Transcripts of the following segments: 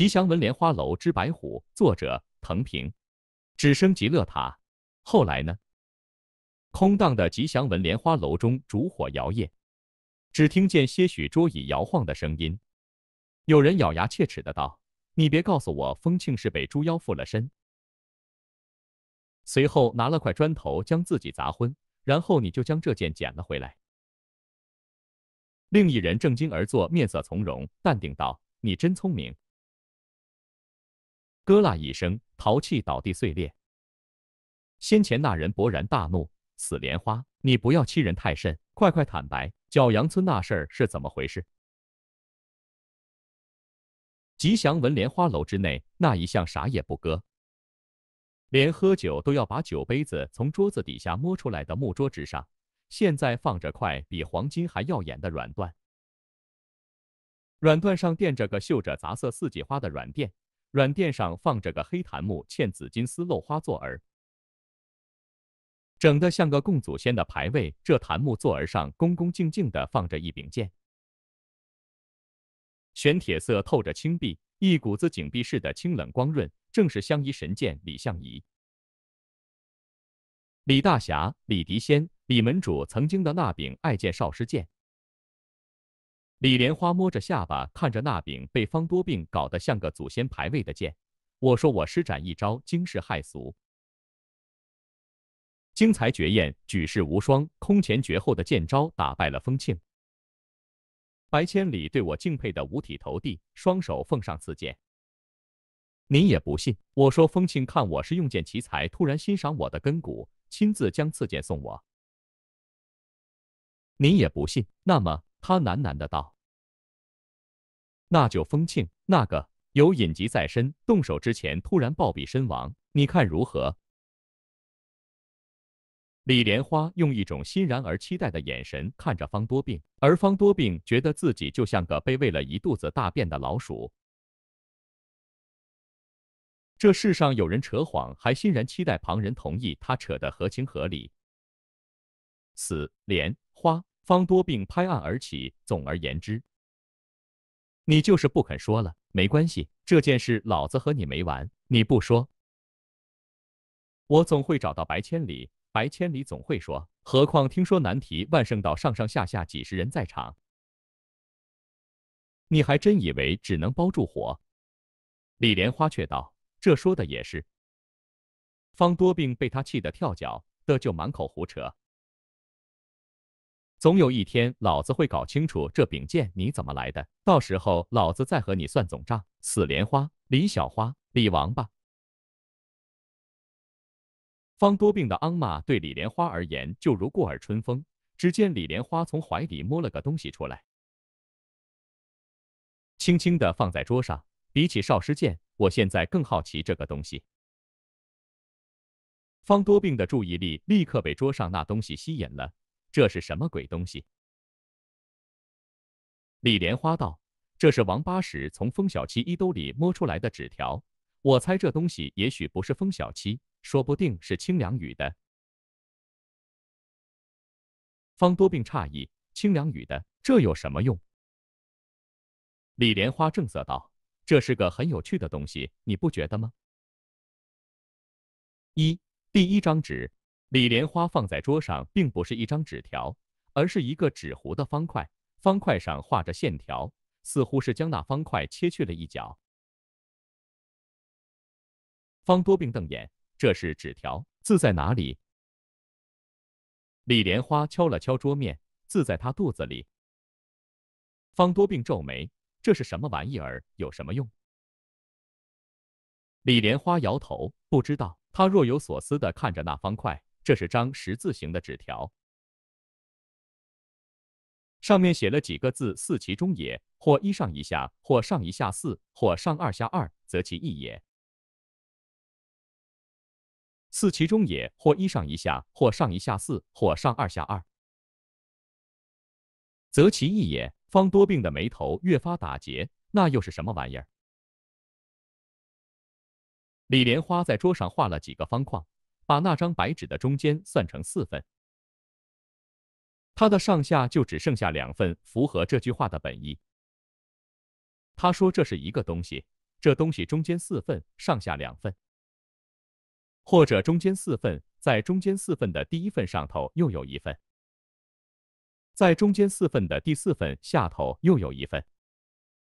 吉祥纹莲花楼之白虎，作者藤平，只升极乐塔。后来呢？空荡的吉祥纹莲花楼中，烛火摇曳，只听见些许桌椅摇晃的声音。有人咬牙切齿的道：“你别告诉我，风庆是被猪妖附了身。”随后拿了块砖头将自己砸昏，然后你就将这件捡了回来。另一人正襟而坐，面色从容，淡定道：“你真聪明。”咯啦一声，陶器倒地碎裂。先前那人勃然大怒：“死莲花，你不要欺人太甚！快快坦白，角阳村那事儿是怎么回事？”吉祥文莲花楼之内，那一向啥也不搁，连喝酒都要把酒杯子从桌子底下摸出来的木桌之上，现在放着块比黄金还耀眼的软缎，软缎上垫着个绣着杂色四季花的软垫。软垫上放着个黑檀木嵌紫金丝镂花座儿，整的像个供祖先的牌位。这檀木座儿上恭恭敬敬的放着一柄剑，玄铁色透着青碧，一股子紧闭式的清冷光润，正是相宜神剑李相宜、李大侠、李迪仙、李门主曾经的那柄爱剑少师剑。李莲花摸着下巴，看着那柄被方多病搞得像个祖先牌位的剑，我说：“我施展一招惊世骇俗、惊才绝艳、举世无双、空前绝后的剑招，打败了风庆。”白千里对我敬佩的五体投地，双手奉上赐剑。您也不信。我说：“风庆看我是用剑奇才，突然欣赏我的根骨，亲自将赐剑送我。”您也不信。那么。他喃喃的道：“那就封庆那个有隐疾在身，动手之前突然暴毙身亡，你看如何？”李莲花用一种欣然而期待的眼神看着方多病，而方多病觉得自己就像个被喂了一肚子大便的老鼠。这世上有人扯谎，还欣然期待旁人同意他扯的合情合理。死莲花。方多病拍案而起。总而言之，你就是不肯说了。没关系，这件事老子和你没完。你不说，我总会找到白千里。白千里总会说。何况听说难题，万圣岛上上下下几十人在场，你还真以为只能包住火？李莲花却道：“这说的也是。”方多病被他气得跳脚，的就满口胡扯。总有一天，老子会搞清楚这柄剑你怎么来的。到时候，老子再和你算总账。死莲花，李小花，李王八。方多病的昂妈对李莲花而言，就如过耳春风。只见李莲花从怀里摸了个东西出来，轻轻地放在桌上。比起少师剑，我现在更好奇这个东西。方多病的注意力立刻被桌上那东西吸引了。这是什么鬼东西？李莲花道：“这是王八屎从风小七衣兜里摸出来的纸条。我猜这东西也许不是风小七，说不定是清凉雨的。”方多病诧异：“清凉雨的，这有什么用？”李莲花正色道：“这是个很有趣的东西，你不觉得吗？”一第一张纸。李莲花放在桌上，并不是一张纸条，而是一个纸糊的方块。方块上画着线条，似乎是将那方块切去了一角。方多病瞪眼：“这是纸条，字在哪里？”李莲花敲了敲桌面：“字在他肚子里。”方多病皱眉：“这是什么玩意儿？有什么用？”李莲花摇头：“不知道。”他若有所思地看着那方块。这是张十字形的纸条，上面写了几个字：四其中也，或一上一下，或上一下四，或上二下二，则其一也。四其中也，或一上一下，或上一下四，或上二下二，则其一也。方多病的眉头越发打结，那又是什么玩意儿？李莲花在桌上画了几个方框。把那张白纸的中间算成四份，它的上下就只剩下两份，符合这句话的本意。他说这是一个东西，这东西中间四份，上下两份，或者中间四份，在中间四份的第一份上头又有一份，在中间四份的第四份下头又有一份，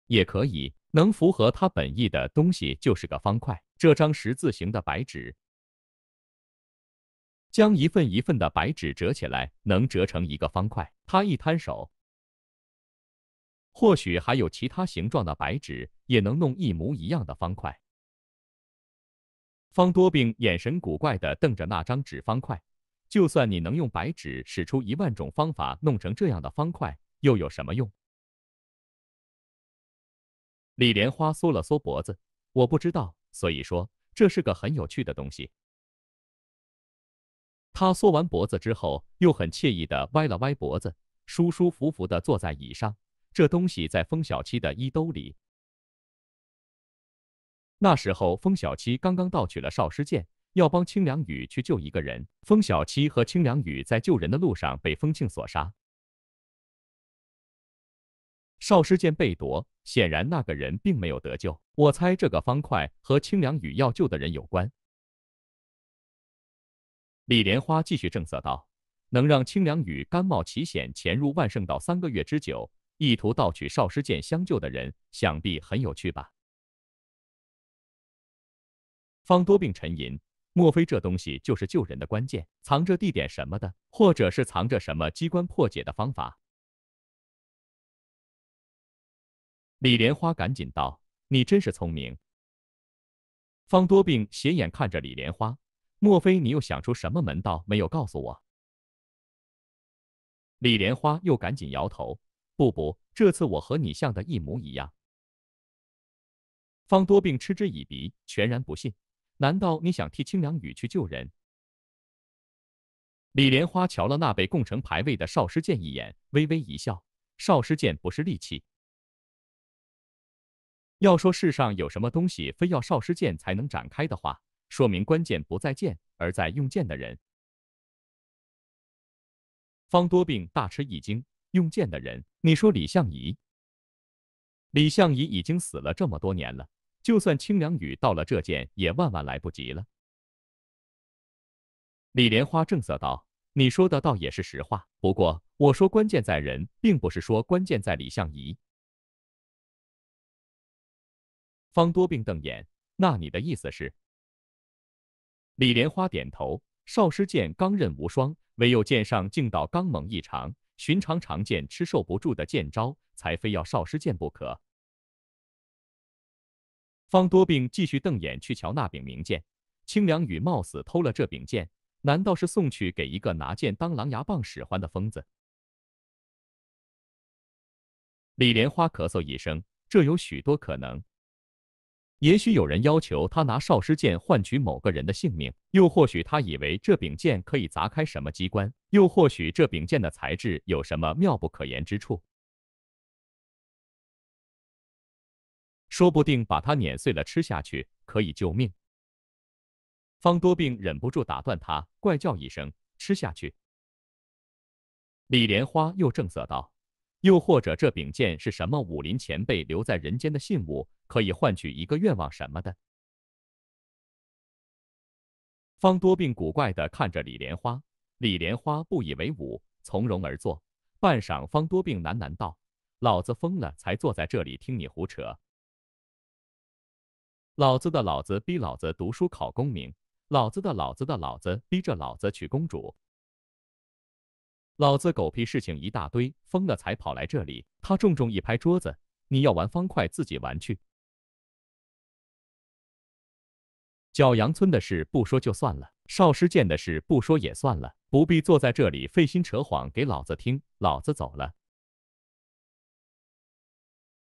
也可以能符合他本意的东西就是个方块，这张十字形的白纸。将一份一份的白纸折起来，能折成一个方块。他一摊手，或许还有其他形状的白纸也能弄一模一样的方块。方多病眼神古怪的瞪着那张纸方块，就算你能用白纸使出一万种方法弄成这样的方块，又有什么用？李莲花缩了缩脖子，我不知道。所以说，这是个很有趣的东西。他缩完脖子之后，又很惬意地歪了歪脖子，舒舒服服地坐在椅上。这东西在风小七的衣兜里。那时候，风小七刚刚盗取了少师剑，要帮清凉雨去救一个人。风小七和清凉雨在救人的路上被风庆所杀，少师剑被夺，显然那个人并没有得救。我猜这个方块和清凉雨要救的人有关。李莲花继续正色道：“能让清凉雨甘冒奇险潜入万圣岛三个月之久，意图盗取少师剑相救的人，想必很有趣吧？”方多病沉吟：“莫非这东西就是救人的关键？藏着地点什么的，或者是藏着什么机关破解的方法？”李莲花赶紧道：“你真是聪明。”方多病斜眼看着李莲花。莫非你又想出什么门道没有告诉我？李莲花又赶紧摇头：“不不，这次我和你像的一模一样。”方多病嗤之以鼻，全然不信。难道你想替清凉雨去救人？李莲花瞧了那被供成牌位的少师剑一眼，微微一笑：“少师剑不是利器。要说世上有什么东西非要少师剑才能展开的话。”说明关键不在剑，而在用剑的人。方多病大吃一惊，用剑的人？你说李相夷？李相夷已经死了这么多年了，就算清凉雨到了这剑，也万万来不及了。李莲花正色道：“你说的倒也是实话，不过我说关键在人，并不是说关键在李相夷。”方多病瞪眼：“那你的意思是？”李莲花点头，少师剑刚刃无双，唯有剑上劲道刚猛异常，寻常长剑吃受不住的剑招，才非要少师剑不可。方多病继续瞪眼去瞧那柄名剑，清凉雨冒死偷了这柄剑，难道是送去给一个拿剑当狼牙棒使唤的疯子？李莲花咳嗽一声，这有许多可能。也许有人要求他拿少师剑换取某个人的性命，又或许他以为这柄剑可以砸开什么机关，又或许这柄剑的材质有什么妙不可言之处，说不定把它碾碎了吃下去可以救命。方多病忍不住打断他，怪叫一声：“吃下去！”李莲花又正色道：“又或者这柄剑是什么武林前辈留在人间的信物？”可以换取一个愿望什么的。方多病古怪的看着李莲花，李莲花不以为忤，从容而坐。半晌，方多病喃喃道：“老子疯了，才坐在这里听你胡扯。老子的老子逼老子读书考功名，老子的老子的老子逼着老子娶公主，老子狗屁事情一大堆，疯了才跑来这里。”他重重一拍桌子：“你要玩方块，自己玩去。”角阳村的事不说就算了，少师剑的事不说也算了，不必坐在这里费心扯谎给老子听，老子走了。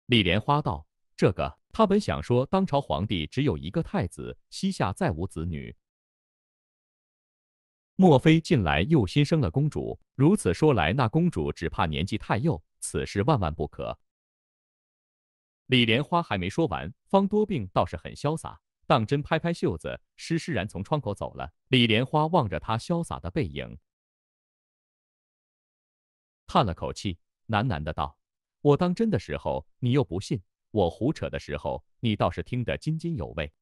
李莲花道：“这个，他本想说，当朝皇帝只有一个太子，膝下再无子女，莫非近来又新生了公主？如此说来，那公主只怕年纪太幼，此事万万不可。”李莲花还没说完，方多病倒是很潇洒。当真拍拍袖子，施施然从窗口走了。李莲花望着他潇洒的背影，叹了口气，喃喃的道：“我当真的时候，你又不信；我胡扯的时候，你倒是听得津津有味。”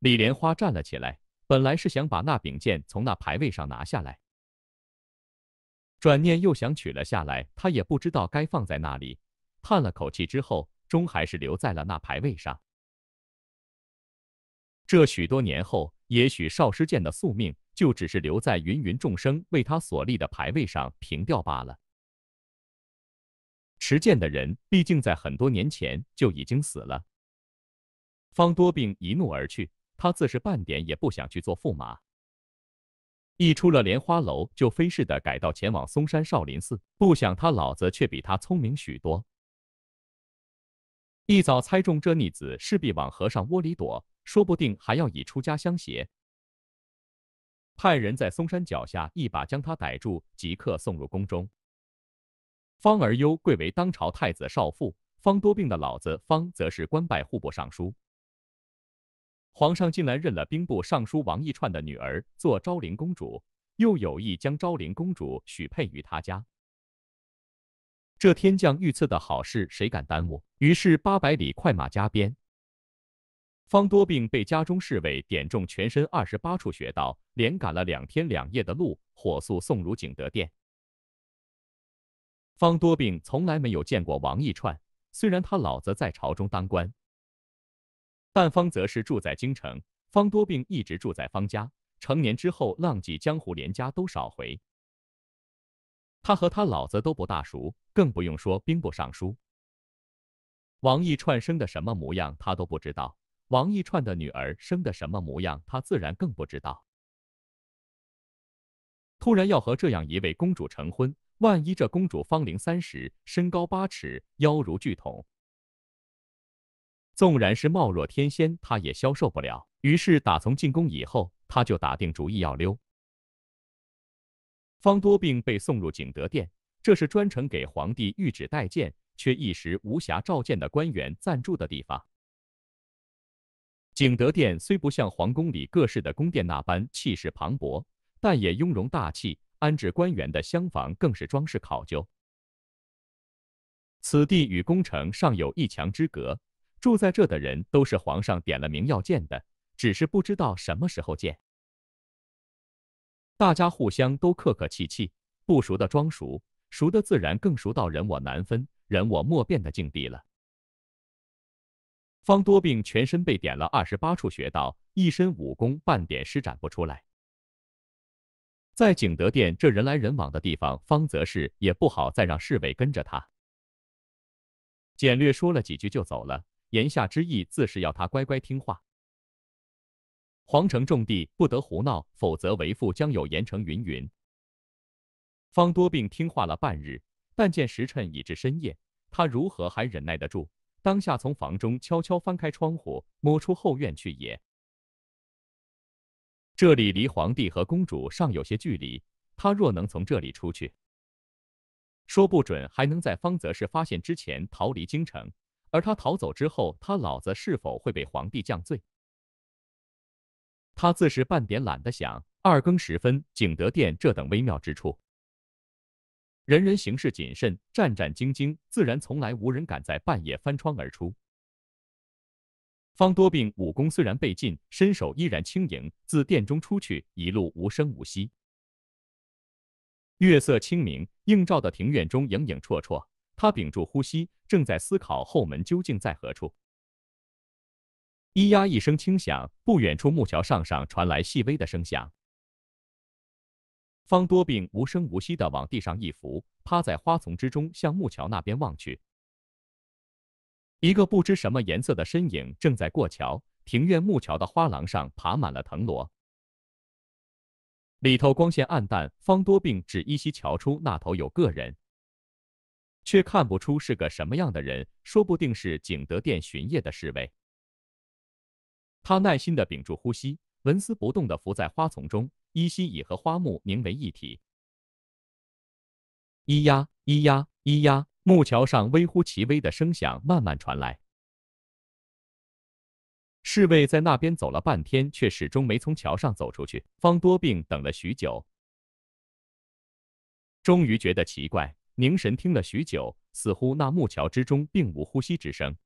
李莲花站了起来，本来是想把那柄剑从那牌位上拿下来，转念又想取了下来，他也不知道该放在哪里，叹了口气之后。终还是留在了那牌位上。这许多年后，也许少师剑的宿命就只是留在芸芸众生为他所立的牌位上凭吊罢了。持剑的人，毕竟在很多年前就已经死了。方多病一怒而去，他自是半点也不想去做驸马。一出了莲花楼，就飞似的改道前往嵩山少林寺，不想他老子却比他聪明许多。一早猜中这逆子势必往和尚窝里躲，说不定还要以出家相胁。派人在嵩山脚下一把将他逮住，即刻送入宫中。方儿忧贵为当朝太子少傅，方多病的老子方则是官拜户部尚书。皇上近来认了兵部尚书王义串的女儿做昭陵公主，又有意将昭陵公主许配于他家。这天降遇刺的好事，谁敢耽误？于是八百里快马加鞭。方多病被家中侍卫点中全身二十八处穴道，连赶了两天两夜的路，火速送入景德殿。方多病从来没有见过王义串，虽然他老子在朝中当官，但方则是住在京城。方多病一直住在方家，成年之后浪迹江湖，连家都少回。他和他老子都不大熟，更不用说兵部尚书王一串生的什么模样，他都不知道。王一串的女儿生的什么模样，他自然更不知道。突然要和这样一位公主成婚，万一这公主芳龄三十，身高八尺，腰如巨桶，纵然是貌若天仙，他也消受不了。于是打从进宫以后，他就打定主意要溜。方多病被送入景德殿，这是专程给皇帝御旨待见，却一时无暇召见的官员暂住的地方。景德殿虽不像皇宫里各式的宫殿那般气势磅礴，但也雍容大气。安置官员的厢房更是装饰考究。此地与宫城尚有一墙之隔，住在这的人都是皇上点了名要见的，只是不知道什么时候见。大家互相都客客气气，不熟的装熟，熟的自然更熟到人我难分、人我莫辨的境地了。方多病全身被点了二十八处穴道，一身武功半点施展不出来。在景德殿这人来人往的地方，方泽氏也不好再让侍卫跟着他，简略说了几句就走了，言下之意自是要他乖乖听话。皇城重地，不得胡闹，否则为父将有严惩。云云。方多病听话了半日，但见时辰已至深夜，他如何还忍耐得住？当下从房中悄悄翻开窗户，摸出后院去也。这里离皇帝和公主尚有些距离，他若能从这里出去，说不准还能在方泽氏发现之前逃离京城。而他逃走之后，他老子是否会被皇帝降罪？他自是半点懒得想。二更时分，景德殿这等微妙之处，人人行事谨慎，战战兢兢，自然从来无人敢在半夜翻窗而出。方多病武功虽然被禁，身手依然轻盈，自殿中出去，一路无声无息。月色清明，映照的庭院中影影绰绰。他屏住呼吸，正在思考后门究竟在何处。咿呀一声轻响，不远处木桥上上传来细微的声响。方多病无声无息地往地上一伏，趴在花丛之中，向木桥那边望去。一个不知什么颜色的身影正在过桥。庭院木桥的花廊上爬满了藤萝，里头光线暗淡，方多病只依稀瞧出那头有个人，却看不出是个什么样的人，说不定是景德殿巡夜的侍卫。他耐心地屏住呼吸，纹丝不动地伏在花丛中，依稀已和花木凝为一体。咿呀，咿呀，咿呀，木桥上微乎其微的声响慢慢传来。侍卫在那边走了半天，却始终没从桥上走出去。方多病等了许久，终于觉得奇怪，凝神听了许久，似乎那木桥之中并无呼吸之声。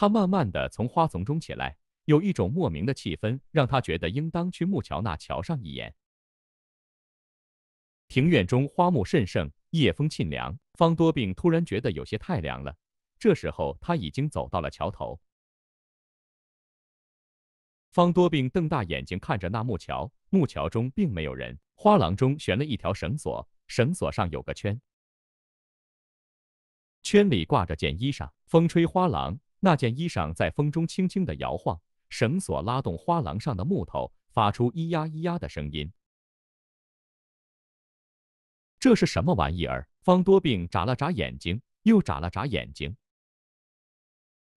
他慢慢的从花丛中起来，有一种莫名的气氛，让他觉得应当去木桥那瞧上一眼。庭院中花木甚盛，夜风沁凉。方多病突然觉得有些太凉了。这时候他已经走到了桥头。方多病瞪大眼睛看着那木桥，木桥中并没有人。花廊中悬了一条绳索，绳索上有个圈，圈里挂着件衣裳。风吹花廊。那件衣裳在风中轻轻的摇晃，绳索拉动花廊上的木头，发出咿呀咿呀的声音。这是什么玩意儿？方多病眨了眨眼睛，又眨了眨眼睛。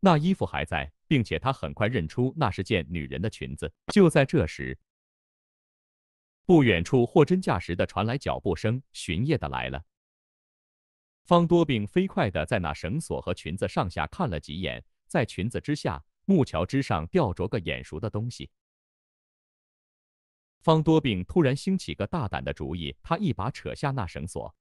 那衣服还在，并且他很快认出那是件女人的裙子。就在这时，不远处货真价实的传来脚步声，巡夜的来了。方多病飞快的在那绳索和裙子上下看了几眼。在裙子之下，木桥之上吊着个眼熟的东西。方多病突然兴起个大胆的主意，他一把扯下那绳索，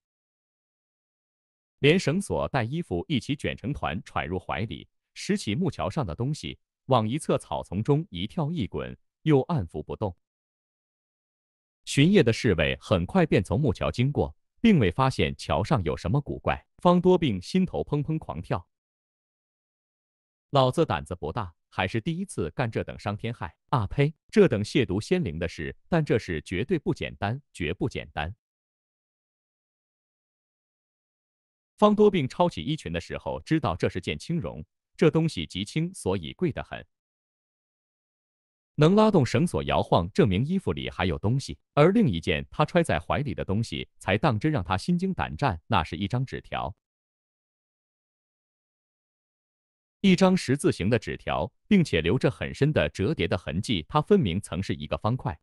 连绳索带衣服一起卷成团揣入怀里，拾起木桥上的东西，往一侧草丛中一跳一滚，又按伏不动。巡夜的侍卫很快便从木桥经过，并未发现桥上有什么古怪。方多病心头砰砰狂跳。老子胆子不大，还是第一次干这等伤天害啊！呸！这等亵渎仙灵的事，但这事绝对不简单，绝不简单。方多病抄起衣裙的时候，知道这是件轻绒，这东西极轻，所以贵得很。能拉动绳索摇晃，证明衣服里还有东西。而另一件他揣在怀里的东西，才当真让他心惊胆战。那是一张纸条。一张十字形的纸条，并且留着很深的折叠的痕迹，它分明曾是一个方块，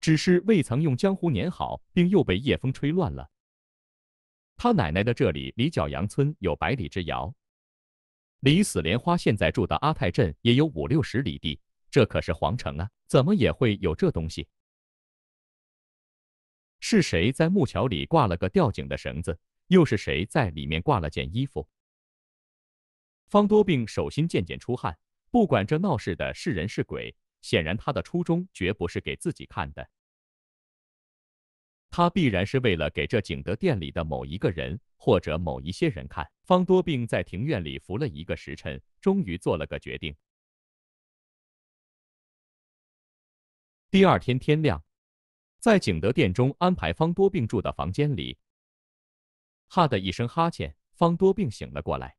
只是未曾用浆糊粘好，并又被夜风吹乱了。他奶奶的，这里离角阳村有百里之遥，离死莲花现在住的阿泰镇也有五六十里地，这可是皇城啊，怎么也会有这东西？是谁在木桥里挂了个吊颈的绳子？又是谁在里面挂了件衣服？方多病手心渐渐出汗，不管这闹事的是人是鬼，显然他的初衷绝不是给自己看的，他必然是为了给这景德殿里的某一个人或者某一些人看。方多病在庭院里伏了一个时辰，终于做了个决定。第二天天亮，在景德殿中安排方多病住的房间里，哈的一声哈欠，方多病醒了过来。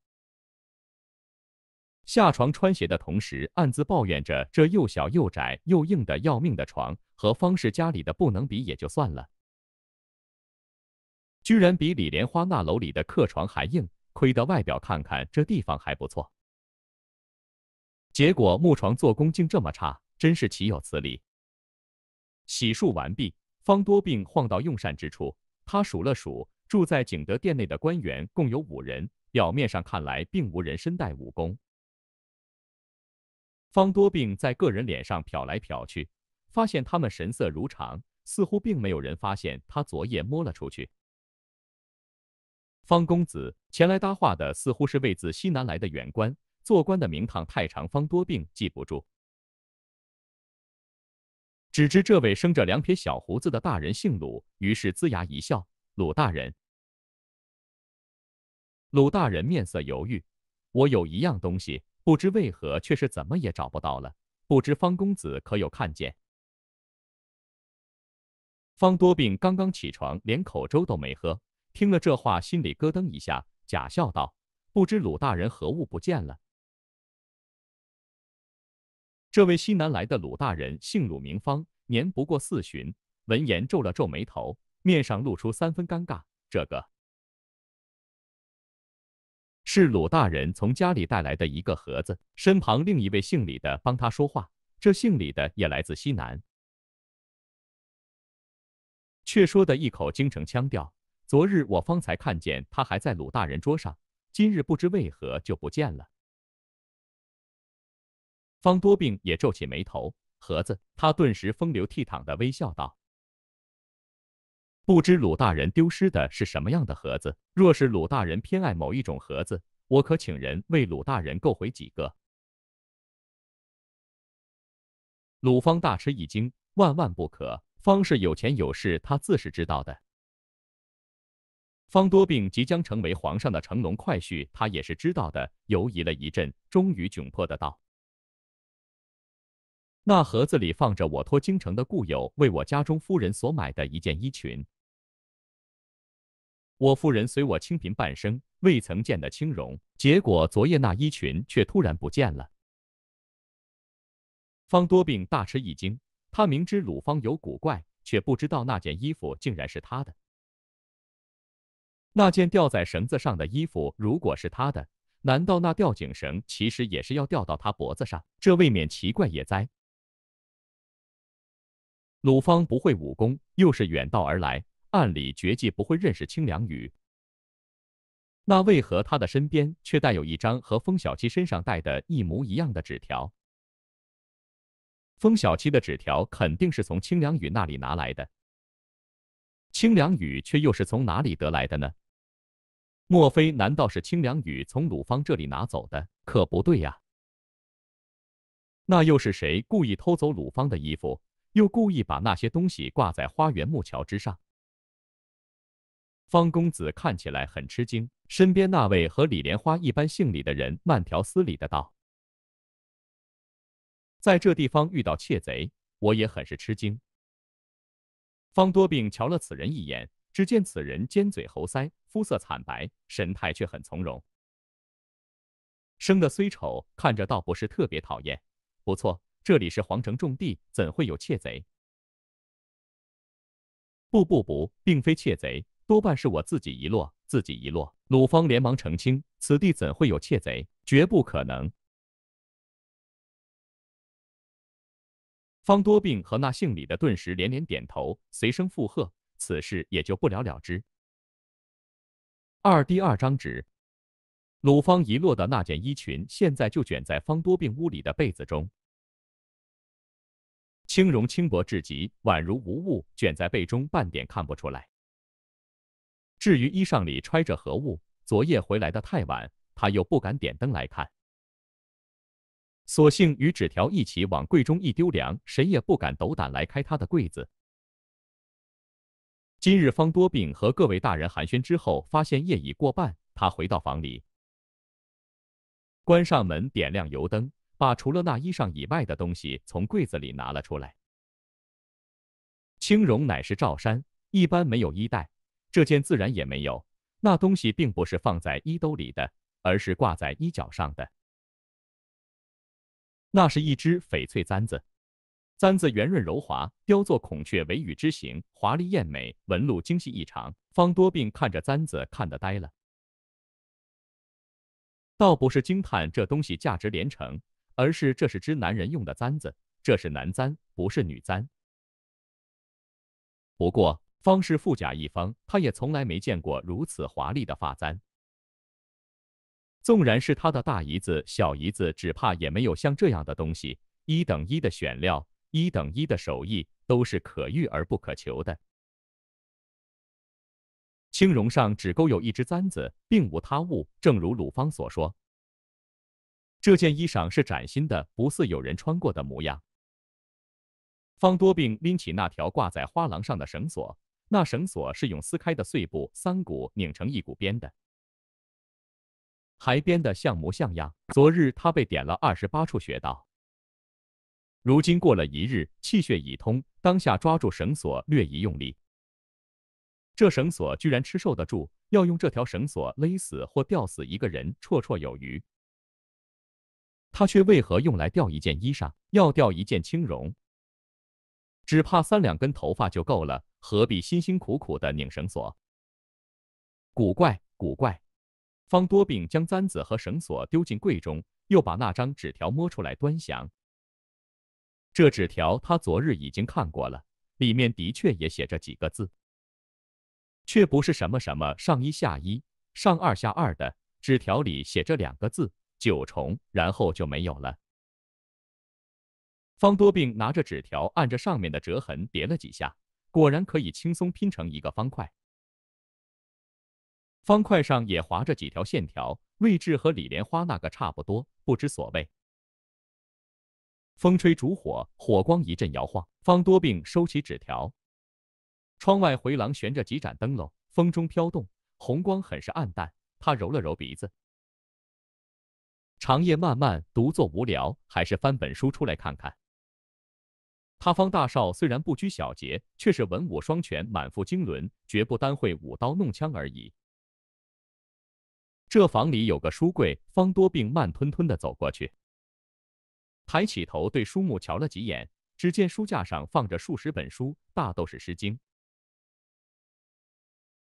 下床穿鞋的同时，暗自抱怨着这又小又窄又硬的要命的床，和方氏家里的不能比也就算了，居然比李莲花那楼里的客床还硬，亏得外表看看这地方还不错。结果木床做工竟这么差，真是岂有此理！洗漱完毕，方多病晃到用膳之处，他数了数住在景德殿内的官员共有五人，表面上看来并无人身带武功。方多病在个人脸上瞟来瞟去，发现他们神色如常，似乎并没有人发现他昨夜摸了出去。方公子前来搭话的似乎是位自西南来的远官，做官的名堂太长，方多病记不住，只知这位生着两撇小胡子的大人姓鲁，于是龇牙一笑：“鲁大人。”鲁大人面色犹豫：“我有一样东西。”不知为何，却是怎么也找不到了。不知方公子可有看见？方多病刚刚起床，连口粥都没喝，听了这话，心里咯噔一下，假笑道：“不知鲁大人何物不见了？”这位西南来的鲁大人姓鲁名方，年不过四旬。闻言皱了皱眉头，面上露出三分尴尬。这个。是鲁大人从家里带来的一个盒子，身旁另一位姓李的帮他说话。这姓李的也来自西南，却说的一口京城腔调。昨日我方才看见他还在鲁大人桌上，今日不知为何就不见了。方多病也皱起眉头。盒子，他顿时风流倜傥的微笑道。不知鲁大人丢失的是什么样的盒子？若是鲁大人偏爱某一种盒子，我可请人为鲁大人购回几个。鲁方大吃一惊，万万不可！方氏有钱有势，他自是知道的。方多病即将成为皇上的乘龙快婿，他也是知道的。犹疑了一阵，终于窘迫的道：“那盒子里放着我托京城的故友为我家中夫人所买的一件衣裙。”我夫人随我清贫半生，未曾见的清容，结果昨夜那衣裙却突然不见了。方多病大吃一惊，他明知鲁芳有古怪，却不知道那件衣服竟然是他的。那件吊在绳子上的衣服，如果是他的，难道那吊颈绳其实也是要吊到他脖子上？这未免奇怪也哉。鲁芳不会武功，又是远道而来。万里绝技不会认识清凉雨，那为何他的身边却带有一张和风小七身上带的一模一样的纸条？风小七的纸条肯定是从清凉雨那里拿来的，清凉雨却又是从哪里得来的呢？莫非难道是清凉雨从鲁芳这里拿走的？可不对呀！那又是谁故意偷走鲁芳的衣服，又故意把那些东西挂在花园木桥之上？方公子看起来很吃惊，身边那位和李莲花一般姓李的人慢条斯理的道：“在这地方遇到窃贼，我也很是吃惊。”方多病瞧了此人一眼，只见此人尖嘴猴腮，肤色惨白，神态却很从容。生的虽丑，看着倒不是特别讨厌。不错，这里是皇城重地，怎会有窃贼？不不不，并非窃贼。多半是我自己遗落，自己遗落。鲁芳连忙澄清：“此地怎会有窃贼？绝不可能。”方多病和那姓李的顿时连连点头，随声附和，此事也就不了了之。二第二张纸，鲁芳遗落的那件衣裙，现在就卷在方多病屋里的被子中，轻绒轻薄至极，宛如无物，卷在被中，半点看不出来。至于衣裳里揣着何物，昨夜回来的太晚，他又不敢点灯来看，索性与纸条一起往柜中一丢，粮，谁也不敢斗胆来开他的柜子。今日方多病，和各位大人寒暄之后，发现夜已过半，他回到房里，关上门，点亮油灯，把除了那衣裳以外的东西从柜子里拿了出来。青绒乃是罩衫，一般没有衣带。这件自然也没有，那东西并不是放在衣兜里的，而是挂在衣角上的。那是一只翡翠簪子，簪子圆润柔滑，雕作孔雀尾羽之形，华丽艳美，纹路精细异常。方多病看着簪子，看得呆了。倒不是惊叹这东西价值连城，而是这是只男人用的簪子，这是男簪，不是女簪。不过。方氏富甲一方，他也从来没见过如此华丽的发簪。纵然是他的大姨子、小姨子，只怕也没有像这样的东西。一等一的选料，一等一的手艺，都是可遇而不可求的。青绒上只勾有一只簪子，并无他物。正如鲁芳所说，这件衣裳是崭新的，不似有人穿过的模样。方多病拎起那条挂在花廊上的绳索。那绳索是用撕开的碎布三股拧成一股编的，还编得像模像样。昨日他被点了二十八处穴道，如今过了一日，气血已通，当下抓住绳索略一用力，这绳索居然吃受得住，要用这条绳索勒死或吊死一个人绰绰有余。他却为何用来吊一件衣裳？要吊一件青绒？只怕三两根头发就够了，何必辛辛苦苦的拧绳索？古怪古怪！方多病将簪子和绳索丢进柜中，又把那张纸条摸出来端详。这纸条他昨日已经看过了，里面的确也写着几个字，却不是什么什么上一、下一、上二、下二的。纸条里写着两个字：九重，然后就没有了。方多病拿着纸条，按着上面的折痕叠了几下，果然可以轻松拼成一个方块。方块上也划着几条线条，位置和李莲花那个差不多，不知所谓。风吹烛火，火光一阵摇晃。方多病收起纸条，窗外回廊悬着几盏灯笼，风中飘动，红光很是暗淡。他揉了揉鼻子，长夜漫漫，独坐无聊，还是翻本书出来看看。他方大少虽然不拘小节，却是文武双全，满腹经纶，绝不单会舞刀弄枪而已。这房里有个书柜，方多病慢吞吞地走过去，抬起头对书目瞧了几眼，只见书架上放着数十本书，大都是《诗经》《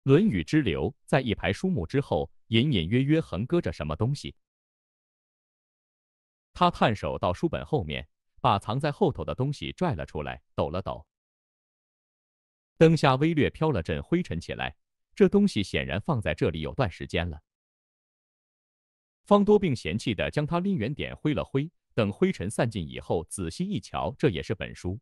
论语》之流，在一排书目之后，隐隐约约横搁着什么东西。他探手到书本后面。把藏在后头的东西拽了出来，抖了抖，灯下微略飘了阵灰尘起来。这东西显然放在这里有段时间了。方多病嫌弃的将它拎远点，挥了挥。等灰尘散尽以后，仔细一瞧，这也是本书。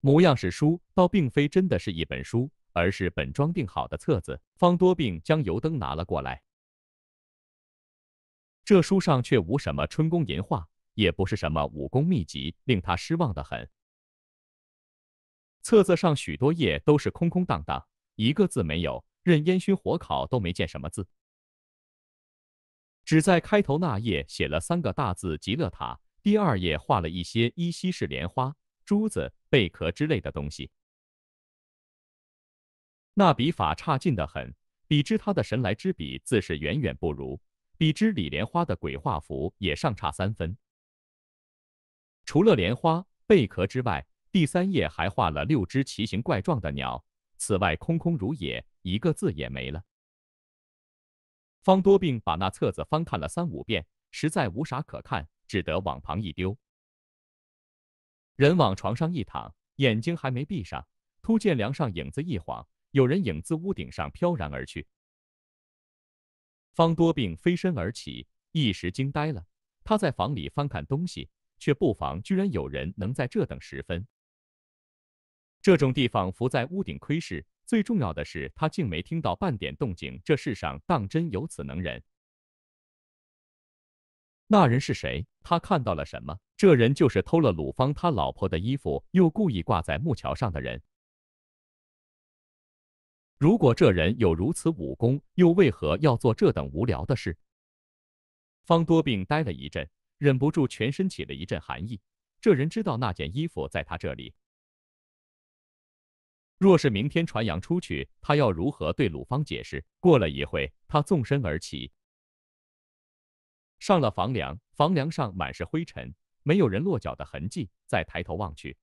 模样是书，倒并非真的是一本书，而是本装订好的册子。方多病将油灯拿了过来，这书上却无什么春宫银画。也不是什么武功秘籍，令他失望的很。册子上许多页都是空空荡荡，一个字没有。任烟熏火烤都没见什么字，只在开头那页写了三个大字“极乐塔”。第二页画了一些依稀是莲花、珠子、贝壳之类的东西。那笔法差劲的很，比之他的神来之笔自是远远不如，比之李莲花的鬼画符也尚差三分。除了莲花、贝壳之外，第三页还画了六只奇形怪状的鸟。此外空空如也，一个字也没了。方多病把那册子翻看了三五遍，实在无啥可看，只得往旁一丢。人往床上一躺，眼睛还没闭上，突见梁上影子一晃，有人影自屋顶上飘然而去。方多病飞身而起，一时惊呆了。他在房里翻看东西。却不妨，居然有人能在这等时分。这种地方伏在屋顶窥视，最重要的是他竟没听到半点动静。这世上当真有此能人？那人是谁？他看到了什么？这人就是偷了鲁芳他老婆的衣服，又故意挂在木桥上的人。如果这人有如此武功，又为何要做这等无聊的事？方多病呆了一阵。忍不住全身起了一阵寒意。这人知道那件衣服在他这里，若是明天传扬出去，他要如何对鲁芳解释？过了一会，他纵身而起，上了房梁。房梁上满是灰尘，没有人落脚的痕迹。再抬头望去，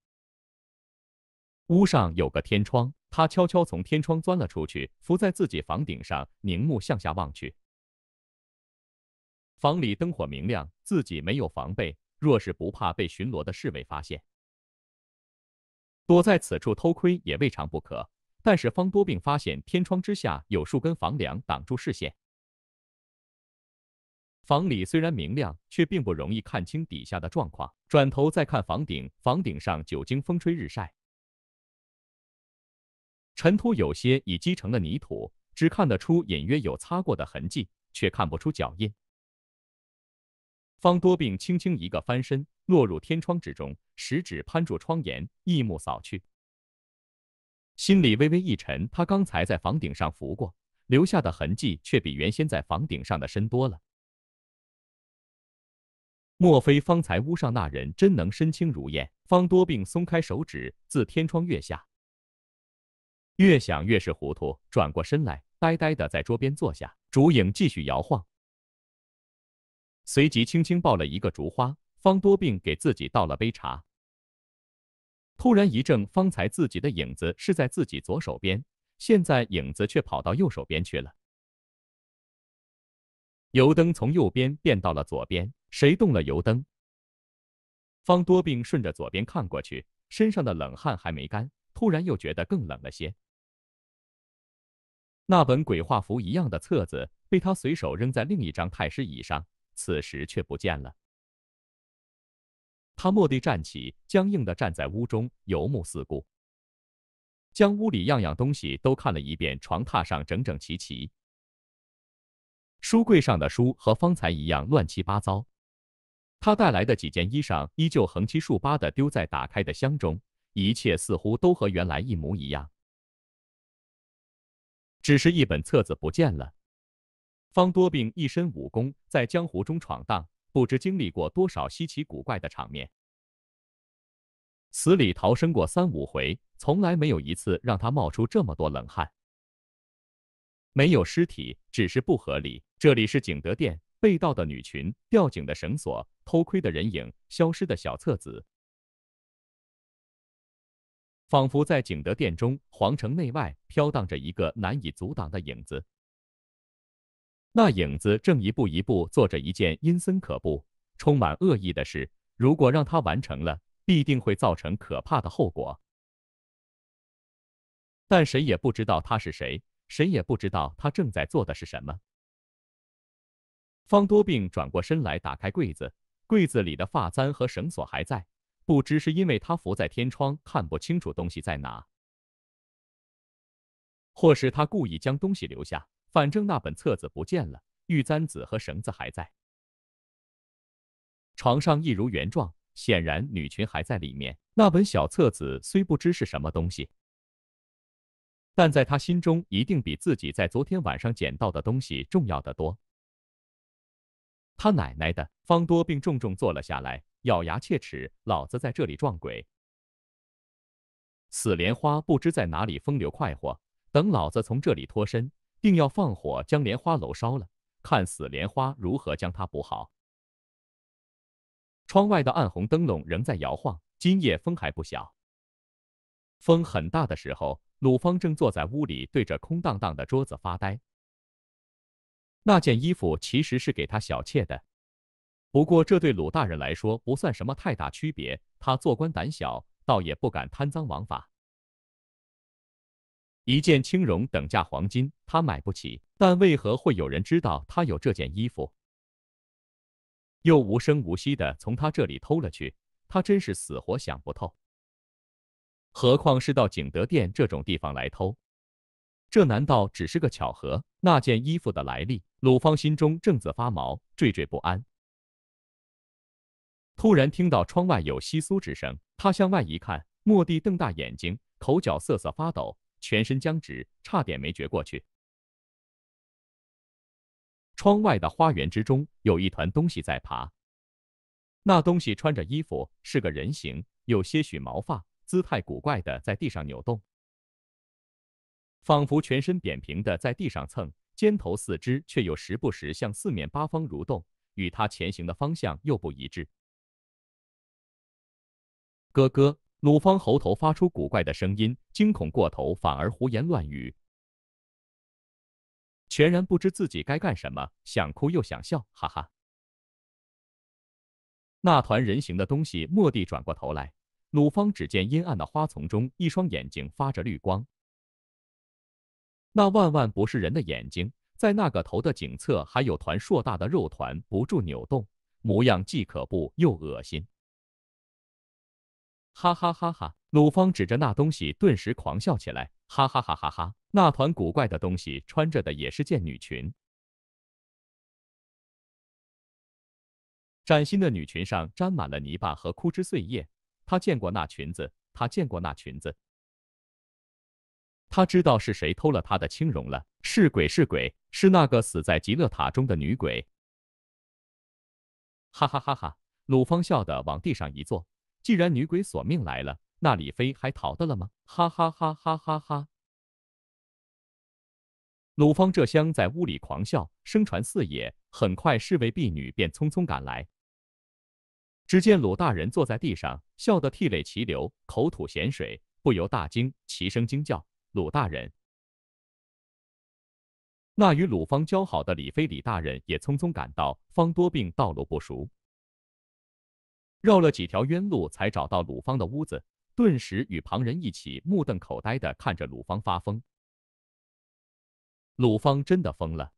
屋上有个天窗，他悄悄从天窗钻了出去，伏在自己房顶上，凝目向下望去。房里灯火明亮，自己没有防备，若是不怕被巡逻的侍卫发现，躲在此处偷窥也未尝不可。但是方多病发现天窗之下有数根房梁挡住视线，房里虽然明亮，却并不容易看清底下的状况。转头再看房顶，房顶上久经风吹日晒，尘土有些已积成了泥土，只看得出隐约有擦过的痕迹，却看不出脚印。方多病轻轻一个翻身，落入天窗之中，食指攀住窗沿，一目扫去，心里微微一沉。他刚才在房顶上拂过，留下的痕迹却比原先在房顶上的深多了。莫非方才屋上那人真能身轻如燕？方多病松开手指，自天窗跃下。越想越是糊涂，转过身来，呆呆的在桌边坐下。烛影继续摇晃。随即轻轻抱了一个竹花，方多病给自己倒了杯茶。突然一怔，方才自己的影子是在自己左手边，现在影子却跑到右手边去了。油灯从右边变到了左边，谁动了油灯？方多病顺着左边看过去，身上的冷汗还没干，突然又觉得更冷了些。那本鬼画符一样的册子被他随手扔在另一张太师椅上。此时却不见了。他蓦地站起，僵硬的站在屋中，游目四顾，将屋里样样东西都看了一遍。床榻上整整齐齐，书柜上的书和方才一样乱七八糟。他带来的几件衣裳依旧横七竖八的丢在打开的箱中，一切似乎都和原来一模一样，只是一本册子不见了。方多病一身武功，在江湖中闯荡，不知经历过多少稀奇古怪的场面，死里逃生过三五回，从来没有一次让他冒出这么多冷汗。没有尸体，只是不合理。这里是景德殿，被盗的女裙、吊颈的绳索、偷窥的人影、消失的小册子，仿佛在景德殿中、皇城内外飘荡着一个难以阻挡的影子。那影子正一步一步做着一件阴森可怖、充满恶意的事。如果让它完成了，必定会造成可怕的后果。但谁也不知道他是谁，谁也不知道他正在做的是什么。方多病转过身来，打开柜子，柜子里的发簪和绳索还在。不知是因为他伏在天窗看不清楚东西在哪，或是他故意将东西留下。反正那本册子不见了，玉簪子和绳子还在，床上一如原状。显然女裙还在里面。那本小册子虽不知是什么东西，但在他心中一定比自己在昨天晚上捡到的东西重要得多。他奶奶的，方多并重重坐了下来，咬牙切齿：“老子在这里撞鬼！死莲花不知在哪里风流快活，等老子从这里脱身。”定要放火将莲花楼烧了，看死莲花如何将它补好。窗外的暗红灯笼仍在摇晃，今夜风还不小。风很大的时候，鲁芳正坐在屋里，对着空荡荡的桌子发呆。那件衣服其实是给他小妾的，不过这对鲁大人来说不算什么太大区别。他做官胆小，倒也不敢贪赃枉法。一件青绒等价黄金，他买不起。但为何会有人知道他有这件衣服，又无声无息的从他这里偷了去？他真是死活想不透。何况是到景德店这种地方来偷，这难道只是个巧合？那件衣服的来历，鲁芳心中正自发毛，惴惴不安。突然听到窗外有窸窣之声，他向外一看，蓦地瞪大眼睛，口角瑟瑟发抖。全身僵直，差点没觉过去。窗外的花园之中，有一团东西在爬。那东西穿着衣服，是个人形，有些许毛发，姿态古怪的在地上扭动，仿佛全身扁平的在地上蹭，尖头四肢却又时不时向四面八方蠕动，与它前行的方向又不一致。哥哥。鲁方喉头发出古怪的声音，惊恐过头，反而胡言乱语，全然不知自己该干什么，想哭又想笑，哈哈。那团人形的东西蓦地转过头来，鲁方只见阴暗的花丛中一双眼睛发着绿光，那万万不是人的眼睛。在那个头的颈侧还有团硕大的肉团不住扭动，模样既可怖又恶心。哈哈哈！哈鲁芳指着那东西，顿时狂笑起来。哈哈哈哈哈！那团古怪的东西穿着的也是件女裙，崭新的女裙上沾满了泥巴和枯枝碎叶。他见过那裙子，他见过那裙子。他知道是谁偷了他的青绒了，是鬼，是鬼，是那个死在极乐塔中的女鬼。哈哈哈！哈鲁芳笑得往地上一坐。既然女鬼索命来了，那李飞还逃得了吗？哈哈哈哈哈哈！鲁芳这厢在屋里狂笑，声传四野。很快，侍卫婢女便匆匆赶来。只见鲁大人坐在地上，笑得涕泪齐流，口吐咸水，不由大惊，齐声惊叫：“鲁大人！”那与鲁芳交好的李飞李大人也匆匆赶到，方多病，道路不熟。绕了几条冤路，才找到鲁芳的屋子，顿时与旁人一起目瞪口呆的看着鲁芳发疯。鲁芳真的疯了，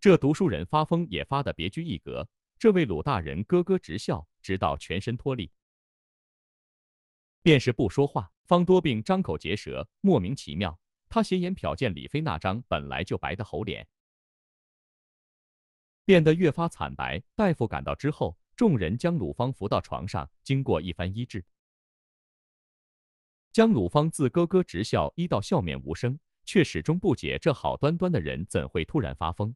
这读书人发疯也发的别具一格。这位鲁大人咯咯直笑，直到全身脱力，便是不说话。方多病张口结舌，莫名其妙。他斜眼瞟见李飞那张本来就白的猴脸，变得越发惨白。大夫赶到之后。众人将鲁芳扶到床上，经过一番医治，将鲁芳自咯咯直笑医到笑面无声，却始终不解这好端端的人怎会突然发疯。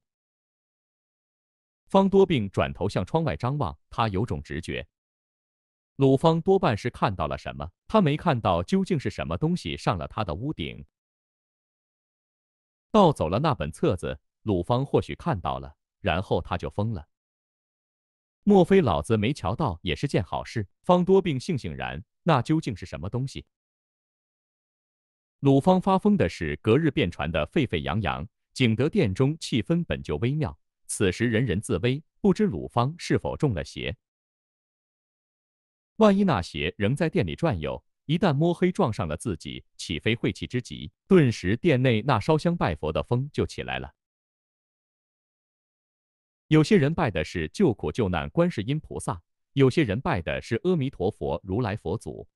方多病转头向窗外张望，他有种直觉，鲁芳多半是看到了什么。他没看到究竟是什么东西上了他的屋顶，盗走了那本册子。鲁芳或许看到了，然后他就疯了。莫非老子没瞧到也是件好事？方多病悻悻然，那究竟是什么东西？鲁方发疯的事，隔日便传得沸沸扬扬。景德殿中气氛本就微妙，此时人人自危，不知鲁方是否中了邪。万一那邪仍在殿里转悠，一旦摸黑撞上了自己，岂非晦气之极？顿时，殿内那烧香拜佛的风就起来了。有些人拜的是救苦救难观世音菩萨，有些人拜的是阿弥陀佛、如来佛祖，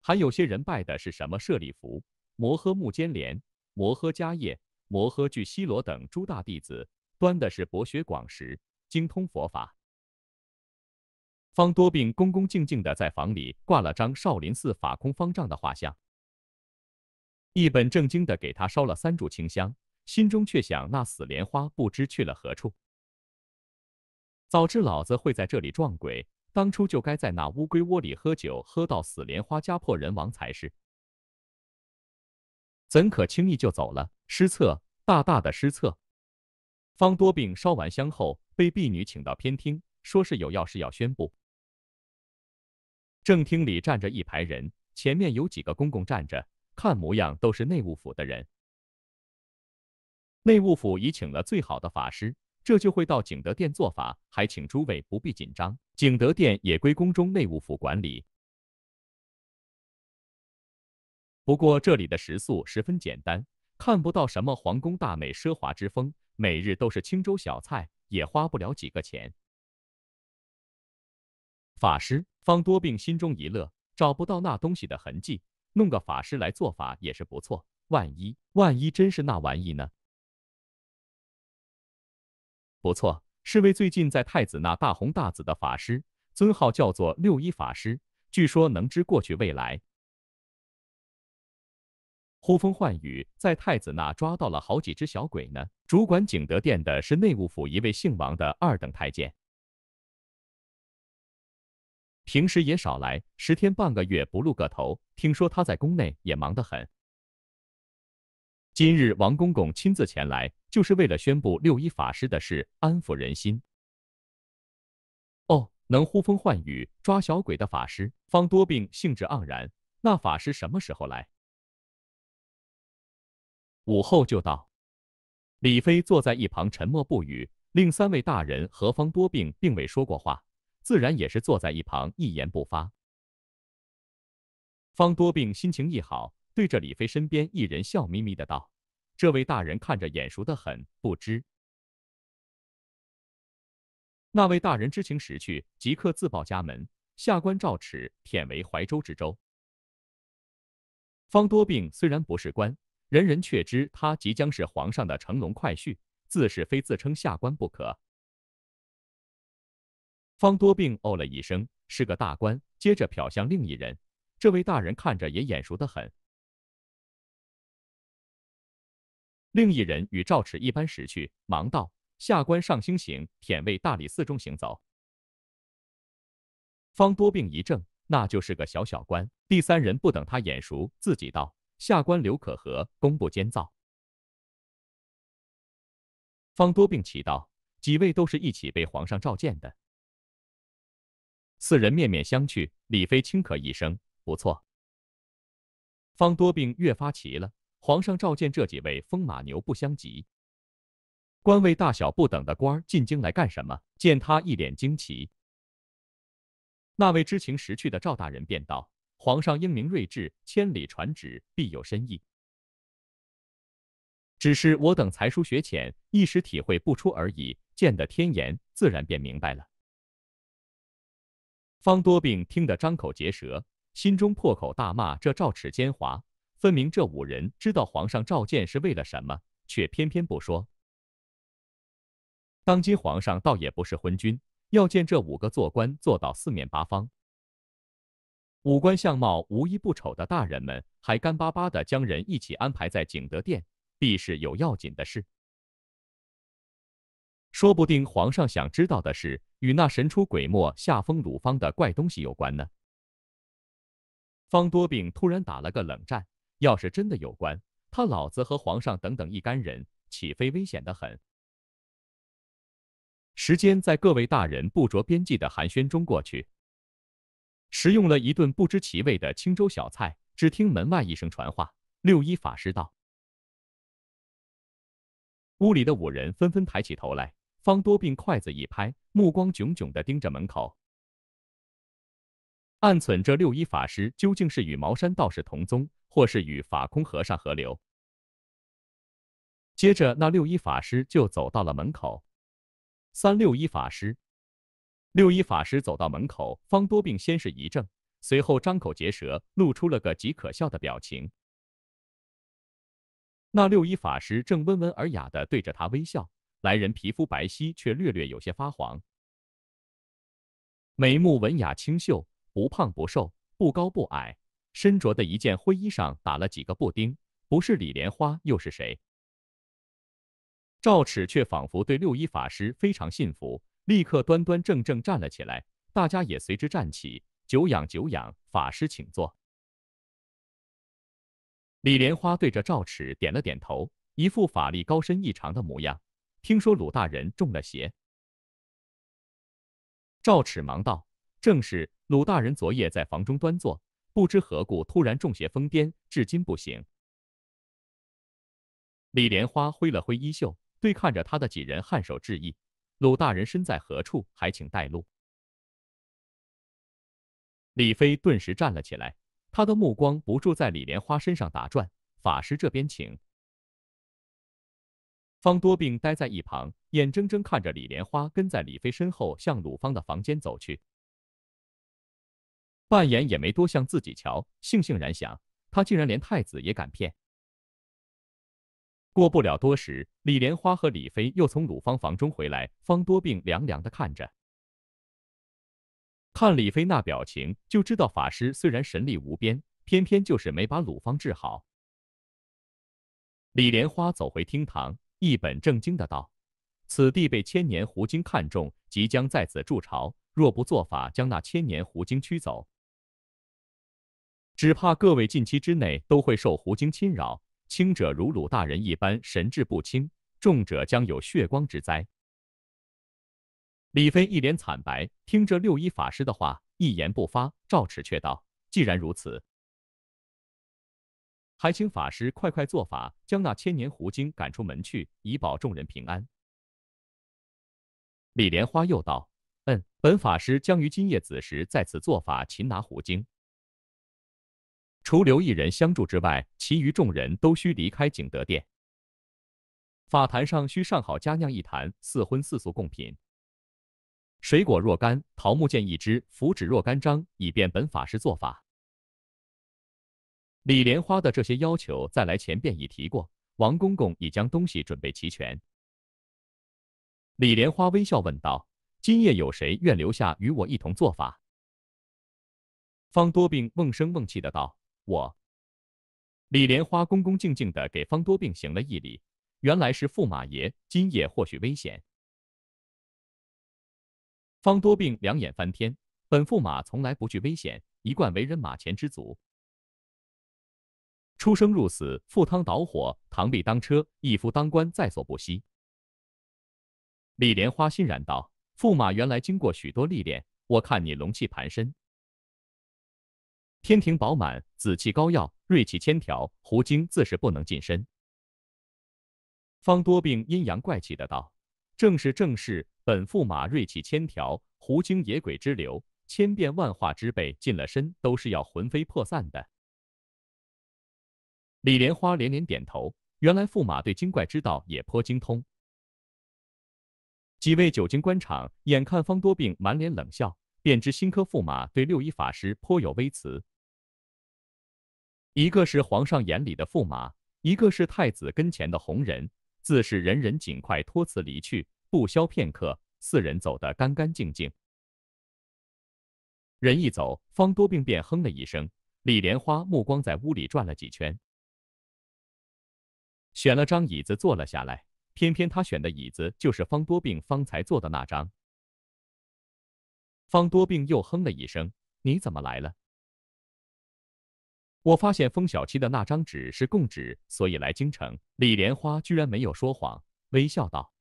还有些人拜的是什么舍利弗、摩诃目犍连、摩诃迦叶、摩诃俱悉罗等诸大弟子，端的是博学广识，精通佛法。方多病恭恭敬敬的在房里挂了张少林寺法空方丈的画像，一本正经的给他烧了三炷清香。心中却想：那死莲花不知去了何处。早知老子会在这里撞鬼，当初就该在那乌龟窝里喝酒，喝到死莲花家破人亡才是。怎可轻易就走了？失策，大大的失策！方多病烧完香后，被婢女请到偏厅，说是有要事要宣布。正厅里站着一排人，前面有几个公公站着，看模样都是内务府的人。内务府已请了最好的法师，这就会到景德殿做法，还请诸位不必紧张。景德殿也归宫中内务府管理，不过这里的食宿十分简单，看不到什么皇宫大美奢华之风，每日都是青粥小菜，也花不了几个钱。法师方多病心中一乐，找不到那东西的痕迹，弄个法师来做法也是不错，万一万一真是那玩意呢？不错，是位最近在太子那大红大紫的法师，尊号叫做六一法师，据说能知过去未来，呼风唤雨，在太子那抓到了好几只小鬼呢。主管景德殿的是内务府一位姓王的二等太监，平时也少来，十天半个月不露个头。听说他在宫内也忙得很。今日王公公亲自前来，就是为了宣布六一法师的事，安抚人心。哦，能呼风唤雨、抓小鬼的法师，方多病兴致盎然。那法师什么时候来？午后就到。李飞坐在一旁沉默不语，另三位大人和方多病并未说过话，自然也是坐在一旁一言不发。方多病心情一好。对着李飞身边一人笑眯眯的道：“这位大人看着眼熟的很，不知那位大人知情识趣，即刻自报家门。下官赵齿，忝为怀州知州。方多病虽然不是官，人人却知他即将是皇上的乘龙快婿，自是非自称下官不可。”方多病哦了一声，是个大官，接着瞟向另一人：“这位大人看着也眼熟的很。”另一人与赵齿一般识趣，忙道：“下官上星行，舔为大理寺中行走。”方多病一怔，那就是个小小官。第三人不等他眼熟，自己道：“下官刘可和，工部监造。”方多病奇道：“几位都是一起被皇上召见的？”四人面面相觑。李飞轻咳一声：“不错。”方多病越发奇了。皇上召见这几位风马牛不相及、官位大小不等的官儿进京来干什么？见他一脸惊奇，那位知情识趣的赵大人便道：“皇上英明睿智，千里传旨必有深意。只是我等才疏学浅，一时体会不出而已。见得天颜，自然便明白了。”方多病听得张口结舌，心中破口大骂：“这赵齿奸猾！”分明这五人知道皇上召见是为了什么，却偏偏不说。当今皇上倒也不是昏君，要见这五个做官做到四面八方、五官相貌无一不丑的大人们，还干巴巴的将人一起安排在景德殿，必是有要紧的事。说不定皇上想知道的是与那神出鬼没、下风鲁方的怪东西有关呢。方多病突然打了个冷战。要是真的有关，他老子和皇上等等一干人，岂非危险的很？时间在各位大人不着边际的寒暄中过去，食用了一顿不知其味的青州小菜。只听门外一声传话：“六一法师道。”屋里的五人纷纷抬起头来，方多病筷子一拍，目光炯炯的盯着门口。暗忖：这六一法师究竟是与茅山道士同宗，或是与法空和尚合流？接着，那六一法师就走到了门口。三六一法师，六一法师走到门口，方多病先是一怔，随后张口结舌，露出了个极可笑的表情。那六一法师正温文尔雅的对着他微笑。来人皮肤白皙，却略略有些发黄，眉目文雅清秀。不胖不瘦，不高不矮，身着的一件灰衣裳，打了几个布丁，不是李莲花又是谁？赵齿却仿佛对六一法师非常信服，立刻端端正正站了起来，大家也随之站起。久仰久仰，法师请坐。李莲花对着赵齿点了点头，一副法力高深异常的模样。听说鲁大人中了邪？赵齿忙道。正是鲁大人昨夜在房中端坐，不知何故突然中邪疯癫，至今不醒。李莲花挥了挥衣袖，对看着他的几人颔首致意：“鲁大人身在何处？还请带路。”李飞顿时站了起来，他的目光不住在李莲花身上打转。“法师这边请。”方多病待在一旁，眼睁睁看着李莲花跟在李飞身后向鲁方的房间走去。扮演也没多像自己瞧，悻悻然想，他竟然连太子也敢骗。过不了多时，李莲花和李妃又从鲁芳房中回来，方多病凉凉的看着，看李妃那表情，就知道法师虽然神力无边，偏偏就是没把鲁芳治好。李莲花走回厅堂，一本正经的道：“此地被千年狐精看中，即将在此筑巢，若不做法将那千年狐精驱走。”只怕各位近期之内都会受狐精侵扰，轻者如鲁大人一般神志不清，重者将有血光之灾。李飞一脸惨白，听着六一法师的话，一言不发。赵齿却道：“既然如此，还请法师快快做法，将那千年狐精赶出门去，以保众人平安。”李莲花又道：“嗯，本法师将于今夜子时在此做法，擒拿狐精。”除留一人相助之外，其余众人都需离开景德殿。法坛上需上好佳酿一坛，四荤四素供品，水果若干，桃木剑一支，符纸若干张，以便本法师做法。李莲花的这些要求在来前便已提过，王公公已将东西准备齐全。李莲花微笑问道：“今夜有谁愿留下与我一同做法？”方多病瓮声瓮气的道。我，李莲花恭恭敬敬的给方多病行了一礼。原来是驸马爷，今夜或许危险。方多病两眼翻天，本驸马从来不惧危险，一贯为人马前之足。出生入死，赴汤蹈火，螳臂当车，一夫当关，在所不惜。李莲花欣然道：“驸马原来经过许多历练，我看你龙气盘身。”天庭饱满，紫气高耀，锐气千条，狐精自是不能近身。方多病阴阳怪气的道：“正是，正是，本驸马锐气千条，狐精野鬼之流，千变万化之辈，近了身都是要魂飞魄散的。”李莲花连连点头，原来驸马对精怪之道也颇精通。几位久经官场，眼看方多病满脸冷笑，便知新科驸马对六一法师颇有微词。一个是皇上眼里的驸马，一个是太子跟前的红人，自是人人尽快托辞离去。不消片刻，四人走得干干净净。人一走，方多病便哼了一声。李莲花目光在屋里转了几圈，选了张椅子坐了下来。偏偏他选的椅子就是方多病方才坐的那张。方多病又哼了一声：“你怎么来了？”我发现封小七的那张纸是供纸，所以来京城。李莲花居然没有说谎，微笑道。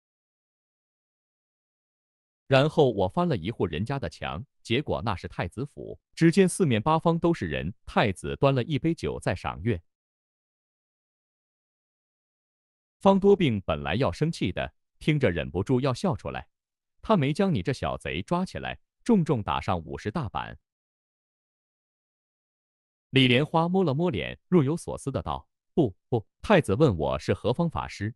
然后我翻了一户人家的墙，结果那是太子府，只见四面八方都是人。太子端了一杯酒在赏月。方多病本来要生气的，听着忍不住要笑出来。他没将你这小贼抓起来，重重打上五十大板。李莲花摸了摸脸，若有所思的道：“不不，太子问我是何方法师，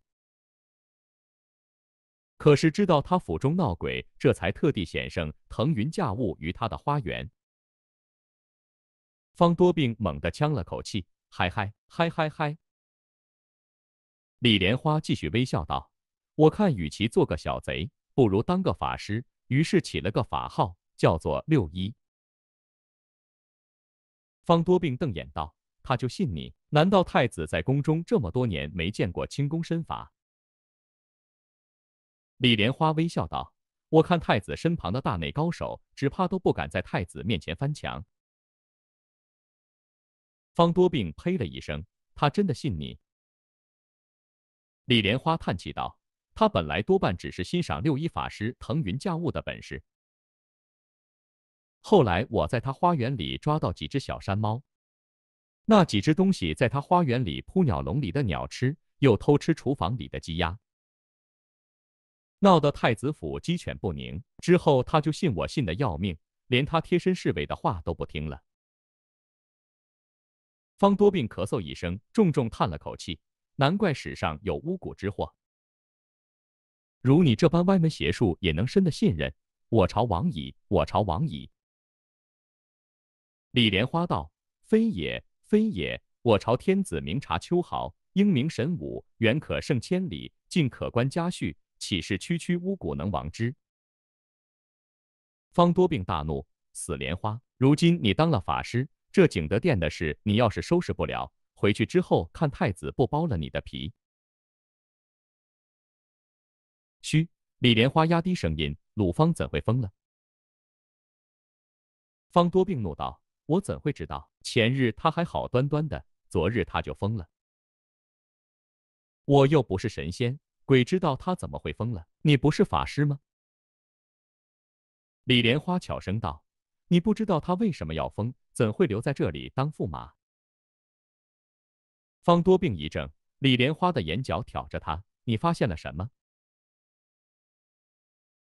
可是知道他府中闹鬼，这才特地显圣，腾云驾雾于他的花园。”方多病猛地呛了口气，嗨嗨嗨嗨嗨！李莲花继续微笑道：“我看，与其做个小贼，不如当个法师，于是起了个法号，叫做六一。”方多病瞪眼道：“他就信你？难道太子在宫中这么多年没见过轻功身法？”李莲花微笑道：“我看太子身旁的大内高手，只怕都不敢在太子面前翻墙。”方多病呸了一声：“他真的信你？”李莲花叹气道：“他本来多半只是欣赏六一法师腾云驾雾的本事。”后来我在他花园里抓到几只小山猫，那几只东西在他花园里扑鸟笼里的鸟吃，又偷吃厨房里的鸡鸭，闹得太子府鸡犬不宁。之后他就信我信的要命，连他贴身侍卫的话都不听了。方多病咳嗽一声，重重叹了口气，难怪史上有巫蛊之祸，如你这般歪门邪术也能深的信任，我朝王矣，我朝王矣。李莲花道：“非也，非也！我朝天子明察秋毫，英明神武，远可胜千里，近可观家畜，岂是区区巫蛊能亡之？”方多病大怒：“死莲花！如今你当了法师，这景德殿的事你要是收拾不了，回去之后看太子不剥了你的皮！”嘘，李莲花压低声音：“鲁方怎会疯了？”方多病怒道。我怎会知道？前日他还好端端的，昨日他就疯了。我又不是神仙，鬼知道他怎么会疯了。你不是法师吗？李莲花巧声道：“你不知道他为什么要疯，怎会留在这里当驸马？”方多病一怔，李莲花的眼角挑着他：“你发现了什么？”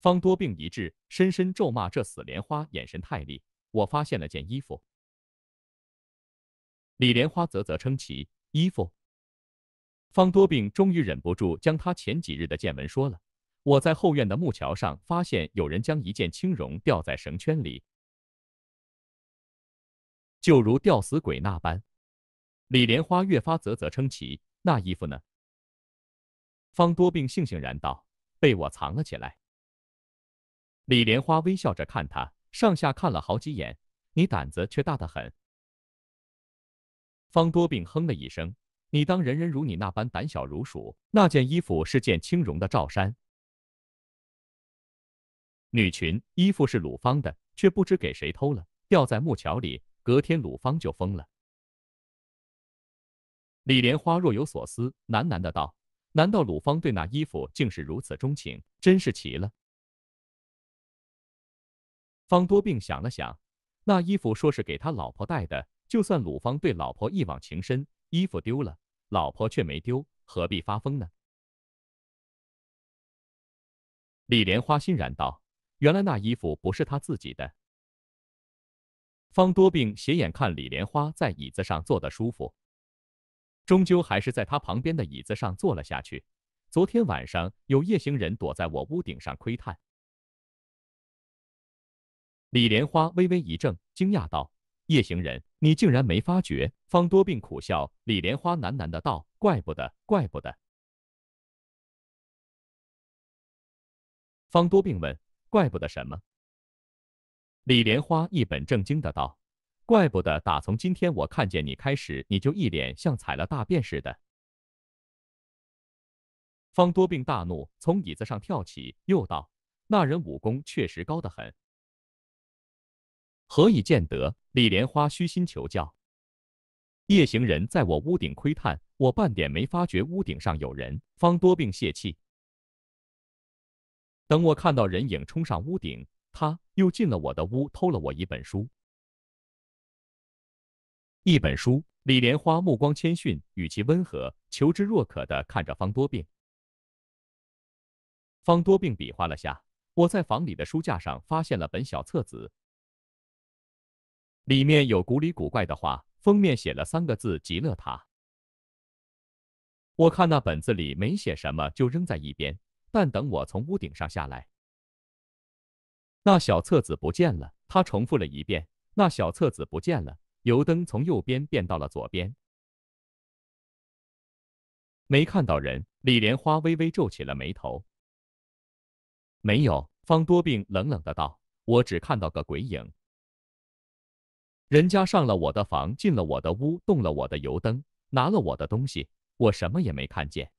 方多病一滞，深深咒骂：“这死莲花，眼神太厉。”我发现了件衣服。李莲花啧啧称奇。衣服？方多病终于忍不住将他前几日的见闻说了。我在后院的木桥上发现有人将一件青绒吊在绳圈里，就如吊死鬼那般。李莲花越发啧啧称奇。那衣服呢？方多病悻悻然道：“被我藏了起来。”李莲花微笑着看他。上下看了好几眼，你胆子却大得很。方多病哼了一声：“你当人人如你那般胆小如鼠？”那件衣服是件轻绒的罩衫，女裙衣服是鲁芳的，却不知给谁偷了，掉在木桥里。隔天鲁芳就疯了。李莲花若有所思，喃喃的道：“难道鲁芳对那衣服竟是如此钟情？真是奇了。”方多病想了想，那衣服说是给他老婆戴的，就算鲁芳对老婆一往情深，衣服丢了，老婆却没丢，何必发疯呢？李莲花欣然道：“原来那衣服不是他自己的。”方多病斜眼看李莲花在椅子上坐的舒服，终究还是在他旁边的椅子上坐了下去。昨天晚上有夜行人躲在我屋顶上窥探。李莲花微微一怔，惊讶道：“夜行人，你竟然没发觉？”方多病苦笑。李莲花喃喃的道：“怪不得，怪不得。”方多病问：“怪不得什么？”李莲花一本正经的道：“怪不得，打从今天我看见你开始，你就一脸像踩了大便似的。”方多病大怒，从椅子上跳起，又道：“那人武功确实高得很。”何以见得？李莲花虚心求教。夜行人在我屋顶窥探，我半点没发觉屋顶上有人。方多病泄气。等我看到人影冲上屋顶，他又进了我的屋，偷了我一本书。一本书。李莲花目光谦逊，语气温和，求知若渴的看着方多病。方多病比划了下，我在房里的书架上发现了本小册子。里面有古里古怪的话，封面写了三个字“极乐塔”。我看那本子里没写什么，就扔在一边。但等我从屋顶上下来，那小册子不见了。他重复了一遍：“那小册子不见了。”油灯从右边变到了左边，没看到人。李莲花微微皱起了眉头。没有。方多病冷冷的道：“我只看到个鬼影。”人家上了我的房，进了我的屋，动了我的油灯，拿了我的东西，我什么也没看见。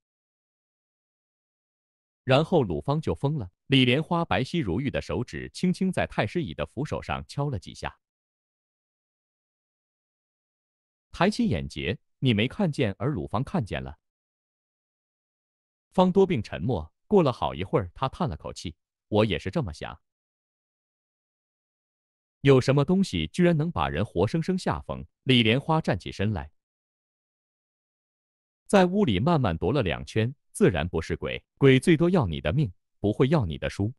然后鲁芳就疯了。李莲花白皙如玉的手指轻轻在太师椅的扶手上敲了几下，抬起眼睫：“你没看见，而鲁芳看见了。”方多病沉默，过了好一会儿，他叹了口气：“我也是这么想。”有什么东西居然能把人活生生吓疯？李莲花站起身来，在屋里慢慢踱了两圈，自然不是鬼。鬼最多要你的命，不会要你的书。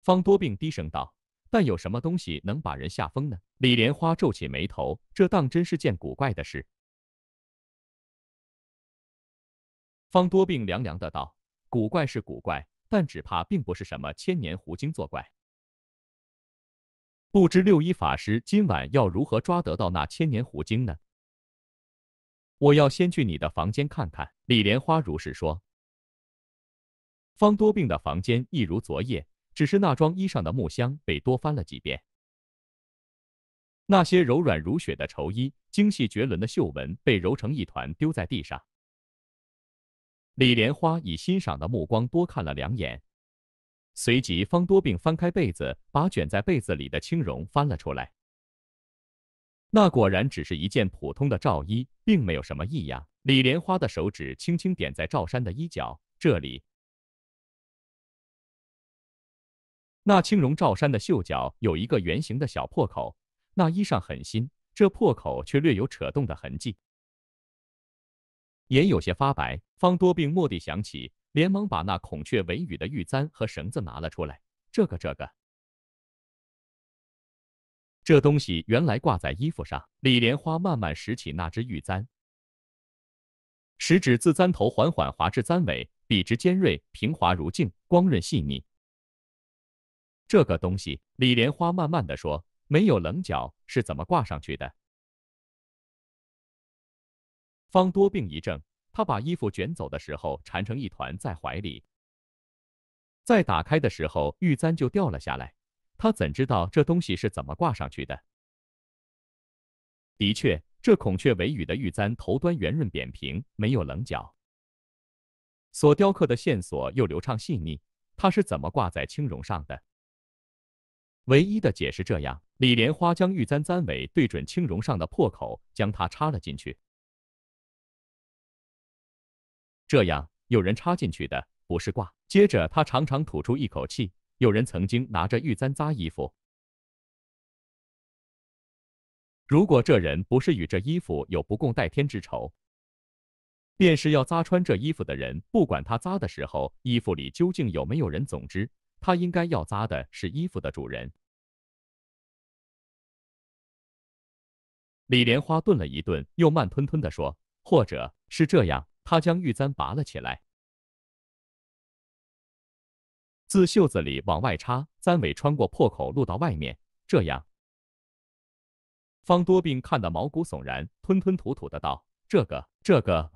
方多病低声道：“但有什么东西能把人吓疯呢？”李莲花皱起眉头：“这当真是件古怪的事。”方多病凉凉的道：“古怪是古怪，但只怕并不是什么千年狐精作怪。”不知六一法师今晚要如何抓得到那千年狐精呢？我要先去你的房间看看。”李莲花如实说。方多病的房间一如昨夜，只是那装衣裳的木箱被多翻了几遍。那些柔软如雪的绸衣，精细绝伦的绣纹被揉成一团丢在地上。李莲花以欣赏的目光多看了两眼。随即，方多病翻开被子，把卷在被子里的青绒翻了出来。那果然只是一件普通的罩衣，并没有什么异样。李莲花的手指轻轻点在罩衫的衣角这里，那青绒罩衫的袖角有一个圆形的小破口。那衣裳很新，这破口却略有扯动的痕迹，也有些发白。方多病蓦地想起。连忙把那孔雀尾羽的玉簪和绳子拿了出来。这个，这个，这东西原来挂在衣服上。李莲花慢慢拾起那只玉簪，食指自簪头缓缓滑至簪尾，笔直尖锐，平滑如镜，光润细腻。这个东西，李莲花慢慢的说，没有棱角，是怎么挂上去的？方多病一怔。他把衣服卷走的时候，缠成一团在怀里。再打开的时候，玉簪就掉了下来。他怎知道这东西是怎么挂上去的？的确，这孔雀尾羽的玉簪头端圆润扁平，没有棱角，所雕刻的线索又流畅细腻。它是怎么挂在青绒上的？唯一的解释这样：李莲花将玉簪簪尾对准青绒上的破口，将它插了进去。这样，有人插进去的不是挂。接着，他长长吐出一口气。有人曾经拿着玉簪扎衣服。如果这人不是与这衣服有不共戴天之仇，便是要扎穿这衣服的人。不管他扎的时候衣服里究竟有没有人，总之，他应该要扎的是衣服的主人。李莲花顿了一顿，又慢吞吞地说：“或者是这样。”他将玉簪拔了起来，自袖子里往外插，簪尾穿过破口露到外面。这样，方多病看得毛骨悚然，吞吞吐吐的道：“这个，这个，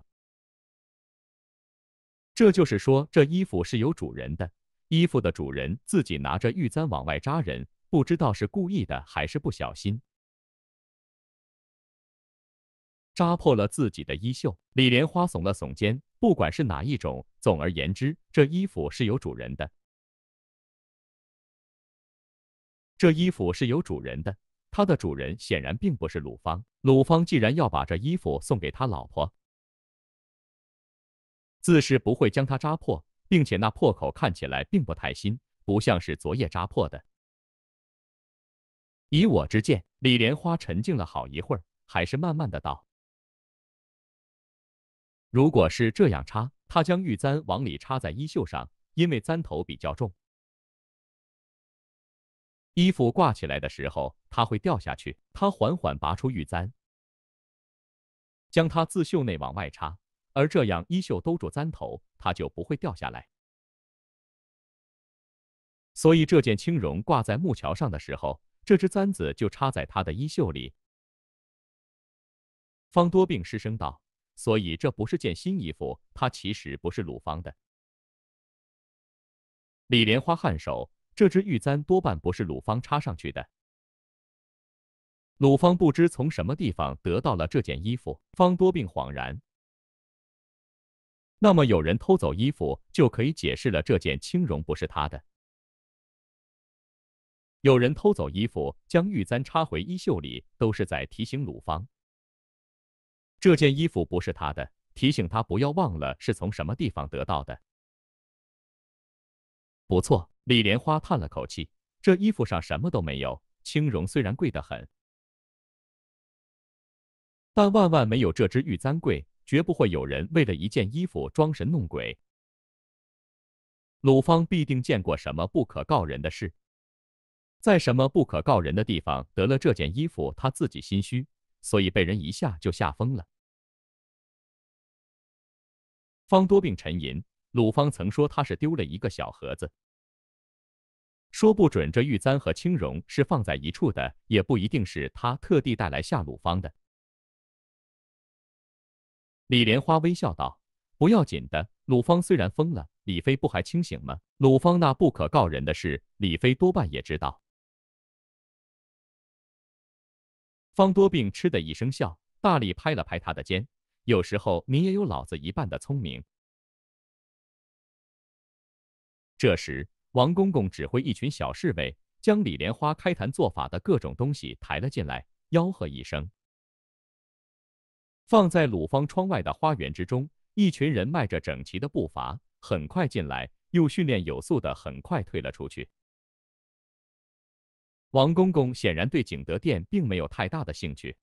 这就是说，这衣服是有主人的，衣服的主人自己拿着玉簪往外扎人，不知道是故意的还是不小心。”扎破了自己的衣袖，李莲花耸了耸肩。不管是哪一种，总而言之，这衣服是有主人的。这衣服是有主人的，他的主人显然并不是鲁芳。鲁芳既然要把这衣服送给他老婆，自是不会将它扎破，并且那破口看起来并不太新，不像是昨夜扎破的。以我之见，李莲花沉静了好一会儿，还是慢慢的道。如果是这样插，他将玉簪往里插在衣袖上，因为簪头比较重，衣服挂起来的时候它会掉下去。他缓缓拔出玉簪，将它自袖内往外插，而这样衣袖兜住簪头，它就不会掉下来。所以这件青绒挂在木桥上的时候，这只簪子就插在他的衣袖里。方多病失声道。所以这不是件新衣服，它其实不是鲁方的。李莲花颔首，这只玉簪多半不是鲁方插上去的。鲁方不知从什么地方得到了这件衣服，方多病恍然。那么有人偷走衣服，就可以解释了，这件青绒不是他的。有人偷走衣服，将玉簪插回衣袖里，都是在提醒鲁方。这件衣服不是他的，提醒他不要忘了是从什么地方得到的。不错，李莲花叹了口气，这衣服上什么都没有。青绒虽然贵得很，但万万没有这只玉簪贵，绝不会有人为了一件衣服装神弄鬼。鲁芳必定见过什么不可告人的事，在什么不可告人的地方得了这件衣服，他自己心虚，所以被人一下就吓疯了。方多病沉吟，鲁方曾说他是丢了一个小盒子，说不准这玉簪和青绒是放在一处的，也不一定是他特地带来吓鲁方的。李莲花微笑道：“不要紧的，鲁方虽然疯了，李飞不还清醒吗？鲁方那不可告人的事，李飞多半也知道。”方多病嗤的一声笑，大力拍了拍他的肩。有时候你也有老子一半的聪明。这时，王公公指挥一群小侍卫将李莲花开坛做法的各种东西抬了进来，吆喝一声，放在鲁方窗外的花园之中。一群人迈着整齐的步伐，很快进来，又训练有素的很快退了出去。王公公显然对景德殿并没有太大的兴趣。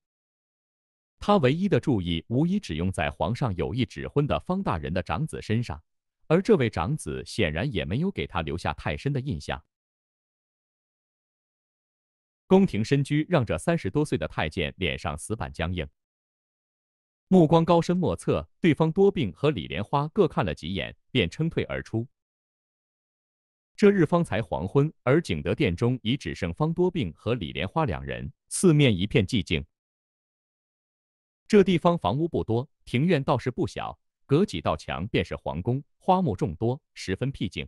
他唯一的注意，无疑只用在皇上有意指婚的方大人的长子身上，而这位长子显然也没有给他留下太深的印象。宫廷深居，让这三十多岁的太监脸上死板僵硬，目光高深莫测。对方多病和李莲花各看了几眼，便称退而出。这日方才黄昏，而景德殿中已只剩方多病和李莲花两人，四面一片寂静。这地方房屋不多，庭院倒是不小，隔几道墙便是皇宫，花木众多，十分僻静。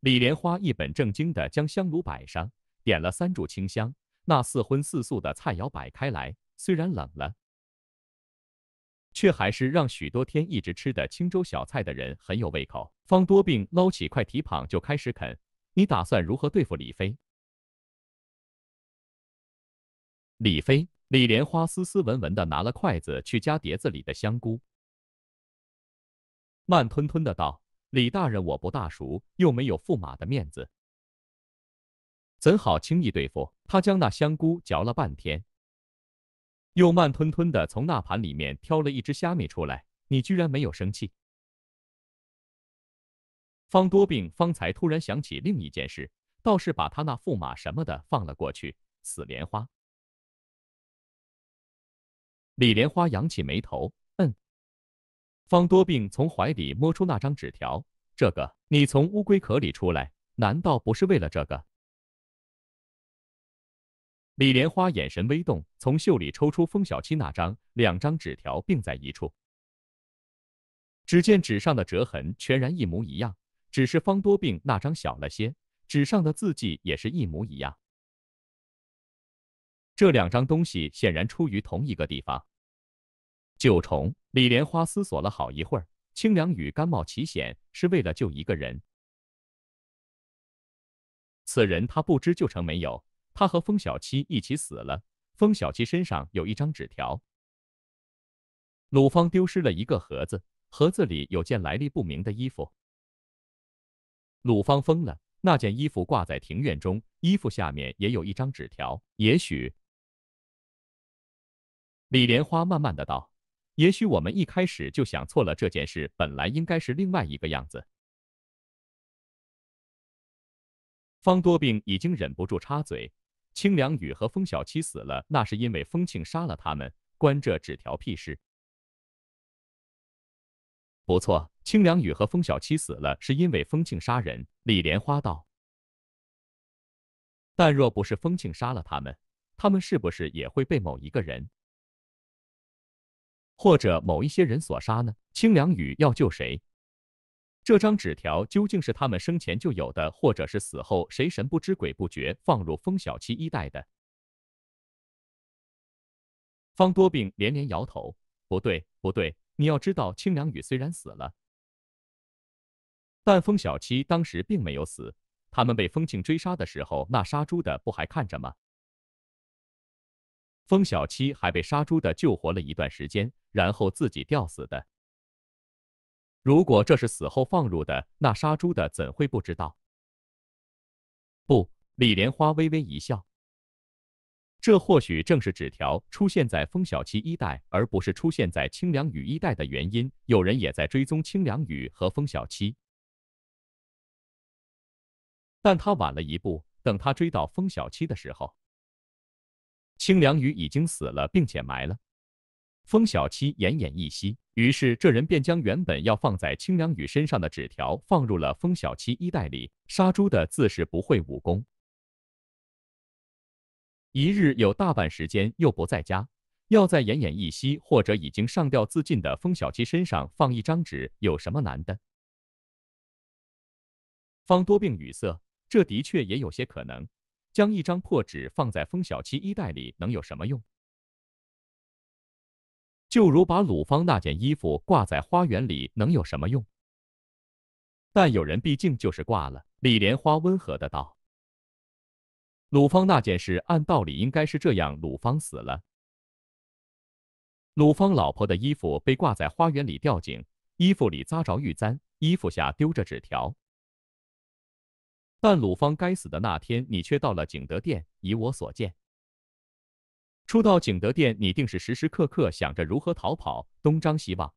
李莲花一本正经地将香炉摆上，点了三炷清香，那四荤四素的菜肴摆开来，虽然冷了，却还是让许多天一直吃的清粥小菜的人很有胃口。方多病捞起块蹄膀就开始啃。你打算如何对付李飞？李飞。李莲花斯斯文文的拿了筷子去夹碟子里的香菇，慢吞吞的道：“李大人，我不大熟，又没有驸马的面子，怎好轻易对付？”他将那香菇嚼了半天，又慢吞吞地从那盘里面挑了一只虾米出来。你居然没有生气？方多病方才突然想起另一件事，倒是把他那驸马什么的放了过去。死莲花！李莲花扬起眉头，嗯。方多病从怀里摸出那张纸条，这个你从乌龟壳里出来，难道不是为了这个？李莲花眼神微动，从袖里抽出风小七那张，两张纸条并在一处。只见纸上的折痕全然一模一样，只是方多病那张小了些，纸上的字迹也是一模一样。这两张东西显然出于同一个地方。九重李莲花思索了好一会儿，清凉雨甘冒奇险是为了救一个人，此人他不知救成没有。他和风小七一起死了，风小七身上有一张纸条。鲁芳丢失了一个盒子，盒子里有件来历不明的衣服。鲁芳疯了，那件衣服挂在庭院中，衣服下面也有一张纸条，也许。李莲花慢慢的道：“也许我们一开始就想错了，这件事本来应该是另外一个样子。”方多病已经忍不住插嘴：“清凉雨和风小七死了，那是因为风庆杀了他们，关这纸条屁事。”不错，清凉雨和风小七死了，是因为风庆杀人。李莲花道：“但若不是风庆杀了他们，他们是不是也会被某一个人？”或者某一些人所杀呢？清凉雨要救谁？这张纸条究竟是他们生前就有的，或者是死后谁神不知鬼不觉放入风小七衣袋的？方多病连连摇头：“不对，不对！你要知道，清凉雨虽然死了，但风小七当时并没有死。他们被风庆追杀的时候，那杀猪的不还看着吗？”风小七还被杀猪的救活了一段时间，然后自己吊死的。如果这是死后放入的，那杀猪的怎会不知道？不，李莲花微微一笑，这或许正是纸条出现在风小七衣袋，而不是出现在清凉雨衣袋的原因。有人也在追踪清凉雨和风小七，但他晚了一步。等他追到风小七的时候。清凉雨已经死了，并且埋了。风小七奄奄一息，于是这人便将原本要放在清凉雨身上的纸条放入了风小七衣袋里。杀猪的自是不会武功，一日有大半时间又不在家，要在奄奄一息或者已经上吊自尽的风小七身上放一张纸，有什么难的？方多病语塞，这的确也有些可能。将一张破纸放在封小七衣袋里能有什么用？就如把鲁芳那件衣服挂在花园里能有什么用？但有人毕竟就是挂了。李莲花温和的道：“鲁芳那件事，按道理应该是这样：鲁芳死了，鲁芳老婆的衣服被挂在花园里吊颈，衣服里扎着玉簪，衣服下丢着纸条。”但鲁芳该死的那天，你却到了景德殿。以我所见，初到景德殿，你定是时时刻刻想着如何逃跑，东张西望，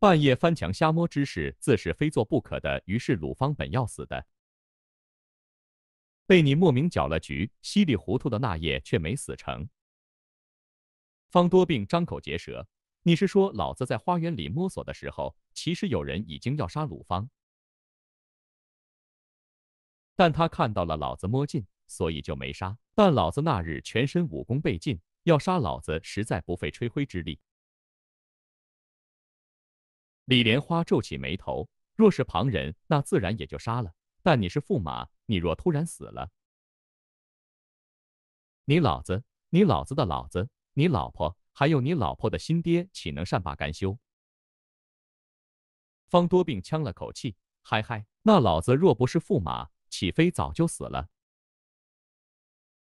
半夜翻墙瞎摸之事，自是非做不可的。于是鲁芳本要死的，被你莫名搅了局，稀里糊涂的那夜却没死成。方多病张口结舌：“你是说，老子在花园里摸索的时候，其实有人已经要杀鲁芳？”但他看到了老子摸进，所以就没杀。但老子那日全身武功被禁，要杀老子实在不费吹灰之力。李莲花皱起眉头，若是旁人，那自然也就杀了。但你是驸马，你若突然死了，你老子、你老子的老子、你老婆，还有你老婆的新爹，岂能善罢甘休？方多病呛了口气，嗨嗨，那老子若不是驸马。岂非早就死了。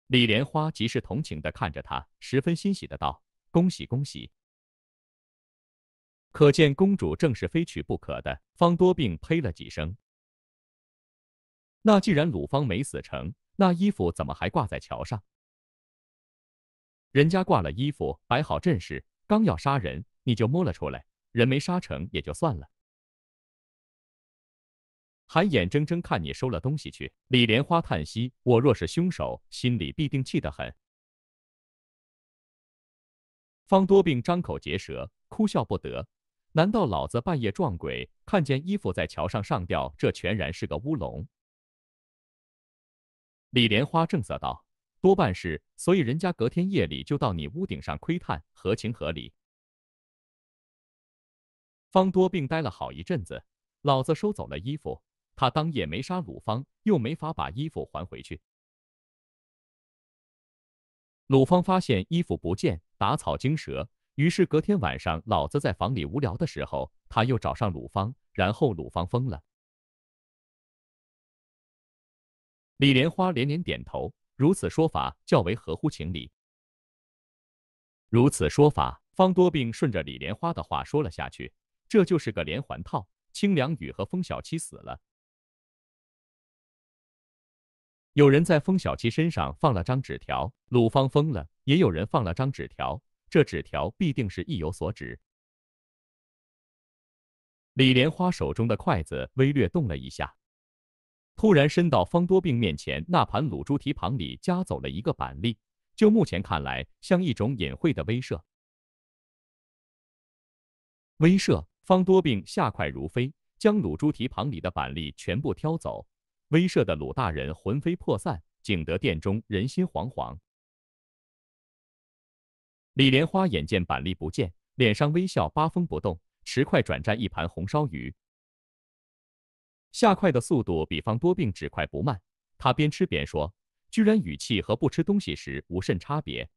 李莲花极是同情的看着他，十分欣喜的道：“恭喜恭喜！”可见公主正是非娶不可的。方多病呸了几声。那既然鲁芳没死成，那衣服怎么还挂在桥上？人家挂了衣服，摆好阵势，刚要杀人，你就摸了出来，人没杀成也就算了。还眼睁睁看你收了东西去。李莲花叹息：“我若是凶手，心里必定气得很。”方多病张口结舌，哭笑不得。难道老子半夜撞鬼，看见衣服在桥上上吊？这全然是个乌龙。李莲花正色道：“多半是，所以人家隔天夜里就到你屋顶上窥探，合情合理。”方多病呆了好一阵子。老子收走了衣服。他当夜没杀鲁芳，又没法把衣服还回去。鲁芳发现衣服不见，打草惊蛇，于是隔天晚上，老子在房里无聊的时候，他又找上鲁芳，然后鲁芳疯了。李莲花连连点头，如此说法较为合乎情理。如此说法，方多病顺着李莲花的话说了下去，这就是个连环套，清凉雨和风小七死了。有人在封小七身上放了张纸条，鲁芳疯了；也有人放了张纸条，这纸条必定是意有所指。李莲花手中的筷子微略动了一下，突然伸到方多病面前那盘卤猪蹄旁里夹走了一个板栗。就目前看来，像一种隐晦的威慑。威慑方多病下筷如飞，将卤猪蹄旁里的板栗全部挑走。威慑的鲁大人魂飞魄散，景德殿中人心惶惶。李莲花眼见板栗不见，脸上微笑八风不动，持筷转战一盘红烧鱼，下筷的速度比方多病只快不慢。他边吃边说，居然语气和不吃东西时无甚差别，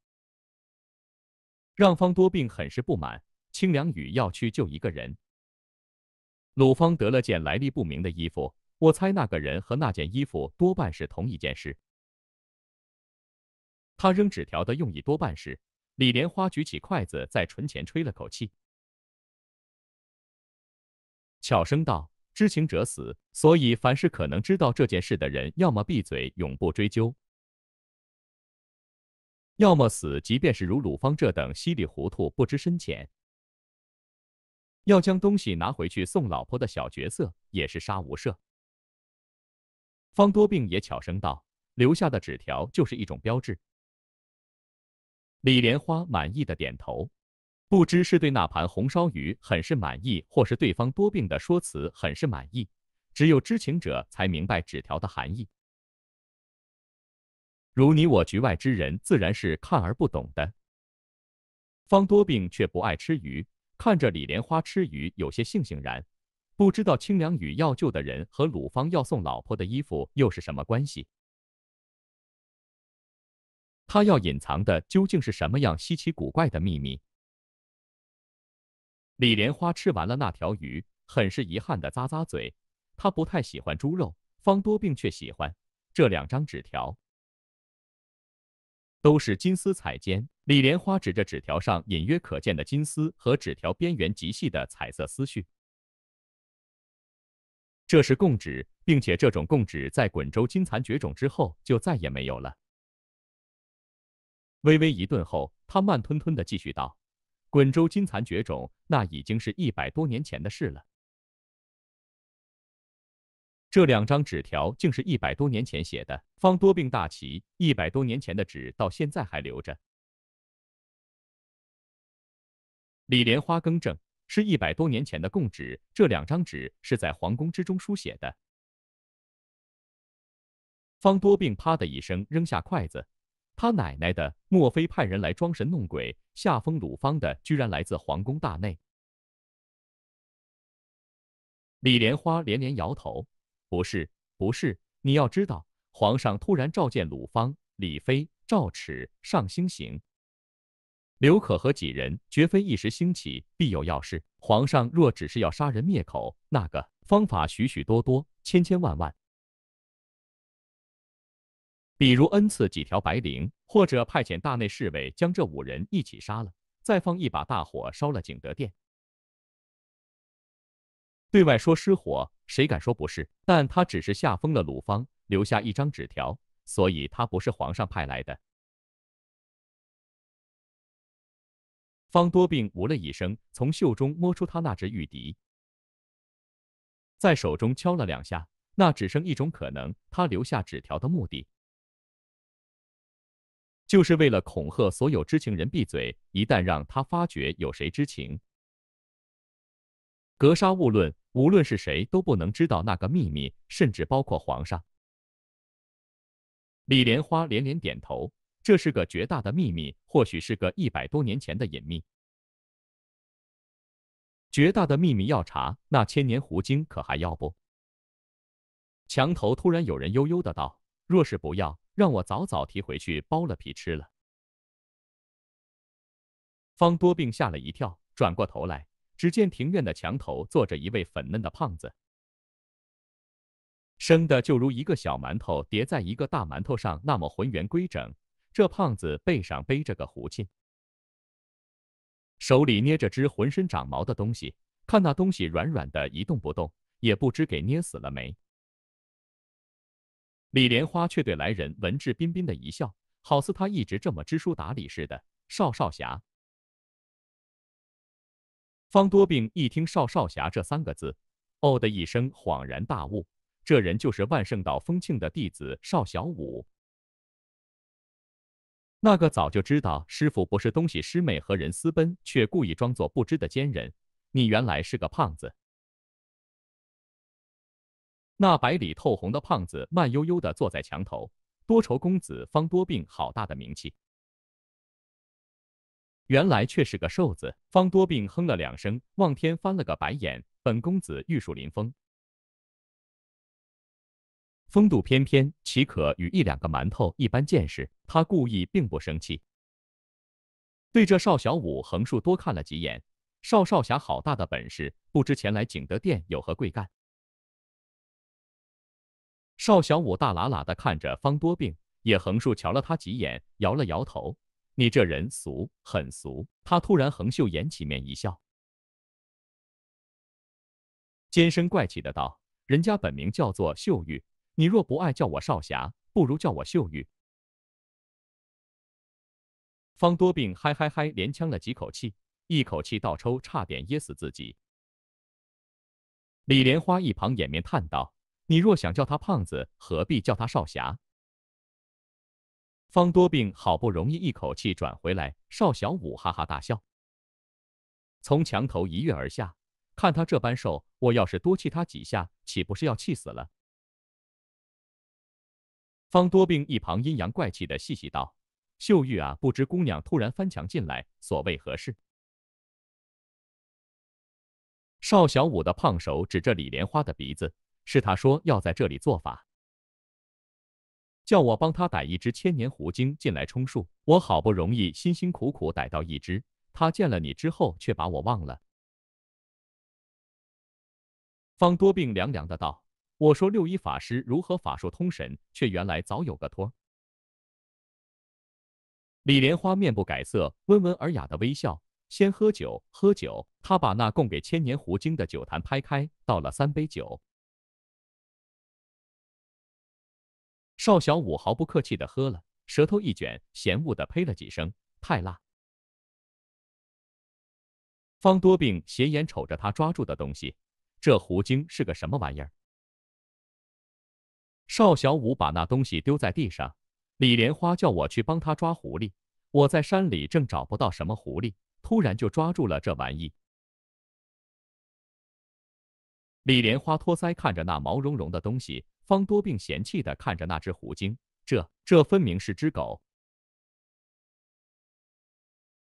让方多病很是不满。清凉雨要去救一个人，鲁方得了件来历不明的衣服。我猜那个人和那件衣服多半是同一件事。他扔纸条的用意多半是……李莲花举起筷子，在唇前吹了口气，悄声道：“知情者死，所以凡是可能知道这件事的人，要么闭嘴，永不追究；要么死。即便是如鲁芳这等稀里糊涂、不知深浅，要将东西拿回去送老婆的小角色，也是杀无赦。”方多病也悄声道：“留下的纸条就是一种标志。”李莲花满意的点头，不知是对那盘红烧鱼很是满意，或是对方多病的说辞很是满意。只有知情者才明白纸条的含义，如你我局外之人，自然是看而不懂的。方多病却不爱吃鱼，看着李莲花吃鱼，有些悻悻然。不知道清凉雨要救的人和鲁芳要送老婆的衣服又是什么关系？他要隐藏的究竟是什么样稀奇古怪的秘密？李莲花吃完了那条鱼，很是遗憾的咂咂嘴。他不太喜欢猪肉，方多病却喜欢。这两张纸条都是金丝彩笺。李莲花指着纸条上隐约可见的金丝和纸条边缘极细的彩色丝絮。这是供纸，并且这种供纸在滚州金蚕绝种之后就再也没有了。微微一顿后，他慢吞吞的继续道：“滚州金蚕绝种，那已经是一百多年前的事了。这两张纸条竟是一百多年前写的。方多病大奇，一百多年前的纸到现在还留着。”李莲花更正。是一百多年前的供纸，这两张纸是在皇宫之中书写的。方多病啪的一声扔下筷子，他奶奶的，莫非派人来装神弄鬼，吓疯鲁方的居然来自皇宫大内？李莲花连连摇头，不是，不是，你要知道，皇上突然召见鲁方、李妃、赵齿、尚星行。刘可和几人绝非一时兴起，必有要事。皇上若只是要杀人灭口，那个方法许许多多，千千万万。比如恩赐几条白绫，或者派遣大内侍卫将这五人一起杀了，再放一把大火烧了景德殿，对外说失火，谁敢说不是？但他只是吓疯了鲁方，留下一张纸条，所以他不是皇上派来的。方多病无了一声，从袖中摸出他那只玉笛，在手中敲了两下。那只剩一种可能，他留下纸条的目的，就是为了恐吓所有知情人闭嘴。一旦让他发觉有谁知情，格杀勿论。无论是谁，都不能知道那个秘密，甚至包括皇上。李莲花连连点头。这是个绝大的秘密，或许是个一百多年前的隐秘。绝大的秘密要查，那千年狐精可还要不？墙头突然有人悠悠的道：“若是不要，让我早早提回去，剥了皮吃了。”方多病吓了一跳，转过头来，只见庭院的墙头坐着一位粉嫩的胖子，生的就如一个小馒头叠在一个大馒头上那么浑圆规整。这胖子背上背着个胡琴，手里捏着只浑身长毛的东西，看那东西软软的，一动不动，也不知给捏死了没。李莲花却对来人文质彬彬的一笑，好似他一直这么知书达理似的。邵少侠，方多病一听“邵少侠”这三个字，哦的一声恍然大悟，这人就是万圣岛风庆的弟子邵小五。那个早就知道师傅不是东西，师妹和人私奔，却故意装作不知的奸人。你原来是个胖子。那白里透红的胖子慢悠悠的坐在墙头。多愁公子方多病，好大的名气。原来却是个瘦子。方多病哼了两声，望天翻了个白眼。本公子玉树临风。风度翩翩，岂可与一两个馒头一般见识？他故意并不生气，对这邵小五横竖多看了几眼。邵少侠好大的本事，不知前来景德殿有何贵干？邵小五大喇喇的看着方多病，也横竖瞧了他几眼，摇了摇头：“你这人俗，很俗。”他突然横袖掩起面，一笑，尖声怪气的道：“人家本名叫做秀玉。”你若不爱叫我少侠，不如叫我秀玉。方多病嗨嗨嗨，连呛了几口气，一口气倒抽，差点噎死自己。李莲花一旁掩面叹道：“你若想叫他胖子，何必叫他少侠？”方多病好不容易一口气转回来，邵小五哈哈大笑，从墙头一跃而下。看他这般瘦，我要是多气他几下，岂不是要气死了？方多病一旁阴阳怪气的细细道：“秀玉啊，不知姑娘突然翻墙进来，所为何事？”邵小五的胖手指着李莲花的鼻子：“是他说要在这里做法，叫我帮他逮一只千年狐精进来充数。我好不容易辛辛苦苦逮到一只，他见了你之后却把我忘了。”方多病凉凉的道。我说六一法师如何法术通神，却原来早有个托。李莲花面不改色，温文尔雅的微笑。先喝酒，喝酒。他把那供给千年狐精的酒坛拍开，倒了三杯酒。邵小五毫不客气的喝了，舌头一卷，嫌恶的呸了几声，太辣。方多病斜眼瞅着他抓住的东西，这狐精是个什么玩意儿？邵小五把那东西丢在地上，李莲花叫我去帮他抓狐狸。我在山里正找不到什么狐狸，突然就抓住了这玩意。李莲花托腮看着那毛茸茸的东西，方多病嫌弃的看着那只狐精，这这分明是只狗。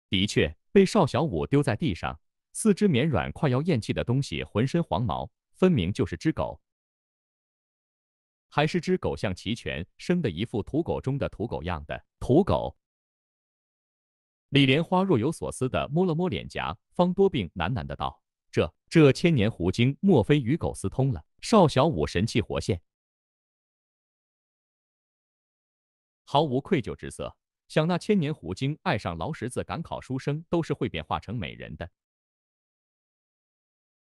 的确，被邵小五丢在地上，四肢绵软、快要咽气的东西，浑身黄毛，分明就是只狗。还是只狗相齐全，生的一副土狗中的土狗样的土狗。李莲花若有所思地摸了摸脸颊，方多病喃喃地道：“这这千年狐精，莫非与狗私通了？”邵小武神气活现，毫无愧疚之色。想那千年狐精爱上劳什子赶考书生，都是会变化成美人的。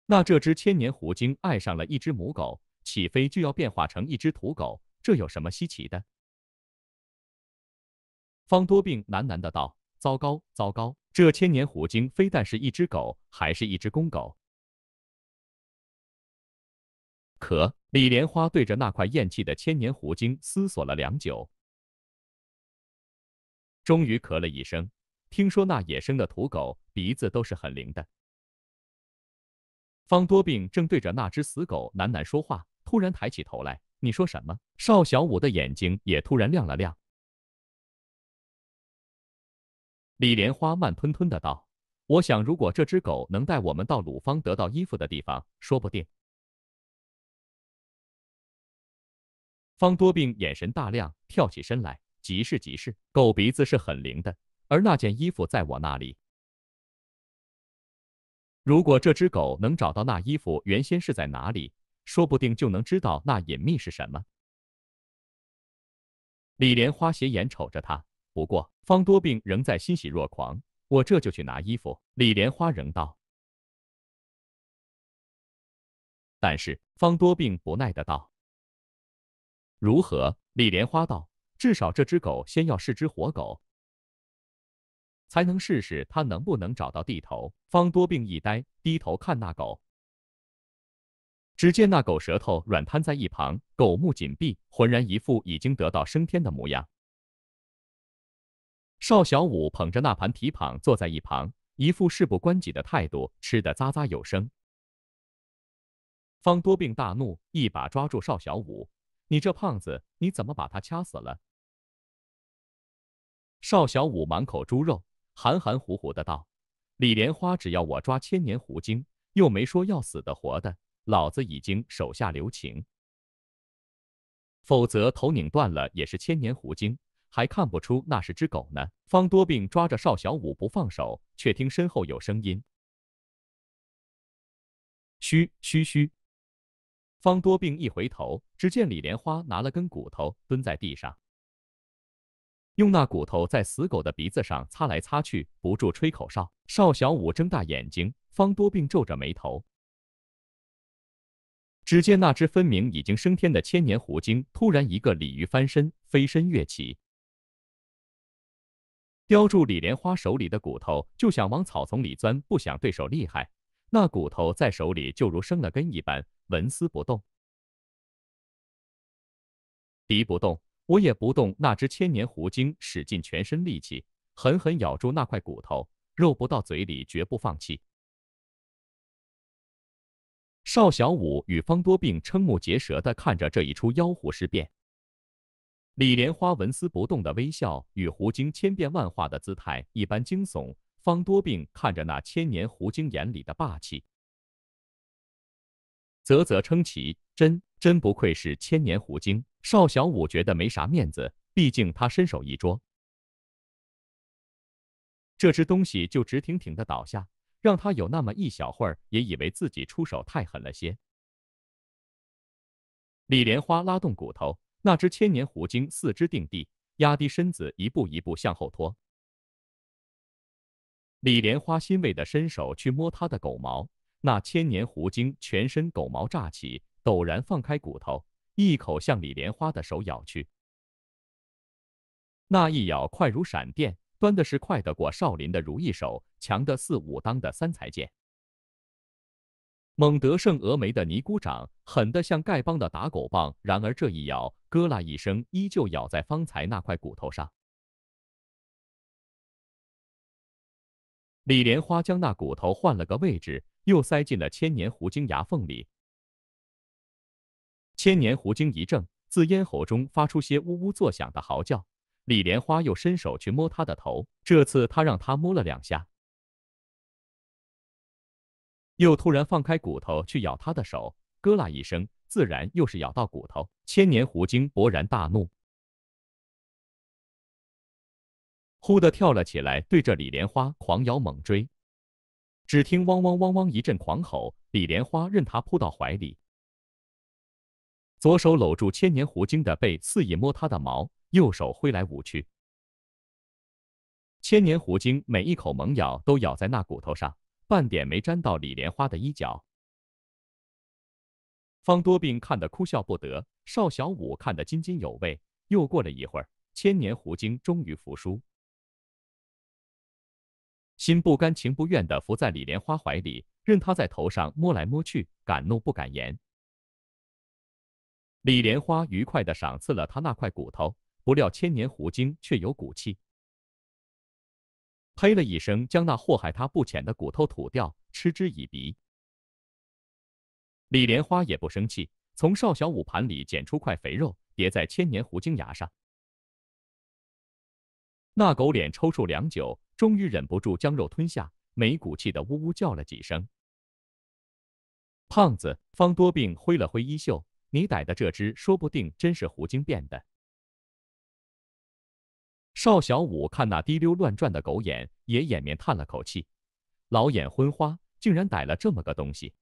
那这只千年狐精爱上了一只母狗。起飞就要变化成一只土狗，这有什么稀奇的？方多病喃喃的道：“糟糕，糟糕！这千年狐精非但是一只狗，还是一只公狗。”咳！李莲花对着那块咽气的千年狐精思索了良久，终于咳了一声。听说那野生的土狗鼻子都是很灵的。方多病正对着那只死狗喃喃说话。突然抬起头来，你说什么？邵小五的眼睛也突然亮了亮。李莲花慢吞吞的道：“我想，如果这只狗能带我们到鲁芳得到衣服的地方，说不定。”方多病眼神大亮，跳起身来：“急是急是，狗鼻子是很灵的。而那件衣服在我那里。如果这只狗能找到那衣服，原先是在哪里？”说不定就能知道那隐秘是什么。李莲花斜眼瞅着他，不过方多病仍在欣喜若狂。我这就去拿衣服。李莲花仍道。但是方多病不耐的道：“如何？”李莲花道：“至少这只狗先要是只活狗，才能试试它能不能找到地头。”方多病一呆，低头看那狗。只见那狗舌头软瘫在一旁，狗目紧闭，浑然一副已经得到升天的模样。邵小五捧着那盘蹄膀坐在一旁，一副事不关己的态度，吃得咂咂有声。方多病大怒，一把抓住邵小五：“你这胖子，你怎么把他掐死了？”邵小五满口猪肉，含含糊糊的道：“李莲花只要我抓千年狐精，又没说要死的活的。”老子已经手下留情，否则头拧断了也是千年狐精，还看不出那是只狗呢。方多病抓着邵小五不放手，却听身后有声音，嘘嘘嘘。方多病一回头，只见李莲花拿了根骨头蹲在地上，用那骨头在死狗的鼻子上擦来擦去，不住吹口哨。邵小五睁大眼睛，方多病皱着眉头。只见那只分明已经升天的千年狐精，突然一个鲤鱼翻身，飞身跃起，叼住李莲花手里的骨头，就想往草丛里钻。不想对手厉害，那骨头在手里就如生了根一般，纹丝不动。敌不动，我也不动。那只千年狐精使尽全身力气，狠狠咬住那块骨头，肉不到嘴里，绝不放弃。邵小五与方多病瞠目结舌的看着这一出妖狐尸变，李莲花纹丝不动的微笑与狐精千变万化的姿态一般惊悚。方多病看着那千年狐精眼里的霸气，啧啧称奇，真真不愧是千年狐精。邵小五觉得没啥面子，毕竟他身手一拙。这只东西就直挺挺的倒下。让他有那么一小会儿也以为自己出手太狠了些。李莲花拉动骨头，那只千年狐精四肢定地，压低身子，一步一步向后拖。李莲花欣慰的伸手去摸他的狗毛，那千年狐精全身狗毛炸起，陡然放开骨头，一口向李莲花的手咬去。那一咬快如闪电，端的是快得过少林的如意手。强的四武当的三才剑，猛得胜峨眉的尼姑掌，狠的像丐帮的打狗棒。然而这一咬，咯啦一声，依旧咬在方才那块骨头上。李莲花将那骨头换了个位置，又塞进了千年狐精牙缝里。千年狐精一怔，自咽喉中发出些呜呜作响的嚎叫。李莲花又伸手去摸他的头，这次他让他摸了两下。又突然放开骨头去咬他的手，咯啦一声，自然又是咬到骨头。千年狐精勃然大怒，忽地跳了起来，对着李莲花狂咬猛追。只听汪汪汪汪一阵狂吼，李莲花任他扑到怀里，左手搂住千年狐精的背，肆意摸它的毛，右手挥来舞去。千年狐精每一口猛咬，都咬在那骨头上。半点没沾到李莲花的衣角，方多病看得哭笑不得，邵小五看得津津有味。又过了一会儿，千年狐精终于服输，心不甘情不愿的伏在李莲花怀里，任他在头上摸来摸去，敢怒不敢言。李莲花愉快的赏赐了他那块骨头，不料千年狐精却有骨气。呸了一声，将那祸害他不浅的骨头吐掉，嗤之以鼻。李莲花也不生气，从邵小五盘里捡出块肥肉，叠在千年狐精牙上。那狗脸抽搐良久，终于忍不住将肉吞下，没骨气的呜呜叫了几声。胖子方多病挥了挥衣袖：“你逮的这只，说不定真是狐精变的。”赵小五看那滴溜乱转的狗眼，也掩面叹了口气，老眼昏花，竟然逮了这么个东西。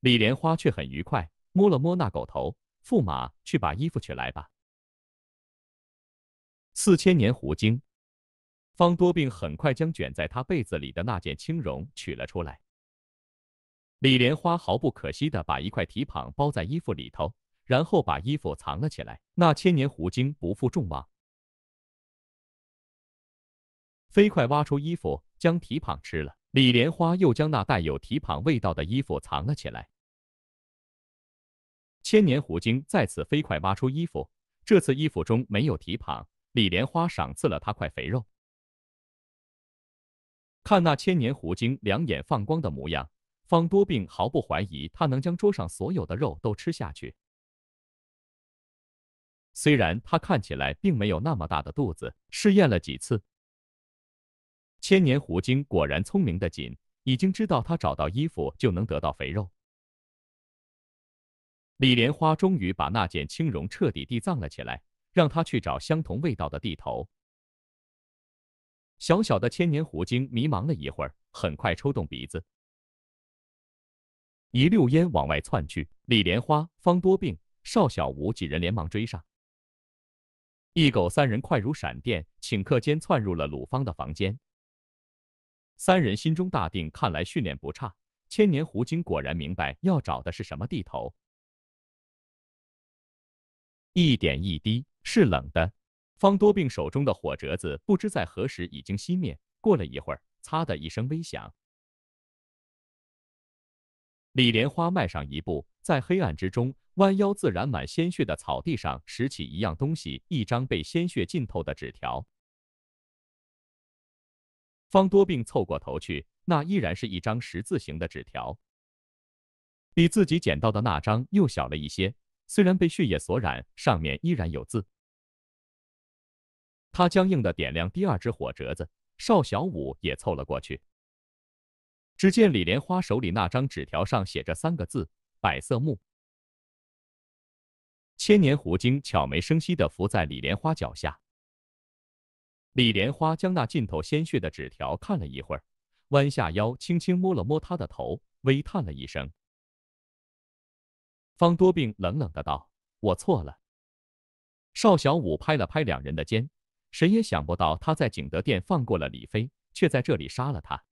李莲花却很愉快，摸了摸那狗头，驸马，去把衣服取来吧。四千年狐精，方多病很快将卷在他被子里的那件青绒取了出来。李莲花毫不可惜的把一块蹄膀包在衣服里头。然后把衣服藏了起来。那千年狐精不负众望，飞快挖出衣服，将蹄膀吃了。李莲花又将那带有蹄膀味道的衣服藏了起来。千年狐精再次飞快挖出衣服，这次衣服中没有蹄膀。李莲花赏赐了他块肥肉。看那千年狐精两眼放光的模样，方多病毫不怀疑他能将桌上所有的肉都吃下去。虽然他看起来并没有那么大的肚子，试验了几次，千年狐精果然聪明的紧，已经知道他找到衣服就能得到肥肉。李莲花终于把那件青绒彻底地藏了起来，让他去找相同味道的地头。小小的千年狐精迷茫了一会儿，很快抽动鼻子，一溜烟往外窜去。李莲花、方多病、邵小武几人连忙追上。一狗三人快如闪电，顷刻间窜入了鲁方的房间。三人心中大定，看来训练不差。千年狐精果然明白要找的是什么地头。一点一滴是冷的。方多病手中的火折子不知在何时已经熄灭。过了一会儿，擦的一声微响，李莲花迈上一步，在黑暗之中。弯腰，自然满鲜血的草地上拾起一样东西，一张被鲜血浸透的纸条。方多病凑过头去，那依然是一张十字形的纸条，比自己捡到的那张又小了一些。虽然被血液所染，上面依然有字。他僵硬的点亮第二支火折子，邵小五也凑了过去。只见李莲花手里那张纸条上写着三个字：百色木。千年狐精悄没声息地伏在李莲花脚下，李莲花将那浸透鲜血的纸条看了一会儿，弯下腰轻轻摸了摸他的头，微叹了一声。方多病冷冷的道：“我错了。”邵小五拍了拍两人的肩，谁也想不到他在景德殿放过了李飞，却在这里杀了他。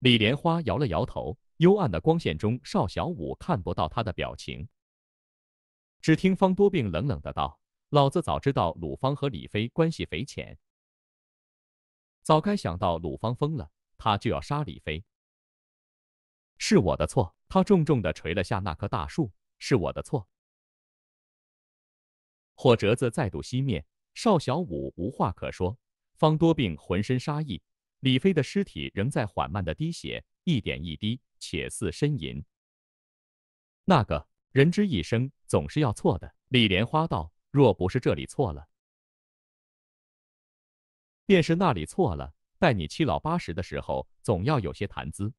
李莲花摇了摇头。幽暗的光线中，邵小五看不到他的表情。只听方多病冷冷的道：“老子早知道鲁芳和李飞关系匪浅，早该想到鲁芳疯了，他就要杀李飞。是我的错。”他重重的捶了下那棵大树，“是我的错。”火折子再度熄灭，邵小五无话可说。方多病浑身杀意，李飞的尸体仍在缓慢的滴血，一点一滴。且似呻吟。那个人之一生总是要错的。李莲花道：“若不是这里错了，便是那里错了。待你七老八十的时候，总要有些谈资。”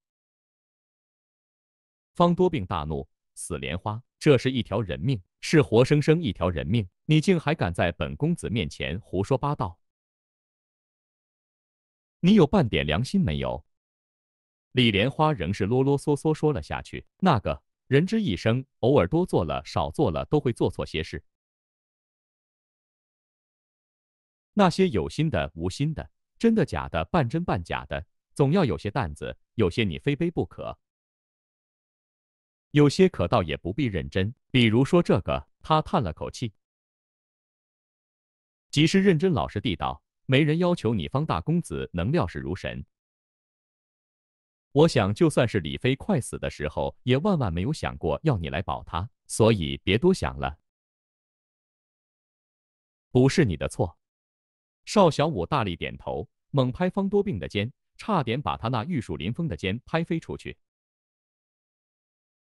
方多病大怒：“死莲花！这是一条人命，是活生生一条人命！你竟还敢在本公子面前胡说八道？你有半点良心没有？”李莲花仍是啰啰嗦嗦说了下去：“那个人之一生，偶尔多做了，少做了，都会做错些事。那些有心的、无心的，真的、假的，半真半假的，总要有些担子，有些你非背不可。有些可倒也不必认真。比如说这个。”他叹了口气，即使认真、老实、地道，没人要求你方大公子能料事如神。我想，就算是李飞快死的时候，也万万没有想过要你来保他，所以别多想了，不是你的错。邵小武大力点头，猛拍方多病的肩，差点把他那玉树临风的肩拍飞出去。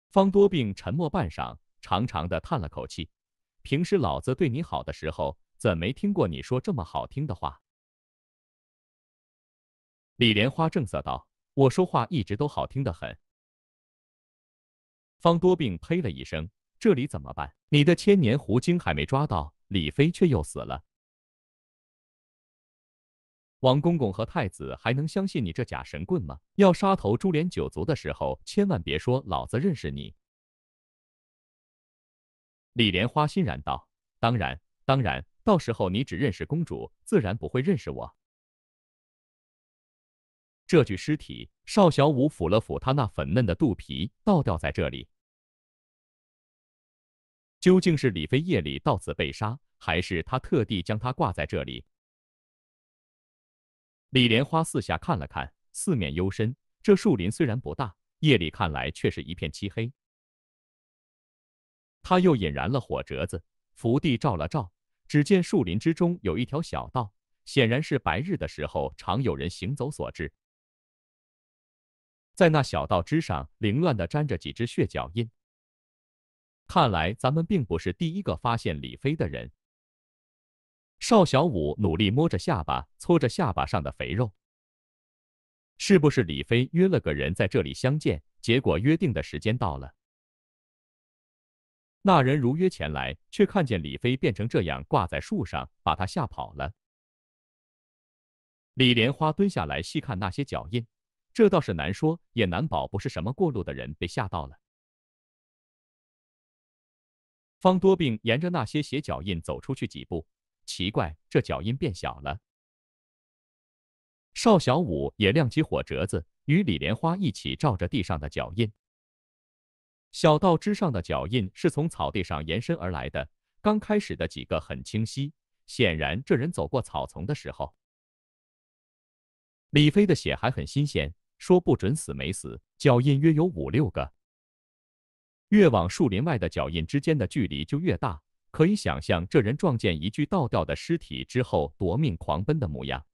方多病沉默半晌，长长的叹了口气：“平时老子对你好的时候，怎没听过你说这么好听的话？”李莲花正色道。我说话一直都好听的很。方多病呸了一声：“这里怎么办？你的千年狐精还没抓到，李妃却又死了。王公公和太子还能相信你这假神棍吗？要杀头株连九族的时候，千万别说老子认识你。”李莲花欣然道：“当然，当然，到时候你只认识公主，自然不会认识我。”这具尸体，邵小五抚了抚他那粉嫩的肚皮，倒吊在这里。究竟是李飞夜里到此被杀，还是他特地将他挂在这里？李莲花四下看了看，四面幽深。这树林虽然不大，夜里看来却是一片漆黑。他又引燃了火折子，伏地照了照，只见树林之中有一条小道，显然是白日的时候常有人行走所致。在那小道之上，凌乱的沾着几只血脚印。看来咱们并不是第一个发现李飞的人。邵小五努力摸着下巴，搓着下巴上的肥肉。是不是李飞约了个人在这里相见？结果约定的时间到了，那人如约前来，却看见李飞变成这样挂在树上，把他吓跑了。李莲花蹲下来细看那些脚印。这倒是难说，也难保不是什么过路的人被吓到了。方多病沿着那些鞋脚印走出去几步，奇怪，这脚印变小了。邵小五也亮起火折子，与李莲花一起照着地上的脚印。小道之上的脚印是从草地上延伸而来的，刚开始的几个很清晰，显然这人走过草丛的时候，李飞的血还很新鲜。说不准死没死，脚印约有五六个，越往树林外的脚印之间的距离就越大。可以想象这人撞见一具倒掉的尸体之后夺命狂奔的模样。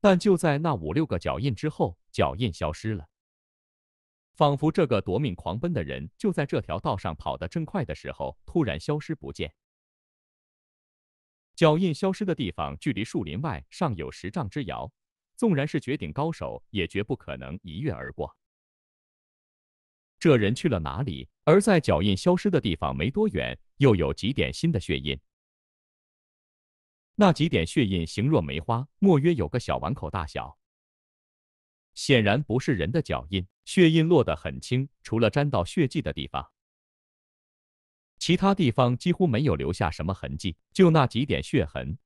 但就在那五六个脚印之后，脚印消失了，仿佛这个夺命狂奔的人就在这条道上跑得正快的时候突然消失不见。脚印消失的地方距离树林外尚有十丈之遥。纵然是绝顶高手，也绝不可能一跃而过。这人去了哪里？而在脚印消失的地方没多远，又有几点新的血印。那几点血印形若梅花，莫约有个小碗口大小，显然不是人的脚印。血印落得很轻，除了沾到血迹的地方，其他地方几乎没有留下什么痕迹，就那几点血痕。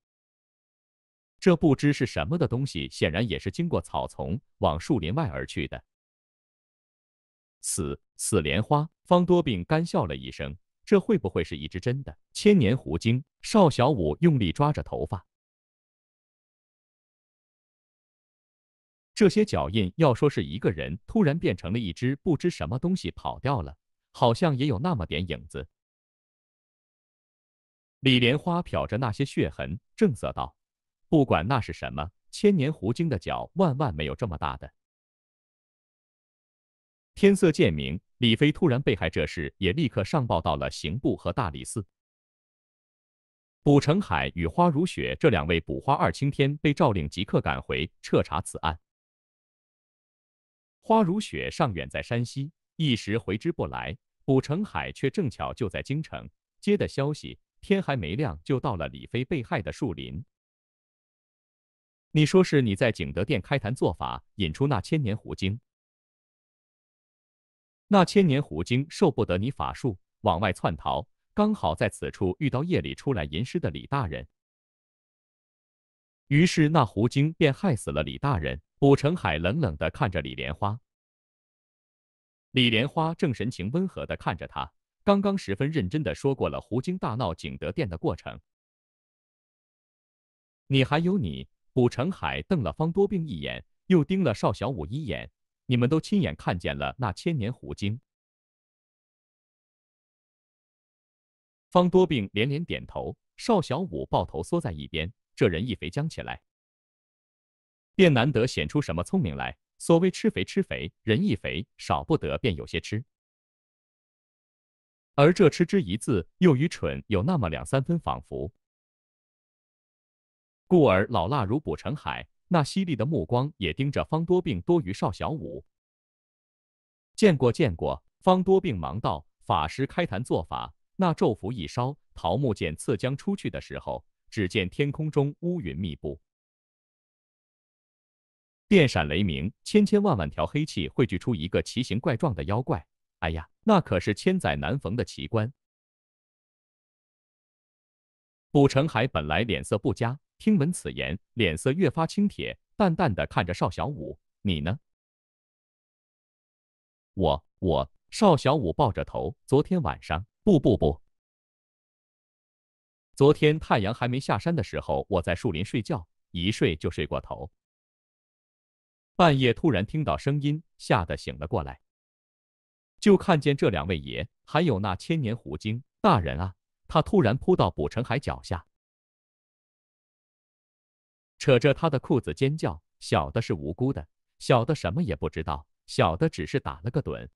这不知是什么的东西，显然也是经过草丛往树林外而去的。死死莲花方多病干笑了一声：“这会不会是一只真的千年狐精？”邵小五用力抓着头发。这些脚印要说是一个人，突然变成了一只不知什么东西跑掉了，好像也有那么点影子。李莲花瞟着那些血痕，正色道。不管那是什么，千年狐精的脚万万没有这么大的。天色渐明，李飞突然被害这事也立刻上报到了刑部和大理寺。卜成海与花如雪这两位捕花二青天被诏令即刻赶回彻查此案。花如雪尚远在山西，一时回之不来；卜成海却正巧就在京城，接的消息，天还没亮就到了李飞被害的树林。你说是你在景德殿开坛做法，引出那千年狐精。那千年狐精受不得你法术，往外窜逃，刚好在此处遇到夜里出来吟诗的李大人，于是那狐精便害死了李大人。卜成海冷冷地看着李莲花，李莲花正神情温和地看着他，刚刚十分认真地说过了狐精大闹景德殿的过程。你还有你。古成海瞪了方多病一眼，又盯了邵小五一眼。你们都亲眼看见了那千年狐精。方多病连连点头，邵小五抱头缩在一边。这人一肥僵起来，便难得显出什么聪明来。所谓吃肥吃肥，人一肥少不得便有些吃，而这吃之一字，又与蠢有那么两三分仿佛。故而老辣如卜成海，那犀利的目光也盯着方多病多于少小五。见过见过，方多病忙道：“法师开坛做法，那咒符一烧，桃木剑刺将出去的时候，只见天空中乌云密布，电闪雷鸣，千千万万条黑气汇聚出一个奇形怪状的妖怪。哎呀，那可是千载难逢的奇观。”卜成海本来脸色不佳。听闻此言，脸色越发青铁，淡淡的看着邵小五：“你呢？”“我……我……”邵小五抱着头：“昨天晚上……不不不……昨天太阳还没下山的时候，我在树林睡觉，一睡就睡过头。半夜突然听到声音，吓得醒了过来，就看见这两位爷，还有那千年狐精大人啊！他突然扑到卜成海脚下。”扯着他的裤子尖叫，小的是无辜的，小的什么也不知道，小的只是打了个盹。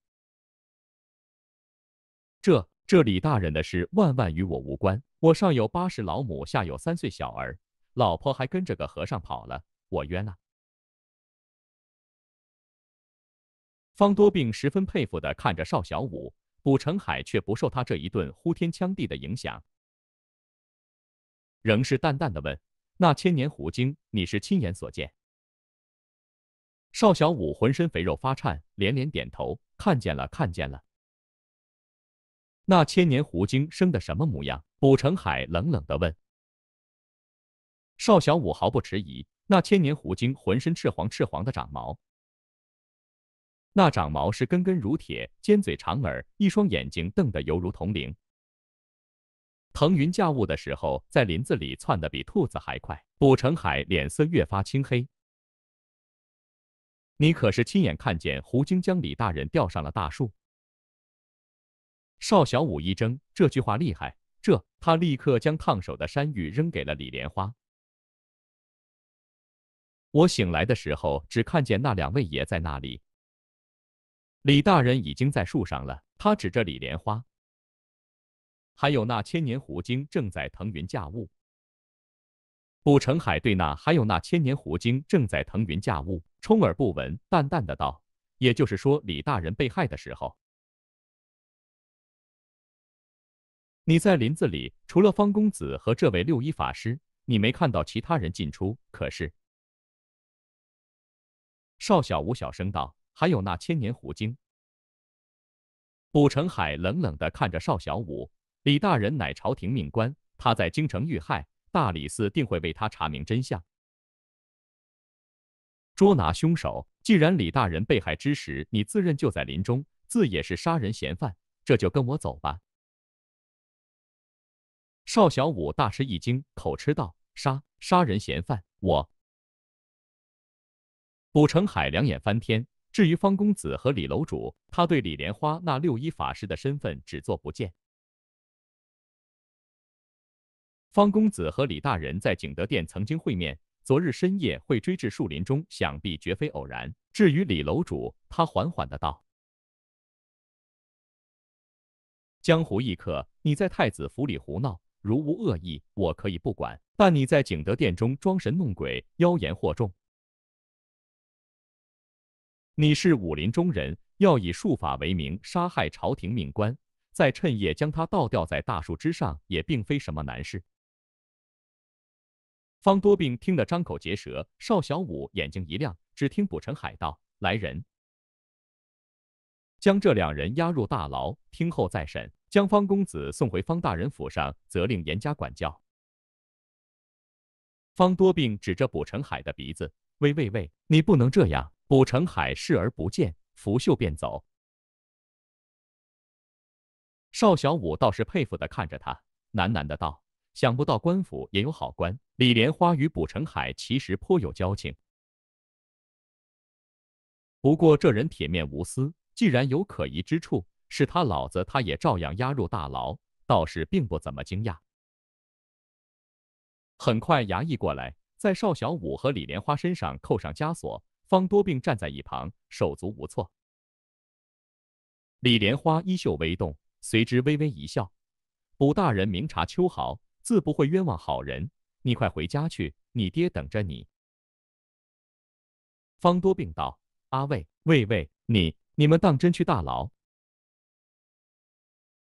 这这李大人的事万万与我无关，我上有八十老母，下有三岁小儿，老婆还跟着个和尚跑了，我冤啊！方多病十分佩服的看着邵小五，卜成海却不受他这一顿呼天抢地的影响，仍是淡淡的问。那千年狐精，你是亲眼所见？邵小五浑身肥肉发颤，连连点头，看见了，看见了。那千年狐精生的什么模样？卜成海冷冷的问。邵小五毫不迟疑，那千年狐精浑身赤黄赤黄的长毛，那长毛是根根如铁，尖嘴长耳，一双眼睛瞪得犹如铜铃。腾云驾雾的时候，在林子里窜得比兔子还快。卜成海脸色越发青黑。你可是亲眼看见胡京将李大人吊上了大树？邵小五一怔，这句话厉害。这，他立刻将烫手的山芋扔给了李莲花。我醒来的时候，只看见那两位爷在那里。李大人已经在树上了。他指着李莲花。还有那千年狐精正在腾云驾雾，卜成海对那还有那千年狐精正在腾云驾雾充耳不闻，淡淡的道：“也就是说，李大人被害的时候，你在林子里除了方公子和这位六一法师，你没看到其他人进出。可是，少小五小声道，还有那千年狐精。”卜成海冷冷的看着邵小五，李大人乃朝廷命官，他在京城遇害，大理寺定会为他查明真相，捉拿凶手。既然李大人被害之时，你自认就在林中，自也是杀人嫌犯，这就跟我走吧。邵小五大吃一惊，口吃道：“杀杀人嫌犯，我。”卜成海两眼翻天。至于方公子和李楼主，他对李莲花那六一法师的身份只做不见。方公子和李大人在景德殿曾经会面，昨日深夜会追至树林中，想必绝非偶然。至于李楼主，他缓缓的道：“江湖异客，你在太子府里胡闹，如无恶意，我可以不管；但你在景德殿中装神弄鬼，妖言惑众，你是武林中人，要以术法为名杀害朝廷命官，再趁夜将他倒吊在大树之上，也并非什么难事。”方多病听得张口结舌，邵小五眼睛一亮，只听卜成海道：“来人，将这两人押入大牢，听后再审。将方公子送回方大人府上，责令严加管教。”方多病指着卜成海的鼻子：“喂喂喂，你不能这样！”卜成海视而不见，拂袖便走。邵小五倒是佩服的看着他，喃喃的道：“想不到官府也有好官。”李莲花与卜成海其实颇有交情，不过这人铁面无私，既然有可疑之处，是他老子他也照样押入大牢，倒是并不怎么惊讶。很快，衙役过来，在邵小五和李莲花身上扣上枷锁，方多病站在一旁，手足无措。李莲花衣袖微动，随之微微一笑：“卜大人明察秋毫，自不会冤枉好人。”你快回家去，你爹等着你。方多病道：“阿卫，卫卫，你你们当真去大牢？”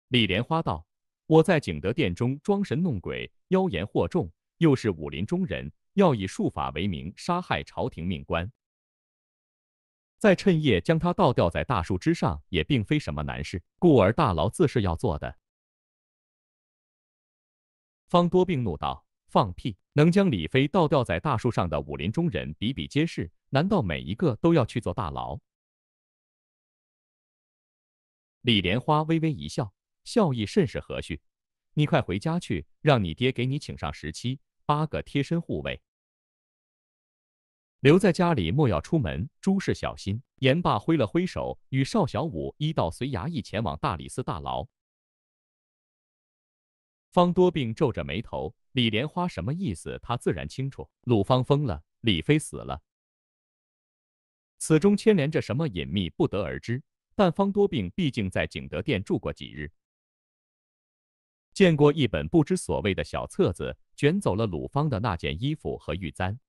李莲花道：“我在景德殿中装神弄鬼，妖言惑众，又是武林中人，要以术法为名杀害朝廷命官，再趁夜将他倒吊在大树之上，也并非什么难事，故而大牢自是要做的。”方多病怒道。放屁！能将李飞倒吊在大树上的武林中人比比皆是，难道每一个都要去坐大牢？李莲花微微一笑，笑意甚是和煦。你快回家去，让你爹给你请上十七八个贴身护卫，留在家里莫要出门，诸事小心。言罢，挥了挥手，与邵小五一道随衙役前往大理寺大牢。方多病皱着眉头，李莲花什么意思？他自然清楚。鲁芳疯了，李飞死了，此中牵连着什么隐秘，不得而知。但方多病毕竟在景德殿住过几日，见过一本不知所谓的小册子，卷走了鲁芳的那件衣服和玉簪。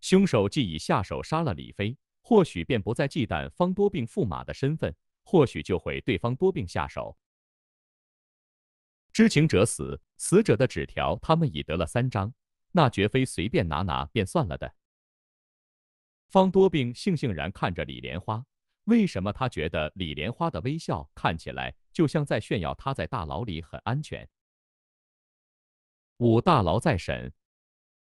凶手既已下手杀了李飞，或许便不再忌惮方多病驸马的身份，或许就会对方多病下手。知情者死，死者的纸条他们已得了三张，那绝非随便拿拿便算了的。方多病悻悻然看着李莲花，为什么他觉得李莲花的微笑看起来就像在炫耀他在大牢里很安全？五大牢再审，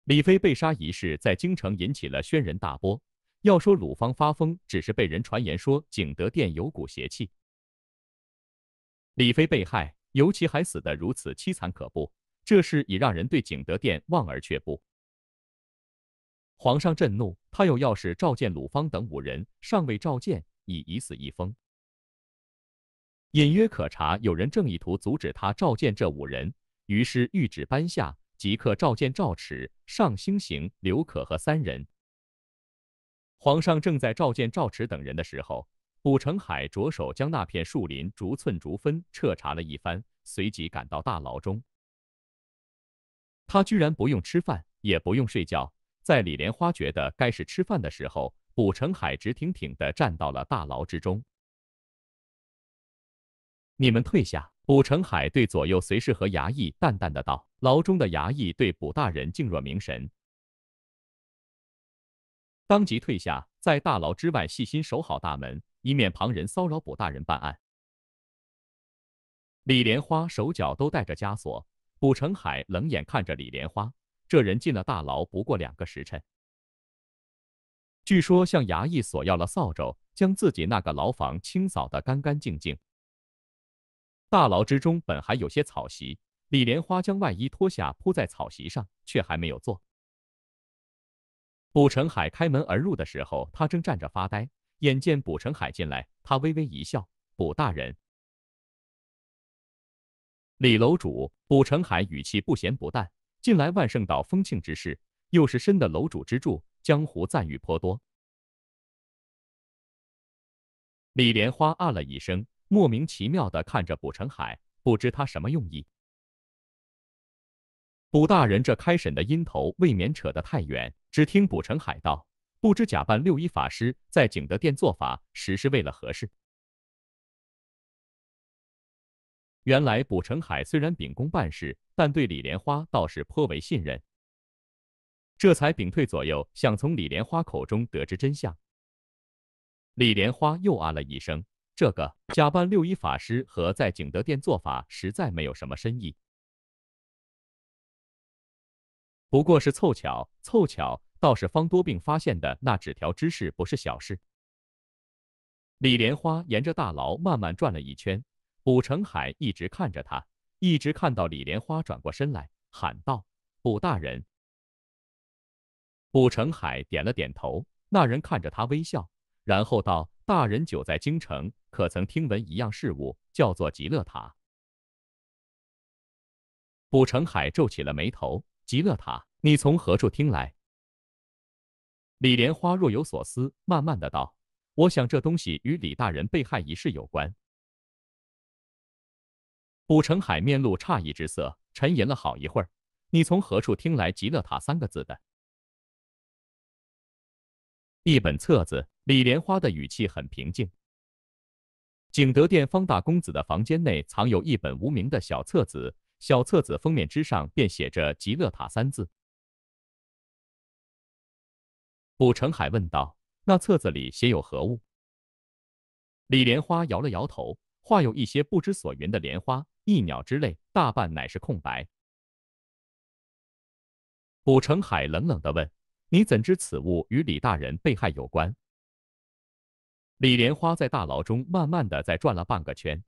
李飞被杀一事在京城引起了轩然大波。要说鲁芳发疯，只是被人传言说景德殿有股邪气。李飞被害。尤其还死得如此凄惨可怖，这事已让人对景德殿望而却步。皇上震怒，他有要事召见鲁芳等五人，尚未召见，已已死一封。隐约可查，有人正意图阻止他召见这五人，于是御旨颁下，即刻召见赵驰、尚兴行、刘可和三人。皇上正在召见赵驰等人的时候。卜成海着手将那片树林逐寸逐分彻查了一番，随即赶到大牢中。他居然不用吃饭，也不用睡觉。在李莲花觉得该是吃饭的时候，卜成海直挺挺地站到了大牢之中。你们退下！卜成海对左右随侍和衙役淡淡的道。牢中的衙役对卜大人敬若明神，当即退下，在大牢之外细心守好大门。以免旁人骚扰卜大人办案。李莲花手脚都带着枷锁，卜成海冷眼看着李莲花。这人进了大牢不过两个时辰，据说向衙役索要了扫帚，将自己那个牢房清扫的干干净净。大牢之中本还有些草席，李莲花将外衣脱下铺在草席上，却还没有坐。卜成海开门而入的时候，他正站着发呆。眼见卜成海进来，他微微一笑：“卜大人，李楼主。”卜成海语气不咸不淡：“近来万圣岛风庆之事，又是深的楼主之助，江湖赞誉颇多。”李莲花啊了一声，莫名其妙的看着卜成海，不知他什么用意。卜大人这开审的音头未免扯得太远。只听卜成海道。不知假扮六一法师在景德殿做法时是为了何事？原来卜成海虽然秉公办事，但对李莲花倒是颇为信任，这才屏退左右，想从李莲花口中得知真相。李莲花又啊了一声：“这个假扮六一法师和在景德殿做法，实在没有什么深意，不过是凑巧，凑巧。”倒是方多病发现的那纸条之事不是小事。李莲花沿着大牢慢慢转了一圈，卜成海一直看着他，一直看到李莲花转过身来，喊道：“卜大人。”卜成海点了点头。那人看着他微笑，然后道：“大人久在京城，可曾听闻一样事物，叫做极乐塔？”卜成海皱起了眉头：“极乐塔，你从何处听来？”李莲花若有所思，慢慢的道：“我想这东西与李大人被害一事有关。”卜成海面露诧异之色，沉吟了好一会儿：“你从何处听来‘极乐塔’三个字的？”一本册子。李莲花的语气很平静。景德殿方大公子的房间内藏有一本无名的小册子，小册子封面之上便写着“极乐塔”三字。卜成海问道：“那册子里写有何物？”李莲花摇了摇头，画有一些不知所云的莲花、一鸟之类，大半乃是空白。卜成海冷冷的问：“你怎知此物与李大人被害有关？”李莲花在大牢中慢慢的在转了半个圈，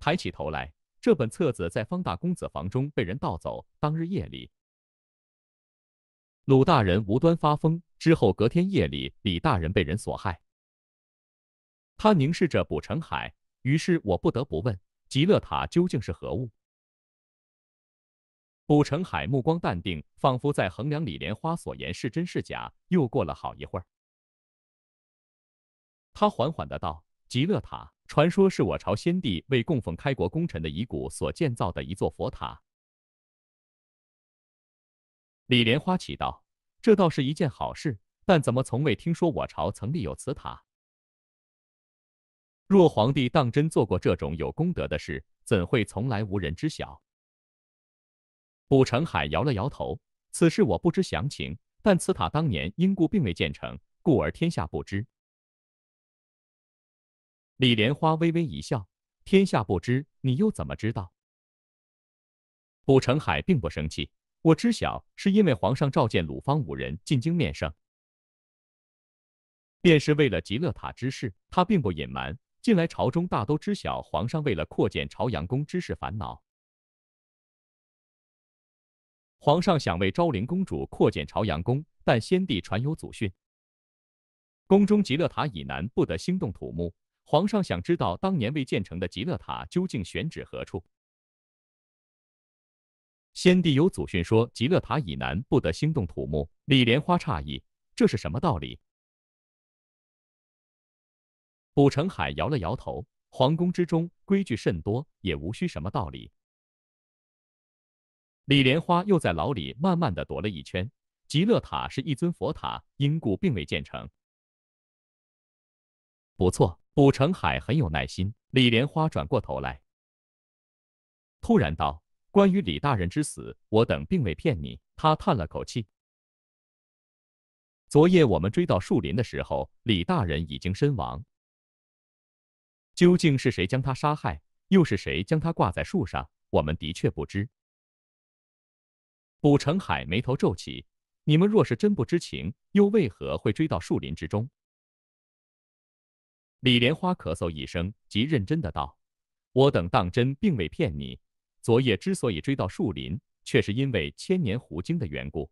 抬起头来，这本册子在方大公子房中被人盗走，当日夜里。鲁大人无端发疯之后，隔天夜里，李大人被人所害。他凝视着卜成海，于是我不得不问：极乐塔究竟是何物？卜成海目光淡定，仿佛在衡量李莲花所言是真是假。又过了好一会儿，他缓缓地道：“极乐塔传说是我朝先帝为供奉开国功臣的遗骨所建造的一座佛塔。”李莲花起道：“这倒是一件好事，但怎么从未听说我朝曾立有此塔？若皇帝当真做过这种有功德的事，怎会从来无人知晓？”卜成海摇了摇头：“此事我不知详情，但此塔当年因故并未建成，故而天下不知。”李莲花微微一笑：“天下不知，你又怎么知道？”卜成海并不生气。我知晓，是因为皇上召见鲁方五人进京面圣，便是为了极乐塔之事。他并不隐瞒，近来朝中大都知晓皇上为了扩建朝阳宫之事烦恼。皇上想为昭陵公主扩建朝阳宫，但先帝传有祖训，宫中极乐塔以南不得兴动土木。皇上想知道当年未建成的极乐塔究竟选址何处。先帝有祖训说，极乐塔以南不得兴动土木。李莲花诧异，这是什么道理？卜成海摇了摇头。皇宫之中规矩甚多，也无需什么道理。李莲花又在牢里慢慢的踱了一圈。极乐塔是一尊佛塔，因故并未建成。不错，卜成海很有耐心。李莲花转过头来，突然道。关于李大人之死，我等并未骗你。他叹了口气。昨夜我们追到树林的时候，李大人已经身亡。究竟是谁将他杀害？又是谁将他挂在树上？我们的确不知。卜成海眉头皱起：“你们若是真不知情，又为何会追到树林之中？”李莲花咳嗽一声，极认真的道：“我等当真并未骗你。”昨夜之所以追到树林，却是因为千年狐精的缘故。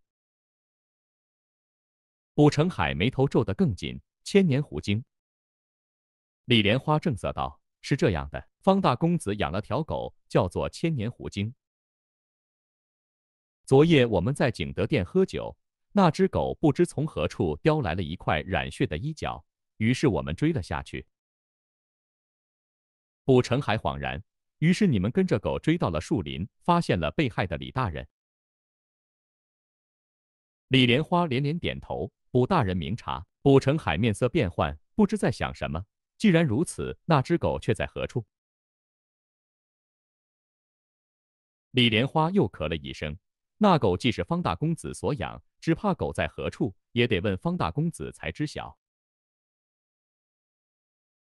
卜成海眉头皱得更紧。千年狐精，李莲花正色道：“是这样的，方大公子养了条狗，叫做千年狐精。昨夜我们在景德殿喝酒，那只狗不知从何处叼来了一块染血的衣角，于是我们追了下去。”卜成海恍然。于是你们跟着狗追到了树林，发现了被害的李大人。李莲花连连点头，卜大人明察。卜成海面色变幻，不知在想什么。既然如此，那只狗却在何处？李莲花又咳了一声。那狗既是方大公子所养，只怕狗在何处，也得问方大公子才知晓。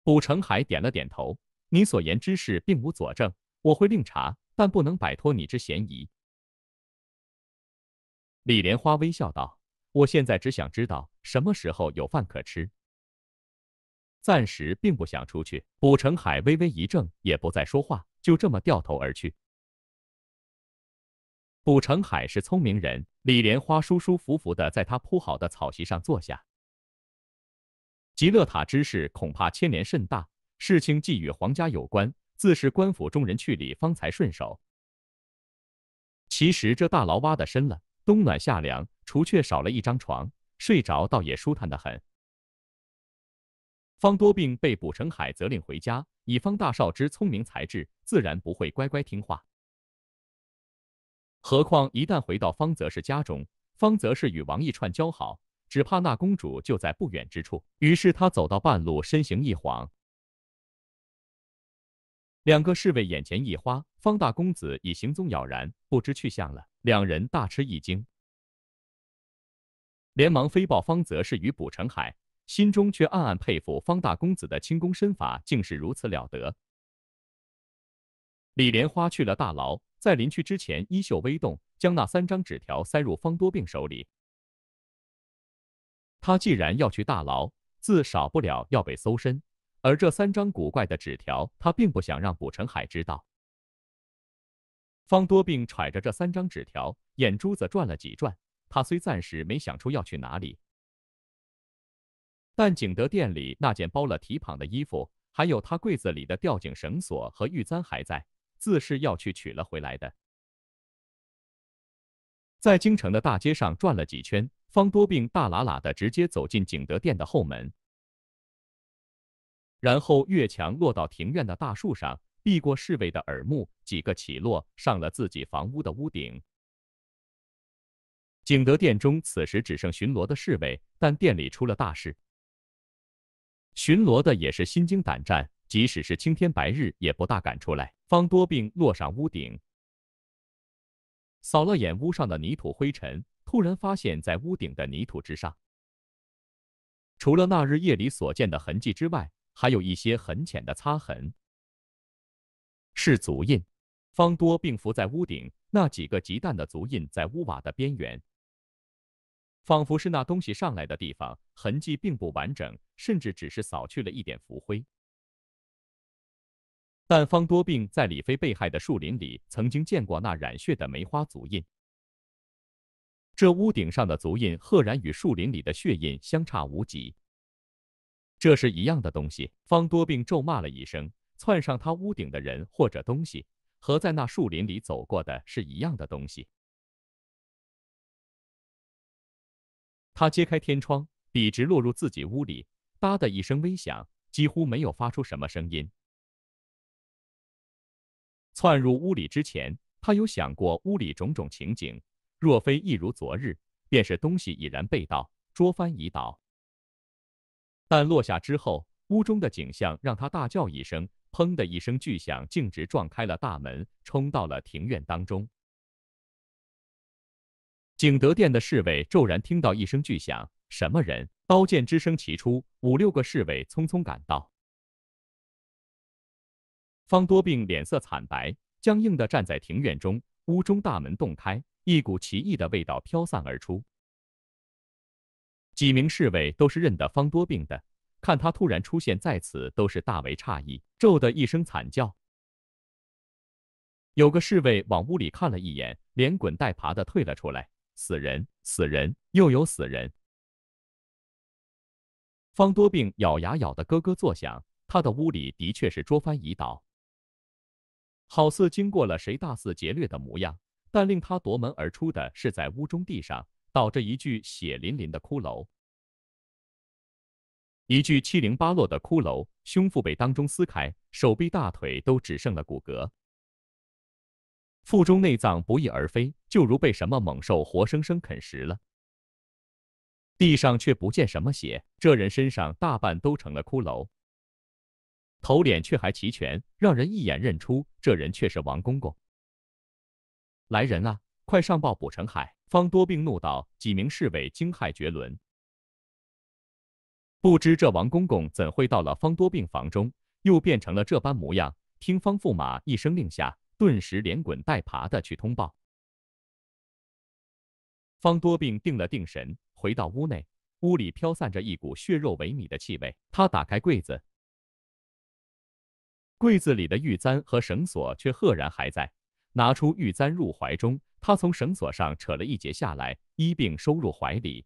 卜成海点了点头。你所言之事并无佐证，我会另查，但不能摆脱你之嫌疑。”李莲花微笑道：“我现在只想知道什么时候有饭可吃，暂时并不想出去。”卜成海微微一怔，也不再说话，就这么掉头而去。卜成海是聪明人，李莲花舒舒服服的在他铺好的草席上坐下。极乐塔之事恐怕牵连甚大。事情既与皇家有关，自是官府中人去理方才顺手。其实这大牢挖的深了，冬暖夏凉，除却少了一张床，睡着倒也舒坦的很。方多病被卜成海责令回家，以方大少之聪明才智，自然不会乖乖听话。何况一旦回到方泽氏家中，方泽氏与王一串交好，只怕那公主就在不远之处。于是他走到半路，身形一晃。两个侍卫眼前一花，方大公子已行踪杳然，不知去向了。两人大吃一惊，连忙飞报方泽氏与卜成海，心中却暗暗佩服方大公子的轻功身法，竟是如此了得。李莲花去了大牢，在临去之前，衣袖微动，将那三张纸条塞入方多病手里。他既然要去大牢，自少不了要被搜身。而这三张古怪的纸条，他并不想让卜成海知道。方多病揣着这三张纸条，眼珠子转了几转。他虽暂时没想出要去哪里，但景德店里那件包了提膀的衣服，还有他柜子里的吊颈绳索和玉簪还在，自是要去取了回来的。在京城的大街上转了几圈，方多病大喇喇的直接走进景德店的后门。然后越墙落到庭院的大树上，避过侍卫的耳目，几个起落上了自己房屋的屋顶。景德殿中此时只剩巡逻的侍卫，但店里出了大事，巡逻的也是心惊胆战，即使是青天白日也不大敢出来。方多病落上屋顶，扫了眼屋上的泥土灰尘，突然发现，在屋顶的泥土之上，除了那日夜里所见的痕迹之外。还有一些很浅的擦痕，是足印。方多病伏在屋顶，那几个极淡的足印在屋瓦的边缘，仿佛是那东西上来的地方。痕迹并不完整，甚至只是扫去了一点浮灰。但方多病在李飞被害的树林里曾经见过那染血的梅花足印，这屋顶上的足印赫然与树林里的血印相差无几。这是一样的东西。方多病咒骂了一声，窜上他屋顶的人或者东西，和在那树林里走过的是一样的东西。他揭开天窗，笔直落入自己屋里，哒的一声微响，几乎没有发出什么声音。窜入屋里之前，他有想过屋里种种情景，若非一如昨日，便是东西已然被盗，桌翻已倒。但落下之后，屋中的景象让他大叫一声，“砰”的一声巨响，径直撞开了大门，冲到了庭院当中。景德殿的侍卫骤然听到一声巨响，“什么人？”刀剑之声齐出，五六个侍卫匆匆赶到。方多病脸色惨白，僵硬地站在庭院中。屋中大门洞开，一股奇异的味道飘散而出。几名侍卫都是认得方多病的，看他突然出现在此，都是大为诧异。骤的一声惨叫，有个侍卫往屋里看了一眼，连滚带爬的退了出来。死人，死人，又有死人。方多病咬牙咬得咯咯作响，他的屋里的确是桌翻椅倒，好似经过了谁大肆劫掠的模样。但令他夺门而出的是，在屋中地上。倒着一具血淋淋的骷髅，一具七零八落的骷髅，胸腹被当中撕开，手臂、大腿都只剩了骨骼，腹中内脏不翼而飞，就如被什么猛兽活生生啃食了。地上却不见什么血，这人身上大半都成了骷髅，头脸却还齐全，让人一眼认出，这人却是王公公。来人啊，快上报卜城海！方多病怒道：“几名侍卫惊骇绝伦，不知这王公公怎会到了方多病房中，又变成了这般模样。”听方驸马一声令下，顿时连滚带爬的去通报。方多病定了定神，回到屋内，屋里飘散着一股血肉萎靡的气味。他打开柜子，柜子里的玉簪和绳索却赫然还在。拿出玉簪入怀中，他从绳索上扯了一截下来，一并收入怀里。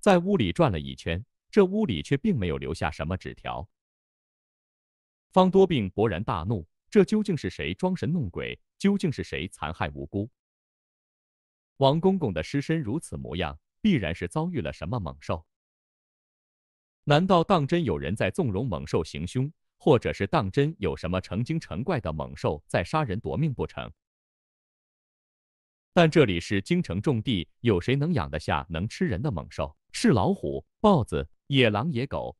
在屋里转了一圈，这屋里却并没有留下什么纸条。方多病勃然大怒：这究竟是谁装神弄鬼？究竟是谁残害无辜？王公公的尸身如此模样，必然是遭遇了什么猛兽。难道当真有人在纵容猛兽行凶？或者是当真有什么成精成怪的猛兽在杀人夺命不成？但这里是京城重地，有谁能养得下能吃人的猛兽？是老虎、豹子、野狼、野狗？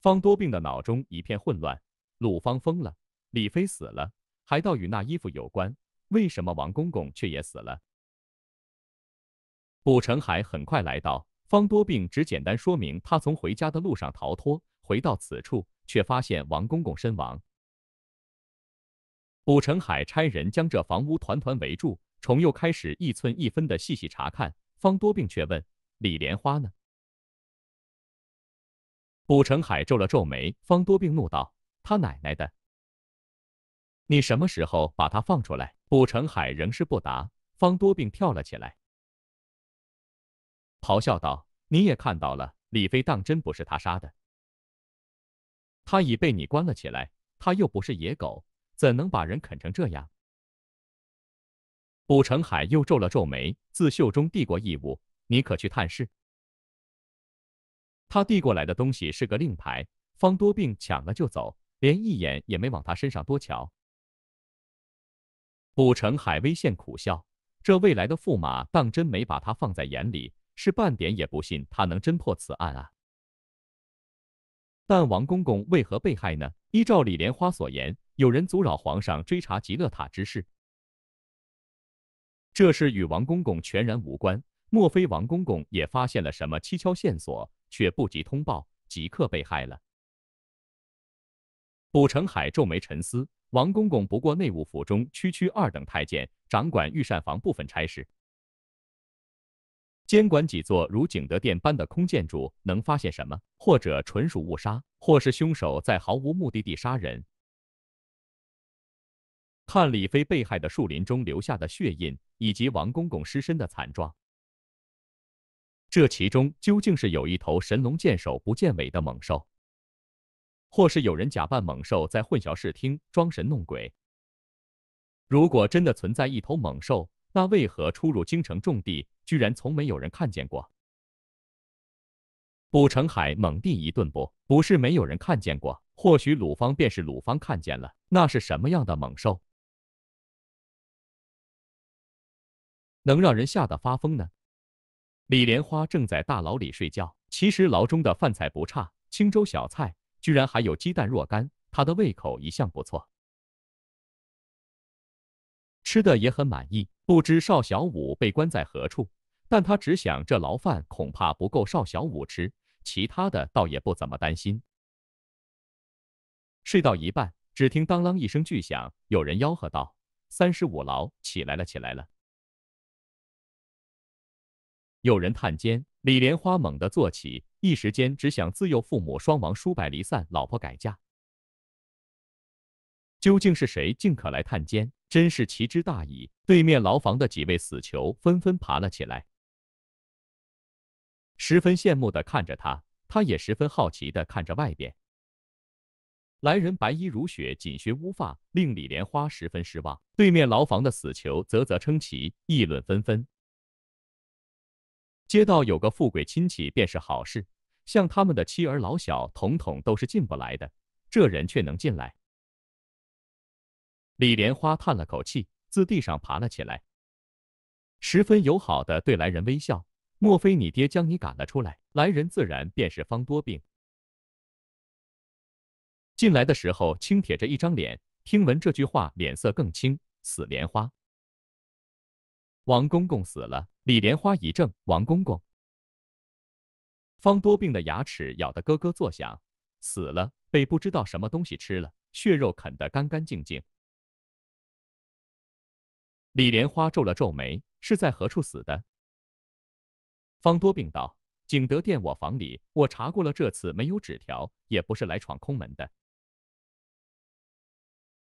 方多病的脑中一片混乱。鲁芳疯了，李飞死了，还倒与那衣服有关？为什么王公公却也死了？卜成海很快来到，方多病只简单说明他从回家的路上逃脱。回到此处，却发现王公公身亡。卜成海差人将这房屋团团围住，重又开始一寸一分的细细查看。方多病却问：“李莲花呢？”卜成海皱了皱眉，方多病怒道：“他奶奶的！你什么时候把他放出来？”卜成海仍是不答。方多病跳了起来，咆哮道：“你也看到了，李飞当真不是他杀的。”他已被你关了起来，他又不是野狗，怎能把人啃成这样？卜成海又皱了皱眉，自袖中递过异物：“你可去探视。”他递过来的东西是个令牌，方多病抢了就走，连一眼也没往他身上多瞧。卜成海微现苦笑：这未来的驸马当真没把他放在眼里，是半点也不信他能侦破此案啊！但王公公为何被害呢？依照李莲花所言，有人阻扰皇上追查极乐塔之事，这事与王公公全然无关。莫非王公公也发现了什么蹊跷线索，却不及通报，即刻被害了？卜成海皱眉沉思：王公公不过内务府中区区二等太监，掌管御膳房部分差事。监管几座如景德殿般的空建筑，能发现什么？或者纯属误杀，或是凶手在毫无目的地杀人？看李飞被害的树林中留下的血印，以及王公公尸身的惨状，这其中究竟是有一头神龙见首不见尾的猛兽，或是有人假扮猛兽在混淆视听、装神弄鬼？如果真的存在一头猛兽，那为何出入京城重地？居然从没有人看见过，卜成海猛地一顿，不，不是没有人看见过，或许鲁方便是鲁方看见了，那是什么样的猛兽，能让人吓得发疯呢？李莲花正在大牢里睡觉，其实牢中的饭菜不差，清粥小菜，居然还有鸡蛋若干，他的胃口一向不错，吃的也很满意。不知邵小五被关在何处？但他只想这牢饭恐怕不够邵小五吃，其他的倒也不怎么担心。睡到一半，只听当啷一声巨响，有人吆喝道：“三十五牢，起来了，起来了！”有人探监，李莲花猛地坐起，一时间只想自幼父母双亡、叔伯离散、老婆改嫁，究竟是谁竟可来探监，真是奇之大矣。对面牢房的几位死囚纷纷爬了起来。十分羡慕地看着他，他也十分好奇地看着外边。来人白衣如雪，锦靴乌发，令李莲花十分失望。对面牢房的死囚啧啧称奇，议论纷纷。街道有个富贵亲戚便是好事，像他们的妻儿老小统统都是进不来的，这人却能进来。李莲花叹了口气，自地上爬了起来，十分友好的对来人微笑。莫非你爹将你赶了出来？来人自然便是方多病。进来的时候，轻铁着一张脸，听闻这句话，脸色更青。死莲花，王公公死了。李莲花一怔：“王公公？”方多病的牙齿咬得咯咯作响。死了，被不知道什么东西吃了，血肉啃得干干净净。李莲花皱了皱眉：“是在何处死的？”方多病道：“景德殿我房里，我查过了，这次没有纸条，也不是来闯空门的。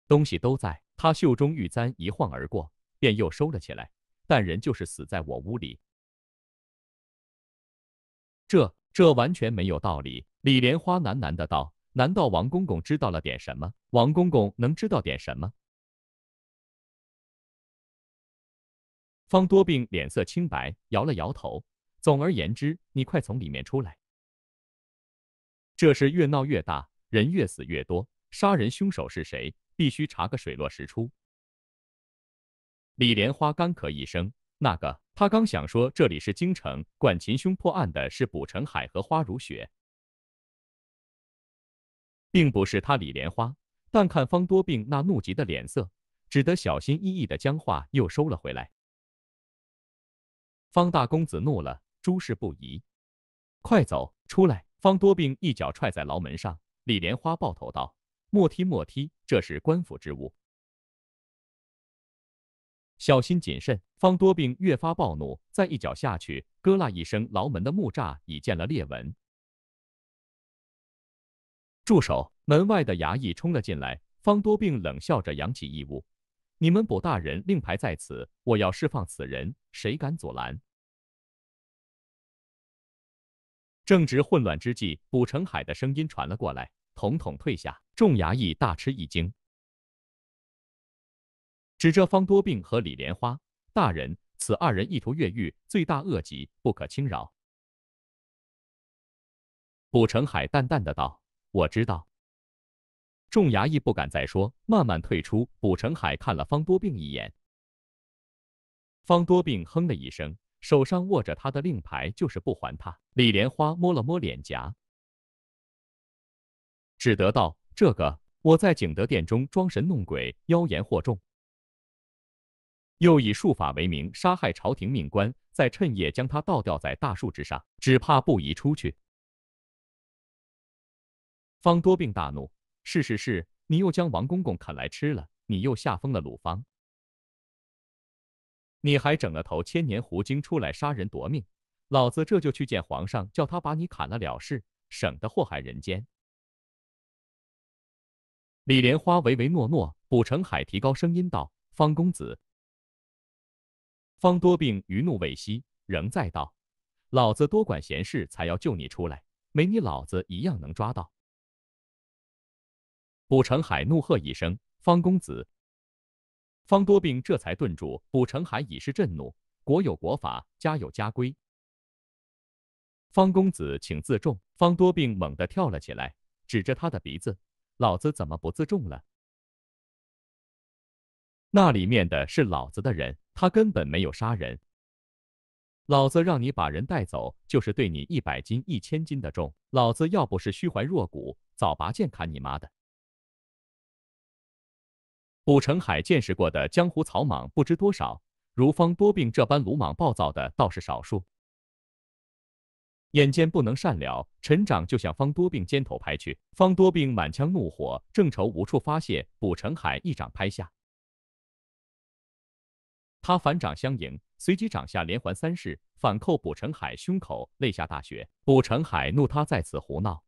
东西都在。他袖中玉簪一晃而过，便又收了起来。但人就是死在我屋里。这这完全没有道理。”李莲花喃喃的道：“难道王公公知道了点什么？王公公能知道点什么？”方多病脸色清白，摇了摇头。总而言之，你快从里面出来！这事越闹越大，人越死越多，杀人凶手是谁，必须查个水落石出。李莲花干咳一声，那个，他刚想说这里是京城，管秦兄破案的是卜成海和花如雪，并不是他李莲花。但看方多病那怒极的脸色，只得小心翼翼的将话又收了回来。方大公子怒了。诸事不宜，快走出来！方多病一脚踹在牢门上，李莲花抱头道：“莫踢莫踢，这是官府之物，小心谨慎。”方多病越发暴怒，再一脚下去，咯啦一声，牢门的木栅已见了裂纹。住手！门外的衙役冲了进来，方多病冷笑着扬起衣物：“你们捕大人令牌在此，我要释放此人，谁敢阻拦？”正值混乱之际，卜成海的声音传了过来：“统统退下！”众衙役大吃一惊，指着方多病和李莲花：“大人，此二人意图越狱，罪大恶极，不可轻饶。”卜成海淡淡的道：“我知道。”众衙役不敢再说，慢慢退出。卜成海看了方多病一眼，方多病哼了一声。手上握着他的令牌，就是不还他。李莲花摸了摸脸颊，只得道：“这个我在景德殿中装神弄鬼，妖言惑众，又以术法为名杀害朝廷命官，再趁夜将他倒吊在大树之上，只怕不宜出去。”方多病大怒：“是是是，你又将王公公啃来吃了，你又吓疯了鲁方。”你还整了头千年狐精出来杀人夺命，老子这就去见皇上，叫他把你砍了了事，省得祸害人间。李莲花唯唯诺诺，卜成海提高声音道：“方公子。”方多病余怒未息，仍在道：“老子多管闲事才要救你出来，没你老子一样能抓到。”卜成海怒喝一声：“方公子！”方多病这才顿住，卜成海已是震怒。国有国法，家有家规。方公子，请自重。方多病猛地跳了起来，指着他的鼻子：“老子怎么不自重了？那里面的是老子的人，他根本没有杀人。老子让你把人带走，就是对你一百斤、一千斤的重。老子要不是虚怀若谷，早拔剑砍你妈的！”卜成海见识过的江湖草莽不知多少，如方多病这般鲁莽暴躁的倒是少数。眼见不能善了，陈长就向方多病肩头拍去。方多病满腔怒火，正愁无处发泄，卜成海一掌拍下，他反掌相迎，随即掌下连环三式，反扣卜成海胸口，肋下大穴。卜成海怒他在此胡闹，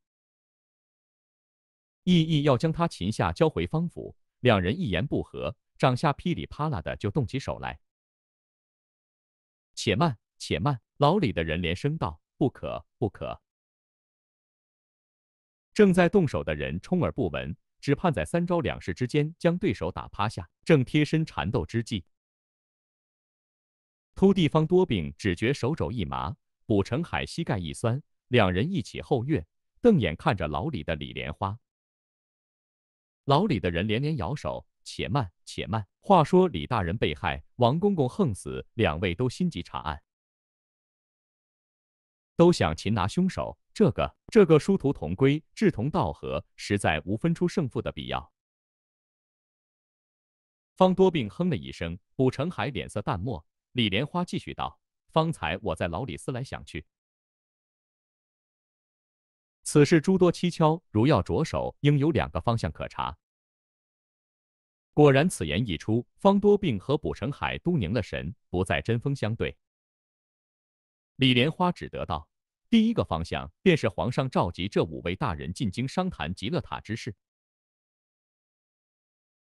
意意要将他擒下交回方府。两人一言不合，掌下噼里啪啦的就动起手来。且慢且慢，老李的人连声道：“不可不可！”正在动手的人充耳不闻，只盼在三招两式之间将对手打趴下。正贴身缠斗之际，秃地方多病，只觉手肘一麻；卜成海膝盖一酸，两人一起后跃，瞪眼看着老李的李莲花。老李的人连连摇手：“且慢，且慢。”话说李大人被害，王公公横死，两位都心急查案，都想擒拿凶手。这个，这个，殊途同归，志同道合，实在无分出胜负的必要。方多病哼了一声，卜成海脸色淡漠。李莲花继续道：“方才我在牢里思来想去。”此事诸多蹊跷，如要着手，应有两个方向可查。果然，此言一出，方多病和卜成海都凝了神，不再针锋相对。李莲花只得道：“第一个方向便是皇上召集这五位大人进京商谈极乐塔之事，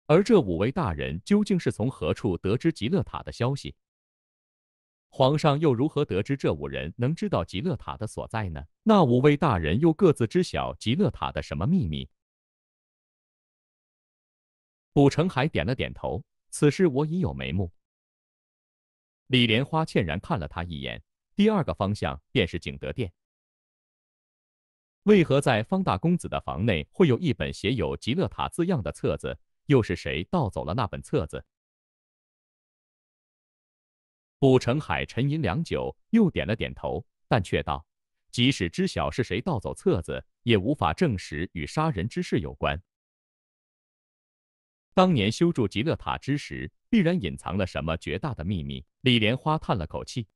而这五位大人究竟是从何处得知极乐塔的消息？”皇上又如何得知这五人能知道极乐塔的所在呢？那五位大人又各自知晓极乐塔的什么秘密？卜成海点了点头，此事我已有眉目。李莲花歉然看了他一眼。第二个方向便是景德殿。为何在方大公子的房内会有一本写有“极乐塔”字样的册子？又是谁盗走了那本册子？卜成海沉吟良久，又点了点头，但却道：“即使知晓是谁盗走册子，也无法证实与杀人之事有关。当年修筑极乐塔之时，必然隐藏了什么绝大的秘密。”李莲花叹了口气，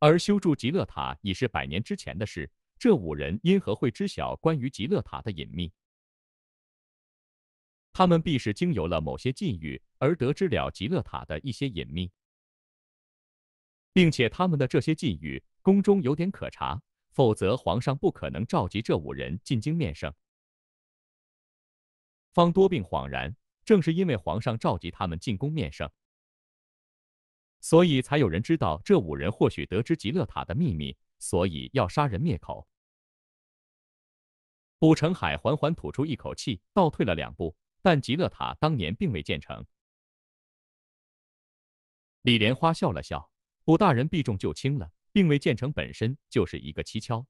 而修筑极乐塔已是百年之前的事，这五人因何会知晓关于极乐塔的隐秘？他们必是经由了某些禁欲而得知了极乐塔的一些隐秘，并且他们的这些禁欲宫中有点可查，否则皇上不可能召集这五人进京面圣。方多病恍然，正是因为皇上召集他们进宫面圣，所以才有人知道这五人或许得知极乐塔的秘密，所以要杀人灭口。卜成海缓缓吐出一口气，倒退了两步。但极乐塔当年并未建成。李莲花笑了笑：“卜大人避重就轻了，并未建成本身就是一个蹊跷。”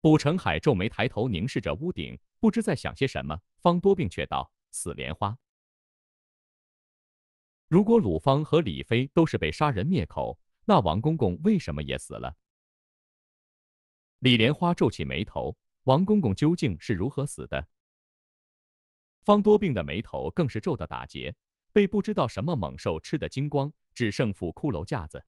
卜成海皱眉抬头凝视着屋顶，不知在想些什么。方多病却道：“死莲花，如果鲁芳和李飞都是被杀人灭口，那王公公为什么也死了？”李莲花皱起眉头。王公公究竟是如何死的？方多病的眉头更是皱得打结，被不知道什么猛兽吃的精光，只剩副骷髅架子。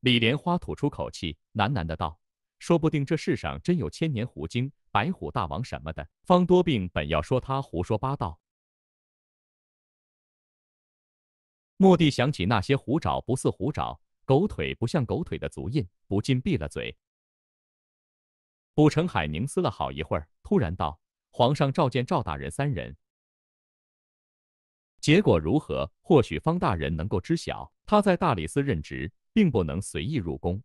李莲花吐出口气，喃喃的道：“说不定这世上真有千年狐精、白虎大王什么的。”方多病本要说他胡说八道，蓦地想起那些虎爪不似虎爪、狗腿不像狗腿的足印，不禁闭了嘴。卜成海凝思了好一会儿，突然道：“皇上召见赵大人三人，结果如何？或许方大人能够知晓。他在大理寺任职，并不能随意入宫。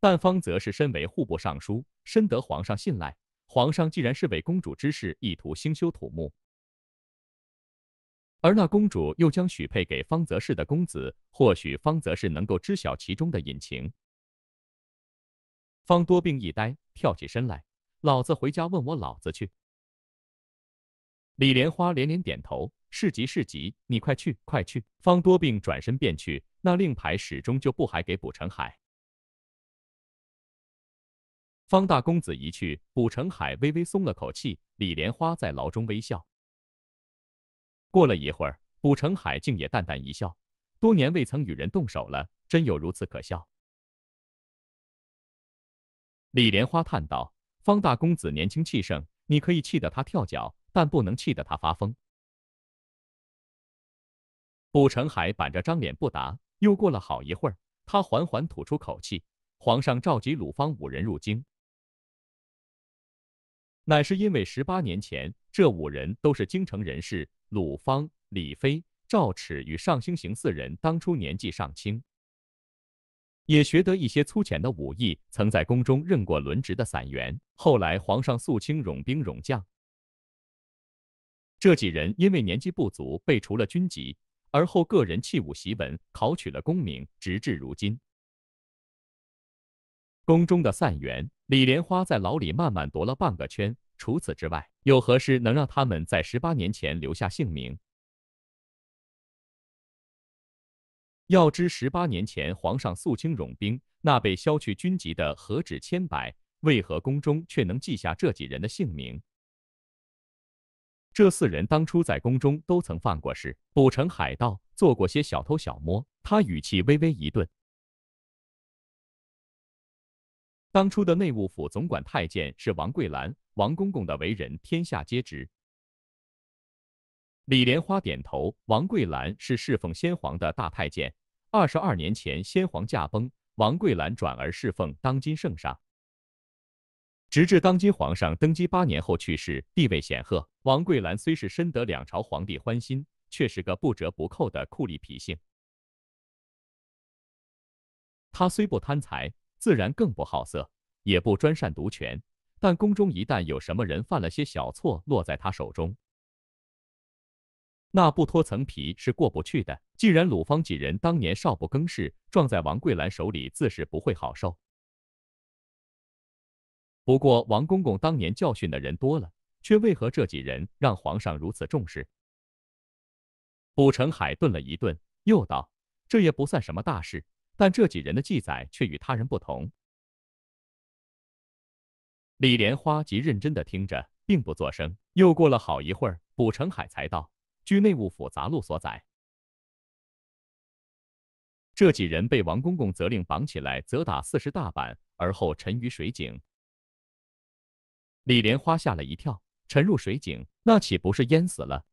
但方则是身为户部尚书，深得皇上信赖。皇上既然是为公主之事意图兴修土木，而那公主又将许配给方泽氏的公子，或许方泽氏能够知晓其中的隐情。”方多病一呆，跳起身来：“老子回家问我老子去。”李莲花连连点头：“是急是急，你快去快去。”方多病转身便去，那令牌始终就不还给卜成海。方大公子一去，卜成海微微松了口气。李莲花在牢中微笑。过了一会儿，卜成海竟也淡淡一笑：“多年未曾与人动手了，真有如此可笑。”李莲花叹道：“方大公子年轻气盛，你可以气得他跳脚，但不能气得他发疯。”卜成海板着张脸不答。又过了好一会儿，他缓缓吐出口气：“皇上召集鲁方五人入京，乃是因为十八年前，这五人都是京城人士。鲁方、李飞、赵齿与上星行四人当初年纪尚轻。”也学得一些粗浅的武艺，曾在宫中任过轮值的散员。后来皇上肃清冗兵冗将，这几人因为年纪不足被除了军籍，而后个人弃武习文，考取了功名，直至如今。宫中的散员，李莲花在牢里慢慢踱了半个圈。除此之外，有何事能让他们在十八年前留下姓名？要知十八年前皇上肃清冗兵，那被削去军籍的何止千百？为何宫中却能记下这几人的姓名？这四人当初在宫中都曾犯过事，捕成海盗，做过些小偷小摸。他语气微微一顿。当初的内务府总管太监是王桂兰，王公公的为人天下皆知。李莲花点头。王桂兰是侍奉先皇的大太监。二十二年前，先皇驾崩，王桂兰转而侍奉当今圣上，直至当今皇上登基八年后去世，地位显赫。王桂兰虽是深得两朝皇帝欢心，却是个不折不扣的酷吏脾性。她虽不贪财，自然更不好色，也不专擅独权，但宫中一旦有什么人犯了些小错，落在他手中。那不脱层皮是过不去的。既然鲁方几人当年少不更事，撞在王桂兰手里，自是不会好受。不过王公公当年教训的人多了，却为何这几人让皇上如此重视？卜成海顿了一顿，又道：“这也不算什么大事，但这几人的记载却与他人不同。”李莲花极认真的听着，并不作声。又过了好一会儿，卜成海才道。据内务府杂录所载，这几人被王公公责令绑起来，责打四十大板，而后沉于水井。李莲花吓了一跳，沉入水井，那岂不是淹死了？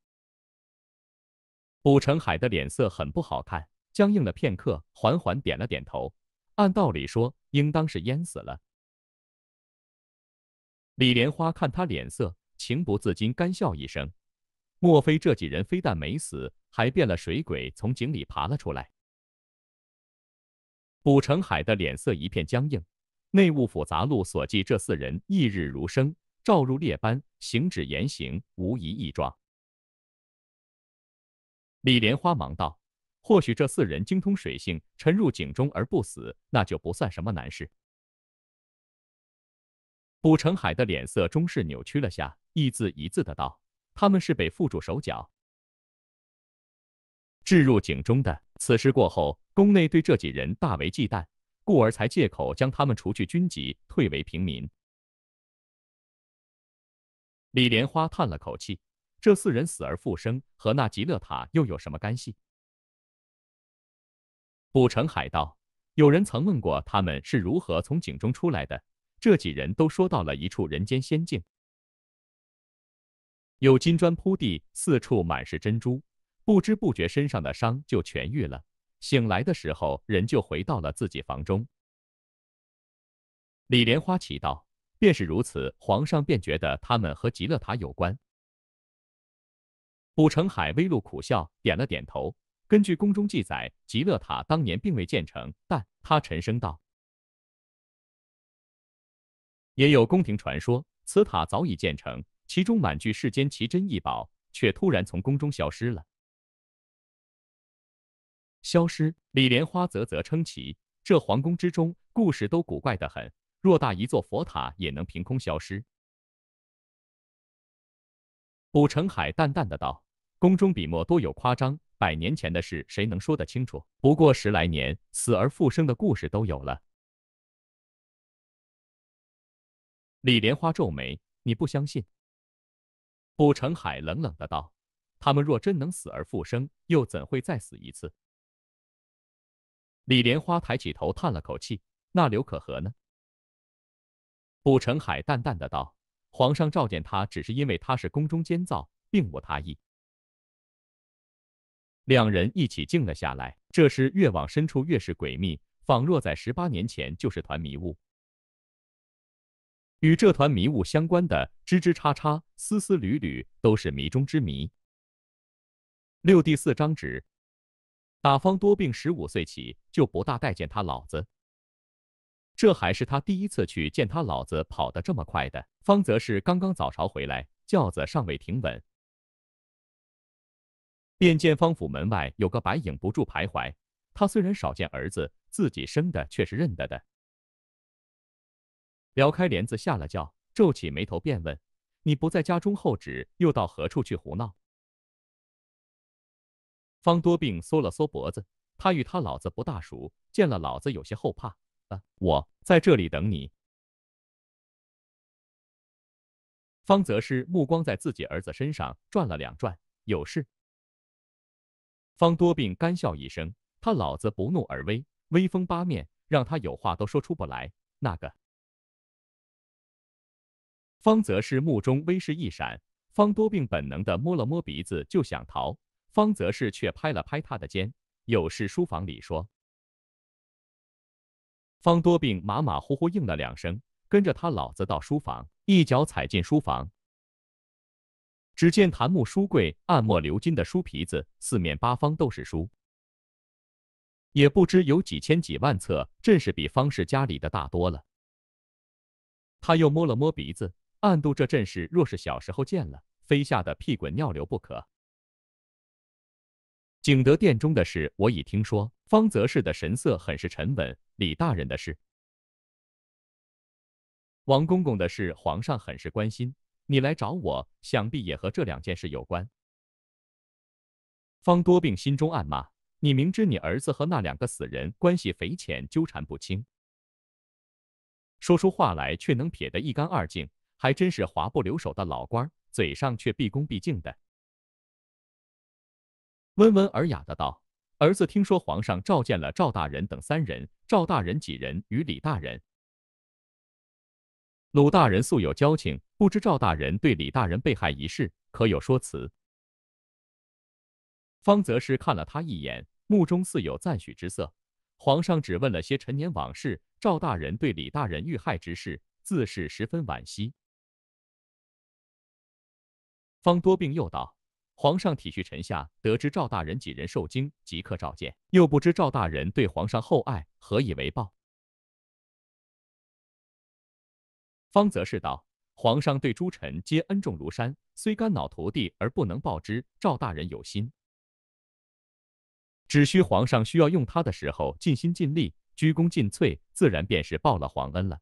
卜成海的脸色很不好看，僵硬了片刻，缓缓点了点头。按道理说，应当是淹死了。李莲花看他脸色，情不自禁干笑一声。莫非这几人非但没死，还变了水鬼，从井里爬了出来？卜成海的脸色一片僵硬。内务府杂录所记，这四人一日如生，照入列班，行止言行无一异状。李莲花忙道：“或许这四人精通水性，沉入井中而不死，那就不算什么难事。”卜成海的脸色终是扭曲了下，一字一字的道。他们是被缚住手脚，置入井中的。此事过后，宫内对这几人大为忌惮，故而才借口将他们除去军籍，退为平民。李莲花叹了口气：“这四人死而复生，和那极乐塔又有什么干系？”卜城海道：“有人曾问过他们是如何从井中出来的，这几人都说到了一处人间仙境。”有金砖铺地，四处满是珍珠，不知不觉身上的伤就痊愈了。醒来的时候，人就回到了自己房中。李莲花祈道：“便是如此，皇上便觉得他们和极乐塔有关。”卜成海微露苦笑，点了点头。根据宫中记载，极乐塔当年并未建成，但他沉声道：“也有宫廷传说，此塔早已建成。”其中满具世间奇珍异宝，却突然从宫中消失了。消失。李莲花啧啧称奇，这皇宫之中，故事都古怪的很。偌大一座佛塔也能凭空消失。卜成海淡淡的道：“宫中笔墨多有夸张，百年前的事，谁能说得清楚？不过十来年，死而复生的故事都有了。”李莲花皱眉：“你不相信？”卜成海冷冷的道：“他们若真能死而复生，又怎会再死一次？”李莲花抬起头，叹了口气：“那刘可和呢？”卜成海淡淡的道：“皇上召见他，只是因为他是宫中监造，并无他意。”两人一起静了下来。这时越往深处越是诡秘，仿若在十八年前就是团迷雾。与这团迷雾相关的枝枝叉叉、丝丝缕缕，都是谜中之谜。六第四张纸，打方多病，十五岁起就不大待见他老子。这还是他第一次去见他老子，跑得这么快的。方则是刚刚早朝回来，轿子尚未停稳，便见方府门外有个白影不住徘徊。他虽然少见儿子，自己生的却是认得的。撩开帘子下了轿，皱起眉头便问：“你不在家中候旨，又到何处去胡闹？”方多病缩了缩脖子，他与他老子不大熟，见了老子有些后怕。啊，我在这里等你。方泽师目光在自己儿子身上转了两转，有事。方多病干笑一声，他老子不怒而威，威风八面，让他有话都说出不来。那个。方则是目中微视一闪，方多病本能地摸了摸鼻子就想逃，方则是却拍了拍他的肩：“有事书房里说。”方多病马马虎虎应了两声，跟着他老子到书房，一脚踩进书房，只见檀木书柜、暗墨鎏金的书皮子，四面八方都是书，也不知有几千几万册，真是比方氏家里的大多了。他又摸了摸鼻子。暗度这阵势，若是小时候见了，非吓得屁滚尿流不可。景德殿中的事，我已听说。方泽氏的神色很是沉稳。李大人的事，王公公的事，皇上很是关心。你来找我，想必也和这两件事有关。方多病心中暗骂：你明知你儿子和那两个死人关系匪浅，纠缠不清，说出话来却能撇得一干二净。还真是滑不留手的老官，嘴上却毕恭毕敬的，温文尔雅的道：“儿子听说皇上召见了赵大人等三人，赵大人几人与李大人、鲁大人素有交情，不知赵大人对李大人被害一事可有说辞？”方泽是看了他一眼，目中似有赞许之色。皇上只问了些陈年往事，赵大人对李大人遇害之事，自是十分惋惜。方多病又道：“皇上体恤臣下，得知赵大人几人受惊，即刻召见。又不知赵大人对皇上厚爱，何以为报？”方则是道：“皇上对诸臣皆恩重如山，虽肝脑涂地而不能报之。赵大人有心，只需皇上需要用他的时候，尽心尽力，鞠躬尽瘁，自然便是报了皇恩了。”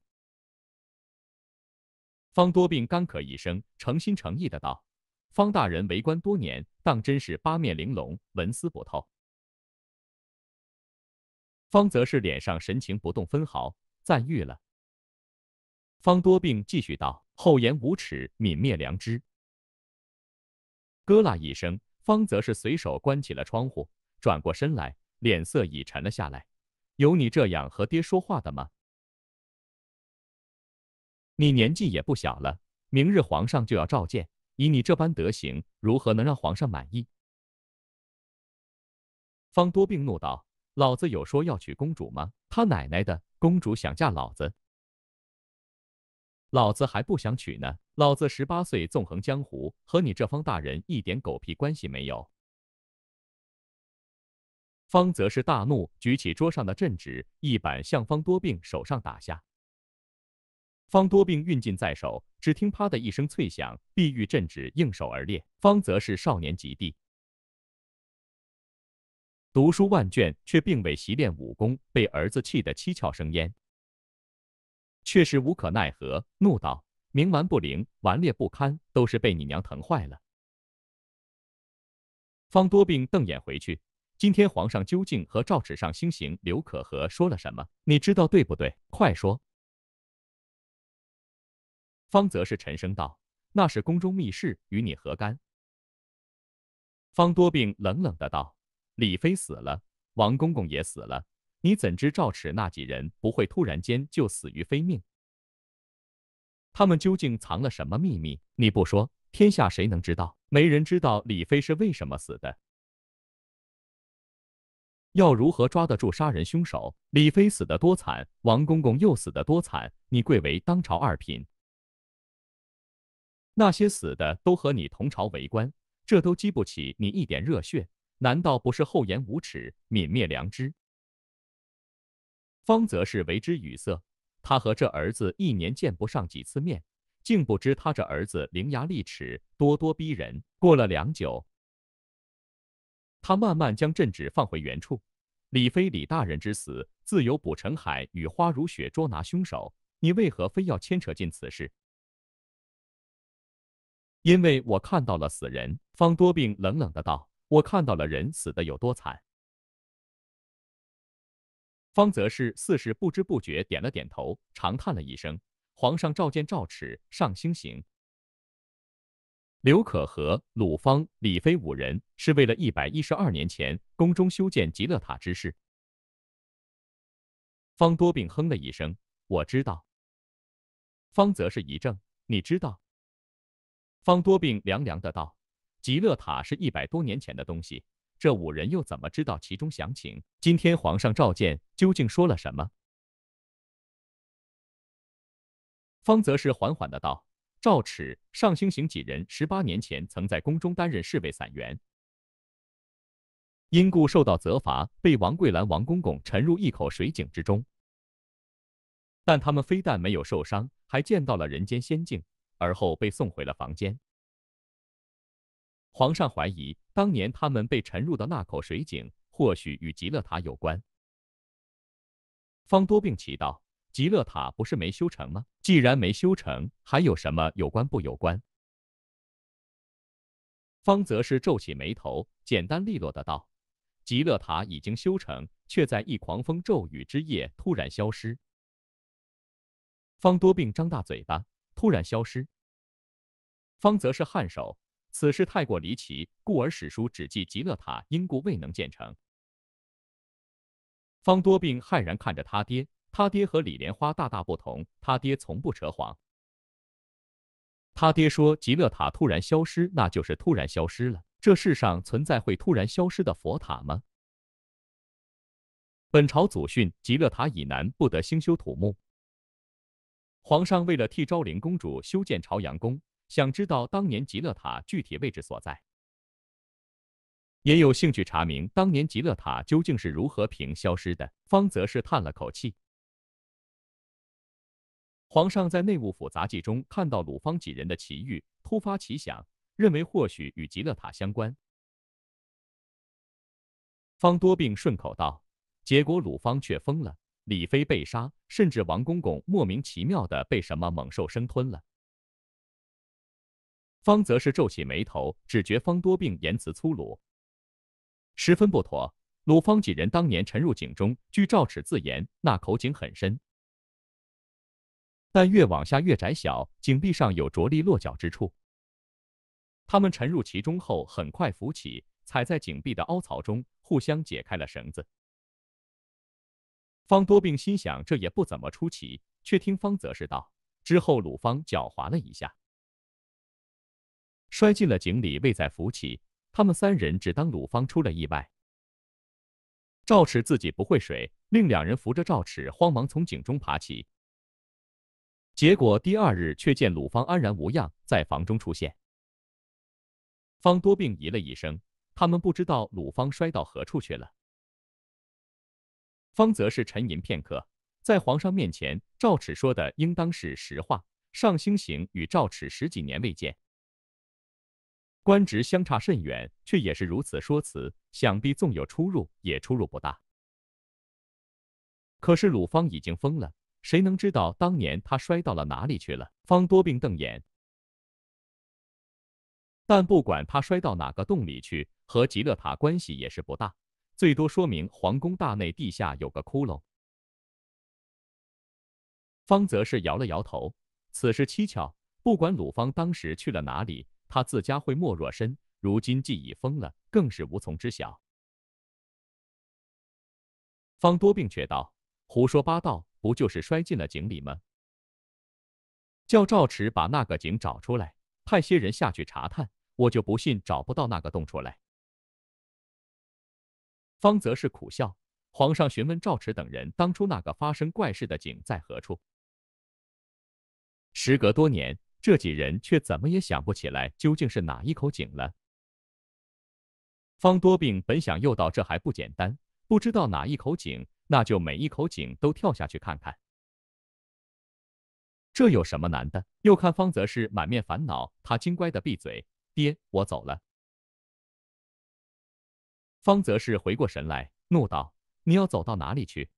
方多病干咳一声，诚心诚意的道。方大人为官多年，当真是八面玲珑，纹丝不透。方则是脸上神情不动分毫，赞誉了。方多病继续道：“厚颜无耻，泯灭良知。”咯啦一声，方则是随手关起了窗户，转过身来，脸色已沉了下来。有你这样和爹说话的吗？你年纪也不小了，明日皇上就要召见。以你这般德行，如何能让皇上满意？方多病怒道：“老子有说要娶公主吗？他奶奶的，公主想嫁老子？老子还不想娶呢！老子十八岁纵横江湖，和你这方大人一点狗屁关系没有。”方则是大怒，举起桌上的镇纸，一板向方多病手上打下。方多病运尽在手，只听啪的一声脆响，碧玉镇纸应手而裂。方则是少年极地，读书万卷，却并未习练武功，被儿子气得七窍生烟，却是无可奈何，怒道：“冥顽不灵，顽劣不堪，都是被你娘疼坏了。”方多病瞪眼回去：“今天皇上究竟和诏尺上星行刘可和说了什么？你知道对不对？快说！”方则是沉声道：“那是宫中密室，与你何干？”方多病冷冷的道：“李妃死了，王公公也死了，你怎知赵齿那几人不会突然间就死于非命？他们究竟藏了什么秘密？你不说，天下谁能知道？没人知道李妃是为什么死的。要如何抓得住杀人凶手？李妃死得多惨，王公公又死得多惨，你贵为当朝二品。”那些死的都和你同朝为官，这都激不起你一点热血，难道不是厚颜无耻、泯灭良知？方则是为之语塞。他和这儿子一年见不上几次面，竟不知他这儿子伶牙俐齿、咄咄逼人。过了良久，他慢慢将镇纸放回原处。李妃、李大人之死，自有卜成海与花如雪捉拿凶手，你为何非要牵扯进此事？因为我看到了死人，方多病冷冷的道：“我看到了人死的有多惨。”方泽是四是不知不觉点了点头，长叹了一声。皇上召见赵齿、上兴行、刘可和、鲁方、李飞五人，是为了一百一十二年前宫中修建极乐塔之事。方多病哼了一声：“我知道。”方泽是一怔：“你知道？”方多病凉凉的道：“极乐塔是一百多年前的东西，这五人又怎么知道其中详情？今天皇上召见，究竟说了什么？”方则是缓缓的道：“赵齿、尚星行几人十八年前曾在宫中担任侍卫散员，因故受到责罚，被王桂兰、王公公沉入一口水井之中。但他们非但没有受伤，还见到了人间仙境。”而后被送回了房间。皇上怀疑当年他们被沉入的那口水井或许与极乐塔有关。方多病奇道：“极乐塔不是没修成吗？既然没修成，还有什么有关不有关？”方则是皱起眉头，简单利落的道：“极乐塔已经修成，却在一狂风骤雨之夜突然消失。”方多病张大嘴巴。突然消失。方则是汉首，此事太过离奇，故而史书只记极乐塔因故未能建成。方多病骇然看着他爹，他爹和李莲花大大不同，他爹从不扯谎。他爹说极乐塔突然消失，那就是突然消失了。这世上存在会突然消失的佛塔吗？本朝祖训：极乐塔以南不得兴修土木。皇上为了替昭陵公主修建朝阳宫，想知道当年极乐塔具体位置所在，也有兴趣查明当年极乐塔究竟是如何凭消失的。方则是叹了口气，皇上在内务府杂记中看到鲁方几人的奇遇，突发奇想，认为或许与极乐塔相关。方多病顺口道，结果鲁方却疯了。李妃被杀，甚至王公公莫名其妙的被什么猛兽生吞了。方则是皱起眉头，只觉方多病言辞粗鲁，十分不妥。鲁方几人当年沉入井中，据赵齿自言，那口井很深，但越往下越窄小，井壁上有着力落脚之处。他们沉入其中后，很快浮起，踩在井壁的凹槽中，互相解开了绳子。方多病心想，这也不怎么出奇，却听方泽是道。之后，鲁方狡猾了一下，摔进了井里，未再扶起。他们三人只当鲁方出了意外。赵齿自己不会水，令两人扶着赵齿，慌忙从井中爬起。结果第二日，却见鲁方安然无恙，在房中出现。方多病咦了一声，他们不知道鲁方摔到何处去了。方则是沉吟片刻，在皇上面前，赵齿说的应当是实话。上星行与赵齿十几年未见，官职相差甚远，却也是如此说辞，想必纵有出入，也出入不大。可是鲁芳已经疯了，谁能知道当年他摔到了哪里去了？方多病瞪眼，但不管他摔到哪个洞里去，和极乐塔关系也是不大。最多说明皇宫大内地下有个窟窿。方则是摇了摇头，此事蹊跷，不管鲁方当时去了哪里，他自家会莫若身，如今既已疯了，更是无从知晓。方多病却道：“胡说八道，不就是摔进了井里吗？叫赵驰把那个井找出来，派些人下去查探，我就不信找不到那个洞出来。”方则是苦笑，皇上询问赵驰等人当初那个发生怪事的井在何处。时隔多年，这几人却怎么也想不起来究竟是哪一口井了。方多病本想诱导，这还不简单？不知道哪一口井，那就每一口井都跳下去看看，这有什么难的？又看方则是满面烦恼，他精乖的闭嘴：“爹，我走了。”方则是回过神来，怒道：“你要走到哪里去？”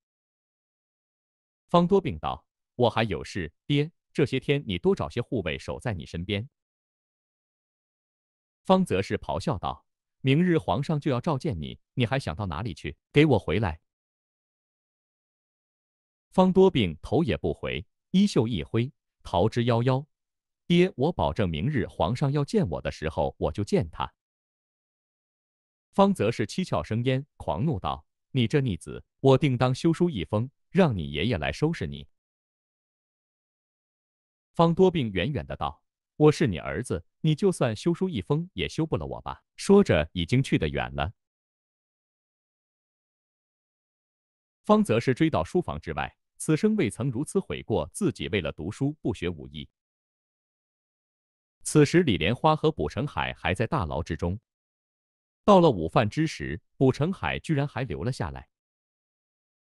方多病道：“我还有事，爹，这些天你多找些护卫守在你身边。”方则是咆哮道：“明日皇上就要召见你，你还想到哪里去？给我回来！”方多病头也不回，衣袖一挥，逃之夭夭。“爹，我保证，明日皇上要见我的时候，我就见他。”方则是七窍生烟，狂怒道：“你这逆子，我定当休书一封，让你爷爷来收拾你。”方多病远远的道：“我是你儿子，你就算休书一封，也休不了我吧。”说着，已经去得远了。方则是追到书房之外，此生未曾如此悔过，自己为了读书不学武艺。此时，李莲花和卜成海还在大牢之中。到了午饭之时，卜成海居然还留了下来，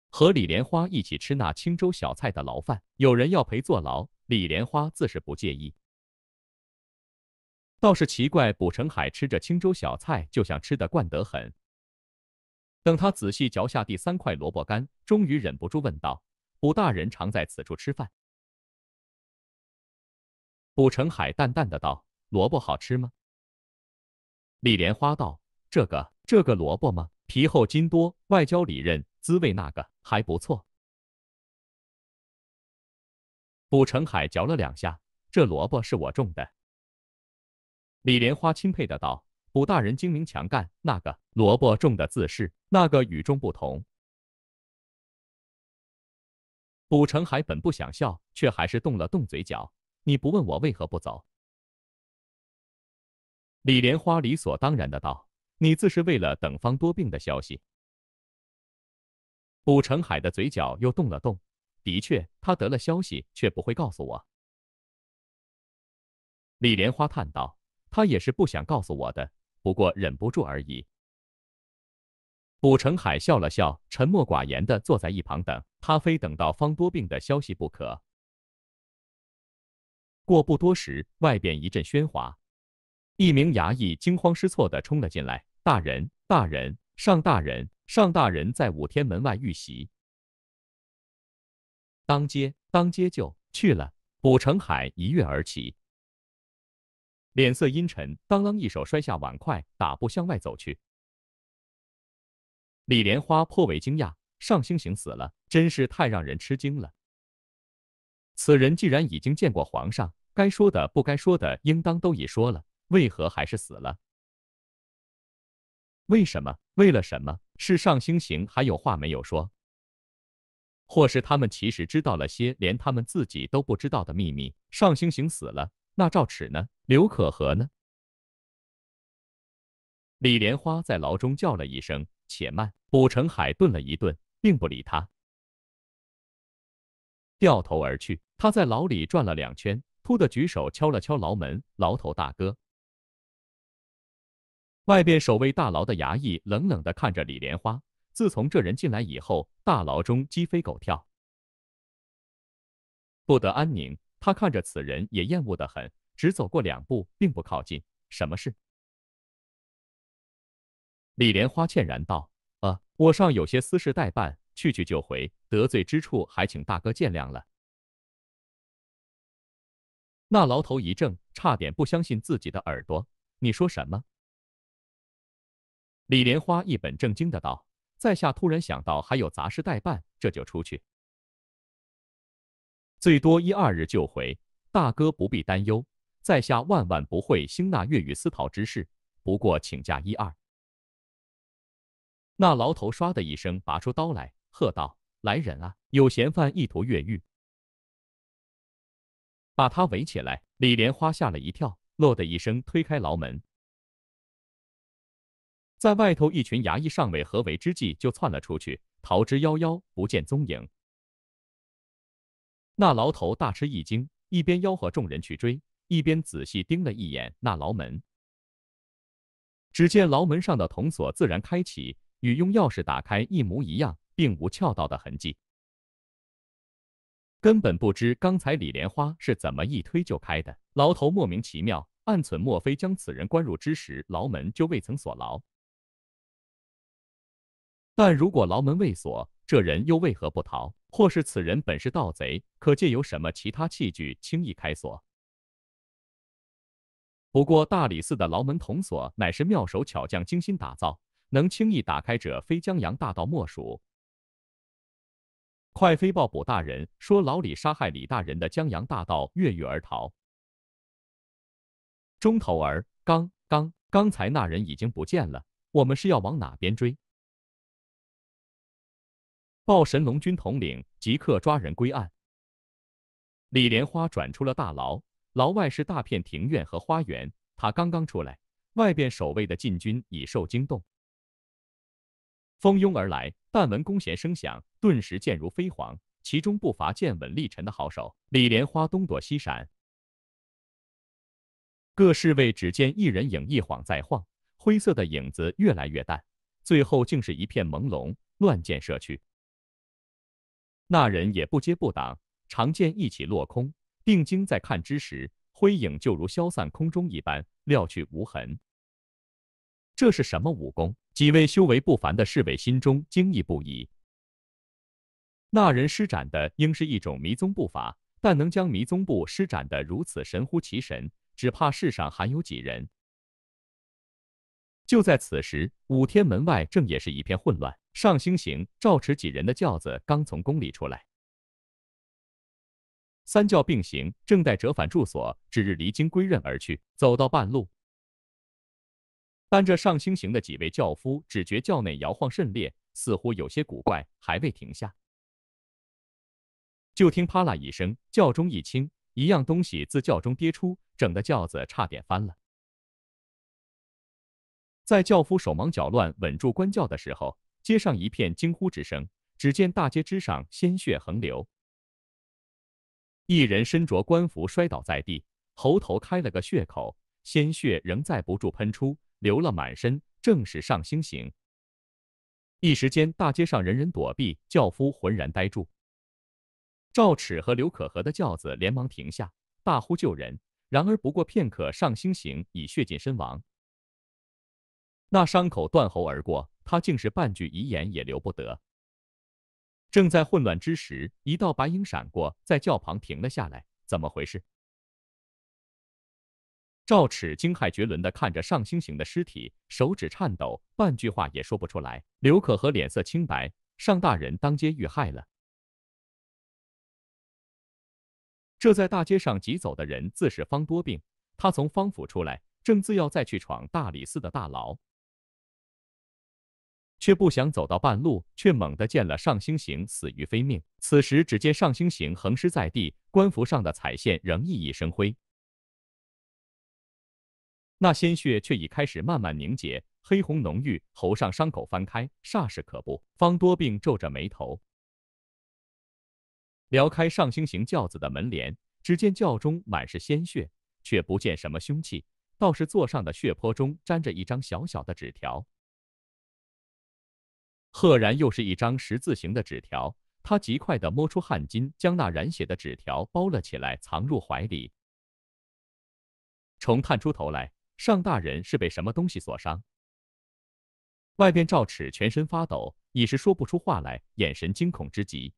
和李莲花一起吃那青州小菜的牢饭。有人要陪坐牢，李莲花自是不介意。倒是奇怪，卜成海吃着青州小菜，就像吃的惯得很。等他仔细嚼下第三块萝卜干，终于忍不住问道：“卜大人常在此处吃饭？”卜成海淡淡的道：“萝卜好吃吗？”李莲花道。这个这个萝卜吗？皮厚筋多，外焦里韧，滋味那个还不错。卜成海嚼了两下，这萝卜是我种的。李莲花钦佩的道：“卜大人精明强干，那个萝卜种的自是那个与众不同。”卜成海本不想笑，却还是动了动嘴角。你不问我为何不走？李莲花理所当然的道。你自是为了等方多病的消息。卜成海的嘴角又动了动。的确，他得了消息却不会告诉我。李莲花叹道：“他也是不想告诉我的，不过忍不住而已。”卜成海笑了笑，沉默寡言的坐在一旁等。他非等到方多病的消息不可。过不多时，外边一阵喧哗，一名衙役惊慌失措的冲了进来。大人，大人，上大人，上大人在五天门外遇袭，当街，当街就去了。卜成海一跃而起，脸色阴沉，当啷一手摔下碗筷，大步向外走去。李莲花颇为惊讶，尚星行死了，真是太让人吃惊了。此人既然已经见过皇上，该说的、不该说的，应当都已说了，为何还是死了？为什么？为了什么？是上星行还有话没有说，或是他们其实知道了些连他们自己都不知道的秘密？上星行死了，那赵齿呢？刘可和呢？李莲花在牢中叫了一声：“且慢！”卜成海顿了一顿，并不理他，掉头而去。他在牢里转了两圈，突的举手敲了敲牢门：“牢头大哥！”外边守卫大牢的衙役冷冷地看着李莲花。自从这人进来以后，大牢中鸡飞狗跳，不得安宁。他看着此人也厌恶的很，只走过两步，并不靠近。什么事？李莲花歉然道：“呃，我尚有些私事待办，去去就回。得罪之处，还请大哥见谅了。”那牢头一怔，差点不相信自己的耳朵：“你说什么？”李莲花一本正经的道：“在下突然想到还有杂事待办，这就出去，最多一二日就回。大哥不必担忧，在下万万不会兴那越狱私逃之事。不过请假一二。”那牢头唰的一声拔出刀来，喝道：“来人啊！有嫌犯意图越狱，把他围起来！”李莲花吓了一跳，落的一声推开牢门。在外头，一群衙役尚未合围之际，就窜了出去，逃之夭夭，不见踪影。那牢头大吃一惊，一边吆喝众人去追，一边仔细盯了一眼那牢门。只见牢门上的铜锁自然开启，与用钥匙打开一模一样，并无撬到的痕迹，根本不知刚才李莲花是怎么一推就开的。牢头莫名其妙，暗忖：莫非将此人关入之时，牢门就未曾锁牢？但如果牢门未锁，这人又为何不逃？或是此人本是盗贼，可借由什么其他器具轻易开锁？不过大理寺的牢门铜锁乃是妙手巧匠精心打造，能轻易打开者非江洋大盗莫属。快飞报捕大人，说老李杀害李大人的江洋大盗越狱而逃。钟头儿，刚刚刚才那人已经不见了，我们是要往哪边追？报神龙军统领，即刻抓人归案。李莲花转出了大牢，牢外是大片庭院和花园。他刚刚出来，外边守卫的禁军已受惊动，蜂拥而来。但闻弓弦声响，顿时箭如飞蝗，其中不乏剑稳力沉的好手。李莲花东躲西闪，各侍卫只见一人影一晃再晃，灰色的影子越来越淡，最后竟是一片朦胧。乱箭射去。那人也不接不挡，长剑一起落空。定睛再看之时，灰影就如消散空中一般，料去无痕。这是什么武功？几位修为不凡的侍卫心中惊异不已。那人施展的应是一种迷踪步法，但能将迷踪步施展的如此神乎其神，只怕世上还有几人。就在此时，五天门外正也是一片混乱。上星行赵池几人的轿子刚从宫里出来，三轿并行，正待折返住所，只日离京归任而去。走到半路，但这上星行的几位轿夫只觉轿内摇晃甚烈，似乎有些古怪，还未停下，就听“啪啦”一声，轿中一轻，一样东西自轿中跌出，整的轿子差点翻了。在轿夫手忙脚乱稳住官轿的时候，街上一片惊呼之声，只见大街之上鲜血横流，一人身着官服摔倒在地，喉头开了个血口，鲜血仍在不住喷出，流了满身，正是上星行。一时间，大街上人人躲避，轿夫浑然呆住。赵齿和刘可和的轿子连忙停下，大呼救人。然而不过片刻，上星行已血尽身亡，那伤口断喉而过。他竟是半句遗言也留不得。正在混乱之时，一道白影闪过，在轿旁停了下来。怎么回事？赵齿惊骇绝伦地看着上星形的尸体，手指颤抖，半句话也说不出来。刘可和脸色清白，上大人当街遇害了。这在大街上疾走的人，自是方多病。他从方府出来，正自要再去闯大理寺的大牢。却不想走到半路，却猛地见了上星行死于非命。此时只见上星行横尸在地，官服上的彩线仍熠熠生辉，那鲜血却已开始慢慢凝结，黑红浓郁，喉上伤口翻开，煞是可怖。方多病皱着眉头，撩开上星行轿子的门帘，只见轿中满是鲜血，却不见什么凶器，倒是座上的血泊中沾着一张小小的纸条。赫然又是一张十字形的纸条，他极快地摸出汗巾，将那染血的纸条包了起来，藏入怀里。虫探出头来，尚大人是被什么东西所伤？外边赵齿全身发抖，已是说不出话来，眼神惊恐之极。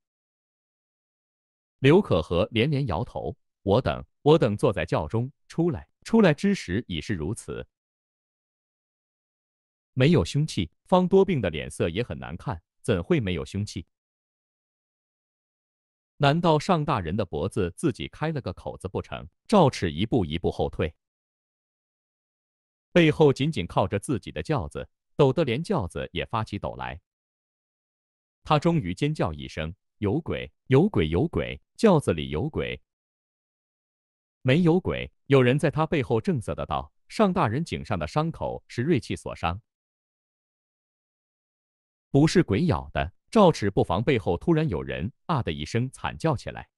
刘可和连连摇头：“我等，我等坐在轿中，出来，出来之时已是如此。”没有凶器，方多病的脸色也很难看，怎会没有凶器？难道尚大人的脖子自己开了个口子不成？赵齿一步一步后退，背后紧紧靠着自己的轿子，抖得连轿子也发起抖来。他终于尖叫一声：“有鬼！有鬼！有鬼！轿子里有鬼！”没有鬼，有人在他背后正色的道：“尚大人颈上的伤口是锐器所伤。”不是鬼咬的，赵齿不防背后突然有人啊的一声惨叫起来，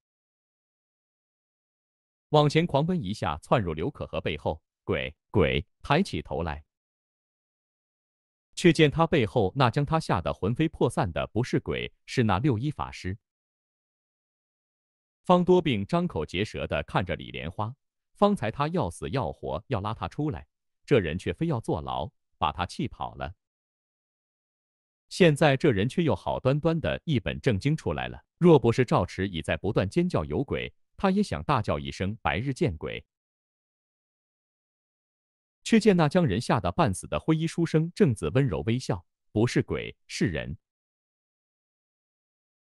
往前狂奔一下，窜入刘可和背后。鬼鬼抬起头来，却见他背后那将他吓得魂飞魄散的不是鬼，是那六一法师。方多病张口结舌的看着李莲花，方才他要死要活要拉他出来，这人却非要坐牢，把他气跑了。现在这人却又好端端的一本正经出来了。若不是赵齿已在不断尖叫有鬼，他也想大叫一声白日见鬼。却见那将人吓得半死的灰衣书生正自温柔微笑，不是鬼，是人。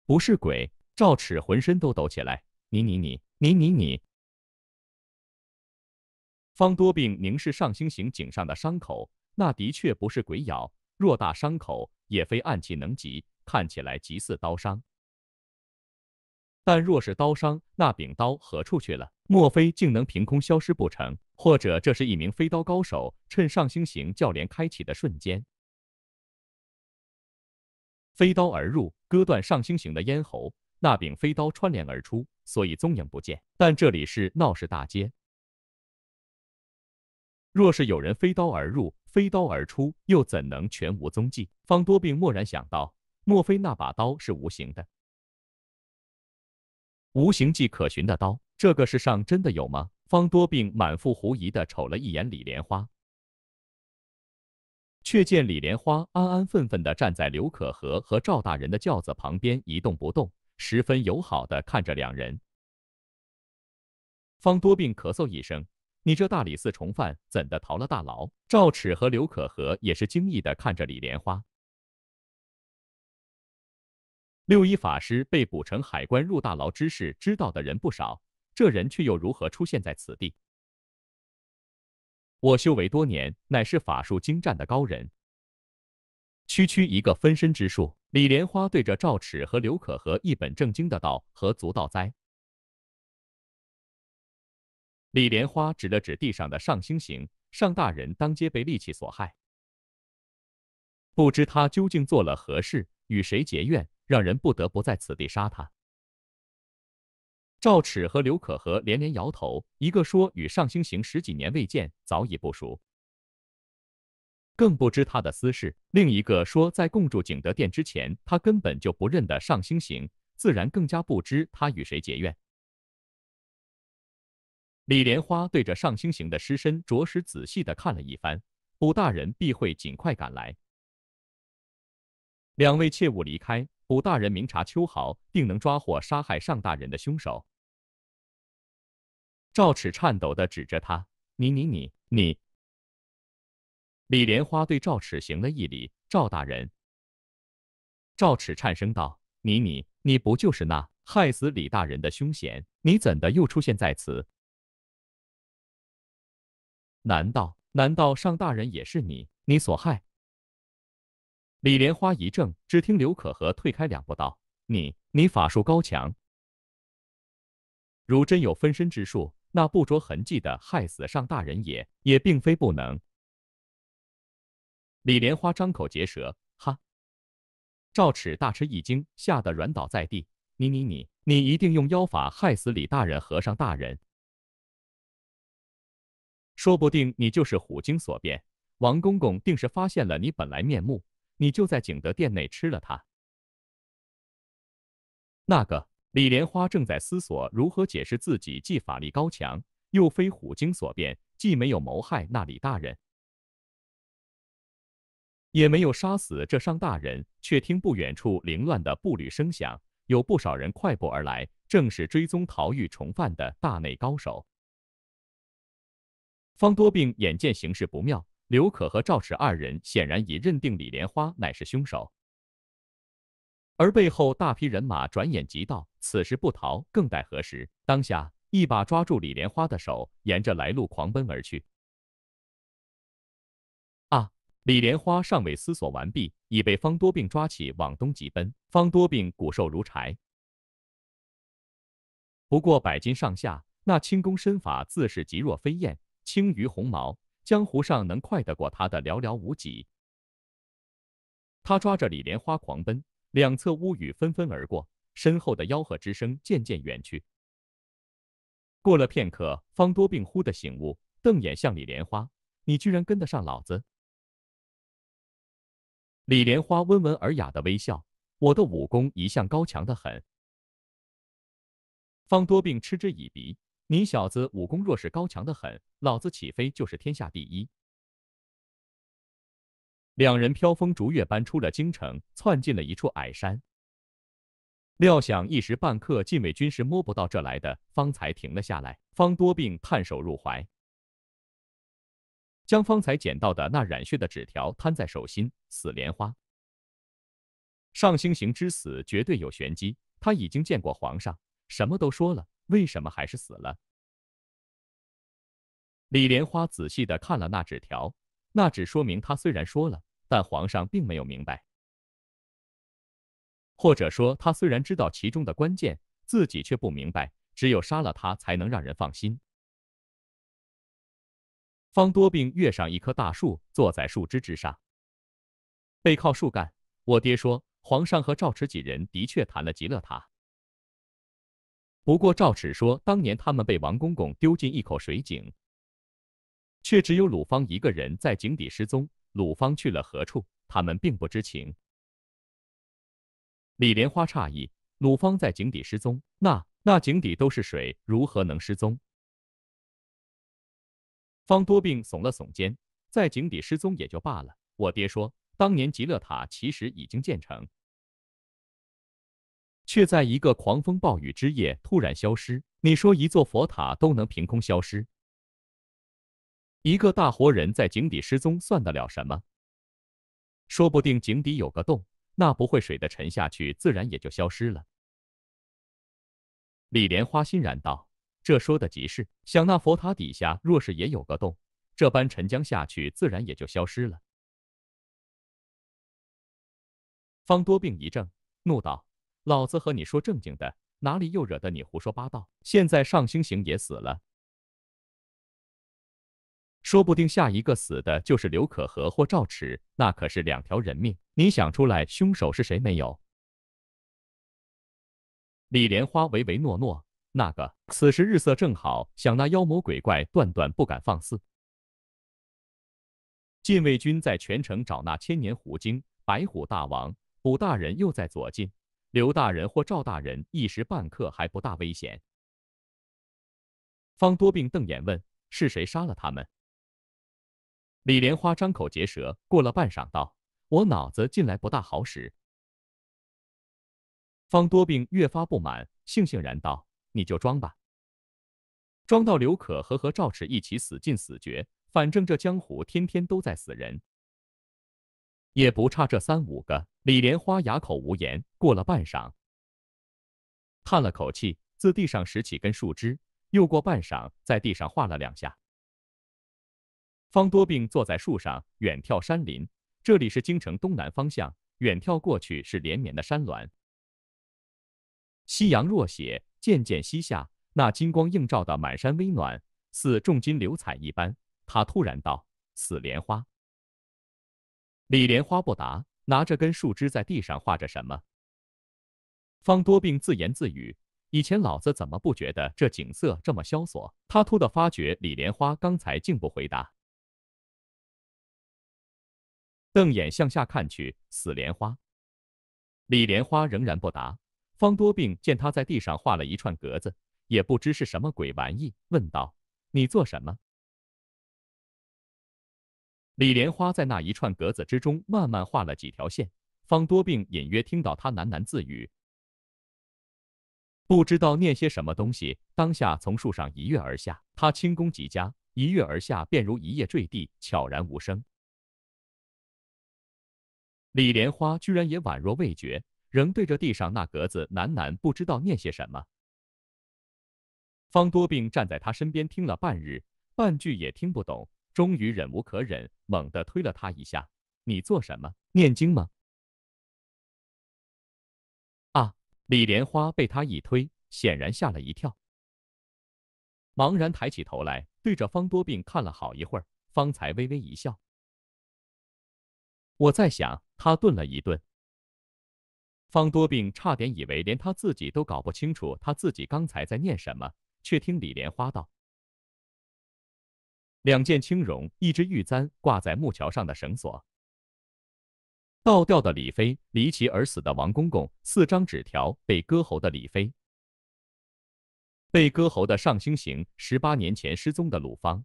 不是鬼，赵齿浑身都抖起来。你你你你你你。方多病凝视上星形颈上的伤口，那的确不是鬼咬，偌大伤口。也非暗器能及，看起来极似刀伤，但若是刀伤，那柄刀何处去了？莫非竟能凭空消失不成？或者这是一名飞刀高手，趁上星形教练开启的瞬间，飞刀而入，割断上星形的咽喉，那柄飞刀穿连而出，所以踪影不见。但这里是闹市大街，若是有人飞刀而入，飞刀而出，又怎能全无踪迹？方多病蓦然想到：莫非那把刀是无形的，无形迹可寻的刀？这个世上真的有吗？方多病满腹狐疑的瞅了一眼李莲花，却见李莲花安安分分的站在刘可和和赵大人的轿子旁边一动不动，十分友好的看着两人。方多病咳嗽一声。你这大理寺重犯怎的逃了大牢？赵齿和刘可和也是惊异的看着李莲花。六一法师被捕成海关入大牢之事，知道的人不少，这人却又如何出现在此地？我修为多年，乃是法术精湛的高人，区区一个分身之术。李莲花对着赵齿和刘可和一本正经的道：“何足道哉？”李莲花指了指地上的上星行，上大人当街被利器所害，不知他究竟做了何事，与谁结怨，让人不得不在此地杀他。赵齿和刘可和连连摇头，一个说与上星行十几年未见，早已不熟，更不知他的私事；另一个说在共住景德殿之前，他根本就不认得上星行，自然更加不知他与谁结怨。李莲花对着上星行的尸身着实仔细地看了一番，卜大人必会尽快赶来。两位切勿离开，卜大人明察秋毫，定能抓获杀害尚大人的凶手。赵齿颤抖地指着他：“你你你你！”李莲花对赵齿行了一礼：“赵大人。”赵齿颤声道：“你你你不就是那害死李大人的凶嫌？你怎的又出现在此？”难道难道上大人也是你你所害？李莲花一怔，只听刘可和退开两步道：“你你法术高强，如真有分身之术，那不着痕迹的害死上大人也也并非不能。”李莲花张口结舌，哈！赵齿大吃一惊，吓得软倒在地：“你你你你一定用妖法害死李大人和尚大人！”说不定你就是虎鲸所变，王公公定是发现了你本来面目，你就在景德殿内吃了他。那个李莲花正在思索如何解释自己既法力高强，又非虎鲸所变，既没有谋害那李大人，也没有杀死这商大人，却听不远处凌乱的步履声响，有不少人快步而来，正是追踪逃狱重犯的大内高手。方多病眼见形势不妙，刘可和赵驰二人显然已认定李莲花乃是凶手，而背后大批人马转眼即到，此时不逃更待何时？当下一把抓住李莲花的手，沿着来路狂奔而去。啊！李莲花尚未思索完毕，已被方多病抓起往东疾奔。方多病骨瘦如柴，不过百斤上下，那轻功身法自是极若飞燕。轻于鸿毛，江湖上能快得过他的寥寥无几。他抓着李莲花狂奔，两侧屋宇纷纷而过，身后的吆喝之声渐渐远去。过了片刻，方多病忽的醒悟，瞪眼向李莲花：“你居然跟得上老子？”李莲花温文尔雅的微笑：“我的武功一向高强的很。”方多病嗤之以鼻。你小子武功若是高强的很，老子起飞就是天下第一。两人飘风逐月般出了京城，窜进了一处矮山，料想一时半刻禁卫军是摸不到这来的，方才停了下来。方多病探手入怀，将方才捡到的那染血的纸条摊在手心。死莲花，上星行之死绝对有玄机，他已经见过皇上，什么都说了。为什么还是死了？李莲花仔细的看了那纸条，那只说明他虽然说了，但皇上并没有明白，或者说他虽然知道其中的关键，自己却不明白。只有杀了他，才能让人放心。方多病跃上一棵大树，坐在树枝之上，背靠树干。我爹说，皇上和赵池几人的确谈了极乐塔。不过，照此说，当年他们被王公公丢进一口水井，却只有鲁芳一个人在井底失踪。鲁芳去了何处，他们并不知情。李莲花诧异：“鲁芳在井底失踪，那那井底都是水，如何能失踪？”方多病耸了耸肩：“在井底失踪也就罢了，我爹说，当年极乐塔其实已经建成。”却在一个狂风暴雨之夜突然消失。你说一座佛塔都能凭空消失，一个大活人在井底失踪算得了什么？说不定井底有个洞，那不会水的沉下去，自然也就消失了。李莲花欣然道：“这说的极是。想那佛塔底下若是也有个洞，这般沉江下去，自然也就消失了。”方多病一怔，怒道。老子和你说正经的，哪里又惹得你胡说八道？现在上星行也死了，说不定下一个死的就是刘可和或赵齿，那可是两条人命。你想出来凶手是谁没有？李莲花唯唯诺诺。那个，此时日色正好，想那妖魔鬼怪断断不敢放肆。禁卫军在全城找那千年狐精白虎大王，卜大人又在左近。刘大人或赵大人一时半刻还不大危险。方多病瞪眼问：“是谁杀了他们？”李莲花张口结舌，过了半晌道：“我脑子近来不大好使。”方多病越发不满，悻悻然道：“你就装吧，装到刘可和和赵齿一起死尽死绝，反正这江湖天天都在死人。”也不差这三五个。李莲花哑口无言，过了半晌，叹了口气，自地上拾起根树枝，又过半晌，在地上画了两下。方多病坐在树上，远眺山林。这里是京城东南方向，远眺过去是连绵的山峦。夕阳若血，渐渐西下，那金光映照的满山微暖，似重金流彩一般。他突然道：“死莲花。”李莲花不答，拿着根树枝在地上画着什么。方多病自言自语：“以前老子怎么不觉得这景色这么萧索？”他突的发觉李莲花刚才竟不回答，瞪眼向下看去，死莲花。李莲花仍然不答。方多病见他在地上画了一串格子，也不知是什么鬼玩意，问道：“你做什么？”李莲花在那一串格子之中慢慢画了几条线，方多病隐约听到他喃喃自语，不知道念些什么东西。当下从树上一跃而下，他轻功极佳，一跃而下便如一叶坠地，悄然无声。李莲花居然也宛若未觉，仍对着地上那格子喃喃，不知道念些什么。方多病站在他身边听了半日，半句也听不懂。终于忍无可忍，猛地推了他一下。“你做什么？念经吗？”啊！李莲花被他一推，显然吓了一跳，茫然抬起头来，对着方多病看了好一会儿，方才微微一笑。“我在想……”他顿了一顿。方多病差点以为连他自己都搞不清楚他自己刚才在念什么，却听李莲花道。两件青绒，一只玉簪，挂在木桥上的绳索。倒吊的李妃，离奇而死的王公公，四张纸条，被割喉的李妃，被割喉的上星行，十八年前失踪的鲁芳，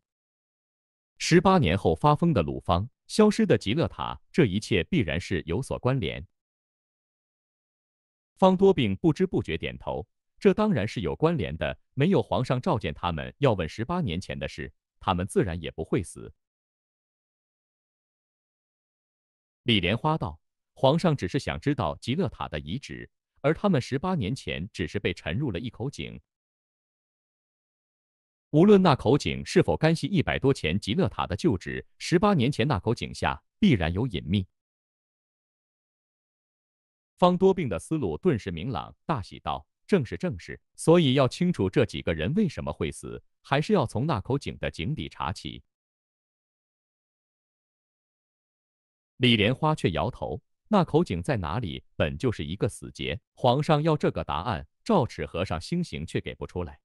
十八年后发疯的鲁芳，消失的极乐塔，这一切必然是有所关联。方多病不知不觉点头，这当然是有关联的。没有皇上召见他们，要问十八年前的事。他们自然也不会死。李莲花道：“皇上只是想知道极乐塔的遗址，而他们十八年前只是被沉入了一口井。无论那口井是否干系一百多前极乐塔的旧址，十八年前那口井下必然有隐秘。”方多病的思路顿时明朗，大喜道。正是正是，所以要清楚这几个人为什么会死，还是要从那口井的井底查起。李莲花却摇头：“那口井在哪里？本就是一个死结。皇上要这个答案，赵齿和尚心行却给不出来。”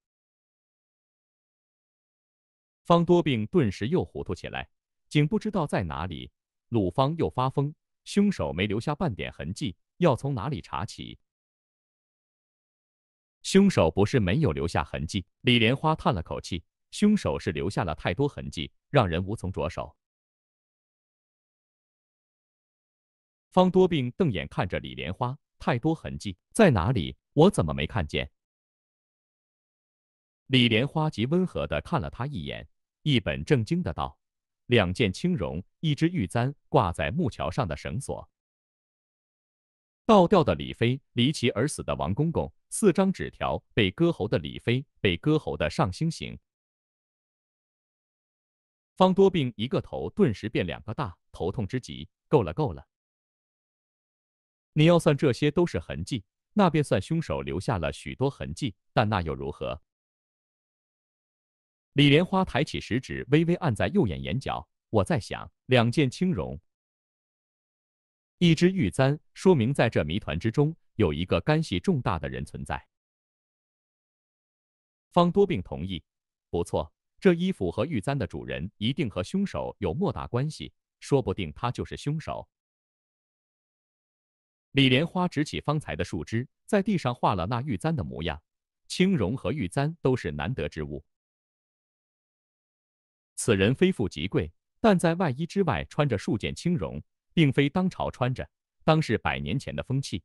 方多病顿时又糊涂起来：“井不知道在哪里，鲁方又发疯，凶手没留下半点痕迹，要从哪里查起？”凶手不是没有留下痕迹，李莲花叹了口气，凶手是留下了太多痕迹，让人无从着手。方多病瞪眼看着李莲花，太多痕迹在哪里？我怎么没看见？李莲花极温和的看了他一眼，一本正经的道：两件青绒，一只玉簪，挂在木桥上的绳索。倒吊的李妃，离奇而死的王公公，四张纸条，被割喉的李妃，被割喉的上星行。方多病一个头顿时变两个大，头痛之极。够了，够了。你要算这些都是痕迹，那便算凶手留下了许多痕迹。但那又如何？李莲花抬起食指，微微按在右眼眼角。我在想，两件轻绒。一只玉簪，说明在这谜团之中有一个干系重大的人存在。方多病同意，不错，这衣服和玉簪的主人一定和凶手有莫大关系，说不定他就是凶手。李莲花执起方才的树枝，在地上画了那玉簪的模样。青绒和玉簪都是难得之物，此人非富即贵，但在外衣之外穿着数件青绒。并非当朝穿着，当是百年前的风气。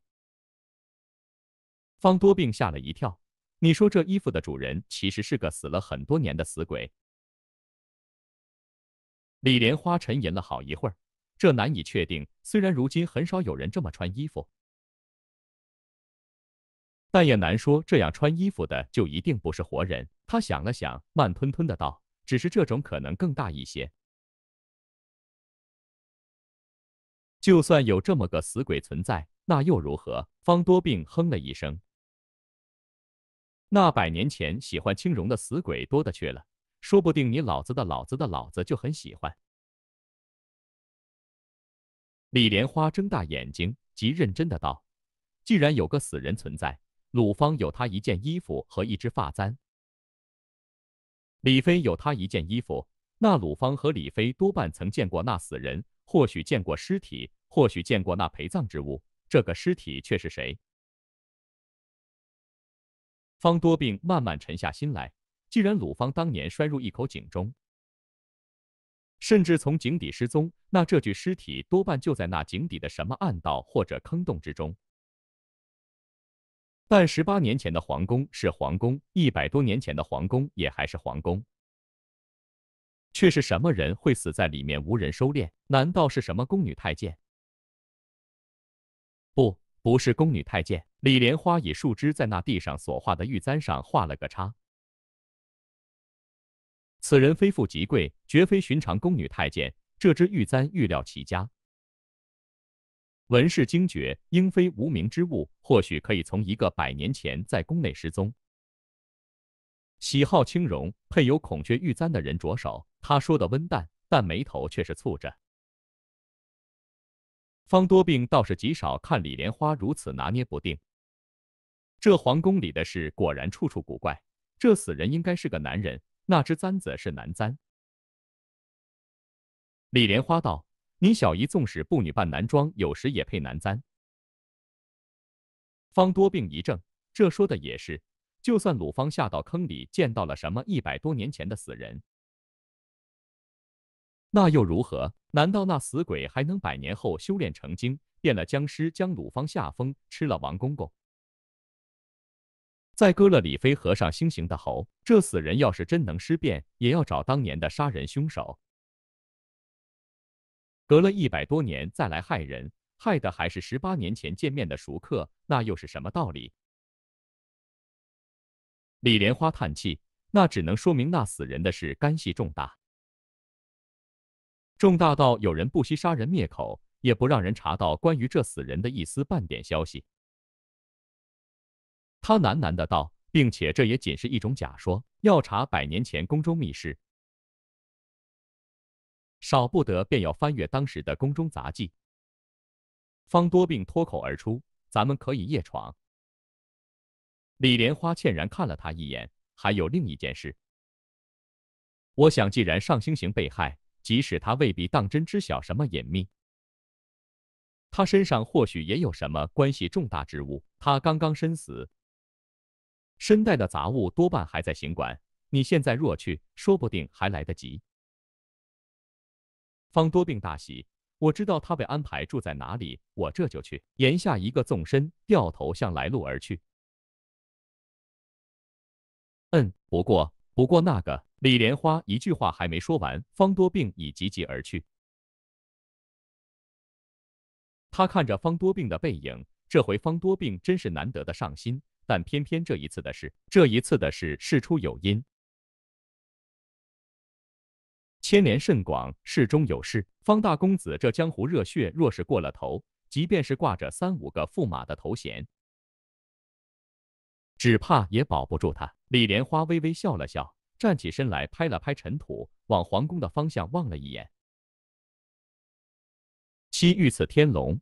方多病吓了一跳，你说这衣服的主人其实是个死了很多年的死鬼？李莲花沉吟了好一会儿，这难以确定。虽然如今很少有人这么穿衣服，但也难说这样穿衣服的就一定不是活人。他想了想，慢吞吞的道：“只是这种可能更大一些。”就算有这么个死鬼存在，那又如何？方多病哼了一声。那百年前喜欢青荣的死鬼多的去了，说不定你老子的老子的老子就很喜欢。李莲花睁大眼睛，极认真的道：“既然有个死人存在，鲁芳有他一件衣服和一只发簪，李飞有他一件衣服，那鲁芳和李飞多半曾见过那死人。”或许见过尸体，或许见过那陪葬之物，这个尸体却是谁？方多病慢慢沉下心来。既然鲁方当年摔入一口井中，甚至从井底失踪，那这具尸体多半就在那井底的什么暗道或者坑洞之中。但十八年前的皇宫是皇宫，一百多年前的皇宫也还是皇宫。却是什么人会死在里面无人收敛？难道是什么宫女太监？不，不是宫女太监。李莲花以树枝在那地上所画的玉簪上画了个叉。此人非富即贵，绝非寻常宫女太监。这只玉簪玉料奇佳，纹饰精绝，应非无名之物。或许可以从一个百年前在宫内失踪、喜好轻容、配有孔雀玉簪的人着手。他说的温淡，但眉头却是蹙着。方多病倒是极少看李莲花如此拿捏不定。这皇宫里的事果然处处古怪。这死人应该是个男人，那只簪子是男簪。李莲花道：“你小姨纵使不女扮男装，有时也配男簪。”方多病一怔：“这说的也是。就算鲁方下到坑里见到了什么一百多年前的死人。”那又如何？难道那死鬼还能百年后修炼成精，变了僵尸，将鲁方吓疯，吃了王公公，再割了李飞和尚心形的喉？这死人要是真能尸变，也要找当年的杀人凶手。隔了一百多年再来害人，害的还是十八年前见面的熟客，那又是什么道理？李莲花叹气，那只能说明那死人的事干系重大。重大到有人不惜杀人灭口，也不让人查到关于这死人的一丝半点消息。他喃喃的道，并且这也仅是一种假说。要查百年前宫中秘事，少不得便要翻阅当时的宫中杂记。方多病脱口而出：“咱们可以夜闯。”李莲花歉然看了他一眼。还有另一件事，我想，既然上星行被害，即使他未必当真知晓什么隐秘，他身上或许也有什么关系重大之物。他刚刚身死，身带的杂物多半还在行馆。你现在若去，说不定还来得及。方多病大喜，我知道他被安排住在哪里，我这就去。言下一个纵身，掉头向来路而去。嗯，不过，不过那个。李莲花一句话还没说完，方多病已急急而去。他看着方多病的背影，这回方多病真是难得的上心，但偏偏这一次的事，这一次的事事出有因，牵连甚广，事中有事。方大公子这江湖热血若是过了头，即便是挂着三五个驸马的头衔，只怕也保不住他。李莲花微微笑了笑。站起身来，拍了拍尘土，往皇宫的方向望了一眼。七御赐天龙。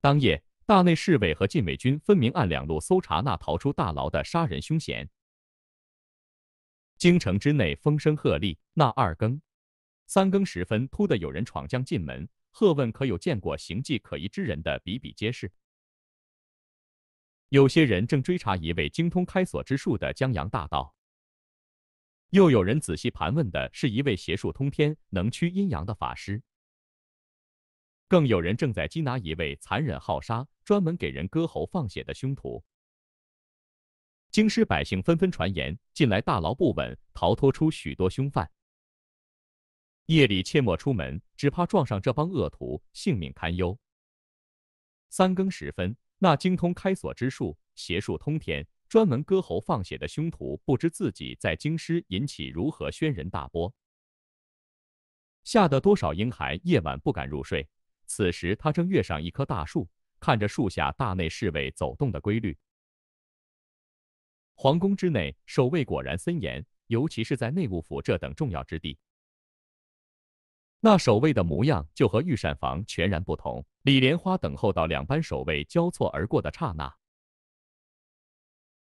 当夜，大内侍卫和禁卫军分明按两路搜查那逃出大牢的杀人凶嫌。京城之内风声鹤唳。那二更、三更时分，突的有人闯将进门，喝问可有见过形迹可疑之人的，比比皆是。有些人正追查一位精通开锁之术的江洋大盗。又有人仔细盘问的是一位邪术通天、能驱阴阳的法师，更有人正在缉拿一位残忍好杀、专门给人割喉放血的凶徒。京师百姓纷纷传言，近来大牢不稳，逃脱出许多凶犯。夜里切莫出门，只怕撞上这帮恶徒，性命堪忧。三更时分，那精通开锁之术、邪术通天。专门割喉放血的凶徒，不知自己在京师引起如何轩然大波，吓得多少婴孩夜晚不敢入睡。此时他正跃上一棵大树，看着树下大内侍卫走动的规律。皇宫之内守卫果然森严，尤其是在内务府这等重要之地。那守卫的模样就和御膳房全然不同。李莲花等候到两班守卫交错而过的刹那。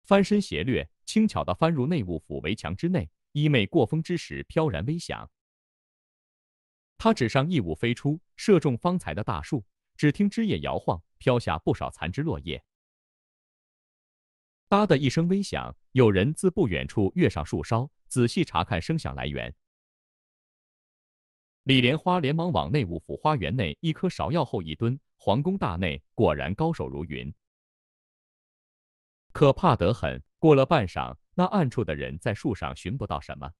翻身斜掠，轻巧地翻入内务府围墙之内，衣袂过风之时飘然微响。他指上异物飞出，射中方才的大树，只听枝叶摇晃，飘下不少残枝落叶。嗒的一声微响，有人自不远处跃上树梢，仔细查看声响来源。李莲花连忙往内务府花园内一棵芍药后一蹲，皇宫大内果然高手如云。可怕得很。过了半晌，那暗处的人在树上寻不到什么，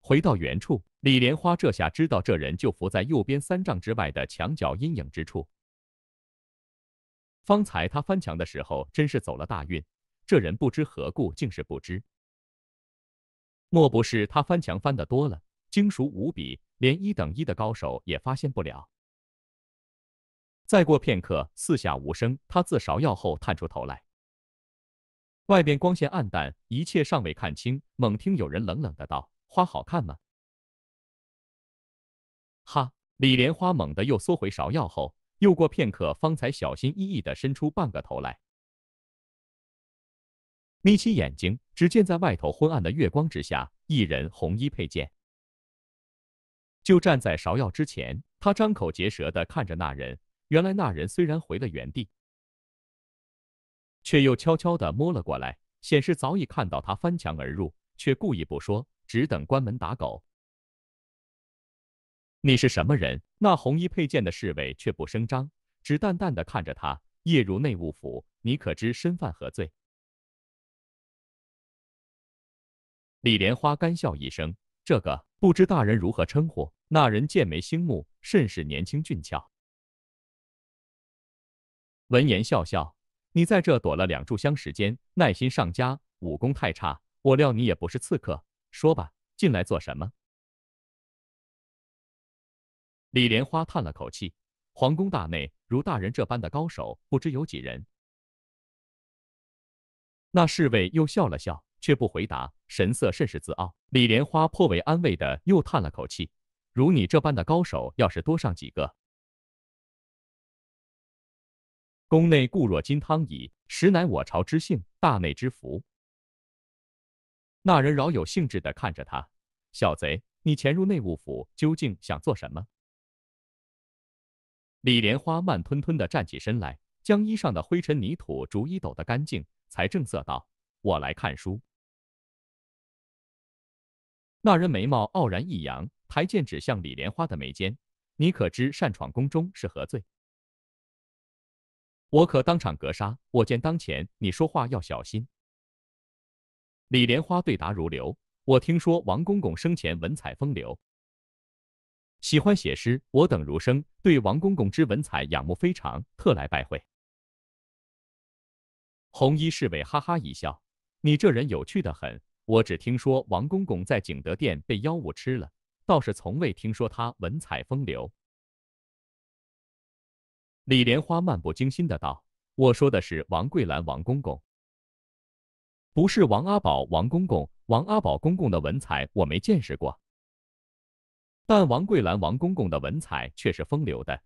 回到原处，李莲花这下知道这人就伏在右边三丈之外的墙角阴影之处。方才他翻墙的时候，真是走了大运。这人不知何故竟是不知，莫不是他翻墙翻得多了，精熟无比，连一等一的高手也发现不了？再过片刻，四下无声，他自芍药后探出头来。外边光线暗淡，一切尚未看清。猛听有人冷冷的道：“花好看吗？”哈！李莲花猛地又缩回芍药后，又过片刻，方才小心翼翼的伸出半个头来，眯起眼睛。只见在外头昏暗的月光之下，一人红衣佩剑，就站在芍药之前。他张口结舌的看着那人。原来那人虽然回了原地。却又悄悄地摸了过来，显示早已看到他翻墙而入，却故意不说，只等关门打狗。你是什么人？那红衣佩剑的侍卫却不声张，只淡淡的看着他。夜入内务府，你可知身犯何罪？李莲花干笑一声：“这个不知大人如何称呼？”那人剑眉星目，甚是年轻俊俏。闻言笑笑。你在这躲了两炷香时间，耐心上佳，武功太差。我料你也不是刺客。说吧，进来做什么？李莲花叹了口气，皇宫大内如大人这般的高手，不知有几人。那侍卫又笑了笑，却不回答，神色甚是自傲。李莲花颇为安慰的又叹了口气，如你这般的高手，要是多上几个。宫内固若金汤矣，实乃我朝之幸，大内之福。那人饶有兴致的看着他，小贼，你潜入内务府究竟想做什么？李莲花慢吞吞的站起身来，将衣上的灰尘泥土逐一抖得干净，才正色道：“我来看书。”那人眉毛傲然一扬，抬剑指向李莲花的眉间：“你可知擅闯宫中是何罪？”我可当场格杀！我见当前，你说话要小心。李莲花对答如流。我听说王公公生前文采风流，喜欢写诗。我等儒生对王公公之文采仰慕非常，特来拜会。红衣侍卫哈哈一笑：“你这人有趣的很！我只听说王公公在景德殿被妖物吃了，倒是从未听说他文采风流。”李莲花漫不经心的道：“我说的是王桂兰王公公，不是王阿宝王公公。王阿宝公公的文采我没见识过，但王桂兰王公公的文采却是风流的。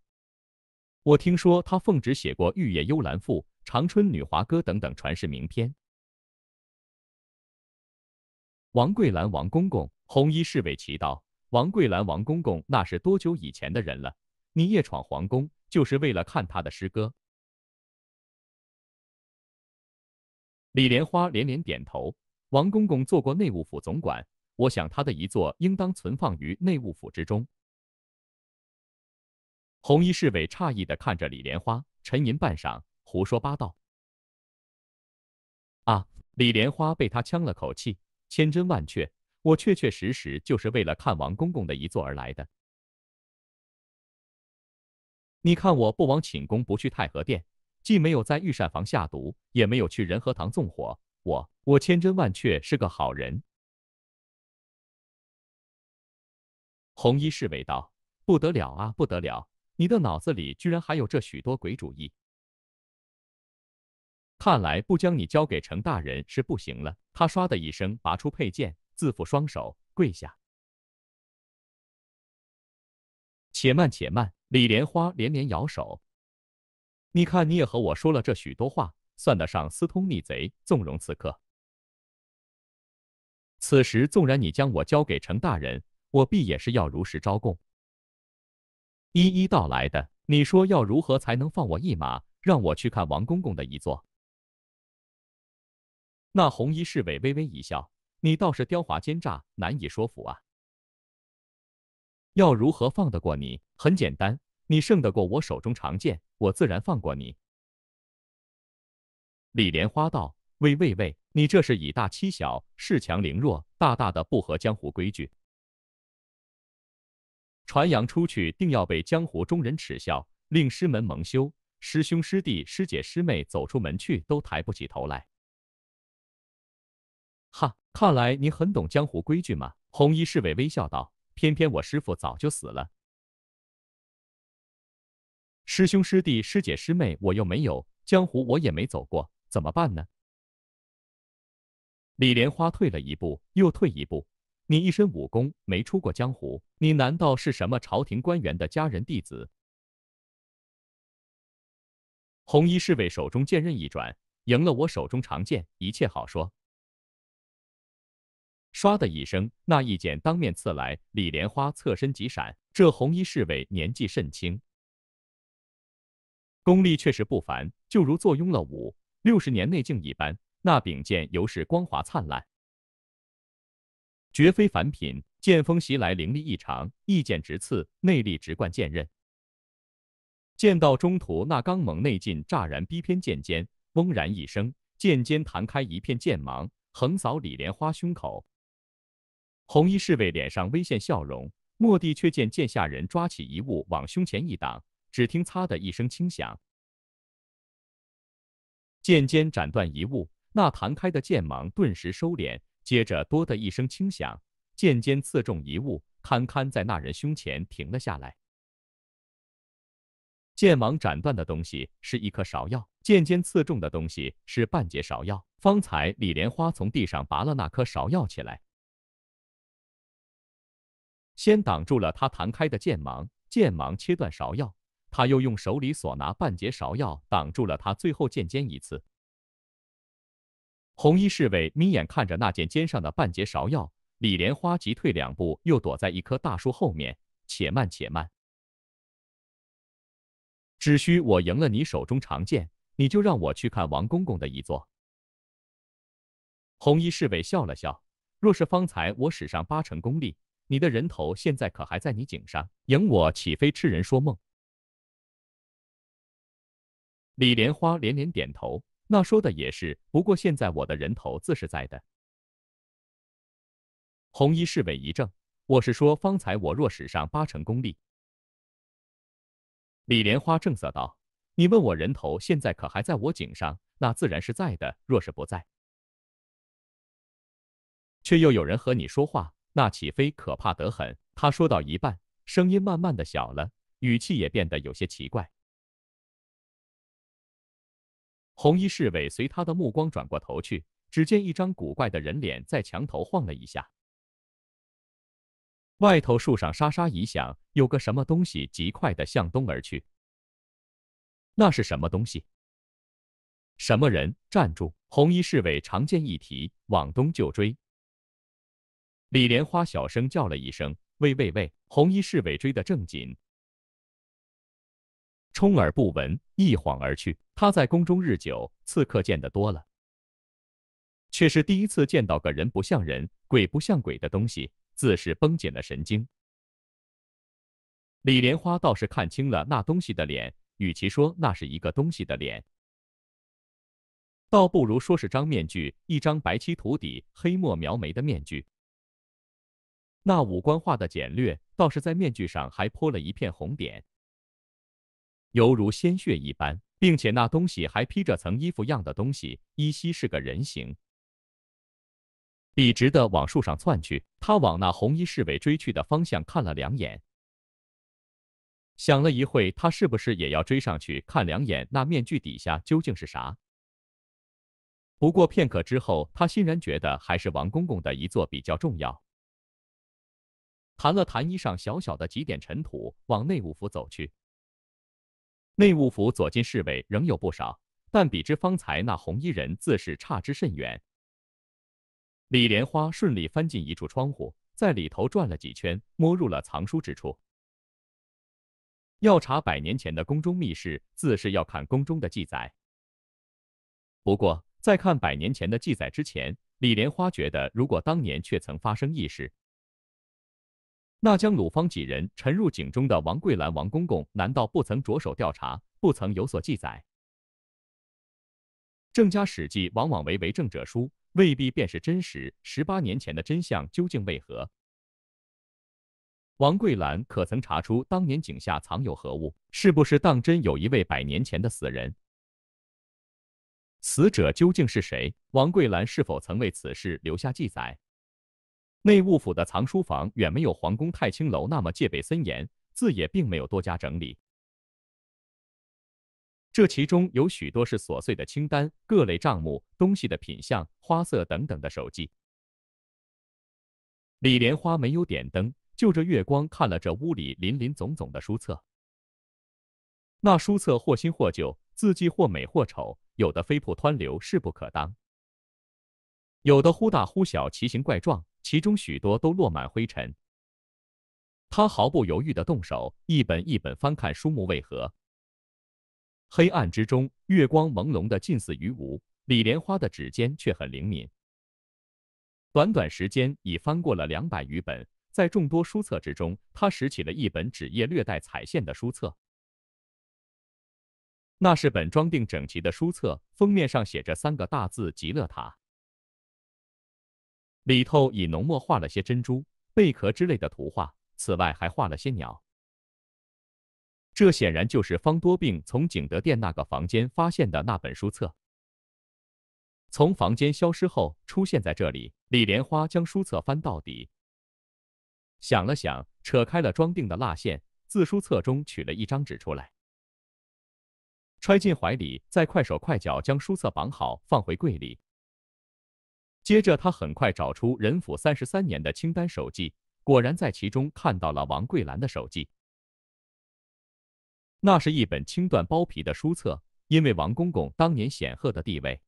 我听说他奉旨写过《玉叶幽兰赋》《长春女华歌》等等传世名篇。”王桂兰王公公，红衣侍卫奇道：“王桂兰王公公那是多久以前的人了？你夜闯皇宫？”就是为了看他的诗歌。李莲花连连点头。王公公做过内务府总管，我想他的一座应当存放于内务府之中。红衣侍卫诧异的看着李莲花，沉吟半晌：“胡说八道！”啊！李莲花被他呛了口气。千真万确，我确确实实就是为了看王公公的一座而来的。你看，我不往寝宫，不去太和殿，既没有在御膳房下毒，也没有去仁和堂纵火，我我千真万确是个好人。红衣侍卫道：“不得了啊，不得了！你的脑子里居然还有这许多鬼主意。看来不将你交给程大人是不行了。”他唰的一声拔出佩剑，自缚双手，跪下。且慢，且慢。李莲花连连摇手，你看，你也和我说了这许多话，算得上私通逆贼，纵容刺客。此时纵然你将我交给程大人，我必也是要如实招供，一一道来的。你说要如何才能放我一马，让我去看王公公的遗作？那红衣侍卫微微一笑，你倒是刁滑奸诈，难以说服啊。要如何放得过你？很简单，你胜得过我手中长剑，我自然放过你。李莲花道：“喂喂喂，你这是以大欺小，恃强凌弱，大大的不合江湖规矩，传扬出去定要被江湖中人耻笑，令师门蒙羞，师兄师弟师姐师妹走出门去都抬不起头来。”哈，看来你很懂江湖规矩嘛？红衣侍卫微笑道。偏偏我师傅早就死了，师兄师弟师姐师妹我又没有，江湖我也没走过，怎么办呢？李莲花退了一步又退一步，你一身武功没出过江湖，你难道是什么朝廷官员的家人弟子？红衣侍卫手中剑刃一转，赢了我手中长剑，一切好说。唰的一声，那一剑当面刺来，李莲花侧身急闪。这红衣侍卫年纪甚轻，功力确实不凡，就如坐拥了五六十年内劲一般。那柄剑犹是光华灿烂，绝非凡品。剑锋袭来，凌厉异常，一剑直刺，内力直贯剑刃。剑到中途，那刚猛内劲乍然逼偏剑尖，嗡然一声，剑尖弹开一片剑芒，横扫李莲花胸口。红衣侍卫脸上微现笑容，莫地却见剑下人抓起遗物往胸前一挡，只听“擦”的一声轻响，剑尖斩断遗物，那弹开的剑芒顿时收敛。接着“多”的一声轻响，剑尖刺中遗物，堪堪在那人胸前停了下来。剑芒斩断的东西是一颗芍药，剑尖刺中的东西是半截芍药。方才李莲花从地上拔了那颗芍药起来。先挡住了他弹开的剑芒，剑芒切断芍药，他又用手里所拿半截芍药挡住了他最后剑尖一次。红衣侍卫眯眼看着那剑尖上的半截芍药，李莲花急退两步，又躲在一棵大树后面。且慢，且慢，只需我赢了你手中长剑，你就让我去看王公公的遗作。红衣侍卫笑了笑，若是方才我使上八成功力。你的人头现在可还在你颈上？赢我岂非痴人说梦？李莲花连连点头，那说的也是。不过现在我的人头自是在的。红衣侍卫一怔：“我是说，方才我若使上八成功力。”李莲花正色道：“你问我人头现在可还在我颈上？那自然是在的。若是不在，却又有人和你说话。”那起飞可怕得很。他说到一半，声音慢慢的小了，语气也变得有些奇怪。红衣侍卫随他的目光转过头去，只见一张古怪的人脸在墙头晃了一下。外头树上沙沙一响，有个什么东西极快的向东而去。那是什么东西？什么人？站住！红衣侍卫长剑一提，往东就追。李莲花小声叫了一声：“喂喂喂！”红衣侍卫追得正紧，充耳不闻，一晃而去。他在宫中日久，刺客见得多了，却是第一次见到个人不像人、鬼不像鬼的东西，自是绷紧了神经。李莲花倒是看清了那东西的脸，与其说那是一个东西的脸，倒不如说是张面具，一张白漆涂底、黑墨描眉的面具。那五官画的简略，倒是在面具上还泼了一片红点，犹如鲜血一般，并且那东西还披着层衣服样的东西，依稀是个人形，笔直的往树上窜去。他往那红衣侍卫追去的方向看了两眼，想了一会，他是不是也要追上去看两眼那面具底下究竟是啥？不过片刻之后，他欣然觉得还是王公公的遗作比较重要。弹了弹衣上小小的几点尘土，往内务府走去。内务府左近侍卫仍有不少，但比之方才那红衣人，自是差之甚远。李莲花顺利翻进一处窗户，在里头转了几圈，摸入了藏书之处。要查百年前的宫中秘事，自是要看宫中的记载。不过，在看百年前的记载之前，李莲花觉得，如果当年却曾发生异事。那将鲁方几人沉入井中的王桂兰、王公公，难道不曾着手调查，不曾有所记载？郑家史记往往为为证者书，未必便是真实。十八年前的真相究竟为何？王桂兰可曾查出当年井下藏有何物？是不是当真有一位百年前的死人？死者究竟是谁？王桂兰是否曾为此事留下记载？内务府的藏书房远没有皇宫太清楼那么戒备森严，字也并没有多加整理。这其中有许多是琐碎的清单、各类账目、东西的品相、花色等等的手记。李莲花没有点灯，就着月光看了这屋里林林总总的书册。那书册或新或旧，字迹或美或丑，有的飞瀑湍流，势不可当；有的忽大忽小，奇形怪状。其中许多都落满灰尘，他毫不犹豫的动手，一本一本翻看书目为何？黑暗之中，月光朦胧的近似于无，李莲花的指尖却很灵敏。短短时间已翻过了两百余本，在众多书册之中，他拾起了一本纸页略带彩线的书册。那是本装订整齐的书册，封面上写着三个大字“极乐塔”。里头以浓墨画了些珍珠、贝壳之类的图画，此外还画了些鸟。这显然就是方多病从景德殿那个房间发现的那本书册，从房间消失后出现在这里。李莲花将书册翻到底，想了想，扯开了装订的蜡线，自书册中取了一张纸出来，揣进怀里，再快手快脚将书册绑好，放回柜里。接着，他很快找出任府三十三年的清单手记，果然在其中看到了王桂兰的手记。那是一本青缎包皮的书册，因为王公公当年显赫的地位，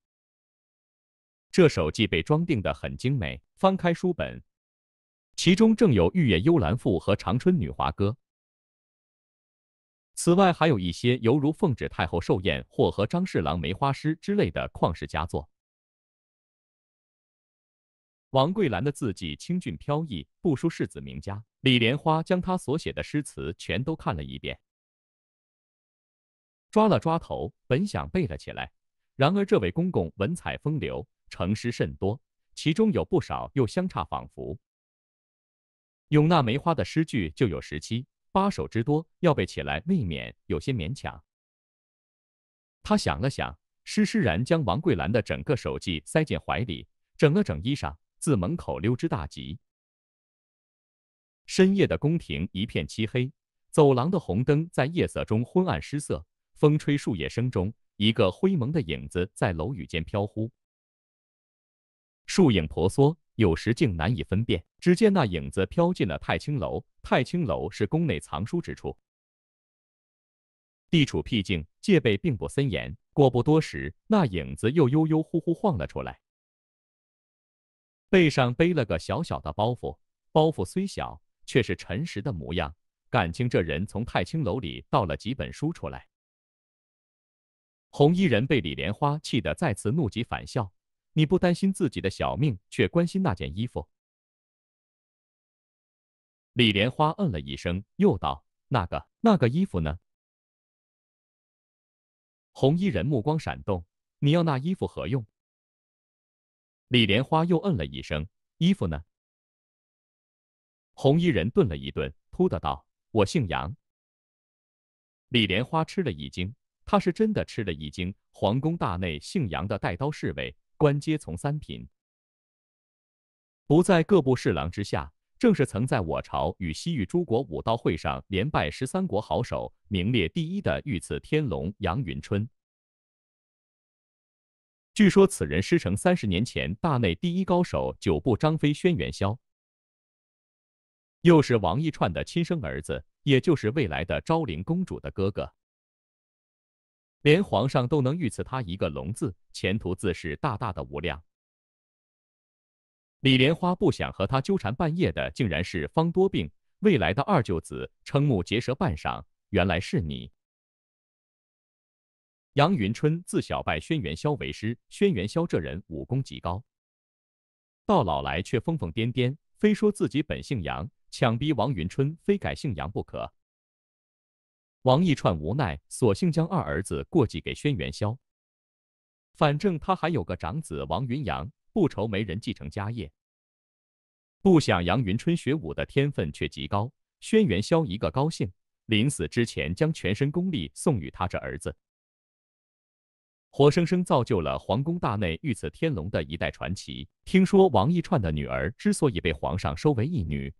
这手记被装订得很精美。翻开书本，其中正有《玉叶幽兰赋》和《长春女华歌》。此外，还有一些犹如奉旨太后寿宴或和张侍郎梅花诗之类的旷世佳作。王桂兰的字迹清俊飘逸，不输世子名家。李莲花将他所写的诗词全都看了一遍，抓了抓头，本想背了起来。然而这位公公文采风流，成诗甚多，其中有不少又相差仿佛。咏那梅花的诗句就有十七八首之多，要背起来未免有些勉强。他想了想，施施然将王桂兰的整个手记塞进怀里，整了整衣裳。自门口溜之大吉。深夜的宫廷一片漆黑，走廊的红灯在夜色中昏暗失色。风吹树叶声中，一个灰蒙的影子在楼宇间飘忽，树影婆娑，有时竟难以分辨。只见那影子飘进了太清楼。太清楼是宫内藏书之处，地处僻静，戒备并不森严。过不多时，那影子又悠悠忽忽晃了出来。背上背了个小小的包袱，包袱虽小，却是陈实的模样。感情这人从太清楼里盗了几本书出来。红衣人被李莲花气得再次怒极反笑：“你不担心自己的小命，却关心那件衣服？”李莲花嗯了一声，又道：“那个……那个衣服呢？”红衣人目光闪动：“你要那衣服何用？”李莲花又嗯了一声：“衣服呢？”红衣人顿了一顿，突的道：“我姓杨。”李莲花吃了一惊，他是真的吃了一惊。皇宫大内姓杨的带刀侍卫，官阶从三品，不在各部侍郎之下，正是曾在我朝与西域诸国武道会上连败十三国好手，名列第一的御赐天龙杨云春。据说此人师承三十年前大内第一高手九部张飞轩辕霄，又是王一串的亲生儿子，也就是未来的昭灵公主的哥哥，连皇上都能御赐他一个龙字，前途自是大大的无量。李莲花不想和他纠缠半夜的，竟然是方多病，未来的二舅子，瞠目结舌半晌，原来是你。杨云春自小拜轩辕萧为师，轩辕萧这人武功极高，到老来却疯疯癫癫，非说自己本姓杨，强逼王云春非改姓杨不可。王一串无奈，索性将二儿子过继给轩辕萧，反正他还有个长子王云阳，不愁没人继承家业。不想杨云春学武的天分却极高，轩辕萧一个高兴，临死之前将全身功力送与他这儿子。活生生造就了皇宫大内御赐天龙的一代传奇。听说王一串的女儿之所以被皇上收为义女，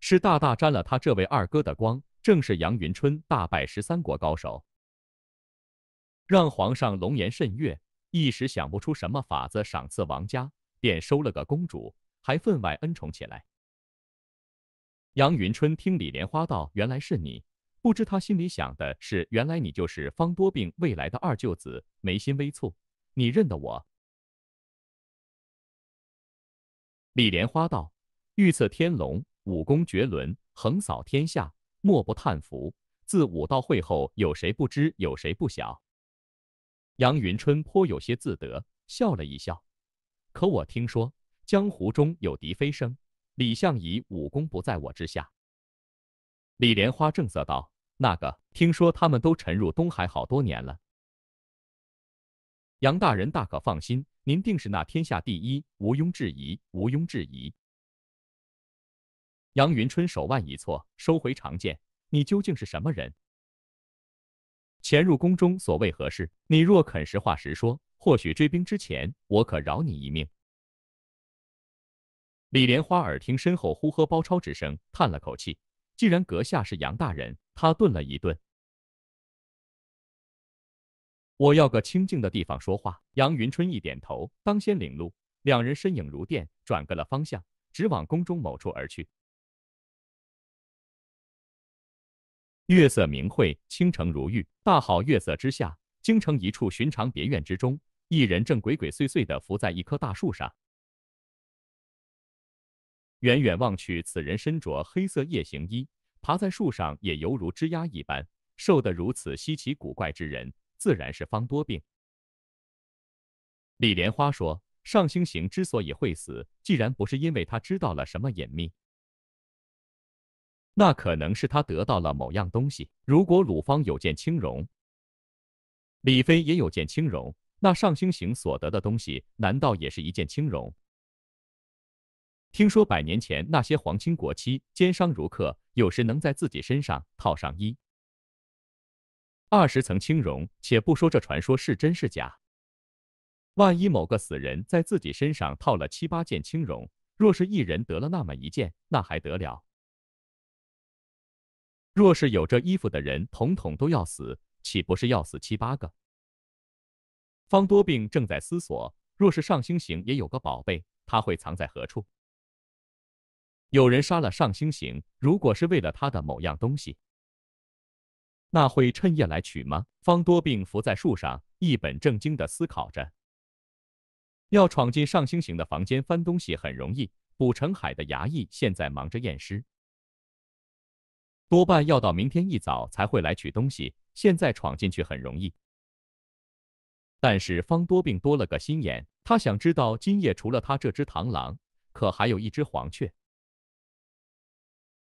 是大大沾了他这位二哥的光。正是杨云春大败十三国高手，让皇上龙颜甚悦，一时想不出什么法子赏赐王家，便收了个公主，还分外恩宠起来。杨云春听李莲花道：“原来是你。”不知他心里想的是，原来你就是方多病未来的二舅子。眉心微蹙，你认得我？李莲花道：“预测天龙，武功绝伦，横扫天下，莫不叹服。自武道会后，有谁不知，有谁不晓？”杨云春颇有些自得，笑了一笑。可我听说，江湖中有笛飞声，李相夷武功不在我之下。李莲花正色道：“那个，听说他们都沉入东海好多年了。”杨大人大可放心，您定是那天下第一，毋庸置疑，毋庸置疑。杨云春手腕一错，收回长剑。你究竟是什么人？潜入宫中，所为何事？你若肯实话实说，或许追兵之前，我可饶你一命。李莲花耳听身后呼喝包抄之声，叹了口气。既然阁下是杨大人，他顿了一顿。我要个清静的地方说话。杨云春一点头，当先领路，两人身影如电，转个了方向，直往宫中某处而去。月色明晦，倾城如玉。大好月色之下，京城一处寻常别院之中，一人正鬼鬼祟祟的伏在一棵大树上。远远望去，此人身着黑色夜行衣，爬在树上也犹如枝丫一般瘦得如此稀奇古怪之人，自然是方多病。李莲花说：“上星行之所以会死，既然不是因为他知道了什么隐秘，那可能是他得到了某样东西。如果鲁方有件青绒，李飞也有件青绒，那上星行所得的东西难道也是一件青绒？”听说百年前那些皇亲国戚、奸商如客，有时能在自己身上套上一二十层青绒。且不说这传说是真是假，万一某个死人在自己身上套了七八件青绒，若是一人得了那么一件，那还得了？若是有这衣服的人统统都要死，岂不是要死七八个？方多病正在思索，若是上星行也有个宝贝，他会藏在何处？有人杀了上星形，如果是为了他的某样东西，那会趁夜来取吗？方多病伏在树上，一本正经的思考着。要闯进上星形的房间翻东西很容易，卜成海的衙役现在忙着验尸，多半要到明天一早才会来取东西。现在闯进去很容易，但是方多病多了个心眼，他想知道今夜除了他这只螳螂，可还有一只黄雀。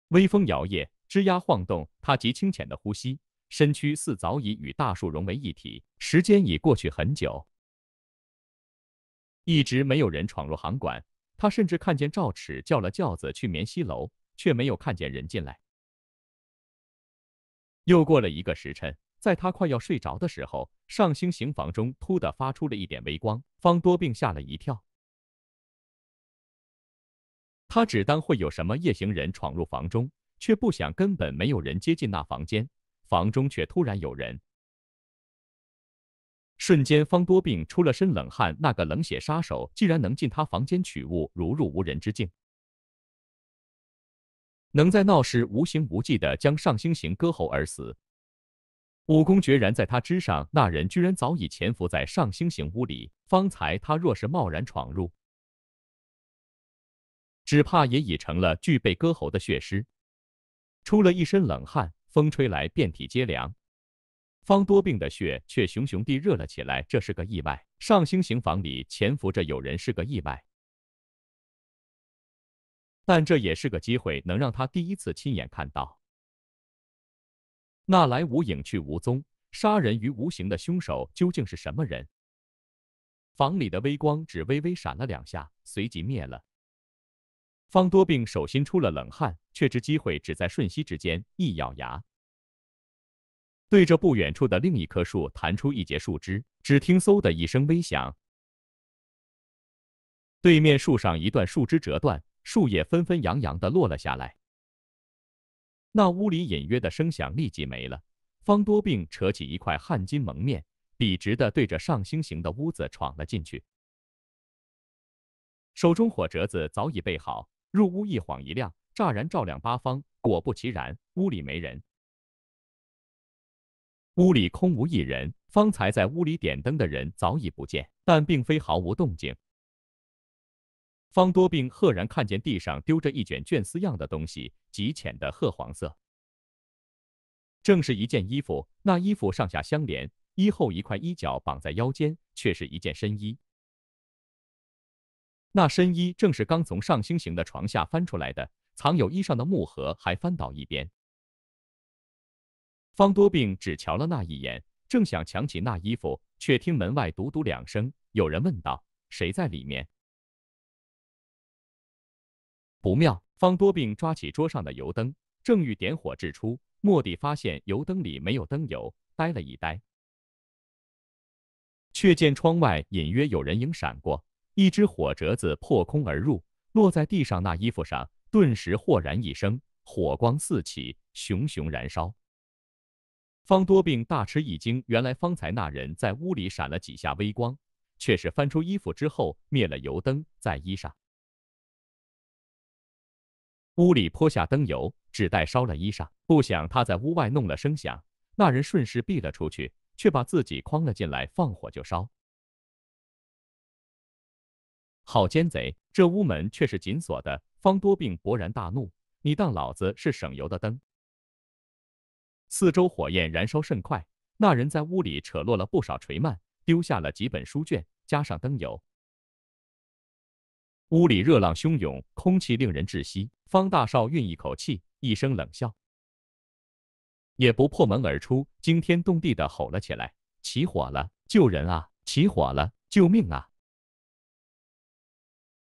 微风摇曳，枝丫晃动，他极清浅的呼吸，身躯似早已与大树融为一体。时间已过去很久，一直没有人闯入行馆。他甚至看见赵齿叫了轿子去绵溪楼，却没有看见人进来。又过了一个时辰，在他快要睡着的时候，上星行房中突的发出了一点微光，方多病吓了一跳。他只当会有什么夜行人闯入房中，却不想根本没有人接近那房间，房中却突然有人。瞬间，方多病出了身冷汗。那个冷血杀手竟然能进他房间取物，如入无人之境，能在闹市无形无迹的将上星行割喉而死，武功决然在他之上。那人居然早已潜伏在上星行屋里。方才他若是贸然闯入，只怕也已成了具备割喉的血尸，出了一身冷汗，风吹来，遍体皆凉。方多病的血却熊熊地热了起来，这是个意外。上星刑房里潜伏着有人，是个意外，但这也是个机会，能让他第一次亲眼看到那来无影去无踪、杀人于无形的凶手究竟是什么人。房里的微光只微微闪了两下，随即灭了。方多病手心出了冷汗，却知机会只在瞬息之间，一咬牙，对着不远处的另一棵树弹出一截树枝。只听“嗖”的一声微响，对面树上一段树枝折断，树叶纷纷扬扬的落了下来。那屋里隐约的声响立即没了。方多病扯起一块汗巾蒙面，笔直的对着上星形的屋子闯了进去，手中火折子早已备好。入屋一晃一亮，乍然照亮八方。果不其然，屋里没人，屋里空无一人。方才在屋里点灯的人早已不见，但并非毫无动静。方多病赫然看见地上丢着一卷绢丝样的东西，极浅的褐黄色，正是一件衣服。那衣服上下相连，衣后一块衣角绑在腰间，却是一件深衣。那身衣正是刚从上星形的床下翻出来的，藏有衣裳的木盒还翻倒一边。方多病只瞧了那一眼，正想抢起那衣服，却听门外嘟嘟两声，有人问道：“谁在里面？”不妙！方多病抓起桌上的油灯，正欲点火掷出，蓦地发现油灯里没有灯油，呆了一呆，却见窗外隐约有人影闪过。一只火折子破空而入，落在地上那衣服上，顿时豁然一声，火光四起，熊熊燃烧。方多病大吃一惊，原来方才那人在屋里闪了几下微光，却是翻出衣服之后灭了油灯，在衣上。屋里泼下灯油，只待烧了衣裳。不想他在屋外弄了声响，那人顺势避了出去，却把自己诓了进来，放火就烧。好奸贼！这屋门却是紧锁的。方多病勃然大怒：“你当老子是省油的灯？”四周火焰燃烧甚快，那人在屋里扯落了不少垂幔，丢下了几本书卷，加上灯油。屋里热浪汹涌，空气令人窒息。方大少运一口气，一声冷笑，也不破门而出，惊天动地地吼了起来：“起火了！救人啊！起火了！救命啊！”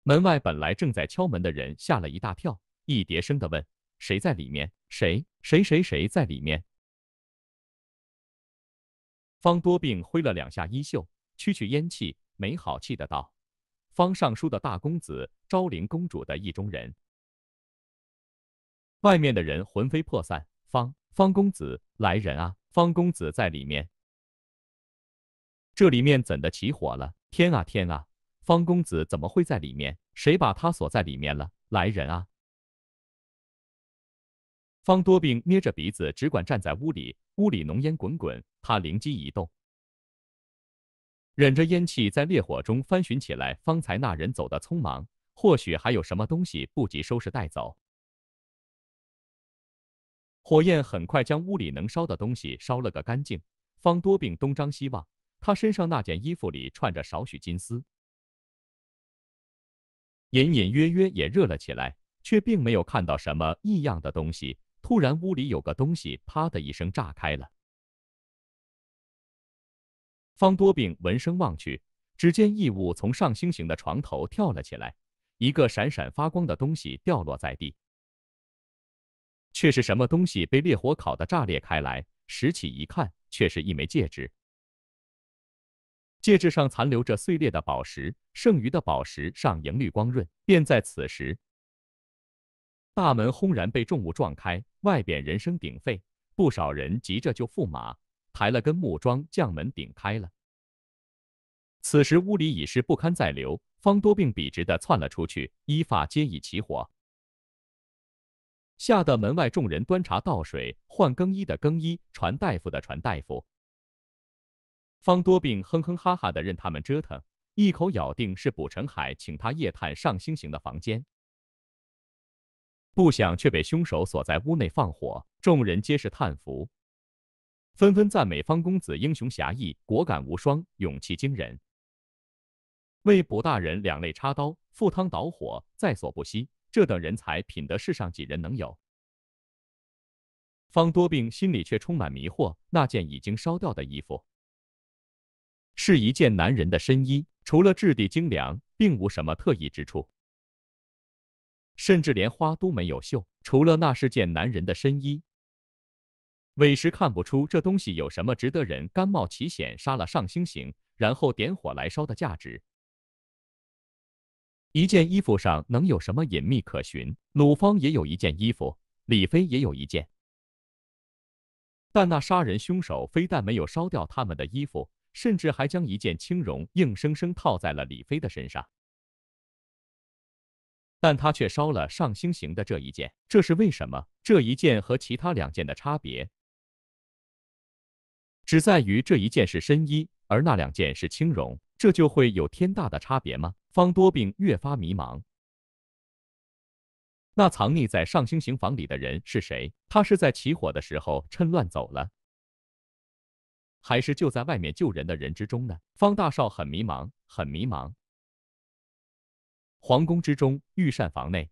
门外本来正在敲门的人吓了一大跳，一叠声的问：“谁在里面？谁？谁谁谁在里面？”方多病挥了两下衣袖，驱去烟气，没好气的道：“方尚书的大公子，昭陵公主的意中人。”外面的人魂飞魄散：“方方公子，来人啊！方公子在里面！这里面怎的起火了？天啊，天啊！”方公子怎么会在里面？谁把他锁在里面了？来人啊！方多病捏着鼻子，只管站在屋里。屋里浓烟滚滚，他灵机一动，忍着烟气，在烈火中翻寻起来。方才那人走得匆忙，或许还有什么东西不及收拾带走。火焰很快将屋里能烧的东西烧了个干净。方多病东张西望，他身上那件衣服里串着少许金丝。隐隐约约也热了起来，却并没有看到什么异样的东西。突然，屋里有个东西“啪”的一声炸开了。方多病闻声望去，只见异物从上星形的床头跳了起来，一个闪闪发光的东西掉落在地，却是什么东西被烈火烤得炸裂开来。拾起一看，却是一枚戒指。戒指上残留着碎裂的宝石，剩余的宝石上莹绿光润。便在此时，大门轰然被重物撞开，外边人声鼎沸，不少人急着就驸马，抬了根木桩将门顶开了。此时屋里已是不堪再留，方多病笔直的窜了出去，衣发皆已起火，吓得门外众人端茶倒水，换更衣的更衣，传大夫的传大夫。方多病哼哼哈哈的任他们折腾，一口咬定是卜成海请他夜探上星星的房间，不想却被凶手锁在屋内放火，众人皆是叹服，纷纷赞美方公子英雄侠义、果敢无双、勇气惊人，为卜大人两肋插刀、赴汤蹈火在所不惜，这等人才品德世上几人能有？方多病心里却充满迷惑，那件已经烧掉的衣服。是一件男人的身衣，除了质地精良，并无什么特异之处，甚至连花都没有绣。除了那是件男人的身衣，委实看不出这东西有什么值得人甘冒奇险杀了上星行，然后点火来烧的价值。一件衣服上能有什么隐秘可寻？鲁芳也有一件衣服，李飞也有一件，但那杀人凶手非但没有烧掉他们的衣服。甚至还将一件青绒硬生生套在了李飞的身上，但他却烧了上星形的这一件，这是为什么？这一件和其他两件的差别，只在于这一件是深衣，而那两件是青绒，这就会有天大的差别吗？方多病越发迷茫。那藏匿在上星行房里的人是谁？他是在起火的时候趁乱走了。还是就在外面救人的人之中呢？方大少很迷茫，很迷茫。皇宫之中，御膳房内，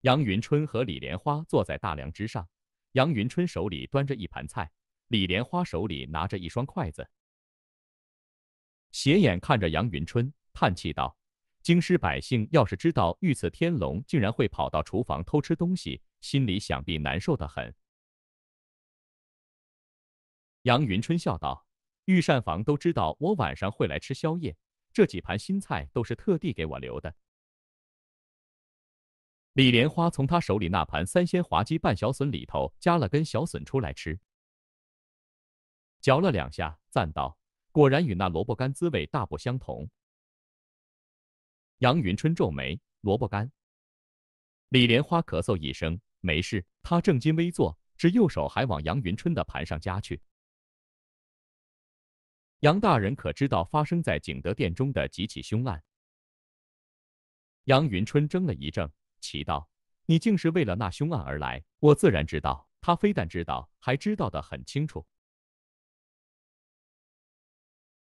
杨云春和李莲花坐在大梁之上。杨云春手里端着一盘菜，李莲花手里拿着一双筷子，斜眼看着杨云春，叹气道：“京师百姓要是知道御赐天龙竟然会跑到厨房偷吃东西，心里想必难受的很。”杨云春笑道：“御膳房都知道我晚上会来吃宵夜，这几盘新菜都是特地给我留的。”李莲花从他手里那盘三鲜滑鸡拌小笋里头夹了根小笋出来吃，嚼了两下，赞道：“果然与那萝卜干滋味大不相同。”杨云春皱眉：“萝卜干？”李莲花咳嗽一声：“没事。”他正襟危坐，只右手还往杨云春的盘上夹去。杨大人可知道发生在景德殿中的几起凶案？杨云春怔了一怔，奇道：“你竟是为了那凶案而来？我自然知道，他非但知道，还知道的很清楚。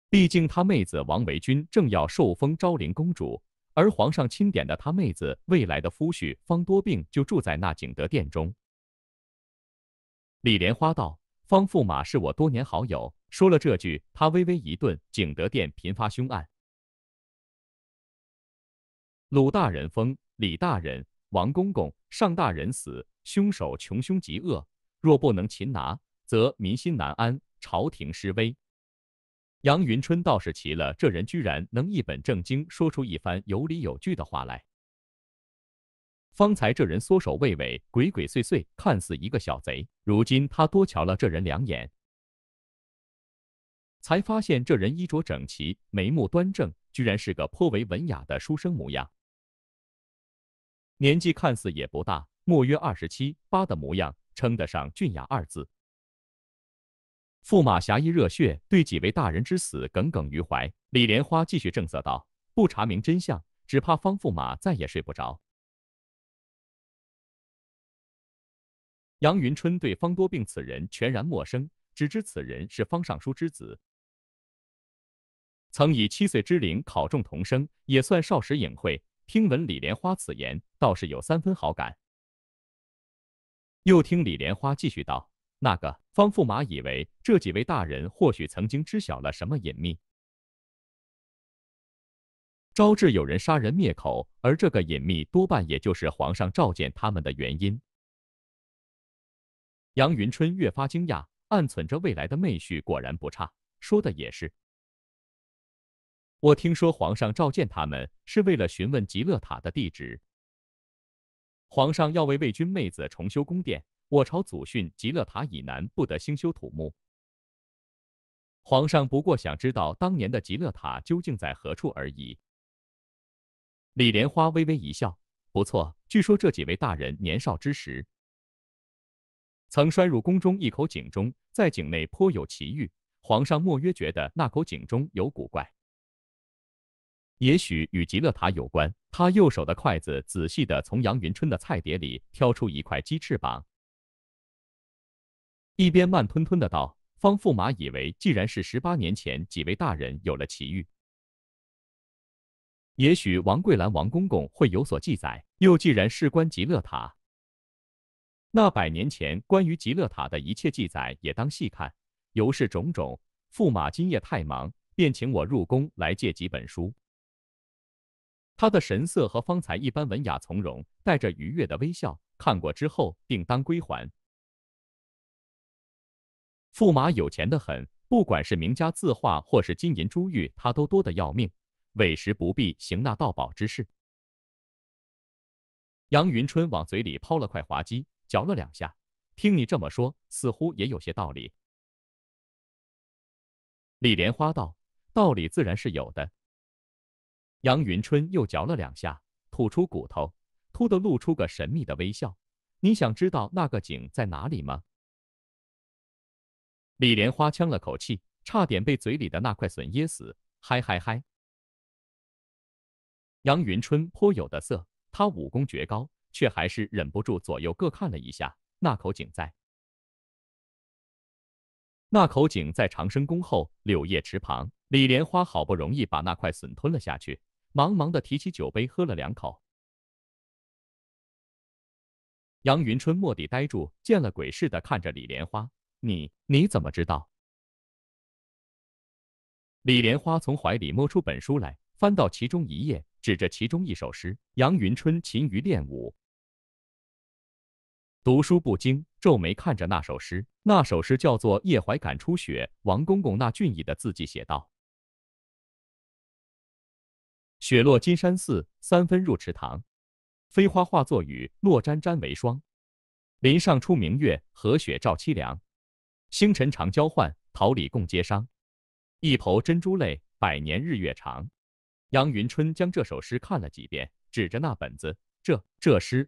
毕竟他妹子王维君正要受封昭陵公主，而皇上钦点的他妹子未来的夫婿方多病就住在那景德殿中。”李莲花道：“方驸马是我多年好友。”说了这句，他微微一顿。景德殿频发凶案，鲁大人封李大人、王公公、尚大人死，凶手穷凶极恶，若不能擒拿，则民心难安，朝廷失威。杨云春倒是奇了，这人居然能一本正经说出一番有理有据的话来。方才这人缩手畏尾、鬼鬼祟祟，看似一个小贼，如今他多瞧了这人两眼。才发现这人衣着整齐，眉目端正，居然是个颇为文雅的书生模样，年纪看似也不大，莫约二十七八的模样，称得上俊雅二字。驸马侠义热血，对几位大人之死耿耿于怀。李莲花继续正色道：“不查明真相，只怕方驸马再也睡不着。”杨云春对方多病此人全然陌生，只知此人是方尚书之子。曾以七岁之龄考中童生，也算少时隐晦。听闻李莲花此言，倒是有三分好感。又听李莲花继续道：“那个方驸马以为，这几位大人或许曾经知晓了什么隐秘，招致有人杀人灭口。而这个隐秘，多半也就是皇上召见他们的原因。”杨云春越发惊讶，暗存着未来的妹婿果然不差，说的也是。我听说皇上召见他们是为了询问极乐塔的地址。皇上要为魏军妹子重修宫殿，我朝祖训，极乐塔以南不得兴修土木。皇上不过想知道当年的极乐塔究竟在何处而已。李莲花微微一笑：“不错，据说这几位大人年少之时，曾摔入宫中一口井中，在井内颇有奇遇。皇上莫约觉得那口井中有古怪。”也许与极乐塔有关。他右手的筷子仔细地从杨云春的菜碟里挑出一块鸡翅膀，一边慢吞吞地道：“方驸马以为，既然是十八年前几位大人有了奇遇，也许王桂兰、王公公会有所记载。又既然事关极乐塔，那百年前关于极乐塔的一切记载也当细看。由是种种，驸马今夜太忙，便请我入宫来借几本书。”他的神色和方才一般文雅从容，带着愉悦的微笑。看过之后，定当归还。驸马有钱的很，不管是名家字画，或是金银珠玉，他都多得要命，委实不必行那盗宝之事。杨云春往嘴里抛了块滑稽，嚼了两下。听你这么说，似乎也有些道理。李莲花道：“道理自然是有的。”杨云春又嚼了两下，吐出骨头，突的露出个神秘的微笑。你想知道那个井在哪里吗？李莲花呛了口气，差点被嘴里的那块笋噎死。嗨嗨嗨！杨云春颇有的色，他武功绝高，却还是忍不住左右各看了一下。那口井在……那口井在长生宫后柳叶池旁。李莲花好不容易把那块笋吞了下去。忙忙的提起酒杯，喝了两口。杨云春蓦地呆住，见了鬼似的看着李莲花：“你你怎么知道？”李莲花从怀里摸出本书来，翻到其中一页，指着其中一首诗：“杨云春勤于练武，读书不精。”皱眉看着那首诗，那首诗叫做《夜怀感初雪》，王公公那俊逸的字迹写道。雪落金山寺，三分入池塘，飞花化作雨，落沾沾为霜。林上初明月，和雪照凄凉。星辰常交换，桃李共接伤。一抔珍珠泪，百年日月长。杨云春将这首诗看了几遍，指着那本子：“这这诗。”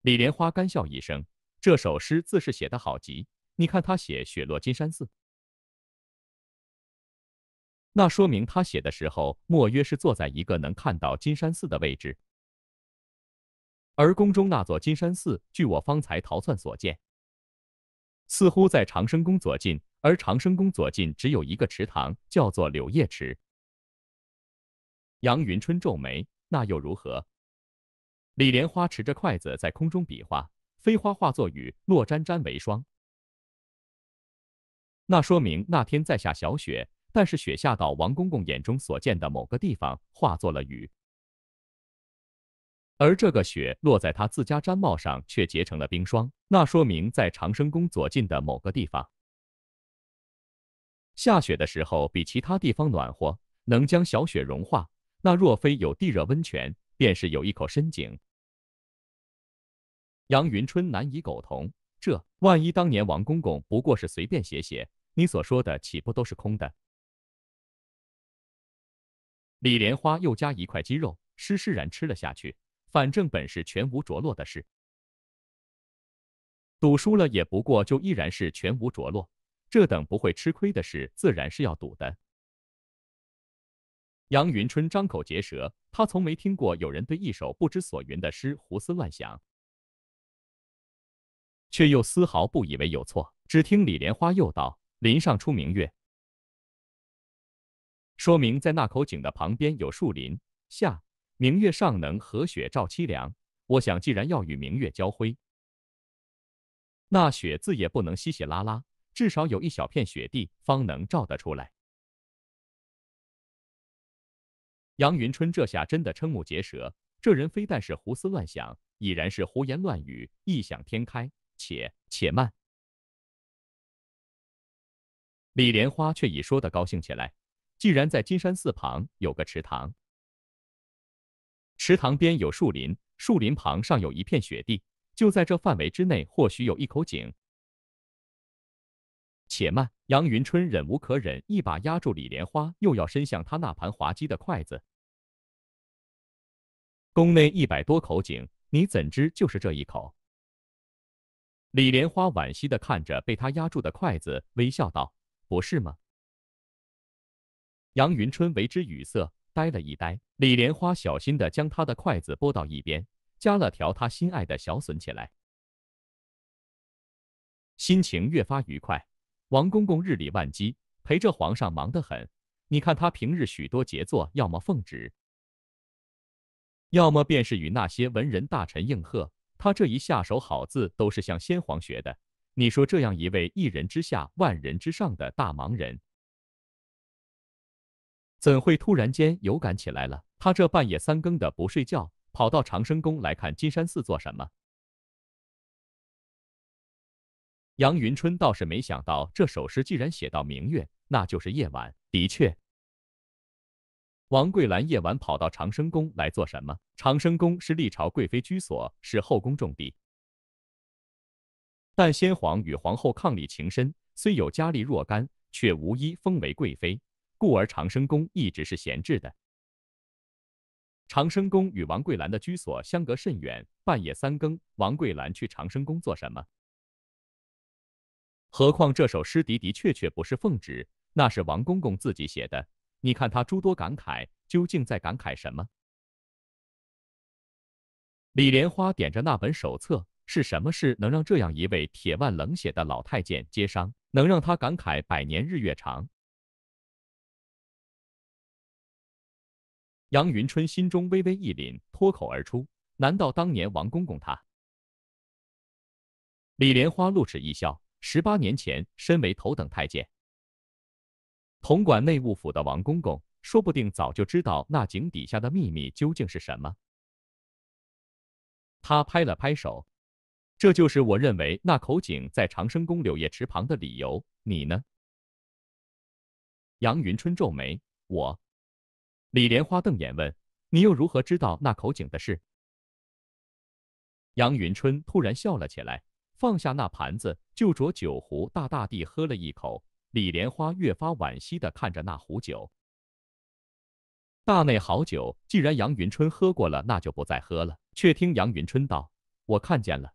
李莲花干笑一声：“这首诗字是写得好极，你看他写雪落金山寺。”那说明他写的时候，莫约是坐在一个能看到金山寺的位置。而宫中那座金山寺，据我方才逃窜所见，似乎在长生宫左近。而长生宫左近只有一个池塘，叫做柳叶池。杨云春皱眉，那又如何？李莲花持着筷子在空中比划，飞花化作雨，落沾沾为霜。那说明那天在下小雪。但是雪下到王公公眼中所见的某个地方，化作了雨；而这个雪落在他自家毡帽上，却结成了冰霜。那说明在长生宫左近的某个地方，下雪的时候比其他地方暖和，能将小雪融化。那若非有地热温泉，便是有一口深井。杨云春难以苟同。这万一当年王公公不过是随便写写，你所说的岂不都是空的？李莲花又加一块鸡肉，施施然吃了下去。反正本是全无着落的事，赌输了也不过就依然是全无着落。这等不会吃亏的事，自然是要赌的。杨云春张口结舌，他从没听过有人对一首不知所云的诗胡思乱想，却又丝毫不以为有错。只听李莲花又道：“林上出明月。”说明在那口井的旁边有树林。下，明月尚能和雪照凄凉？我想，既然要与明月交辉，那雪自也不能稀稀拉拉，至少有一小片雪地，方能照得出来。杨云春这下真的瞠目结舌，这人非但是胡思乱想，已然是胡言乱语、异想天开。且且慢，李莲花却已说得高兴起来。既然在金山寺旁有个池塘，池塘边有树林，树林旁上有一片雪地，就在这范围之内，或许有一口井。且慢，杨云春忍无可忍，一把压住李莲花，又要伸向他那盘滑稽的筷子。宫内一百多口井，你怎知就是这一口？李莲花惋惜的看着被他压住的筷子，微笑道：“不是吗？”杨云春为之语塞，呆了一呆。李莲花小心地将他的筷子拨到一边，夹了条他心爱的小笋起来，心情越发愉快。王公公日理万机，陪着皇上忙得很。你看他平日许多杰作，要么奉旨，要么便是与那些文人大臣应和。他这一下手好字，都是向先皇学的。你说这样一位一人之下，万人之上的大忙人。怎会突然间有感起来了？他这半夜三更的不睡觉，跑到长生宫来看金山寺做什么？杨云春倒是没想到，这首诗既然写到明月，那就是夜晚。的确，王桂兰夜晚跑到长生宫来做什么？长生宫是历朝贵妃居所，是后宫重地。但先皇与皇后伉俪情深，虽有佳丽若干，却无一封为贵妃。故而长生宫一直是闲置的。长生宫与王桂兰的居所相隔甚远，半夜三更，王桂兰去长生宫做什么？何况这首诗的的确确不是奉旨，那是王公公自己写的。你看他诸多感慨，究竟在感慨什么？李莲花点着那本手册，是什么事能让这样一位铁腕冷血的老太监接伤，能让他感慨百年日月长？杨云春心中微微一凛，脱口而出：“难道当年王公公他……”李莲花露齿一笑：“十八年前，身为头等太监，统管内务府的王公公，说不定早就知道那井底下的秘密究竟是什么。”他拍了拍手：“这就是我认为那口井在长生宫柳叶池旁的理由。你呢？”杨云春皱眉：“我。”李莲花瞪眼问：“你又如何知道那口井的事？”杨云春突然笑了起来，放下那盘子，就着酒壶大大地喝了一口。李莲花越发惋惜地看着那壶酒：“大内好酒，既然杨云春喝过了，那就不再喝了。”却听杨云春道：“我看见了。”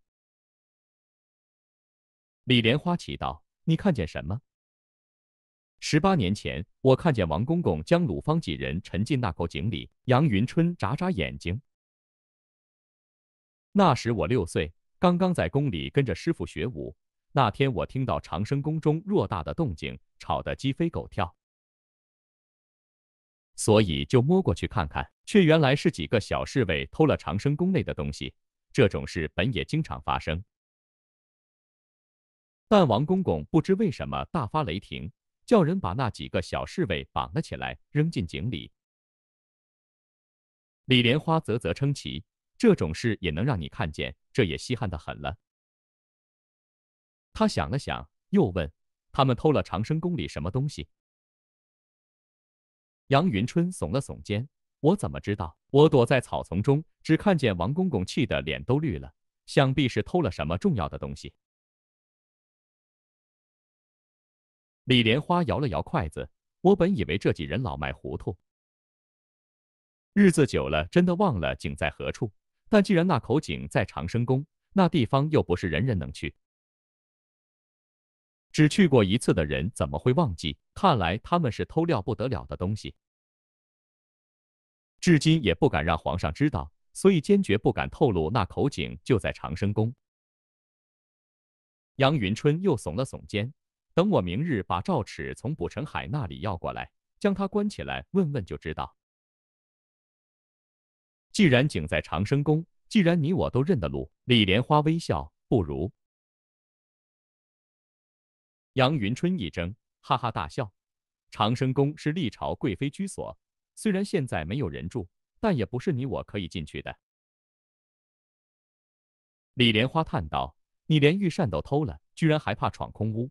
李莲花奇道：“你看见什么？”十八年前，我看见王公公将鲁方几人沉进那口井里。杨云春眨眨眼睛。那时我六岁，刚刚在宫里跟着师傅学武。那天我听到长生宫中偌大的动静，吵得鸡飞狗跳，所以就摸过去看看，却原来是几个小侍卫偷了长生宫内的东西。这种事本也经常发生，但王公公不知为什么大发雷霆。叫人把那几个小侍卫绑了起来，扔进井里。李莲花啧啧称奇：“这种事也能让你看见，这也稀罕的很了。”他想了想，又问：“他们偷了长生宫里什么东西？”杨云春耸了耸肩：“我怎么知道？我躲在草丛中，只看见王公公气得脸都绿了，想必是偷了什么重要的东西。”李莲花摇了摇筷子，我本以为这几人老迈糊涂，日子久了真的忘了井在何处。但既然那口井在长生宫，那地方又不是人人能去，只去过一次的人怎么会忘记？看来他们是偷料不得了的东西，至今也不敢让皇上知道，所以坚决不敢透露那口井就在长生宫。杨云春又耸了耸肩。等我明日把赵齿从卜成海那里要过来，将他关起来，问问就知道。既然景在长生宫，既然你我都认得路，李莲花微笑，不如。杨云春一怔，哈哈大笑。长生宫是历朝贵妃居所，虽然现在没有人住，但也不是你我可以进去的。李莲花叹道：“你连御膳都偷了，居然还怕闯空屋？”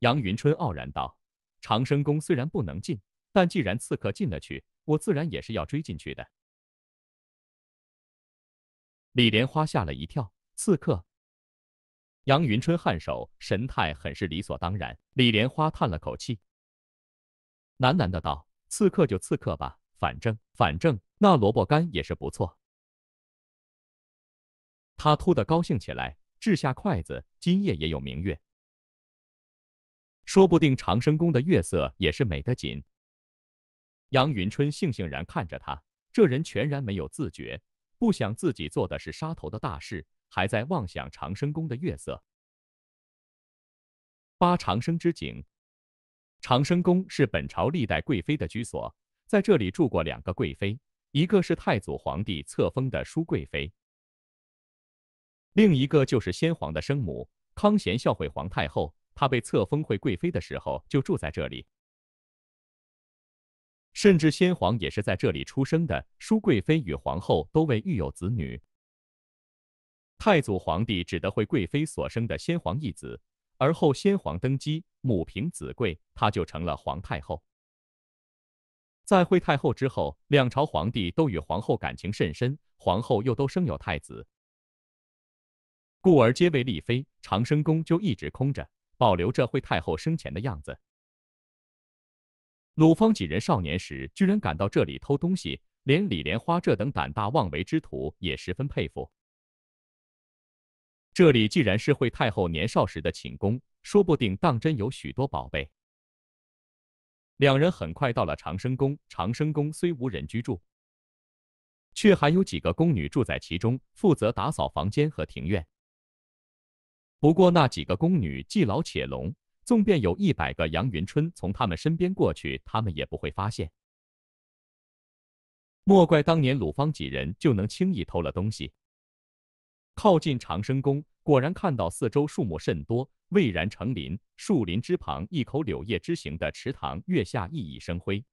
杨云春傲然道：“长生宫虽然不能进，但既然刺客进了去，我自然也是要追进去的。”李莲花吓了一跳：“刺客！”杨云春颔首，神态很是理所当然。李莲花叹了口气，喃喃的道：“刺客就刺客吧，反正反正那萝卜干也是不错。”他突的高兴起来，掷下筷子：“今夜也有明月。”说不定长生宫的月色也是美得紧。杨云春悻悻然看着他，这人全然没有自觉，不想自己做的是杀头的大事，还在妄想长生宫的月色。八长生之景，长生宫是本朝历代贵妃的居所，在这里住过两个贵妃，一个是太祖皇帝册封的淑贵妃，另一个就是先皇的生母康贤孝惠皇太后。她被册封惠贵妃的时候就住在这里，甚至先皇也是在这里出生的。淑贵妃与皇后都未育有子女，太祖皇帝指的惠贵妃所生的先皇一子，而后先皇登基，母凭子贵，她就成了皇太后。在惠太后之后，两朝皇帝都与皇后感情甚深，皇后又都生有太子，故而皆为丽妃，长生宫就一直空着。保留着惠太后生前的样子。鲁芳几人少年时居然敢到这里偷东西，连李莲花这等胆大妄为之徒也十分佩服。这里既然是惠太后年少时的寝宫，说不定当真有许多宝贝。两人很快到了长生宫，长生宫虽无人居住，却还有几个宫女住在其中，负责打扫房间和庭院。不过那几个宫女既老且聋，纵便有一百个杨云春从他们身边过去，他们也不会发现。莫怪当年鲁芳几人就能轻易偷了东西。靠近长生宫，果然看到四周树木甚多，蔚然成林。树林之旁一口柳叶之形的池塘，月下熠熠生辉，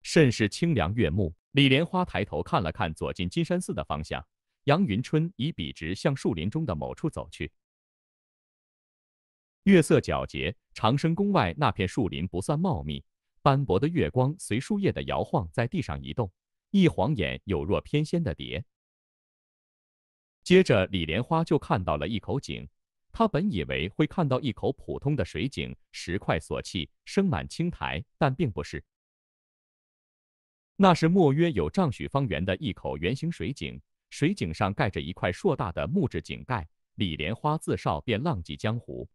甚是清凉悦目。李莲花抬头看了看左近金山寺的方向。杨云春已笔直向树林中的某处走去。月色皎洁，长生宫外那片树林不算茂密，斑驳的月光随树叶的摇晃在地上移动，一晃眼有若翩跹的蝶。接着，李莲花就看到了一口井。她本以为会看到一口普通的水井，石块所砌，生满青苔，但并不是。那是莫约有丈许方圆的一口圆形水井。水井上盖着一块硕大的木质井盖。李莲花自少便浪迹江湖，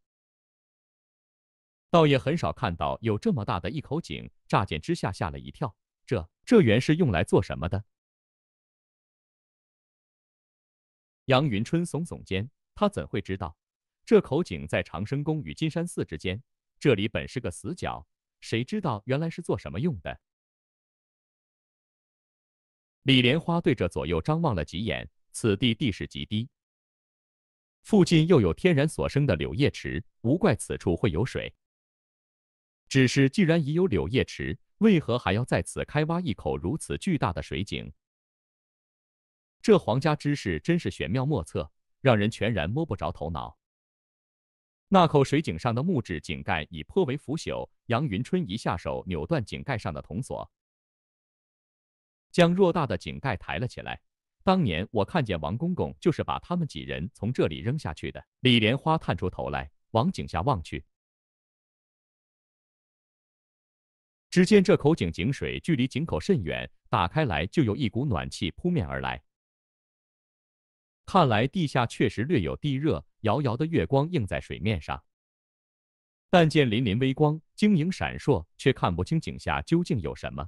倒也很少看到有这么大的一口井。乍见之下，吓了一跳。这这原是用来做什么的？杨云春耸耸肩，他怎会知道？这口井在长生宫与金山寺之间，这里本是个死角，谁知道原来是做什么用的？李莲花对着左右张望了几眼，此地地势极低，附近又有天然所生的柳叶池，无怪此处会有水。只是既然已有柳叶池，为何还要在此开挖一口如此巨大的水井？这皇家之事真是玄妙莫测，让人全然摸不着头脑。那口水井上的木质井盖已颇为腐朽，杨云春一下手扭断井盖上的铜锁。将偌大的井盖抬了起来。当年我看见王公公就是把他们几人从这里扔下去的。李莲花探出头来，往井下望去。只见这口井井水距离井口甚远，打开来就有一股暖气扑面而来。看来地下确实略有地热。遥遥的月光映在水面上，但见粼粼微光，晶莹闪烁，却看不清井下究竟有什么。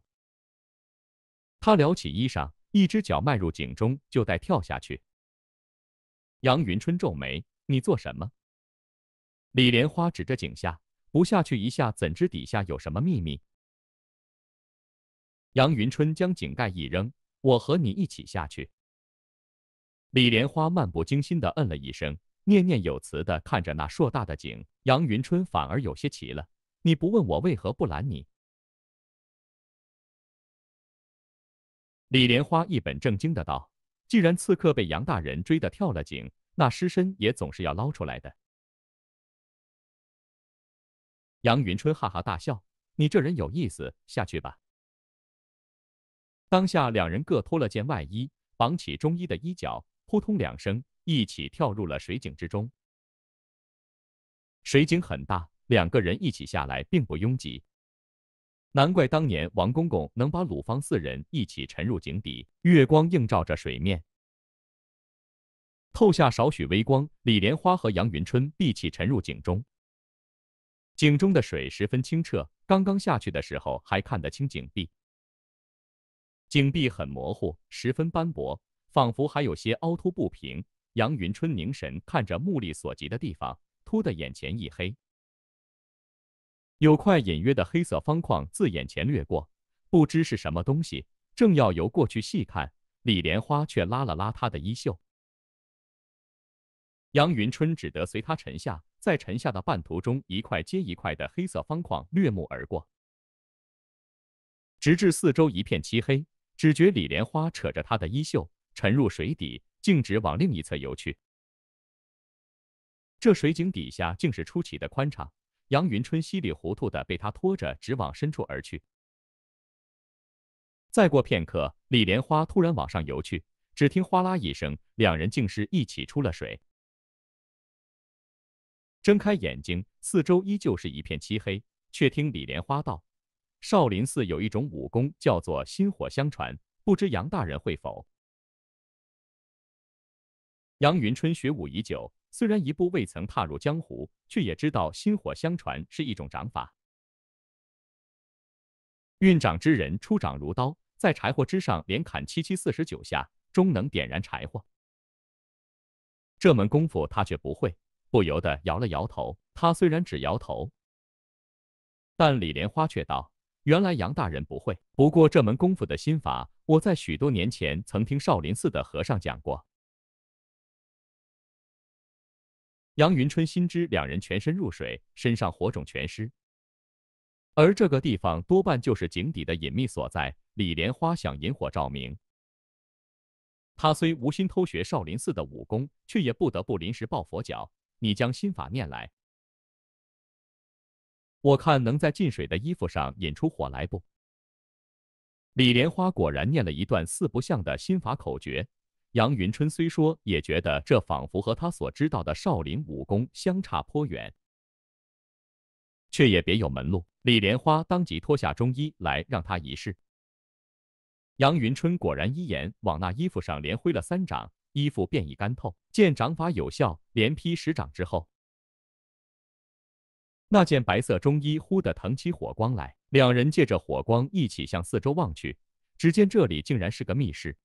他撩起衣裳，一只脚迈入井中，就待跳下去。杨云春皱眉：“你做什么？”李莲花指着井下：“不下去一下，怎知底下有什么秘密？”杨云春将井盖一扔：“我和你一起下去。”李莲花漫不经心地嗯了一声，念念有词地看着那硕大的井。杨云春反而有些奇了：“你不问我为何不拦你？”李莲花一本正经的道：“既然刺客被杨大人追得跳了井，那尸身也总是要捞出来的。”杨云春哈哈大笑：“你这人有意思，下去吧。”当下两人各脱了件外衣，绑起中医的衣角，扑通两声，一起跳入了水井之中。水井很大，两个人一起下来，并不拥挤。难怪当年王公公能把鲁方四人一起沉入井底。月光映照着水面，透下少许微光。李莲花和杨云春闭气沉入井中。井中的水十分清澈，刚刚下去的时候还看得清井壁。井壁很模糊，十分斑驳，仿佛还有些凹凸不平。杨云春凝神看着目力所及的地方，突的眼前一黑。有块隐约的黑色方框自眼前掠过，不知是什么东西，正要游过去细看，李莲花却拉了拉他的衣袖，杨云春只得随他沉下，在沉下的半途中，一块接一块的黑色方框掠目而过，直至四周一片漆黑，只觉李莲花扯着他的衣袖沉入水底，径直往另一侧游去。这水井底下竟是出奇的宽敞。杨云春稀里糊涂的被他拖着直往深处而去。再过片刻，李莲花突然往上游去，只听哗啦一声，两人竟是一起出了水。睁开眼睛，四周依旧是一片漆黑，却听李莲花道：“少林寺有一种武功叫做薪火相传，不知杨大人会否？”杨云春学武已久。虽然一步未曾踏入江湖，却也知道薪火相传是一种掌法。运掌之人出掌如刀，在柴火之上连砍七七四十九下，终能点燃柴火。这门功夫他却不会，不由得摇了摇头。他虽然只摇头，但李莲花却道：“原来杨大人不会。不过这门功夫的心法，我在许多年前曾听少林寺的和尚讲过。”杨云春心知两人全身入水，身上火种全失，而这个地方多半就是井底的隐秘所在。李莲花想引火照明，他虽无心偷学少林寺的武功，却也不得不临时抱佛脚。你将心法念来，我看能在进水的衣服上引出火来不？李莲花果然念了一段四不像的心法口诀。杨云春虽说也觉得这仿佛和他所知道的少林武功相差颇远，却也别有门路。李莲花当即脱下中衣来让他一试。杨云春果然一言，往那衣服上连挥了三掌，衣服便已干透。见掌法有效，连劈十掌之后，那件白色中衣忽地腾起火光来。两人借着火光一起向四周望去，只见这里竟然是个密室。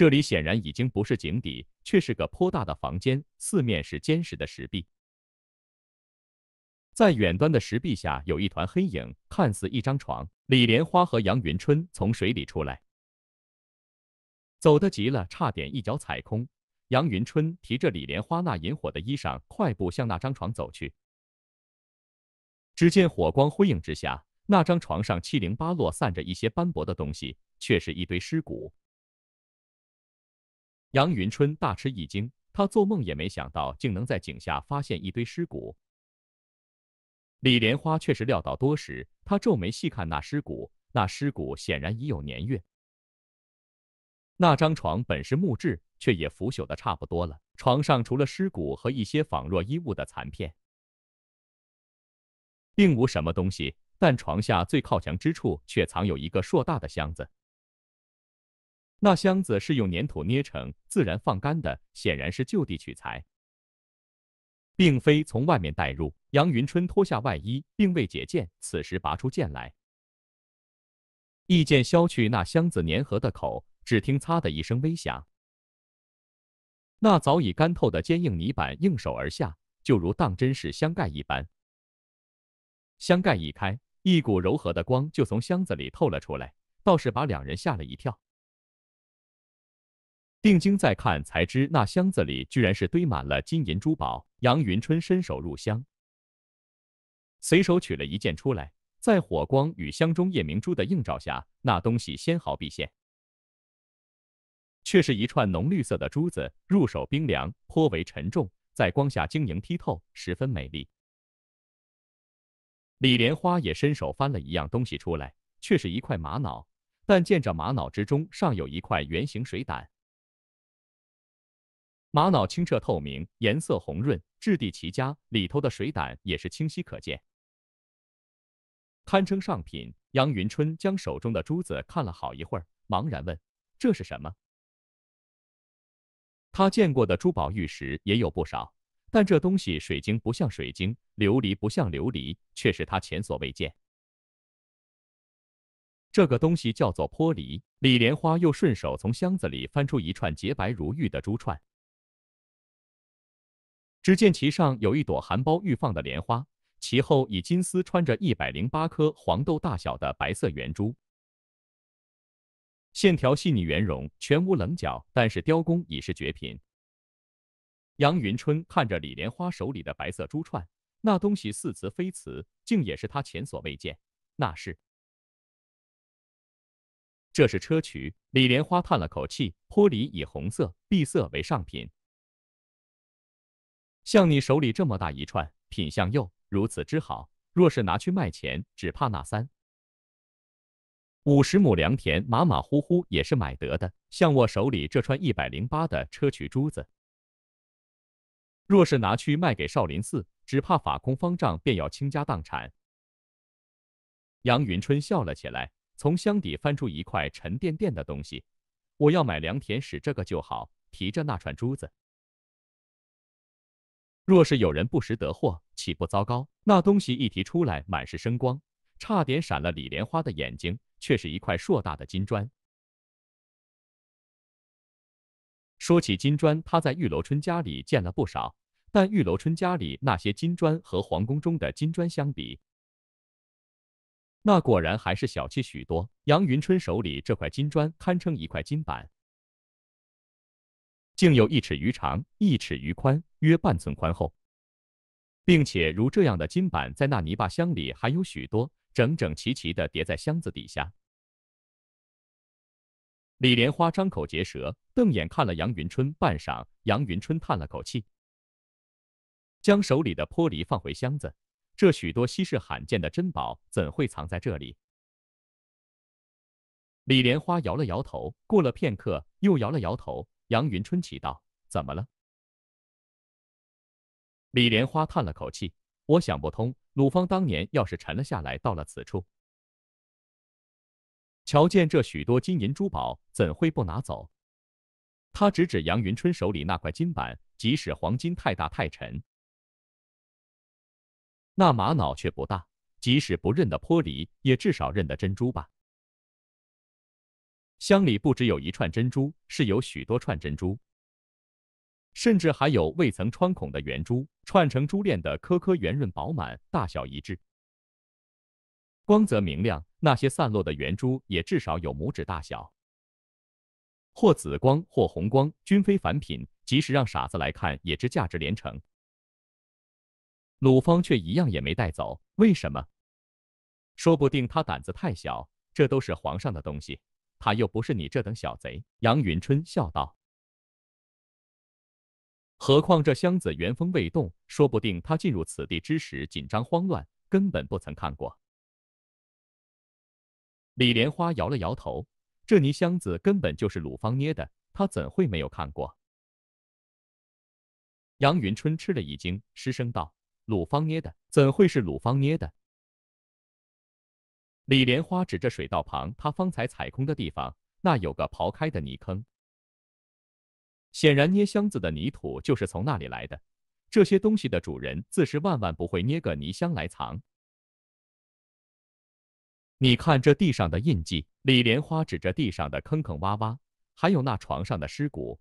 这里显然已经不是井底，却是个颇大的房间，四面是坚实的石壁。在远端的石壁下有一团黑影，看似一张床。李莲花和杨云春从水里出来，走得急了，差点一脚踩空。杨云春提着李莲花那引火的衣裳，快步向那张床走去。只见火光辉映之下，那张床上七零八落散着一些斑驳的东西，却是一堆尸骨。杨云春大吃一惊，他做梦也没想到竟能在井下发现一堆尸骨。李莲花却是料到多时，他皱眉细看那尸骨，那尸骨显然已有年月。那张床本是木质，却也腐朽的差不多了。床上除了尸骨和一些仿若衣物的残片，并无什么东西。但床下最靠墙之处却藏有一个硕大的箱子。那箱子是用粘土捏成，自然放干的，显然是就地取材，并非从外面带入。杨云春脱下外衣，并未解剑，此时拔出剑来，一剑削去那箱子粘合的口，只听“擦”的一声微响，那早已干透的坚硬泥板应手而下，就如当真是箱盖一般。箱盖一开，一股柔和的光就从箱子里透了出来，倒是把两人吓了一跳。定睛再看，才知那箱子里居然是堆满了金银珠宝。杨云春伸手入箱，随手取了一件出来，在火光与箱中夜明珠的映照下，那东西纤毫毕现，却是一串浓绿色的珠子，入手冰凉，颇为沉重，在光下晶莹剔透，十分美丽。李莲花也伸手翻了一样东西出来，却是一块玛瑙，但见这玛瑙之中尚有一块圆形水胆。玛瑙清澈透明，颜色红润，质地奇佳，里头的水胆也是清晰可见，堪称上品。杨云春将手中的珠子看了好一会儿，茫然问：“这是什么？”他见过的珠宝玉石也有不少，但这东西水晶不像水晶，琉璃不像琉璃，却是他前所未见。这个东西叫做玻璃。李莲花又顺手从箱子里翻出一串洁白如玉的珠串。只见其上有一朵含苞欲放的莲花，其后以金丝穿着一百零八颗黄豆大小的白色圆珠，线条细腻圆融，全无棱角，但是雕工已是绝品。杨云春看着李莲花手里的白色珠串，那东西似瓷非瓷，竟也是他前所未见。那是，这是砗磲。李莲花叹了口气，玻璃以红色、碧色为上品。像你手里这么大一串，品相又如此之好，若是拿去卖钱，只怕那三五十亩良田马马虎虎也是买得的。像我手里这串一百零八的砗磲珠子，若是拿去卖给少林寺，只怕法空方丈便要倾家荡产。杨云春笑了起来，从箱底翻出一块沉甸甸的东西，我要买良田使这个就好，提着那串珠子。若是有人不识得货，岂不糟糕？那东西一提出来，满是生光，差点闪了李莲花的眼睛，却是一块硕大的金砖。说起金砖，他在玉楼春家里见了不少，但玉楼春家里那些金砖和皇宫中的金砖相比，那果然还是小气许多。杨云春手里这块金砖，堪称一块金板。竟有一尺余长，一尺余宽，约半寸宽厚，并且如这样的金板，在那泥巴箱里还有许多，整整齐齐的叠在箱子底下。李莲花张口结舌，瞪眼看了杨云春半晌，杨云春叹了口气，将手里的玻璃放回箱子。这许多稀世罕见的珍宝，怎会藏在这里？李莲花摇了摇头，过了片刻，又摇了摇头。杨云春奇道：“怎么了？”李莲花叹了口气：“我想不通，鲁芳当年要是沉了下来，到了此处，瞧见这许多金银珠宝，怎会不拿走？”他指指杨云春手里那块金板：“即使黄金太大太沉，那玛瑙却不大，即使不认得玻璃，也至少认得珍珠吧。”箱里不只有一串珍珠，是有许多串珍珠，甚至还有未曾穿孔的圆珠，串成珠链的颗颗圆润饱满，大小一致，光泽明亮。那些散落的圆珠也至少有拇指大小，或紫光，或红光，均非凡品，即使让傻子来看也知价值连城。鲁芳却一样也没带走，为什么？说不定他胆子太小，这都是皇上的东西。他又不是你这等小贼，杨云春笑道。何况这箱子原封未动，说不定他进入此地之时紧张慌乱，根本不曾看过。李莲花摇了摇头，这泥箱子根本就是鲁芳捏的，他怎会没有看过？杨云春吃了一惊，失声道：“鲁芳捏的，怎会是鲁芳捏的？”李莲花指着水道旁他方才踩空的地方，那有个刨开的泥坑，显然捏箱子的泥土就是从那里来的。这些东西的主人自是万万不会捏个泥箱来藏。你看这地上的印记，李莲花指着地上的坑坑洼洼，还有那床上的尸骨。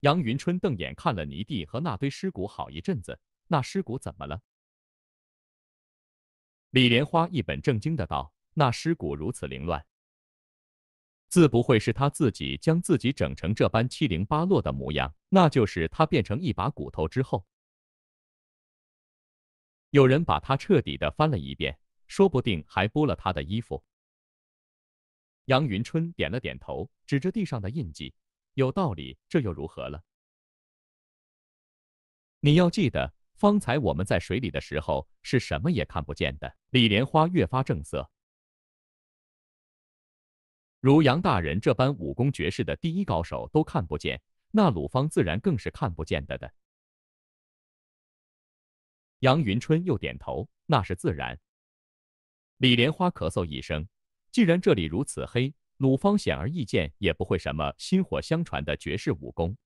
杨云春瞪眼看了泥地和那堆尸骨好一阵子，那尸骨怎么了？李莲花一本正经的道：“那尸骨如此凌乱，自不会是他自己将自己整成这般七零八落的模样，那就是他变成一把骨头之后，有人把他彻底的翻了一遍，说不定还剥了他的衣服。”杨云春点了点头，指着地上的印记：“有道理，这又如何了？你要记得。”方才我们在水里的时候是什么也看不见的。李莲花越发正色，如杨大人这般武功绝世的第一高手都看不见，那鲁芳自然更是看不见的。的。杨云春又点头，那是自然。李莲花咳嗽一声，既然这里如此黑，鲁芳显而易见也不会什么薪火相传的绝世武功。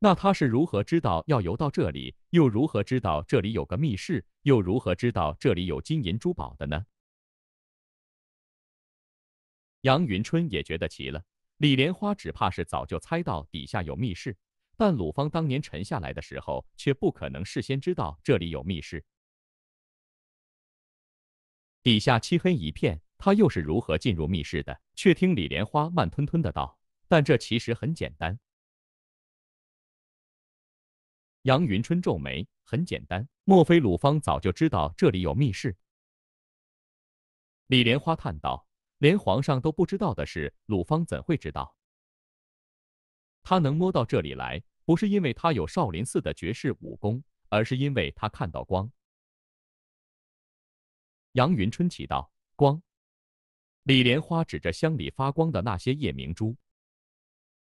那他是如何知道要游到这里，又如何知道这里有个密室，又如何知道这里有金银珠宝的呢？杨云春也觉得奇了，李莲花只怕是早就猜到底下有密室，但鲁芳当年沉下来的时候，却不可能事先知道这里有密室。底下漆黑一片，他又是如何进入密室的？却听李莲花慢吞吞的道：“但这其实很简单。”杨云春皱眉，很简单，莫非鲁芳早就知道这里有密室？李莲花叹道：“连皇上都不知道的事，鲁芳怎会知道？他能摸到这里来，不是因为他有少林寺的绝世武功，而是因为他看到光。”杨云春奇道：“光？”李莲花指着箱里发光的那些夜明珠，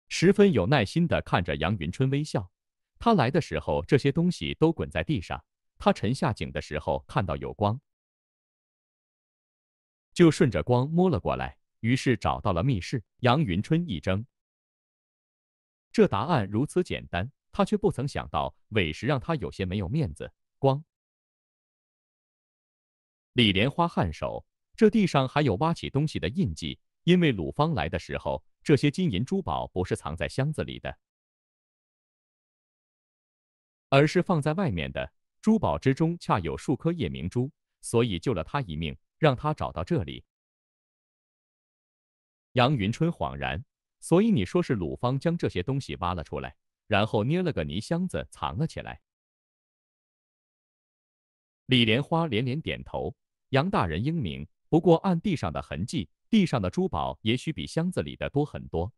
十分有耐心地看着杨云春微笑。他来的时候，这些东西都滚在地上。他沉下井的时候，看到有光，就顺着光摸了过来，于是找到了密室。杨云春一怔，这答案如此简单，他却不曾想到，委实让他有些没有面子。光，李莲花颔首，这地上还有挖起东西的印记，因为鲁芳来的时候，这些金银珠宝不是藏在箱子里的。而是放在外面的珠宝之中，恰有数颗夜明珠，所以救了他一命，让他找到这里。杨云春恍然，所以你说是鲁芳将这些东西挖了出来，然后捏了个泥箱子藏了起来。李莲花连连点头，杨大人英明。不过按地上的痕迹，地上的珠宝也许比箱子里的多很多。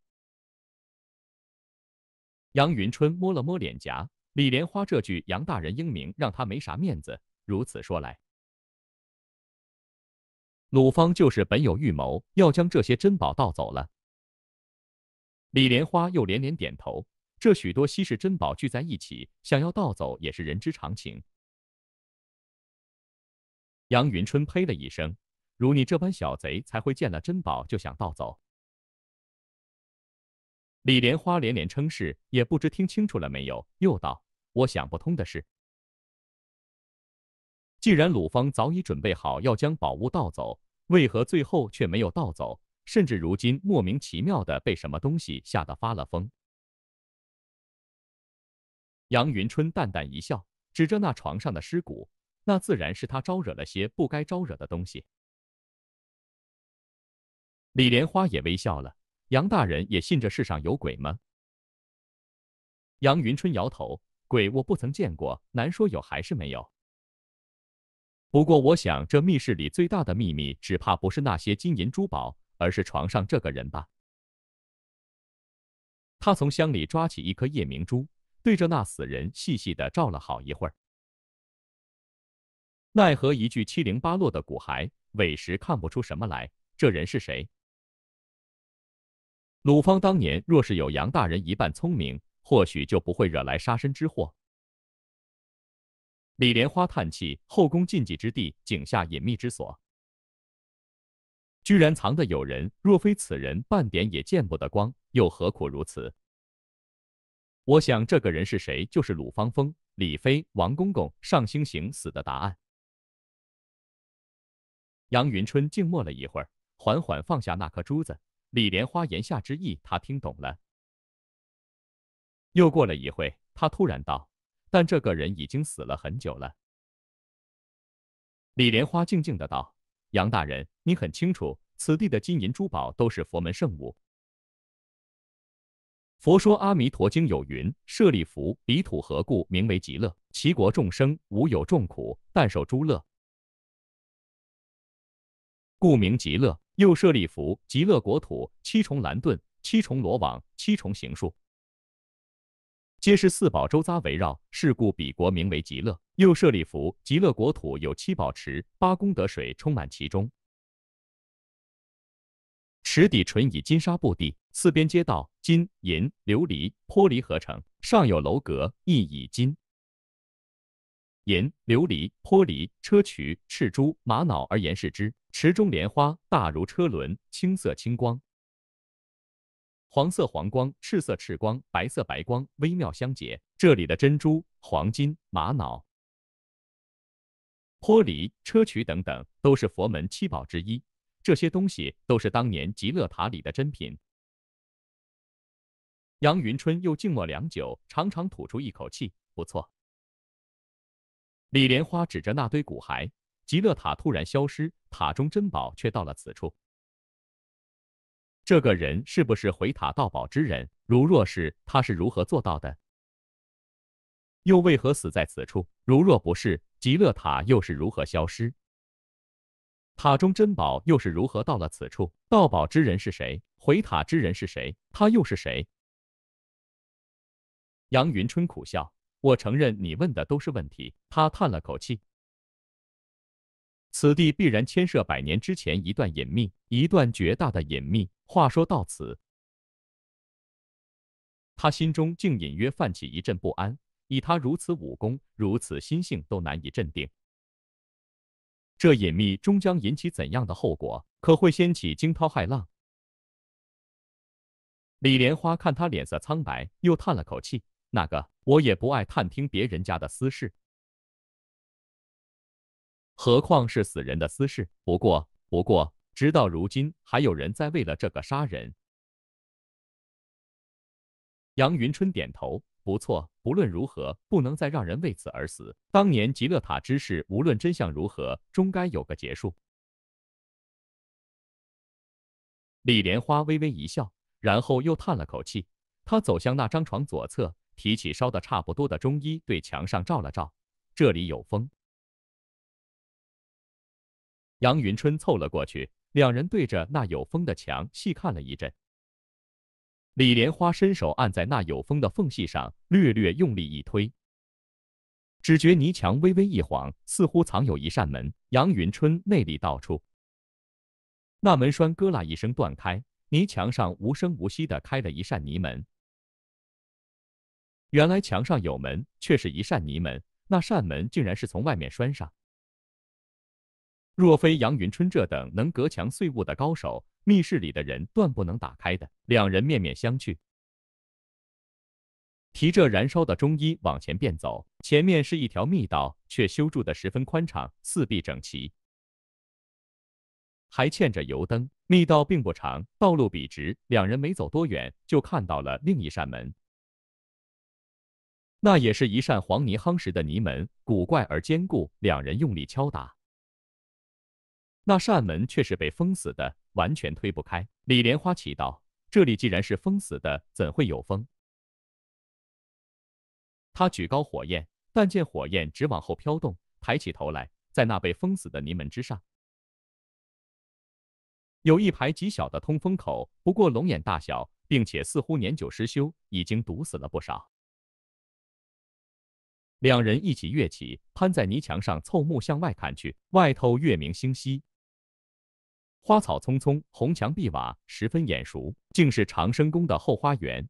杨云春摸了摸脸颊。李莲花这句“杨大人英明”，让他没啥面子。如此说来，鲁芳就是本有预谋，要将这些珍宝盗走了。李莲花又连连点头。这许多稀世珍宝聚在一起，想要盗走也是人之常情。杨云春呸了一声：“如你这般小贼，才会见了珍宝就想盗走。”李莲花连连称是，也不知听清楚了没有，又道。我想不通的是，既然鲁芳早已准备好要将宝物盗走，为何最后却没有盗走？甚至如今莫名其妙的被什么东西吓得发了疯？杨云春淡淡一笑，指着那床上的尸骨：“那自然是他招惹了些不该招惹的东西。”李莲花也微笑了：“杨大人也信这世上有鬼吗？”杨云春摇头。鬼我不曾见过，难说有还是没有。不过我想，这密室里最大的秘密，只怕不是那些金银珠宝，而是床上这个人吧。他从箱里抓起一颗夜明珠，对着那死人细细的照了好一会儿。奈何一具七零八落的骨骸，委实看不出什么来。这人是谁？鲁芳当年若是有杨大人一半聪明，或许就不会惹来杀身之祸。李莲花叹气：“后宫禁忌之地，井下隐秘之所，居然藏得有人。若非此人，半点也见不得光，又何苦如此？”我想，这个人是谁？就是鲁芳风、李妃、王公公、上星行死的答案。杨云春静默了一会儿，缓缓放下那颗珠子。李莲花言下之意，他听懂了。又过了一会，他突然道：“但这个人已经死了很久了。”李莲花静静的道：“杨大人，你很清楚，此地的金银珠宝都是佛门圣物。佛说《阿弥陀经》有云：舍利弗，彼土何故名为极乐？其国众生无有众苦，但受诸乐，故名极乐。又舍利弗，极乐国土七重蓝盾，七重罗网，七重行树。”皆是四宝周匝围绕，是故彼国名为极乐。又设立符，极乐国土有七宝池，八功德水充满其中。池底纯以金沙布地，四边街道金银琉璃玻璃合成，上有楼阁，亦以金、银、琉璃、玻璃、砗磲、赤珠、玛瑙而言饰之。池中莲花大如车轮，青色清光。黄色黄光，赤色赤光，白色白光，微妙相结。这里的珍珠、黄金、玛瑙、玻璃、砗磲等等，都是佛门七宝之一。这些东西都是当年极乐塔里的珍品。杨云春又静默良久，长长吐出一口气：“不错。”李莲花指着那堆骨骸：“极乐塔突然消失，塔中珍宝却到了此处。”这个人是不是回塔盗宝之人？如若是，他是如何做到的？又为何死在此处？如若不是，极乐塔又是如何消失？塔中珍宝又是如何到了此处？盗宝之人是谁？回塔之人是谁？他又是谁？杨云春苦笑：“我承认，你问的都是问题。”他叹了口气。此地必然牵涉百年之前一段隐秘，一段绝大的隐秘。话说到此，他心中竟隐约泛起一阵不安。以他如此武功，如此心性，都难以镇定。这隐秘终将引起怎样的后果？可会掀起惊涛骇浪？李莲花看他脸色苍白，又叹了口气：“那个，我也不爱探听别人家的私事。”何况是死人的私事。不过，不过，直到如今还有人在为了这个杀人。杨云春点头，不错，不论如何，不能再让人为此而死。当年极乐塔之事，无论真相如何，终该有个结束。李莲花微微一笑，然后又叹了口气。他走向那张床左侧，提起烧得差不多的中医，对墙上照了照。这里有风。杨云春凑了过去，两人对着那有风的墙细看了一阵。李莲花伸手按在那有风的缝隙上，略略用力一推，只觉泥墙微微一晃，似乎藏有一扇门。杨云春内力到处，那门栓咯啦一声断开，泥墙上无声无息的开了一扇泥门。原来墙上有门，却是一扇泥门。那扇门竟然是从外面拴上。若非杨云春这等能隔墙碎物的高手，密室里的人断不能打开的。两人面面相觑，提着燃烧的中医往前便走。前面是一条密道，却修筑的十分宽敞，四壁整齐，还嵌着油灯。密道并不长，道路笔直，两人没走多远，就看到了另一扇门。那也是一扇黄泥夯实的泥门，古怪而坚固。两人用力敲打。那扇门却是被封死的，完全推不开。李莲花祈祷：“这里既然是封死的，怎会有风？”他举高火焰，但见火焰直往后飘动。抬起头来，在那被封死的泥门之上，有一排极小的通风口，不过龙眼大小，并且似乎年久失修，已经堵死了不少。两人一起跃起，攀在泥墙上，凑目向外看去。外头月明星稀。花草葱葱，红墙碧瓦，十分眼熟，竟是长生宫的后花园。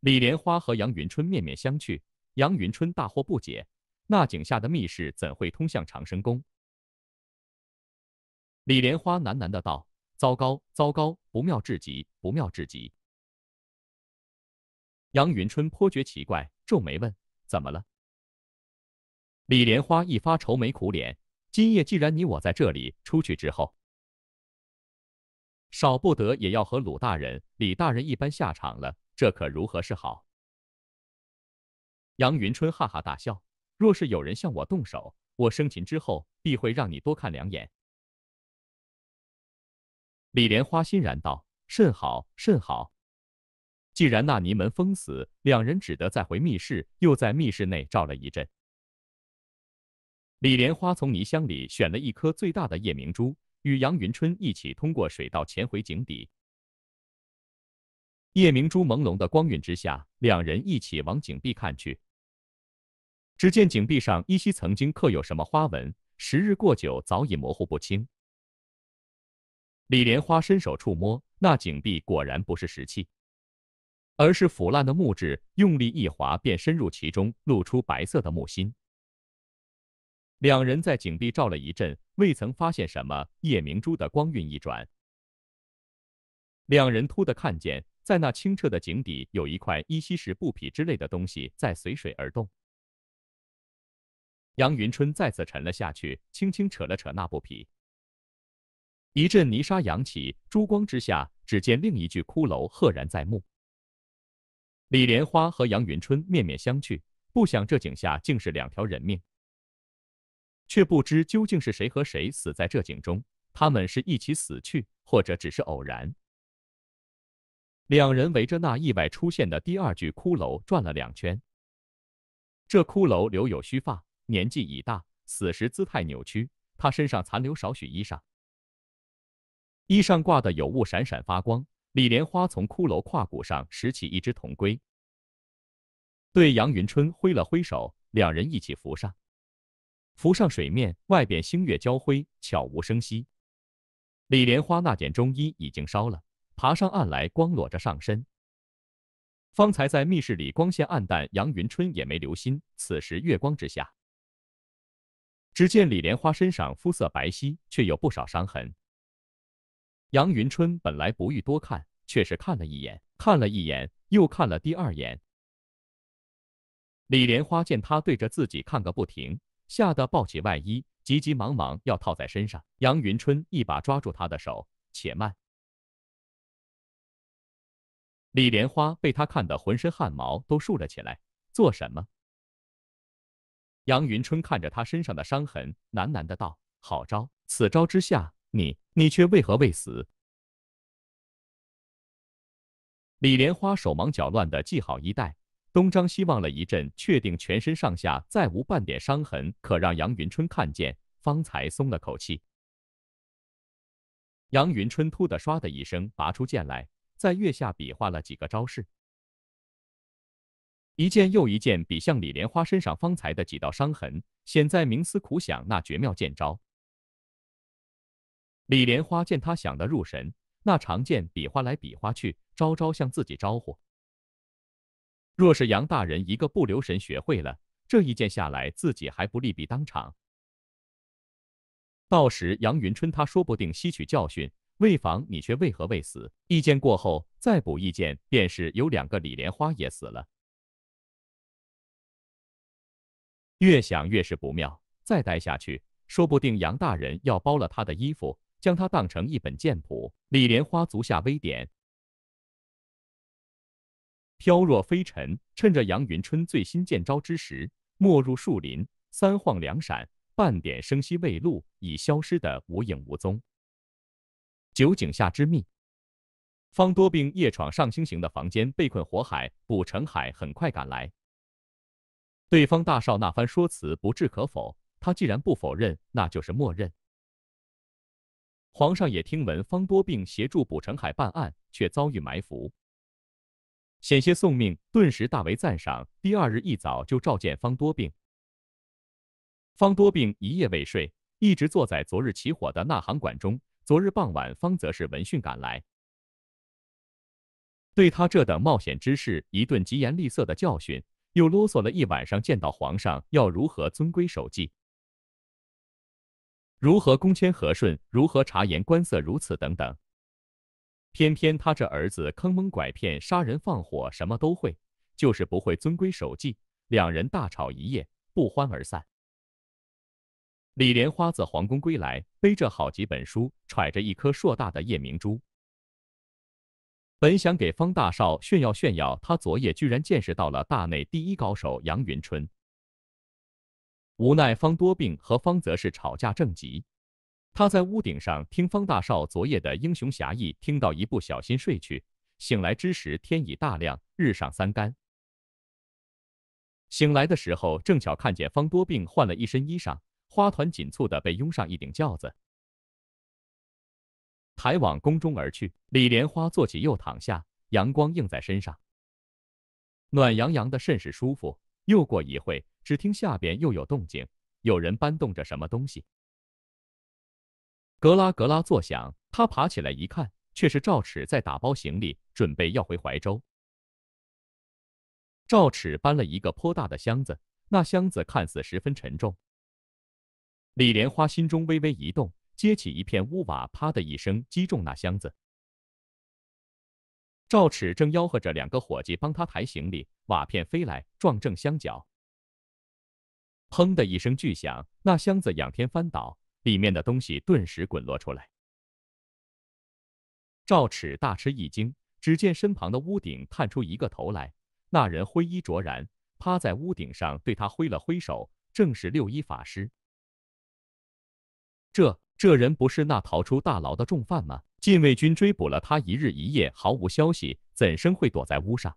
李莲花和杨云春面面相觑，杨云春大惑不解：那井下的密室怎会通向长生宫？李莲花喃喃的道：“糟糕，糟糕，不妙至极，不妙至极。”杨云春颇觉奇怪，皱眉问：“怎么了？”李莲花一发愁眉苦脸：“今夜既然你我在这里，出去之后……”少不得也要和鲁大人、李大人一般下场了，这可如何是好？杨云春哈哈大笑：“若是有人向我动手，我生擒之后，必会让你多看两眼。”李莲花欣然道：“甚好，甚好。既然那泥门封死，两人只得再回密室，又在密室内照了一阵。”李莲花从泥箱里选了一颗最大的夜明珠。与杨云春一起通过水道潜回井底，夜明珠朦胧的光晕之下，两人一起往井壁看去。只见井壁上依稀曾经刻有什么花纹，时日过久早已模糊不清。李莲花伸手触摸那井壁，果然不是石器，而是腐烂的木质，用力一划便深入其中，露出白色的木心。两人在井壁照了一阵，未曾发现什么。夜明珠的光晕一转，两人突的看见，在那清澈的井底，有一块依稀是布匹之类的东西在随水而动。杨云春再次沉了下去，轻轻扯了扯那布匹，一阵泥沙扬起，珠光之下，只见另一具骷髅赫然在目。李莲花和杨云春面面相觑，不想这井下竟是两条人命。却不知究竟是谁和谁死在这井中，他们是一起死去，或者只是偶然。两人围着那意外出现的第二具骷髅转了两圈。这骷髅留有须发，年纪已大，死时姿态扭曲。他身上残留少许衣裳，衣上挂的有物闪闪发光。李莲花从骷髅胯骨上拾起一只铜龟，对杨云春挥了挥手，两人一起扶上。浮上水面，外边星月交辉，悄无声息。李莲花那件中衣已经烧了，爬上岸来，光裸着上身。方才在密室里光线暗淡，杨云春也没留心。此时月光之下，只见李莲花身上肤色白皙，却有不少伤痕。杨云春本来不欲多看，却是看了一眼，看了一眼，又看了第二眼。李莲花见他对着自己看个不停。吓得抱起外衣，急急忙忙要套在身上。杨云春一把抓住他的手，且慢。李莲花被他看得浑身汗毛都竖了起来，做什么？杨云春看着他身上的伤痕，喃喃的道：“好招，此招之下，你你却为何未死？”李莲花手忙脚乱的系好衣带。东张西望了一阵，确定全身上下再无半点伤痕，可让杨云春看见，方才松了口气。杨云春突的唰的一声拔出剑来，在月下比划了几个招式，一剑又一剑比向李莲花身上方才的几道伤痕，显在冥思苦想那绝妙剑招。李莲花见他想得入神，那长剑比划来比划去，招招向自己招呼。若是杨大人一个不留神学会了这一剑下来，自己还不利弊当场？到时杨云春他说不定吸取教训，为防你却为何未死？一剑过后再补一剑，便是有两个李莲花也死了。越想越是不妙，再待下去，说不定杨大人要剥了他的衣服，将他当成一本剑谱。李莲花足下微点。飘若飞尘，趁着杨云春最新见招之时，没入树林，三晃两闪，半点声息未露，已消失得无影无踪。酒井下之密，方多病夜闯上星行的房间，被困火海。卜成海很快赶来，对方大少那番说辞不置可否，他既然不否认，那就是默认。皇上也听闻方多病协助卜成海办案，却遭遇埋伏。险些送命，顿时大为赞赏。第二日一早就召见方多病，方多病一夜未睡，一直坐在昨日起火的纳行馆中。昨日傍晚，方则是闻讯赶来，对他这等冒险之事一顿疾言厉色的教训，又啰嗦了一晚上，见到皇上要如何遵规守纪，如何恭谦和顺，如何察言观色，如此等等。偏偏他这儿子坑蒙拐骗、杀人放火，什么都会，就是不会遵规守纪。两人大吵一夜，不欢而散。李莲花自皇宫归来，背着好几本书，揣着一颗硕大的夜明珠，本想给方大少炫耀炫耀，他昨夜居然见识到了大内第一高手杨云春。无奈方多病和方泽是吵架正急。他在屋顶上听方大少昨夜的英雄侠义，听到一不小心睡去，醒来之时天已大亮，日上三竿。醒来的时候正巧看见方多病换了一身衣裳，花团锦簇的被拥上一顶轿子，抬往宫中而去。李莲花坐起又躺下，阳光映在身上，暖洋洋的甚是舒服。又过一会，只听下边又有动静，有人搬动着什么东西。格拉格拉作响，他爬起来一看，却是赵齿在打包行李，准备要回怀州。赵齿搬了一个颇大的箱子，那箱子看似十分沉重。李莲花心中微微一动，接起一片屋瓦，啪的一声击中那箱子。赵齿正吆喝着两个伙计帮他抬行李，瓦片飞来，撞正箱角，砰的一声巨响，那箱子仰天翻倒。里面的东西顿时滚落出来，赵齿大吃一惊。只见身旁的屋顶探出一个头来，那人灰衣卓然，趴在屋顶上对他挥了挥手，正是六一法师。这这人不是那逃出大牢的重犯吗？禁卫军追捕了他一日一夜，毫无消息，怎生会躲在屋上？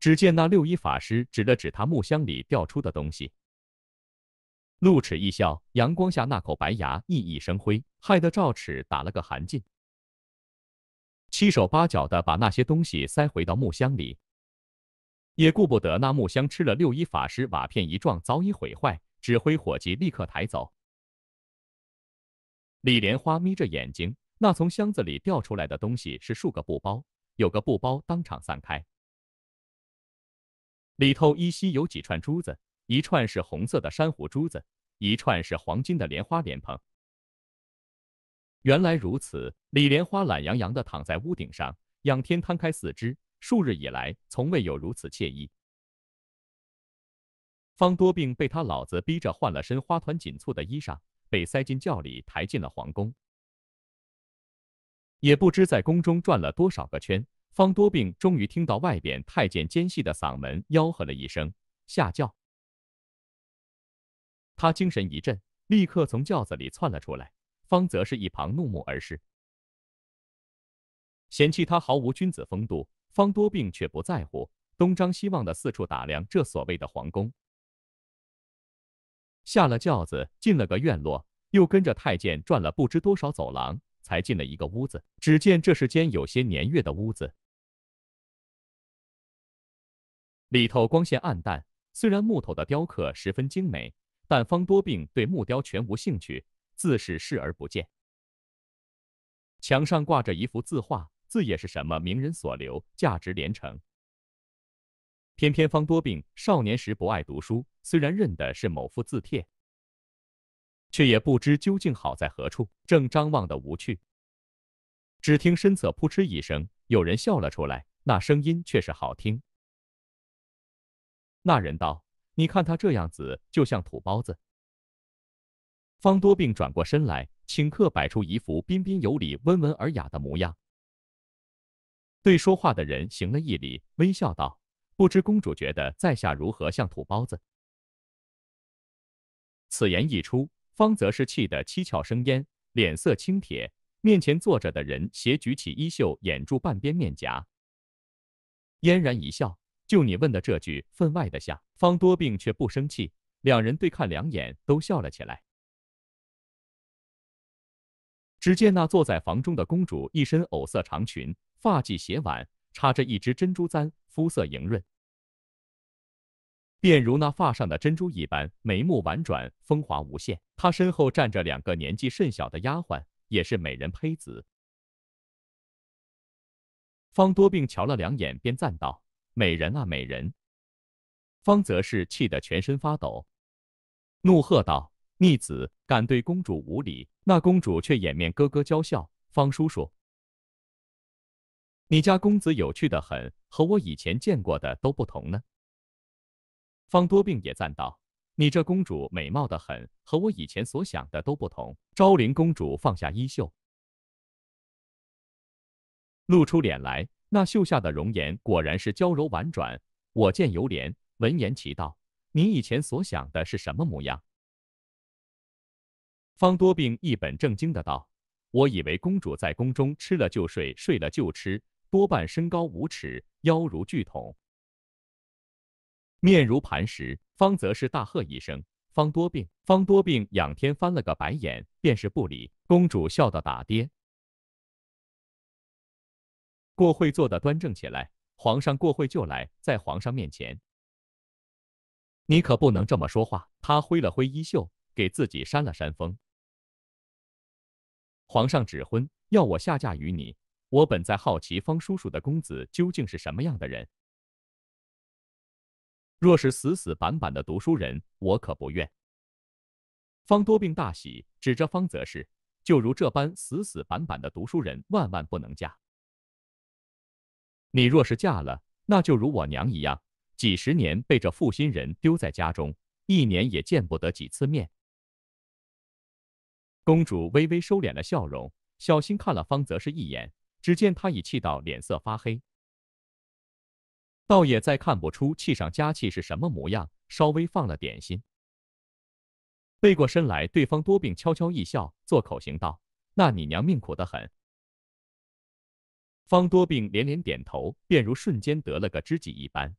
只见那六一法师指了指他木箱里掉出的东西。露齿一笑，阳光下那口白牙熠熠生辉，害得赵齿打了个寒噤。七手八脚的把那些东西塞回到木箱里，也顾不得那木箱吃了六一法师瓦片一撞早已毁坏，指挥伙计立刻抬走。李莲花眯着眼睛，那从箱子里掉出来的东西是数个布包，有个布包当场散开，里头依稀有几串珠子。一串是红色的珊瑚珠子，一串是黄金的莲花莲蓬。原来如此，李莲花懒洋洋地躺在屋顶上，仰天摊开四肢，数日以来从未有如此惬意。方多病被他老子逼着换了身花团锦簇的衣裳，被塞进轿里抬进了皇宫。也不知在宫中转了多少个圈，方多病终于听到外边太监尖细的嗓门吆喝了一声：“下轿。”他精神一振，立刻从轿子里窜了出来。方则是，一旁怒目而视，嫌弃他毫无君子风度。方多病却不在乎，东张西望的四处打量这所谓的皇宫。下了轿子，进了个院落，又跟着太监转了不知多少走廊，才进了一个屋子。只见这间有些年月的屋子，里头光线暗淡，虽然木头的雕刻十分精美。但方多病对木雕全无兴趣，自是视而不见。墙上挂着一幅字画，字也是什么名人所留，价值连城。偏偏方多病少年时不爱读书，虽然认的是某幅字帖，却也不知究竟好在何处。正张望的无趣，只听身侧扑哧一声，有人笑了出来，那声音却是好听。那人道。你看他这样子，就像土包子。方多病转过身来，顷刻摆出一副彬彬有礼、温文尔雅的模样，对说话的人行了一礼，微笑道：“不知公主觉得在下如何像土包子？”此言一出，方则是气得七窍生烟，脸色青铁。面前坐着的人斜举起衣袖，掩住半边面颊，嫣然一笑。就你问的这句，分外的像。方多病却不生气，两人对看两眼，都笑了起来。只见那坐在房中的公主，一身藕色长裙，发髻斜挽，插着一只珍珠簪，肤色莹润，便如那发上的珍珠一般，眉目婉转，风华无限。她身后站着两个年纪甚小的丫鬟，也是美人胚子。方多病瞧了两眼，便赞道。美人啊，美人！方则是气得全身发抖，怒喝道：“逆子，敢对公主无礼！”那公主却掩面咯咯娇笑。方叔叔，你家公子有趣的很，和我以前见过的都不同呢。方多病也赞道：“你这公主美貌的很，和我以前所想的都不同。”昭灵公主放下衣袖，露出脸来。那秀下的容颜果然是娇柔婉转，我见犹怜。闻言，奇道：“你以前所想的是什么模样？”方多病一本正经的道：“我以为公主在宫中吃了就睡，睡了就吃，多半身高五尺，腰如巨桶，面如磐石。”方则是大喝一声：“方多病！”方多病仰天翻了个白眼，便是不理。公主笑得打跌。过会坐得端正起来，皇上过会就来，在皇上面前，你可不能这么说话。他挥了挥衣袖，给自己扇了扇风。皇上指婚，要我下嫁于你。我本在好奇方叔叔的公子究竟是什么样的人，若是死死板板的读书人，我可不愿。方多病大喜，指着方则是，就如这般死死板板的读书人，万万不能嫁。你若是嫁了，那就如我娘一样，几十年被这负心人丢在家中，一年也见不得几次面。公主微微收敛了笑容，小心看了方泽是一眼，只见他已气到脸色发黑，倒也再看不出气上加气是什么模样，稍微放了点心。背过身来，对方多病，悄悄一笑，做口型道：“那你娘命苦的很。”方多病连连点头，便如瞬间得了个知己一般。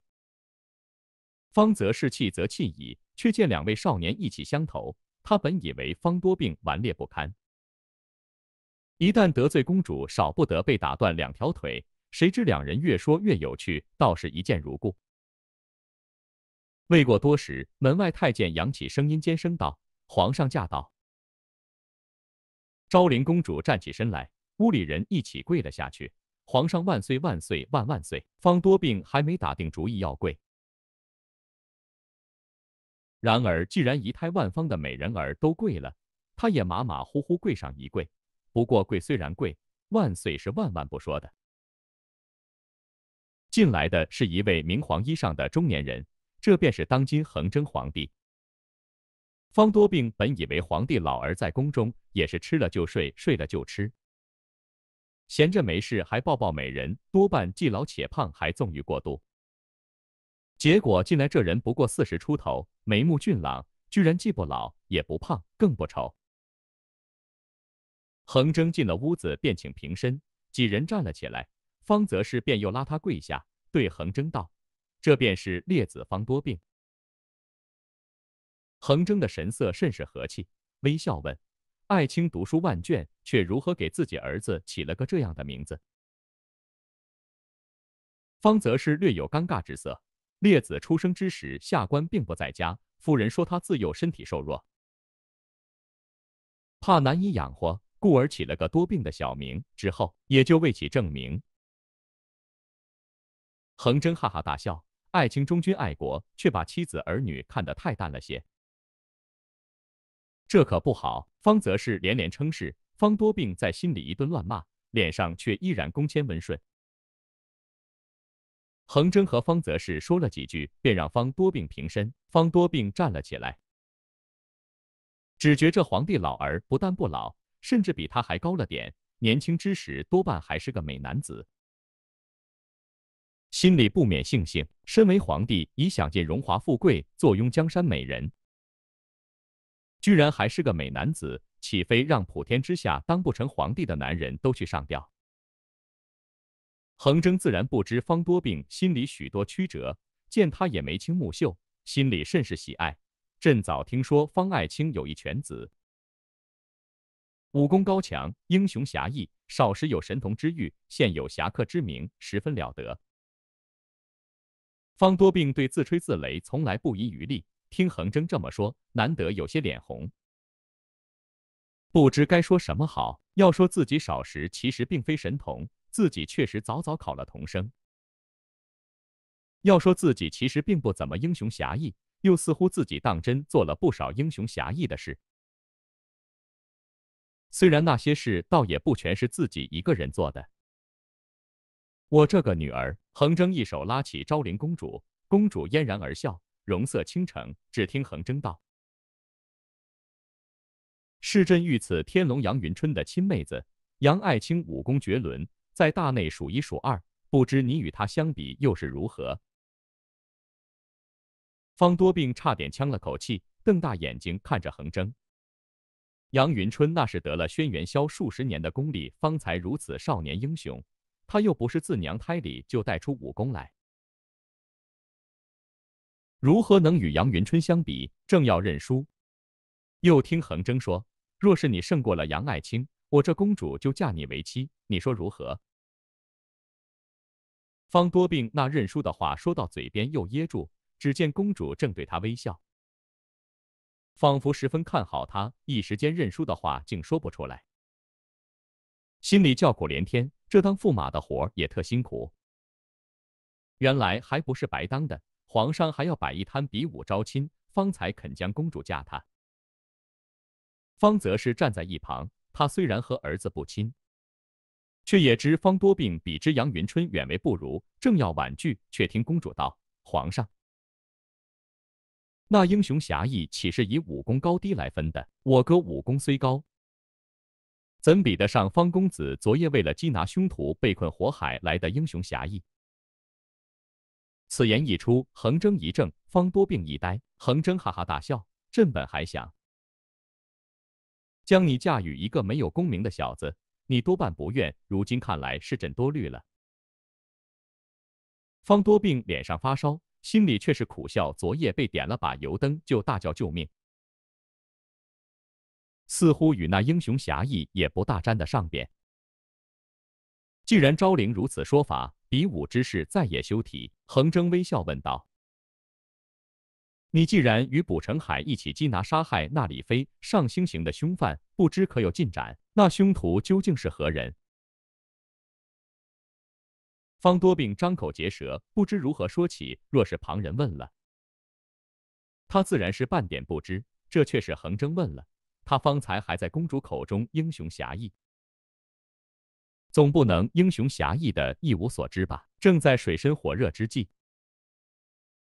方则是气则气矣，却见两位少年意气相投。他本以为方多病顽劣不堪，一旦得罪公主，少不得被打断两条腿。谁知两人越说越有趣，倒是一见如故。未过多时，门外太监扬起声音尖声道：“皇上驾到！”昭陵公主站起身来，屋里人一起跪了下去。皇上万岁万岁万万岁！方多病还没打定主意要跪。然而，既然仪态万方的美人儿都跪了，他也马马虎虎跪上一跪。不过跪虽然跪，万岁是万万不说的。进来的是一位明黄衣裳的中年人，这便是当今恒征皇帝。方多病本以为皇帝老儿在宫中也是吃了就睡，睡了就吃。闲着没事还抱抱美人，多半既老且胖还纵欲过度。结果进来这人不过四十出头，眉目俊朗，居然既不老也不胖，更不丑。横征进了屋子便请平身，几人站了起来，方则是便又拉他跪下，对横征道：“这便是列子方多病。”横征的神色甚是和气，微笑问。爱卿读书万卷，却如何给自己儿子起了个这样的名字？方则是略有尴尬之色。列子出生之时，下官并不在家。夫人说他自幼身体瘦弱，怕难以养活，故而起了个多病的小名。之后也就未起正名。恒真哈哈大笑：爱卿忠君爱国，却把妻子儿女看得太淡了些。这可不好，方泽氏连连称是。方多病在心里一顿乱骂，脸上却依然恭谦温顺。恒贞和方泽氏说了几句，便让方多病平身。方多病站了起来，只觉这皇帝老儿不但不老，甚至比他还高了点，年轻之时多半还是个美男子，心里不免庆幸：身为皇帝，已享尽荣华富贵，坐拥江山美人。居然还是个美男子，岂非让普天之下当不成皇帝的男人都去上吊？恒征自然不知方多病心里许多曲折，见他也眉清目秀，心里甚是喜爱。朕早听说方爱卿有一犬子，武功高强，英雄侠义，少时有神童之誉，现有侠客之名，十分了得。方多病对自吹自擂从来不遗余力。听横征这么说，难得有些脸红，不知该说什么好。要说自己少时其实并非神童，自己确实早早考了童生；要说自己其实并不怎么英雄侠义，又似乎自己当真做了不少英雄侠义的事。虽然那些事倒也不全是自己一个人做的。我这个女儿，横征一手拉起昭灵公主，公主嫣然而笑。容色倾城，只听横征道：“是朕御赐天龙杨云春的亲妹子杨爱卿，武功绝伦，在大内数一数二，不知你与她相比又是如何？”方多病差点呛了口气，瞪大眼睛看着横征。杨云春那是得了轩辕箫数十年的功力，方才如此少年英雄，他又不是自娘胎里就带出武功来。如何能与杨云春相比？正要认输，又听横征说：“若是你胜过了杨爱卿，我这公主就嫁你为妻，你说如何？”方多病那认输的话说到嘴边又噎住，只见公主正对他微笑，仿佛十分看好他，一时间认输的话竟说不出来，心里叫苦连天。这当驸马的活儿也特辛苦，原来还不是白当的。皇上还要摆一摊比武招亲，方才肯将公主嫁他。方则是站在一旁，他虽然和儿子不亲，却也知方多病，比之杨云春远为不如。正要婉拒，却听公主道：“皇上，那英雄侠义岂是以武功高低来分的？我哥武功虽高，怎比得上方公子昨夜为了缉拿凶徒被困火海来的英雄侠义？”此言一出，恒征一怔，方多病一呆。恒征哈哈大笑：“朕本还想将你嫁与一个没有功名的小子，你多半不愿。如今看来，是朕多虑了。”方多病脸上发烧，心里却是苦笑。昨夜被点了把油灯，就大叫救命，似乎与那英雄侠义也不大沾得上边。既然昭灵如此说法。比武之事再也休提。横征微笑问道：“你既然与卜成海一起缉拿杀害纳里飞上星行的凶犯，不知可有进展？那凶徒究竟是何人？”方多病张口结舌，不知如何说起。若是旁人问了，他自然是半点不知。这却是横征问了，他方才还在公主口中英雄侠义。总不能英雄侠义的一无所知吧？正在水深火热之际，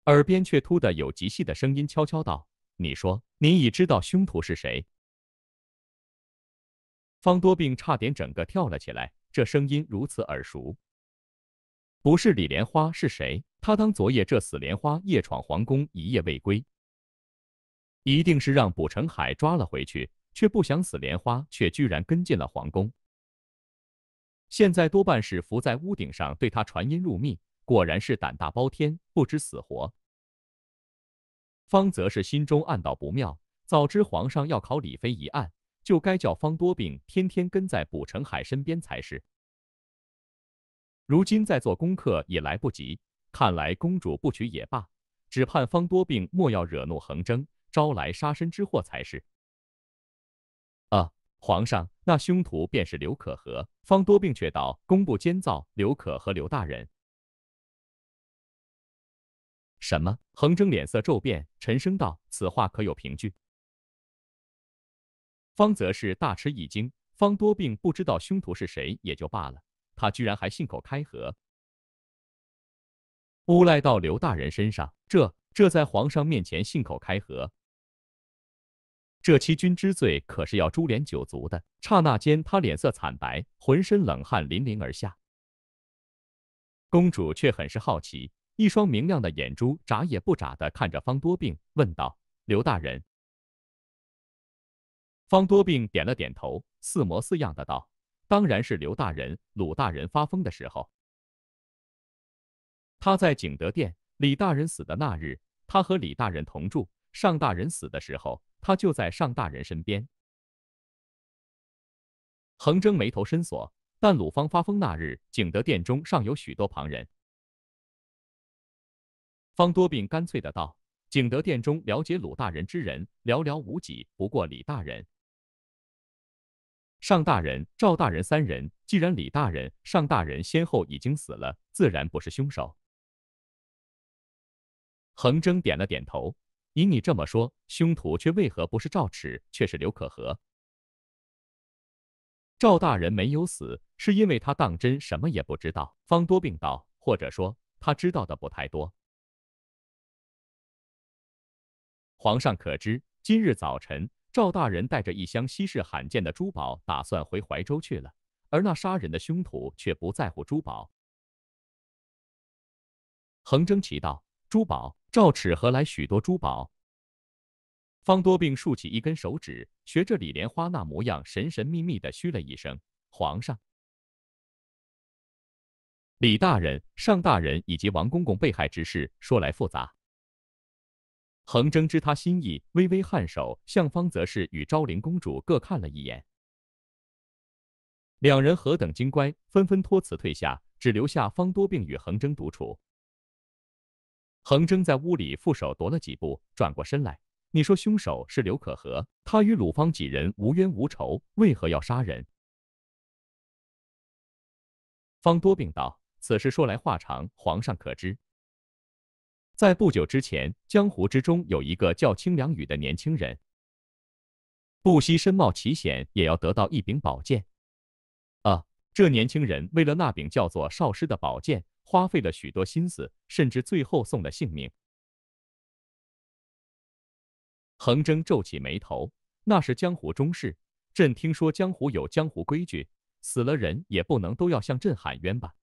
耳边却突的有极细的声音悄悄道：“你说，您已知道凶徒是谁？”方多病差点整个跳了起来，这声音如此耳熟，不是李莲花是谁？他当昨夜这死莲花夜闯皇宫，一夜未归，一定是让卜成海抓了回去，却不想死莲花却居然跟进了皇宫。现在多半是伏在屋顶上对他传音入密，果然是胆大包天，不知死活。方则是心中暗道不妙，早知皇上要考李妃一案，就该叫方多病天天跟在卜成海身边才是。如今再做功课也来不及，看来公主不娶也罢，只盼方多病莫要惹怒横征，招来杀身之祸才是。皇上，那凶徒便是刘可和。方多病却道：“工部监造刘可和，刘大人。”什么？恒征脸色骤变，沉声道：“此话可有凭据？”方则是大吃一惊。方多病不知道凶徒是谁也就罢了，他居然还信口开河，诬赖到刘大人身上。这、这在皇上面前信口开河！这欺君之罪可是要株连九族的。刹那间，他脸色惨白，浑身冷汗淋漓而下。公主却很是好奇，一双明亮的眼珠眨也不眨的看着方多病，问道：“刘大人。”方多病点了点头，似模似样的道：“当然是刘大人。鲁大人发疯的时候，他在景德殿。李大人死的那日，他和李大人同住。”尚大人死的时候，他就在尚大人身边。横征眉头深锁，但鲁芳发疯那日，景德殿中尚有许多旁人。方多病干脆的道：“景德殿中了解鲁大人之人寥寥无几，不过李大人、尚大人、赵大人三人。既然李大人、尚大人先后已经死了，自然不是凶手。”横征点了点头。以你这么说，凶徒却为何不是赵齿，却是刘可和？赵大人没有死，是因为他当真什么也不知道。方多病道，或者说他知道的不太多。皇上可知，今日早晨赵大人带着一箱稀世罕见的珠宝，打算回怀州去了。而那杀人的凶徒却不在乎珠宝。横征奇道，珠宝。赵齿何来许多珠宝？方多病竖起一根手指，学着李莲花那模样，神神秘秘的嘘了一声：“皇上，李大人、尚大人以及王公公被害之事，说来复杂。”横征知他心意，微微颔首，向方则是与昭灵公主各看了一眼。两人何等精乖，纷纷托辞退下，只留下方多病与横征独处。恒征在屋里负手踱了几步，转过身来：“你说凶手是刘可和，他与鲁芳几人无冤无仇，为何要杀人？”方多病道：“此事说来话长，皇上可知？在不久之前，江湖之中有一个叫清凉雨的年轻人，不惜身冒奇险，也要得到一柄宝剑。啊，这年轻人为了那柄叫做少师的宝剑。”花费了许多心思，甚至最后送了性命。恒征皱起眉头：“那是江湖中事，朕听说江湖有江湖规矩，死了人也不能都要向朕喊冤吧？”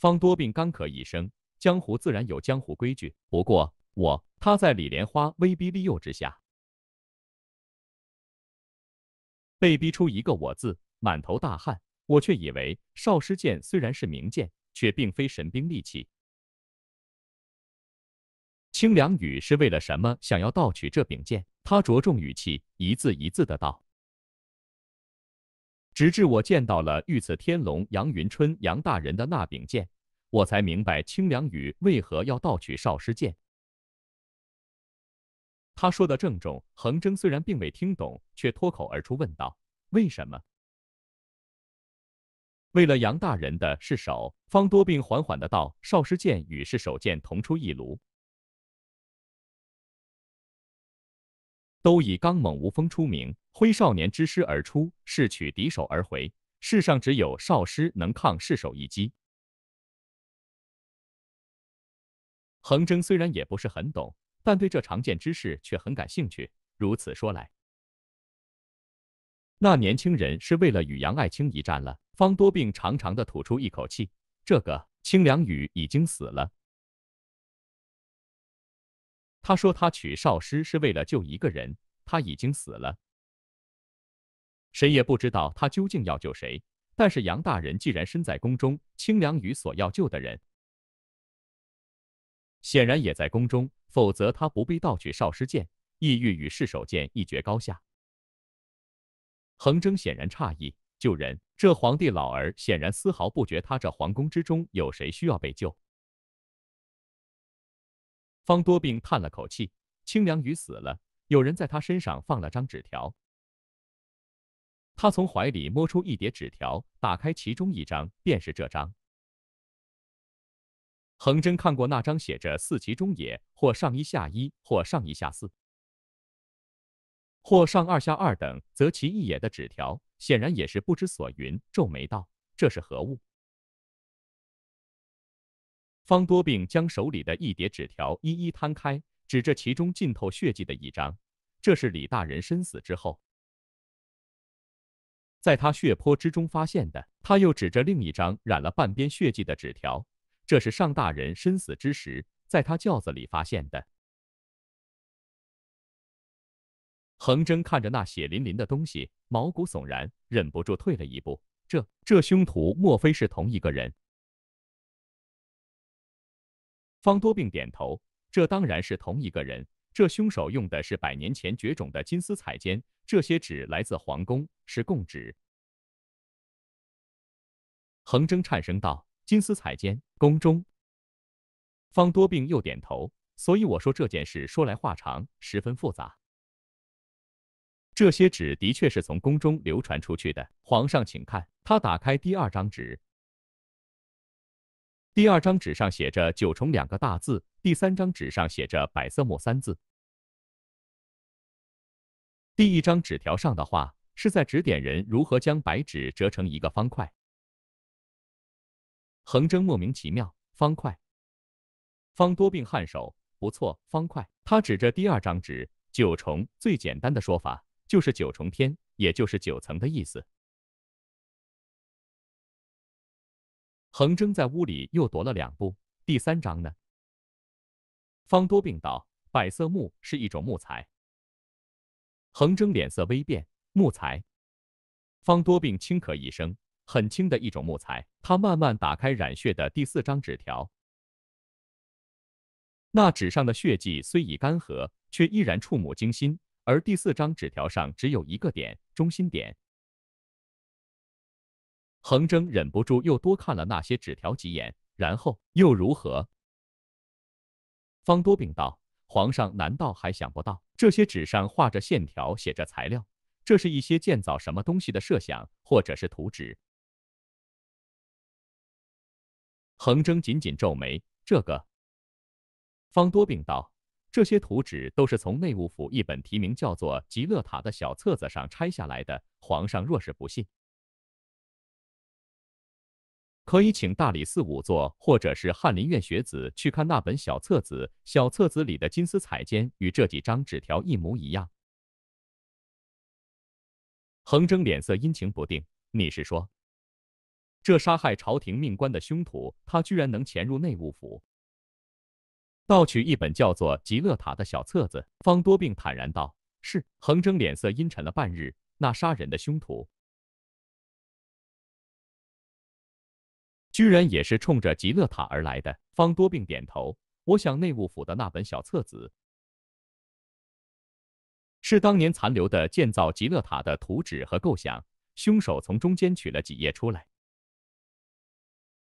方多病干咳一声：“江湖自然有江湖规矩，不过我他在李莲花威逼利诱之下，被逼出一个‘我’字，满头大汗。”我却以为少师剑虽然是名剑，却并非神兵利器。清凉雨是为了什么？想要盗取这柄剑？他着重语气，一字一字的道。直至我见到了御赐天龙杨云春杨大人的那柄剑，我才明白清凉雨为何要盗取少师剑。他说的郑重，横征虽然并未听懂，却脱口而出问道：“为什么？”为了杨大人的是手，方多病缓缓的道：“少师剑与是手剑同出一炉，都以刚猛无锋出名，挥少年之师而出，是取敌手而回。世上只有少师能抗是手一击。”横征虽然也不是很懂，但对这长剑之事却很感兴趣。如此说来，那年轻人是为了与杨爱卿一战了。方多病长长的吐出一口气：“这个清凉雨已经死了。他说他娶少师是为了救一个人，他已经死了。谁也不知道他究竟要救谁。但是杨大人既然身在宫中，清凉雨所要救的人显然也在宫中，否则他不必盗取少师剑，意欲与世首剑一决高下。”横征显然诧异。救人！这皇帝老儿显然丝毫不觉，他这皇宫之中有谁需要被救。方多病叹了口气，清凉雨死了，有人在他身上放了张纸条。他从怀里摸出一叠纸条，打开其中一张，便是这张。横真看过那张，写着四其中也，或上一，下一，或上一，下四。或上二下二等，则其一也的纸条，显然也是不知所云。皱眉道：“这是何物？”方多病将手里的一叠纸条一一摊开，指着其中浸透血迹的一张：“这是李大人身死之后，在他血泊之中发现的。”他又指着另一张染了半边血迹的纸条：“这是尚大人身死之时，在他轿子里发现的。”恒贞看着那血淋淋的东西，毛骨悚然，忍不住退了一步。这这凶徒莫非是同一个人？方多病点头，这当然是同一个人。这凶手用的是百年前绝种的金丝彩笺，这些纸来自皇宫，是贡纸。恒征颤声道：“金丝彩笺，宫中。”方多病又点头，所以我说这件事说来话长，十分复杂。这些纸的确是从宫中流传出去的。皇上，请看。他打开第二张纸，第二张纸上写着“九重”两个大字。第三张纸上写着“百色木”三字。第一张纸条上的话是在指点人如何将白纸折成一个方块。横征莫名其妙，方块。方多病汗手，不错，方块。他指着第二张纸，“九重”最简单的说法。就是九重天，也就是九层的意思。横征在屋里又踱了两步。第三章呢？方多病道：“百色木是一种木材。”横征脸色微变。木材。方多病轻咳一声，很轻的一种木材。他慢慢打开染血的第四张纸条。那纸上的血迹虽已干涸，却依然触目惊心。而第四张纸条上只有一个点，中心点。横征忍不住又多看了那些纸条几眼，然后又如何？方多病道：“皇上难道还想不到，这些纸上画着线条，写着材料，这是一些建造什么东西的设想，或者是图纸。”横征紧紧皱眉，这个。方多病道。这些图纸都是从内务府一本题名叫做《极乐塔》的小册子上拆下来的。皇上若是不信，可以请大理寺五座或者是翰林院学子去看那本小册子。小册子里的金丝彩笺与这几张纸条一模一样。恒征脸色阴晴不定。你是说，这杀害朝廷命官的凶徒，他居然能潜入内务府？盗取一本叫做《极乐塔》的小册子，方多病坦然道：“是。”横征脸色阴沉了半日，那杀人的凶徒居然也是冲着极乐塔而来的。方多病点头：“我想内务府的那本小册子是当年残留的建造极乐塔的图纸和构想，凶手从中间取了几页出来，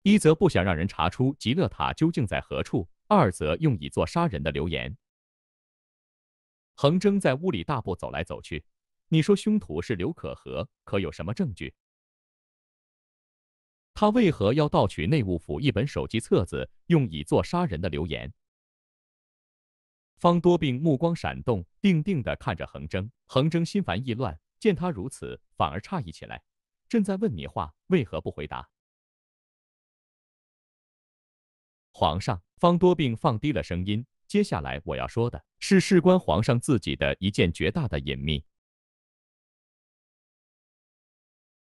一则不想让人查出极乐塔究竟在何处。”二则用以做杀人的留言。恒征在屋里大步走来走去。你说凶徒是刘可和，可有什么证据？他为何要盗取内务府一本手机册子，用以做杀人的留言？方多病目光闪动，定定地看着恒征。恒征心烦意乱，见他如此，反而诧异起来。朕在问你话，为何不回答？皇上。方多病放低了声音，接下来我要说的是事关皇上自己的一件绝大的隐秘。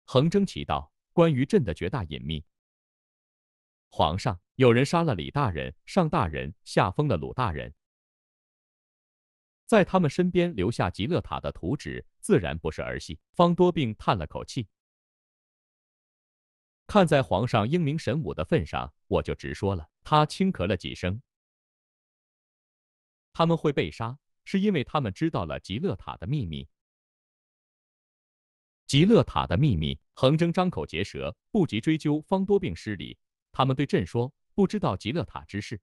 横征奇道，关于朕的绝大隐秘，皇上有人杀了李大人、尚大人，下封了鲁大人，在他们身边留下极乐塔的图纸，自然不是儿戏。方多病叹了口气，看在皇上英明神武的份上，我就直说了。他轻咳了几声。他们会被杀，是因为他们知道了极乐塔的秘密。极乐塔的秘密，横征张口结舌，不及追究。方多病失礼，他们对朕说，不知道极乐塔之事，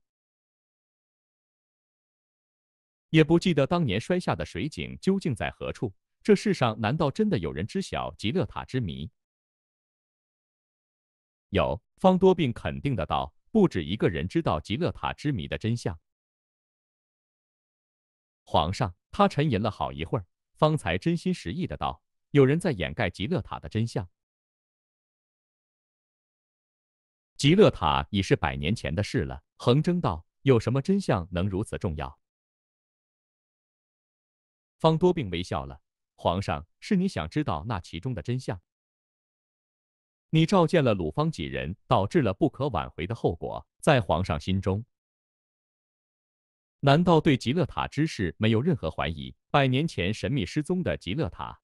也不记得当年摔下的水井究竟在何处。这世上难道真的有人知晓极乐塔之谜？有方多病肯定的道。不止一个人知道极乐塔之谜的真相。皇上，他沉吟了好一会儿，方才真心实意的道：“有人在掩盖极乐塔的真相。”极乐塔已是百年前的事了。横征道：“有什么真相能如此重要？”方多病微笑了：“皇上，是你想知道那其中的真相。”你召见了鲁方几人，导致了不可挽回的后果。在皇上心中，难道对极乐塔之事没有任何怀疑？百年前神秘失踪的极乐塔，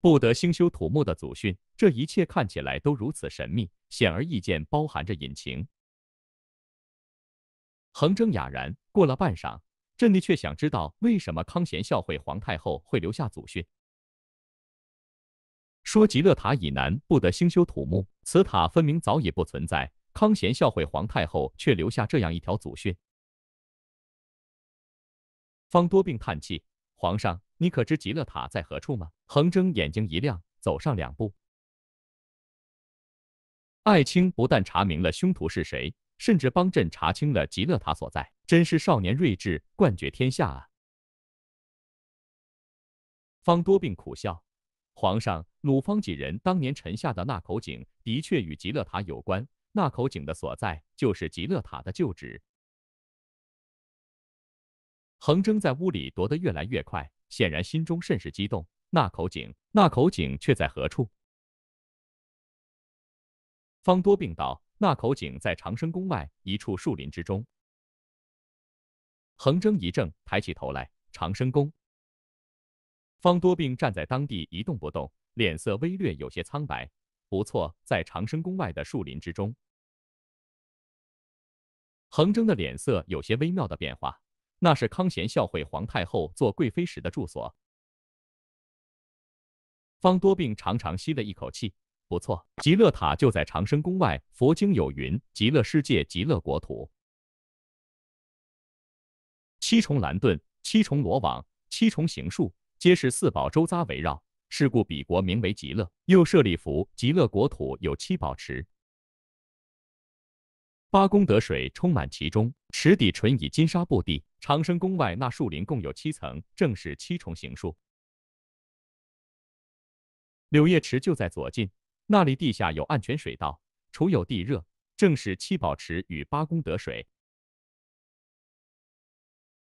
不得兴修土木的祖训，这一切看起来都如此神秘，显而易见包含着隐情。恒征哑然，过了半晌，朕的却想知道为什么康贤孝惠皇太后会留下祖训。说：“极乐塔以南不得兴修土木，此塔分明早已不存在。”康贤孝惠皇太后却留下这样一条祖训。方多病叹气：“皇上，你可知极乐塔在何处吗？”恒征眼睛一亮，走上两步：“爱卿不但查明了凶徒是谁，甚至帮朕查清了极乐塔所在，真是少年睿智，冠绝天下啊！”方多病苦笑。皇上，鲁方几人当年沉下的那口井，的确与极乐塔有关。那口井的所在，就是极乐塔的旧址。横征在屋里踱得越来越快，显然心中甚是激动。那口井，那口井却在何处？方多病道：“那口井在长生宫外一处树林之中。”横征一怔，抬起头来，长生宫。方多病站在当地一动不动，脸色微略有些苍白。不错，在长生宫外的树林之中。恒征的脸色有些微妙的变化，那是康贤孝惠皇太后做贵妃时的住所。方多病长长吸了一口气。不错，极乐塔就在长生宫外。佛经有云：“极乐世界，极乐国土。”七重蓝盾，七重罗网，七重行术。皆是四宝周匝围绕，是故彼国名为极乐。又设立符，极乐国土有七宝池，八功德水充满其中，池底纯以金沙布地。长生宫外那树林共有七层，正是七重行树。柳叶池就在左近，那里地下有暗泉水道，除有地热，正是七宝池与八功德水。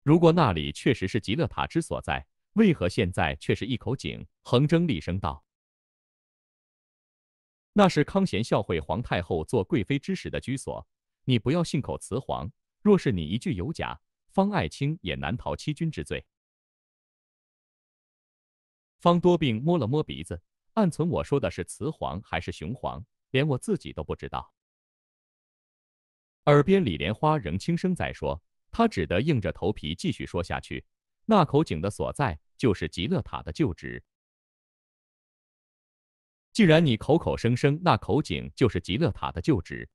如果那里确实是极乐塔之所在。为何现在却是一口井？恒征厉声道：“那是康贤孝惠皇太后做贵妃之时的居所，你不要信口雌黄。若是你一句有假，方爱卿也难逃欺君之罪。”方多病摸了摸鼻子，暗存我说的是雌黄还是雄黄，连我自己都不知道。耳边李莲花仍轻声在说，他只得硬着头皮继续说下去。那口井的所在，就是极乐塔的旧址。既然你口口声声那口井就是极乐塔的旧址，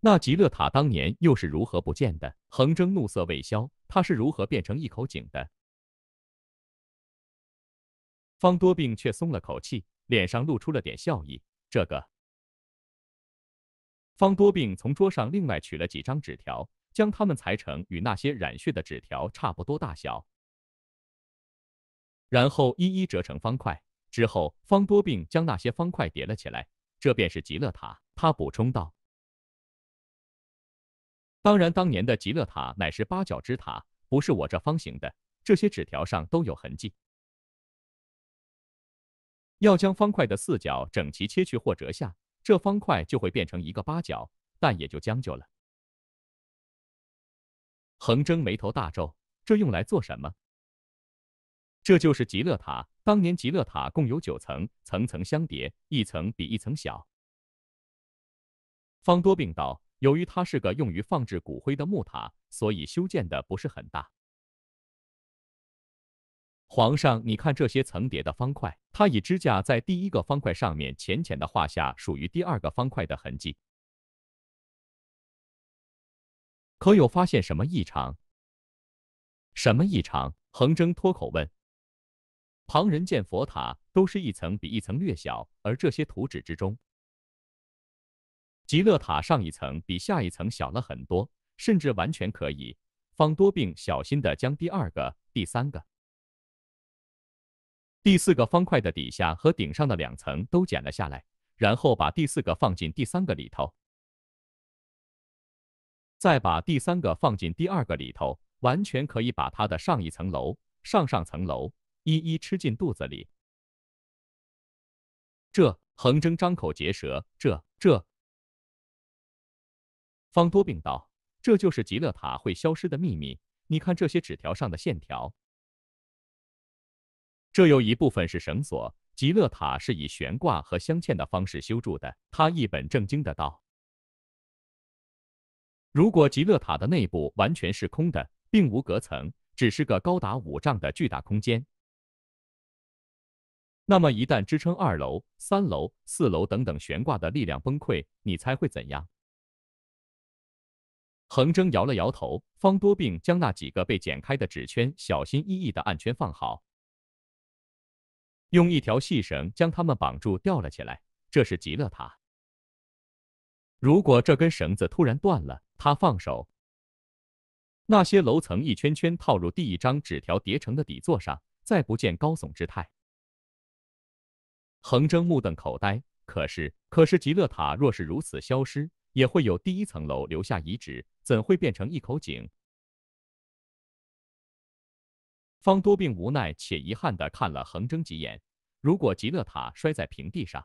那极乐塔当年又是如何不见的？横征怒色未消，他是如何变成一口井的？方多病却松了口气，脸上露出了点笑意。这个，方多病从桌上另外取了几张纸条。将它们裁成与那些染血的纸条差不多大小，然后一一折成方块。之后，方多病将那些方块叠了起来，这便是极乐塔。他补充道：“当然，当年的极乐塔乃是八角之塔，不是我这方形的。这些纸条上都有痕迹，要将方块的四角整齐切去或折下，这方块就会变成一个八角，但也就将就了。”横征眉头大皱，这用来做什么？这就是极乐塔。当年极乐塔共有九层，层层相叠，一层比一层小。方多病道，由于它是个用于放置骨灰的木塔，所以修建的不是很大。皇上，你看这些层叠的方块，他以支架在第一个方块上面浅浅的画下属于第二个方块的痕迹。可有发现什么异常？什么异常？横征脱口问。旁人建佛塔都是一层比一层略小，而这些图纸之中，极乐塔上一层比下一层小了很多，甚至完全可以。方多病小心的将第二个、第三个、第四个方块的底下和顶上的两层都剪了下来，然后把第四个放进第三个里头。再把第三个放进第二个里头，完全可以把它的上一层楼、上上层楼一一吃进肚子里。这横征张口结舌，这这。方多病道：“这就是极乐塔会消失的秘密。你看这些纸条上的线条，这有一部分是绳索。极乐塔是以悬挂和镶嵌的方式修筑的。”他一本正经的道。如果极乐塔的内部完全是空的，并无隔层，只是个高达五丈的巨大空间，那么一旦支撑二楼、三楼、四楼等等悬挂的力量崩溃，你猜会怎样？横征摇了摇头，方多病将那几个被剪开的纸圈小心翼翼的按圈放好，用一条细绳将它们绑住吊了起来。这是极乐塔。如果这根绳子突然断了，他放手，那些楼层一圈圈套入第一张纸条叠成的底座上，再不见高耸之态。横征目瞪口呆，可是，可是极乐塔若是如此消失，也会有第一层楼留下遗址，怎会变成一口井？方多病无奈且遗憾的看了横征几眼。如果极乐塔摔在平地上，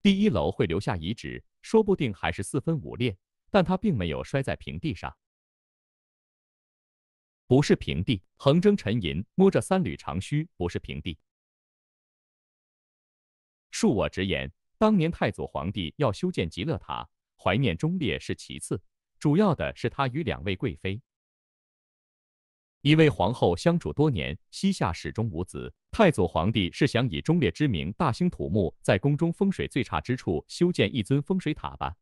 第一楼会留下遗址，说不定还是四分五裂。但他并没有摔在平地上，不是平地。横征沉吟，摸着三缕长须，不是平地。恕我直言，当年太祖皇帝要修建极乐塔，怀念忠烈是其次，主要的是他与两位贵妃，一位皇后相处多年，膝下始终无子，太祖皇帝是想以忠烈之名大兴土木，在宫中风水最差之处修建一尊风水塔吧。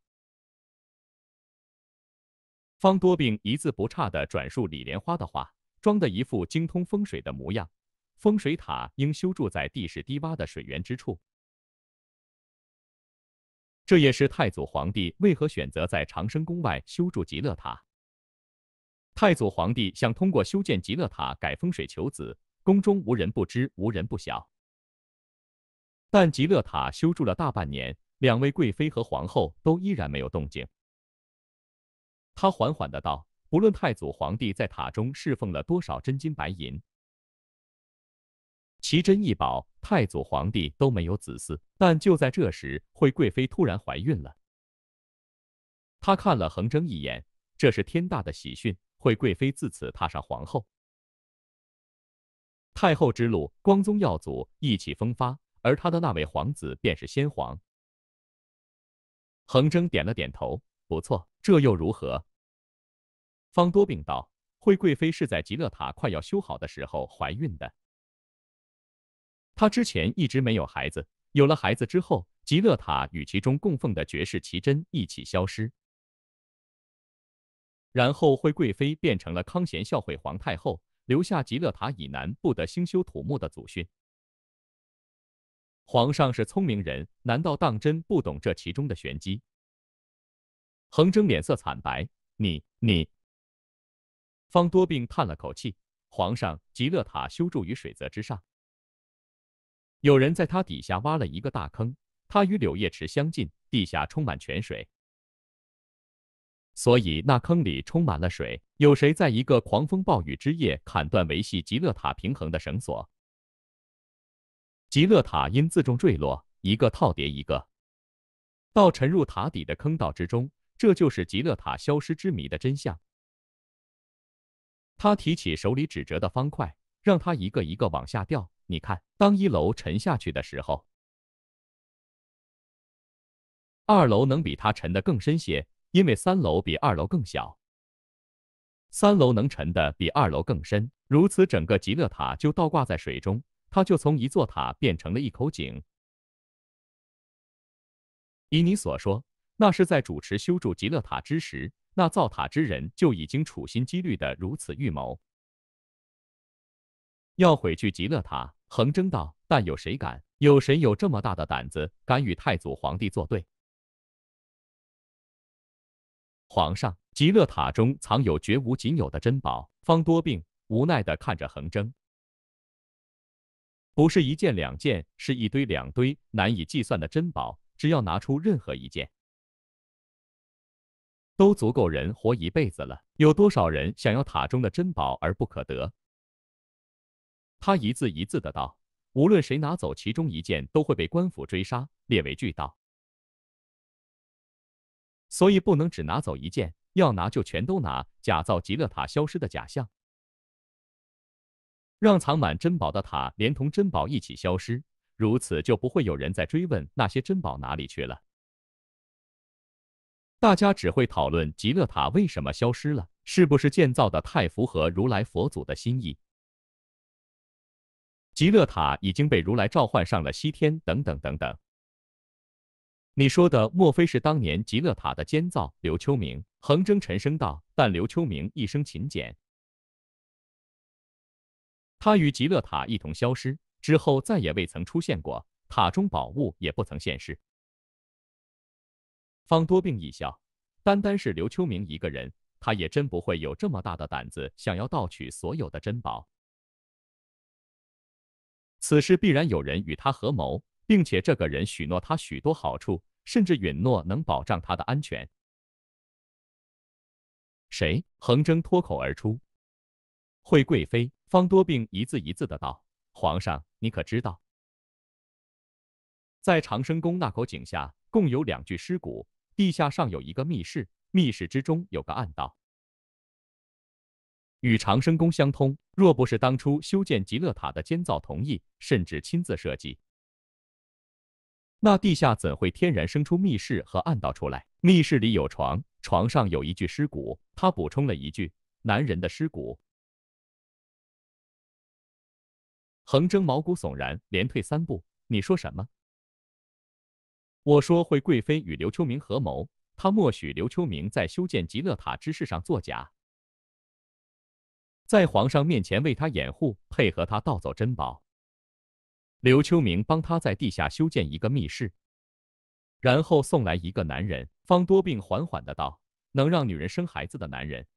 方多病一字不差地转述李莲花的话，装的一副精通风水的模样。风水塔应修筑在地势低洼的水源之处，这也是太祖皇帝为何选择在长生宫外修筑极乐塔。太祖皇帝想通过修建极乐塔改风水求子，宫中无人不知，无人不晓。但极乐塔修筑了大半年，两位贵妃和皇后都依然没有动静。他缓缓的道：“不论太祖皇帝在塔中侍奉了多少真金白银、奇珍异宝，太祖皇帝都没有子嗣。但就在这时，惠贵妃突然怀孕了。他看了恒征一眼，这是天大的喜讯。惠贵妃自此踏上皇后、太后之路，光宗耀祖，意气风发。而他的那位皇子便是先皇。”恒征点了点头。不错，这又如何？方多病道：“惠贵妃是在极乐塔快要修好的时候怀孕的，她之前一直没有孩子。有了孩子之后，极乐塔与其中供奉的绝世奇珍一起消失，然后惠贵妃变成了康贤孝惠皇太后，留下极乐塔以南不得兴修土木的祖训。皇上是聪明人，难道当真不懂这其中的玄机？”恒征脸色惨白，你你。方多病叹了口气，皇上，极乐塔修筑于水泽之上，有人在它底下挖了一个大坑，它与柳叶池相近，地下充满泉水，所以那坑里充满了水。有谁在一个狂风暴雨之夜砍断维系极乐塔平衡的绳索？极乐塔因自重坠落，一个套叠一个，到沉入塔底的坑道之中。这就是极乐塔消失之谜的真相。他提起手里纸折的方块，让他一个一个往下掉。你看，当一楼沉下去的时候，二楼能比它沉得更深些，因为三楼比二楼更小，三楼能沉的比二楼更深。如此，整个极乐塔就倒挂在水中，它就从一座塔变成了一口井。以你所说。那是在主持修筑极乐塔之时，那造塔之人就已经处心积虑的如此预谋，要毁去极乐塔。横征道，但有谁敢？有谁有这么大的胆子，敢与太祖皇帝作对？皇上，极乐塔中藏有绝无仅有的珍宝。方多病无奈的看着横征，不是一件两件，是一堆两堆，难以计算的珍宝。只要拿出任何一件。都足够人活一辈子了。有多少人想要塔中的珍宝而不可得？他一字一字的道：“无论谁拿走其中一件，都会被官府追杀，列为巨盗。所以不能只拿走一件，要拿就全都拿，假造极乐塔消失的假象，让藏满珍宝的塔连同珍宝一起消失。如此就不会有人再追问那些珍宝哪里去了。”大家只会讨论极乐塔为什么消失了，是不是建造的太符合如来佛祖的心意？极乐塔已经被如来召唤上了西天，等等等等。你说的莫非是当年极乐塔的监造刘秋明？横征沉声道：“但刘秋明一生勤俭，他与极乐塔一同消失之后，再也未曾出现过，塔中宝物也不曾现世。”方多病一笑，单单是刘秋明一个人，他也真不会有这么大的胆子，想要盗取所有的珍宝。此事必然有人与他合谋，并且这个人许诺他许多好处，甚至允诺能保障他的安全。谁？横征脱口而出。惠贵妃。方多病一字一字的道：“皇上，你可知道，在长生宫那口井下，共有两具尸骨。”地下上有一个密室，密室之中有个暗道，与长生宫相通。若不是当初修建极乐塔的监造同意，甚至亲自设计，那地下怎会天然生出密室和暗道出来？密室里有床，床上有一具尸骨。他补充了一句：“男人的尸骨。”横征毛骨悚然，连退三步。你说什么？我说惠贵妃与刘秋明合谋，她默许刘秋明在修建极乐塔之事上作假，在皇上面前为他掩护，配合他盗走珍宝。刘秋明帮他在地下修建一个密室，然后送来一个男人。方多病缓缓的道：“能让女人生孩子的男人。”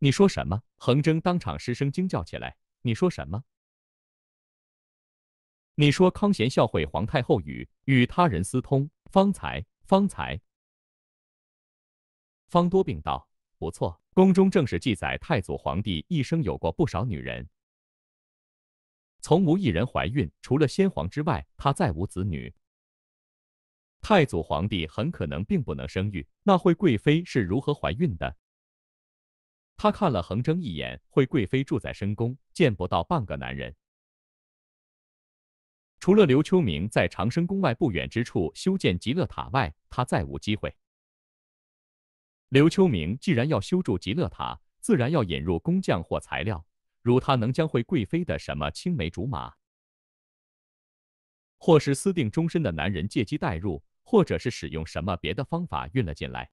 你说什么？恒征当场失声惊叫起来：“你说什么？”你说康贤孝惠皇太后与与他人私通？方才，方才，方多病道：“不错，宫中正史记载，太祖皇帝一生有过不少女人，从无一人怀孕，除了先皇之外，他再无子女。太祖皇帝很可能并不能生育。那惠贵妃是如何怀孕的？”他看了横征一眼，惠贵妃住在深宫，见不到半个男人。除了刘秋明在长生宫外不远之处修建极乐塔外，他再无机会。刘秋明既然要修筑极乐塔，自然要引入工匠或材料，如他能将会贵妃的什么青梅竹马，或是私定终身的男人借机带入，或者是使用什么别的方法运了进来，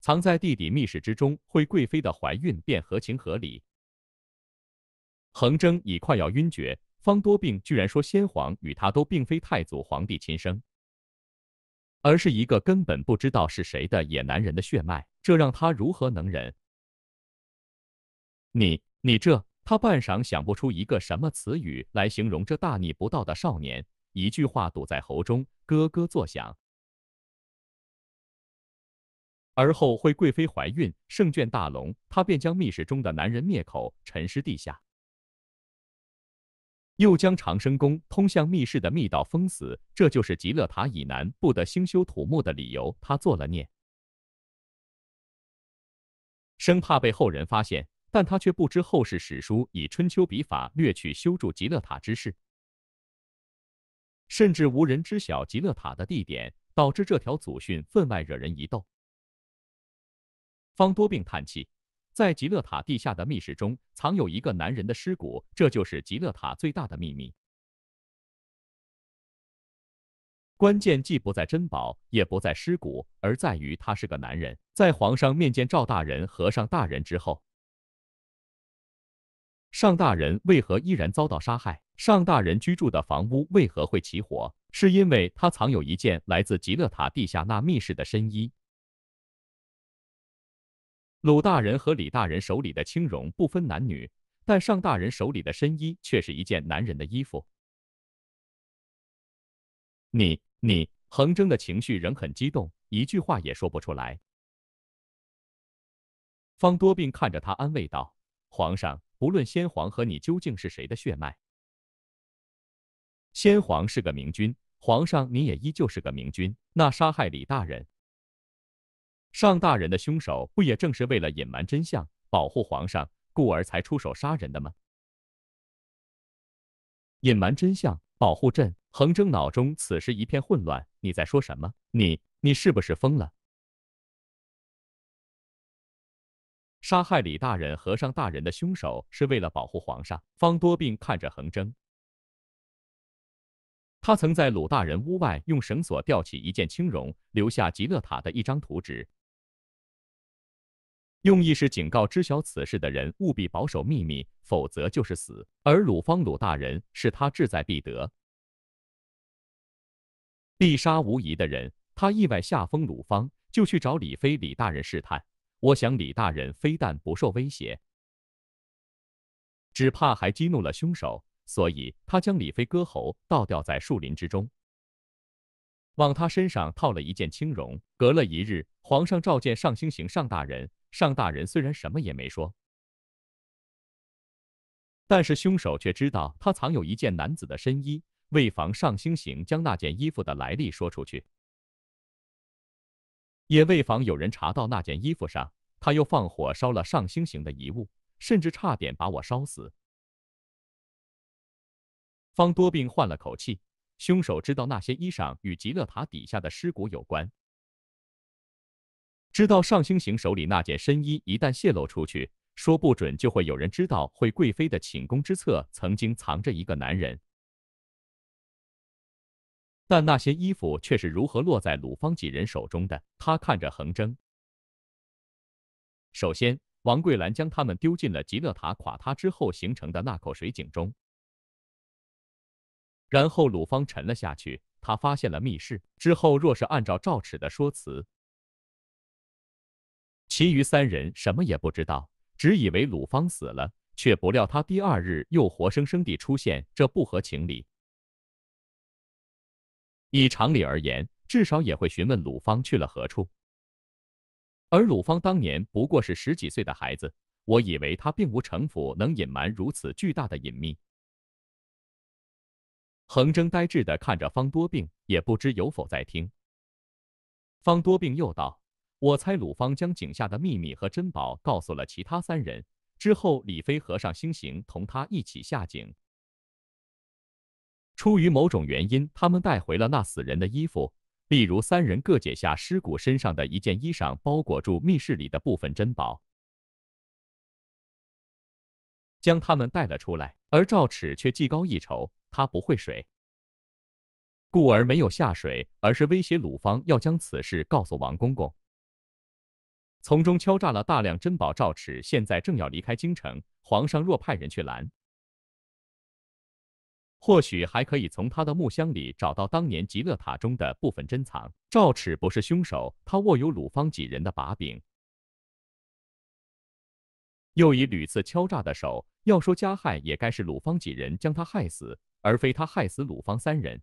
藏在地底密室之中，会贵妃的怀孕便合情合理。恒征已快要晕厥。方多病居然说先皇与他都并非太祖皇帝亲生，而是一个根本不知道是谁的野男人的血脉，这让他如何能忍？你你这……他半晌想不出一个什么词语来形容这大逆不道的少年，一句话堵在喉中，咯咯作响。而后惠贵妃怀孕，圣眷大隆，他便将密室中的男人灭口，沉尸地下。又将长生宫通向密室的密道封死，这就是极乐塔以南不得兴修土木的理由。他作了孽，生怕被后人发现，但他却不知后世史书以春秋笔法略去修筑极乐塔之事，甚至无人知晓极乐塔的地点，导致这条祖训分外惹人疑窦。方多病叹气。在极乐塔地下的密室中，藏有一个男人的尸骨，这就是极乐塔最大的秘密。关键既不在珍宝，也不在尸骨，而在于他是个男人。在皇上面见赵大人、和尚大人之后，尚大人为何依然遭到杀害？尚大人居住的房屋为何会起火？是因为他藏有一件来自极乐塔地下那密室的身衣。鲁大人和李大人手里的青绒不分男女，但尚大人手里的身衣却是一件男人的衣服。你你，恒征的情绪仍很激动，一句话也说不出来。方多病看着他，安慰道：“皇上，不论先皇和你究竟是谁的血脉，先皇是个明君，皇上你也依旧是个明君。那杀害李大人？”尚大人的凶手不也正是为了隐瞒真相、保护皇上，故而才出手杀人的吗？隐瞒真相、保护朕。横征脑中此时一片混乱，你在说什么？你、你是不是疯了？杀害李大人和尚大人的凶手是为了保护皇上。方多病看着横征，他曾在鲁大人屋外用绳索吊起一件青绒，留下极乐塔的一张图纸。用意是警告知晓此事的人务必保守秘密，否则就是死。而鲁方鲁大人是他志在必得、必杀无疑的人，他意外下封鲁方，就去找李飞李大人试探。我想李大人非但不受威胁，只怕还激怒了凶手，所以他将李飞割喉倒吊在树林之中，往他身上套了一件青绒。隔了一日，皇上召见上星行上大人。尚大人虽然什么也没说，但是凶手却知道他藏有一件男子的身衣，为防尚星行将那件衣服的来历说出去，也为防有人查到那件衣服上，他又放火烧了尚星行的遗物，甚至差点把我烧死。方多病叹了口气，凶手知道那些衣裳与极乐塔底下的尸骨有关。知道上星行手里那件深衣一旦泄露出去，说不准就会有人知道惠贵妃的寝宫之侧曾经藏着一个男人。但那些衣服却是如何落在鲁芳几人手中的？他看着横征。首先，王桂兰将他们丢进了极乐塔垮塌之后形成的那口水井中。然后，鲁芳沉了下去。他发现了密室之后，若是按照赵齿的说辞。其余三人什么也不知道，只以为鲁芳死了，却不料他第二日又活生生地出现，这不合情理。以常理而言，至少也会询问鲁芳去了何处。而鲁芳当年不过是十几岁的孩子，我以为他并无城府，能隐瞒如此巨大的隐秘。横征呆滞地看着方多病，也不知有否在听。方多病又道。我猜鲁芳将井下的秘密和珍宝告诉了其他三人之后，李飞和尚星行同他一起下井。出于某种原因，他们带回了那死人的衣服，例如三人各解下尸骨身上的一件衣裳，包裹住密室里的部分珍宝，将他们带了出来。而赵齿却技高一筹，他不会水，故而没有下水，而是威胁鲁芳要将此事告诉王公公。从中敲诈了大量珍宝，赵齿现在正要离开京城，皇上若派人去拦，或许还可以从他的木箱里找到当年极乐塔中的部分珍藏。赵齿不是凶手，他握有鲁方几人的把柄，又以屡次敲诈的手，要说加害，也该是鲁方几人将他害死，而非他害死鲁方三人，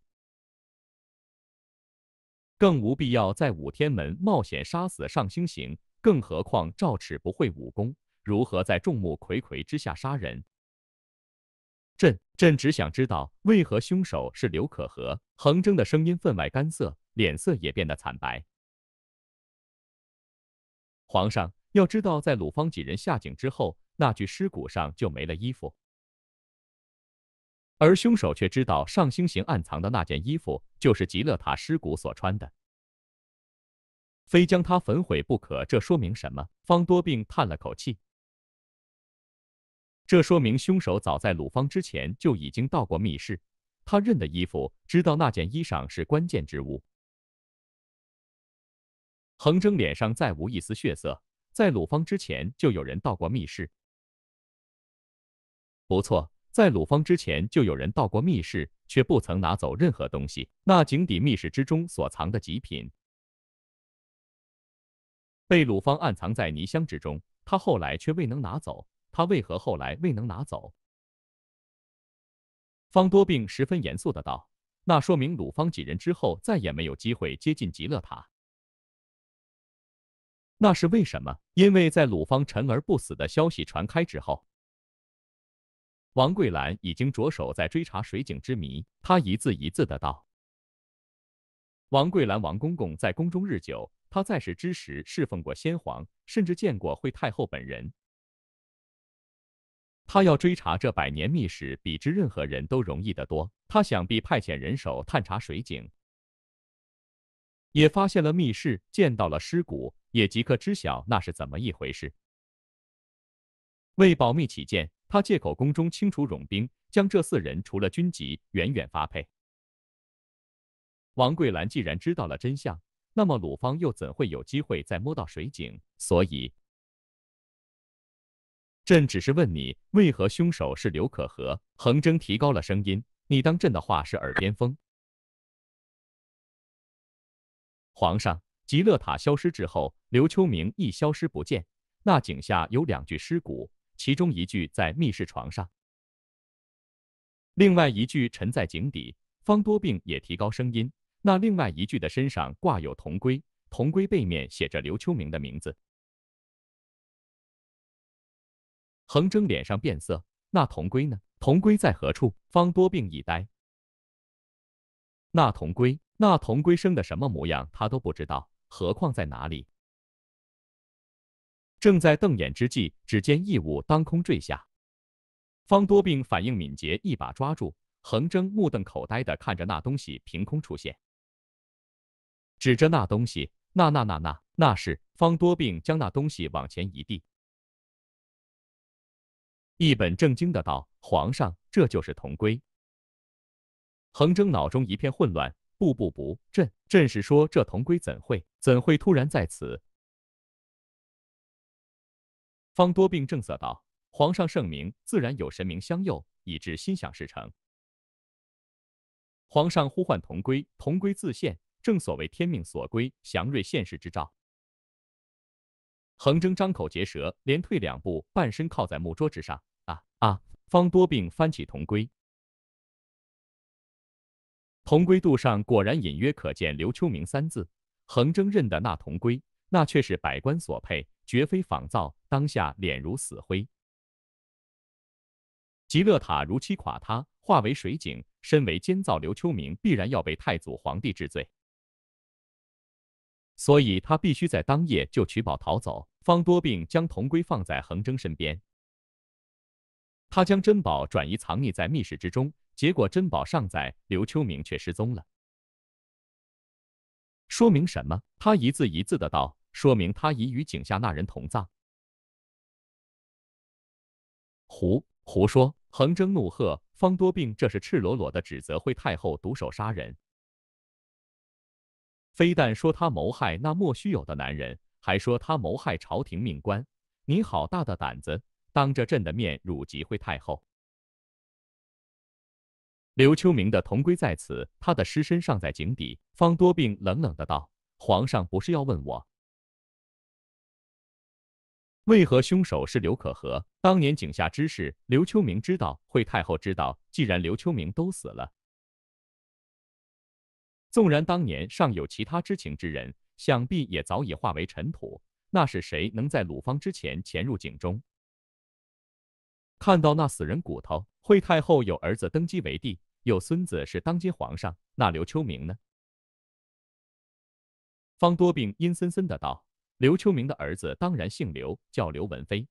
更无必要在五天门冒险杀死上星行。更何况赵齿不会武功，如何在众目睽睽之下杀人？朕，朕只想知道，为何凶手是刘可和？恒征的声音分外干涩，脸色也变得惨白。皇上，要知道，在鲁方几人下井之后，那具尸骨上就没了衣服，而凶手却知道上星行暗藏的那件衣服，就是极乐塔尸骨所穿的。非将他焚毁不可，这说明什么？方多病叹了口气，这说明凶手早在鲁方之前就已经到过密室，他认得衣服，知道那件衣裳是关键之物。横征脸上再无一丝血色，在鲁方之前就有人到过密室。不错，在鲁方之前就有人到过密室，却不曾拿走任何东西。那井底密室之中所藏的极品。被鲁芳暗藏在泥箱之中，他后来却未能拿走。他为何后来未能拿走？方多病十分严肃的道：“那说明鲁芳几人之后再也没有机会接近极乐塔。那是为什么？因为在鲁芳沉而不死的消息传开之后，王桂兰已经着手在追查水井之谜。”他一字一字的道：“王桂兰，王公公在宫中日久。”他在世之时侍奉过先皇，甚至见过惠太后本人。他要追查这百年秘史，比之任何人都容易得多。他想必派遣人手探查水井，也发现了密室，见到了尸骨，也即刻知晓那是怎么一回事。为保密起见，他借口宫中清除冗兵，将这四人除了军籍，远远发配。王桂兰既然知道了真相。那么鲁方又怎会有机会再摸到水井？所以，朕只是问你，为何凶手是刘可和？横征提高了声音，你当朕的话是耳边风？皇上，极乐塔消失之后，刘秋明亦消失不见。那井下有两具尸骨，其中一具在密室床上，另外一具沉在井底。方多病也提高声音。那另外一具的身上挂有铜龟，铜龟背面写着刘秋明的名字。横征脸上变色，那铜龟呢？铜龟在何处？方多病一呆，那铜龟，那铜龟生的什么模样，他都不知道，何况在哪里？正在瞪眼之际，只见异物当空坠下，方多病反应敏捷，一把抓住。横征目瞪口呆地看着那东西凭空出现。指着那东西，那那那那那是方多病将那东西往前一递，一本正经的道：“皇上，这就是铜龟。”恒征脑中一片混乱，不不不，朕朕是说这铜龟怎会怎会突然在此？方多病正色道：“皇上圣明，自然有神明相佑，以致心想事成。皇上呼唤铜龟，铜龟自现。”正所谓天命所归，祥瑞现世之兆。横征张口结舌，连退两步，半身靠在木桌之上。啊啊！方多病翻起同归。同归度上果然隐约可见“刘秋明”三字。横征认得那同归，那却是百官所配，绝非仿造。当下脸如死灰。极乐塔如期垮塌，化为水景。身为监造刘秋明，必然要被太祖皇帝治罪。所以他必须在当夜就取宝逃走。方多病将铜龟放在恒征身边，他将珍宝转移藏匿在密室之中。结果珍宝尚在，刘秋明却失踪了。说明什么？他一字一字的道：“说明他已与井下那人同葬。”胡胡说，恒征怒喝：“方多病，这是赤裸裸的指责惠太后胡胡说，横征怒喝：“方多病，这是赤裸裸的指责惠太后毒手杀人！”非但说他谋害那莫须有的男人，还说他谋害朝廷命官。你好大的胆子，当着朕的面辱及惠太后。刘秋明的铜龟在此，他的尸身尚在井底。方多病冷冷的道：“皇上不是要问我，为何凶手是刘可和？当年井下之事，刘秋明知道，惠太后知道。既然刘秋明都死了。”纵然当年尚有其他知情之人，想必也早已化为尘土。那是谁能在鲁方之前潜入井中，看到那死人骨头？惠太后有儿子登基为帝，有孙子是当今皇上。那刘秋明呢？方多病阴森森的道：“刘秋明的儿子当然姓刘，叫刘文飞。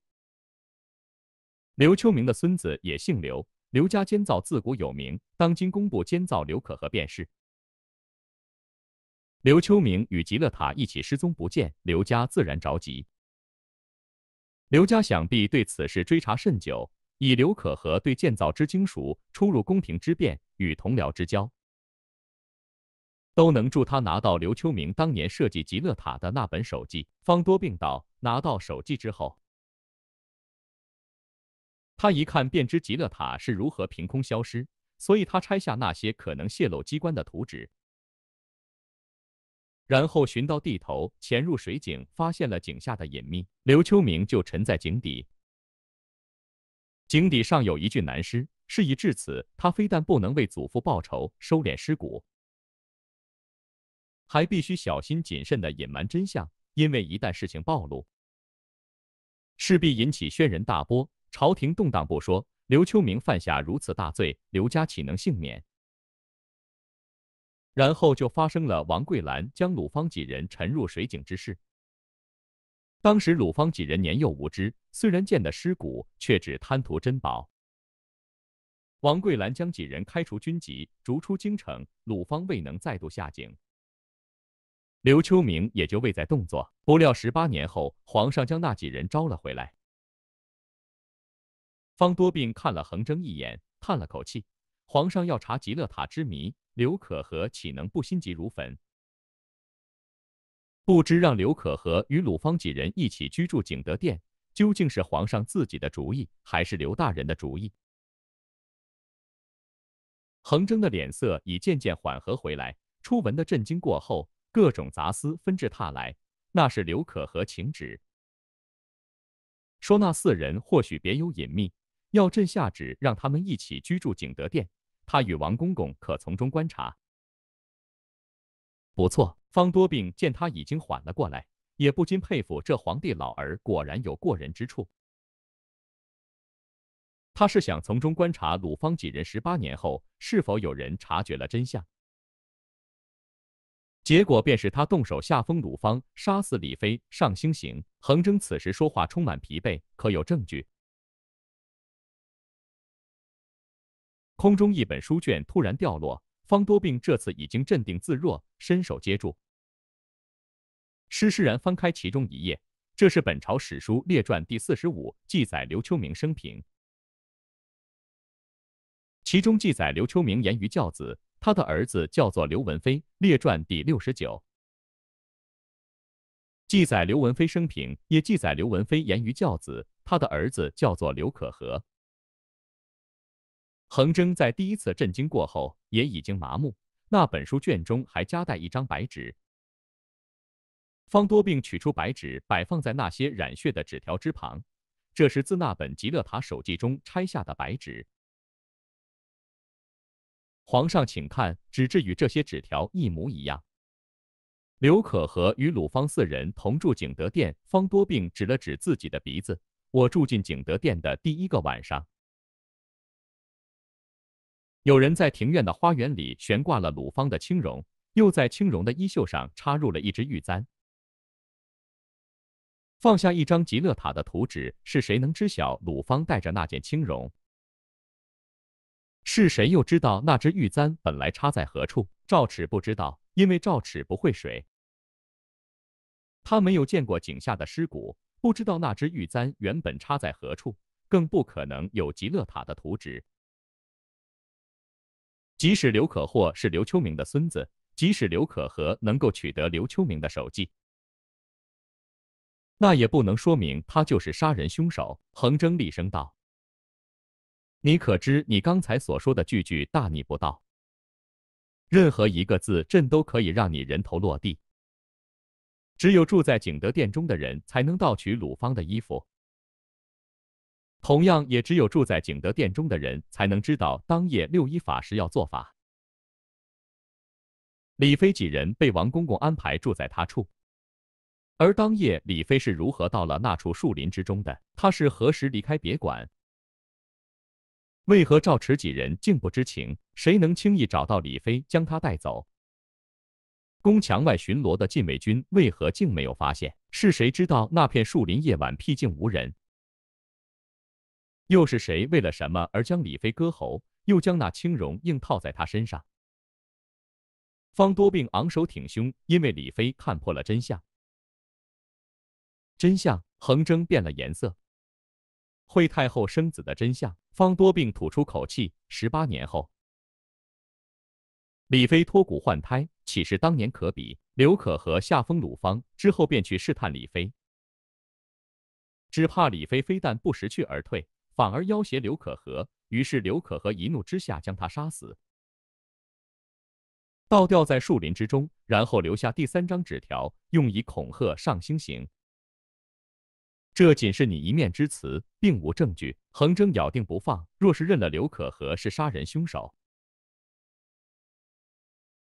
刘秋明的孙子也姓刘，刘家监造自古有名，当今工部监造刘可和便是。”刘秋明与极乐塔一起失踪不见，刘家自然着急。刘家想必对此事追查甚久，以刘可和对建造之精熟，出入宫廷之便，与同僚之交，都能助他拿到刘秋明当年设计极乐塔的那本手记。方多病道：拿到手记之后，他一看便知极乐塔是如何凭空消失，所以他拆下那些可能泄露机关的图纸。然后寻到地头，潜入水井，发现了井下的隐秘。刘秋明就沉在井底，井底上有一具男尸。事已至此，他非但不能为祖父报仇、收敛尸骨，还必须小心谨慎地隐瞒真相，因为一旦事情暴露，势必引起轩然大波，朝廷动荡不说，刘秋明犯下如此大罪，刘家岂能幸免？然后就发生了王桂兰将鲁芳几人沉入水井之事。当时鲁芳几人年幼无知，虽然见得尸骨，却只贪图珍宝。王桂兰将几人开除军籍，逐出京城。鲁芳未能再度下井，刘秋明也就未再动作。不料十八年后，皇上将那几人招了回来。方多病看了横征一眼，叹了口气：“皇上要查极乐塔之谜。”刘可和岂能不心急如焚？不知让刘可和与鲁芳几人一起居住景德殿，究竟是皇上自己的主意，还是刘大人的主意？恒征的脸色已渐渐缓和回来。初闻的震惊过后，各种杂思纷至沓来。那是刘可和请旨，说那四人或许别有隐秘，要朕下旨让他们一起居住景德殿。他与王公公可从中观察，不错。方多病见他已经缓了过来，也不禁佩服这皇帝老儿果然有过人之处。他是想从中观察鲁方几人十八年后是否有人察觉了真相。结果便是他动手下封鲁方，杀死李妃，上星行横征。此时说话充满疲惫，可有证据？空中一本书卷突然掉落，方多病这次已经镇定自若，伸手接住，施施然翻开其中一页。这是本朝史书列传第四十五，记载刘秋明生平。其中记载刘秋明严于教子，他的儿子叫做刘文飞。列传第六十九，记载刘文飞生平，也记载刘文飞严于教子，他的儿子叫做刘可和。横征在第一次震惊过后也已经麻木。那本书卷中还夹带一张白纸，方多病取出白纸，摆放在那些染血的纸条之旁。这是自那本《极乐塔手记》中拆下的白纸。皇上，请看，纸质与这些纸条一模一样。刘可和与鲁方四人同住景德殿。方多病指了指自己的鼻子：“我住进景德殿的第一个晚上。”有人在庭院的花园里悬挂了鲁芳的青绒，又在青绒的衣袖上插入了一只玉簪，放下一张极乐塔的图纸。是谁能知晓鲁芳带着那件青绒？是谁又知道那只玉簪本来插在何处？赵齿不知道，因为赵齿不会水，他没有见过井下的尸骨，不知道那只玉簪原本插在何处，更不可能有极乐塔的图纸。即使刘可或是刘秋明的孙子，即使刘可和能够取得刘秋明的手机，那也不能说明他就是杀人凶手。彭征厉声道：“你可知你刚才所说的句句大逆不道？任何一个字，朕都可以让你人头落地。只有住在景德殿中的人，才能盗取鲁芳的衣服。”同样，也只有住在景德殿中的人才能知道，当夜六一法师要做法。李飞几人被王公公安排住在他处，而当夜李飞是如何到了那处树林之中的？他是何时离开别馆？为何赵驰几人竟不知情？谁能轻易找到李飞，将他带走？宫墙外巡逻的禁卫军为何竟没有发现？是谁知道那片树林夜晚僻静无人？又是谁为了什么而将李飞割喉，又将那青荣硬套在他身上？方多病昂首挺胸，因为李飞看破了真相。真相，横征变了颜色。惠太后生子的真相。方多病吐出口气。十八年后，李飞脱骨换胎，岂是当年可比？刘可和下封鲁方之后，便去试探李飞，只怕李飞非但不识趣而退。反而要挟刘可和，于是刘可和一怒之下将他杀死，倒吊在树林之中，然后留下第三张纸条，用以恐吓上星行。这仅是你一面之词，并无证据，横征咬定不放。若是认了刘可和是杀人凶手，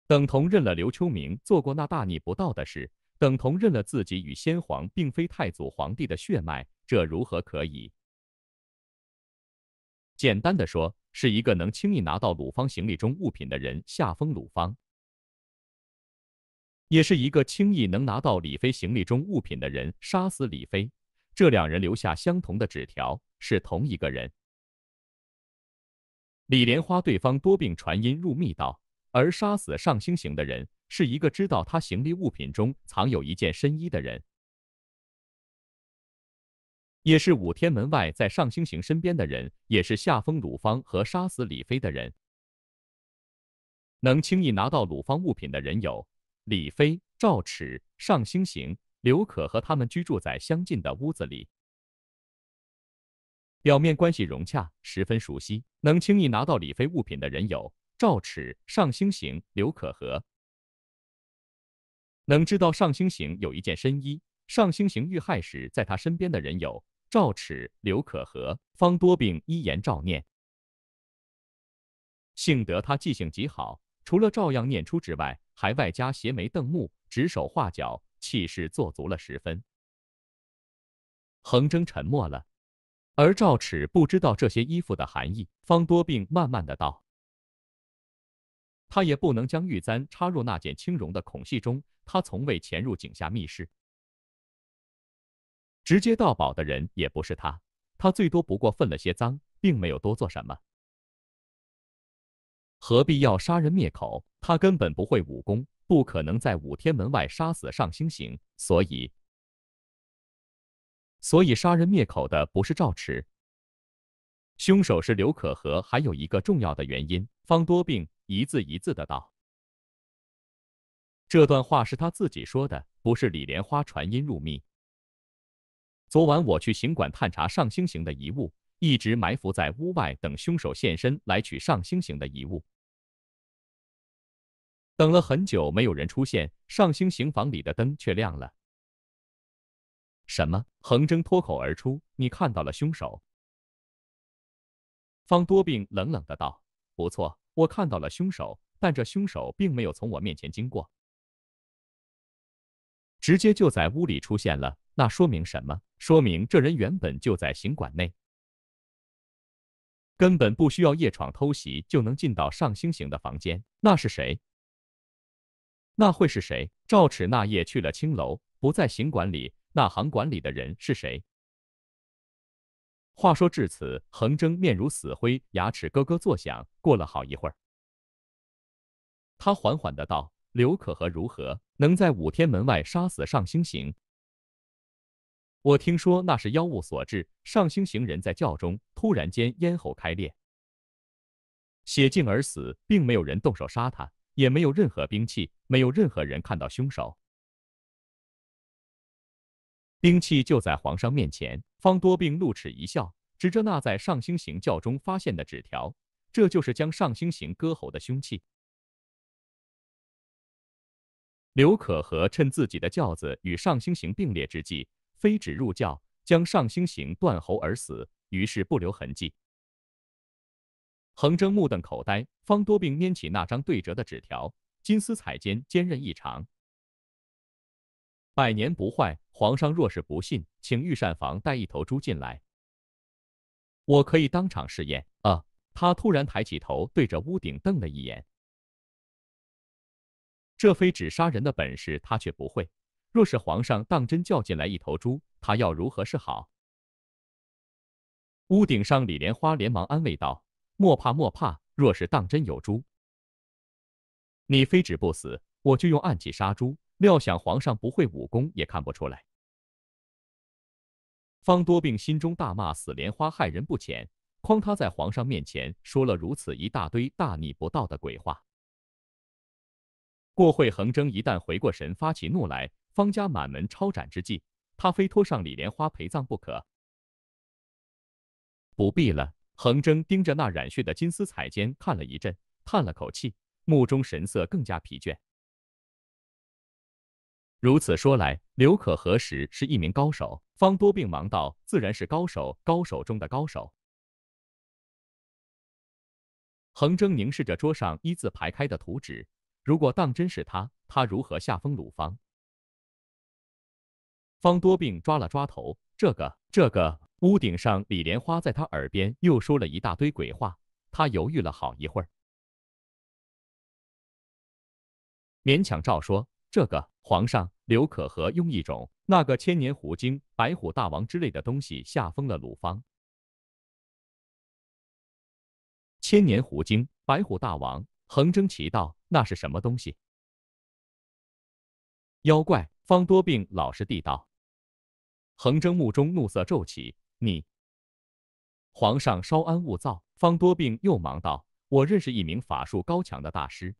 等同认了刘秋明做过那大逆不道的事，等同认了自己与先皇并非太祖皇帝的血脉，这如何可以？简单的说，是一个能轻易拿到鲁方行李中物品的人下封鲁方，也是一个轻易能拿到李飞行李中物品的人杀死李飞。这两人留下相同的纸条，是同一个人。李莲花对方多病传音入密道，而杀死上星行的人，是一个知道他行李物品中藏有一件深衣的人。也是五天门外在上星行身边的人，也是下风鲁方和杀死李飞的人。能轻易拿到鲁方物品的人有李飞、赵齿、上星行、刘可，和他们居住在相近的屋子里，表面关系融洽，十分熟悉。能轻易拿到李飞物品的人有赵齿、上星行、刘可和。能知道上星行有一件身衣，上星行遇害时在他身边的人有。赵齿、刘可和方多病依言照念，幸得他记性极好，除了照样念出之外，还外加斜眉瞪目、指手画脚，气势做足了十分。横征沉默了，而赵齿不知道这些衣服的含义。方多病慢慢的道：“他也不能将玉簪插入那件青绒的孔隙中，他从未潜入井下密室。”直接盗宝的人也不是他，他最多不过分了些赃，并没有多做什么，何必要杀人灭口？他根本不会武功，不可能在五天门外杀死上星行，所以，所以杀人灭口的不是赵驰，凶手是刘可和。还有一个重要的原因，方多病一字一字的道：“这段话是他自己说的，不是李莲花传音入密。”昨晚我去刑馆探查上星刑的遗物，一直埋伏在屋外等凶手现身来取上星刑的遗物。等了很久，没有人出现，上星刑房里的灯却亮了。什么？横征脱口而出：“你看到了凶手？”方多病冷冷的道：“不错，我看到了凶手，但这凶手并没有从我面前经过，直接就在屋里出现了。那说明什么？”说明这人原本就在行馆内，根本不需要夜闯偷袭就能进到上星行的房间。那是谁？那会是谁？赵齿那夜去了青楼，不在行馆里。那行馆里的人是谁？话说至此，横征面如死灰，牙齿咯咯作响。过了好一会儿，他缓缓的道：“刘可和如何能在五天门外杀死上星行？”我听说那是妖物所致。上星行人在轿中突然间咽喉开裂，血尽而死，并没有人动手杀他，也没有任何兵器，没有任何人看到凶手。兵器就在皇上面前。方多病露齿一笑，指着那在上星行轿中发现的纸条：“这就是将上星行割喉的凶器。”刘可和趁自己的轿子与上星行并列之际。飞纸入教，将上星行断喉而死，于是不留痕迹。横征目瞪口呆，方多病拈起那张对折的纸条，金丝彩笺坚韧异常，百年不坏。皇上若是不信，请御膳房带一头猪进来，我可以当场试验。啊！他突然抬起头，对着屋顶瞪了一眼。这非纸杀人的本事，他却不会。若是皇上当真叫进来一头猪，他要如何是好？屋顶上，李莲花连忙安慰道：“莫怕莫怕，若是当真有猪，你非止不死，我就用暗器杀猪。料想皇上不会武功，也看不出来。”方多病心中大骂：“死莲花害人不浅，诓他在皇上面前说了如此一大堆大逆不道的鬼话。”过会横征一旦回过神，发起怒来。方家满门抄斩之际，他非拖上李莲花陪葬不可。不必了。横征盯着那染血的金丝彩笺看了一阵，叹了口气，目中神色更加疲倦。如此说来，刘可何时是一名高手？方多病忙道：“自然是高手，高手中的高手。”横征凝视着桌上一字排开的图纸，如果当真是他，他如何下风鲁方？方多病抓了抓头，这个、这个屋顶上，李莲花在他耳边又说了一大堆鬼话。他犹豫了好一会儿，勉强照说：这个皇上刘可和用一种那个千年狐精、白虎大王之类的东西吓疯了鲁芳。千年狐精、白虎大王，横征奇道，那是什么东西？妖怪。方多病老实地道，恒征目中怒色骤起。你，皇上稍安勿躁。方多病又忙道：“我认识一名法术高强的大师，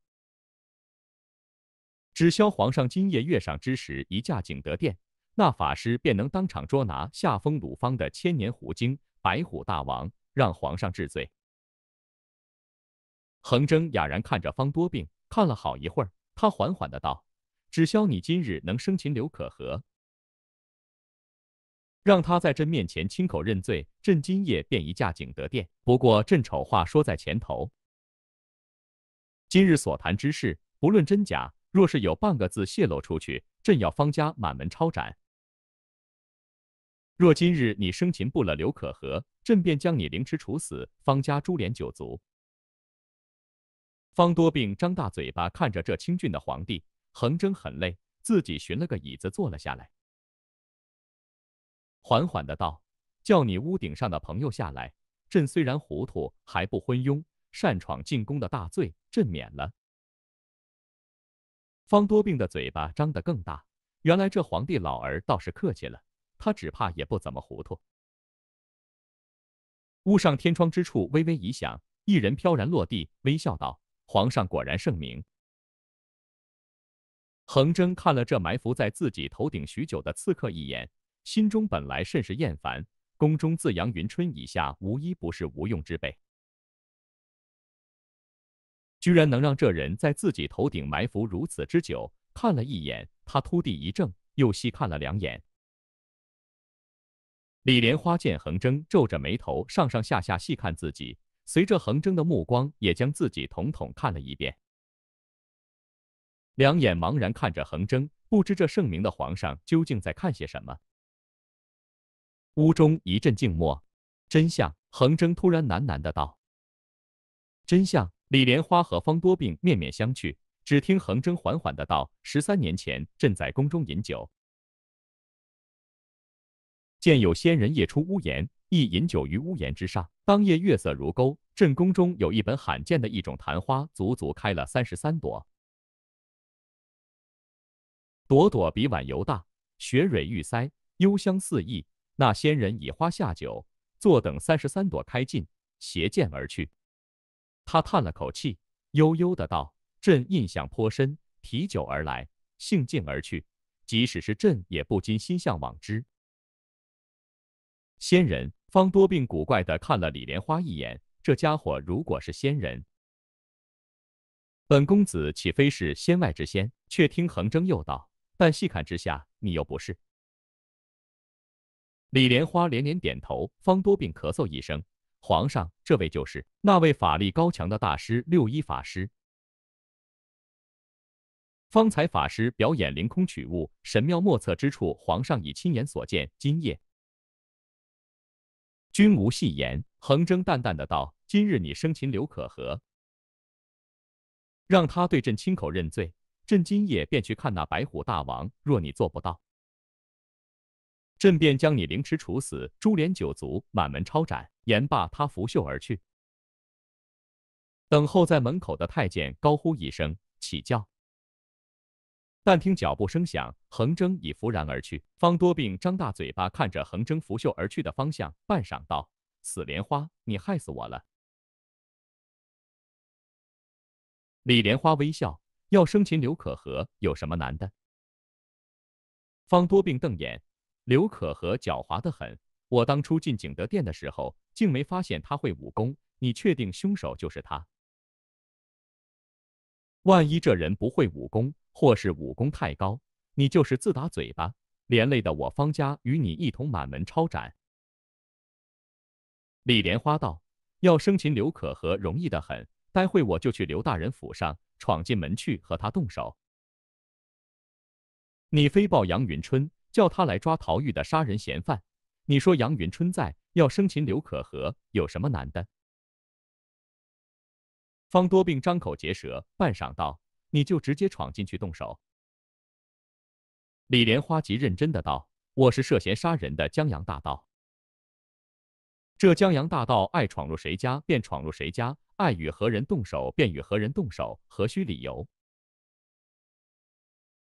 只消皇上今夜月上之时一驾景德殿，那法师便能当场捉拿下封鲁方的千年狐精白虎大王，让皇上治罪。”恒征哑然看着方多病，看了好一会儿，他缓缓的道。只消你今日能生擒刘可和，让他在朕面前亲口认罪，朕今夜便移驾景德殿。不过朕丑话说在前头，今日所谈之事不论真假，若是有半个字泄露出去，朕要方家满门抄斩。若今日你生擒不了刘可和，朕便将你凌迟处死，方家株连九族。方多病张大嘴巴看着这清俊的皇帝。横征很累，自己寻了个椅子坐了下来，缓缓的道：“叫你屋顶上的朋友下来。朕虽然糊涂，还不昏庸，擅闯进宫的大罪，朕免了。”方多病的嘴巴张得更大。原来这皇帝老儿倒是客气了，他只怕也不怎么糊涂。屋上天窗之处微微一响，一人飘然落地，微笑道：“皇上果然圣明。”横征看了这埋伏在自己头顶许久的刺客一眼，心中本来甚是厌烦。宫中自杨云春以下，无一不是无用之辈，居然能让这人在自己头顶埋伏如此之久。看了一眼，他突地一怔，又细看了两眼。李莲花见横征皱着眉头，上上下下细看自己，随着横征的目光，也将自己统统看了一遍。两眼茫然看着横征，不知这圣明的皇上究竟在看些什么。屋中一阵静默。真相，横征突然喃喃的道：“真相。”李莲花和方多病面面相觑。只听横征缓缓的道：“十三年前，朕在宫中饮酒，见有仙人夜出屋檐，亦饮酒于屋檐之上。当夜月色如钩，朕宫中有一本罕见的一种昙花，足足开了三十三朵。”朵朵比碗尤大，雪蕊玉腮，幽香四溢。那仙人以花下酒，坐等三十三朵开尽，携剑而去。他叹了口气，悠悠的道：“朕印象颇深，提酒而来，兴尽而去，即使是朕也不禁心向往之。”仙人方多病，古怪的看了李莲花一眼。这家伙如果是仙人，本公子岂非是仙外之仙？却听横征又道。但细看之下，你又不是。李莲花连连点头，方多病咳嗽一声：“皇上，这位就是那位法力高强的大师六一法师。方才法师表演凌空取物，神妙莫测之处，皇上已亲眼所见。今夜，君无戏言。”恒征淡淡的道：“今日你生擒刘可和，让他对朕亲口认罪。”朕今夜便去看那白虎大王，若你做不到，朕便将你凌迟处死，株连九族，满门抄斩。言罢，他拂袖而去。等候在门口的太监高呼一声：“起轿！”但听脚步声响，横征已拂然而去。方多病张大嘴巴看着横征拂袖而去的方向，半晌道：“死莲花，你害死我了。”李莲花微笑。要生擒刘可和有什么难的？方多病瞪眼，刘可和狡猾的很，我当初进景德殿的时候，竟没发现他会武功。你确定凶手就是他？万一这人不会武功，或是武功太高，你就是自打嘴巴，连累的我方家与你一同满门抄斩。李莲花道：要生擒刘可和容易的很，待会我就去刘大人府上。闯进门去和他动手？你飞报杨云春，叫他来抓逃狱的杀人嫌犯。你说杨云春在，要生擒刘可和，有什么难的？方多病张口结舌，半晌道：“你就直接闯进去动手？”李莲花极认真的道：“我是涉嫌杀人的江洋大盗，这江洋大盗爱闯入谁家便闯入谁家。”爱与何人动手，便与何人动手，何须理由？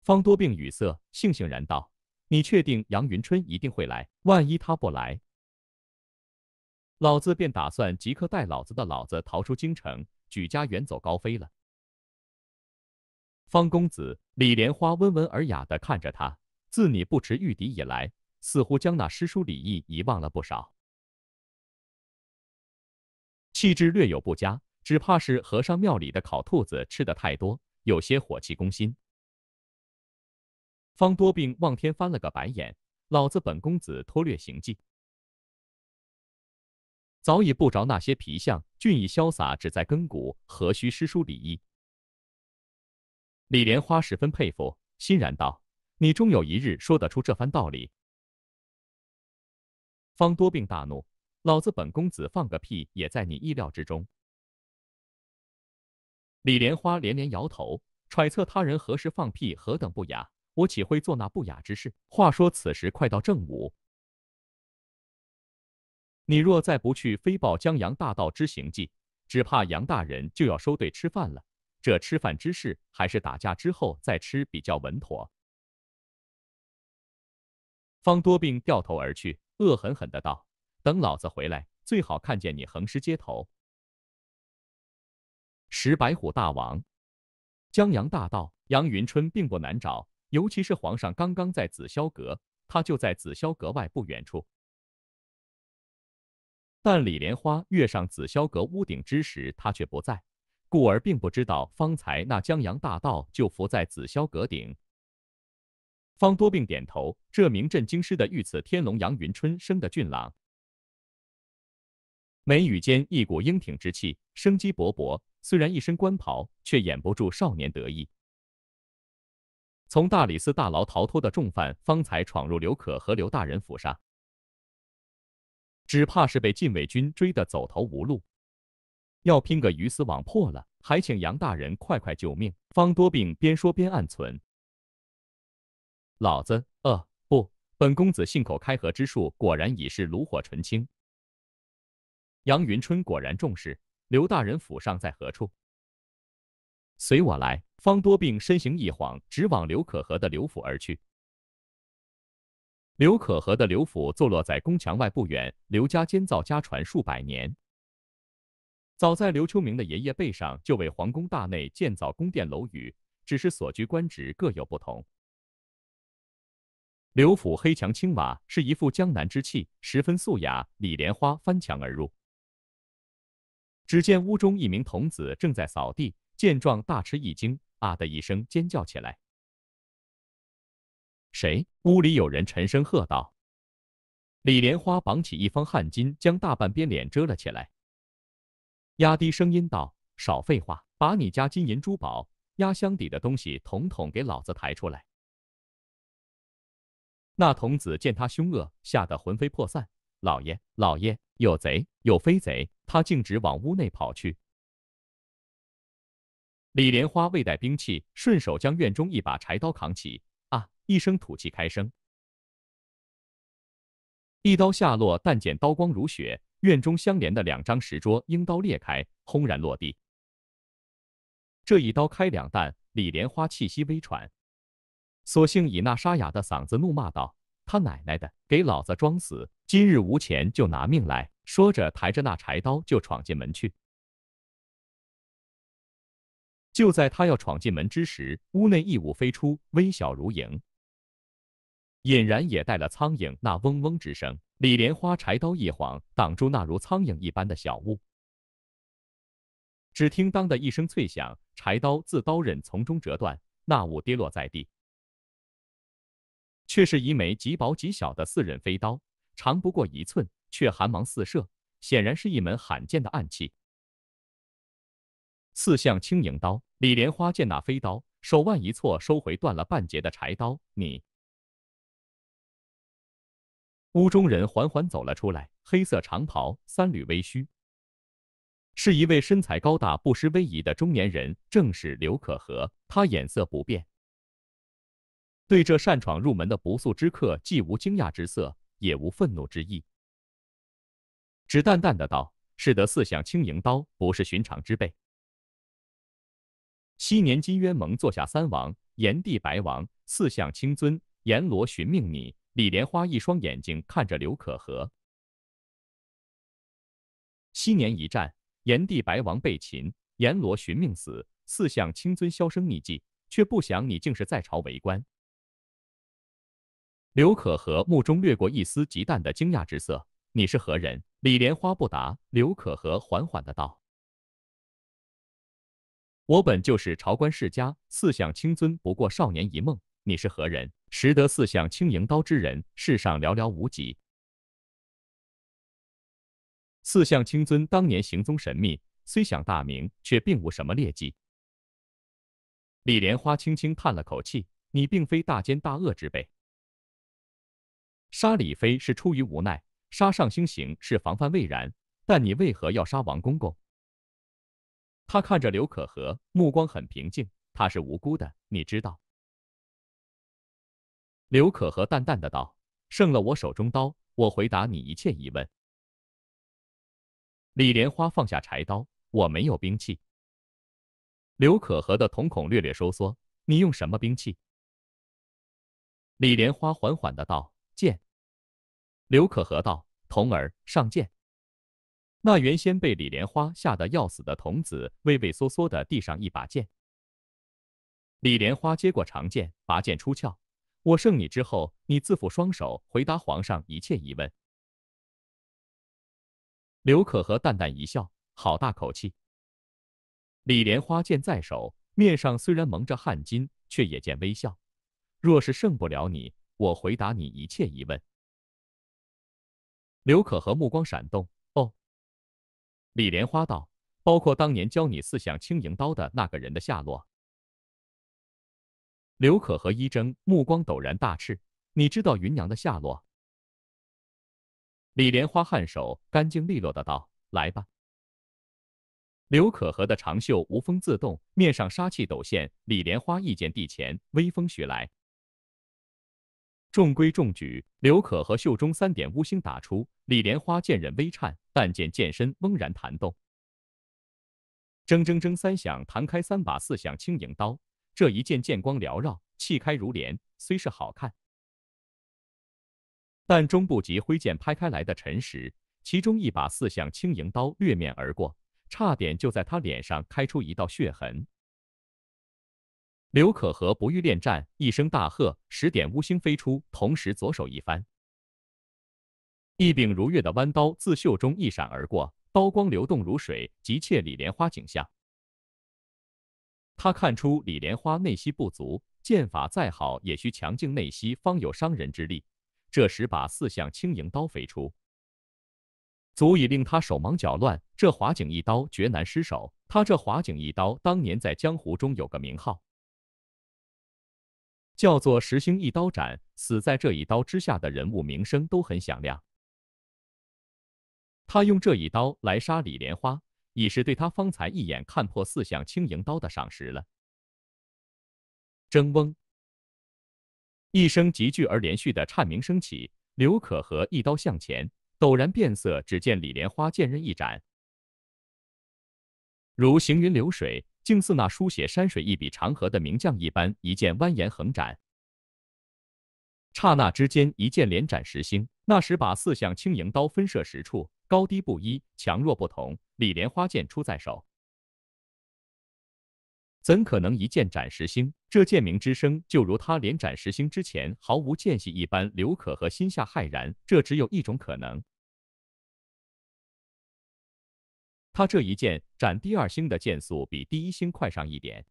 方多病语塞，悻悻然道：“你确定杨云春一定会来？万一他不来，老子便打算即刻带老子的老子逃出京城，举家远走高飞了。”方公子，李莲花温文尔雅的看着他，自你不持玉笛以来，似乎将那诗书礼义遗忘了不少。气质略有不佳，只怕是和尚庙里的烤兔子吃的太多，有些火气攻心。方多病望天翻了个白眼：“老子本公子脱略行迹，早已不着那些皮相，俊逸潇洒，只在根骨，何须诗书礼义？”李莲花十分佩服，欣然道：“你终有一日说得出这番道理。”方多病大怒。老子本公子放个屁也在你意料之中。李莲花连连摇头，揣测他人何时放屁，何等不雅，我岂会做那不雅之事？话说此时快到正午，你若再不去，飞报江洋大盗之行迹，只怕杨大人就要收队吃饭了。这吃饭之事，还是打架之后再吃比较稳妥。方多病掉头而去，恶狠狠的道。等老子回来，最好看见你横尸街头。十白虎大王，江洋大盗杨云春并不难找，尤其是皇上刚刚在紫霄阁，他就在紫霄阁外不远处。但李莲花跃上紫霄阁屋顶之时，他却不在，故而并不知道方才那江洋大盗就伏在紫霄阁顶。方多病点头，这名震惊师的御赐天龙杨云春生的俊朗。眉宇间一股英挺之气，生机勃勃。虽然一身官袍，却掩不住少年得意。从大理寺大牢逃脱的重犯方才闯入刘可和刘大人府上，只怕是被禁卫军追得走投无路，要拼个鱼死网破了。还请杨大人快快救命！方多病边说边暗存：“老子……呃，不，本公子信口开河之术果然已是炉火纯青。”杨云春果然重视刘大人府上在何处？随我来。方多病身形一晃，直往刘可和的刘府而去。刘可和的刘府坐落在宫墙外不远，刘家监造家传数百年，早在刘秋明的爷爷辈上就为皇宫大内建造宫殿楼宇，只是所居官职各有不同。刘府黑墙青瓦，是一副江南之气，十分素雅。李莲花翻墙而入。只见屋中一名童子正在扫地，见状大吃一惊，啊的一声尖叫起来。谁？屋里有人沉声喝道。李莲花绑起一方汗巾，将大半边脸遮了起来，压低声音道：“少废话，把你家金银珠宝、压箱底的东西统统给老子抬出来。”那童子见他凶恶，吓得魂飞魄散。老爷，老爷，有贼，有飞贼！他径直往屋内跑去。李莲花未带兵器，顺手将院中一把柴刀扛起，啊，一声吐气开声，一刀下落，但见刀光如雪，院中相连的两张石桌应刀裂开，轰然落地。这一刀开两弹，李莲花气息微喘，索性以那沙哑的嗓子怒骂道。他奶奶的，给老子装死！今日无钱就拿命来！说着，抬着那柴刀就闯进门去。就在他要闯进门之时，屋内异物飞出，微小如影，俨然也带了苍蝇那嗡嗡之声。李莲花柴刀一晃，挡住那如苍蝇一般的小物。只听当的一声脆响，柴刀自刀刃从中折断，那物跌落在地。却是一枚极薄极小的四刃飞刀，长不过一寸，却寒芒四射，显然是一门罕见的暗器。刺向青盈刀，李莲花见那飞刀，手腕一错，收回断了半截的柴刀。你屋中人缓缓走了出来，黑色长袍，三缕微须，是一位身材高大、不失威仪的中年人，正是刘可和。他眼色不变。对这擅闯入门的不速之客，既无惊讶之色，也无愤怒之意，只淡淡的道：“是得四象青盈刀，不是寻常之辈。”昔年金渊盟坐下三王，炎帝白王、四象青尊、阎罗寻命，你李莲花一双眼睛看着刘可和。昔年一战，炎帝白王被擒，阎罗寻命死，四象青尊销声匿迹，却不想你竟是在朝为官。刘可和目中掠过一丝极淡的惊讶之色。你是何人？李莲花不答。刘可和缓缓的道：“我本就是朝官世家，四象清尊不过少年一梦。你是何人？识得四象青盈刀之人，世上寥寥无几。四相清尊当年行踪神秘，虽享大名，却并无什么劣迹。”李莲花轻轻叹了口气：“你并非大奸大恶之辈。”杀李妃是出于无奈，杀尚星行是防范未然，但你为何要杀王公公？他看着刘可和，目光很平静。他是无辜的，你知道。刘可和淡淡的道：“胜了我手中刀，我回答你一切疑问。”李莲花放下柴刀，我没有兵器。刘可和的瞳孔略略收缩。你用什么兵器？李莲花缓缓的道。剑，刘可和道：“童儿，上剑！”那原先被李莲花吓得要死的童子畏畏缩缩的递上一把剑。李莲花接过长剑，拔剑出鞘。我胜你之后，你自缚双手，回答皇上一切疑问。刘可和淡淡一笑：“好大口气！”李莲花剑在手，面上虽然蒙着汗巾，却也见微笑。若是胜不了你，我回答你一切疑问。刘可和目光闪动，哦。李莲花道：“包括当年教你四项轻盈刀的那个人的下落。”刘可和一怔，目光陡然大赤。你知道云娘的下落？李莲花颔首，干净利落的道：“来吧。”刘可和的长袖无风自动，面上杀气陡现。李莲花一剑递前，微风徐来。中规中矩，刘可和袖中三点乌星打出，李莲花剑刃微颤，但见剑身嗡然弹动，铮铮铮三响，弹开三把四象轻盈刀。这一剑剑光缭绕，气开如莲，虽是好看，但终不及挥剑拍开来的沉实。其中一把四象轻盈刀掠面而过，差点就在他脸上开出一道血痕。刘可和不欲恋战，一声大喝，十点乌星飞出，同时左手一翻，一柄如月的弯刀自袖中一闪而过，刀光流动如水，急切李莲花景象。他看出李莲花内息不足，剑法再好也需强劲内息方有伤人之力。这时把四象轻盈刀飞出，足以令他手忙脚乱。这华景一刀绝难失手，他这华景一刀当年在江湖中有个名号。叫做“石星一刀斩”，死在这一刀之下的人物名声都很响亮。他用这一刀来杀李莲花，已是对他方才一眼看破四象轻盈刀的赏识了。争翁一声急剧而连续的颤鸣声起，刘可和一刀向前，陡然变色，只见李莲花剑刃一斩，如行云流水。竟似那书写山水一笔长河的名将一般，一剑蜿蜒横斩，刹那之间一剑连斩十星。那时把四象青盈刀分射十处，高低不一，强弱不同。李莲花剑出在手，怎可能一剑斩十星？这剑鸣之声，就如他连斩十星之前毫无间隙一般。刘可和心下骇然，这只有一种可能。他这一剑斩第二星的剑速比第一星快上一点，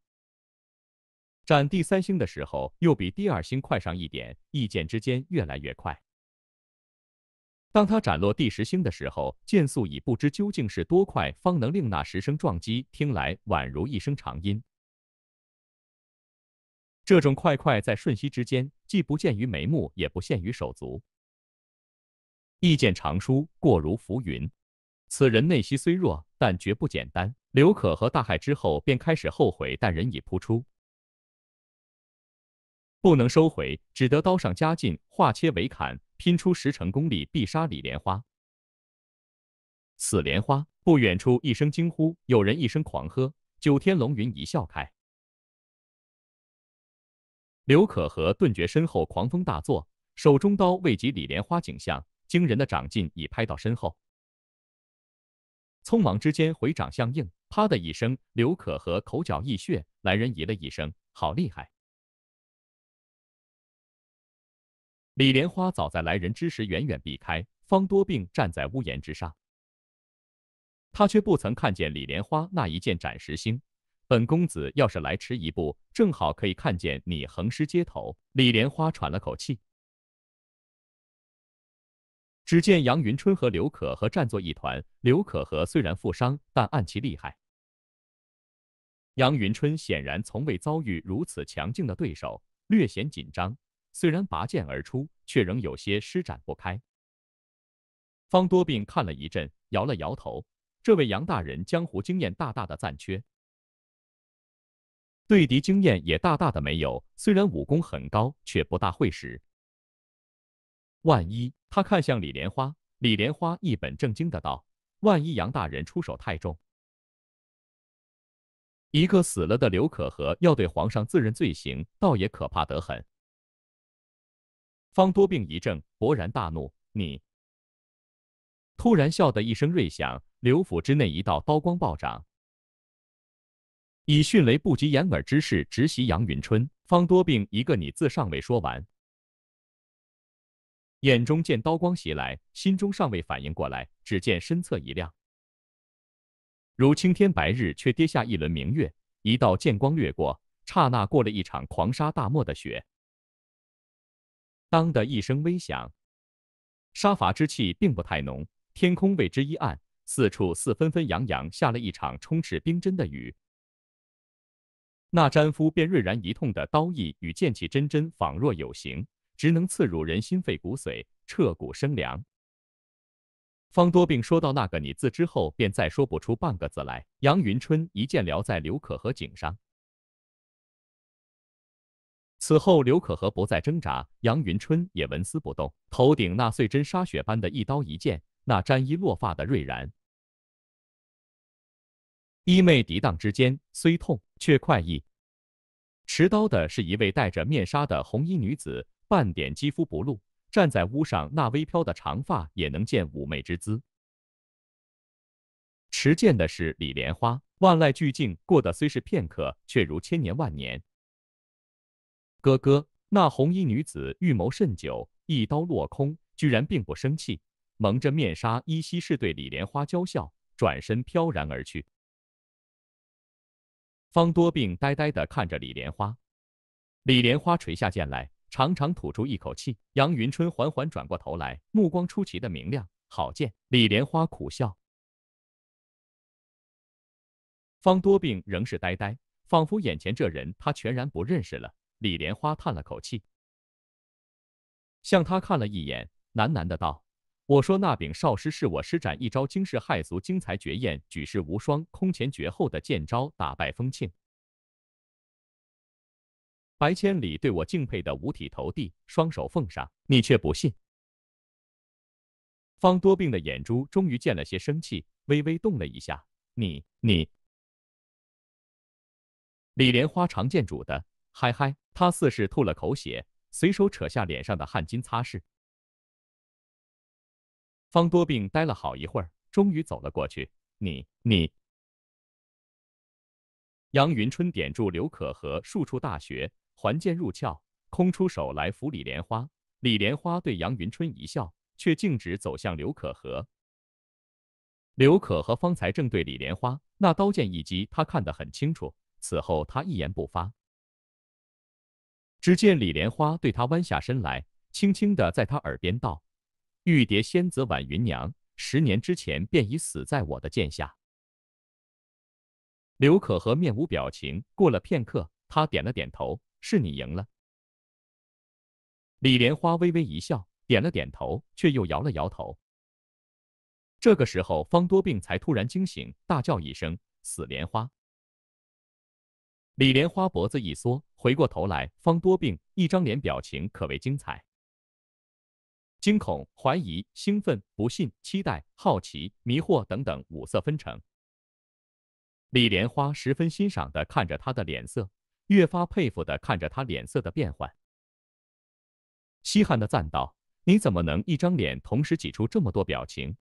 斩第三星的时候又比第二星快上一点，一剑之间越来越快。当他斩落第十星的时候，剑速已不知究竟是多快，方能令那十声撞击听来宛如一声长音。这种快快在瞬息之间，既不见于眉目，也不限于手足，一剑长舒，过如浮云。此人内息虽弱，但绝不简单。刘可和大骇之后便开始后悔，但人已扑出，不能收回，只得刀上加劲，化切为砍，拼出十成功力，必杀李莲花。此莲花不远处一声惊呼，有人一声狂喝：“九天龙云一笑开！”刘可和顿觉身后狂风大作，手中刀未及李莲花，景象惊人的长劲已拍到身后。匆忙之间回掌相应，啪的一声，刘可和口角溢血。来人咦了一声，好厉害！李莲花早在来人之时远远避开，方多病站在屋檐之上，他却不曾看见李莲花那一剑斩石星。本公子要是来迟一步，正好可以看见你横尸街头。李莲花喘了口气。只见杨云春和刘可和战作一团。刘可和虽然负伤，但暗器厉害。杨云春显然从未遭遇如此强劲的对手，略显紧张。虽然拔剑而出，却仍有些施展不开。方多病看了一阵，摇了摇头：“这位杨大人，江湖经验大大的暂缺，对敌经验也大大的没有。虽然武功很高，却不大会使。”万一他看向李莲花，李莲花一本正经的道：“万一杨大人出手太重，一个死了的刘可和要对皇上自认罪行，倒也可怕得很。”方多病一怔，勃然大怒：“你！”突然笑的一声锐响，刘府之内一道刀光暴涨，以迅雷不及掩耳之势直袭杨云春。方多病一个“你”字尚未说完。眼中见刀光袭来，心中尚未反应过来，只见身侧一亮，如青天白日，却跌下一轮明月。一道剑光掠过，刹那过了一场狂沙大漠的雪。当的一声微响，杀伐之气并不太浓，天空为之一暗，四处似纷纷扬扬下了一场充斥冰针的雨。那詹夫便锐然一痛的刀意与剑气，真真仿若有形。只能刺入人心肺骨髓，彻骨生凉。方多病说到那个“你”字之后，便再说不出半个字来。杨云春一剑撩在刘可和颈上，此后刘可和不再挣扎，杨云春也纹丝不动。头顶那碎针杀雪般的一刀一剑，那沾衣落发的锐然衣袂涤荡之间，虽痛却快意。持刀的是一位戴着面纱的红衣女子。半点肌肤不露，站在屋上那微飘的长发也能见妩媚之姿。持剑的是李莲花，万籁俱静，过得虽是片刻，却如千年万年。哥哥，那红衣女子预谋甚久，一刀落空，居然并不生气，蒙着面纱，依稀是对李莲花娇笑，转身飘然而去。方多病呆呆的看着李莲花，李莲花垂下剑来。长长吐出一口气，杨云春缓缓转过头来，目光出奇的明亮。好剑，李莲花苦笑。方多病仍是呆呆，仿佛眼前这人他全然不认识了。李莲花叹了口气，向他看了一眼，喃喃的道：“我说那柄少师是我施展一招惊世骇俗、惊才绝艳、举世无双、空前绝后的剑招，打败风庆。”白千里对我敬佩的五体投地，双手奉上，你却不信。方多病的眼珠终于见了些生气，微微动了一下。你你，李莲花长剑主的，嗨嗨，他似是吐了口血，随手扯下脸上的汗巾擦拭。方多病呆了好一会儿，终于走了过去。你你，杨云春点住刘可和数出大穴。还剑入鞘，空出手来扶李莲花。李莲花对杨云春一笑，却径直走向刘可和。刘可和方才正对李莲花那刀剑一击，他看得很清楚。此后他一言不发。只见李莲花对他弯下身来，轻轻的在他耳边道：“玉蝶仙子婉云娘，十年之前便已死在我的剑下。”刘可和面无表情。过了片刻，他点了点头。是你赢了。李莲花微微一笑，点了点头，却又摇了摇头。这个时候，方多病才突然惊醒，大叫一声：“死莲花！”李莲花脖子一缩，回过头来，方多病一张脸表情可谓精彩，惊恐、怀疑、兴奋、不信、期待、好奇、迷惑等等五色纷呈。李莲花十分欣赏的看着他的脸色。越发佩服地看着他脸色的变幻，稀罕的赞道：“你怎么能一张脸同时挤出这么多表情？”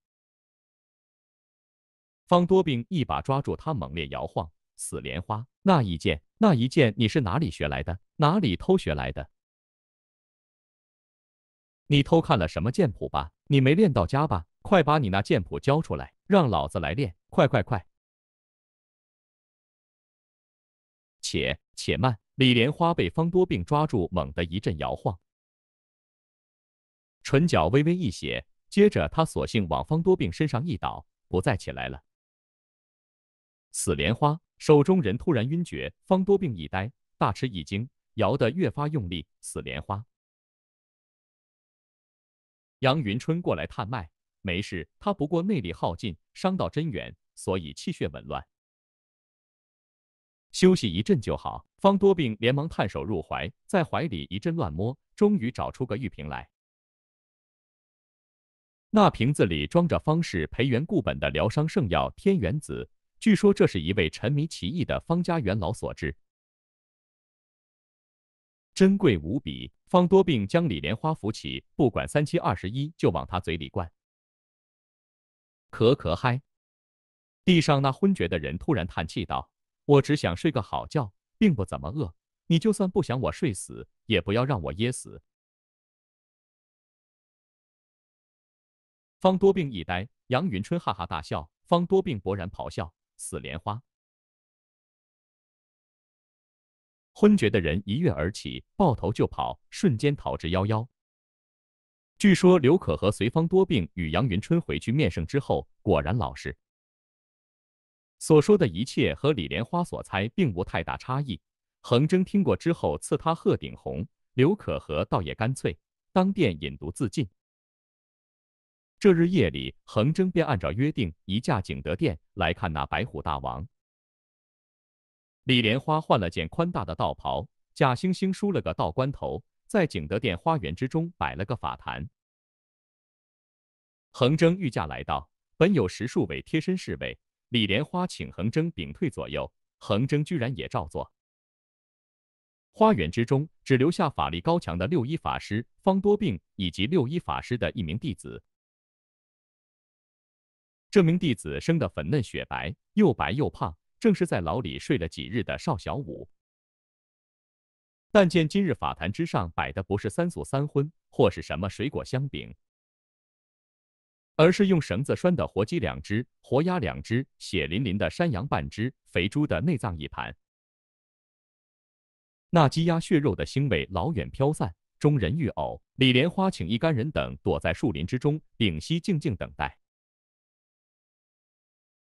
方多病一把抓住他，猛烈摇晃：“死莲花，那一剑，那一剑，你是哪里学来的？哪里偷学来的？你偷看了什么剑谱吧？你没练到家吧？快把你那剑谱交出来，让老子来练！快快快！”且且慢！李莲花被方多病抓住，猛地一阵摇晃，唇角微微一血。接着，他索性往方多病身上一倒，不再起来了。死莲花！手中人突然晕厥，方多病一呆，大吃一惊，摇得越发用力。死莲花！杨云春过来探脉，没事，他不过内力耗尽，伤到真元，所以气血紊乱。休息一阵就好。方多病连忙探手入怀，在怀里一阵乱摸，终于找出个玉瓶来。那瓶子里装着方氏培元固本的疗伤圣药天元子，据说这是一位沉迷奇艺的方家元老所制，珍贵无比。方多病将李莲花扶起，不管三七二十一，就往他嘴里灌。咳咳嗨！地上那昏厥的人突然叹气道。我只想睡个好觉，并不怎么饿。你就算不想我睡死，也不要让我噎死。方多病一呆，杨云春哈哈大笑，方多病勃然咆哮：“死莲花！”昏厥的人一跃而起，抱头就跑，瞬间逃之夭夭。据说刘可和随方多病与杨云春回去面圣之后，果然老实。所说的一切和李莲花所猜并无太大差异。横征听过之后赐他鹤顶红，刘可和倒也干脆，当殿饮毒自尽。这日夜里，横征便按照约定，移驾景德殿来看那白虎大王。李莲花换了件宽大的道袍，假惺惺梳了个道冠头，在景德殿花园之中摆了个法坛。横征御驾来到，本有十数位贴身侍卫。李莲花请恒征屏退左右，恒征居然也照做。花园之中，只留下法力高强的六一法师方多病以及六一法师的一名弟子。这名弟子生得粉嫩雪白，又白又胖，正是在牢里睡了几日的邵小五。但见今日法坛之上摆的不是三素三荤，或是什么水果香饼。而是用绳子拴的活鸡两只，活鸭两只，血淋淋的山羊半只，肥猪的内脏一盘。那鸡鸭血肉的腥味老远飘散，众人欲呕。李莲花请一干人等躲在树林之中，屏息静静等待。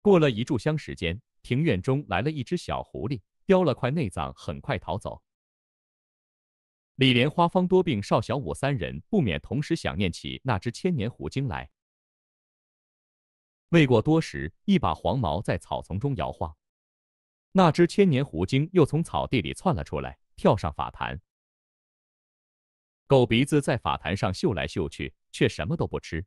过了一炷香时间，庭院中来了一只小狐狸，叼了块内脏，很快逃走。李莲花方多病，邵小武三人不免同时想念起那只千年狐精来。未过多时，一把黄毛在草丛中摇晃，那只千年狐精又从草地里窜了出来，跳上法坛。狗鼻子在法坛上嗅来嗅去，却什么都不吃。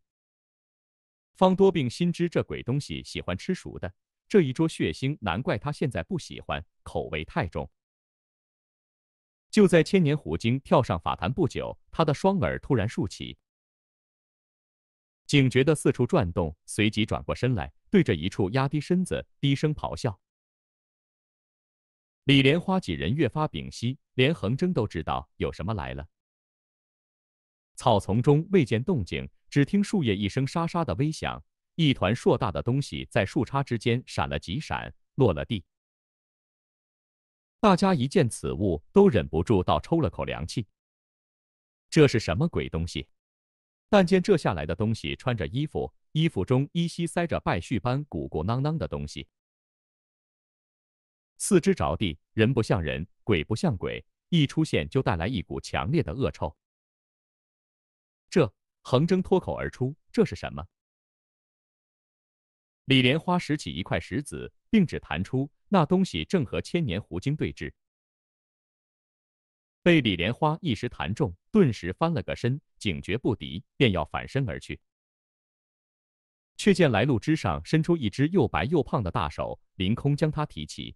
方多病心知这鬼东西喜欢吃熟的，这一桌血腥，难怪他现在不喜欢，口味太重。就在千年狐精跳上法坛不久，他的双耳突然竖起。警觉的四处转动，随即转过身来，对着一处压低身子，低声咆哮。李莲花几人越发屏息，连横征都知道有什么来了。草丛中未见动静，只听树叶一声沙沙的微响，一团硕大的东西在树杈之间闪了几闪，落了地。大家一见此物，都忍不住倒抽了口凉气。这是什么鬼东西？但见这下来的东西穿着衣服，衣服中依稀塞着败絮般鼓鼓囊囊的东西，四肢着地，人不像人，鬼不像鬼，一出现就带来一股强烈的恶臭。这，横征脱口而出：“这是什么？”李莲花拾起一块石子，并指弹出，那东西正和千年狐精对峙。被李莲花一时弹中，顿时翻了个身，警觉不敌，便要反身而去，却见来路之上伸出一只又白又胖的大手，凌空将他提起。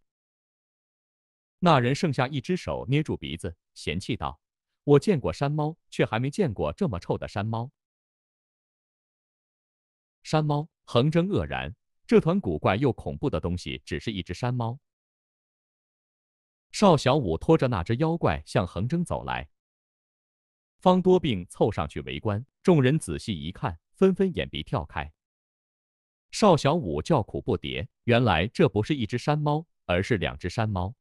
那人剩下一只手捏住鼻子，嫌弃道：“我见过山猫，却还没见过这么臭的山猫。”山猫横征愕然，这团古怪又恐怖的东西，只是一只山猫。邵小五拖着那只妖怪向横征走来，方多病凑上去围观，众人仔细一看，纷纷掩鼻跳开。邵小五叫苦不迭，原来这不是一只山猫，而是两只山猫。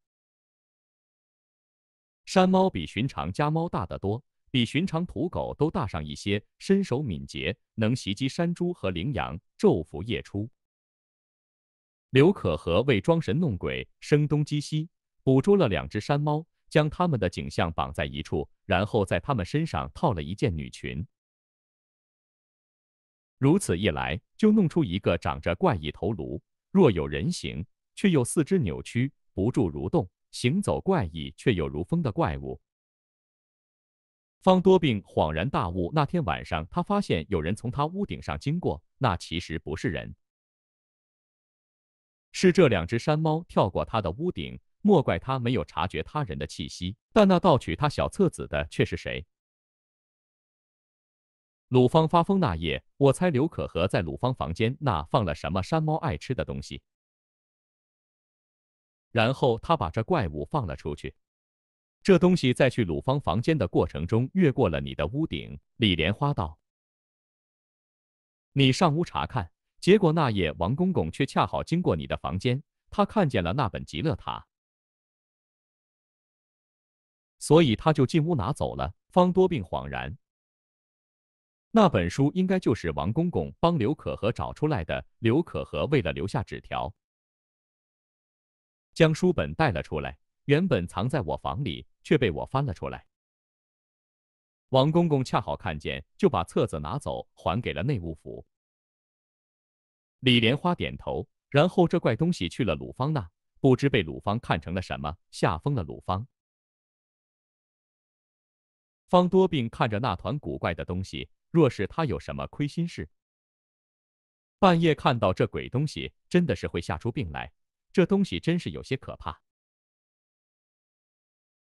山猫比寻常家猫大得多，比寻常土狗都大上一些，身手敏捷，能袭击山猪和羚羊，昼伏夜出。刘可和为装神弄鬼，声东击西。捕捉了两只山猫，将它们的颈项绑在一处，然后在它们身上套了一件女裙。如此一来，就弄出一个长着怪异头颅、若有人形，却又四肢扭曲、不住蠕动、行走怪异却又如风的怪物。方多病恍然大悟：那天晚上，他发现有人从他屋顶上经过，那其实不是人，是这两只山猫跳过他的屋顶。莫怪他没有察觉他人的气息，但那盗取他小册子的却是谁？鲁芳发疯那夜，我猜刘可和在鲁芳房间那放了什么山猫爱吃的东西，然后他把这怪物放了出去。这东西在去鲁芳房间的过程中越过了你的屋顶。李莲花道：“你上屋查看，结果那夜王公公却恰好经过你的房间，他看见了那本《极乐塔》。”所以他就进屋拿走了。方多病恍然，那本书应该就是王公公帮刘可和找出来的。刘可和为了留下纸条，将书本带了出来，原本藏在我房里，却被我翻了出来。王公公恰好看见，就把册子拿走，还给了内务府。李莲花点头，然后这怪东西去了鲁芳那，不知被鲁芳看成了什么，吓疯了鲁芳。方多病看着那团古怪的东西，若是他有什么亏心事，半夜看到这鬼东西，真的是会吓出病来。这东西真是有些可怕。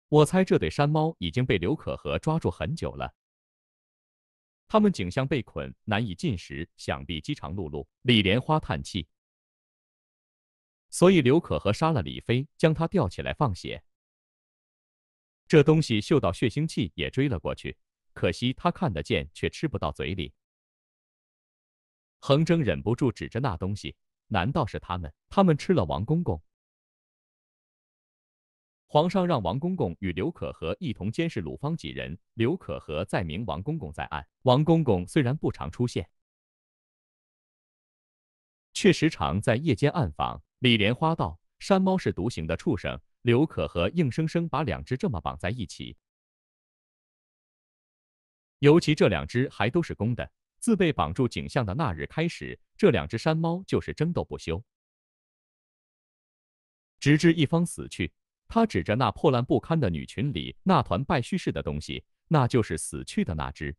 我猜这对山猫已经被刘可和抓住很久了，他们颈项被捆，难以进食，想必饥肠辘辘。李莲花叹气，所以刘可和杀了李飞，将他吊起来放血。这东西嗅到血腥气也追了过去，可惜他看得见却吃不到嘴里。横征忍不住指着那东西，难道是他们？他们吃了王公公？皇上让王公公与刘可和一同监视鲁芳几人，刘可和在明，王公公在暗。王公公虽然不常出现，却时常在夜间暗访。李莲花道：“山猫是独行的畜生。”刘可和硬生生把两只这么绑在一起，尤其这两只还都是公的。自被绑住景象的那日开始，这两只山猫就是争斗不休，直至一方死去。他指着那破烂不堪的女群里那团败絮似的东西，那就是死去的那只。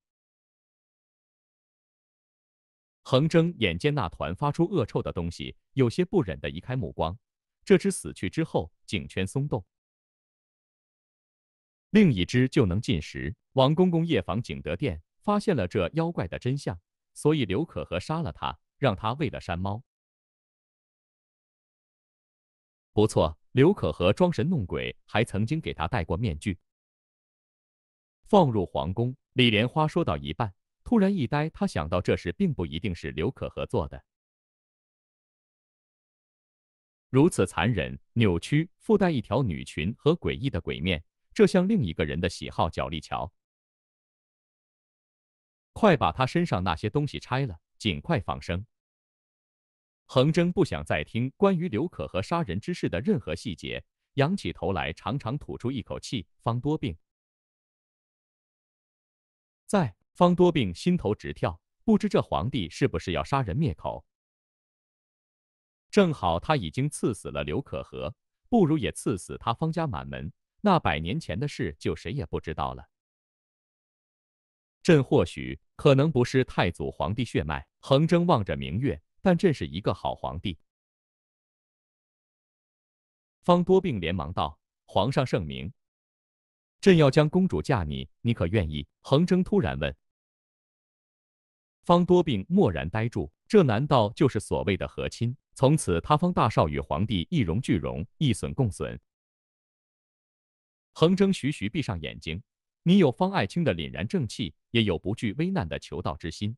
横征眼见那团发出恶臭的东西，有些不忍的移开目光。这只死去之后，颈圈松动，另一只就能进食。王公公夜访景德殿，发现了这妖怪的真相，所以刘可和杀了他，让他喂了山猫。不错，刘可和装神弄鬼，还曾经给他戴过面具。放入皇宫，李莲花说到一半，突然一呆，他想到这事并不一定是刘可和做的。如此残忍、扭曲，附带一条女裙和诡异的鬼面，这像另一个人的喜好。角力桥，快把他身上那些东西拆了，尽快放生。恒征不想再听关于刘可和杀人之事的任何细节，仰起头来，长长吐出一口气。方多病在，方多病心头直跳，不知这皇帝是不是要杀人灭口。正好他已经赐死了刘可和，不如也赐死他方家满门，那百年前的事就谁也不知道了。朕或许可能不是太祖皇帝血脉，恒征望着明月，但朕是一个好皇帝。方多病连忙道：“皇上圣明，朕要将公主嫁你，你可愿意？”恒征突然问。方多病蓦然呆住，这难道就是所谓的和亲？从此，他方大少与皇帝一荣俱荣，一损共损。恒征徐徐闭上眼睛，你有方爱卿的凛然正气，也有不惧危难的求道之心，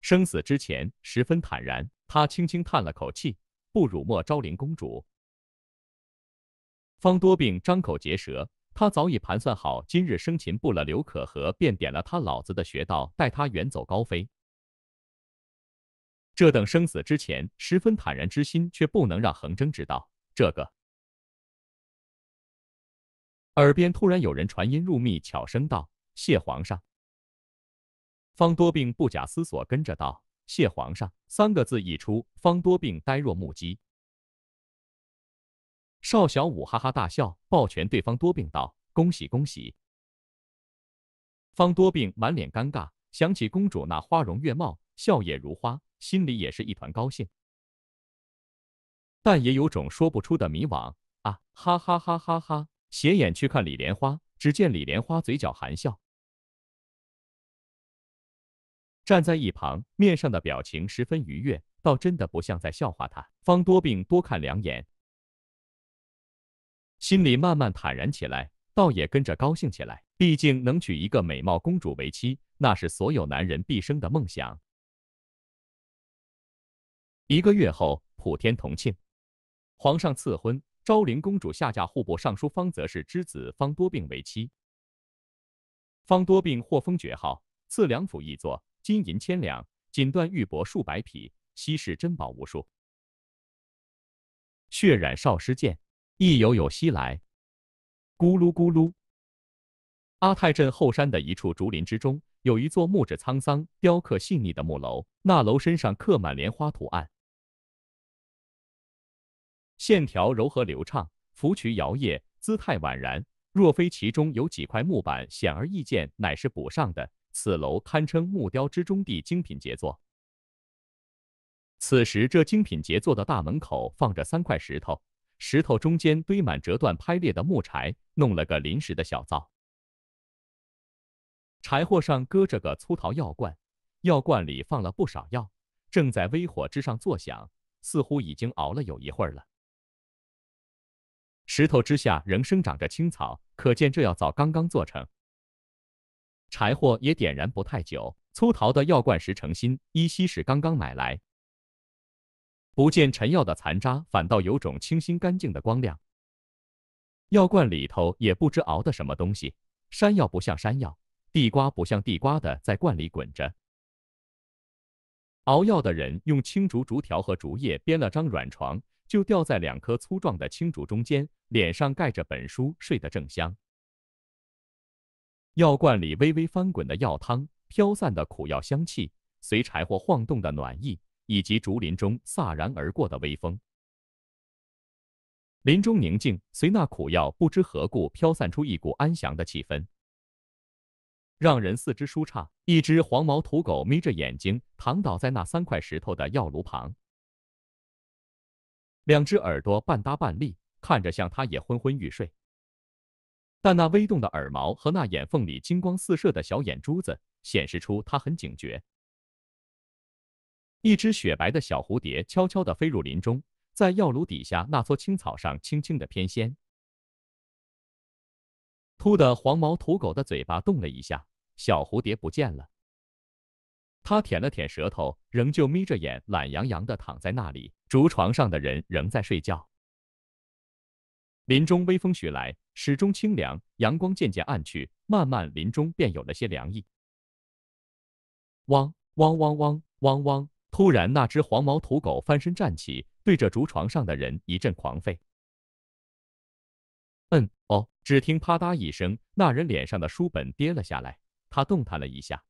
生死之前十分坦然。他轻轻叹了口气，不辱没昭陵公主。方多病张口结舌，他早已盘算好，今日生擒不了刘可和，便点了他老子的穴道，带他远走高飞。这等生死之前，十分坦然之心，却不能让横征知道。这个，耳边突然有人传音入密，悄声道：“谢皇上。”方多病不假思索，跟着道：“谢皇上。”三个字一出，方多病呆若木鸡。邵小五哈哈大笑，抱拳对方多病道：“恭喜恭喜！”方多病满脸尴尬，想起公主那花容月貌，笑靥如花。心里也是一团高兴，但也有种说不出的迷惘啊！哈哈哈哈哈！斜眼去看李莲花，只见李莲花嘴角含笑，站在一旁，面上的表情十分愉悦，倒真的不像在笑话他。方多病多看两眼，心里慢慢坦然起来，倒也跟着高兴起来。毕竟能娶一个美貌公主为妻，那是所有男人毕生的梦想。一个月后，普天同庆，皇上赐婚，昭陵公主下嫁户部尚书方泽氏之子方多病为妻。方多病获封爵号，赐良府一座，金银千两，锦缎玉帛数百匹，稀世珍宝无数。血染少师剑，意犹有西来。咕噜咕噜。阿泰镇后山的一处竹林之中，有一座木质沧桑、雕刻细腻的木楼，那楼身上刻满莲花图案。线条柔和流畅，拂渠摇曳，姿态婉然。若非其中有几块木板，显而易见乃是补上的。此楼堪称木雕之中的精品杰作。此时，这精品杰作的大门口放着三块石头，石头中间堆满折断拍裂的木柴，弄了个临时的小灶。柴火上搁着个粗陶药罐，药罐里放了不少药，正在微火之上作响，似乎已经熬了有一会儿了。石头之下仍生长着青草，可见这药灶刚刚做成。柴火也点燃不太久，粗陶的药罐石成新，依稀是刚刚买来。不见陈药的残渣，反倒有种清新干净的光亮。药罐里头也不知熬的什么东西，山药不像山药，地瓜不像地瓜的，在罐里滚着。熬药的人用青竹竹条和竹叶编了张软床。就掉在两棵粗壮的青竹中间，脸上盖着本书，睡得正香。药罐里微微翻滚的药汤，飘散的苦药香气，随柴火晃动的暖意，以及竹林中飒然而过的微风，林中宁静。随那苦药不知何故飘散出一股安详的气氛，让人四肢舒畅。一只黄毛土狗眯着眼睛，躺倒在那三块石头的药炉旁。两只耳朵半搭半立，看着像他也昏昏欲睡。但那微动的耳毛和那眼缝里金光四射的小眼珠子，显示出他很警觉。一只雪白的小蝴蝶悄悄地飞入林中，在药炉底下那撮青草上轻轻地翩跹。突的，黄毛土狗的嘴巴动了一下，小蝴蝶不见了。他舔了舔舌头，仍旧眯着眼，懒洋洋的躺在那里。竹床上的人仍在睡觉。林中微风徐来，始终清凉。阳光渐渐暗去，慢慢林中便有了些凉意。汪汪汪汪汪汪！突然，那只黄毛土狗翻身站起，对着竹床上的人一阵狂吠。嗯哦！只听啪嗒一声，那人脸上的书本跌了下来。他动弹了一下。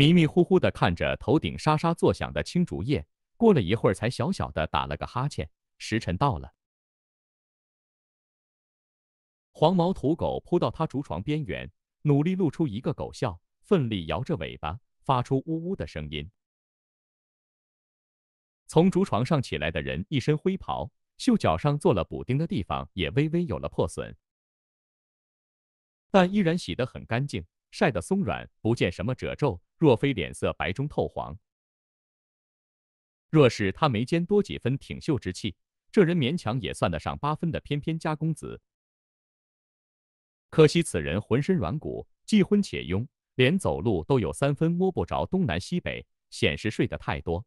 迷迷糊糊的看着头顶沙沙作响的青竹叶，过了一会儿才小小的打了个哈欠。时辰到了，黄毛土狗扑到他竹床边缘，努力露出一个狗笑，奋力摇着尾巴，发出呜呜的声音。从竹床上起来的人，一身灰袍，袖脚上做了补丁的地方也微微有了破损，但依然洗得很干净。晒得松软，不见什么褶皱。若非脸色白中透黄，若是他眉间多几分挺秀之气，这人勉强也算得上八分的翩翩家公子。可惜此人浑身软骨，既昏且慵，连走路都有三分摸不着东南西北，显示睡得太多。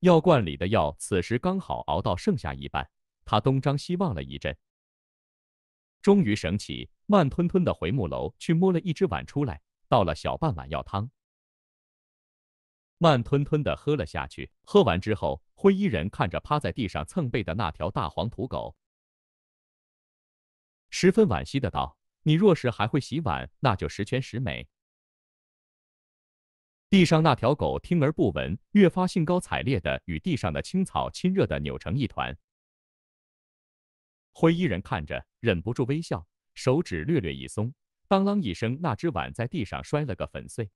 药罐里的药此时刚好熬到剩下一半，他东张西望了一阵，终于省起。慢吞吞地回木楼去摸了一只碗出来，倒了小半碗药汤，慢吞吞地喝了下去。喝完之后，灰衣人看着趴在地上蹭背的那条大黄土狗，十分惋惜的道：“你若是还会洗碗，那就十全十美。”地上那条狗听而不闻，越发兴高采烈地与地上的青草亲热地扭成一团。灰衣人看着，忍不住微笑。手指略略一松，当啷一声，那只碗在地上摔了个粉碎。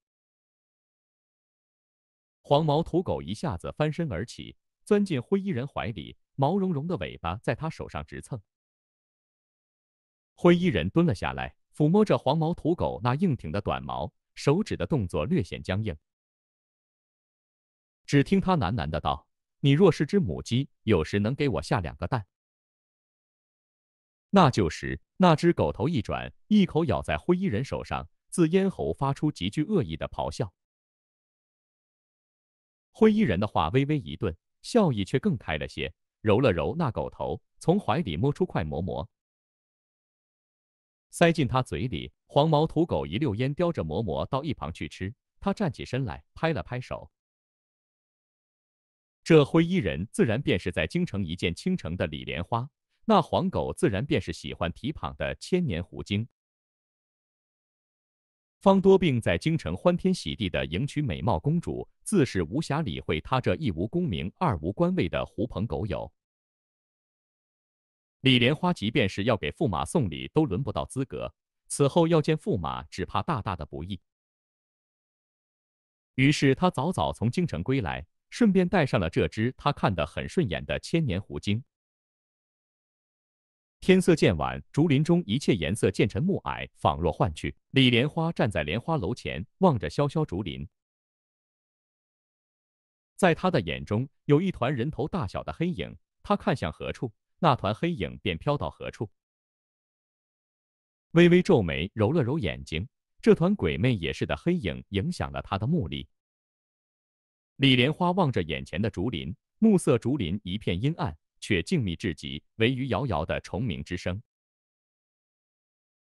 黄毛土狗一下子翻身而起，钻进灰衣人怀里，毛茸茸的尾巴在他手上直蹭。灰衣人蹲了下来，抚摸着黄毛土狗那硬挺的短毛，手指的动作略显僵硬。只听他喃喃的道：“你若是只母鸡，有时能给我下两个蛋，那就是。”那只狗头一转，一口咬在灰衣人手上，自咽喉发出极具恶意的咆哮。灰衣人的话微微一顿，笑意却更开了些，揉了揉那狗头，从怀里摸出块馍馍，塞进他嘴里。黄毛土狗一溜烟叼着馍馍到一旁去吃。他站起身来，拍了拍手。这灰衣人自然便是在京城一见倾城的李莲花。那黄狗自然便是喜欢蹄膀的千年狐精。方多病在京城欢天喜地的迎娶美貌公主，自是无暇理会他这一无功名、二无官位的狐朋狗友。李莲花即便是要给驸马送礼，都轮不到资格。此后要见驸马，只怕大大的不易。于是他早早从京城归来，顺便带上了这只他看得很顺眼的千年狐精。天色渐晚，竹林中一切颜色渐沉暮霭，仿若幻去。李莲花站在莲花楼前，望着萧萧竹林。在他的眼中，有一团人头大小的黑影。他看向何处，那团黑影便飘到何处。微微皱眉，揉了揉眼睛。这团鬼魅也似的黑影影响了他的目力。李莲花望着眼前的竹林，暮色竹林一片阴暗。却静谧至极，唯余遥遥的虫鸣之声。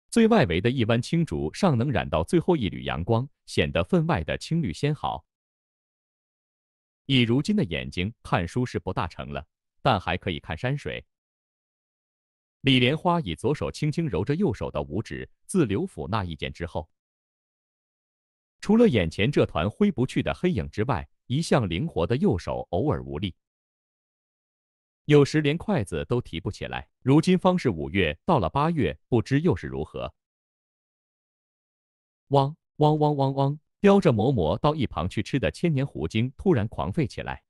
最外围的一弯青竹尚能染到最后一缕阳光，显得分外的青绿鲜好。以如今的眼睛看书是不大成了，但还可以看山水。李莲花以左手轻轻揉着右手的五指，自刘府那一剑之后，除了眼前这团挥不去的黑影之外，一向灵活的右手偶尔无力。有时连筷子都提不起来。如今方是五月，到了八月，不知又是如何。汪汪汪汪汪！叼着馍馍到一旁去吃的千年狐精突然狂吠起来，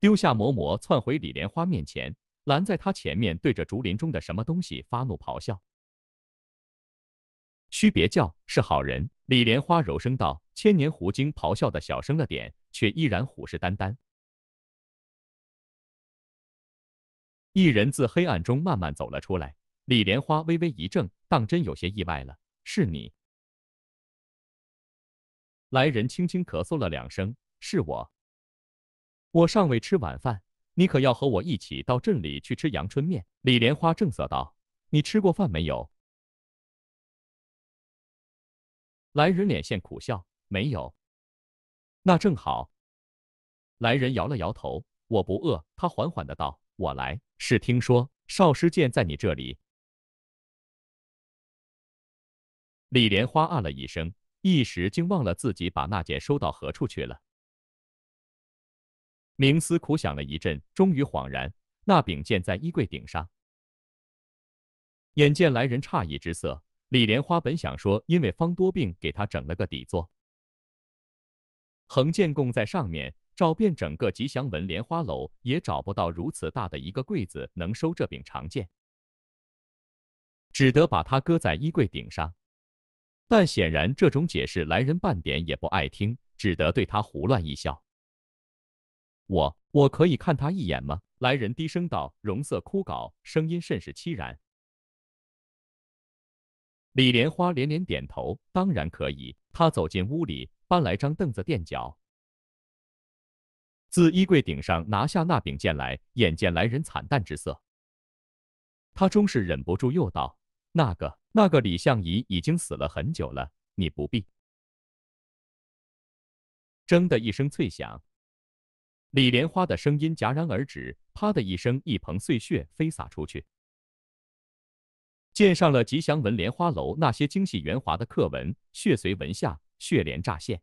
丢下馍馍窜回李莲花面前，拦在她前面对着竹林中的什么东西发怒咆哮：“须别叫，是好人。”李莲花柔声道。千年狐精咆哮的小声了点，却依然虎视眈眈。一人自黑暗中慢慢走了出来，李莲花微微一怔，当真有些意外了。是你。来人轻轻咳嗽了两声，是我。我尚未吃晚饭，你可要和我一起到镇里去吃阳春面？李莲花正色道：“你吃过饭没有？”来人脸现苦笑，没有。那正好。来人摇了摇头：“我不饿。”他缓缓的道：“我来。”是听说少师剑在你这里？李莲花啊了一声，一时竟忘了自己把那剑收到何处去了。冥思苦想了一阵，终于恍然，那柄剑在衣柜顶上。眼见来人诧异之色，李莲花本想说，因为方多病给他整了个底座，横剑供在上面。找遍整个吉祥纹莲花楼，也找不到如此大的一个柜子能收这柄长剑，只得把它搁在衣柜顶上。但显然这种解释来人半点也不爱听，只得对他胡乱一笑。我，我可以看他一眼吗？来人低声道，容色枯槁，声音甚是凄然。李莲花连连点头，当然可以。他走进屋里，搬来张凳子垫脚。自衣柜顶上拿下那柄剑来，眼见来人惨淡之色，他终是忍不住又道：“那个、那个李相夷已经死了很久了，你不必。”“铮”的一声脆响，李莲花的声音戛然而止，“啪”的一声，一捧碎屑飞洒出去，溅上了吉祥纹莲花楼那些精细圆滑的刻纹，血随纹下，血莲乍现。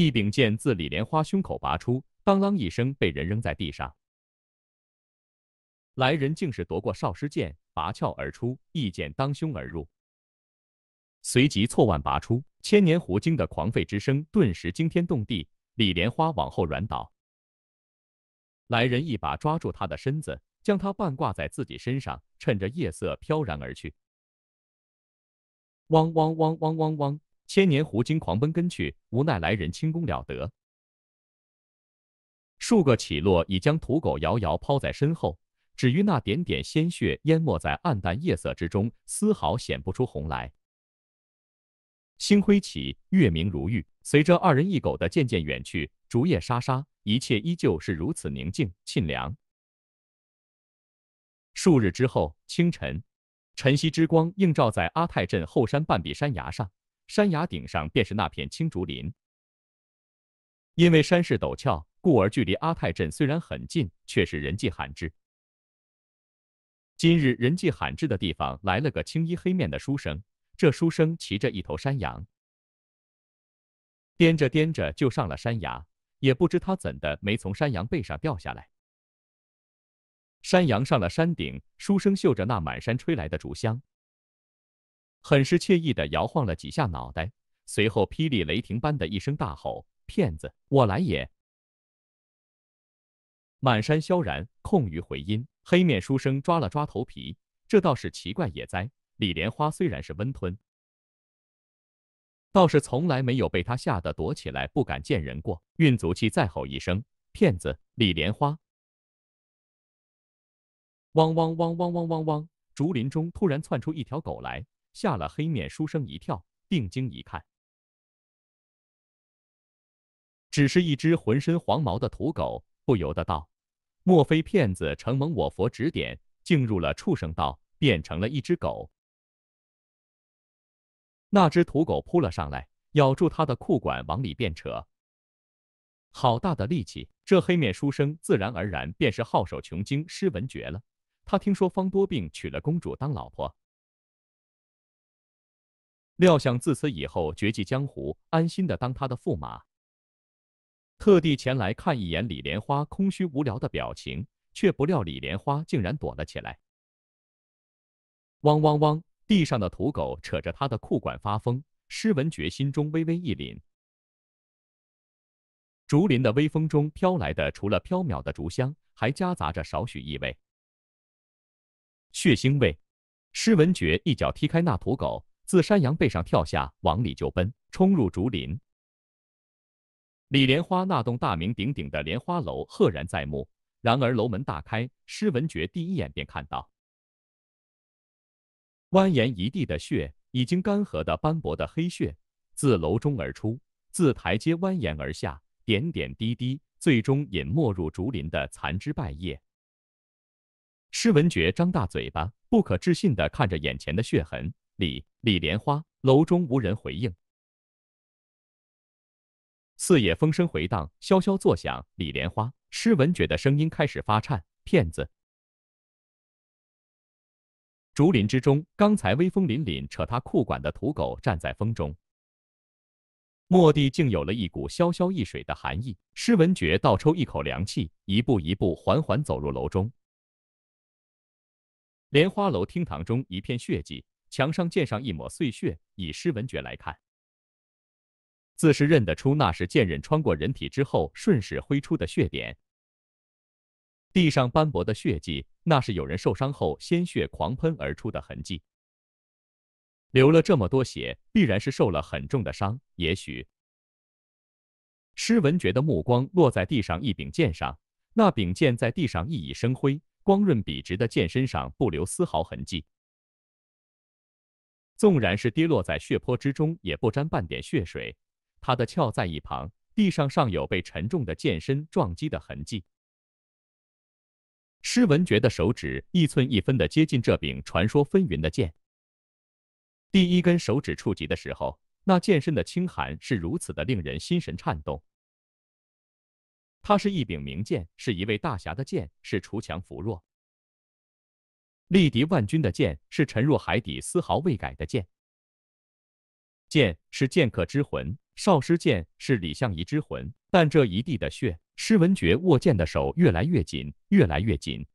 一柄剑自李莲花胸口拔出，当啷一声被人扔在地上。来人竟是夺过少师剑，拔鞘而出，一剑当胸而入，随即错腕拔出。千年狐精的狂吠之声顿时惊天动地，李莲花往后软倒。来人一把抓住他的身子，将他半挂在自己身上，趁着夜色飘然而去。汪汪汪汪汪汪。千年狐精狂奔跟去，无奈来人轻功了得，数个起落已将土狗遥遥抛在身后，只余那点点鲜血淹没在暗淡夜色之中，丝毫显不出红来。星辉起，月明如玉，随着二人一狗的渐渐远去，竹叶沙沙，一切依旧是如此宁静沁凉。数日之后，清晨，晨曦之光映照在阿泰镇后山半壁山崖上。山崖顶上便是那片青竹林，因为山势陡峭，故而距离阿泰镇虽然很近，却是人迹罕至。今日人迹罕至的地方来了个青衣黑面的书生，这书生骑着一头山羊，颠着颠着就上了山崖，也不知他怎的没从山羊背上掉下来。山羊上了山顶，书生嗅着那满山吹来的竹香。很是惬意的摇晃了几下脑袋，随后霹雳雷霆般的一声大吼：“骗子，我来也！”满山萧然，空余回音。黑面书生抓了抓头皮，这倒是奇怪也哉。李莲花虽然是温吞，倒是从来没有被他吓得躲起来不敢见人过。运足气再吼一声：“骗子，李莲花！”汪汪汪汪汪汪汪！竹林中突然窜出一条狗来。吓了黑面书生一跳，定睛一看，只是一只浑身黄毛的土狗，不由得道：“莫非骗子承蒙我佛指点，进入了畜生道，变成了一只狗？”那只土狗扑了上来，咬住他的裤管，往里便扯，好大的力气！这黑面书生自然而然便是好手穷经诗文绝了。他听说方多病娶了公主当老婆。料想自此以后绝迹江湖，安心的当他的驸马。特地前来看一眼李莲花空虚无聊的表情，却不料李莲花竟然躲了起来。汪汪汪！地上的土狗扯着他的裤管发疯。施文觉心中微微一凛。竹林的微风中飘来的除了缥缈的竹香，还夹杂着少许异味。血腥味！施文觉一脚踢开那土狗。自山羊背上跳下，往里就奔，冲入竹林。李莲花那栋大名鼎鼎的莲花楼赫然在目。然而楼门大开，施文觉第一眼便看到蜿蜒一地的血，已经干涸的斑驳的黑血，自楼中而出，自台阶蜿蜒而下，点点滴滴，最终隐没入竹林的残枝败叶。施文觉张大嘴巴，不可置信地看着眼前的血痕。李李莲花楼中无人回应，四野风声回荡，萧萧作响。李莲花施文觉的声音开始发颤。骗子！竹林之中，刚才威风凛凛扯他裤管的土狗站在风中，蓦地竟有了一股萧萧易水的寒意。施文觉倒抽一口凉气，一步一步缓缓走入楼中。莲花楼厅堂中一片血迹。墙上溅上一抹碎屑。以施文觉来看，自是认得出那是剑刃穿过人体之后顺势挥出的血点。地上斑驳的血迹，那是有人受伤后鲜血狂喷而出的痕迹。流了这么多血，必然是受了很重的伤。也许，施文觉的目光落在地上一柄剑上，那柄剑在地上熠熠生辉，光润笔直的剑身上不留丝毫痕迹。纵然是跌落在血泊之中，也不沾半点血水。他的鞘在一旁，地上尚有被沉重的剑身撞击的痕迹。施文觉的手指一寸一分的接近这柄传说纷纭的剑。第一根手指触及的时候，那剑身的清寒是如此的令人心神颤动。它是一柄名剑，是一位大侠的剑，是锄强扶弱。力敌万军的剑是沉入海底丝毫未改的剑，剑是剑客之魂。少师剑是李相夷之魂，但这一地的血，施文觉握剑的手越来越紧，越来越紧。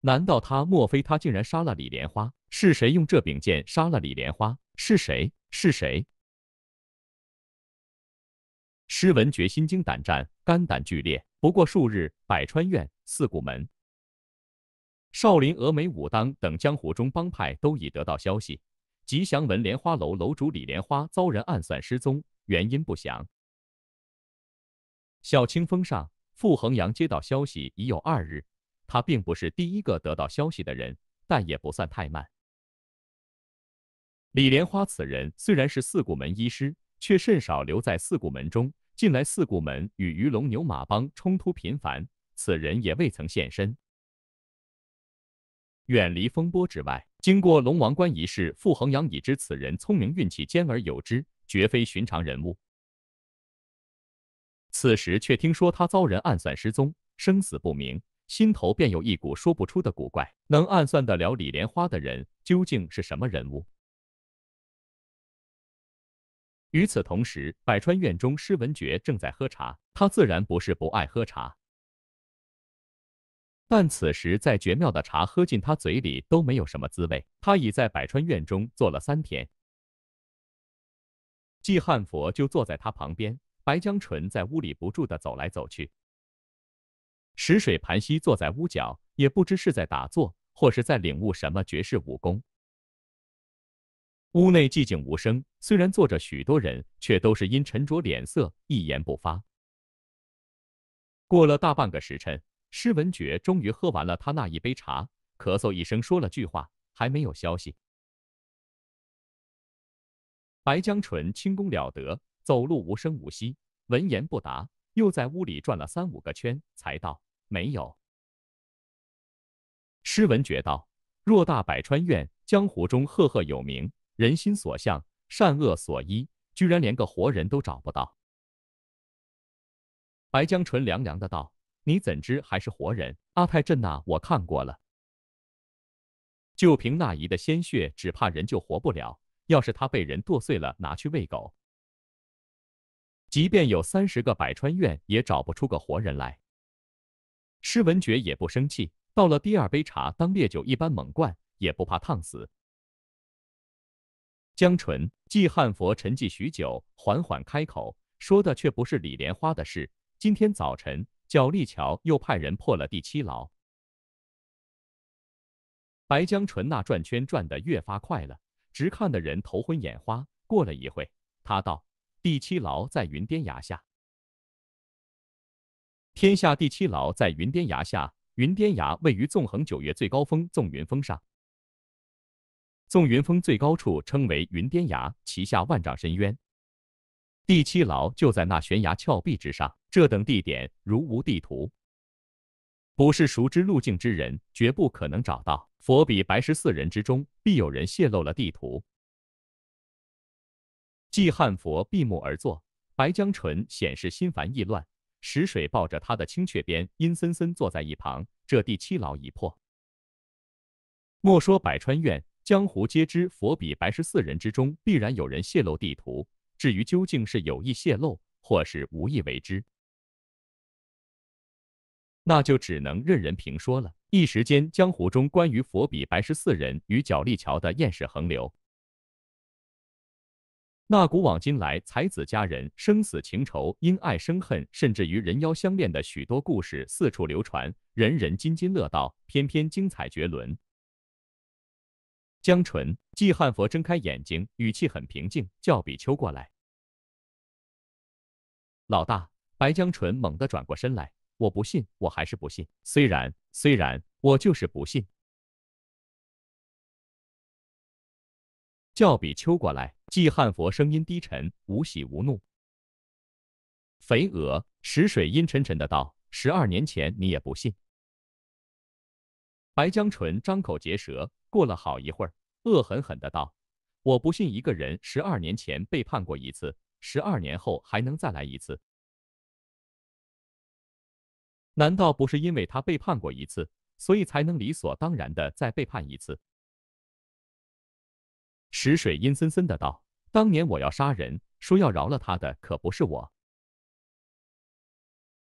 难道他？莫非他竟然杀了李莲花？是谁用这柄剑杀了李莲花？是谁？是谁？施文觉心惊胆战，肝胆俱裂。不过数日，百川院、四顾门。少林、峨眉、武当等江湖中帮派都已得到消息，吉祥门莲花楼楼主李莲花遭人暗算失踪，原因不详。小青峰上，傅恒阳接到消息已有二日，他并不是第一个得到消息的人，但也不算太慢。李莲花此人虽然是四顾门医师，却甚少留在四顾门中。近来四顾门与鱼龙牛马帮冲突频繁，此人也未曾现身。远离风波之外，经过龙王关一事，傅恒阳已知此人聪明运气兼而有之，绝非寻常人物。此时却听说他遭人暗算失踪，生死不明，心头便有一股说不出的古怪。能暗算得了李莲花的人，究竟是什么人物？与此同时，百川院中，施文觉正在喝茶。他自然不是不爱喝茶。但此时，在绝妙的茶喝进他嘴里都没有什么滋味。他已在百川院中坐了三天，季汉佛就坐在他旁边。白江淳在屋里不住的走来走去。石水盘膝坐在屋角，也不知是在打坐，或是在领悟什么绝世武功。屋内寂静无声，虽然坐着许多人，却都是因沉着脸色，一言不发。过了大半个时辰。施文觉终于喝完了他那一杯茶，咳嗽一声，说了句话：“还没有消息。”白江淳轻功了得，走路无声无息，闻言不答，又在屋里转了三五个圈，才道：“没有。”施文觉道：“偌大百川院，江湖中赫赫有名，人心所向，善恶所依，居然连个活人都找不到。”白江纯凉凉的道。你怎知还是活人？阿泰镇那我看过了，就凭那姨的鲜血，只怕人就活不了。要是他被人剁碎了，拿去喂狗，即便有三十个百川院，也找不出个活人来。施文觉也不生气，倒了第二杯茶，当烈酒一般猛灌，也不怕烫死。江纯季汉佛沉寂许久，缓缓开口，说的却不是李莲花的事。今天早晨。小力乔又派人破了第七牢。白江淳那转圈转得越发快了，直看的人头昏眼花。过了一会，他道：“第七牢在云巅崖下。天下第七牢在云巅崖下。云巅崖位于纵横九岳最高峰纵云峰上。纵云峰最高处称为云巅崖，其下万丈深渊。”第七牢就在那悬崖峭壁之上，这等地点，如无地图，不是熟知路径之人，绝不可能找到。佛比白十四人之中，必有人泄露了地图。季汉佛闭目而坐，白江淳显是心烦意乱，石水抱着他的青雀鞭，阴森森坐在一旁。这第七牢已破，莫说百川院，江湖皆知，佛比白十四人之中，必然有人泄露地图。至于究竟是有意泄露，或是无意为之，那就只能任人评说了。一时间，江湖中关于佛比白十四人与角力桥的艳事横流。那古往今来，才子佳人、生死情仇、因爱生恨，甚至于人妖相恋的许多故事四处流传，人人津津乐道，偏偏精彩绝伦。江纯季汉佛睁开眼睛，语气很平静，叫比丘过来。老大白江纯猛地转过身来，我不信，我还是不信。虽然虽然，我就是不信。叫比丘过来。季汉佛声音低沉，无喜无怒。肥鹅，石水阴沉沉的道：“十二年前你也不信。”白江淳张口结舌，过了好一会儿，恶狠狠的道：“我不信一个人十二年前背叛过一次，十二年后还能再来一次。难道不是因为他背叛过一次，所以才能理所当然的再背叛一次？”石水阴森森的道：“当年我要杀人，说要饶了他的，可不是我。”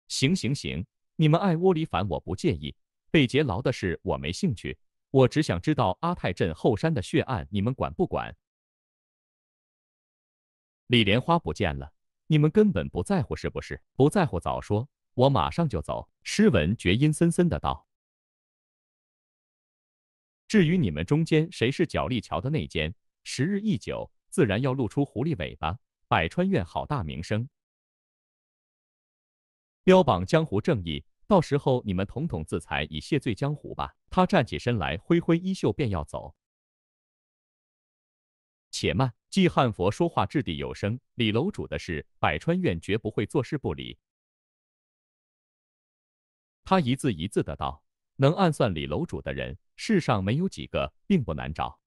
行行行，你们爱窝里反，我不介意。被劫牢的事我没兴趣，我只想知道阿泰镇后山的血案你们管不管？李莲花不见了，你们根本不在乎是不是？不在乎早说，我马上就走。诗文绝阴森森的道：“至于你们中间谁是角力桥的内奸，时日一久，自然要露出狐狸尾巴。”百川院好大名声，标榜江湖正义。到时候你们统统自裁以谢罪江湖吧。他站起身来，挥挥衣袖便要走。且慢，季汉佛说话掷地有声。李楼主的事，百川院绝不会坐视不理。他一字一字的道：“能暗算李楼主的人，世上没有几个，并不难找，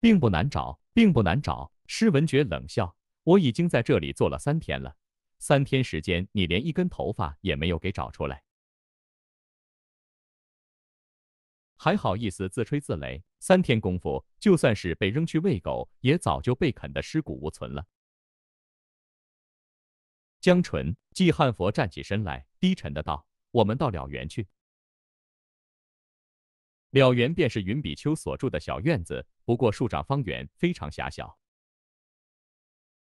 并不难找，并不难找。”施文觉冷笑：“我已经在这里坐了三天了。”三天时间，你连一根头发也没有给找出来，还好意思自吹自擂？三天功夫，就算是被扔去喂狗，也早就被啃得尸骨无存了。江淳、季汉佛站起身来，低沉的道：“我们到了园去。了园便是云比丘所住的小院子，不过数丈方圆，非常狭小，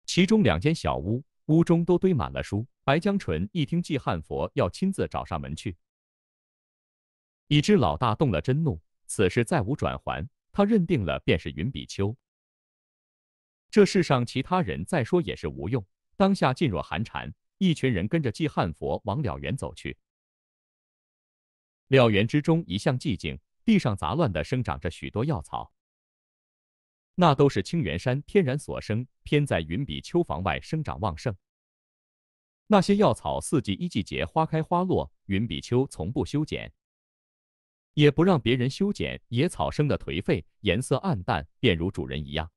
其中两间小屋。”屋中都堆满了书。白江淳一听季汉佛要亲自找上门去，已知老大动了真怒，此事再无转还，他认定了便是云比丘，这世上其他人再说也是无用。当下噤若寒蝉，一群人跟着季汉佛往了园走去。了园之中一向寂静，地上杂乱的生长着许多药草。那都是青原山天然所生，偏在云比丘房外生长旺盛。那些药草四季一季节花开花落，云比丘从不修剪，也不让别人修剪，野草生的颓废，颜色暗淡，便如主人一样。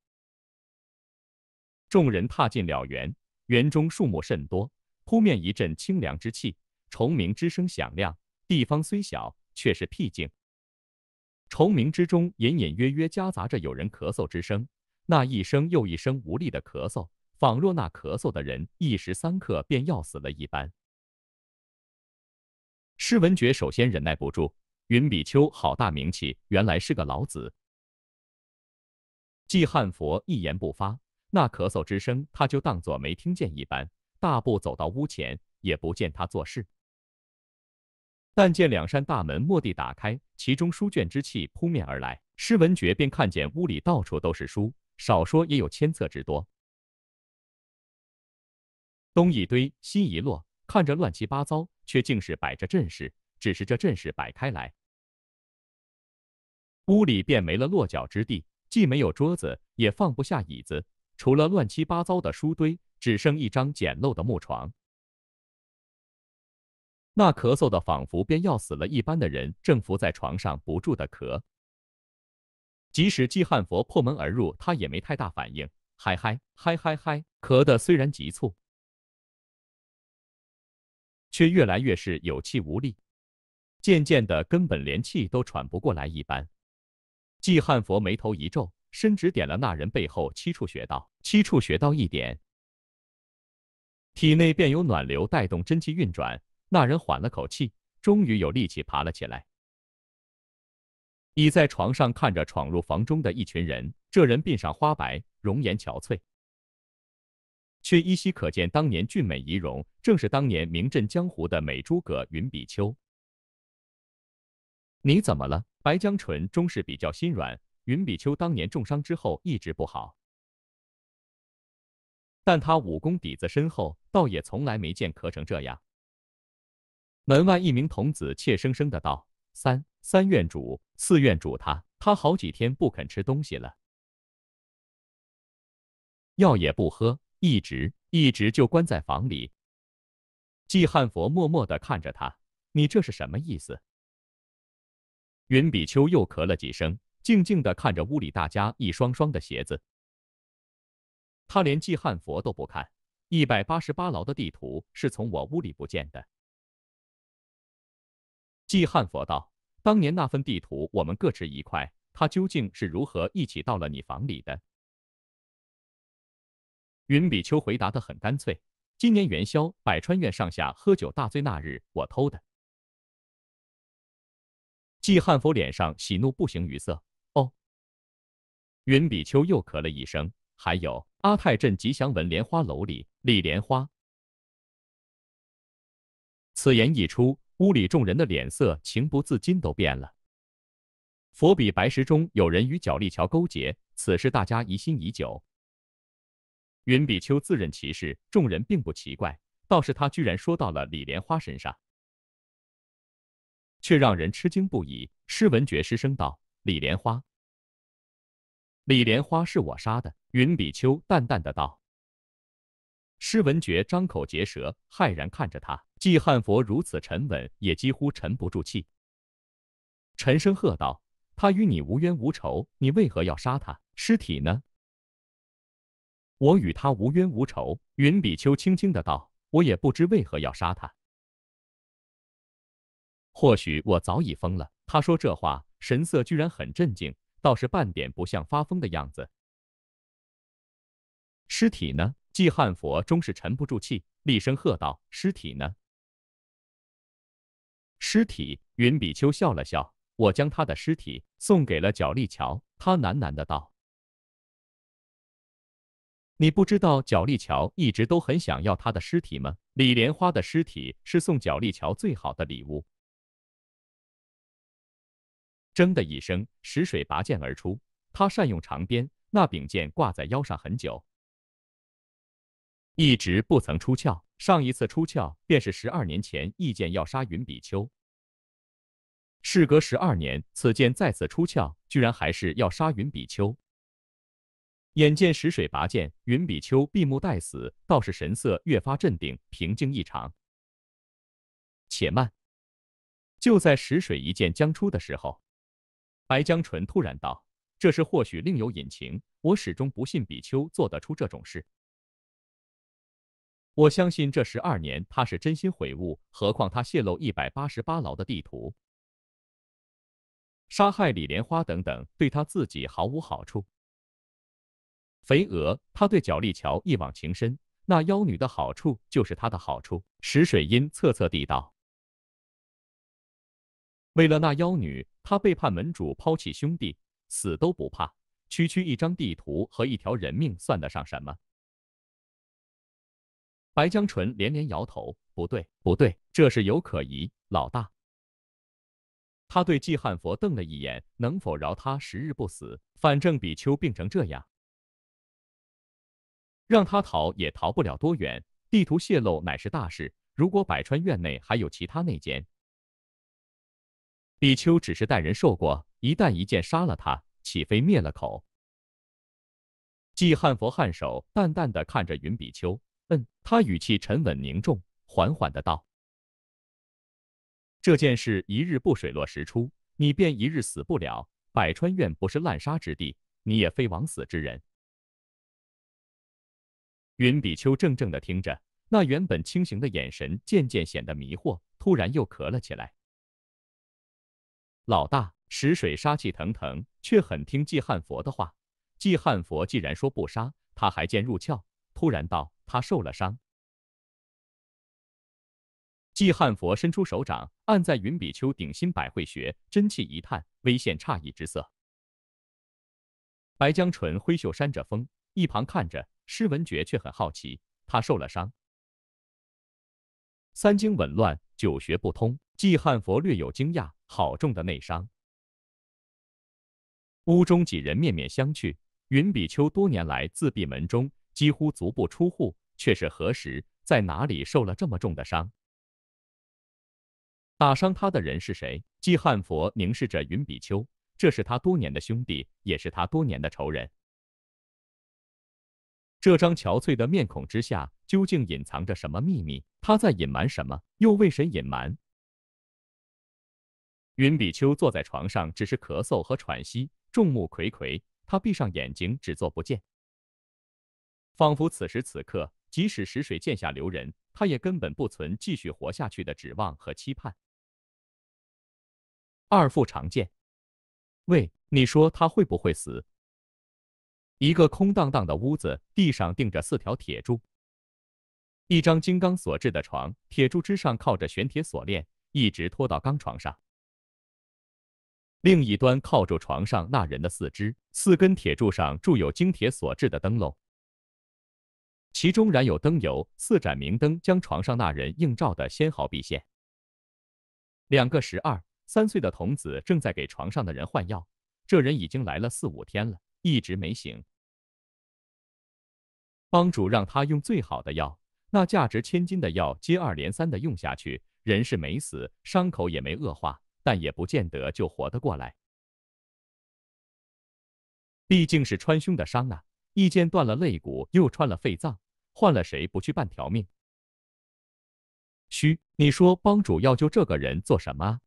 众人踏进了园，园中树木甚多，扑面一阵清凉之气，虫鸣之声响亮。地方虽小，却是僻静。虫鸣之中，隐隐约约夹杂着有人咳嗽之声，那一声又一声无力的咳嗽，仿若那咳嗽的人一时三刻便要死了一般。施文觉首先忍耐不住，云比丘好大名气，原来是个老子。季汉佛一言不发，那咳嗽之声他就当做没听见一般，大步走到屋前，也不见他做事。但见两扇大门蓦地打开，其中书卷之气扑面而来。施文觉便看见屋里到处都是书，少说也有千册之多。东一堆，西一摞，看着乱七八糟，却竟是摆着阵势。只是这阵势摆开来，屋里便没了落脚之地，既没有桌子，也放不下椅子，除了乱七八糟的书堆，只剩一张简陋的木床。那咳嗽的仿佛便要死了一般的人，正伏在床上不住的咳。即使季汉佛破门而入，他也没太大反应。嗨嗨嗨嗨嗨，咳的虽然急促，却越来越是有气无力，渐渐的根本连气都喘不过来一般。季汉佛眉头一皱，伸指点了那人背后七处穴道，七处穴道一点，体内便有暖流带动真气运转。那人缓了口气，终于有力气爬了起来，倚在床上看着闯入房中的一群人。这人鬓上花白，容颜憔悴，却依稀可见当年俊美仪容，正是当年名震江湖的美诸葛云比丘。你怎么了？白江淳终是比较心软，云比丘当年重伤之后一直不好，但他武功底子深厚，倒也从来没见咳成这样。门外一名童子怯生生的道：“三三院主，四院主，他他好几天不肯吃东西了，药也不喝，一直一直就关在房里。”季汉佛默默地看着他，你这是什么意思？云比丘又咳了几声，静静地看着屋里大家一双双的鞋子。他连季汉佛都不看。一百八十八牢的地图是从我屋里不见的。季汉佛道，当年那份地图我们各持一块，他究竟是如何一起到了你房里的？云比丘回答的很干脆：“今年元宵，百川院上下喝酒大醉那日，我偷的。”季汉佛脸上喜怒不形于色。哦，云比丘又咳了一声。还有阿泰镇吉祥文莲花楼里李莲花。此言一出。屋里众人的脸色情不自禁都变了。佛比白石中有人与角力桥勾结，此事大家疑心已久。云比丘自认其事，众人并不奇怪，倒是他居然说到了李莲花身上，却让人吃惊不已。施文觉失声道：“李莲花，李莲花是我杀的。”云比丘淡淡的道。施文觉张口结舌，骇然看着他。季汉佛如此沉稳，也几乎沉不住气，沉声喝道：“他与你无冤无仇，你为何要杀他？尸体呢？”“我与他无冤无仇。”云比丘轻轻的道，“我也不知为何要杀他。或许我早已疯了。”他说这话，神色居然很镇静，倒是半点不像发疯的样子。尸体呢？季汉佛终是沉不住气，厉声喝道：“尸体呢？”尸体。云比丘笑了笑：“我将他的尸体送给了角力乔。”他喃喃的道：“你不知道角力乔一直都很想要他的尸体吗？李莲花的尸体是送角力乔最好的礼物。”铮的一声，石水拔剑而出。他善用长鞭，那柄剑挂在腰上很久。一直不曾出鞘，上一次出鞘便是十二年前，意剑要杀云比丘。事隔十二年，此剑再次出鞘，居然还是要杀云比丘。眼见石水拔剑，云比丘闭目待死，倒是神色越发镇定，平静异常。且慢！就在石水一剑将出的时候，白江纯突然道：“这事或许另有隐情，我始终不信比丘做得出这种事。”我相信这十二年他是真心悔悟，何况他泄露一百八十八牢的地图，杀害李莲花等等，对他自己毫无好处。肥娥，他对角力桥一往情深，那妖女的好处就是他的好处。石水音测测地道：“为了那妖女，他背叛门主，抛弃兄弟，死都不怕。区区一张地图和一条人命，算得上什么？”白江淳连连摇头：“不对，不对，这事有可疑。”老大，他对季汉佛瞪了一眼：“能否饶他十日不死？反正比丘病成这样，让他逃也逃不了多远。地图泄露乃是大事，如果百川院内还有其他内奸，比丘只是待人受过，一旦一剑杀了他，岂非灭了口？”季汉佛颔首，淡淡的看着云比丘。嗯，他语气沉稳凝重，缓缓的道：“这件事一日不水落石出，你便一日死不了。百川院不是滥杀之地，你也非枉死之人。”云比丘怔怔的听着，那原本清醒的眼神渐渐显得迷惑，突然又咳了起来。老大石水杀气腾腾，却很听季汉佛的话。季汉佛既然说不杀，他还见入鞘，突然道。他受了伤。季汉佛伸出手掌，按在云比丘顶心百会穴，真气一探，微现诧异之色。白江淳挥袖扇着风，一旁看着。施文觉却很好奇，他受了伤，三经紊乱，九学不通。季汉佛略有惊讶，好重的内伤。屋中几人面面相觑。云比丘多年来自闭门中。几乎足不出户，却是何时在哪里受了这么重的伤？打伤他的人是谁？季汉佛凝视着云比丘，这是他多年的兄弟，也是他多年的仇人。这张憔悴的面孔之下，究竟隐藏着什么秘密？他在隐瞒什么？又为谁隐瞒？云比丘坐在床上，只是咳嗽和喘息。众目睽睽，他闭上眼睛，只做不见。仿佛此时此刻，即使石水剑下留人，他也根本不存继续活下去的指望和期盼。二副长剑，喂，你说他会不会死？一个空荡荡的屋子，地上钉着四条铁柱，一张金刚所制的床，铁柱之上靠着玄铁锁链，一直拖到钢床上，另一端靠住床上那人的四肢。四根铁柱上铸有精铁所制的灯笼。其中燃有灯油，四盏明灯将床上那人映照的纤毫毕现。两个十二三岁的童子正在给床上的人换药，这人已经来了四五天了，一直没醒。帮主让他用最好的药，那价值千金的药接二连三的用下去，人是没死，伤口也没恶化，但也不见得就活得过来。毕竟是穿胸的伤啊，一剑断了肋骨，又穿了肺脏。换了谁不去半条命？嘘，你说帮主要救这个人做什么？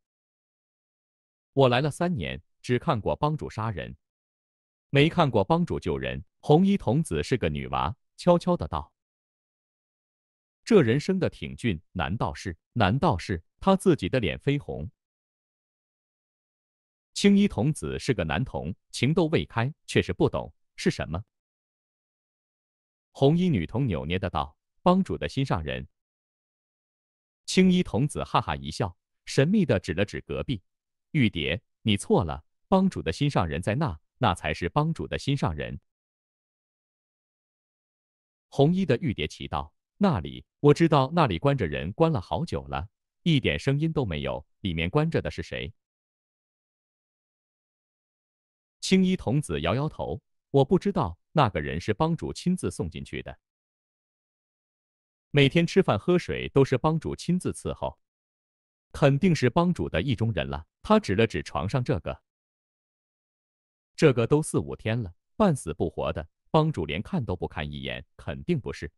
我来了三年，只看过帮主杀人，没看过帮主救人。红衣童子是个女娃，悄悄的道：“这人生的挺俊，难道是？难道是他自己的脸绯红？”青衣童子是个男童，情窦未开，却是不懂是什么。红衣女童扭捏的道：“帮主的心上人。”青衣童子哈哈一笑，神秘的指了指隔壁：“玉蝶，你错了，帮主的心上人在那，那才是帮主的心上人。”红衣的玉蝶奇道：“那里？我知道那里关着人，关了好久了，一点声音都没有。里面关着的是谁？”青衣童子摇摇头：“我不知道。”那个人是帮主亲自送进去的，每天吃饭喝水都是帮主亲自伺候，肯定是帮主的意中人了。他指了指床上这个，这个都四五天了，半死不活的，帮主连看都不看一眼，肯定不是。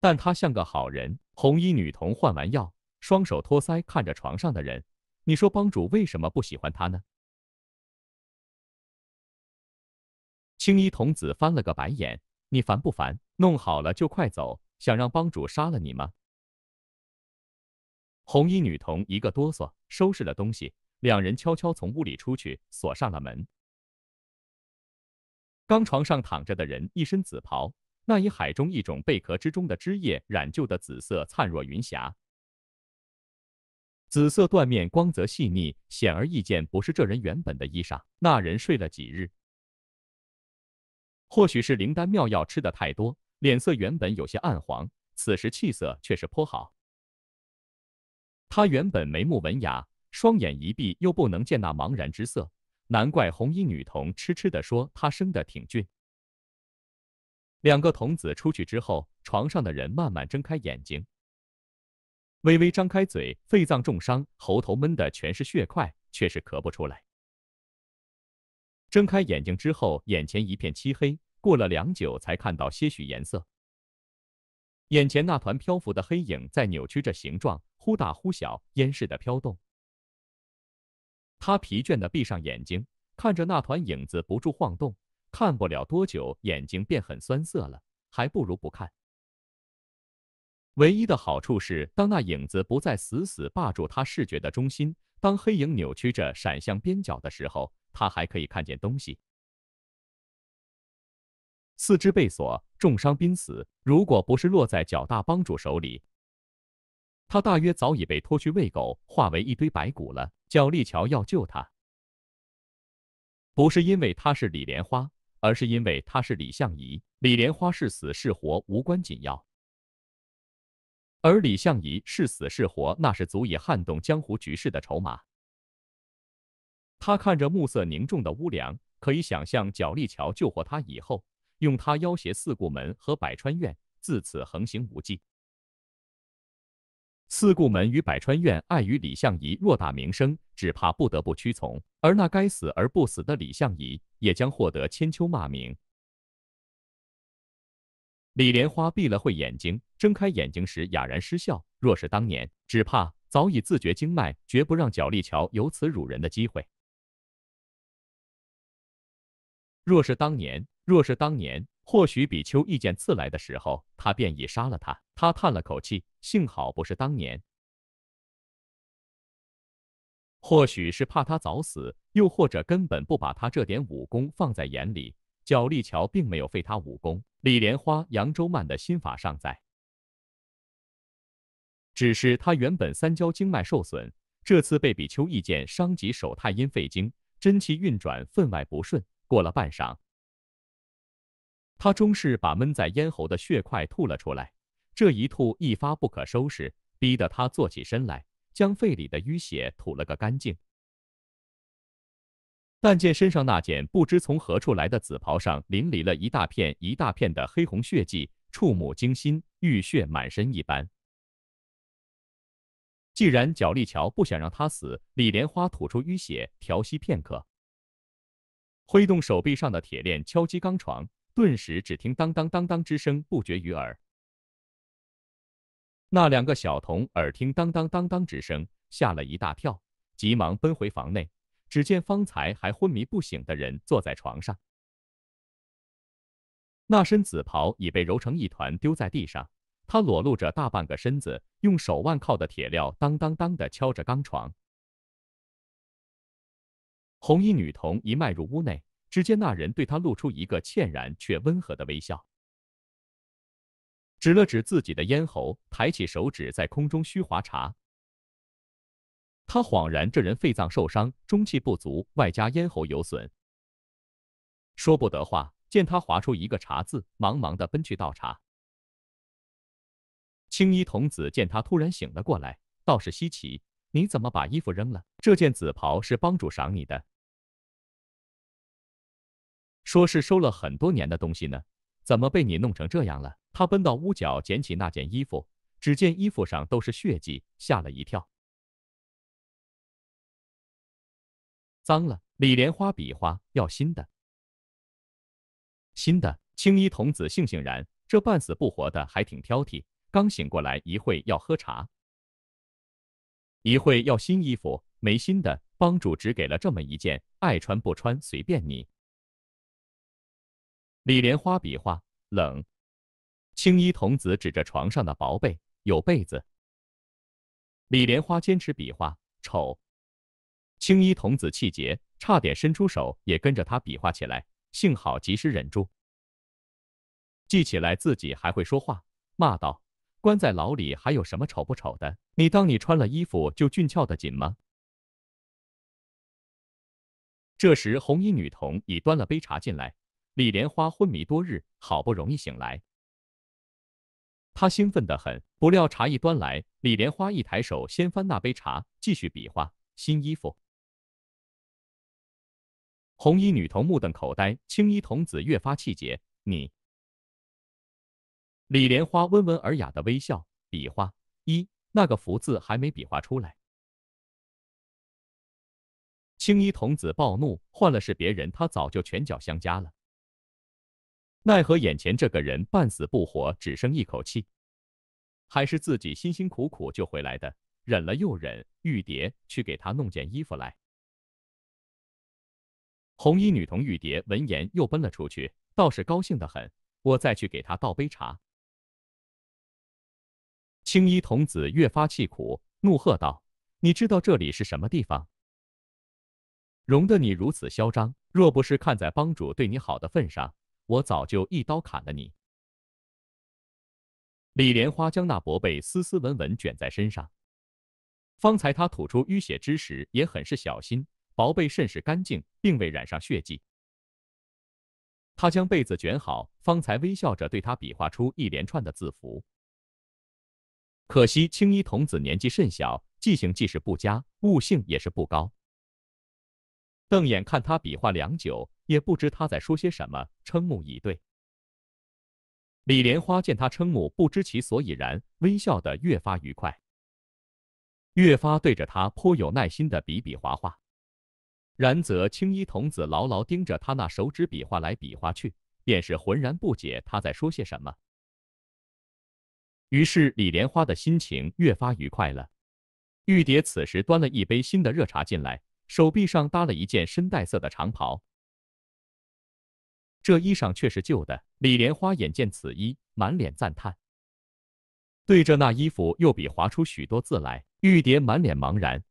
但他像个好人。红衣女童换完药，双手托腮看着床上的人，你说帮主为什么不喜欢他呢？青衣童子翻了个白眼：“你烦不烦？弄好了就快走！想让帮主杀了你吗？”红衣女童一个哆嗦，收拾了东西，两人悄悄从屋里出去，锁上了门。刚床上躺着的人，一身紫袍，那以海中一种贝壳之中的汁液染就的紫色，灿若云霞。紫色缎面光泽细腻，显而易见不是这人原本的衣裳。那人睡了几日。或许是灵丹妙药吃的太多，脸色原本有些暗黄，此时气色却是颇好。他原本眉目文雅，双眼一闭又不能见那茫然之色，难怪红衣女童痴痴地说他生得挺俊。两个童子出去之后，床上的人慢慢睁开眼睛，微微张开嘴，肺脏重伤，喉头闷的全是血块，却是咳不出来。睁开眼睛之后，眼前一片漆黑。过了良久，才看到些许颜色。眼前那团漂浮的黑影在扭曲着形状，忽大忽小，烟似的飘动。他疲倦的闭上眼睛，看着那团影子不住晃动，看不了多久，眼睛便很酸涩了，还不如不看。唯一的好处是，当那影子不再死死霸住他视觉的中心，当黑影扭曲着闪向边角的时候，他还可以看见东西。四肢被锁，重伤濒死。如果不是落在角大帮主手里，他大约早已被拖去喂狗，化为一堆白骨了。角立桥要救他，不是因为他是李莲花，而是因为他是李相夷。李莲花是死是活无关紧要，而李相夷是死是活，那是足以撼动江湖局势的筹码。他看着暮色凝重的屋梁，可以想象角立桥救活他以后。用它要挟四顾门和百川院，自此横行无忌。四顾门与百川院碍于李相夷偌大名声，只怕不得不屈从。而那该死而不死的李相夷也将获得千秋骂名。李莲花闭了会眼睛，睁开眼睛时哑然失笑。若是当年，只怕早已自觉经脉，绝不让角力桥有此辱人的机会。若是当年。若是当年，或许比丘一剑刺来的时候，他便已杀了他。他叹了口气，幸好不是当年。或许是怕他早死，又或者根本不把他这点武功放在眼里。角力桥并没有废他武功，李莲花、扬州慢的心法尚在，只是他原本三焦经脉受损，这次被比丘一剑伤及手太阴肺经，真气运转分外不顺。过了半晌。他终是把闷在咽喉的血块吐了出来，这一吐一发不可收拾，逼得他坐起身来，将肺里的淤血吐了个干净。但见身上那件不知从何处来的紫袍上淋漓了一大片一大片的黑红血迹，触目惊心，浴血满身一般。既然角力桥不想让他死，李莲花吐出淤血，调息片刻，挥动手臂上的铁链，敲击钢床。顿时，只听当当当当之声不绝于耳。那两个小童耳听当当当当之声，吓了一大跳，急忙奔回房内。只见方才还昏迷不醒的人坐在床上，那身紫袍已被揉成一团丢在地上，他裸露着大半个身子，用手腕靠的铁镣当当当的敲着钢床。红衣女童一迈入屋内。只见那人对他露出一个歉然却温和的微笑，指了指自己的咽喉，抬起手指在空中虚划茶。他恍然，这人肺脏受伤，中气不足，外加咽喉有损，说不得话。见他划出一个茶字，忙忙的奔去倒茶。青衣童子见他突然醒了过来，倒是稀奇，你怎么把衣服扔了？这件紫袍是帮主赏你的。说是收了很多年的东西呢，怎么被你弄成这样了？他奔到屋角捡起那件衣服，只见衣服上都是血迹，吓了一跳。脏了。李莲花比划，要新的。新的。青衣童子悻悻然，这半死不活的还挺挑剔。刚醒过来一会要喝茶，一会要新衣服，没新的。帮主只给了这么一件，爱穿不穿随便你。李莲花比划冷，青衣童子指着床上的薄被有被子。李莲花坚持比划丑，青衣童子气结，差点伸出手也跟着他比划起来，幸好及时忍住。记起来自己还会说话，骂道：“关在牢里还有什么丑不丑的？你当你穿了衣服就俊俏的紧吗？”这时，红衣女童已端了杯茶进来。李莲花昏迷多日，好不容易醒来，他兴奋得很。不料茶一端来，李莲花一抬手掀翻那杯茶，继续比划新衣服。红衣女童目瞪口呆，青衣童子越发气结。你，李莲花温文尔雅的微笑，比划一，那个福字还没比划出来。青衣童子暴怒，换了是别人，他早就拳脚相加了。奈何眼前这个人半死不活，只剩一口气，还是自己辛辛苦苦救回来的。忍了又忍，玉蝶去给他弄件衣服来。红衣女童玉蝶闻言又奔了出去，倒是高兴的很。我再去给他倒杯茶。青衣童子越发气苦，怒喝道：“你知道这里是什么地方？容得你如此嚣张？若不是看在帮主对你好的份上……”我早就一刀砍了你！李莲花将那薄被斯斯文文卷在身上。方才他吐出淤血之时，也很是小心，薄被甚是干净，并未染上血迹。他将被子卷好，方才微笑着对他比划出一连串的字符。可惜青衣童子年纪甚小，记性既是不佳，悟性也是不高，瞪眼看他比划良久。也不知他在说些什么，瞠目以对。李莲花见他瞠目，不知其所以然，微笑的越发愉快，越发对着他颇有耐心的比比划划。然则青衣童子牢牢盯着他那手指比划来比划去，便是浑然不解他在说些什么。于是李莲花的心情越发愉快了。玉蝶此时端了一杯新的热茶进来，手臂上搭了一件深黛色的长袍。这衣裳却是旧的。李莲花眼见此衣，满脸赞叹，对着那衣服又比划出许多字来。玉蝶满脸茫然，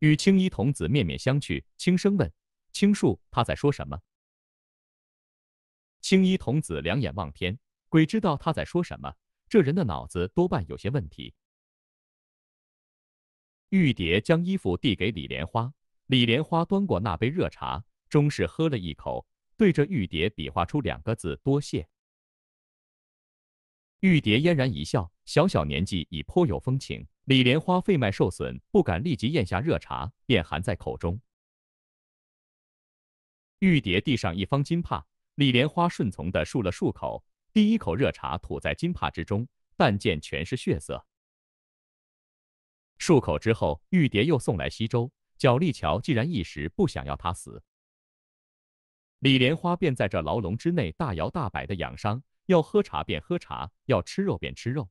与青衣童子面面相觑，轻声问：“青树，他在说什么？”青衣童子两眼望天，鬼知道他在说什么。这人的脑子多半有些问题。玉蝶将衣服递给李莲花，李莲花端过那杯热茶，终是喝了一口。对着玉蝶比划出两个字“多谢”。玉蝶嫣然一笑，小小年纪已颇有风情。李莲花肺脉受损，不敢立即咽下热茶，便含在口中。玉蝶递上一方金帕，李莲花顺从的漱了漱口，第一口热茶吐在金帕之中，但见全是血色。漱口之后，玉蝶又送来稀粥。角力桥既然一时不想要他死。李莲花便在这牢笼之内大摇大摆地养伤，要喝茶便喝茶，要吃肉便吃肉。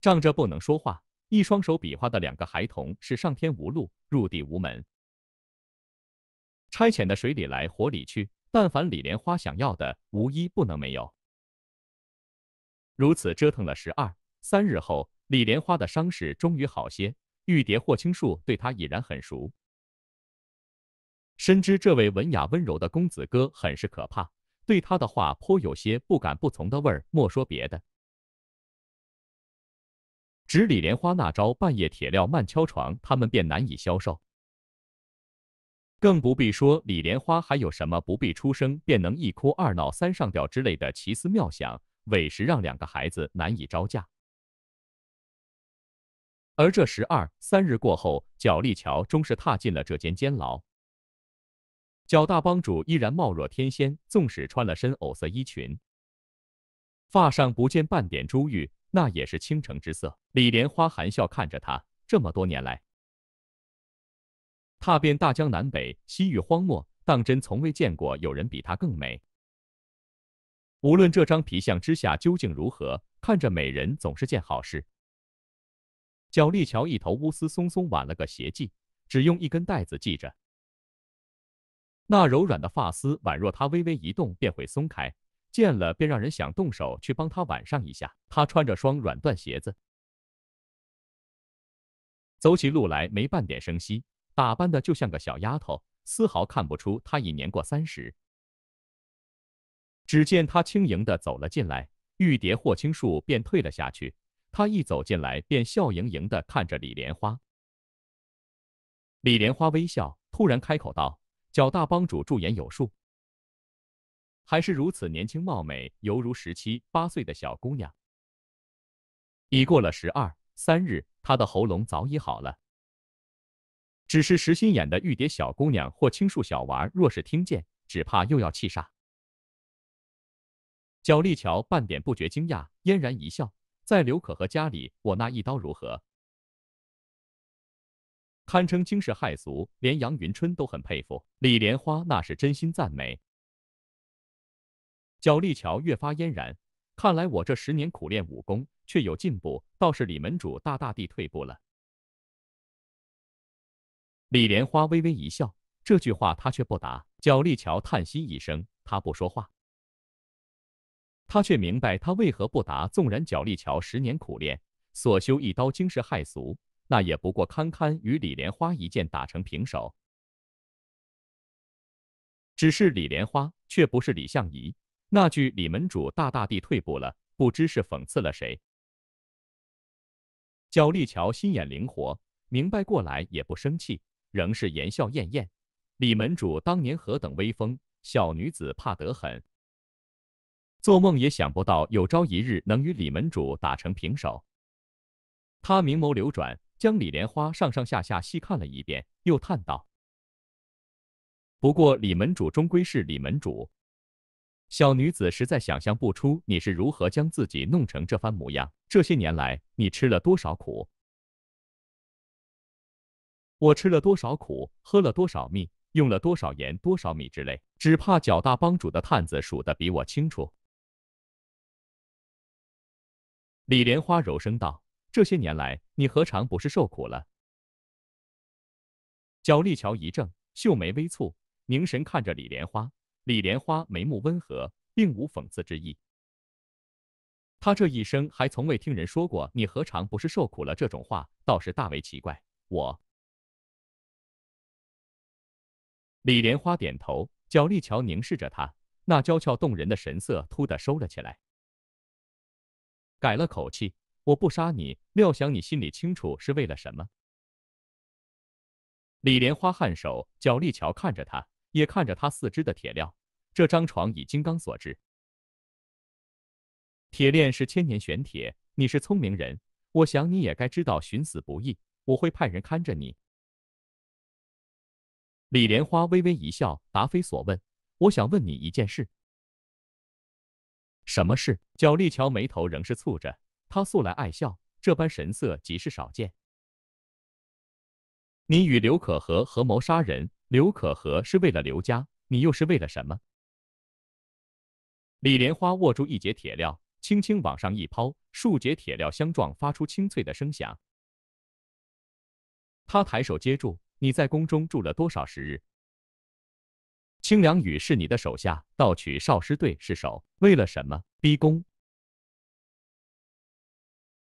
仗着不能说话，一双手比划的两个孩童是上天无路，入地无门。差遣的水里来，火里去，但凡李莲花想要的，无一不能没有。如此折腾了十二三日后，李莲花的伤势终于好些。玉蝶霍青树对他已然很熟。深知这位文雅温柔的公子哥很是可怕，对他的话颇有些不敢不从的味儿。莫说别的，只李莲花那招半夜铁料慢敲床，他们便难以消受。更不必说李莲花还有什么不必出声便能一哭二闹三上吊之类的奇思妙想，委实让两个孩子难以招架。而这十二三日过后，角力桥终是踏进了这间监牢。脚大帮主依然貌若天仙，纵使穿了身藕色衣裙，发上不见半点珠玉，那也是倾城之色。李莲花含笑看着他，这么多年来，踏遍大江南北、西域荒漠，当真从未见过有人比她更美。无论这张皮相之下究竟如何，看着美人总是件好事。脚立桥一头乌丝松松挽了个斜髻，只用一根带子系着。那柔软的发丝宛若他微微一动便会松开，见了便让人想动手去帮他挽上一下。他穿着双软缎鞋子，走起路来没半点声息，打扮的就像个小丫头，丝毫看不出他已年过三十。只见他轻盈的走了进来，玉蝶霍青树便退了下去。他一走进来便笑盈盈的看着李莲花，李莲花微笑，突然开口道。小大帮主驻颜有术，还是如此年轻貌美，犹如十七八岁的小姑娘。已过了十二三日，她的喉咙早已好了，只是实心眼的玉蝶小姑娘或青树小娃若是听见，只怕又要气煞。焦丽乔半点不觉惊讶，嫣然一笑，在刘可和家里，我那一刀如何？堪称惊世骇俗，连杨云春都很佩服。李莲花那是真心赞美。角力桥越发嫣然，看来我这十年苦练武功，却有进步，倒是李门主大大地退步了。李莲花微微一笑，这句话他却不答。角力桥叹息一声，他不说话。他却明白他为何不答。纵然角力桥十年苦练，所修一刀惊世骇俗。那也不过堪堪与李莲花一剑打成平手，只是李莲花却不是李相夷，那句“李门主大大地退步了”，不知是讽刺了谁。焦立桥心眼灵活，明白过来也不生气，仍是言笑晏晏。李门主当年何等威风，小女子怕得很，做梦也想不到有朝一日能与李门主打成平手。他明眸流转。将李莲花上上下下细看了一遍，又叹道：“不过李门主终归是李门主，小女子实在想象不出你是如何将自己弄成这番模样。这些年来，你吃了多少苦？我吃了多少苦，喝了多少蜜，用了多少盐、多少米之类，只怕角大帮主的探子数的比我清楚。”李莲花柔声道。这些年来，你何尝不是受苦了？角立乔一怔，秀眉微蹙，凝神看着李莲花。李莲花眉目温和，并无讽刺之意。他这一生还从未听人说过“你何尝不是受苦了”这种话，倒是大为奇怪。我……李莲花点头，角立乔凝视着他，那娇俏动人的神色突的收了起来，改了口气。我不杀你，料想你心里清楚是为了什么。李莲花颔首，角力桥看着他，也看着他四肢的铁镣。这张床以金刚所制，铁链是千年玄铁。你是聪明人，我想你也该知道寻死不易。我会派人看着你。李莲花微微一笑，答非所问。我想问你一件事。什么事？角力桥眉头仍是蹙着。他素来爱笑，这般神色极是少见。你与刘可和合谋杀人，刘可和是为了刘家，你又是为了什么？李莲花握住一截铁料，轻轻往上一抛，数节铁料相撞，发出清脆的声响。他抬手接住。你在宫中住了多少时日？清凉雨是你的手下，盗取少师队是手，为了什么？逼宫。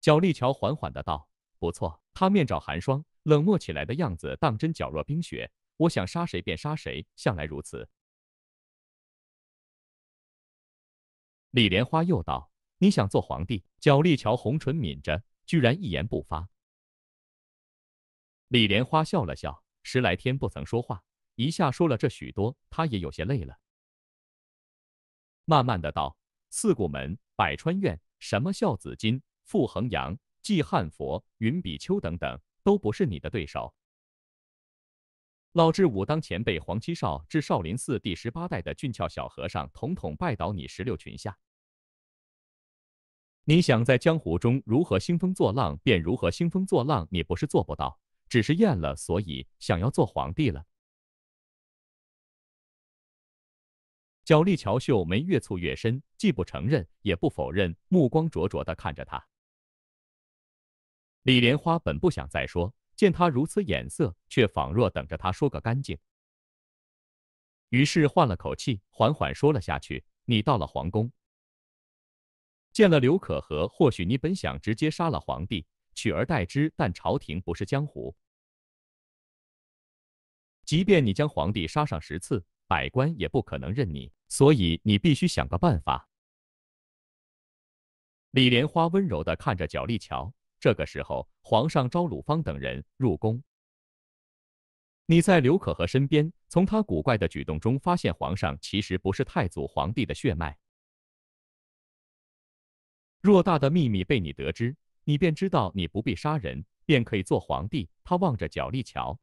角丽乔缓缓的道：“不错，他面罩寒霜，冷漠起来的样子，当真皎若冰雪。我想杀谁便杀谁，向来如此。”李莲花又道：“你想做皇帝？”角丽乔红唇抿着，居然一言不发。李莲花笑了笑，十来天不曾说话，一下说了这许多，她也有些累了，慢慢的道：“四顾门、百川院，什么孝子金？”傅恒阳、季汉佛、云比丘等等，都不是你的对手。老至武当前辈黄七少至少林寺第十八代的俊俏小和尚，统统拜倒你石榴裙下。你想在江湖中如何兴风作浪，便如何兴风作浪。你不是做不到，只是厌了，所以想要做皇帝了。脚力乔秀眉越蹙越深，既不承认，也不否认，目光灼灼地看着他。李莲花本不想再说，见他如此眼色，却仿若等着他说个干净。于是换了口气，缓缓说了下去：“你到了皇宫，见了刘可和，或许你本想直接杀了皇帝，取而代之。但朝廷不是江湖，即便你将皇帝杀上十次，百官也不可能认你。所以你必须想个办法。”李莲花温柔地看着角力桥。这个时候，皇上召鲁芳等人入宫。你在刘可和身边，从他古怪的举动中发现皇上其实不是太祖皇帝的血脉。偌大的秘密被你得知，你便知道你不必杀人，便可以做皇帝。他望着角力桥，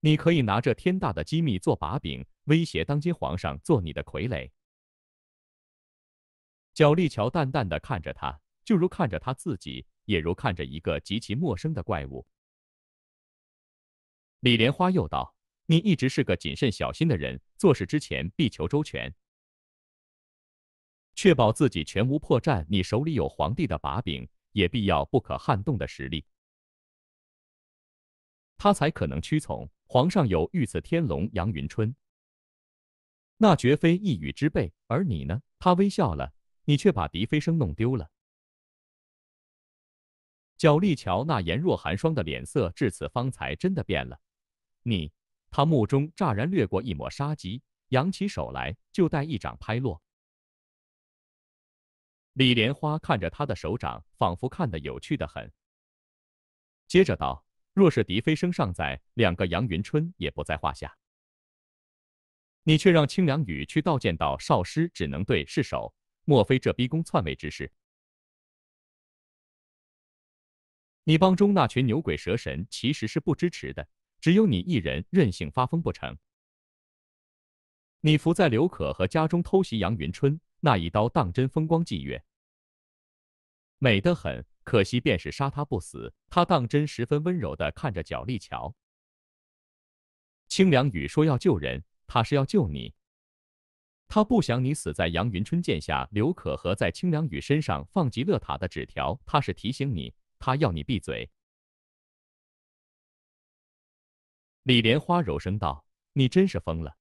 你可以拿着天大的机密做把柄，威胁当今皇上做你的傀儡。角力桥淡淡的看着他。就如看着他自己，也如看着一个极其陌生的怪物。李莲花又道：“你一直是个谨慎小心的人，做事之前必求周全，确保自己全无破绽。你手里有皇帝的把柄，也必要不可撼动的实力，他才可能屈从。皇上有御赐天龙杨云春，那绝非一语之辈。而你呢？”他微笑了，你却把笛飞声弄丢了。小丽瞧那颜若寒霜的脸色，至此方才真的变了。你，他目中乍然掠过一抹杀机，扬起手来就带一掌拍落。李莲花看着他的手掌，仿佛看的有趣的很，接着道：“若是笛飞声尚在，两个杨云春也不在话下。你却让清凉雨去道见到少师只能对是手。莫非这逼宫篡位之事？”你帮中那群牛鬼蛇神其实是不支持的，只有你一人任性发疯不成？你伏在刘可和家中偷袭杨云春，那一刀当真风光霁月，美得很。可惜便是杀他不死，他当真十分温柔的看着角力桥。清凉雨说要救人，他是要救你，他不想你死在杨云春剑下。刘可和在清凉雨身上放极乐塔的纸条，他是提醒你。他要你闭嘴。”李莲花柔声道，“你真是疯了。”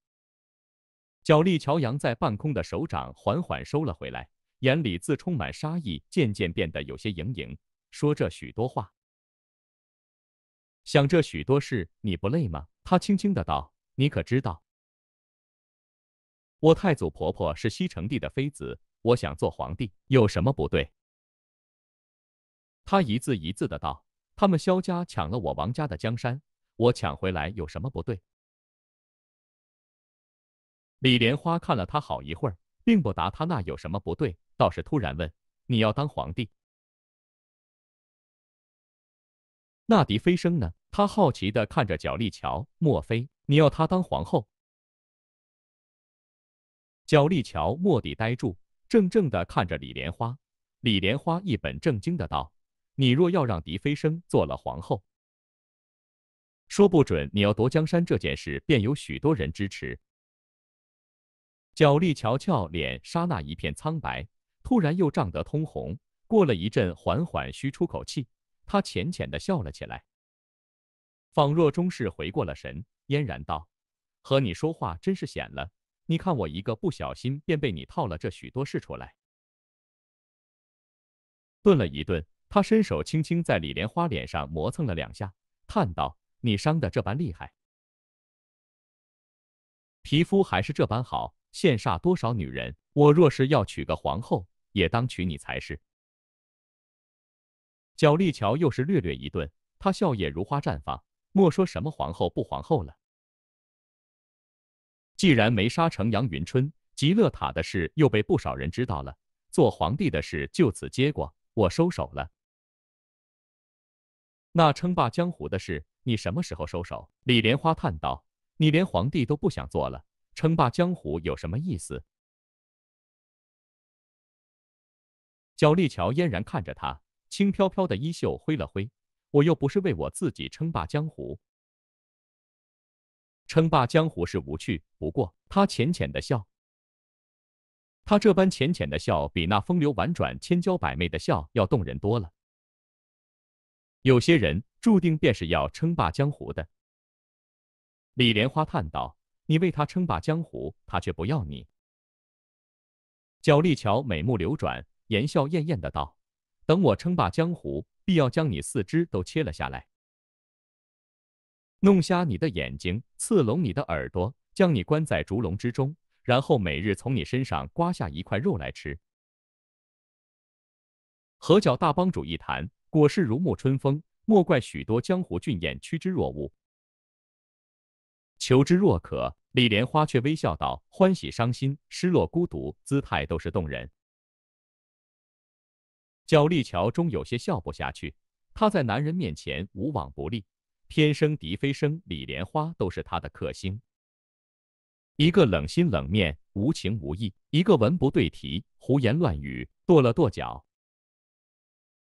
角力乔阳在半空的手掌缓缓收了回来，眼里自充满杀意，渐渐变得有些盈盈，说着许多话，想这许多事，你不累吗？他轻轻的道：“你可知道，我太祖婆婆是西成帝的妃子，我想做皇帝，有什么不对？”他一字一字的道：“他们萧家抢了我王家的江山，我抢回来有什么不对？”李莲花看了他好一会儿，并不答他那有什么不对，倒是突然问：“你要当皇帝？那狄飞升呢？”他好奇的看着角立乔，莫非你要他当皇后？角立乔蓦地呆住，怔怔的看着李莲花。李莲花一本正经的道。你若要让狄妃生做了皇后，说不准你要夺江山这件事便有许多人支持。角丽瞧瞧脸刹那一片苍白，突然又涨得通红。过了一阵，缓缓吁出口气，她浅浅的笑了起来，仿若终是回过了神，嫣然道：“和你说话真是险了，你看我一个不小心便被你套了这许多事出来。”顿了一顿。他伸手轻轻在李莲花脸上磨蹭了两下，叹道：“你伤的这般厉害，皮肤还是这般好，羡煞多少女人。我若是要娶个皇后，也当娶你才是。”角立桥又是略略一顿，他笑靥如花绽放，莫说什么皇后不皇后了。既然没杀成杨云春，极乐塔的事又被不少人知道了，做皇帝的事就此结果，我收手了。那称霸江湖的事，你什么时候收手？李莲花叹道：“你连皇帝都不想做了，称霸江湖有什么意思？”角立乔嫣然看着他，轻飘飘的衣袖挥了挥：“我又不是为我自己称霸江湖，称霸江湖是无趣。”不过，他浅浅的笑，他这般浅浅的笑，比那风流婉转、千娇百媚的笑要动人多了。有些人注定便是要称霸江湖的。李莲花叹道：“你为他称霸江湖，他却不要你。”角立桥美目流转，言笑晏晏的道：“等我称霸江湖，必要将你四肢都切了下来，弄瞎你的眼睛，刺聋你的耳朵，将你关在竹笼之中，然后每日从你身上刮下一块肉来吃。”合脚大帮主一谈。果是如沐春风，莫怪许多江湖俊彦趋之若鹜，求之若渴。李莲花却微笑道：“欢喜、伤心、失落、孤独，姿态都是动人。”角立桥终有些笑不下去。他在男人面前无往不利，天生嫡飞生。李莲花都是他的克星。一个冷心冷面、无情无义，一个文不对题、胡言乱语，跺了跺脚。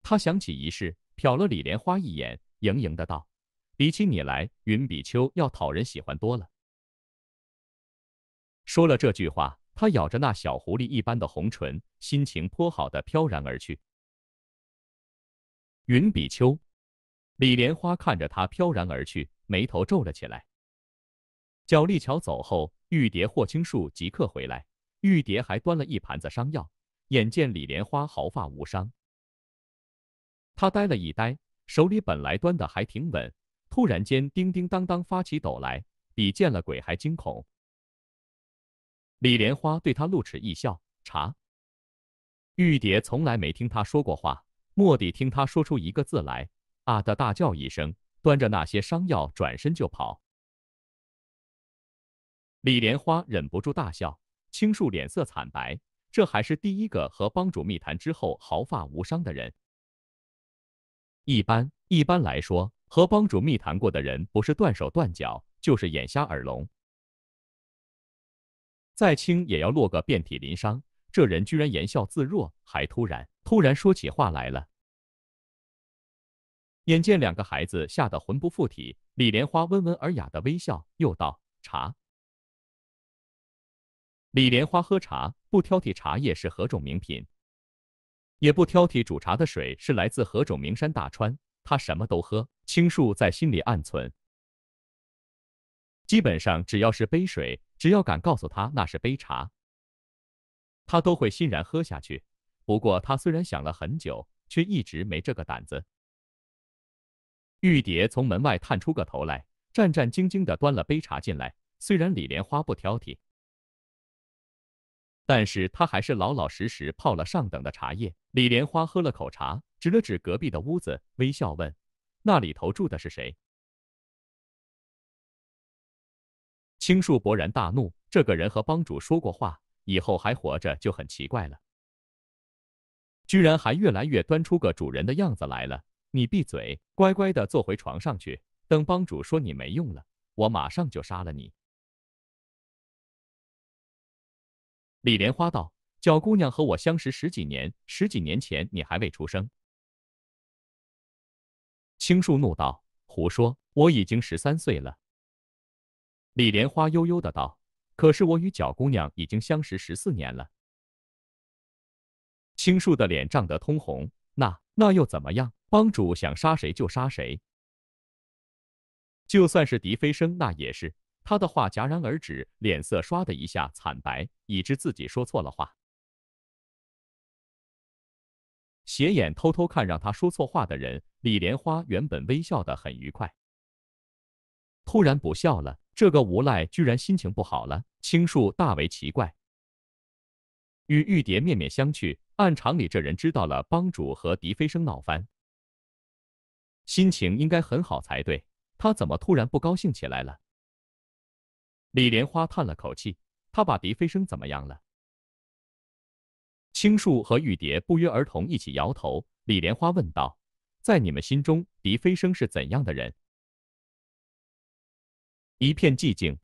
他想起一事，瞟了李莲花一眼，盈盈的道：“比起你来，云比丘要讨人喜欢多了。”说了这句话，他咬着那小狐狸一般的红唇，心情颇好的飘然而去。云比丘，李莲花看着他飘然而去，眉头皱了起来。角力桥走后，玉蝶、霍青树即刻回来，玉蝶还端了一盘子伤药，眼见李莲花毫发无伤。他呆了一呆，手里本来端的还挺稳，突然间叮叮当当发起抖来，比见了鬼还惊恐。李莲花对他露齿一笑，查玉蝶从来没听他说过话，蓦地听他说出一个字来，啊的大叫一声，端着那些伤药转身就跑。李莲花忍不住大笑，青树脸色惨白，这还是第一个和帮主密谈之后毫发无伤的人。一般一般来说，和帮主密谈过的人，不是断手断脚，就是眼瞎耳聋。再轻也要落个遍体鳞伤。这人居然言笑自若，还突然突然说起话来了。眼见两个孩子吓得魂不附体，李莲花温文尔雅的微笑，又道：“茶。”李莲花喝茶，不挑剔茶叶是何种名品。也不挑剔煮茶的水是来自何种名山大川，他什么都喝。青树在心里暗存，基本上只要是杯水，只要敢告诉他那是杯茶，他都会欣然喝下去。不过他虽然想了很久，却一直没这个胆子。玉蝶从门外探出个头来，战战兢兢地端了杯茶进来。虽然李莲花不挑剔。但是他还是老老实实泡了上等的茶叶。李莲花喝了口茶，指了指隔壁的屋子，微笑问：“那里头住的是谁？”青树勃然大怒：“这个人和帮主说过话，以后还活着就很奇怪了，居然还越来越端出个主人的样子来了！你闭嘴，乖乖的坐回床上去，等帮主说你没用了，我马上就杀了你。”李莲花道：“角姑娘和我相识十几年，十几年前你还未出生。”青树怒道：“胡说！我已经十三岁了。”李莲花悠悠的道：“可是我与角姑娘已经相识十四年了。”青树的脸涨得通红。“那那又怎么样？帮主想杀谁就杀谁，就算是狄飞声，那也是。”他的话戛然而止，脸色唰的一下惨白，以知自己说错了话。斜眼偷偷看让他说错话的人，李莲花原本微笑的很愉快，突然不笑了。这个无赖居然心情不好了，青树大为奇怪，与玉蝶面面相觑。按常理，这人知道了帮主和狄飞生闹翻，心情应该很好才对，他怎么突然不高兴起来了？李莲花叹了口气，他把狄飞生怎么样了？青树和玉蝶不约而同一起摇头。李莲花问道：“在你们心中，狄飞生是怎样的人？”一片寂静。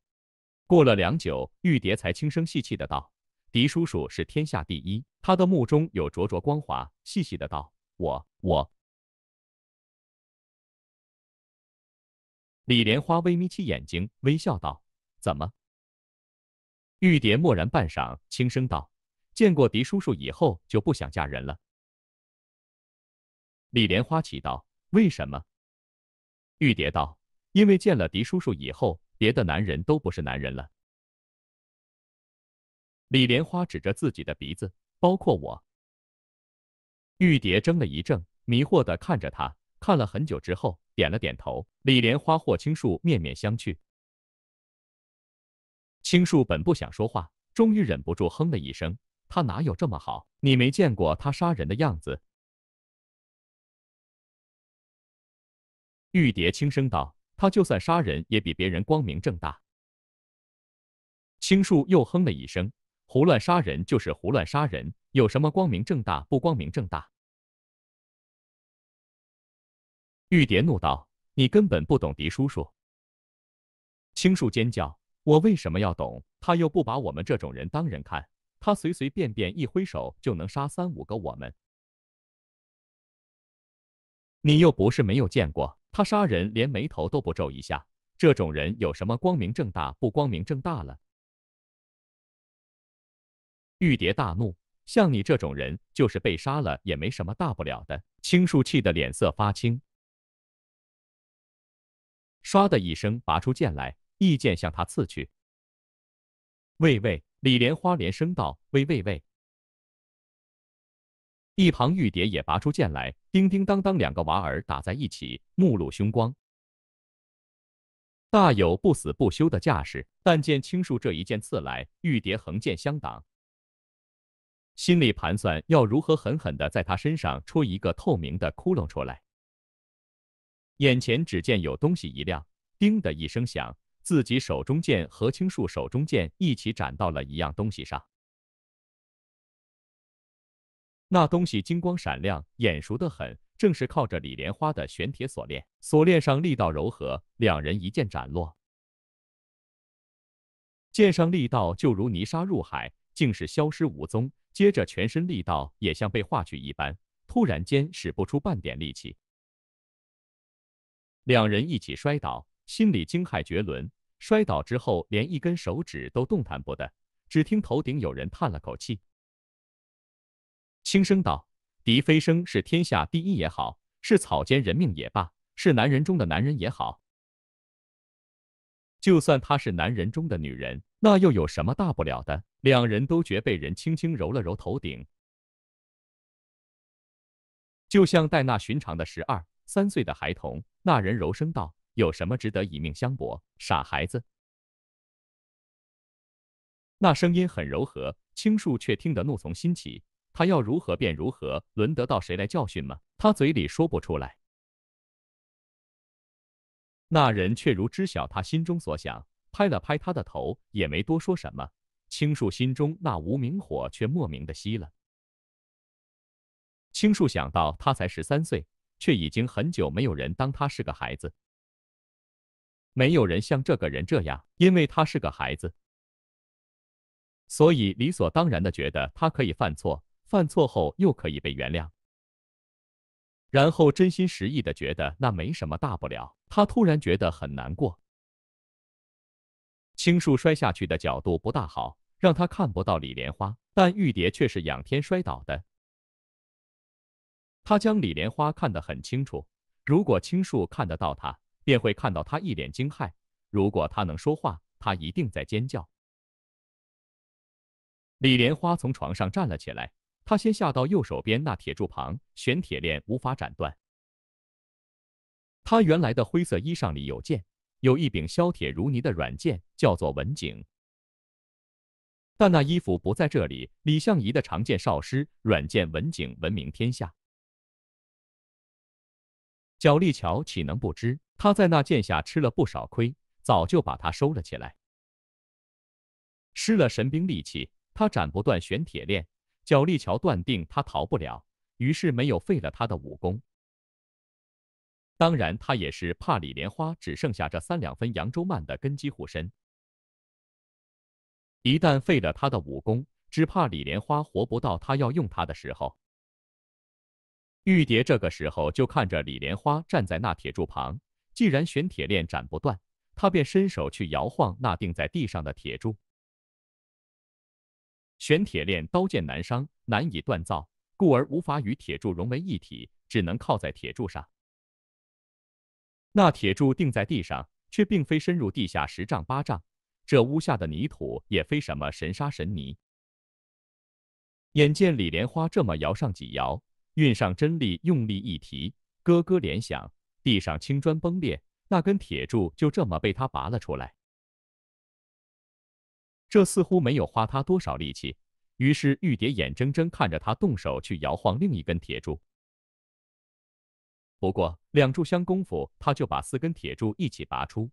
过了良久，玉蝶才轻声细气的道：“狄叔叔是天下第一，他的目中有灼灼光华。”细细的道：“我……我……”李莲花微眯起眼睛，微笑道。怎么？玉蝶默然半晌，轻声道：“见过狄叔叔以后，就不想嫁人了。”李莲花奇道：“为什么？”玉蝶道：“因为见了狄叔叔以后，别的男人都不是男人了。”李莲花指着自己的鼻子，包括我。玉蝶怔了一怔，迷惑的看着他，看了很久之后，点了点头。李莲花、霍青树面面相觑。青树本不想说话，终于忍不住哼了一声。他哪有这么好？你没见过他杀人的样子。玉蝶轻声道：“他就算杀人，也比别人光明正大。”青树又哼了一声：“胡乱杀人就是胡乱杀人，有什么光明正大不光明正大？”玉蝶怒道：“你根本不懂狄叔叔。”青树尖叫。我为什么要懂？他又不把我们这种人当人看，他随随便便一挥手就能杀三五个我们。你又不是没有见过他杀人，连眉头都不皱一下。这种人有什么光明正大不光明正大了？玉蝶大怒，像你这种人，就是被杀了也没什么大不了的。青树气得脸色发青，唰的一声拔出剑来。一剑向他刺去。喂喂！李莲花连声道：“喂喂喂！”一旁玉蝶也拔出剑来，叮叮当当，两个娃儿打在一起，目露凶光，大有不死不休的架势。但见青树这一剑刺来，玉蝶横剑相挡，心里盘算要如何狠狠的在他身上戳一个透明的窟窿出来。眼前只见有东西一亮，叮的一声响。自己手中剑和青树手中剑一起斩到了一样东西上，那东西金光闪亮，眼熟得很，正是靠着李莲花的玄铁锁链。锁链上力道柔和，两人一剑斩落，剑上力道就如泥沙入海，竟是消失无踪。接着全身力道也像被化去一般，突然间使不出半点力气，两人一起摔倒，心里惊骇绝伦。摔倒之后，连一根手指都动弹不得。只听头顶有人叹了口气，轻声道：“狄飞生是天下第一也好，是草菅人命也罢，是男人中的男人也好，就算他是男人中的女人，那又有什么大不了的？”两人都觉被人轻轻揉了揉头顶，就像带那寻常的十二三岁的孩童。那人柔声道。有什么值得以命相搏？傻孩子。那声音很柔和，青树却听得怒从心起。他要如何便如何，轮得到谁来教训吗？他嘴里说不出来。那人却如知晓他心中所想，拍了拍他的头，也没多说什么。青树心中那无名火却莫名的熄了。青树想到，他才十三岁，却已经很久没有人当他是个孩子。没有人像这个人这样，因为他是个孩子，所以理所当然的觉得他可以犯错，犯错后又可以被原谅，然后真心实意的觉得那没什么大不了。他突然觉得很难过。青树摔下去的角度不大好，让他看不到李莲花，但玉蝶却是仰天摔倒的，他将李莲花看得很清楚。如果青树看得到他。便会看到他一脸惊骇。如果他能说话，他一定在尖叫。李莲花从床上站了起来，她先下到右手边那铁柱旁，玄铁链无法斩断。他原来的灰色衣裳里有剑，有一柄削铁如泥的软剑，叫做文景。但那衣服不在这里。李相夷的长剑少师，软剑文景闻名天下。角立桥岂能不知？他在那剑下吃了不少亏，早就把他收了起来。失了神兵利器，他斩不断玄铁链。角立桥断定他逃不了，于是没有废了他的武功。当然，他也是怕李莲花只剩下这三两分扬州慢的根基护身。一旦废了他的武功，只怕李莲花活不到他要用他的时候。玉蝶这个时候就看着李莲花站在那铁柱旁，既然玄铁链斩不断，他便伸手去摇晃那钉在地上的铁柱。玄铁链刀剑难伤，难以锻造，故而无法与铁柱融为一体，只能靠在铁柱上。那铁柱钉在地上，却并非深入地下十丈八丈，这屋下的泥土也非什么神沙神泥。眼见李莲花这么摇上几摇。运上真力，用力一提，咯咯连响，地上青砖崩裂，那根铁柱就这么被他拔了出来。这似乎没有花他多少力气。于是玉蝶眼睁睁看着他动手去摇晃另一根铁柱。不过两炷香功夫，他就把四根铁柱一起拔出，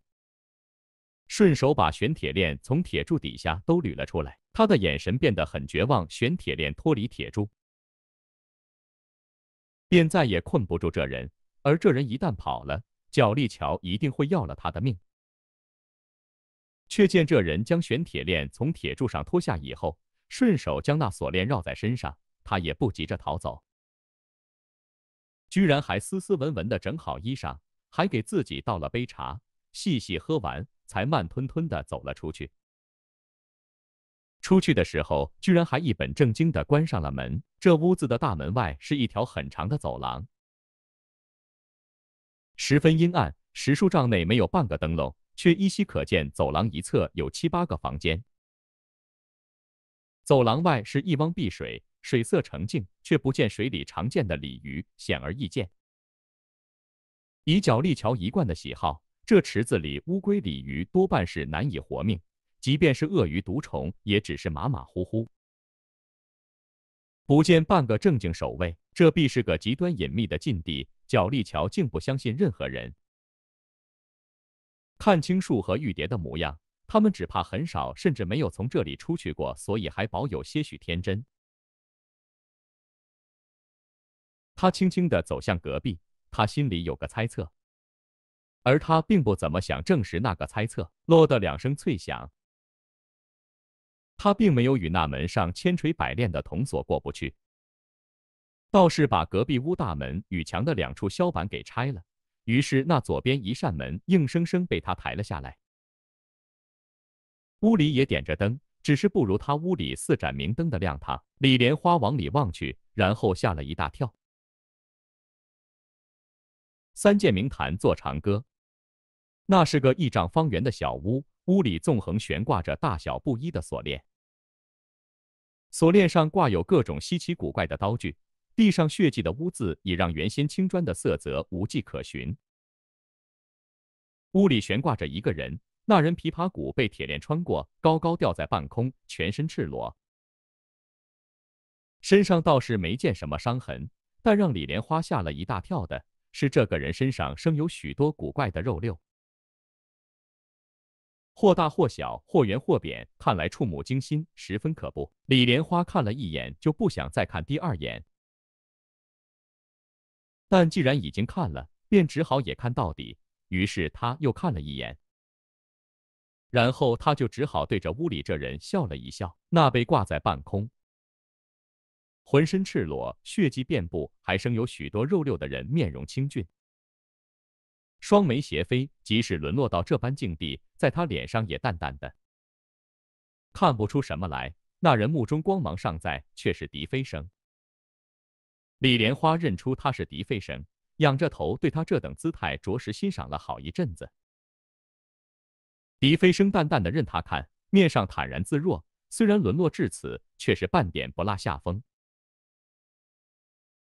顺手把玄铁链从铁柱底下都捋了出来。他的眼神变得很绝望，玄铁链脱离铁柱。便再也困不住这人，而这人一旦跑了，角力桥一定会要了他的命。却见这人将玄铁链从铁柱上脱下以后，顺手将那锁链绕在身上，他也不急着逃走，居然还斯斯文文的整好衣裳，还给自己倒了杯茶，细细喝完，才慢吞吞的走了出去。出去的时候，居然还一本正经的关上了门。这屋子的大门外是一条很长的走廊，十分阴暗，十数丈内没有半个灯笼，却依稀可见走廊一侧有七八个房间。走廊外是一汪碧水，水色澄净，却不见水里常见的鲤鱼，显而易见。以角立桥一贯的喜好，这池子里乌龟、鲤鱼多半是难以活命，即便是鳄鱼、毒虫，也只是马马虎虎。不见半个正经守卫，这必是个极端隐秘的禁地。角力桥竟不相信任何人。看清树和玉蝶的模样，他们只怕很少，甚至没有从这里出去过，所以还保有些许天真。他轻轻的走向隔壁，他心里有个猜测，而他并不怎么想证实那个猜测。落的两声脆响。他并没有与那门上千锤百炼的铜锁过不去，倒是把隔壁屋大门与墙的两处削板给拆了，于是那左边一扇门硬生生被他抬了下来。屋里也点着灯，只是不如他屋里四盏明灯的亮堂。李莲花往里望去，然后吓了一大跳。三界明坛坐长歌，那是个一丈方圆的小屋。屋里纵横悬挂着大小不一的锁链，锁链上挂有各种稀奇古怪的刀具，地上血迹的污渍已让原先青砖的色泽无迹可寻。屋里悬挂着一个人，那人琵琶骨被铁链穿过，高高吊在半空，全身赤裸，身上倒是没见什么伤痕，但让李莲花吓了一大跳的是，这个人身上生有许多古怪的肉瘤。或大或小，或圆或扁，看来触目惊心，十分可怖。李莲花看了一眼，就不想再看第二眼。但既然已经看了，便只好也看到底。于是他又看了一眼，然后他就只好对着屋里这人笑了一笑。那被挂在半空、浑身赤裸、血迹遍布、还生有许多肉瘤的人，面容清俊。双眉斜飞，即使沦落到这般境地，在他脸上也淡淡的，看不出什么来。那人目中光芒尚在，却是狄飞生。李莲花认出他是狄飞生，仰着头对他这等姿态，着实欣赏了好一阵子。狄飞生淡淡的任他看，面上坦然自若，虽然沦落至此，却是半点不落下风。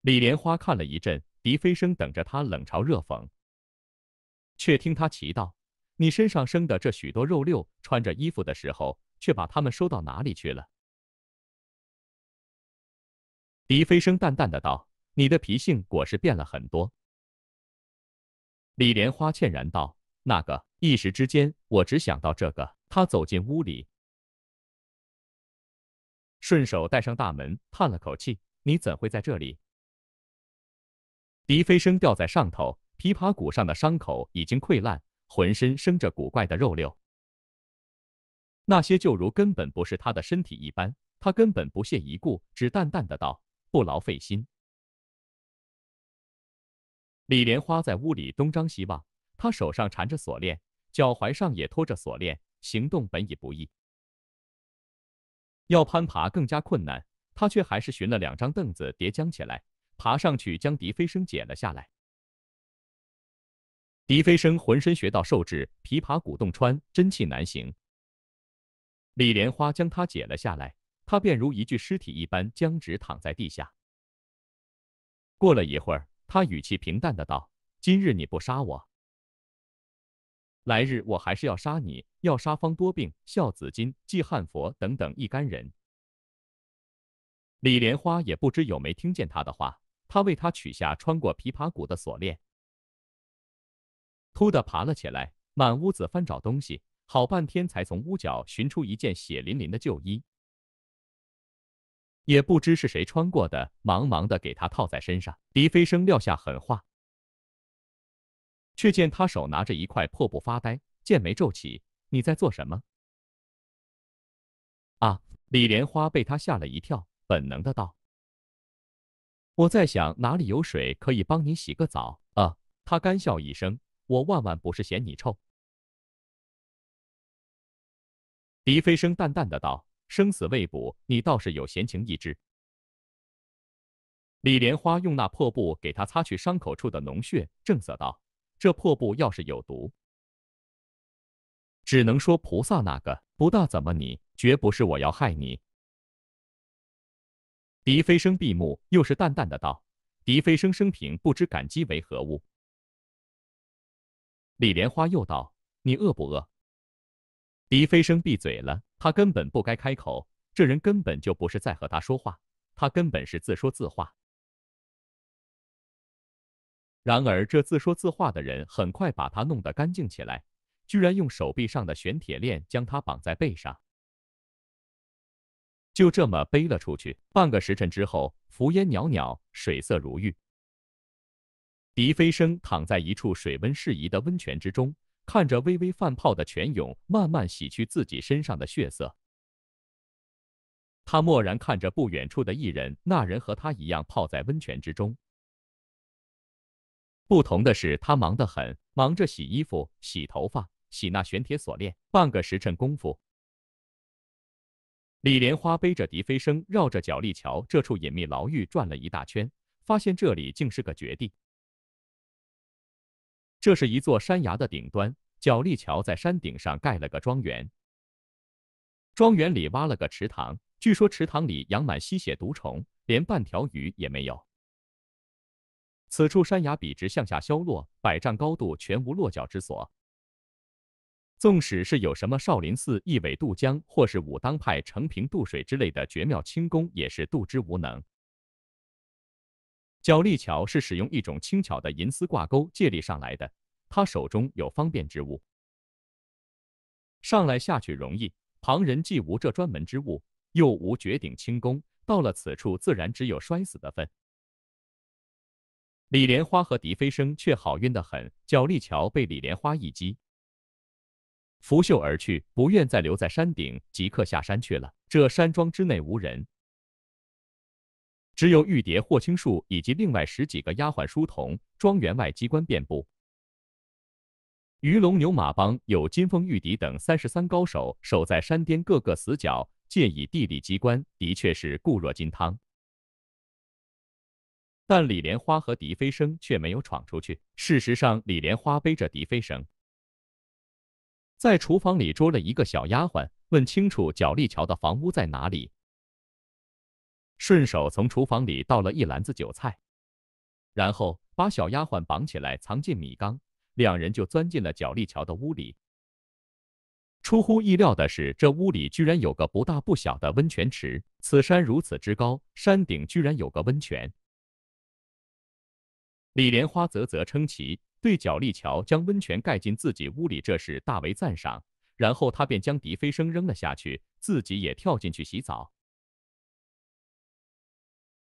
李莲花看了一阵，狄飞生等着他冷嘲热讽。却听他奇道：“你身上生的这许多肉瘤，穿着衣服的时候，却把它们收到哪里去了？”狄飞生淡淡的道：“你的脾性果是变了很多。”李莲花歉然道：“那个一时之间，我只想到这个。”他走进屋里，顺手带上大门，叹了口气：“你怎会在这里？”狄飞生吊在上头。琵琶骨上的伤口已经溃烂，浑身生着古怪的肉瘤，那些就如根本不是他的身体一般。他根本不屑一顾，只淡淡的道：“不劳费心。”李莲花在屋里东张西望，她手上缠着锁链，脚踝上也拖着锁链，行动本已不易，要攀爬更加困难。他却还是寻了两张凳子叠将起来，爬上去将笛飞声解了下来。笛飞声浑身穴道受制，琵琶骨洞穿，真气难行。李莲花将他解了下来，他便如一具尸体一般僵直躺在地下。过了一会儿，他语气平淡的道：“今日你不杀我，来日我还是要杀你，要杀方多病、孝子金、祭汉佛等等一干人。”李莲花也不知有没听见他的话，他为他取下穿过琵琶骨的锁链。突的爬了起来，满屋子翻找东西，好半天才从屋角寻出一件血淋淋的旧衣，也不知是谁穿过的，忙忙的给他套在身上。狄飞生撂下狠话，却见他手拿着一块破布发呆，剑眉皱起：“你在做什么？”啊！李莲花被他吓了一跳，本能的道：“我在想哪里有水可以帮你洗个澡。”啊！他干笑一声。我万万不是嫌你臭。狄飞生淡淡的道：“生死未卜，你倒是有闲情逸致。”李莲花用那破布给他擦去伤口处的脓血，正色道：“这破布要是有毒，只能说菩萨那个不大怎么你，绝不是我要害你。”狄飞生闭目，又是淡淡的道：“狄飞生生平不知感激为何物。”李莲花又道：“你饿不饿？”狄飞生闭嘴了，他根本不该开口。这人根本就不是在和他说话，他根本是自说自话。然而，这自说自话的人很快把他弄得干净起来，居然用手臂上的玄铁链将他绑在背上，就这么背了出去。半个时辰之后，浮烟袅袅，水色如玉。狄飞声躺在一处水温适宜的温泉之中，看着微微泛泡的泉涌，慢慢洗去自己身上的血色。他默然看着不远处的一人，那人和他一样泡在温泉之中，不同的是他忙得很，忙着洗衣服、洗头发、洗那玄铁锁链。半个时辰功夫，李莲花背着狄飞声绕着角力桥这处隐秘牢狱转了一大圈，发现这里竟是个绝地。这是一座山崖的顶端，角力桥在山顶上盖了个庄园，庄园里挖了个池塘，据说池塘里养满吸血毒虫，连半条鱼也没有。此处山崖笔直向下消落，百丈高度全无落脚之所，纵使是有什么少林寺一苇渡江，或是武当派成平渡水之类的绝妙轻功，也是渡之无能。脚力桥是使用一种轻巧的银丝挂钩借力上来的，他手中有方便之物，上来下去容易。旁人既无这专门之物，又无绝顶轻功，到了此处自然只有摔死的份。李莲花和狄飞生却好运得很，脚力桥被李莲花一击拂袖而去，不愿再留在山顶，即刻下山去了。这山庄之内无人。只有玉蝶、霍青树以及另外十几个丫鬟、书童，庄园外机关遍布。鱼龙牛马帮有金风、玉笛等三十三高手守在山巅各个死角，借以地理机关，的确是固若金汤。但李莲花和狄飞声却没有闯出去。事实上，李莲花背着狄飞声，在厨房里捉了一个小丫鬟，问清楚角力桥的房屋在哪里。顺手从厨房里倒了一篮子韭菜，然后把小丫鬟绑起来藏进米缸，两人就钻进了角立桥的屋里。出乎意料的是，这屋里居然有个不大不小的温泉池。此山如此之高，山顶居然有个温泉，李莲花啧啧称奇，对角立桥将温泉盖进自己屋里这事大为赞赏。然后他便将笛飞声扔了下去，自己也跳进去洗澡。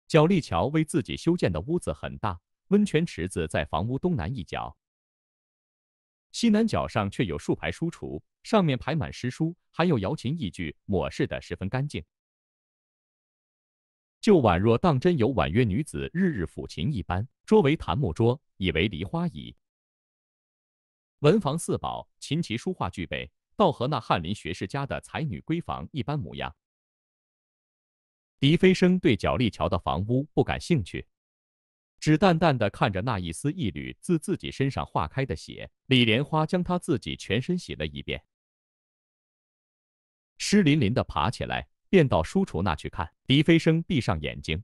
角力桥为自己修建的屋子很大，温泉池子在房屋东南一角，西南角上却有数排书橱，上面排满诗书，还有瑶琴一具，抹拭得十分干净，就宛若当真有婉约女子日日抚琴一般。桌为檀木桌，椅为梨花椅，文房四宝，琴棋书画俱备，倒和那翰林学士家的才女闺房一般模样。狄飞声对角力桥的房屋不感兴趣，只淡淡的看着那一丝一缕自自己身上化开的血。李莲花将他自己全身洗了一遍，湿淋淋的爬起来，便到书橱那去看。狄飞声闭上眼睛，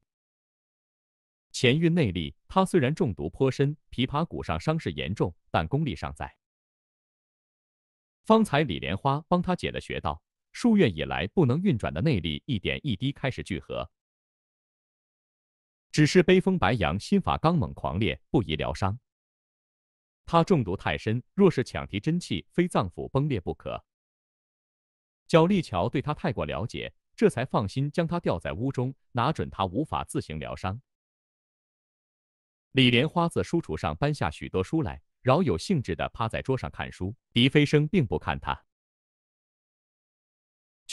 前运内力。他虽然中毒颇深，琵琶骨上伤势严重，但功力尚在。方才李莲花帮他解了穴道。数月以来不能运转的内力，一点一滴开始聚合。只是悲风白杨心法刚猛狂烈，不宜疗伤。他中毒太深，若是抢提真气，非脏腑崩裂不可。角立桥对他太过了解，这才放心将他吊在屋中，拿准他无法自行疗伤。李莲花自书橱上搬下许多书来，饶有兴致地趴在桌上看书。狄飞升并不看他。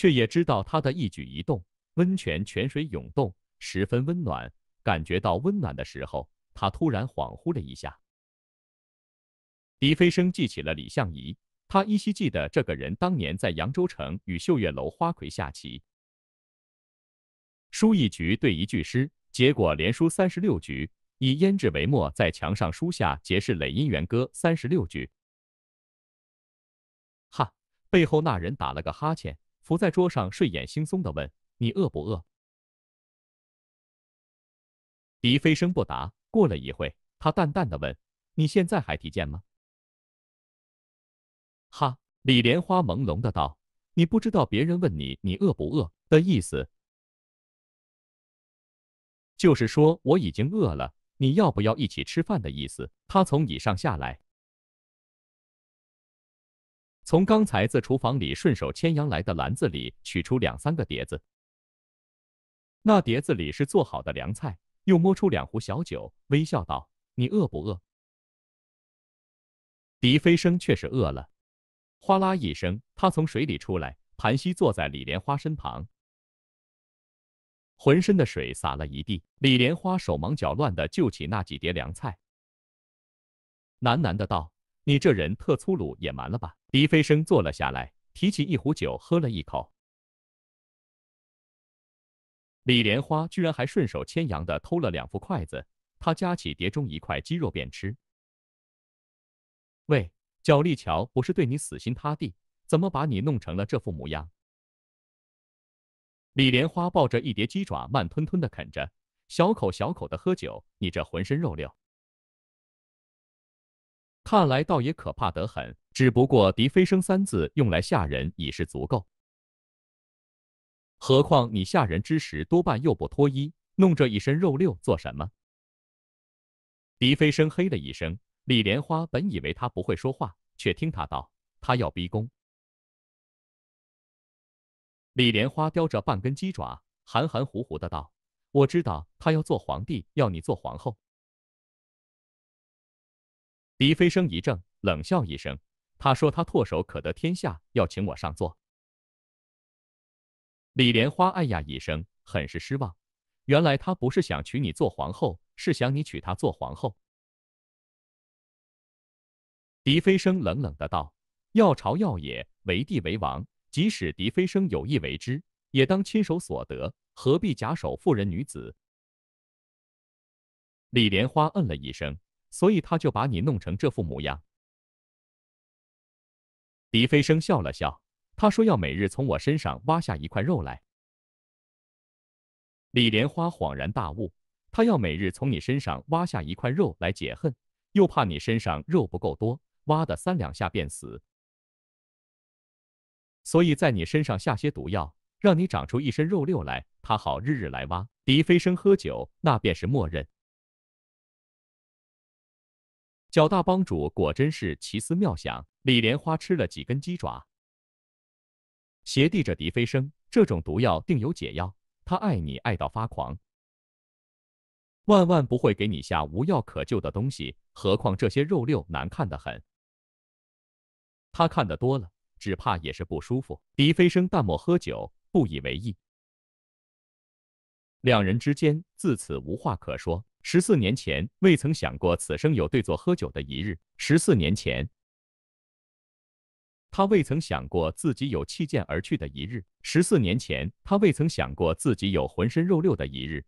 却也知道他的一举一动。温泉泉水涌动，十分温暖。感觉到温暖的时候，他突然恍惚了一下。狄飞生记起了李相夷，他依稀记得这个人当年在扬州城与秀月楼花魁下棋，输一局对一句诗，结果连输三十六局，以胭脂为墨，在墙上书下结是《累姻缘歌》三十六句。哈，背后那人打了个哈欠。伏在桌上，睡眼惺忪的问：“你饿不饿？”笛飞声不答。过了一会，他淡淡的问：“你现在还提剑吗？”哈，李莲花朦胧的道：“你不知道别人问你‘你饿不饿’的意思，就是说我已经饿了，你要不要一起吃饭的意思？”他从椅上下来。从刚才自厨房里顺手牵羊来的篮子里取出两三个碟子，那碟子里是做好的凉菜。又摸出两壶小酒，微笑道：“你饿不饿？”狄飞生却是饿了，哗啦一声，他从水里出来，盘膝坐在李莲花身旁，浑身的水洒了一地。李莲花手忙脚乱的救起那几碟凉菜，喃喃的道。你这人特粗鲁野蛮了吧？狄飞生坐了下来，提起一壶酒喝了一口。李莲花居然还顺手牵羊的偷了两副筷子，他夹起碟中一块鸡肉便吃。喂，角力桥不是对你死心塌地，怎么把你弄成了这副模样？李莲花抱着一碟鸡爪慢吞吞的啃着，小口小口的喝酒。你这浑身肉溜。看来倒也可怕得很，只不过“狄飞升”三字用来吓人已是足够。何况你吓人之时多半又不脱衣，弄这一身肉溜做什么？狄飞生嘿了一声。李莲花本以为他不会说话，却听他道：“他要逼宫。”李莲花叼着半根鸡爪，含含糊糊的道：“我知道他要做皇帝，要你做皇后。”狄飞生一怔，冷笑一声：“他说他唾手可得天下，要请我上座。”李莲花哎呀一声，很是失望。原来他不是想娶你做皇后，是想你娶他做皇后。狄飞生冷冷的道：“要朝要野，为帝为王，即使狄飞生有意为之，也当亲手所得，何必假手妇人女子？”李莲花嗯了一声。所以他就把你弄成这副模样。狄飞生笑了笑，他说：“要每日从我身上挖下一块肉来。”李莲花恍然大悟，他要每日从你身上挖下一块肉来解恨，又怕你身上肉不够多，挖的三两下便死，所以在你身上下些毒药，让你长出一身肉瘤来，他好日日来挖。狄飞生喝酒，那便是默认。脚大帮主果真是奇思妙想。李莲花吃了几根鸡爪，斜递着笛飞声，这种毒药定有解药。他爱你爱到发狂，万万不会给你下无药可救的东西。何况这些肉瘤难看的很，他看的多了，只怕也是不舒服。笛飞声淡漠喝酒，不以为意。两人之间自此无话可说。十四年前，未曾想过此生有对坐喝酒的一日。十四年前，他未曾想过自己有弃剑而去的一日。十四年前，他未曾想过自己有浑身肉六的一日。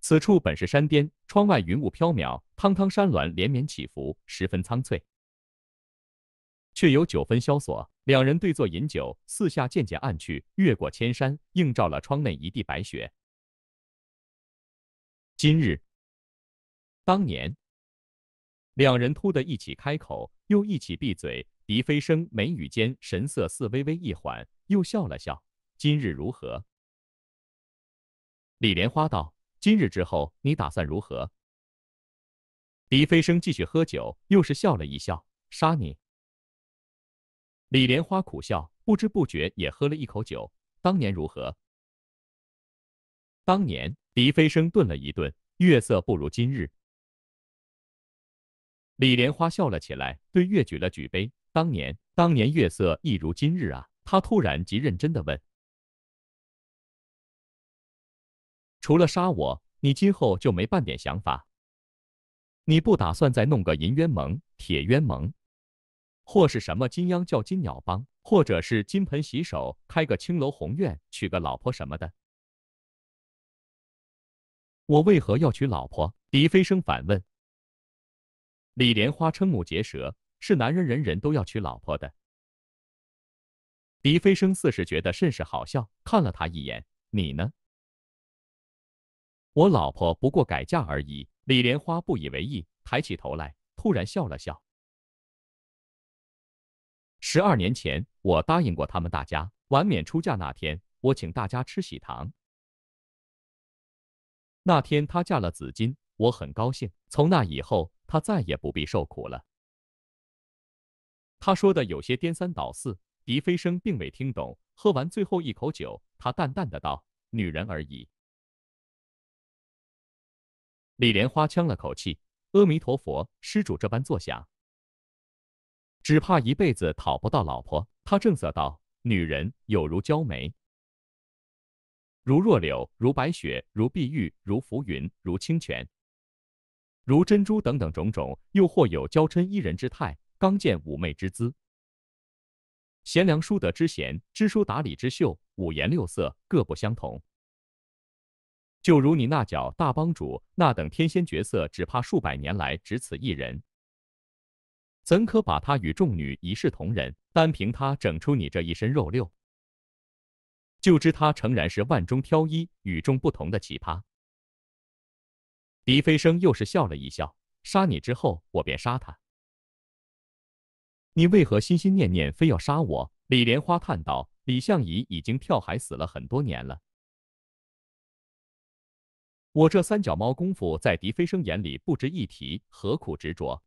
此处本是山巅，窗外云雾飘渺，汤汤山峦连绵起伏，十分苍翠，却有九分萧索。两人对坐饮酒，四下渐渐暗去，越过千山，映照了窗内一地白雪。今日，当年，两人突的一起开口，又一起闭嘴。狄飞生眉宇间神色似微微一缓，又笑了笑。今日如何？李莲花道：“今日之后，你打算如何？”狄飞生继续喝酒，又是笑了一笑：“杀你。”李莲花苦笑，不知不觉也喝了一口酒。当年如何？当年。笛飞声顿了一顿，月色不如今日。李莲花笑了起来，对月举了举杯。当年，当年月色亦如今日啊！他突然极认真的问：“除了杀我，你今后就没半点想法？你不打算再弄个银鸳盟、铁鸳盟，或是什么金央叫金鸟帮，或者是金盆洗手，开个青楼红院，娶个老婆什么的？”我为何要娶老婆？狄飞生反问。李莲花瞠目结舌。是男人，人人都要娶老婆的。狄飞生似是觉得甚是好笑，看了他一眼。你呢？我老婆不过改嫁而已。李莲花不以为意，抬起头来，突然笑了笑。十二年前，我答应过他们大家，晚冕出嫁那天，我请大家吃喜糖。那天她嫁了紫金，我很高兴。从那以后，她再也不必受苦了。他说的有些颠三倒四，狄飞生并未听懂。喝完最后一口酒，他淡淡的道：“女人而已。”李莲花呛了口气：“阿弥陀佛，施主这般作想，只怕一辈子讨不到老婆。”他正色道：“女人有如娇梅。”如弱柳，如白雪，如碧玉，如浮云，如清泉，如珍珠等等种种，又或有娇嗔依人之态，刚健妩媚之姿，贤良淑德之贤，知书达理之秀，五颜六色，各不相同。就如你那脚大帮主那等天仙角色，只怕数百年来只此一人，怎可把他与众女一视同仁？单凭他整出你这一身肉溜。就知他诚然是万中挑一、与众不同的奇葩。狄飞生又是笑了一笑：“杀你之后，我便杀他。你为何心心念念非要杀我？”李莲花叹道：“李相夷已经跳海死了很多年了，我这三脚猫功夫在狄飞生眼里不值一提，何苦执着？”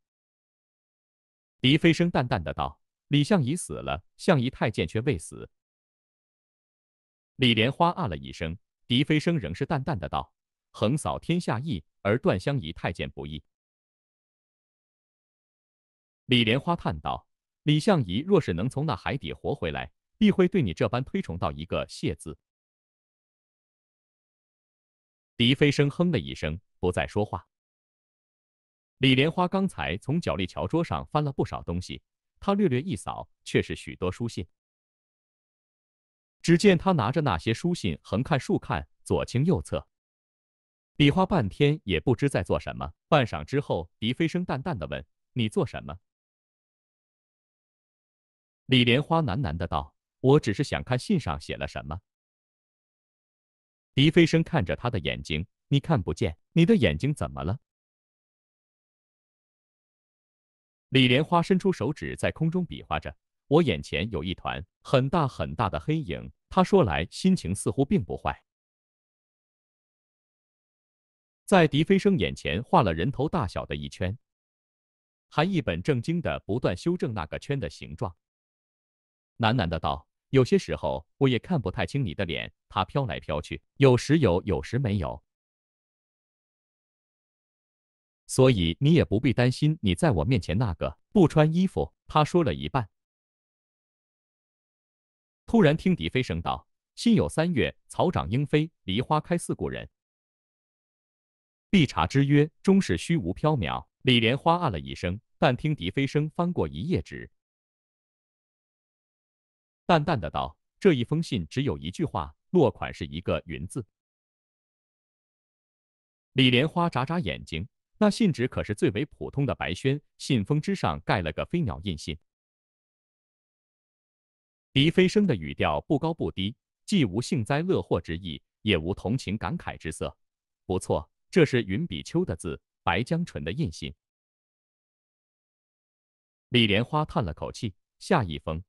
狄飞生淡淡的道：“李相夷死了，相夷太监却未死。”李莲花啊了一声，狄飞生仍是淡淡的道：“横扫天下易，而段相宜太监不易。”李莲花叹道：“李相宜若是能从那海底活回来，必会对你这般推崇到一个谢字。”狄飞生哼了一声，不再说话。李莲花刚才从角力桥桌上翻了不少东西，他略略一扫，却是许多书信。只见他拿着那些书信，横看竖看，左倾右侧，比划半天也不知在做什么。半晌之后，狄飞生淡淡的问：“你做什么？”李莲花喃喃的道：“我只是想看信上写了什么。”狄飞生看着他的眼睛：“你看不见？你的眼睛怎么了？”李莲花伸出手指在空中比划着：“我眼前有一团很大很大的黑影。”他说来，心情似乎并不坏，在狄飞生眼前画了人头大小的一圈，还一本正经的不断修正那个圈的形状，喃喃的道：“有些时候我也看不太清你的脸，它飘来飘去，有时有，有时没有，所以你也不必担心，你在我面前那个不穿衣服。”他说了一半。突然听笛飞声道：“心有三月，草长莺飞，梨花开似故人。”碧茶之约终是虚无缥缈。李莲花暗了一声，但听笛飞声翻过一页纸，淡淡的道：“这一封信只有一句话，落款是一个‘云’字。”李莲花眨眨眼睛，那信纸可是最为普通的白宣，信封之上盖了个飞鸟印信。狄飞升的语调不高不低，既无幸灾乐祸之意，也无同情感慨之色。不错，这是云比丘的字，白江纯的印信。李莲花叹了口气，下一封。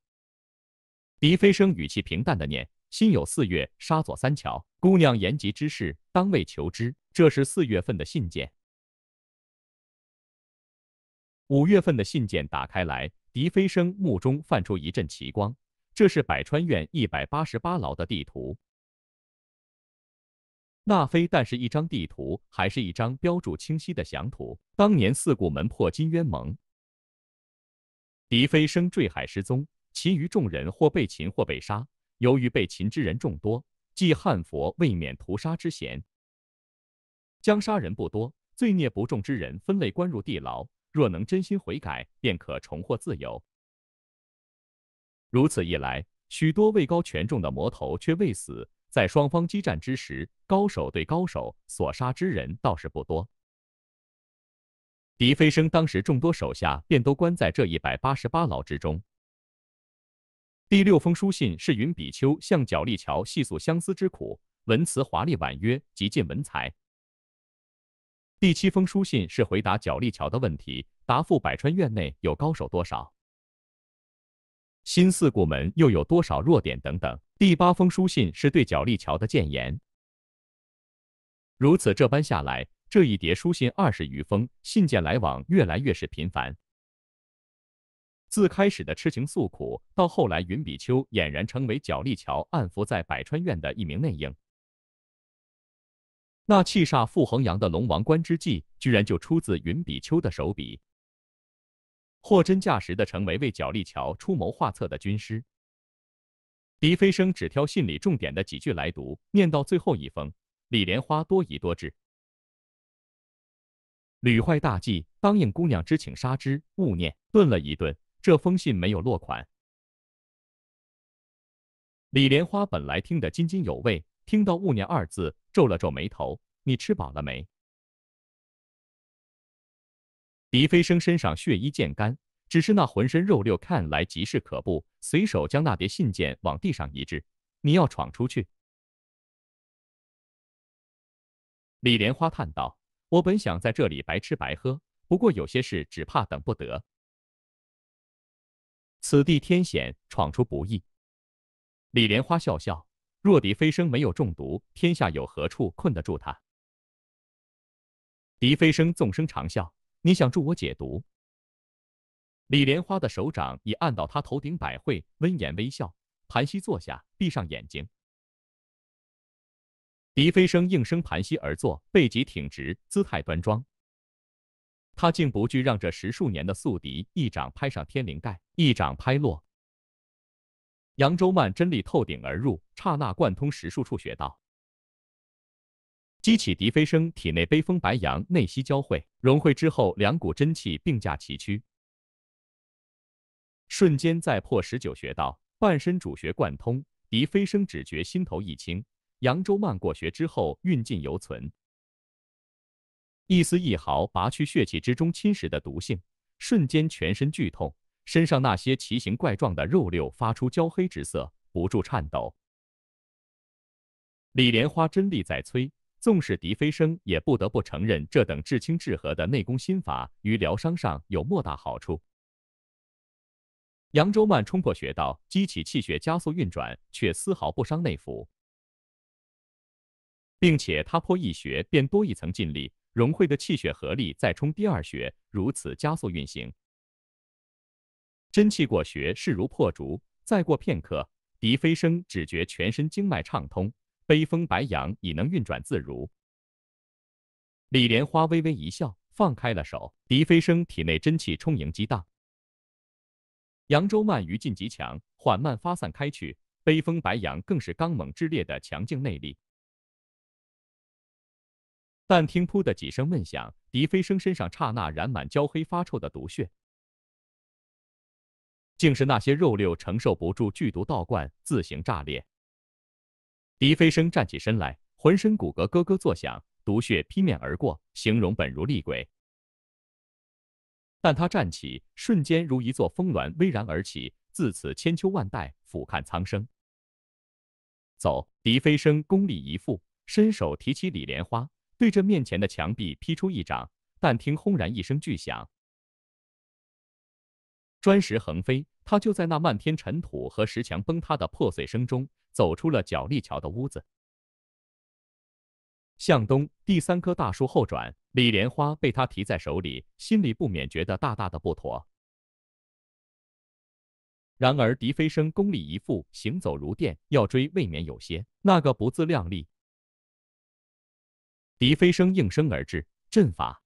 笛飞升语气平淡的念：“心有四月，沙作三桥姑娘言及之事，当未求之。”这是四月份的信件。五月份的信件打开来，笛飞升目中泛出一阵奇光。这是百川院一百八十八牢的地图。那非但是一张地图，还是一张标注清晰的详图。当年四股门破金渊盟，狄飞升坠海失踪，其余众人或被擒或被杀。由于被擒之人众多，即汉佛未免屠杀之嫌，将杀人不多、罪孽不重之人分类关入地牢。若能真心悔改，便可重获自由。如此一来，许多位高权重的魔头却未死。在双方激战之时，高手对高手所杀之人倒是不多。狄飞生当时众多手下便都关在这一百八十八牢之中。第六封书信是云比丘向角力桥细诉相思之苦，文辞华丽婉约，极尽文才。第七封书信是回答角力桥的问题，答复百川院内有高手多少。新四顾门又有多少弱点等等。第八封书信是对角力桥的谏言。如此这般下来，这一叠书信二十余封，信件来往越来越是频繁。自开始的痴情诉苦，到后来云比丘俨然成为角力桥暗伏在百川院的一名内应。那气煞傅恒阳的龙王关之计，居然就出自云比丘的手笔。货真价实的，成为为角力桥出谋划策的军师。狄飞生只挑信里重点的几句来读，念到最后一封：“李莲花多疑多智，屡坏大计，当应姑娘之请杀之，勿念。”顿了一顿，这封信没有落款。李莲花本来听得津津有味，听到“勿念”二字，皱了皱眉头：“你吃饱了没？”狄飞升身上血衣渐干，只是那浑身肉瘤看来极是可怖。随手将那叠信件往地上一掷：“你要闯出去？”李莲花叹道：“我本想在这里白吃白喝，不过有些事只怕等不得。此地天险，闯出不易。”李莲花笑笑：“若狄飞升没有中毒，天下有何处困得住他？”狄飞升纵声长啸。你想助我解毒？李莲花的手掌已按到他头顶百会，温言微笑，盘膝坐下，闭上眼睛。狄飞生应声盘膝而坐，背脊挺直，姿态端庄。他竟不惧让这十数年的宿敌一掌拍上天灵盖，一掌拍落。扬州慢真力透顶而入，刹那贯通十数处穴道。激起笛飞声体内悲风白杨内息交汇融汇之后两股真气并驾齐驱，瞬间再破十九穴道，半身主穴贯通。笛飞声只觉心头一轻，扬州漫过穴之后运劲犹存，一丝一毫拔去血气之中侵蚀的毒性，瞬间全身剧痛，身上那些奇形怪状的肉瘤发出焦黑之色，不住颤抖。李莲花真力在催。纵使狄飞升也不得不承认，这等至轻至和的内功心法于疗伤上有莫大好处。扬州慢冲破穴道，激起气血加速运转，却丝毫不伤内腑，并且他破一穴便多一层劲力，融汇的气血合力再冲第二穴，如此加速运行，真气过穴势如破竹。再过片刻，狄飞生只觉全身经脉畅通。悲风白杨已能运转自如，李莲花微微一笑，放开了手。狄飞生体内真气充盈激荡，扬州鳗鱼劲极强，缓慢发散开去。悲风白杨更是刚猛炽烈的强劲内力。但听扑的几声闷响，狄飞生身上刹那染满焦黑发臭的毒血，竟是那些肉瘤承受不住剧毒倒灌，自行炸裂。狄飞声站起身来，浑身骨骼咯咯作响，毒血披面而过，形容本如厉鬼。但他站起，瞬间如一座峰峦巍然而起，自此千秋万代俯瞰苍生。走，狄飞声功力一复，伸手提起李莲花，对着面前的墙壁劈出一掌。但听轰然一声巨响，砖石横飞。他就在那漫天尘土和石墙崩塌的破碎声中。走出了角立桥的屋子，向东第三棵大树后转。李莲花被他提在手里，心里不免觉得大大的不妥。然而狄飞生功力一副，行走如电，要追未免有些那个不自量力。狄飞生应声而至，阵法。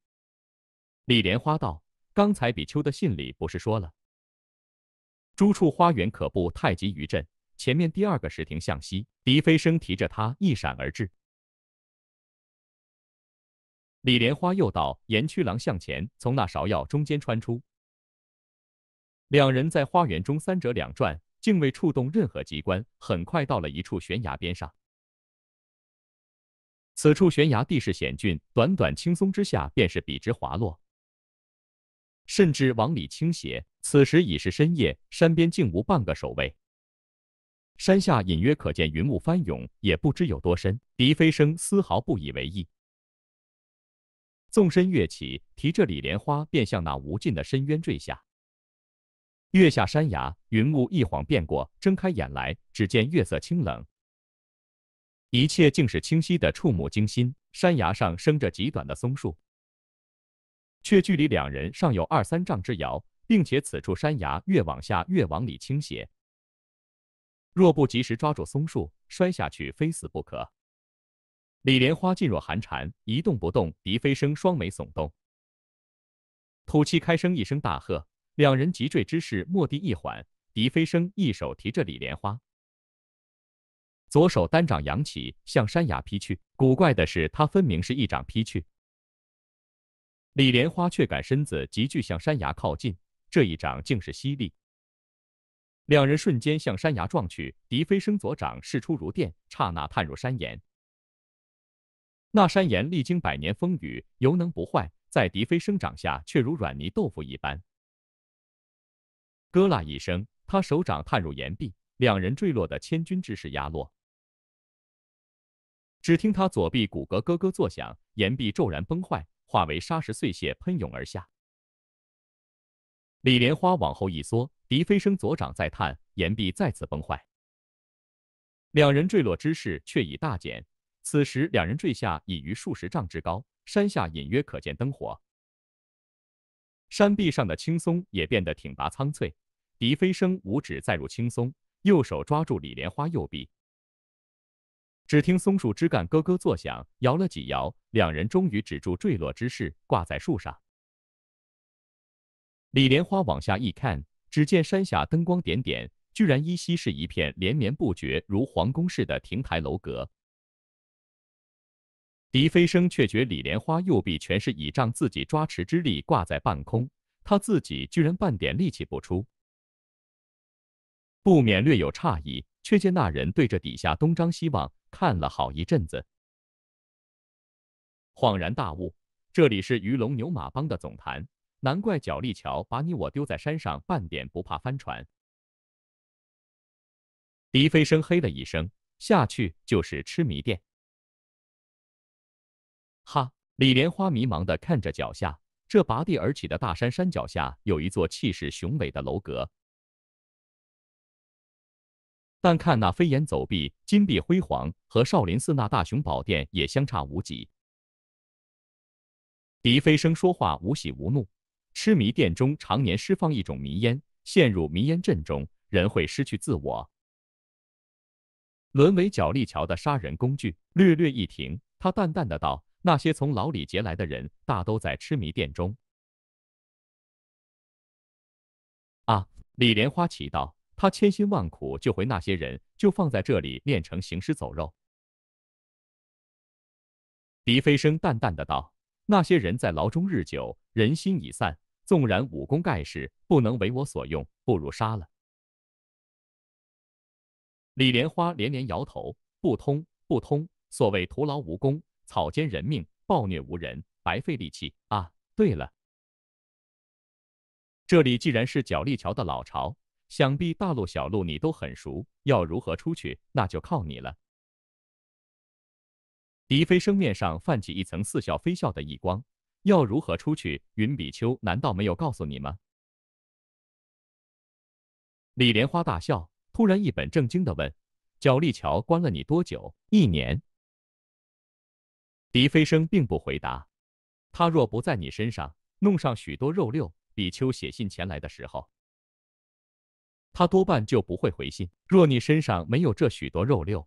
李莲花道：“刚才比丘的信里不是说了，朱处花园可布太极于阵。”前面第二个石亭向西，笛飞声提着他一闪而至。李莲花又道：“岩曲廊向前，从那芍药中间穿出。”两人在花园中三折两转，竟未触动任何机关。很快到了一处悬崖边上。此处悬崖地势险峻，短短轻松之下便是笔直滑落，甚至往里倾斜。此时已是深夜，山边竟无半个守卫。山下隐约可见云雾翻涌，也不知有多深。笛飞声丝毫不以为意，纵身跃起，提着李莲花便向那无尽的深渊坠下。月下山崖，云雾一晃变过，睁开眼来，只见月色清冷，一切竟是清晰的触目惊心。山崖上生着极短的松树，却距离两人尚有二三丈之遥，并且此处山崖越往下越往里倾斜。若不及时抓住松树，摔下去非死不可。李莲花噤若寒蝉，一动不动。狄飞生双眉耸动，吐气开声，一声大喝，两人急坠之势蓦地一缓。狄飞生一手提着李莲花，左手单掌扬起，向山崖劈去。古怪的是，他分明是一掌劈去，李莲花却感身子急剧向山崖靠近。这一掌竟是犀利。两人瞬间向山崖撞去，狄飞生左掌势出如电，刹那探入山岩。那山岩历经百年风雨，犹能不坏，在狄飞生掌下却如软泥豆腐一般。咯啦一声，他手掌探入岩壁，两人坠落的千钧之势压落。只听他左臂骨骼咯咯作响，岩壁骤然崩坏，化为砂石碎屑喷涌而下。李莲花往后一缩。狄飞声左掌再探，岩壁再次崩坏，两人坠落之势却已大减。此时两人坠下已逾数十丈之高，山下隐约可见灯火，山壁上的青松也变得挺拔苍翠。狄飞声五指再入青松，右手抓住李莲花右臂，只听松树枝干咯咯作响，摇了几摇，两人终于止住坠落之势，挂在树上。李莲花往下一看。只见山下灯光点点，居然依稀是一片连绵不绝、如皇宫似的亭台楼阁。笛飞声却觉李莲花右臂全是倚仗自己抓持之力挂在半空，他自己居然半点力气不出，不免略有诧异。却见那人对着底下东张西望，看了好一阵子，恍然大悟：这里是鱼龙牛马帮的总坛。难怪角力桥把你我丢在山上，半点不怕翻船。狄飞声嘿了一声，下去就是痴迷殿。哈！李莲花迷茫的看着脚下，这拔地而起的大山山脚下有一座气势雄伟的楼阁，但看那飞檐走壁、金碧辉煌，和少林寺那大雄宝殿也相差无几。狄飞生说话无喜无怒。痴迷殿中常年释放一种迷烟，陷入迷烟阵中，人会失去自我，沦为角力桥的杀人工具。略略一停，他淡淡的道：“那些从牢里劫来的人，大都在痴迷殿中。”啊！李莲花祈道：“他千辛万苦救回那些人，就放在这里练成行尸走肉。”狄飞生淡淡的道：“那些人在牢中日久，人心已散。”纵然武功盖世，不能为我所用，不如杀了。李莲花连连摇头：“不通，不通！所谓徒劳无功，草菅人命，暴虐无人，白费力气啊！”对了，这里既然是角力桥的老巢，想必大路小路你都很熟，要如何出去，那就靠你了。狄飞生面上泛起一层似笑非笑的异光。要如何出去？云比丘难道没有告诉你吗？李莲花大笑，突然一本正经的问：“角力桥关了你多久？一年？”狄飞生并不回答。他若不在你身上弄上许多肉六，比丘写信前来的时候，他多半就不会回信。若你身上没有这许多肉六，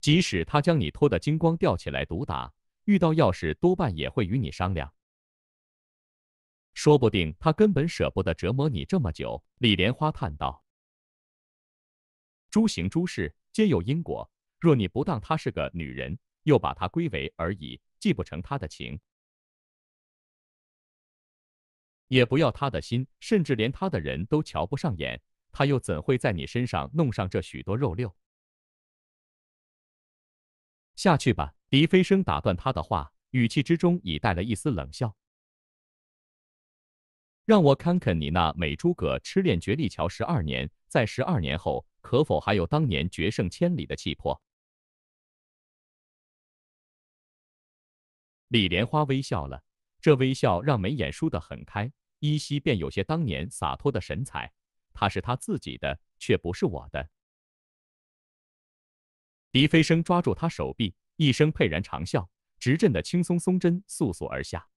即使他将你脱得精光，吊起来毒打。遇到要事，多半也会与你商量。说不定他根本舍不得折磨你这么久。李莲花叹道：“诸行诸事皆有因果，若你不当他是个女人，又把她归为而已，既不成他的情，也不要他的心，甚至连他的人都瞧不上眼，他又怎会在你身上弄上这许多肉瘤？”下去吧，狄飞声打断他的话，语气之中已带了一丝冷笑。让我看看你那美诸葛痴恋绝丽桥十二年，在十二年后，可否还有当年决胜千里的气魄？李莲花微笑了，这微笑让眉眼舒得很开，依稀便有些当年洒脱的神采。他是他自己的，却不是我的。狄飞声抓住他手臂，一声佩然长啸，直震得青松松针簌簌而下。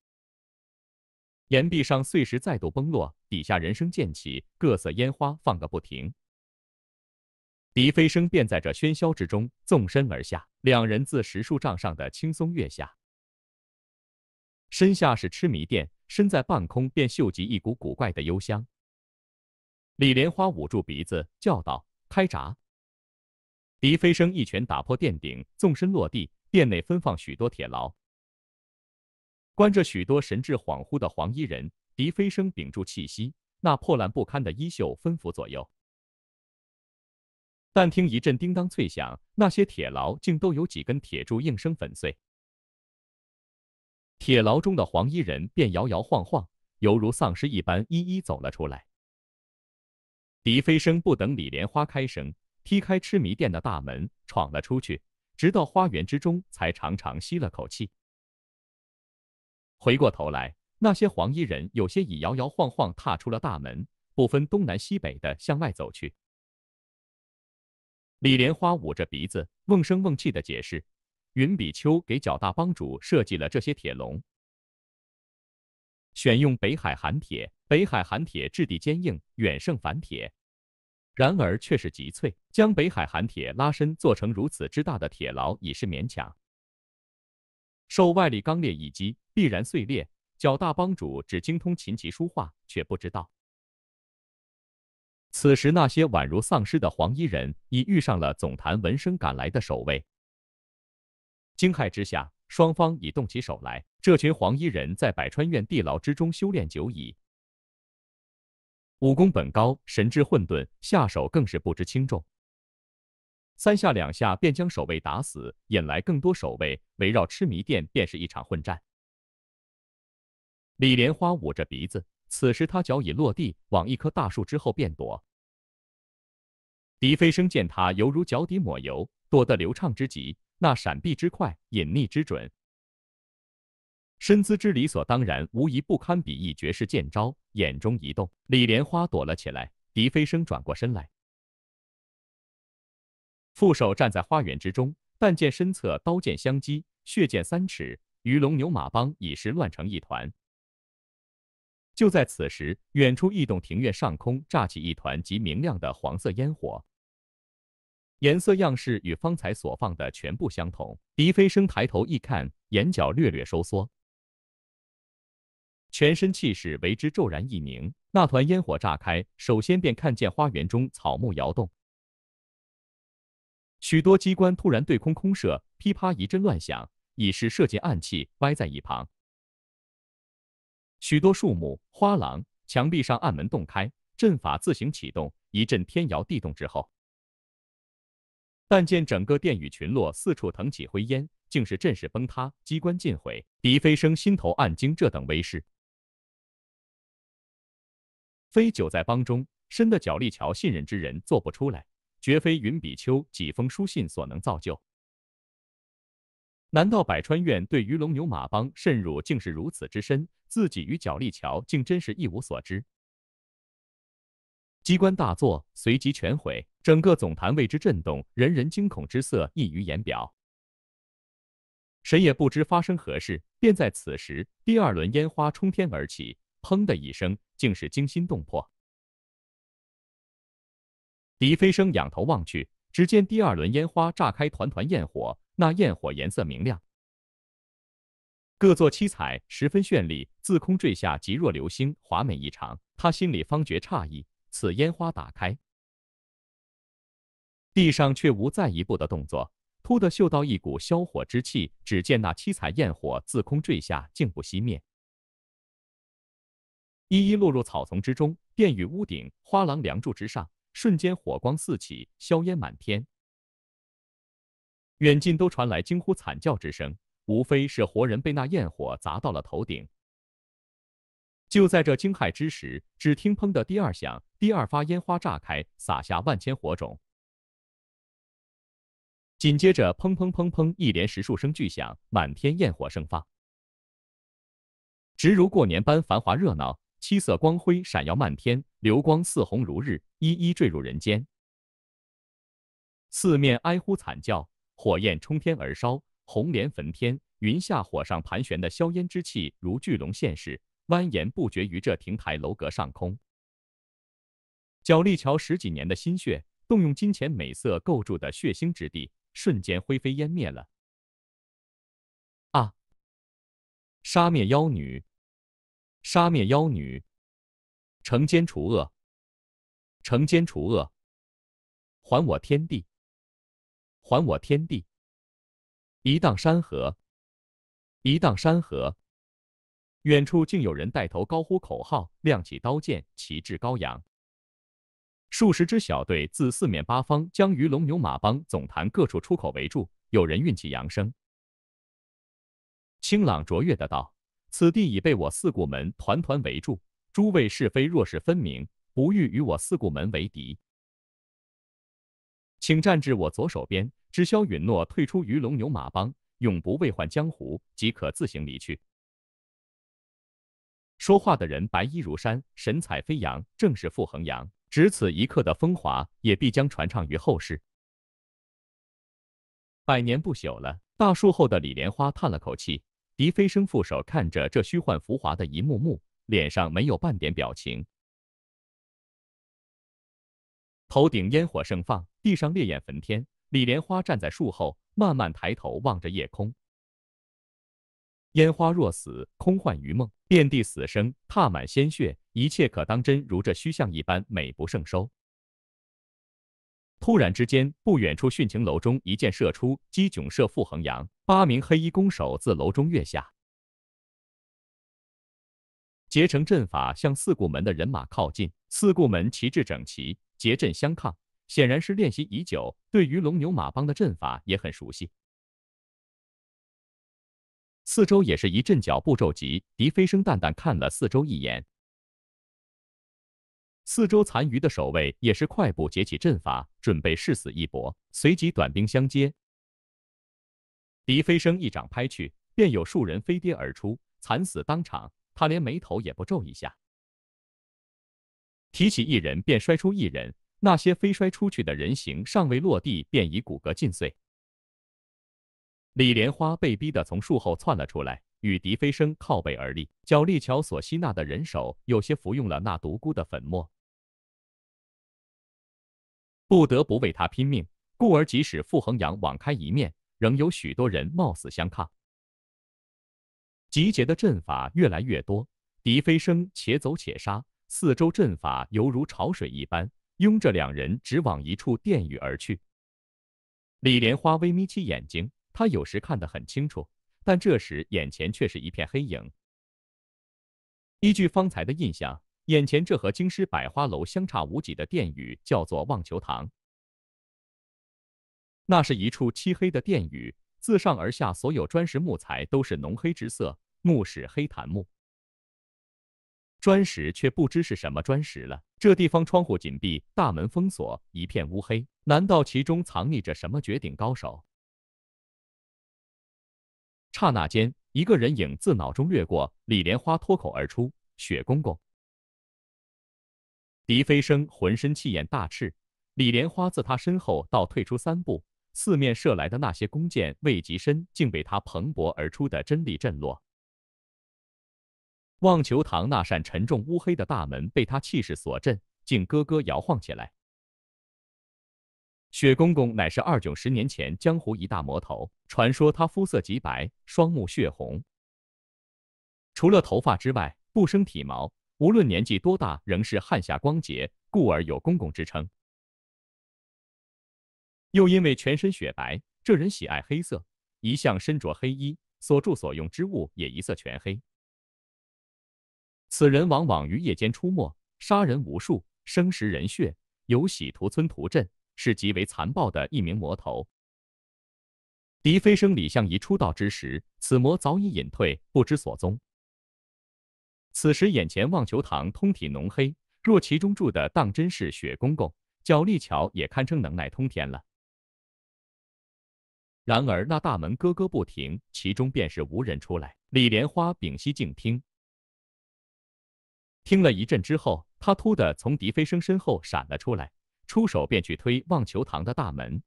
岩壁上碎石再度崩落，底下人声渐起，各色烟花放个不停。狄飞声便在这喧嚣之中纵身而下，两人自十数丈上的青松跃下，身下是痴迷殿，身在半空便嗅及一股古怪的幽香。李莲花捂住鼻子，叫道：“开闸！”狄飞声一拳打破殿顶，纵身落地。殿内分放许多铁牢，关着许多神志恍惚的黄衣人。狄飞声屏住气息，那破烂不堪的衣袖分拂左右。但听一阵叮当脆响，那些铁牢竟都有几根铁柱应声粉碎。铁牢中的黄衣人便摇摇晃晃，犹如丧尸一般，一一走了出来。狄飞声不等李莲花开声。踢开痴迷店的大门，闯了出去，直到花园之中，才长长吸了口气。回过头来，那些黄衣人有些已摇摇晃晃踏出了大门，不分东南西北的向外走去。李莲花捂着鼻子，瓮声瓮气的解释：“云比丘给脚大帮主设计了这些铁笼，选用北海寒铁，北海寒铁质地坚硬，远胜凡铁。”然而却是极脆，将北海寒铁拉伸做成如此之大的铁牢已是勉强。受外力刚烈一击，必然碎裂。较大帮主只精通琴棋书画，却不知道。此时那些宛如丧尸的黄衣人已遇上了总坛闻声赶来的守卫，惊骇之下，双方已动起手来。这群黄衣人在百川院地牢之中修炼久矣。武功本高，神智混沌，下手更是不知轻重，三下两下便将守卫打死，引来更多守卫围绕痴迷殿，便是一场混战。李莲花捂着鼻子，此时他脚已落地，往一棵大树之后便躲。狄飞生见他犹如脚底抹油，躲得流畅之极，那闪避之快，隐匿之准，身姿之理所当然，无疑不堪比一绝世剑招。眼中一动，李莲花躲了起来。狄飞生转过身来，副手站在花园之中，但见身侧刀剑相击，血溅三尺，鱼龙牛马帮已是乱成一团。就在此时，远处一栋庭院上空炸起一团极明亮的黄色烟火，颜色样式与方才所放的全部相同。狄飞生抬头一看，眼角略略收缩。全身气势为之骤然一凝，那团烟火炸开，首先便看见花园中草木摇动，许多机关突然对空空射，噼啪一阵乱响，已是射进暗器歪在一旁。许多树木、花廊、墙壁上暗门洞开，阵法自行启动，一阵天摇地动之后，但见整个殿宇群落四处腾起灰烟，竟是阵势崩塌，机关尽毁。狄飞生心头暗惊，这等威势！非久在帮中，深的角力桥信任之人做不出来，绝非云比丘几封书信所能造就。难道百川院对于龙牛马帮渗入竟是如此之深？自己与角力桥竟真是一无所知？机关大作，随即全毁，整个总坛为之震动，人人惊恐之色溢于言表。谁也不知发生何事，便在此时，第二轮烟花冲天而起。砰的一声，竟是惊心动魄。狄飞生仰头望去，只见第二轮烟花炸开，团团焰火，那焰火颜色明亮，各座七彩，十分绚丽，自空坠下，极若流星，华美异常。他心里方觉诧异，此烟花打开，地上却无再一步的动作。突的嗅到一股消火之气，只见那七彩焰火自空坠下，竟不熄灭。一一落入草丛之中，便宇屋顶、花廊、梁柱之上，瞬间火光四起，硝烟满天，远近都传来惊呼惨叫之声，无非是活人被那焰火砸到了头顶。就在这惊骇之时，只听“砰”的第二响，第二发烟花炸开，洒下万千火种。紧接着“砰砰砰砰”一连十数声巨响，满天焰火盛放，直如过年般繁华热闹。七色光辉闪耀漫天，流光似虹如日，一一坠入人间。四面哀呼惨叫，火焰冲天而烧，红莲焚天，云下火上盘旋的硝烟之气如巨龙现世，蜿蜒不绝于这亭台楼阁上空。角力桥十几年的心血，动用金钱美色构筑的血腥之地，瞬间灰飞烟灭了。啊！杀灭妖女！杀灭妖女，惩奸除恶，惩奸除恶，还我天地，还我天地，一荡山河，一荡山河。远处竟有人带头高呼口号，亮起刀剑，旗帜高扬。数十支小队自四面八方将鱼龙牛马帮总坛各处出口围住。有人运气扬声，清朗卓越的道。此地已被我四顾门团团围住，诸位是非若是分明，不欲与我四顾门为敌，请站至我左手边，只消允诺退出鱼龙牛马帮，永不为患江湖，即可自行离去。说话的人白衣如山，神采飞扬，正是傅恒阳。只此一刻的风华，也必将传唱于后世，百年不朽了。大树后的李莲花叹了口气。狄飞生副手看着这虚幻浮华的一幕幕，脸上没有半点表情。头顶烟火盛放，地上烈焰焚天。李莲花站在树后，慢慢抬头望着夜空。烟花若死，空幻余梦，遍地死生，踏满鲜血，一切可当真？如这虚像一般，美不胜收。突然之间，不远处殉情楼中一箭射出，击炯射傅恒阳。八名黑衣弓手自楼中跃下，结成阵法向四顾门的人马靠近。四顾门旗帜整齐，结阵相抗，显然是练习已久，对于龙牛马帮的阵法也很熟悉。四周也是一阵脚步骤急，狄飞生淡淡看了四周一眼。四周残余的守卫也是快步结起阵法，准备誓死一搏。随即短兵相接，狄飞生一掌拍去，便有数人飞跌而出，惨死当场。他连眉头也不皱一下，提起一人便摔出一人，那些飞摔出去的人形尚未落地，便已骨骼尽碎。李莲花被逼得从树后窜了出来，与狄飞生靠背而立。角力桥所吸纳的人手有些服用了那独孤的粉末。不得不为他拼命，故而即使傅恒阳网开一面，仍有许多人冒死相抗。集结的阵法越来越多，狄飞升且走且杀，四周阵法犹如潮水一般拥着两人，直往一处殿宇而去。李莲花微眯起眼睛，他有时看得很清楚，但这时眼前却是一片黑影。依据方才的印象。眼前这和京师百花楼相差无几的殿宇，叫做望球堂。那是一处漆黑的殿宇，自上而下，所有砖石木材都是浓黑之色，木是黑檀木，砖石却不知是什么砖石了。这地方窗户紧闭，大门封锁，一片乌黑。难道其中藏匿着什么绝顶高手？刹那间，一个人影自脑中掠过，李莲花脱口而出：“雪公公。”笛飞声浑身气焰大炽，李莲花自他身后倒退出三步，四面射来的那些弓箭未及身，竟被他蓬勃而出的真力震落。望球堂那扇沉重乌黑的大门被他气势所震，竟咯咯摇晃起来。雪公公乃是二九十年前江湖一大魔头，传说他肤色极白，双目血红，除了头发之外不生体毛。无论年纪多大，仍是汗下光洁，故而有“公公”之称。又因为全身雪白，这人喜爱黑色，一向身着黑衣，所住所用之物也一色全黑。此人往往于夜间出没，杀人无数，生食人血，有喜屠村屠镇，是极为残暴的一名魔头。狄飞生、李相夷出道之时，此魔早已隐退，不知所踪。此时眼前望球堂通体浓黑，若其中住的当真是雪公公，角力桥也堪称能耐通天了。然而那大门咯咯不停，其中便是无人出来。李莲花屏息静听，听了一阵之后，他突地从狄飞生身后闪了出来，出手便去推望球堂的大门。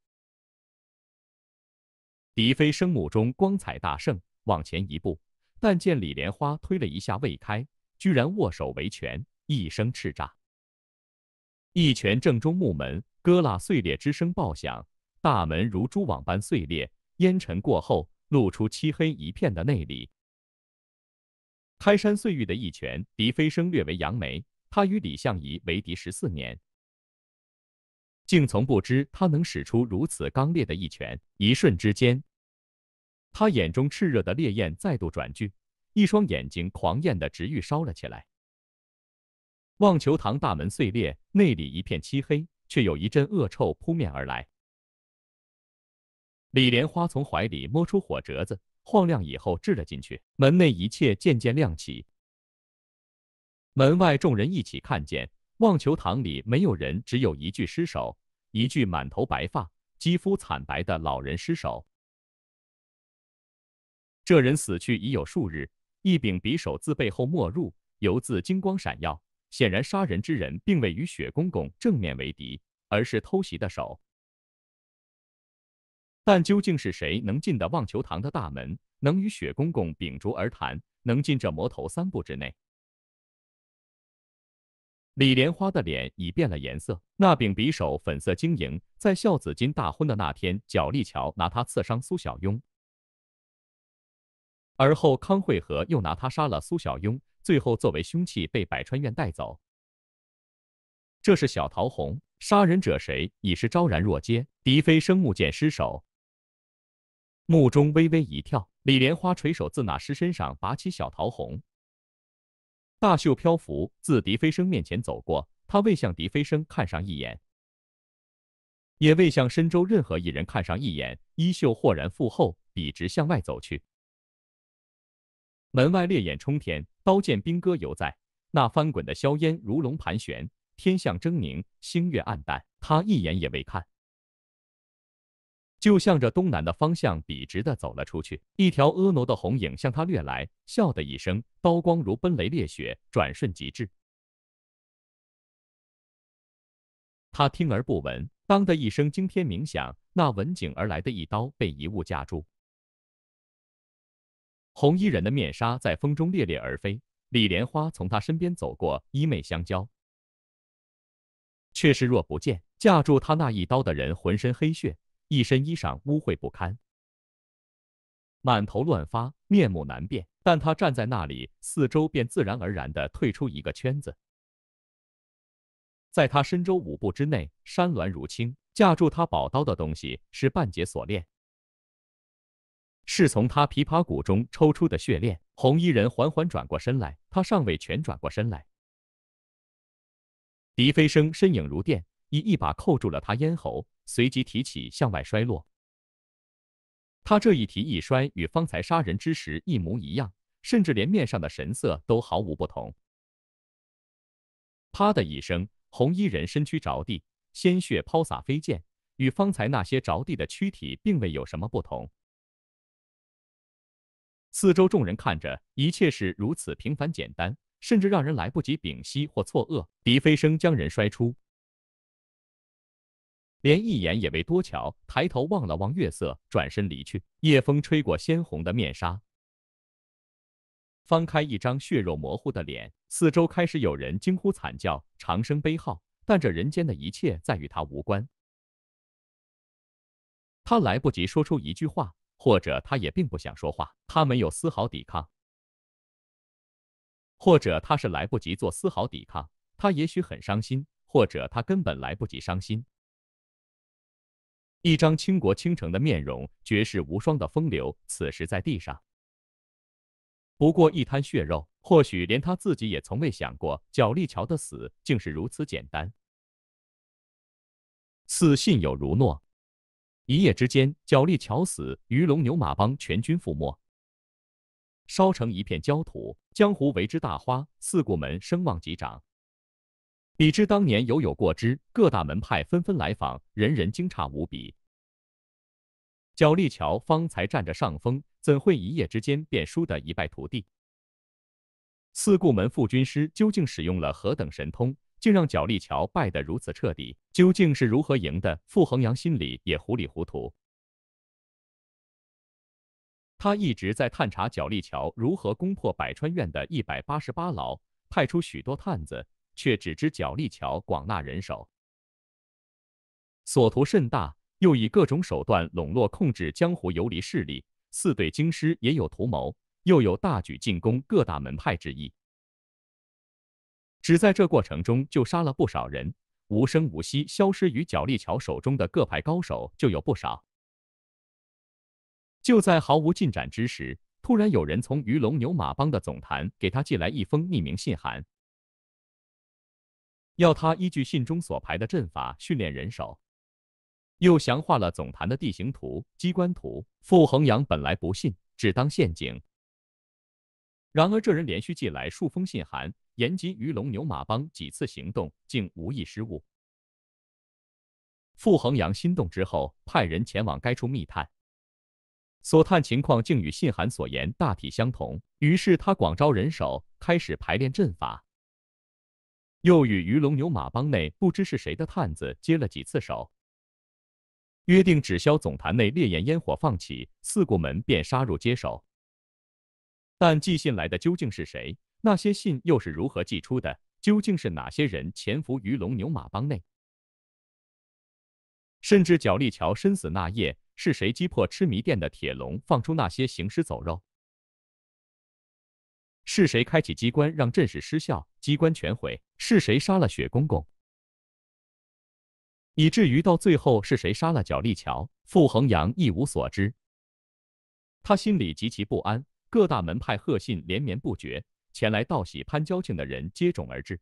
狄飞生目中光彩大盛，往前一步，但见李莲花推了一下未开。居然握手为拳，一声叱咤，一拳正中木门，割剌碎裂之声爆响，大门如蛛网般碎裂，烟尘过后，露出漆黑一片的内里。开山碎玉的一拳，狄飞生略为扬眉。他与李相夷为敌十四年，竟从不知他能使出如此刚烈的一拳。一瞬之间，他眼中炽热的烈焰再度转剧，一双眼睛狂艳的直欲烧了起来。望球堂大门碎裂，内里一片漆黑，却有一阵恶臭扑面而来。李莲花从怀里摸出火折子，晃亮以后掷了进去。门内一切渐渐亮起。门外众人一起看见，望球堂里没有人，只有一具尸首，一具满头白发、肌肤惨白的老人尸首。这人死去已有数日。一柄匕首自背后没入，犹自金光闪耀。显然，杀人之人并未与雪公公正面为敌，而是偷袭的手。但究竟是谁能进得望球堂的大门，能与雪公公秉烛而谈，能进这魔头三步之内？李莲花的脸已变了颜色。那柄匕首粉色晶莹，在孝子金大婚的那天，脚力桥拿它刺伤苏小慵。而后，康会和又拿他杀了苏小庸，最后作为凶器被百川院带走。这是小桃红，杀人者谁已是昭然若揭。狄飞生目见尸首，目中微微一跳。李莲花垂手自那尸身上拔起小桃红，大袖漂浮自狄飞生面前走过，他未向狄飞生看上一眼，也未向深州任何一人看上一眼，衣袖豁然覆后，笔直向外走去。门外烈焰冲天，刀剑兵戈犹在。那翻滚的硝烟如龙盘旋，天象狰狞，星月黯淡。他一眼也未看，就向着东南的方向笔直的走了出去。一条婀娜的红影向他掠来，啸的一声，刀光如奔雷裂雪，转瞬即至。他听而不闻。当的一声惊天鸣响，那闻警而来的一刀被一物架住。红衣人的面纱在风中猎猎而飞，李莲花从他身边走过，衣袂相交，却是若不见。架住他那一刀的人浑身黑血，一身衣裳污秽不堪，满头乱发，面目难辨。但他站在那里，四周便自然而然的退出一个圈子。在他身周五步之内，山峦如青。架住他宝刀的东西是半截锁链。是从他琵琶骨中抽出的血链。红衣人缓缓转过身来，他尚未全转过身来，狄飞生身影如电，已一把扣住了他咽喉，随即提起向外摔落。他这一提一摔，与方才杀人之时一模一样，甚至连面上的神色都毫无不同。啪的一声，红衣人身躯着地，鲜血抛洒飞溅，与方才那些着地的躯体并未有什么不同。四周众人看着，一切是如此平凡简单，甚至让人来不及屏息或错愕。笛飞声将人摔出，连一眼也未多瞧，抬头望了望月色，转身离去。夜风吹过鲜红的面纱，翻开一张血肉模糊的脸。四周开始有人惊呼、惨叫、长声悲号，但这人间的一切再与他无关。他来不及说出一句话。或者他也并不想说话，他没有丝毫抵抗；或者他是来不及做丝毫抵抗，他也许很伤心；或者他根本来不及伤心。一张倾国倾城的面容，绝世无双的风流，此时在地上，不过一滩血肉。或许连他自己也从未想过，角立桥的死竟是如此简单。此信有如诺。一夜之间，角力桥死，鱼龙牛马帮全军覆没，烧成一片焦土，江湖为之大哗。四顾门声望极涨，比之当年犹有过之。各大门派纷纷来访，人人惊诧无比。角力桥方才占着上风，怎会一夜之间便输得一败涂地？四顾门副军师究竟使用了何等神通？竟让角力桥败得如此彻底，究竟是如何赢的？傅恒阳心里也糊里糊涂。他一直在探查角力桥如何攻破百川院的一百八十八牢，派出许多探子，却只知角力桥广纳人手，所图甚大，又以各种手段笼络控制江湖游离势力，四对京师也有图谋，又有大举进攻各大门派之意。只在这过程中就杀了不少人，无声无息消失于角力桥手中的各派高手就有不少。就在毫无进展之时，突然有人从鱼龙牛马帮的总坛给他寄来一封匿名信函，要他依据信中所排的阵法训练人手，又详画了总坛的地形图、机关图。傅恒阳本来不信，只当陷阱。然而，这人连续寄来数封信函，言及鱼龙牛马帮几次行动竟无一失误。傅恒阳心动之后，派人前往该处密探，所探情况竟与信函所言大体相同。于是他广招人手，开始排练阵法，又与鱼龙牛马帮内不知是谁的探子接了几次手，约定只消总坛内烈焰烟火放起，四顾门便杀入接手。但寄信来的究竟是谁？那些信又是如何寄出的？究竟是哪些人潜伏于龙牛马帮内？甚至角力桥生死那夜，是谁击破痴迷殿的铁笼，放出那些行尸走肉？是谁开启机关，让阵势失效，机关全毁？是谁杀了雪公公？以至于到最后，是谁杀了角力桥？傅恒阳一无所知，他心里极其不安。各大门派贺信连绵不绝，前来道喜攀交情的人接踵而至。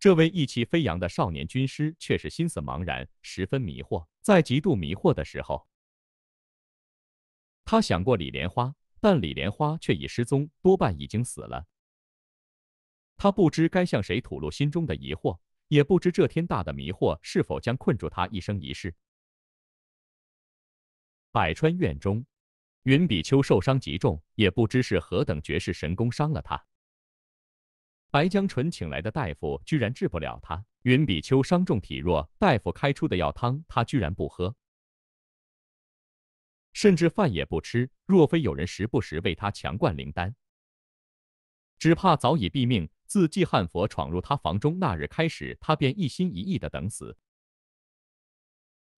这位意气飞扬的少年军师却是心思茫然，十分迷惑。在极度迷惑的时候，他想过李莲花，但李莲花却已失踪，多半已经死了。他不知该向谁吐露心中的疑惑，也不知这天大的迷惑是否将困住他一生一世。百川院中。云比丘受伤极重，也不知是何等绝世神功伤了他。白江淳请来的大夫居然治不了他。云比丘伤重体弱，大夫开出的药汤他居然不喝，甚至饭也不吃。若非有人时不时为他强灌灵丹，只怕早已毙命。自季汉佛闯入他房中那日开始，他便一心一意的等死。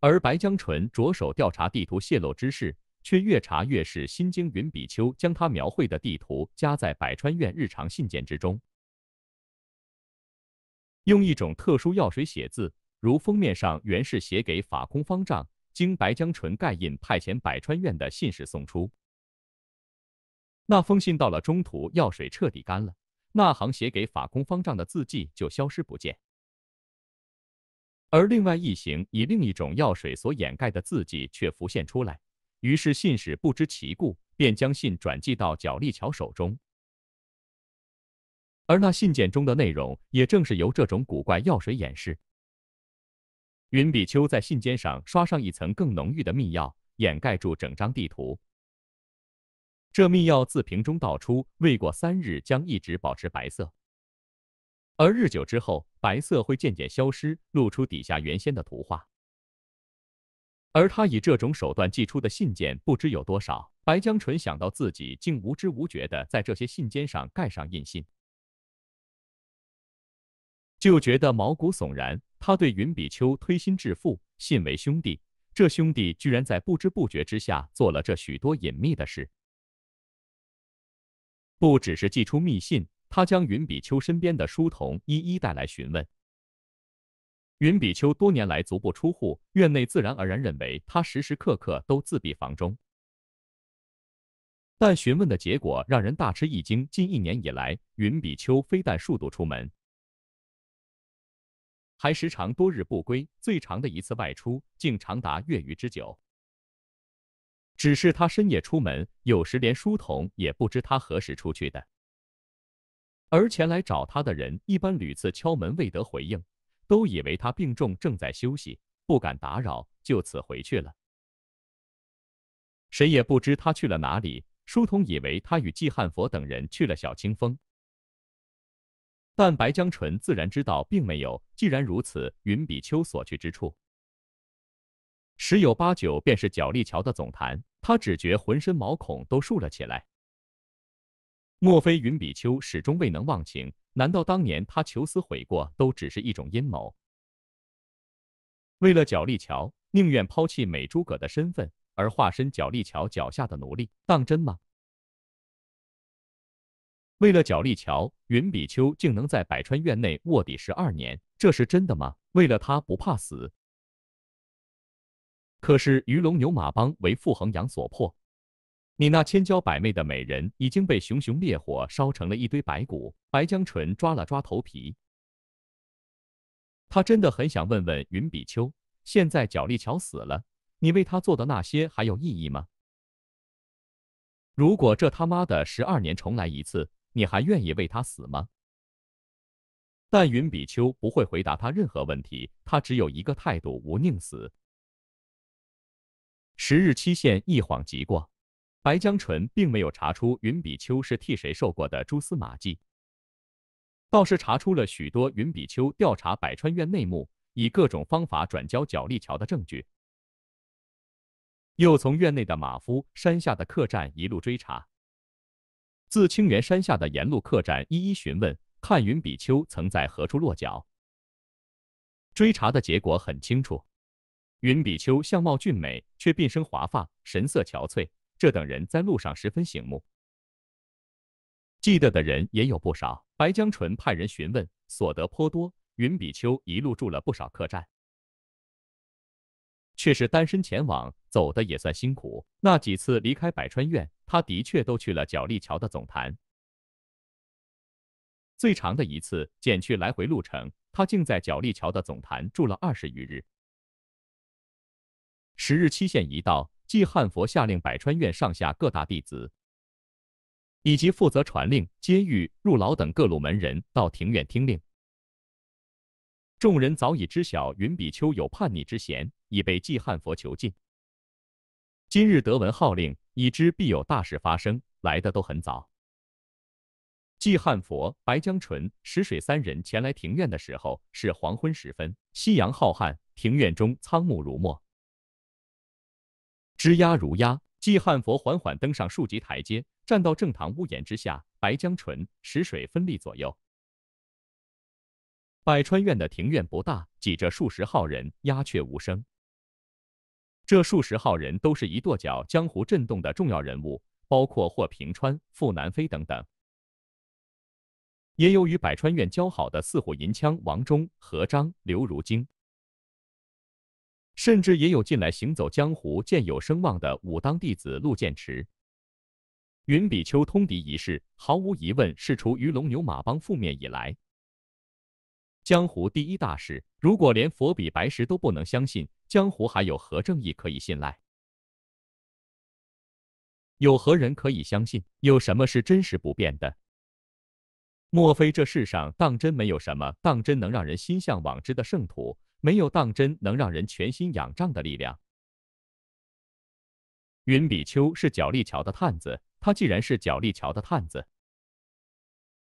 而白江淳着手调查地图泄露之事。却越查越是心惊，云比丘将他描绘的地图夹在百川院日常信件之中，用一种特殊药水写字，如封面上原是写给法空方丈，经白江纯盖印派遣百川院的信使送出。那封信到了中途，药水彻底干了，那行写给法空方丈的字迹就消失不见，而另外一行以另一种药水所掩盖的字迹却浮现出来。于是信使不知其故，便将信转寄到角力乔手中。而那信件中的内容，也正是由这种古怪药水掩饰。云比丘在信笺上刷上一层更浓郁的密药，掩盖住整张地图。这密药自瓶中倒出，未过三日将一直保持白色。而日久之后，白色会渐渐消失，露出底下原先的图画。而他以这种手段寄出的信件不知有多少。白江纯想到自己竟无知无觉的在这些信笺上盖上印信，就觉得毛骨悚然。他对云比丘推心置腹，信为兄弟，这兄弟居然在不知不觉之下做了这许多隐秘的事。不只是寄出密信，他将云比丘身边的书童一一带来询问。云比丘多年来足不出户，院内自然而然认为他时时刻刻都自闭房中。但询问的结果让人大吃一惊：近一年以来，云比丘非但数度出门，还时常多日不归，最长的一次外出竟长达月余之久。只是他深夜出门，有时连书童也不知他何时出去的，而前来找他的人一般屡次敲门未得回应。都以为他病重，正在休息，不敢打扰，就此回去了。谁也不知他去了哪里。舒同以为他与季汉佛等人去了小清风，但白江淳自然知道，并没有。既然如此，云比丘所去之处，十有八九便是角力桥的总坛。他只觉浑身毛孔都竖了起来。莫非云比丘始终未能忘情？难道当年他求死悔过都只是一种阴谋？为了角力桥，宁愿抛弃美诸葛的身份，而化身角力桥脚下的奴隶，当真吗？为了角力桥，云比丘竟能在百川院内卧底十二年，这是真的吗？为了他不怕死，可是鱼龙牛马帮为傅恒阳所破。你那千娇百媚的美人已经被熊熊烈火烧成了一堆白骨。白江纯抓了抓头皮，他真的很想问问云比丘：现在角力桥死了，你为他做的那些还有意义吗？如果这他妈的十二年重来一次，你还愿意为他死吗？但云比丘不会回答他任何问题，他只有一个态度：无宁死。十日期限一晃即过。白江淳并没有查出云比丘是替谁受过的蛛丝马迹，倒是查出了许多云比丘调查百川院内幕，以各种方法转交角力桥的证据。又从院内的马夫、山下的客栈一路追查，自清源山下的沿路客栈一一询问，看云比丘曾在何处落脚。追查的结果很清楚，云比丘相貌俊美，却鬓生华发，神色憔悴。这等人在路上十分醒目，记得的人也有不少。白江纯派人询问，所得颇多。云比丘一路住了不少客栈，却是单身前往，走的也算辛苦。那几次离开百川院，他的确都去了角力桥的总坛。最长的一次，减去来回路程，他竟在角力桥的总坛住了二十余日。十日期限一到。寂汉佛下令百川院上下各大弟子，以及负责传令、监狱、入牢等各路门人到庭院听令。众人早已知晓云比丘有叛逆之嫌，已被季汉佛囚禁。今日得闻号令，已知必有大事发生，来的都很早。季汉佛、白江淳、石水三人前来庭院的时候是黄昏时分，夕阳浩瀚，庭院中苍木如墨。枝呀，如鸦。季汉佛缓缓登上数级台阶，站到正堂屋檐之下，白江唇石水分立左右。百川院的庭院不大，挤着数十号人，鸦雀无声。这数十号人都是一跺脚江湖震动的重要人物，包括霍平川、傅南飞等等，也有与百川院交好的四虎银枪王忠何章、刘如京。甚至也有近来行走江湖、见有声望的武当弟子陆建池、云比丘通敌一事，毫无疑问是除于龙牛马帮覆灭以来江湖第一大事。如果连佛比白石都不能相信，江湖还有何正义可以信赖？有何人可以相信？有什么是真实不变的？莫非这世上当真没有什么，当真能让人心向往之的圣徒？没有当真能让人全心仰仗的力量。云比丘是角力桥的探子，他既然是角力桥的探子，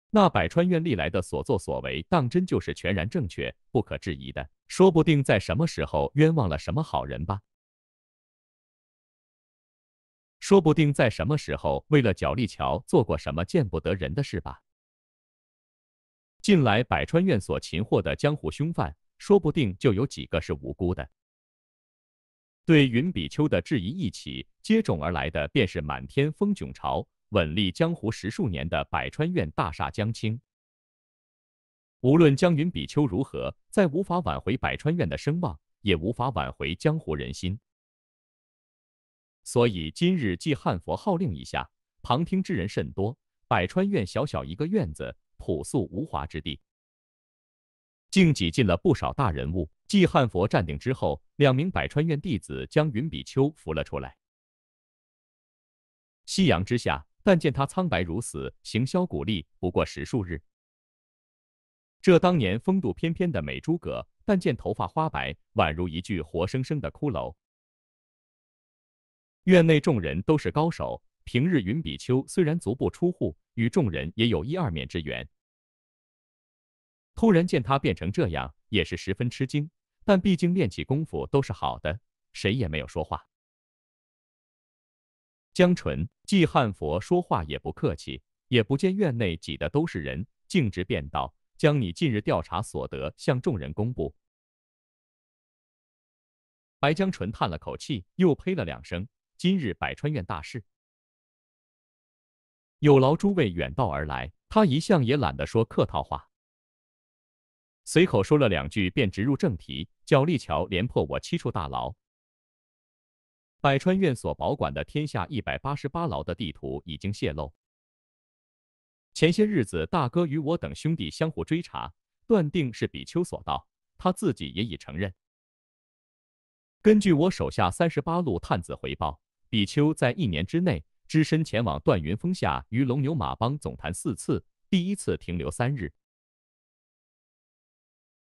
那百川院历来的所作所为，当真就是全然正确、不可质疑的？说不定在什么时候冤枉了什么好人吧？说不定在什么时候为了角力桥做过什么见不得人的事吧？近来百川院所擒获的江湖凶犯。说不定就有几个是无辜的。对云比丘的质疑一起接踵而来的便是满天风迥潮。稳立江湖十数年的百川院大厦将倾。无论江云比丘如何，再无法挽回百川院的声望，也无法挽回江湖人心。所以今日即汉佛号令一下，旁听之人甚多。百川院小小一个院子，朴素无华之地。竟挤进了不少大人物。继汉佛站定之后，两名百川院弟子将云比丘扶了出来。夕阳之下，但见他苍白如死，行销骨立，不过十数日。这当年风度翩翩的美诸葛，但见头发花白，宛如一具活生生的骷髅。院内众人都是高手，平日云比丘虽然足不出户，与众人也有一二面之缘。突然见他变成这样，也是十分吃惊。但毕竟练起功夫都是好的，谁也没有说话。江纯季汉佛说话也不客气，也不见院内挤的都是人，径直便道：“将你近日调查所得向众人公布。”白江淳叹了口气，又呸了两声：“今日百川院大事，有劳诸位远道而来。”他一向也懒得说客套话。随口说了两句，便直入正题。角力桥连破我七处大牢，百川院所保管的天下一百八十八牢的地图已经泄露。前些日子，大哥与我等兄弟相互追查，断定是比丘所盗，他自己也已承认。根据我手下三十八路探子回报，比丘在一年之内只身前往断云峰下与龙牛马帮总坛四次，第一次停留三日。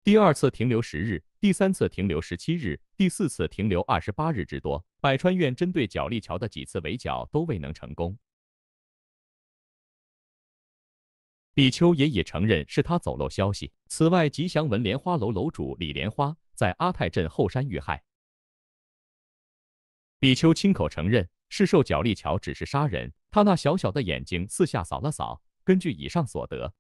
第二次停留十日，第三次停留十七日，第四次停留二十八日之多。百川院针对角力桥的几次围剿都未能成功。比丘也已承认是他走漏消息。此外，吉祥文莲花楼楼主李莲花在阿泰镇后山遇害。比丘亲口承认是受角力桥指示杀人。他那小小的眼睛四下扫了扫。根据以上所得。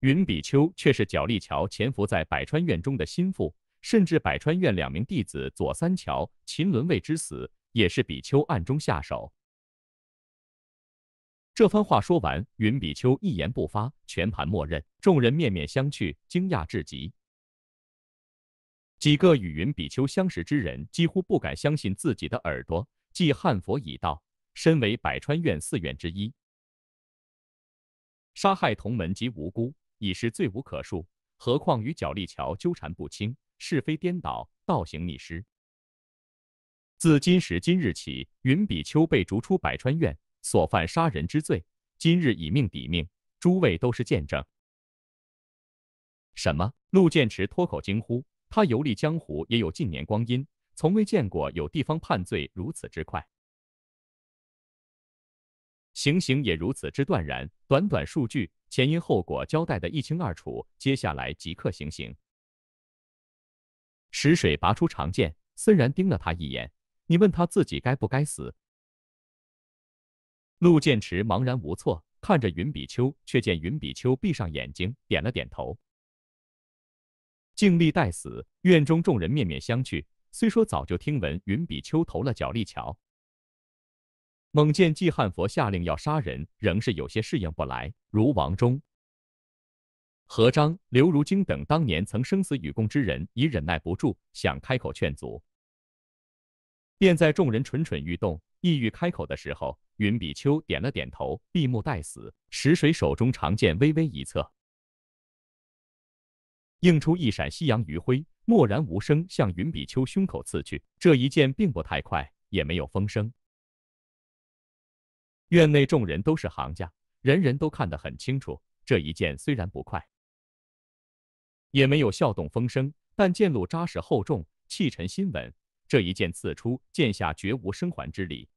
云比丘却是角立桥潜伏在百川院中的心腹，甚至百川院两名弟子左三桥、秦伦为之死，也是比丘暗中下手。这番话说完，云比丘一言不发，全盘默认。众人面面相觑，惊讶至极。几个与云比丘相识之人几乎不敢相信自己的耳朵。即汉佛已到，身为百川院寺院之一，杀害同门及无辜。已是罪无可恕，何况与角力桥纠缠不清，是非颠倒，倒行逆施。自今时今日起，云比丘被逐出百川院，所犯杀人之罪，今日以命抵命，诸位都是见证。什么？陆建池脱口惊呼，他游历江湖也有近年光阴，从未见过有地方判罪如此之快。行刑也如此之断然，短短数句，前因后果交代得一清二楚。接下来即刻行刑。石水拔出长剑，森然盯了他一眼。你问他自己该不该死？陆剑池茫然无措，看着云比丘，却见云比丘闭上眼睛，点了点头，静立待死。院中众人面面相觑。虽说早就听闻云比丘投了脚力桥。猛见季汉佛下令要杀人，仍是有些适应不来。如王忠、何章、刘如京等当年曾生死与共之人，已忍耐不住，想开口劝阻。便在众人蠢蠢欲动、意欲开口的时候，云比丘点了点头，闭目待死。石水手中长剑微微一侧，映出一闪夕阳余晖，默然无声向云比丘胸口刺去。这一剑并不太快，也没有风声。院内众人都是行家，人人都看得很清楚。这一剑虽然不快，也没有笑动风声，但剑路扎实厚重，气沉心稳。这一剑刺出，剑下绝无生还之理。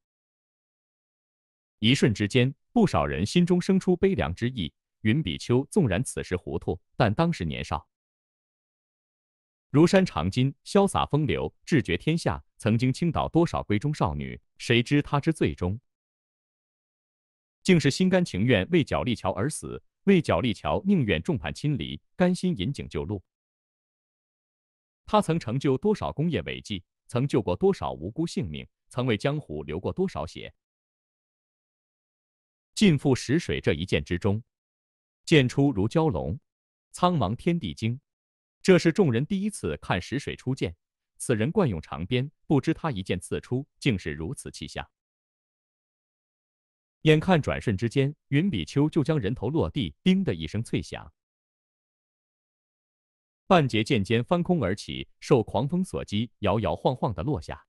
一瞬之间，不少人心中生出悲凉之意。云比丘纵然此时糊涂，但当时年少，如山长今，潇洒风流，志绝天下，曾经倾倒多少闺中少女？谁知他之最终？竟是心甘情愿为脚力桥而死，为脚力桥宁愿众叛亲离，甘心引颈就戮。他曾成就多少工业伟绩？曾救过多少无辜性命？曾为江湖流过多少血？尽付石水这一剑之中，剑出如蛟龙，苍茫天地惊。这是众人第一次看石水出剑。此人惯用长鞭，不知他一剑刺出，竟是如此气象。眼看转瞬之间，云比丘就将人头落地，叮的一声脆响，半截剑尖翻空而起，受狂风所击，摇摇晃晃的落下，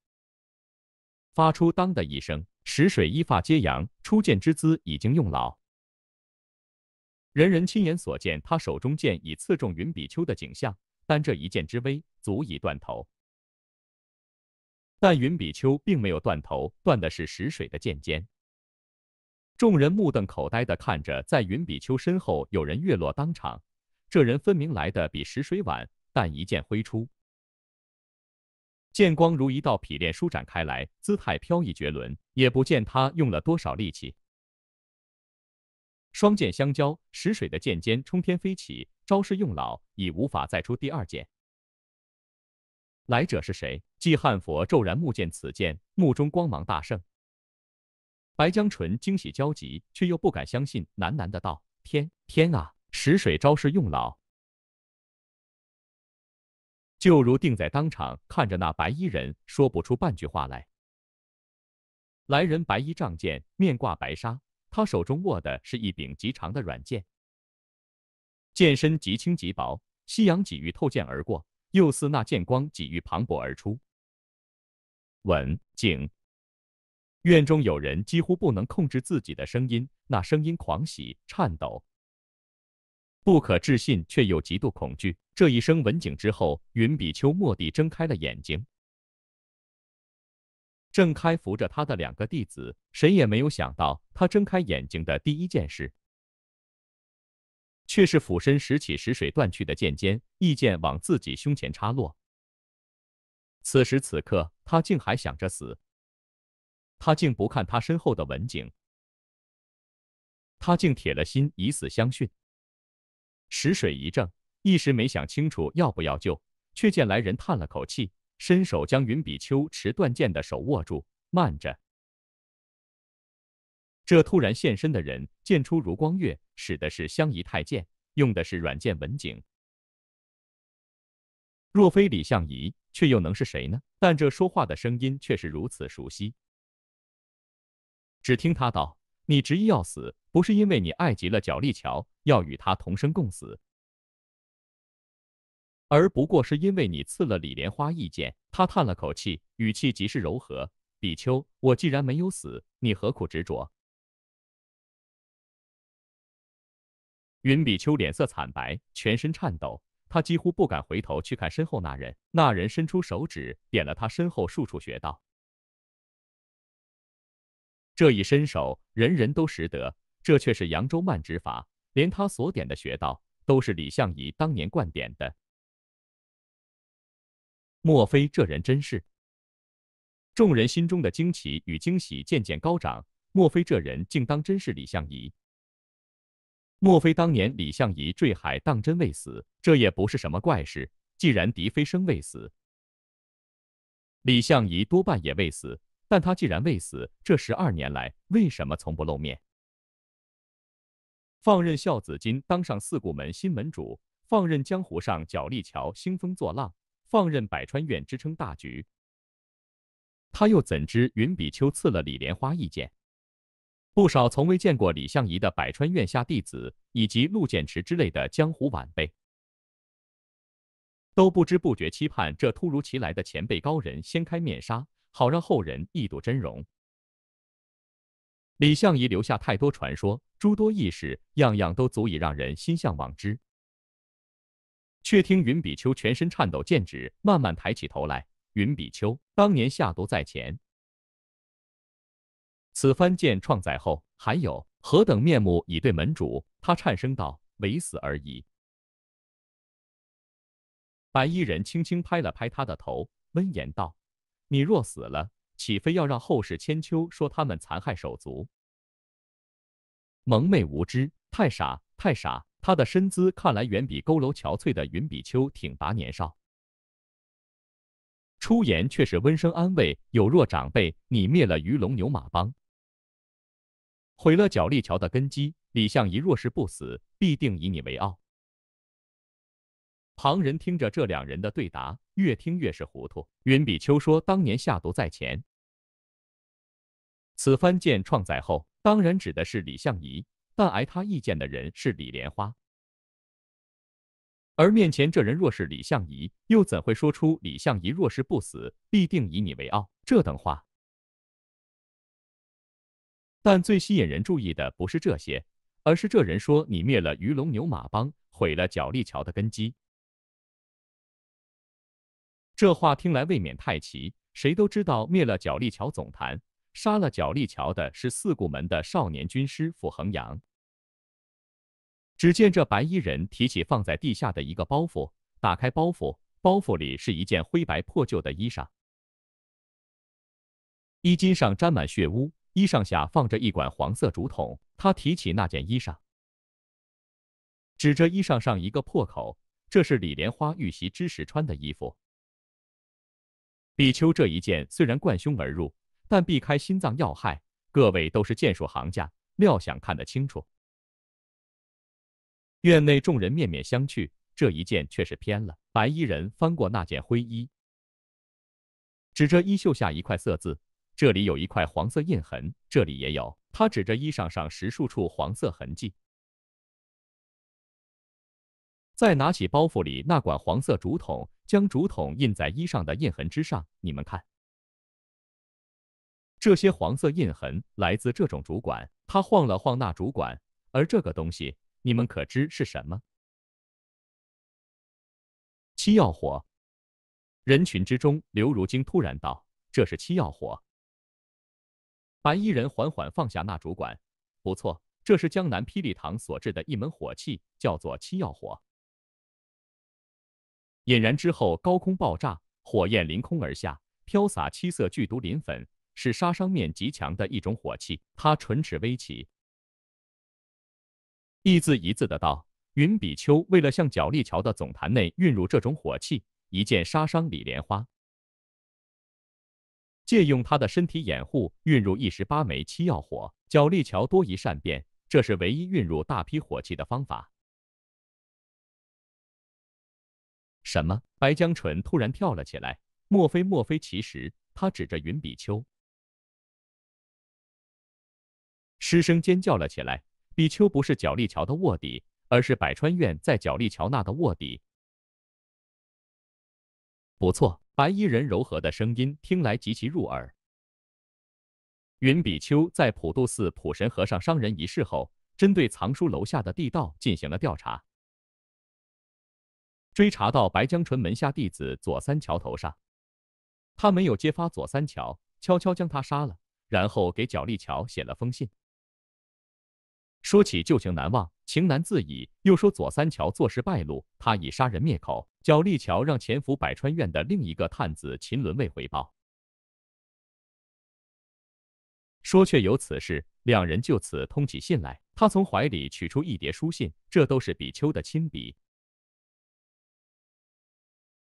发出当的一声，石水一发皆扬，出剑之姿已经用老。人人亲眼所见，他手中剑已刺中云比丘的景象，但这一剑之威足以断头。但云比丘并没有断头，断的是石水的剑尖。众人目瞪口呆地看着，在云比丘身后，有人跃落当场。这人分明来的比石水晚，但一剑挥出，剑光如一道劈裂舒展开来，姿态飘逸绝伦，也不见他用了多少力气。双剑相交，石水的剑尖冲天飞起，招式用老，已无法再出第二剑。来者是谁？季汉佛骤然目见此剑，目中光芒大盛。白江淳惊喜交集，却又不敢相信，喃喃的道：“天天啊，石水招式用老，就如定在当场，看着那白衣人，说不出半句话来。”来人白衣仗剑，面挂白纱，他手中握的是一柄极长的软剑，剑身极轻极薄，夕阳几欲透剑而过，又似那剑光几欲磅礴而出，稳静。院中有人几乎不能控制自己的声音，那声音狂喜、颤抖、不可置信，却又极度恐惧。这一声“闻警之后，云比丘蓦地睁开了眼睛，郑开扶着他的两个弟子，谁也没有想到，他睁开眼睛的第一件事，却是俯身拾起石水断去的剑尖，一剑往自己胸前插落。此时此刻，他竟还想着死。他竟不看他身后的文景，他竟铁了心以死相殉。石水一怔，一时没想清楚要不要救，却见来人叹了口气，伸手将云比丘持断剑的手握住。慢着，这突然现身的人，剑出如光月，使的是相宜太剑，用的是软剑文景。若非李相夷，却又能是谁呢？但这说话的声音却是如此熟悉。只听他道：“你执意要死，不是因为你爱极了角力桥，要与他同生共死，而不过是因为你刺了李莲花一剑。”他叹了口气，语气极是柔和：“比丘，我既然没有死，你何苦执着？”云比丘脸色惨白，全身颤抖，他几乎不敢回头去看身后那人。那人伸出手指，点了他身后数处穴道。这一身手，人人都识得，这却是扬州慢指法，连他所点的穴道，都是李相夷当年惯点的。莫非这人真是？众人心中的惊奇与惊喜渐渐高涨。莫非这人竟当真是李相夷？莫非当年李相夷坠海当真未死？这也不是什么怪事。既然狄飞生未死，李相夷多半也未死。但他既然未死，这十二年来为什么从不露面？放任孝子金当上四顾门新门主，放任江湖上角力桥兴风作浪，放任百川院支撑大局，他又怎知云比丘赐了李莲花一剑？不少从未见过李相夷的百川院下弟子，以及陆建池之类的江湖晚辈，都不知不觉期盼这突如其来的前辈高人掀开面纱。好让后人一睹真容。李相夷留下太多传说，诸多轶事，样样都足以让人心向往之。却听云比丘全身颤抖，剑指慢慢抬起头来。云比丘当年下毒在前，此番见创在后，还有何等面目以对门主？他颤声道：“唯死而已。”白衣人轻轻拍了拍他的头，温言道。你若死了，岂非要让后世千秋说他们残害手足？蒙昧无知，太傻，太傻！他的身姿看来远比佝偻憔悴的云比丘挺拔年少，出言却是温声安慰：“有若长辈，你灭了鱼龙牛马帮，毁了角力桥的根基。李相夷若是不死，必定以你为傲。”旁人听着这两人的对答。越听越是糊涂。云比丘说：“当年下毒在前，此番剑创在后，当然指的是李相夷，但挨他一剑的人是李莲花。而面前这人若是李相夷，又怎会说出‘李相夷若是不死，必定以你为傲’这等话？”但最吸引人注意的不是这些，而是这人说：“你灭了鱼龙牛马帮，毁了角力桥的根基。”这话听来未免太奇。谁都知道灭了角力桥总坛，杀了角力桥的是四顾门的少年军师傅恒阳。只见这白衣人提起放在地下的一个包袱，打开包袱，包袱里是一件灰白破旧的衣裳，衣襟上沾满血污。衣上下放着一管黄色竹筒。他提起那件衣裳，指着衣裳上一个破口：“这是李莲花遇袭之时穿的衣服。”比丘这一剑虽然贯胸而入，但避开心脏要害。各位都是剑术行家，料想看得清楚。院内众人面面相觑，这一剑却是偏了。白衣人翻过那件灰衣，指着衣袖下一块色字：“这里有一块黄色印痕，这里也有。”他指着衣裳上十数处黄色痕迹，再拿起包袱里那管黄色竹筒。将竹筒印在衣上的印痕之上，你们看，这些黄色印痕来自这种竹管。他晃了晃那竹管，而这个东西，你们可知是什么？七曜火。人群之中，刘如晶突然道：“这是七曜火。”白衣人缓缓放下那主管。不错，这是江南霹雳堂所制的一门火器，叫做七曜火。引燃之后，高空爆炸，火焰凌空而下，飘洒七色剧毒磷粉，是杀伤面极强的一种火器。他唇齿微启，一字一字的道：“云比丘为了向角力桥的总坛内运入这种火器，一箭杀伤李莲花，借用他的身体掩护运入一十八枚七曜火。角力桥多疑善变，这是唯一运入大批火器的方法。”什么？白江淳突然跳了起来，莫非莫非？其实他指着云比丘，失声尖叫了起来。比丘不是角力桥的卧底，而是百川院在角力桥那的卧底。不错，白衣人柔和的声音听来极其入耳。云比丘在普渡寺普神和尚伤人一事后，针对藏书楼下的地道进行了调查。追查到白江纯门下弟子左三桥头上，他没有揭发左三桥，悄悄将他杀了，然后给角力桥写了封信，说起旧情难忘，情难自已，又说左三桥做事败露，他已杀人灭口。角力桥让潜伏百川院的另一个探子秦伦卫回报，说却有此事，两人就此通起信来。他从怀里取出一叠书信，这都是比丘的亲笔。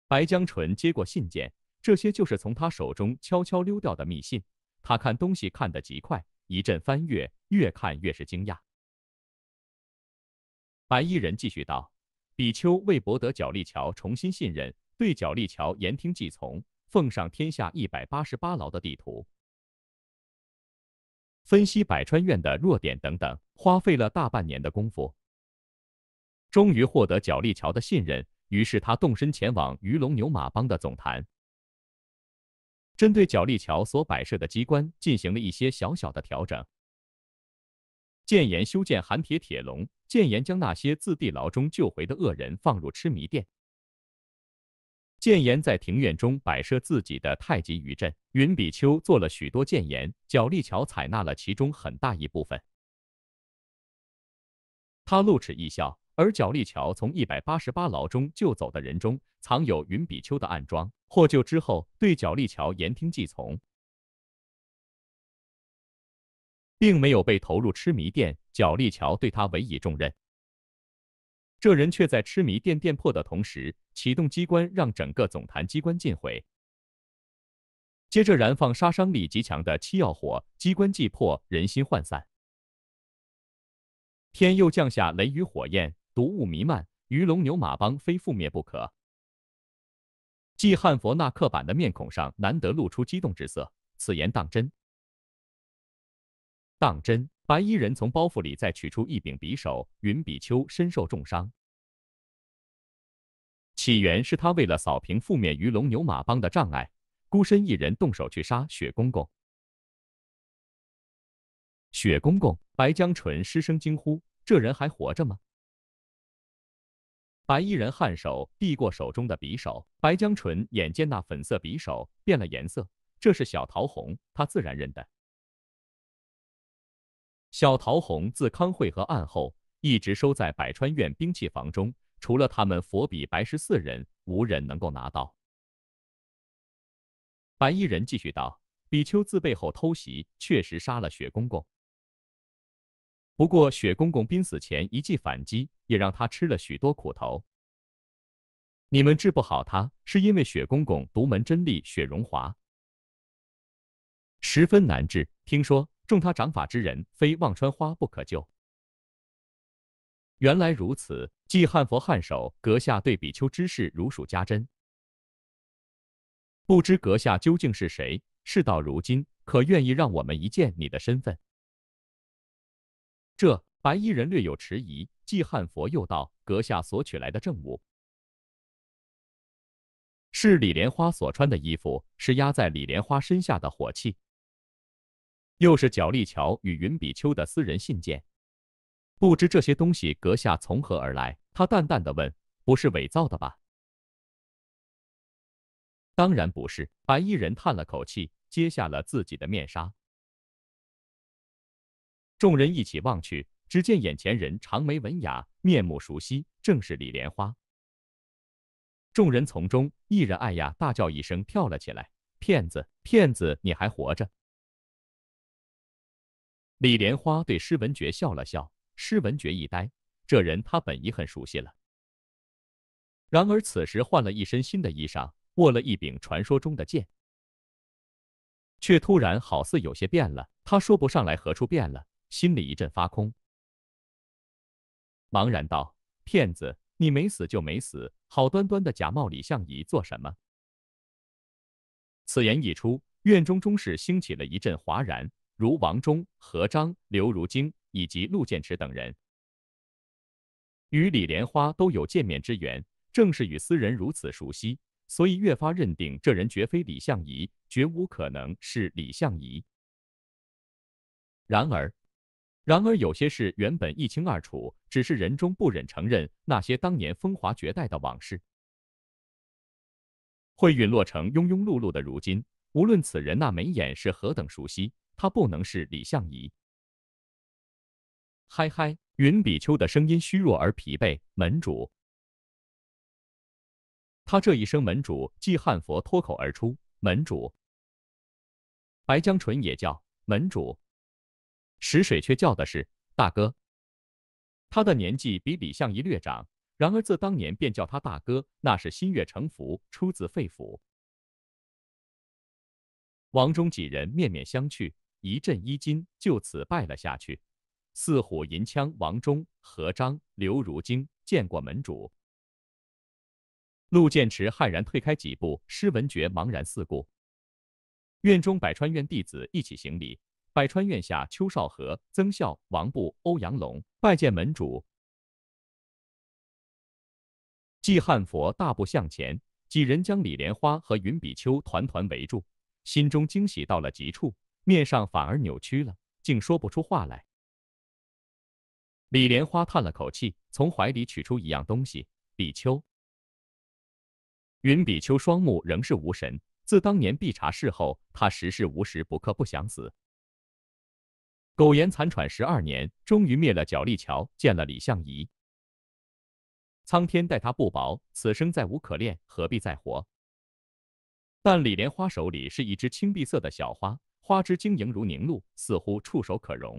白江纯接过信件，这些就是从他手中悄悄溜掉的密信。他看东西看得极快，一阵翻阅，越看越是惊讶。白衣人继续道：“比丘为博得角力桥重新信任，对角力桥言听计从，奉上天下一百八十八牢的地图，分析百川院的弱点等等，花费了大半年的功夫，终于获得角力桥的信任。”于是他动身前往鱼龙牛马帮的总坛，针对角力桥所摆设的机关进行了一些小小的调整。建言修建寒铁铁笼，建言将那些自地牢中救回的恶人放入痴迷殿。建言在庭院中摆设自己的太极余阵。云比丘做了许多建言，角力桥采纳了其中很大一部分。他露齿一笑。而角力桥从一百八十八牢中救走的人中，藏有云比丘的暗桩。获救之后，对角力桥言听计从，并没有被投入痴迷殿。角力桥对他委以重任。这人却在痴迷殿殿破的同时，启动机关，让整个总坛机关尽毁。接着燃放杀伤力极强的七曜火，机关既破，人心涣散。天又降下雷雨火焰。毒雾弥漫，鱼龙牛马帮非覆灭不可。季汉佛那刻板的面孔上难得露出激动之色。此言当真？当真！白衣人从包袱里再取出一柄匕首。云比丘身受重伤。起源是他为了扫平覆灭鱼龙牛马帮的障碍，孤身一人动手去杀雪公公。雪公公！白江纯失声惊呼：“这人还活着吗？”白衣人颔首，递过手中的匕首。白江淳眼见那粉色匕首变了颜色，这是小桃红，他自然认得。小桃红自康惠河岸后，一直收在百川院兵器房中，除了他们佛比白十四人，无人能够拿到。白衣人继续道：“比丘自背后偷袭，确实杀了雪公公。”不过，雪公公濒死前一记反击，也让他吃了许多苦头。你们治不好他，是因为雪公公独门真力雪荣华，十分难治。听说中他掌法之人，非忘川花不可救。原来如此，继汉佛汉首，阁下对比丘之事如数家珍。不知阁下究竟是谁？事到如今，可愿意让我们一见你的身份？这白衣人略有迟疑，季汉佛又道：“阁下所取来的证物，是李莲花所穿的衣服，是压在李莲花身下的火器，又是角力桥与云比丘的私人信件。不知这些东西阁下从何而来？”他淡淡的问：“不是伪造的吧？”“当然不是。”白衣人叹了口气，揭下了自己的面纱。众人一起望去，只见眼前人长眉文雅，面目熟悉，正是李莲花。众人从中一人哎呀大叫一声，跳了起来：“骗子！骗子！你还活着！”李莲花对施文觉笑了笑，施文觉一呆，这人他本已很熟悉了，然而此时换了一身新的衣裳，握了一柄传说中的剑，却突然好似有些变了。他说不上来何处变了。心里一阵发空，茫然道：“骗子，你没死就没死，好端端的假冒李相夷做什么？”此言一出，院中中士兴起了一阵哗然，如王忠、何章、刘如京以及陆建池等人，与李莲花都有见面之缘，正是与私人如此熟悉，所以越发认定这人绝非李相夷，绝无可能是李相夷。然而。然而有些事原本一清二楚，只是人终不忍承认。那些当年风华绝代的往事，会陨落成庸庸碌碌的如今。无论此人那眉眼是何等熟悉，他不能是李相宜。嗨嗨，云比丘的声音虚弱而疲惫。门主，他这一声“门主”即汉佛脱口而出。门主，白江纯也叫门主。石水却叫的是大哥。他的年纪比李相夷略长，然而自当年便叫他大哥，那是心悦诚服，出自肺腑。王忠几人面面相觑，一阵衣襟，就此拜了下去。四虎银枪王忠、何章、刘如京见过门主。陆建池骇然退开几步，施文觉茫然四顾。院中百川院弟子一起行礼。百川院下，邱少和、曾孝、王布、欧阳龙拜见门主。季汉佛大步向前，几人将李莲花和云比丘团团围住，心中惊喜到了极处，面上反而扭曲了，竟说不出话来。李莲花叹了口气，从怀里取出一样东西。比丘，云比丘双目仍是无神。自当年碧茶事后，他时事无时不刻不想死。苟延残喘十二年，终于灭了角力桥，见了李相夷。苍天待他不薄，此生再无可恋，何必再活？但李莲花手里是一只青碧色的小花，花枝晶莹如凝露，似乎触手可融。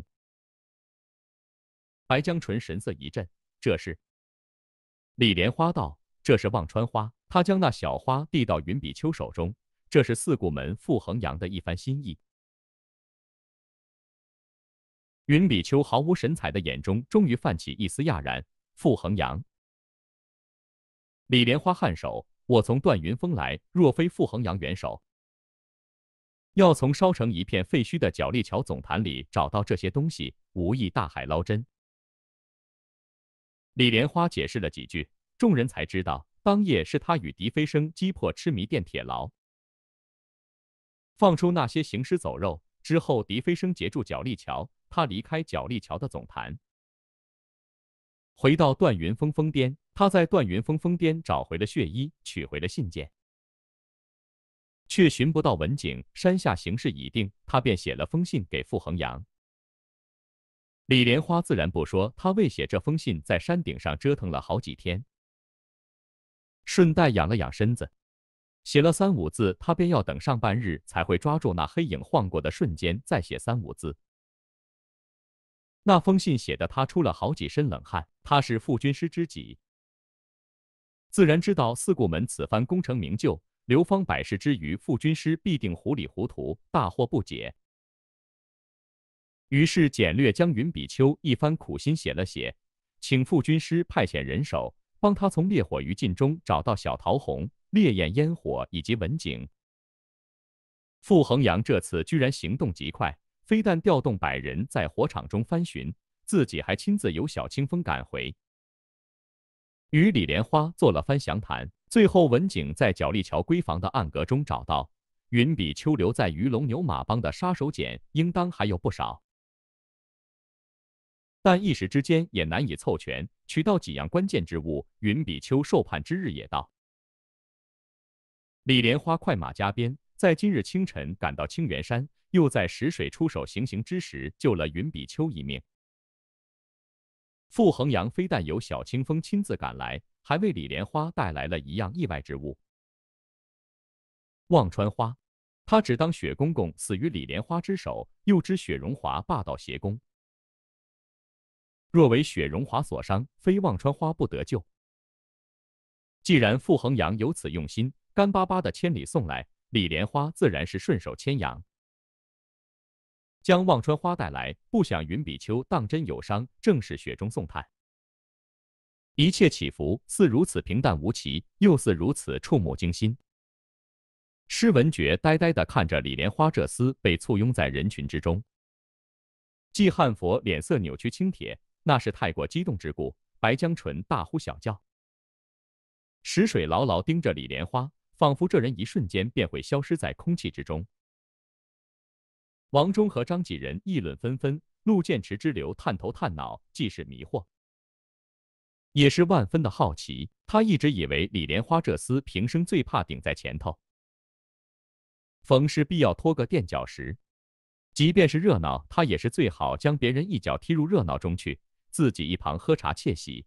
白江纯神色一震，这是？李莲花道：“这是忘川花。”他将那小花递到云比丘手中，这是四顾门傅恒阳的一番心意。云比丘毫无神采的眼中，终于泛起一丝讶然。傅恒阳，李莲花颔首：“我从段云峰来，若非傅恒阳元首，要从烧成一片废墟的角力桥总坛里找到这些东西，无意大海捞针。”李莲花解释了几句，众人才知道，当夜是他与狄飞生击破痴迷殿铁牢，放出那些行尸走肉之后，狄飞生截住角力桥。他离开角力桥的总坛，回到段云峰峰巅。他在段云峰峰巅找回了血衣，取回了信件，却寻不到文景。山下形势已定，他便写了封信给傅恒阳。李莲花自然不说，他为写这封信，在山顶上折腾了好几天，顺带养了养身子。写了三五字，他便要等上半日，才会抓住那黑影晃过的瞬间，再写三五字。那封信写的他出了好几身冷汗。他是副军师知己，自然知道四顾门此番功成名就、流芳百世之余，傅军师必定糊里糊涂、大惑不解。于是简略将云比丘一番苦心写了写，请傅军师派遣人手，帮他从烈火余烬中找到小桃红、烈焰烟火以及文景。傅恒阳这次居然行动极快。非但调动百人在火场中翻寻，自己还亲自由小清风赶回，与李莲花做了番详谈。最后，文景在角力桥闺房的暗格中找到云比丘留在鱼龙牛马帮的杀手锏，应当还有不少，但一时之间也难以凑全，取到几样关键之物。云比丘受判之日也到，李莲花快马加鞭，在今日清晨赶到清源山。又在石水出手行刑之时救了云比丘一命。傅恒阳非但由小清风亲自赶来，还为李莲花带来了一样意外之物——忘川花。他只当雪公公死于李莲花之手，又知雪荣华霸道邪功，若为雪荣华所伤，非忘川花不得救。既然傅恒阳有此用心，干巴巴的千里送来，李莲花自然是顺手牵羊。将忘川花带来，不想云比丘当真有伤，正是雪中送炭。一切起伏似如此平淡无奇，又似如此触目惊心。施文觉呆呆地看着李莲花这厮被簇拥在人群之中。季汉佛脸色扭曲轻铁，那是太过激动之故。白江纯大呼小叫，石水牢牢盯着李莲花，仿佛这人一瞬间便会消失在空气之中。王忠和张几人议论纷纷，陆建池之流探头探脑，既是迷惑，也是万分的好奇。他一直以为李莲花这厮平生最怕顶在前头，逢事必要拖个垫脚石。即便是热闹，他也是最好将别人一脚踢入热闹中去，自己一旁喝茶窃喜。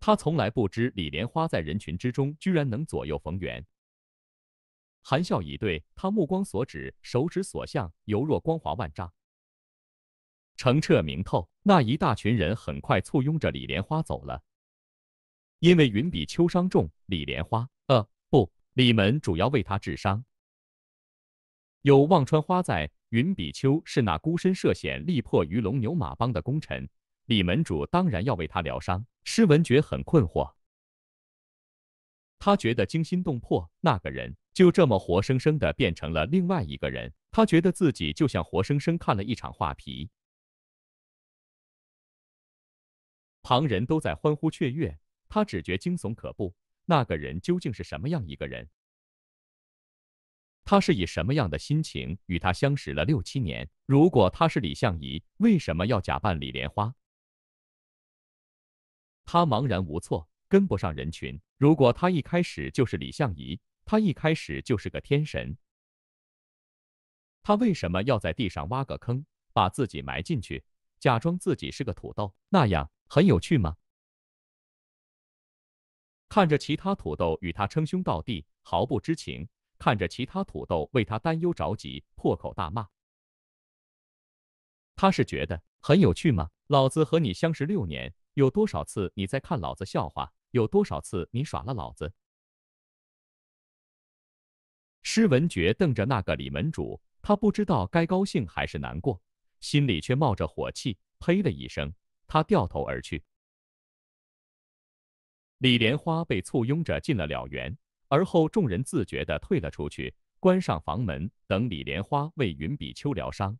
他从来不知李莲花在人群之中居然能左右逢源。含笑以对，他目光所指，手指所向，犹若光华万丈，澄澈明透。那一大群人很快簇拥着李莲花走了。因为云比丘伤重，李莲花，呃，不，李门主要为他治伤。有忘川花在，云比丘是那孤身涉险力破鱼龙牛马帮的功臣，李门主当然要为他疗伤。施文觉很困惑。他觉得惊心动魄，那个人就这么活生生的变成了另外一个人。他觉得自己就像活生生看了一场画皮。旁人都在欢呼雀跃，他只觉惊悚可怖。那个人究竟是什么样一个人？他是以什么样的心情与他相识了六七年？如果他是李相夷，为什么要假扮李莲花？他茫然无措。跟不上人群。如果他一开始就是李相夷，他一开始就是个天神。他为什么要在地上挖个坑，把自己埋进去，假装自己是个土豆？那样很有趣吗？看着其他土豆与他称兄道弟，毫不知情；看着其他土豆为他担忧着急，破口大骂。他是觉得很有趣吗？老子和你相识六年，有多少次你在看老子笑话？有多少次你耍了老子？施文觉瞪着那个李门主，他不知道该高兴还是难过，心里却冒着火气，呸了一声，他掉头而去。李莲花被簇拥着进了了园，而后众人自觉的退了出去，关上房门，等李莲花为云比丘疗伤。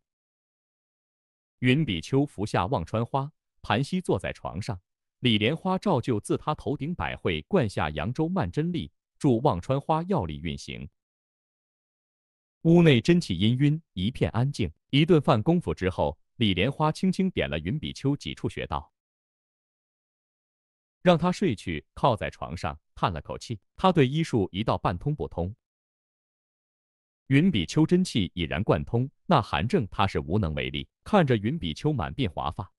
云比丘服下忘川花，盘膝坐在床上。李莲花照旧自他头顶百会灌下扬州曼真力，助忘川花药力运行。屋内真气氤氲，一片安静。一顿饭功夫之后，李莲花轻轻点了云比丘几处穴道，让他睡去，靠在床上，叹了口气。他对医术一道半通不通，云比丘真气已然贯通，那寒症他是无能为力。看着云比丘满鬓华发。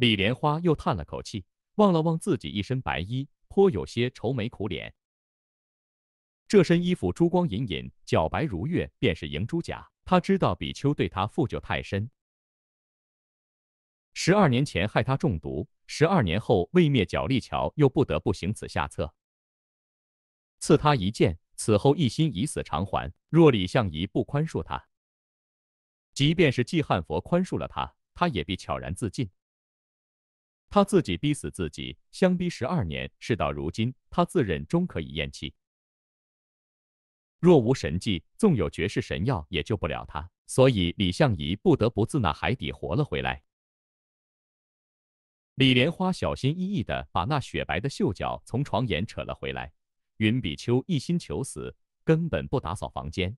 李莲花又叹了口气，望了望自己一身白衣，颇有些愁眉苦脸。这身衣服珠光隐隐，皎白如月，便是银珠甲。他知道比丘对他负疚太深，十二年前害他中毒，十二年后为灭角力桥，又不得不行此下策，赐他一剑。此后一心以死偿还。若李相夷不宽恕他，即便是季汉佛宽恕了他，他也必悄然自尽。他自己逼死自己，相逼十二年，事到如今，他自认终可以咽气。若无神迹，纵有绝世神药也救不了他。所以李相夷不得不自那海底活了回来。李莲花小心翼翼地把那雪白的袖角从床沿扯了回来。云比丘一心求死，根本不打扫房间，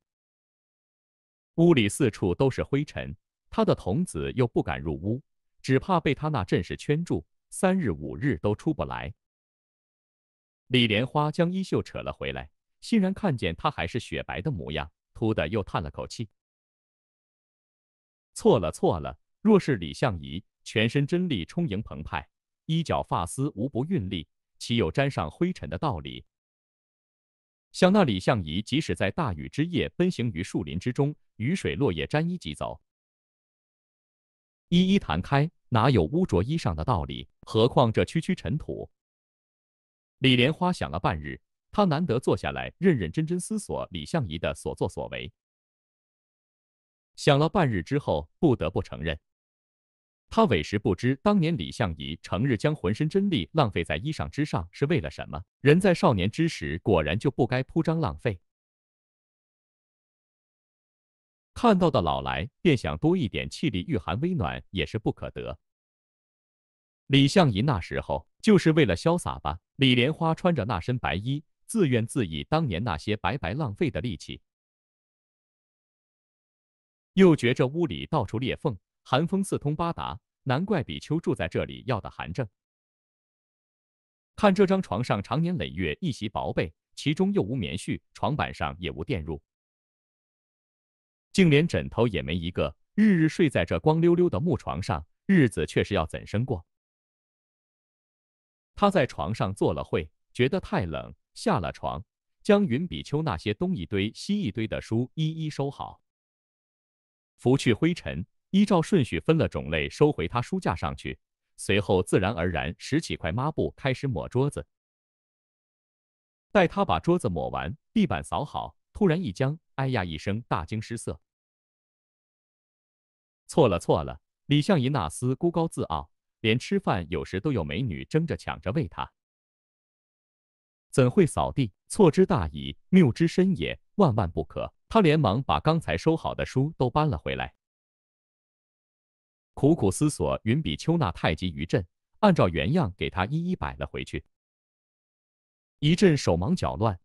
屋里四处都是灰尘，他的童子又不敢入屋。只怕被他那阵势圈住，三日五日都出不来。李莲花将衣袖扯了回来，欣然看见他还是雪白的模样，突的又叹了口气。错了错了，若是李相宜，全身真力充盈澎湃，衣角发丝无不运力，岂有沾上灰尘的道理？想那李相宜，即使在大雨之夜奔行于树林之中，雨水落叶沾衣即走。一一弹开，哪有污浊衣裳的道理？何况这区区尘土。李莲花想了半日，他难得坐下来，认认真真思索李相宜的所作所为。想了半日之后，不得不承认，他委实不知当年李相宜成日将浑身真力浪费在衣裳之上是为了什么。人在少年之时，果然就不该铺张浪费。看到的老来便想多一点气力御寒微暖也是不可得。李相夷那时候就是为了潇洒吧？李莲花穿着那身白衣，自怨自艾当年那些白白浪费的力气，又觉着屋里到处裂缝，寒风四通八达，难怪比丘住在这里要的寒症。看这张床上常年累月一席薄被，其中又无棉絮，床板上也无垫褥。竟连枕头也没一个，日日睡在这光溜溜的木床上，日子却是要怎生过？他在床上坐了会，觉得太冷，下了床，将云比丘那些东一堆西一堆的书一一收好，拂去灰尘，依照顺序分了种类，收回他书架上去。随后自然而然拾起块抹布，开始抹桌子。待他把桌子抹完，地板扫好，突然一僵。哎呀！一声大惊失色。错了，错了！李相夷那厮孤高自傲，连吃饭有时都有美女争着抢着喂他，怎会扫地？错之大矣，谬之深也，万万不可！他连忙把刚才收好的书都搬了回来，苦苦思索云比丘那太极余阵，按照原样给他一一摆了回去。一阵手忙脚乱。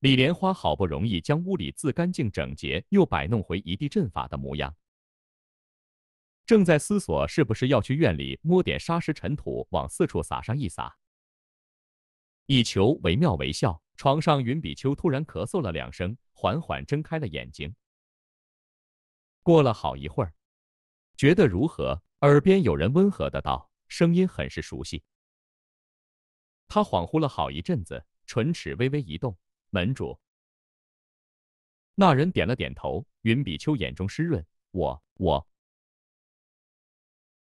李莲花好不容易将屋里自干净整洁，又摆弄回一地阵法的模样，正在思索是不是要去院里摸点沙石尘土，往四处撒上一撒，以求惟妙惟肖。床上云比丘突然咳嗽了两声，缓缓睁开了眼睛。过了好一会儿，觉得如何？耳边有人温和的道，声音很是熟悉。他恍惚了好一阵子，唇齿微微一动。门主，那人点了点头。云比丘眼中湿润。我我，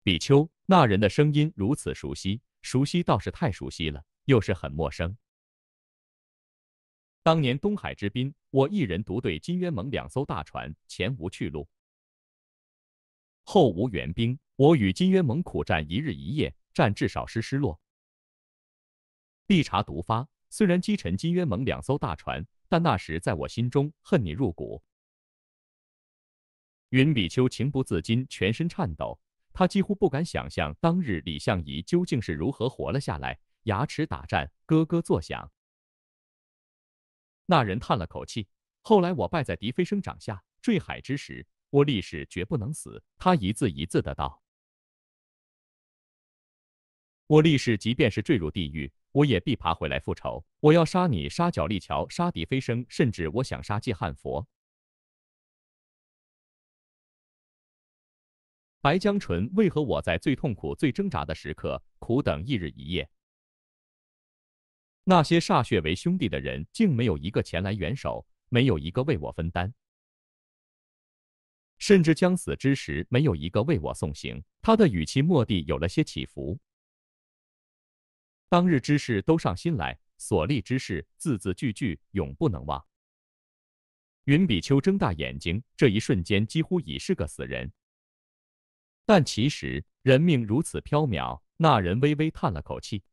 比丘，那人的声音如此熟悉，熟悉倒是太熟悉了，又是很陌生。当年东海之滨，我一人独对金渊盟两艘大船，前无去路，后无援兵。我与金渊盟苦战一日一夜，战至少失失落，碧茶毒发。虽然击沉金渊盟两艘大船，但那时在我心中恨你入骨。云比丘情不自禁，全身颤抖，他几乎不敢想象当日李相夷究竟是如何活了下来，牙齿打颤，咯咯作响。那人叹了口气，后来我败在狄飞生掌下，坠海之时，我立誓绝不能死。他一字一字的道：“我立誓，即便是坠入地狱。”我也必爬回来复仇！我要杀你，杀角力桥，杀敌飞升，甚至我想杀季汉佛。白江淳，为何我在最痛苦、最挣扎的时刻，苦等一日一夜？那些歃血为兄弟的人，竟没有一个前来援手，没有一个为我分担，甚至将死之时，没有一个为我送行。他的语气蓦地有了些起伏。当日之事都上心来，所立之事字字句句永不能忘。云比丘睁大眼睛，这一瞬间几乎已是个死人。但其实人命如此飘渺，那人微微叹了口气，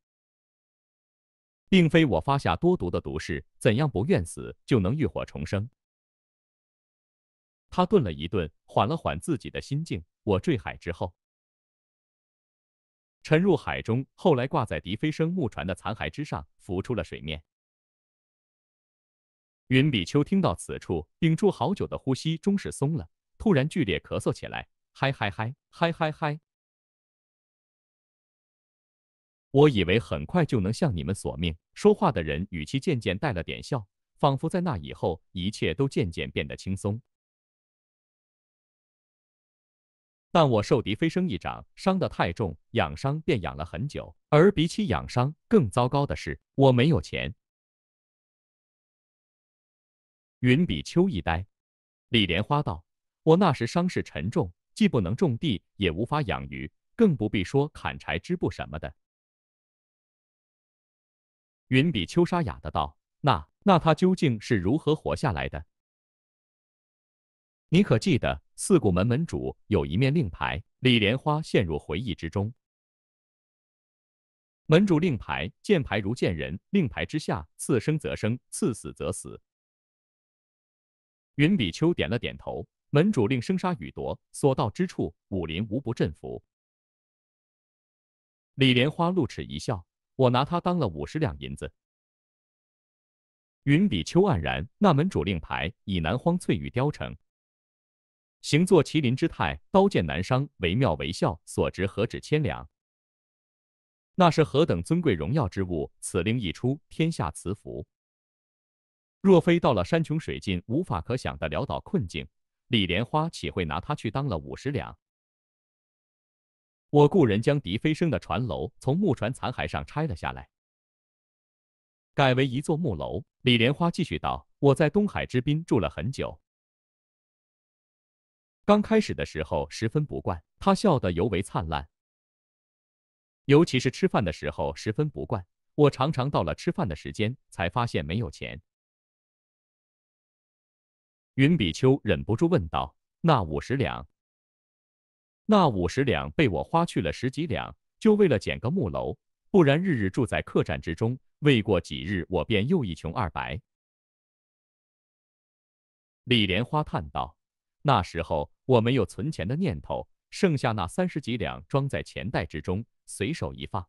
并非我发下多毒的毒誓，怎样不愿死就能浴火重生。他顿了一顿，缓了缓自己的心境。我坠海之后。沉入海中，后来挂在迪飞生木船的残骸之上，浮出了水面。云比丘听到此处，屏住好久的呼吸，终是松了，突然剧烈咳嗽起来，嗨嗨嗨嗨嗨嗨！我以为很快就能向你们索命。说话的人语气渐渐带了点笑，仿佛在那以后，一切都渐渐变得轻松。但我受敌飞升一掌，伤得太重，养伤便养了很久。而比起养伤更糟糕的是，我没有钱。云比丘一呆，李莲花道：“我那时伤势沉重，既不能种地，也无法养鱼，更不必说砍柴织布什么的。”云比丘沙哑的道：“那那他究竟是如何活下来的？你可记得？”四谷门门主有一面令牌，李莲花陷入回忆之中。门主令牌，见牌如见人，令牌之下，赐生则生，赐死则死。云比丘点了点头。门主令生杀予夺，所到之处，武林无不振服。李莲花露齿一笑：“我拿他当了五十两银子。”云比丘黯然。那门主令牌以南荒翠玉雕成。行作麒麟之态，刀剑难伤，惟妙惟肖，所值何止千两？那是何等尊贵荣耀之物！此令一出，天下慈福。若非到了山穷水尽、无法可想的潦倒困境，李莲花岂会拿它去当了五十两？我雇人将狄飞升的船楼从木船残骸上拆了下来，改为一座木楼。李莲花继续道：“我在东海之滨住了很久。”刚开始的时候十分不惯，他笑得尤为灿烂。尤其是吃饭的时候十分不惯，我常常到了吃饭的时间才发现没有钱。云比丘忍不住问道：“那五十两？”“那五十两被我花去了十几两，就为了捡个木楼，不然日日住在客栈之中，未过几日我便又一穷二白。”李莲花叹道。那时候我没有存钱的念头，剩下那三十几两装在钱袋之中，随手一放，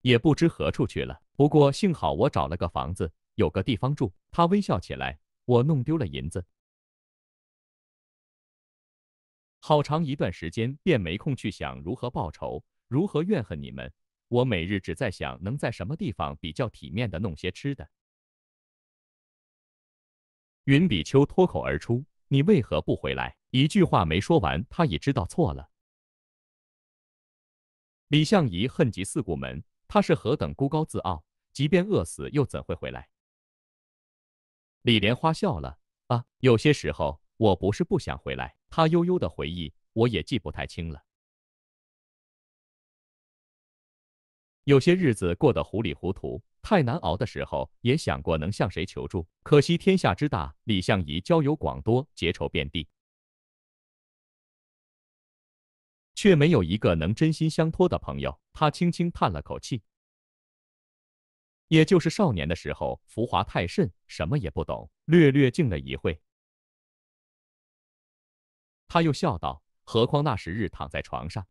也不知何处去了。不过幸好我找了个房子，有个地方住。他微笑起来。我弄丢了银子，好长一段时间便没空去想如何报仇，如何怨恨你们。我每日只在想能在什么地方比较体面的弄些吃的。云比丘脱口而出。你为何不回来？一句话没说完，他已知道错了。李相夷恨极四顾门，他是何等孤高自傲，即便饿死又怎会回来？李莲花笑了。啊，有些时候我不是不想回来。他悠悠的回忆，我也记不太清了。有些日子过得糊里糊涂，太难熬的时候，也想过能向谁求助。可惜天下之大，李相夷交友广多，结仇遍地，却没有一个能真心相托的朋友。他轻轻叹了口气。也就是少年的时候，浮华太甚，什么也不懂。略略静了一会，他又笑道：“何况那时日躺在床上。”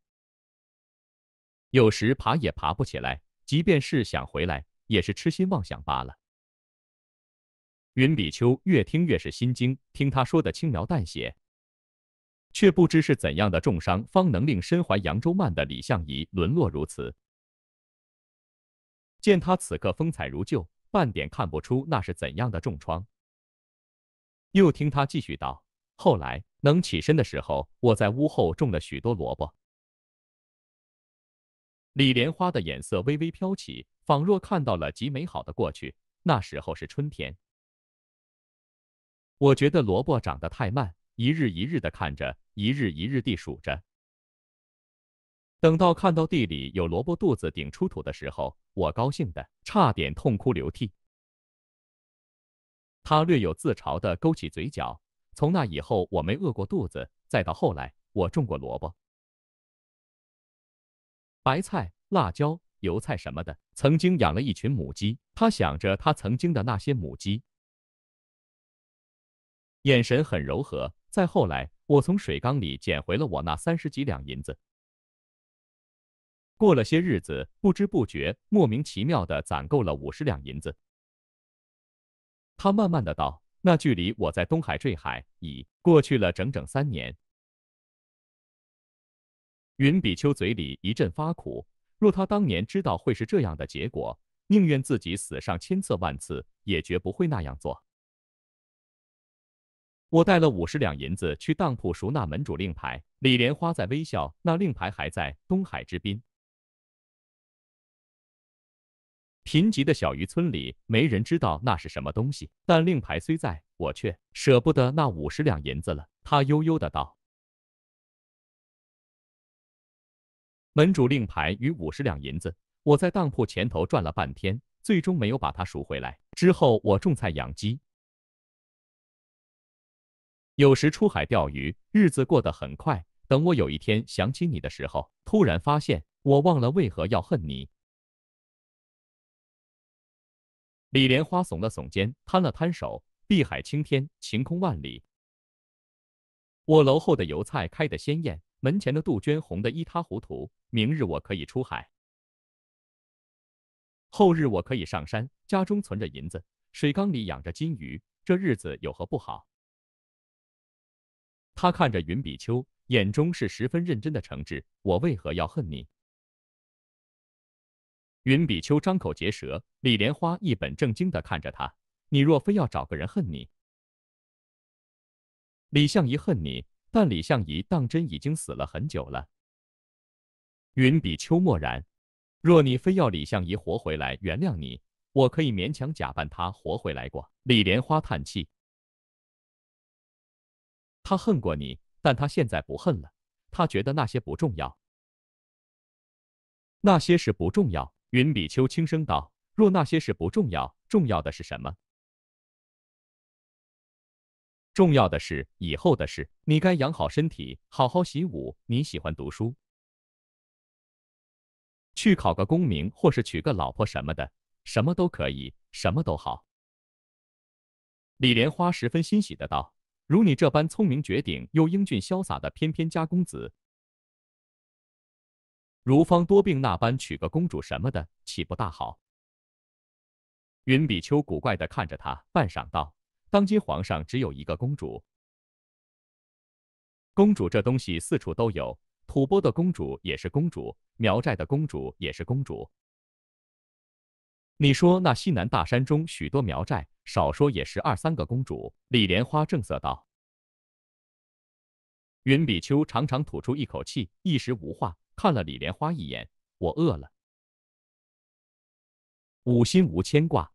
有时爬也爬不起来，即便是想回来，也是痴心妄想罢了。云比丘越听越是心惊，听他说的轻描淡写，却不知是怎样的重伤方能令身怀《扬州慢》的李相夷沦落如此。见他此刻风采如旧，半点看不出那是怎样的重创。又听他继续道：“后来能起身的时候，我在屋后种了许多萝卜。”李莲花的眼色微微飘起，仿若看到了极美好的过去。那时候是春天，我觉得萝卜长得太慢，一日一日地看着，一日一日地数着。等到看到地里有萝卜肚子顶出土的时候，我高兴的差点痛哭流涕。他略有自嘲地勾起嘴角，从那以后我没饿过肚子，再到后来我种过萝卜。白菜、辣椒、油菜什么的。曾经养了一群母鸡，他想着他曾经的那些母鸡，眼神很柔和。再后来，我从水缸里捡回了我那三十几两银子。过了些日子，不知不觉，莫名其妙的攒够了五十两银子。他慢慢的道：“那距离我在东海坠海，已过去了整整三年。”云比丘嘴里一阵发苦，若他当年知道会是这样的结果，宁愿自己死上千次万次，也绝不会那样做。我带了五十两银子去当铺赎那门主令牌。李莲花在微笑，那令牌还在东海之滨。贫瘠的小渔村里，没人知道那是什么东西。但令牌虽在，我却舍不得那五十两银子了。他悠悠的道。门主令牌与五十两银子，我在当铺前头转了半天，最终没有把它赎回来。之后我种菜养鸡，有时出海钓鱼，日子过得很快。等我有一天想起你的时候，突然发现我忘了为何要恨你。李莲花耸了耸肩，摊了摊手，碧海青天，晴空万里。我楼后的油菜开得鲜艳。门前的杜鹃红得一塌糊涂。明日我可以出海，后日我可以上山。家中存着银子，水缸里养着金鱼，这日子有何不好？他看着云比丘，眼中是十分认真的诚挚。我为何要恨你？云比丘张口结舌。李莲花一本正经的看着他。你若非要找个人恨你，李相夷恨你。但李相夷当真已经死了很久了。云比丘默然。若你非要李相夷活回来原谅你，我可以勉强假扮他活回来过。李莲花叹气。他恨过你，但他现在不恨了。他觉得那些不重要。那些事不重要。云比丘轻声道：“若那些事不重要，重要的是什么？”重要的是以后的事，你该养好身体，好好习武。你喜欢读书，去考个功名，或是娶个老婆什么的，什么都可以，什么都好。李莲花十分欣喜的道：“如你这般聪明绝顶又英俊潇洒的翩翩佳公子，如方多病那般娶个公主什么的，岂不大好？”云比丘古怪的看着他，半晌道。当今皇上只有一个公主。公主这东西四处都有，吐蕃的公主也是公主，苗寨的公主也是公主。你说那西南大山中许多苗寨，少说也是二三个公主。李莲花正色道。云比丘长长吐出一口气，一时无话，看了李莲花一眼。我饿了。五心无牵挂。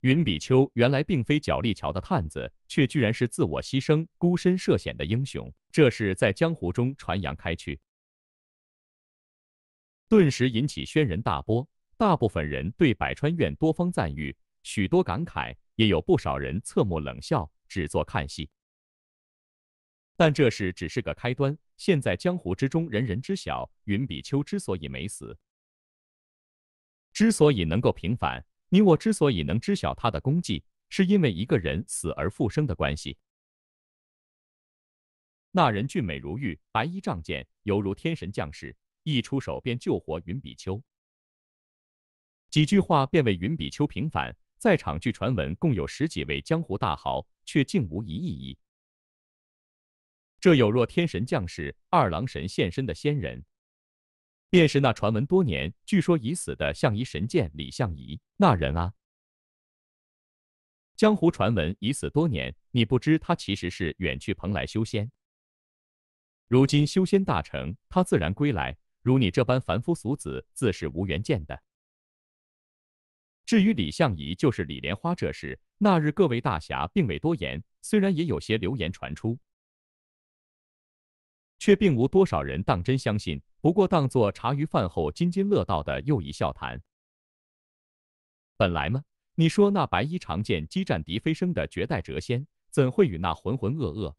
云比丘原来并非角力桥的探子，却居然是自我牺牲、孤身涉险的英雄。这事在江湖中传扬开去，顿时引起轩然大波。大部分人对百川院多方赞誉，许多感慨，也有不少人侧目冷笑，只做看戏。但这事只是个开端，现在江湖之中人人知晓，云比丘之所以没死，之所以能够平反。你我之所以能知晓他的功绩，是因为一个人死而复生的关系。那人俊美如玉，白衣仗剑，犹如天神降世，一出手便救活云比丘，几句话便为云比丘平反。在场据传闻共有十几位江湖大豪，却竟无一异议。这有若天神降世，二郎神现身的仙人。便是那传闻多年、据说已死的相夷神剑李相夷，那人啊，江湖传闻已死多年，你不知他其实是远去蓬莱修仙，如今修仙大成，他自然归来。如你这般凡夫俗子，自是无缘见的。至于李相夷，就是李莲花这事，那日各位大侠并未多言，虽然也有些流言传出，却并无多少人当真相信。不过当做茶余饭后津津乐道的又一笑谈。本来嘛，你说那白衣长剑激战敌飞升的绝代谪仙，怎会与那浑浑噩噩、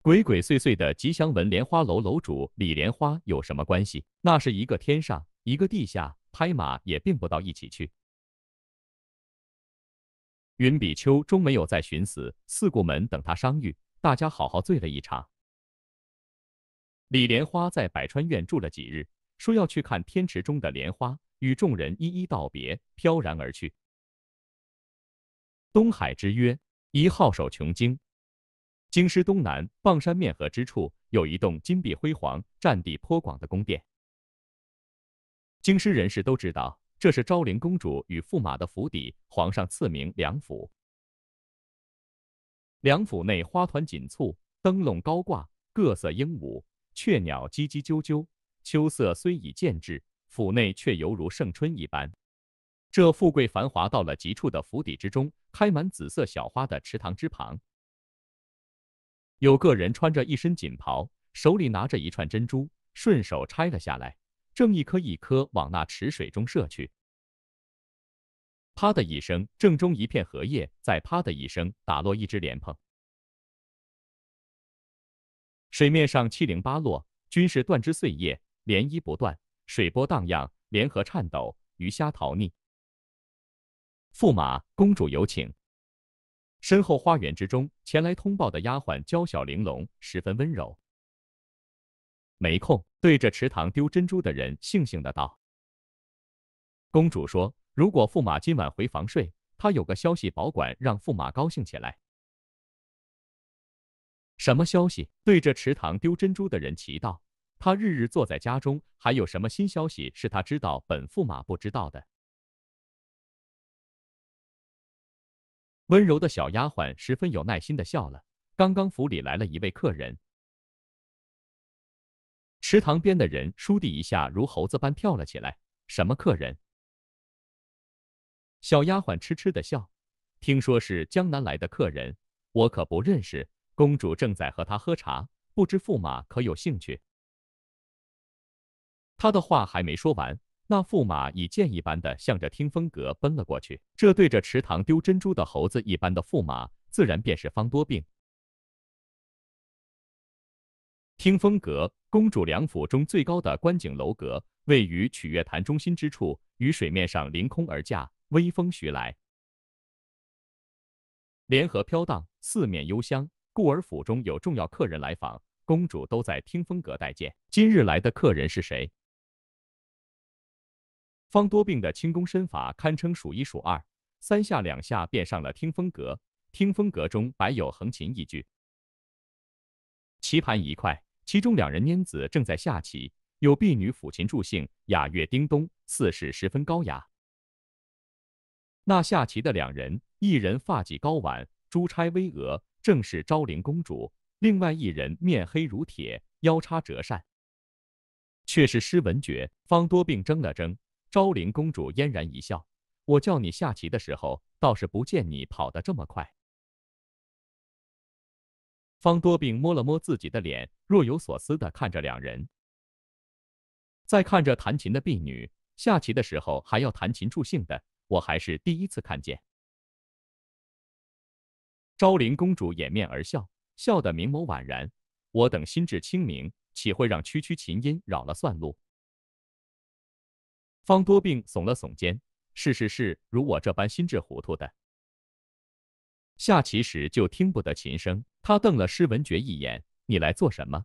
鬼鬼祟祟的吉祥文莲花楼楼主李莲花有什么关系？那是一个天上，一个地下，拍马也并不到一起去。云比丘终没有再寻死，四顾门等他伤愈，大家好好醉了一场。李莲花在百川院住了几日，说要去看天池中的莲花，与众人一一道别，飘然而去。东海之约，一号守琼京。京师东南傍山面河之处，有一栋金碧辉煌、占地颇广的宫殿。京师人士都知道，这是昭陵公主与驸马的府邸，皇上赐名梁府。梁府内花团锦簇，灯笼高挂，各色鹦鹉。雀鸟叽叽啾啾，秋色虽已渐至，府内却犹如盛春一般。这富贵繁华到了极处的府邸之中，开满紫色小花的池塘之旁，有个人穿着一身锦袍，手里拿着一串珍珠，顺手拆了下来，正一颗一颗往那池水中射去。啪的一声，正中一片荷叶；再啪的一声，打落一只莲蓬。水面上七零八落，均是断枝碎叶，涟漪不断，水波荡漾，莲荷颤抖，鱼虾逃匿。驸马公主有请。身后花园之中，前来通报的丫鬟娇小玲珑，十分温柔。没空，对着池塘丢珍珠的人悻悻的道：“公主说，如果驸马今晚回房睡，她有个消息保管让驸马高兴起来。”什么消息？对着池塘丢珍珠的人祈祷。他日日坐在家中，还有什么新消息是他知道本驸马不知道的？”温柔的小丫鬟十分有耐心的笑了。刚刚府里来了一位客人。池塘边的人倏地一下如猴子般跳了起来：“什么客人？”小丫鬟痴痴的笑：“听说是江南来的客人，我可不认识。”公主正在和他喝茶，不知驸马可有兴趣？他的话还没说完，那驸马已箭一般的向着听风阁奔了过去。这对着池塘丢珍珠的猴子一般的驸马，自然便是方多病。听风阁，公主梁府中最高的观景楼阁，位于曲月潭中心之处，于水面上凌空而架，微风徐来，莲荷飘荡，四面幽香。故而府中有重要客人来访，公主都在听风阁待见。今日来的客人是谁？方多病的轻功身法堪称数一数二，三下两下便上了听风阁。听风阁中摆有横琴一具，棋盘一块，其中两人拈子正在下棋，有婢女抚琴助兴，雅乐叮咚，似是十分高雅。那下棋的两人，一人发髻高挽，珠钗巍峨。正是昭灵公主，另外一人面黑如铁，腰叉折扇，却是施文觉。方多病怔了怔，昭灵公主嫣然一笑：“我叫你下棋的时候，倒是不见你跑得这么快。”方多病摸了摸自己的脸，若有所思地看着两人，再看着弹琴的婢女，下棋的时候还要弹琴助兴的，我还是第一次看见。昭陵公主掩面而笑，笑得明眸婉然。我等心智清明，岂会让区区琴音扰了算路？方多病耸了耸肩：“是是是，如我这般心智糊涂的，下棋时就听不得琴声。”他瞪了施文觉一眼：“你来做什么？”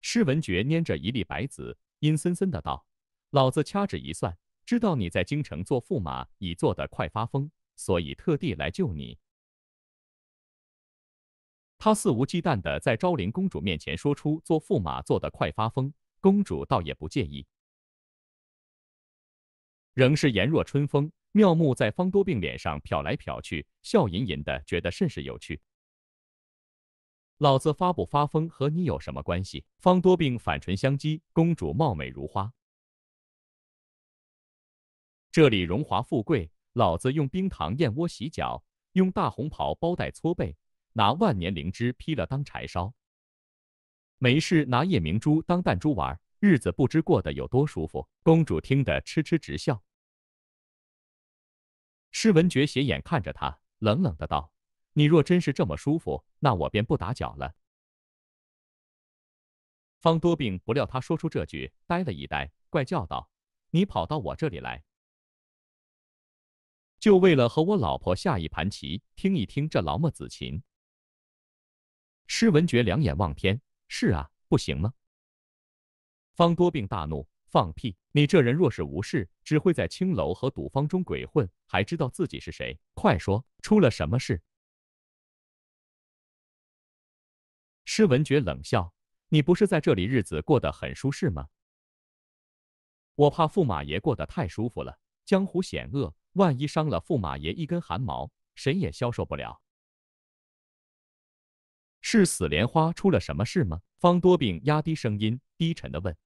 施文觉拈着一粒白子，阴森森的道：“老子掐指一算，知道你在京城做驸马，已做得快发疯。”所以特地来救你。他肆无忌惮的在昭陵公主面前说出做驸马做的快发疯，公主倒也不介意，仍是颜若春风，妙目在方多病脸上瞟来瞟去，笑吟吟的觉得甚是有趣。老子发不发疯和你有什么关系？方多病反唇相讥，公主貌美如花，这里荣华富贵。老子用冰糖燕窝洗脚，用大红袍包带搓背，拿万年灵芝劈了当柴烧。没事拿夜明珠当弹珠玩，日子不知过得有多舒服。公主听得痴痴直笑。施文觉斜眼看着他，冷冷的道：“你若真是这么舒服，那我便不打搅了。”方多病不料他说出这句，呆了一呆，怪叫道：“你跑到我这里来？”就为了和我老婆下一盘棋，听一听这劳模子琴。施文觉两眼望天：“是啊，不行吗？”方多病大怒：“放屁！你这人若是无事，只会在青楼和赌坊中鬼混，还知道自己是谁？快说，出了什么事？”施文觉冷笑：“你不是在这里日子过得很舒适吗？我怕驸马爷过得太舒服了，江湖险恶。”万一伤了驸马爷一根汗毛，谁也消受不了。是死莲花出了什么事吗？方多病压低声音，低沉的问，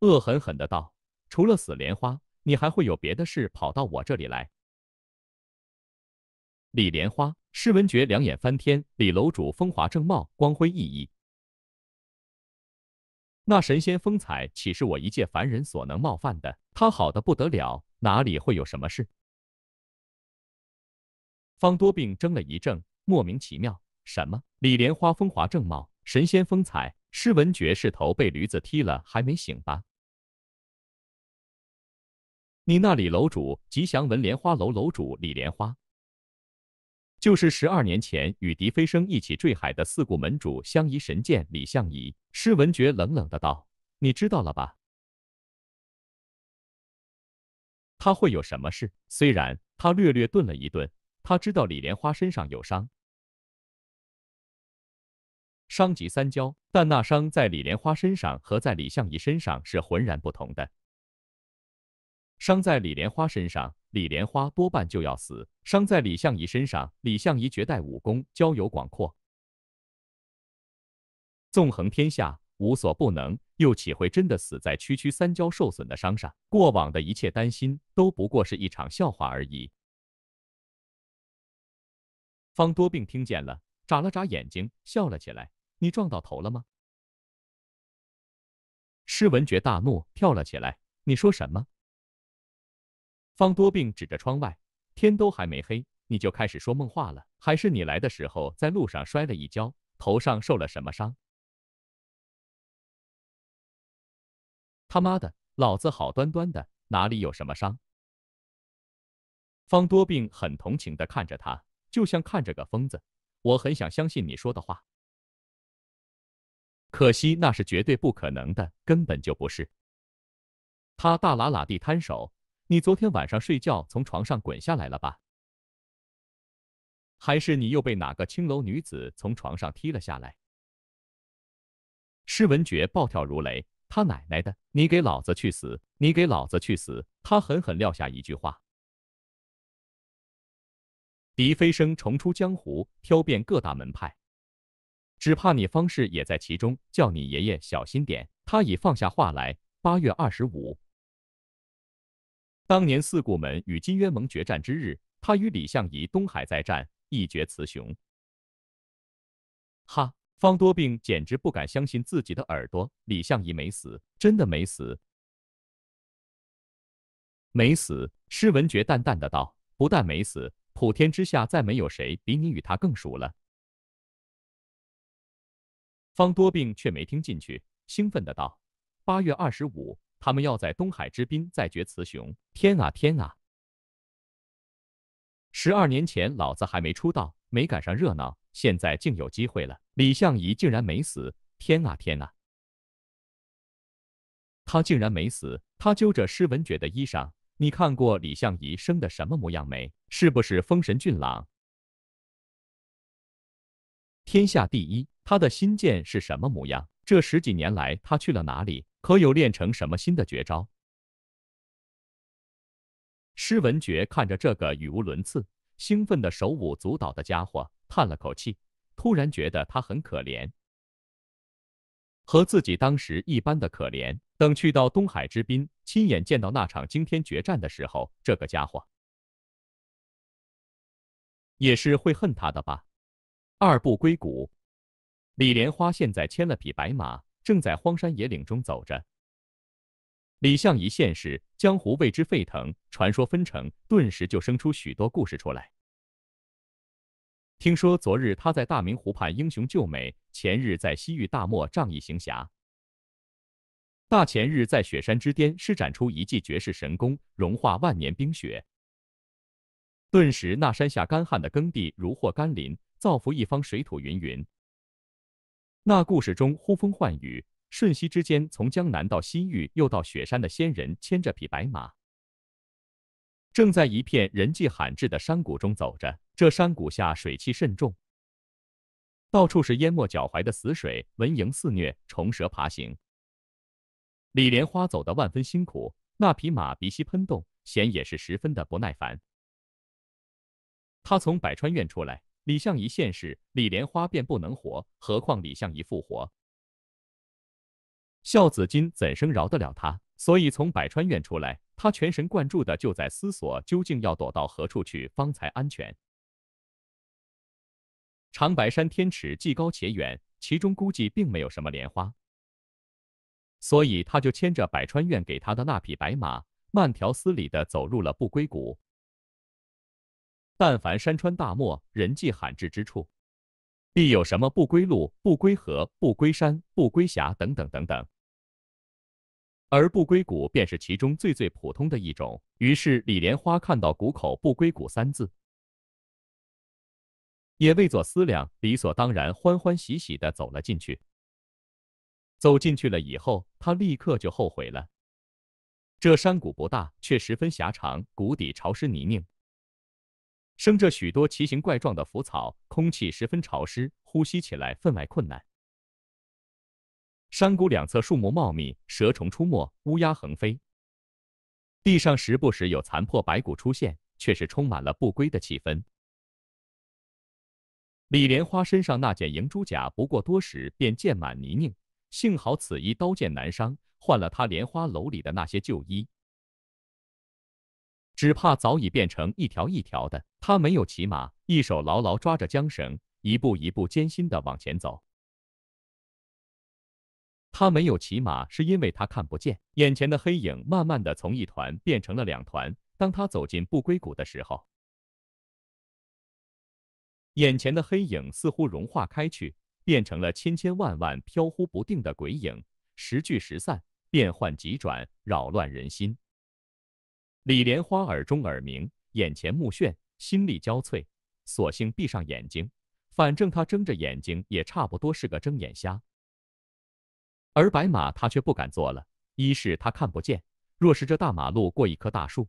恶狠狠的道：“除了死莲花，你还会有别的事跑到我这里来？”李莲花，施文觉两眼翻天。李楼主风华正茂，光辉熠熠，那神仙风采岂是我一介凡人所能冒犯的？他好的不得了。哪里会有什么事？方多病怔了一怔，莫名其妙。什么？李莲花风华正茂，神仙风采。施文觉是头被驴子踢了还没醒吧？你那里楼主，吉祥文莲花楼楼主李莲花，就是十二年前与狄飞生一起坠海的四顾门主相宜神剑李相宜。施文觉冷冷的道：“你知道了吧？”他会有什么事？虽然他略略顿了一顿，他知道李莲花身上有伤，伤及三焦，但那伤在李莲花身上和在李相夷身上是浑然不同的。伤在李莲花身上，李莲花多半就要死；伤在李相夷身上，李相夷绝代武功，交友广阔，纵横天下。无所不能，又岂会真的死在区区三焦受损的伤上？过往的一切担心都不过是一场笑话而已。方多病听见了，眨了眨眼睛，笑了起来：“你撞到头了吗？”施文觉大怒，跳了起来：“你说什么？”方多病指着窗外：“天都还没黑，你就开始说梦话了？还是你来的时候在路上摔了一跤，头上受了什么伤？”他妈的，老子好端端的，哪里有什么伤？方多病很同情地看着他，就像看着个疯子。我很想相信你说的话，可惜那是绝对不可能的，根本就不是。他大喇喇地摊手：“你昨天晚上睡觉从床上滚下来了吧？还是你又被哪个青楼女子从床上踢了下来？”施文觉暴跳如雷。他奶奶的！你给老子去死！你给老子去死！他狠狠撂下一句话。狄飞声重出江湖，挑遍各大门派，只怕你方氏也在其中。叫你爷爷小心点。他已放下话来：八月二十五，当年四顾门与金渊盟决战之日，他与李相夷东海再战，一决雌雄。哈！方多病简直不敢相信自己的耳朵，李相夷没死，真的没死，没死。施文觉淡淡的道：“不但没死，普天之下再没有谁比你与他更熟了。”方多病却没听进去，兴奋的道：“八月二十五，他们要在东海之滨再决雌雄。天啊天啊！十二年前老子还没出道，没赶上热闹。”现在竟有机会了！李相夷竟然没死！天啊天啊！他竟然没死！他揪着施文觉的衣裳，你看过李相夷生的什么模样没？是不是丰神俊朗，天下第一？他的心剑是什么模样？这十几年来他去了哪里？可有练成什么新的绝招？施文觉看着这个语无伦次、兴奋的手舞足蹈的家伙。叹了口气，突然觉得他很可怜，和自己当时一般的可怜。等去到东海之滨，亲眼见到那场惊天决战的时候，这个家伙也是会恨他的吧？二步归谷，李莲花现在牵了匹白马，正在荒山野岭中走着。李相夷现世，江湖为之沸腾，传说纷呈，顿时就生出许多故事出来。听说昨日他在大明湖畔英雄救美，前日在西域大漠仗义行侠，大前日在雪山之巅施展出一记绝世神功，融化万年冰雪，顿时那山下干旱的耕地如获甘霖，造福一方水土云云。那故事中呼风唤雨，瞬息之间从江南到西域又到雪山的仙人牵着匹白马。正在一片人迹罕至的山谷中走着，这山谷下水气甚重，到处是淹没脚踝的死水，蚊蝇肆虐，虫蛇爬行。李莲花走得万分辛苦，那匹马鼻息喷动，显也是十分的不耐烦。他从百川院出来，李相夷现世，李莲花便不能活，何况李相夷复活，孝子金怎生饶得了他？所以从百川院出来。他全神贯注的就在思索，究竟要躲到何处去方才安全。长白山天池既高且远，其中估计并没有什么莲花，所以他就牵着百川院给他的那匹白马，慢条斯理的走入了不归谷。但凡山川大漠、人迹罕至之处，必有什么不归路、不归河、不归山、不归峡等等等等。而不归谷便是其中最最普通的一种。于是李莲花看到谷口“不归谷”三字，也未作思量，理所当然欢欢喜喜的走了进去。走进去了以后，他立刻就后悔了。这山谷不大，却十分狭长，谷底潮湿泥泞，生着许多奇形怪状的浮草，空气十分潮湿，呼吸起来分外困难。山谷两侧树木茂密，蛇虫出没，乌鸦横飞，地上时不时有残破白骨出现，却是充满了不归的气氛。李莲花身上那件银珠甲，不过多时便溅满泥泞，幸好此衣刀剑难伤，换了他莲花楼里的那些旧衣，只怕早已变成一条一条的。他没有骑马，一手牢牢抓着缰绳，一步一步艰辛地往前走。他没有骑马，是因为他看不见眼前的黑影，慢慢的从一团变成了两团。当他走进不归谷的时候，眼前的黑影似乎融化开去，变成了千千万万飘忽不定的鬼影，时聚时散，变幻急转，扰乱人心。李莲花耳中耳鸣，眼前目眩，心力交瘁，索性闭上眼睛，反正他睁着眼睛也差不多是个睁眼瞎。而白马他却不敢坐了，一是他看不见，若是这大马路过一棵大树，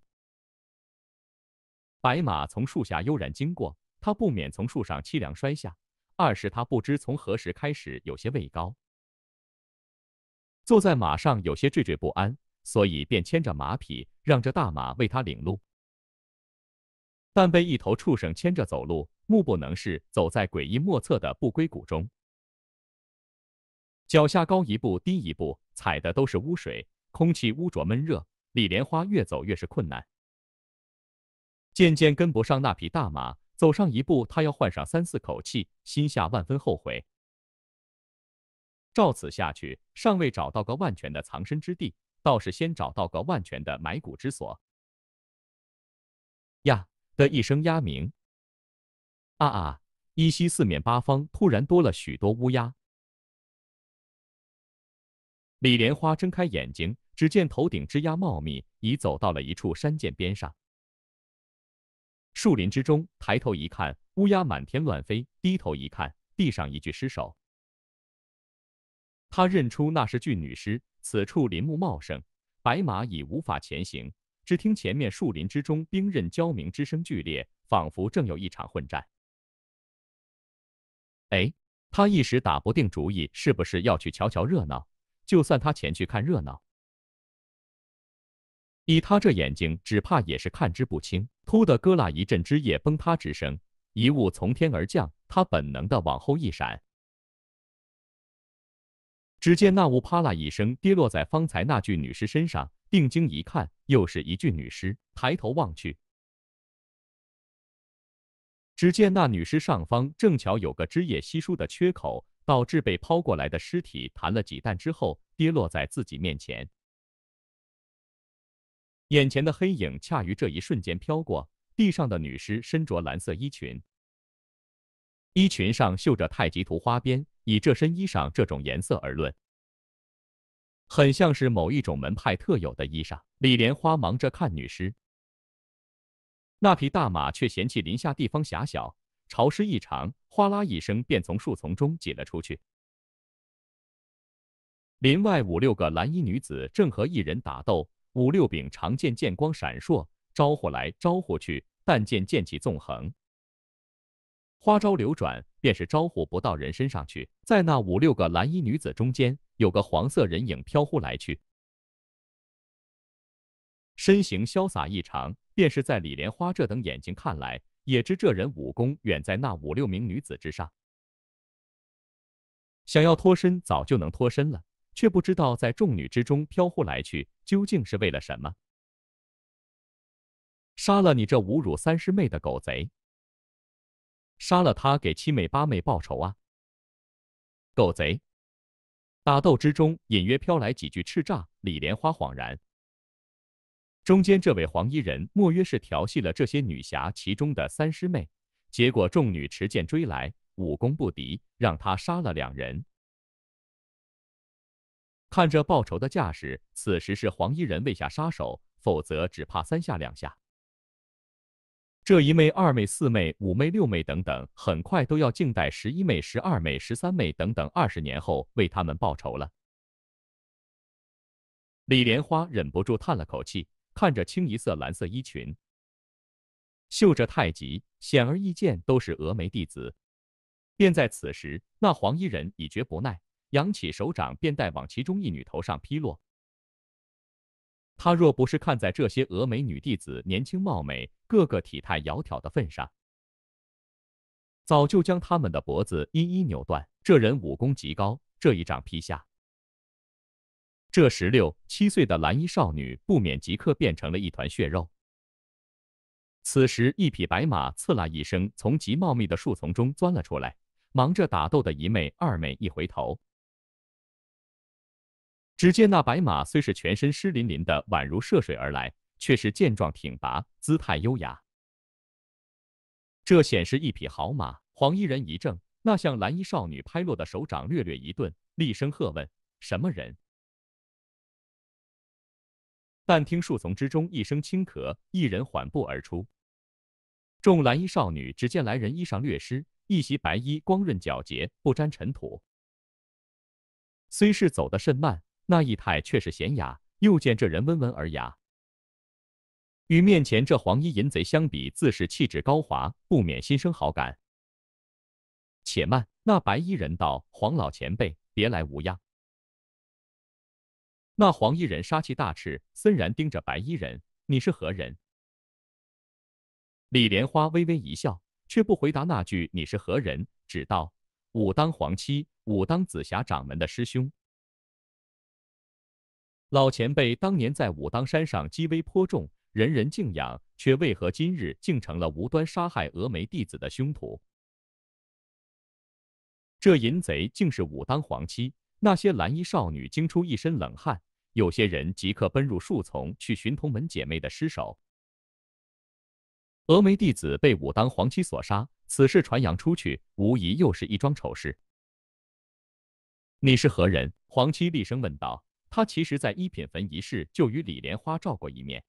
白马从树下悠然经过，他不免从树上凄凉摔下；二是他不知从何时开始有些畏高，坐在马上有些惴惴不安，所以便牵着马匹让这大马为他领路，但被一头畜生牵着走路，目不能视，走在诡异莫测的不归谷中。脚下高一步低一步，踩的都是污水，空气污浊闷热。李莲花越走越是困难，渐渐跟不上那匹大马。走上一步，他要换上三四口气，心下万分后悔。照此下去，尚未找到个万全的藏身之地，倒是先找到个万全的埋骨之所。呀的一声鸦鸣，啊啊！依稀四面八方突然多了许多乌鸦。李莲花睁开眼睛，只见头顶枝桠茂密，已走到了一处山涧边上。树林之中，抬头一看，乌鸦满天乱飞；低头一看，地上一具尸首。他认出那是具女尸。此处林木茂盛，白马已无法前行。只听前面树林之中，兵刃交鸣之声剧烈，仿佛正有一场混战。哎，他一时打不定主意，是不是要去瞧瞧热闹？就算他前去看热闹，以他这眼睛，只怕也是看之不清。突的，咯啦一阵枝叶崩塌之声，一物从天而降，他本能的往后一闪。只见那物啪啦一声跌落在方才那具女尸身上，定睛一看，又是一具女尸。抬头望去，只见那女尸上方正巧有个枝叶稀疏的缺口。导致被抛过来的尸体弹了几弹之后，跌落在自己面前。眼前的黑影恰于这一瞬间飘过，地上的女尸身着蓝色衣裙，衣裙上绣着太极图花边。以这身衣裳、这种颜色而论，很像是某一种门派特有的衣裳。李莲花忙着看女尸，那匹大马却嫌弃林下地方狭小、潮湿异常。哗啦一声，便从树丛中挤了出去。林外五六个蓝衣女子正和一人打斗，五六柄长剑剑光闪烁，招呼来招呼去，但见剑气纵横，花招流转，便是招呼不到人身上去。在那五六个蓝衣女子中间，有个黄色人影飘忽来去，身形潇洒异常，便是在李莲花这等眼睛看来。也知这人武功远在那五六名女子之上，想要脱身早就能脱身了，却不知道在众女之中飘忽来去究竟是为了什么。杀了你这侮辱三师妹的狗贼！杀了他，给七妹八妹报仇啊！狗贼！打斗之中隐约飘来几句叱咤，李莲花恍然。中间这位黄衣人莫约是调戏了这些女侠其中的三师妹，结果众女持剑追来，武功不敌，让他杀了两人。看这报仇的架势，此时是黄衣人未下杀手，否则只怕三下两下。这一妹、二妹、四妹、五妹、六妹等等，很快都要静待十一妹、十二妹、十三妹等等二十年后为他们报仇了。李莲花忍不住叹了口气。看着清一色蓝色衣裙，绣着太极，显而易见都是峨眉弟子。便在此时，那黄衣人已觉不耐，扬起手掌便带往其中一女头上劈落。他若不是看在这些峨眉女弟子年轻貌美，个个体态窈窕的份上，早就将他们的脖子一一扭断。这人武功极高，这一掌劈下。这十六七岁的蓝衣少女不免即刻变成了一团血肉。此时，一匹白马“刺啦”一声从极茂密的树丛中钻了出来，忙着打斗的一妹二妹一回头，只见那白马虽是全身湿淋淋的，宛如涉水而来，却是健壮挺拔，姿态优雅。这显是一匹好马。黄衣人一怔，那向蓝衣少女拍落的手掌略略一顿，厉声喝问：“什么人？”但听树丛之中一声轻咳，一人缓步而出。众蓝衣少女只见来人衣裳略湿，一袭白衣光润皎洁，不沾尘土。虽是走得甚慢，那仪态却是娴雅。又见这人温文尔雅，与面前这黄衣淫贼相比，自是气质高华，不免心生好感。且慢，那白衣人道：“黄老前辈，别来无恙。”那黄衣人杀气大炽，森然盯着白衣人：“你是何人？”李莲花微微一笑，却不回答那句“你是何人”，只道：“武当黄七，武当紫霞掌门的师兄。”老前辈当年在武当山上积威颇重，人人敬仰，却为何今日竟成了无端杀害峨眉弟子的凶徒？这淫贼竟是武当皇七！那些蓝衣少女惊出一身冷汗。有些人即刻奔入树丛去寻同门姐妹的尸首。峨眉弟子被武当黄七所杀，此事传扬出去，无疑又是一桩丑事。你是何人？黄七厉声问道。他其实在一品坟一事就与李莲花照过一面，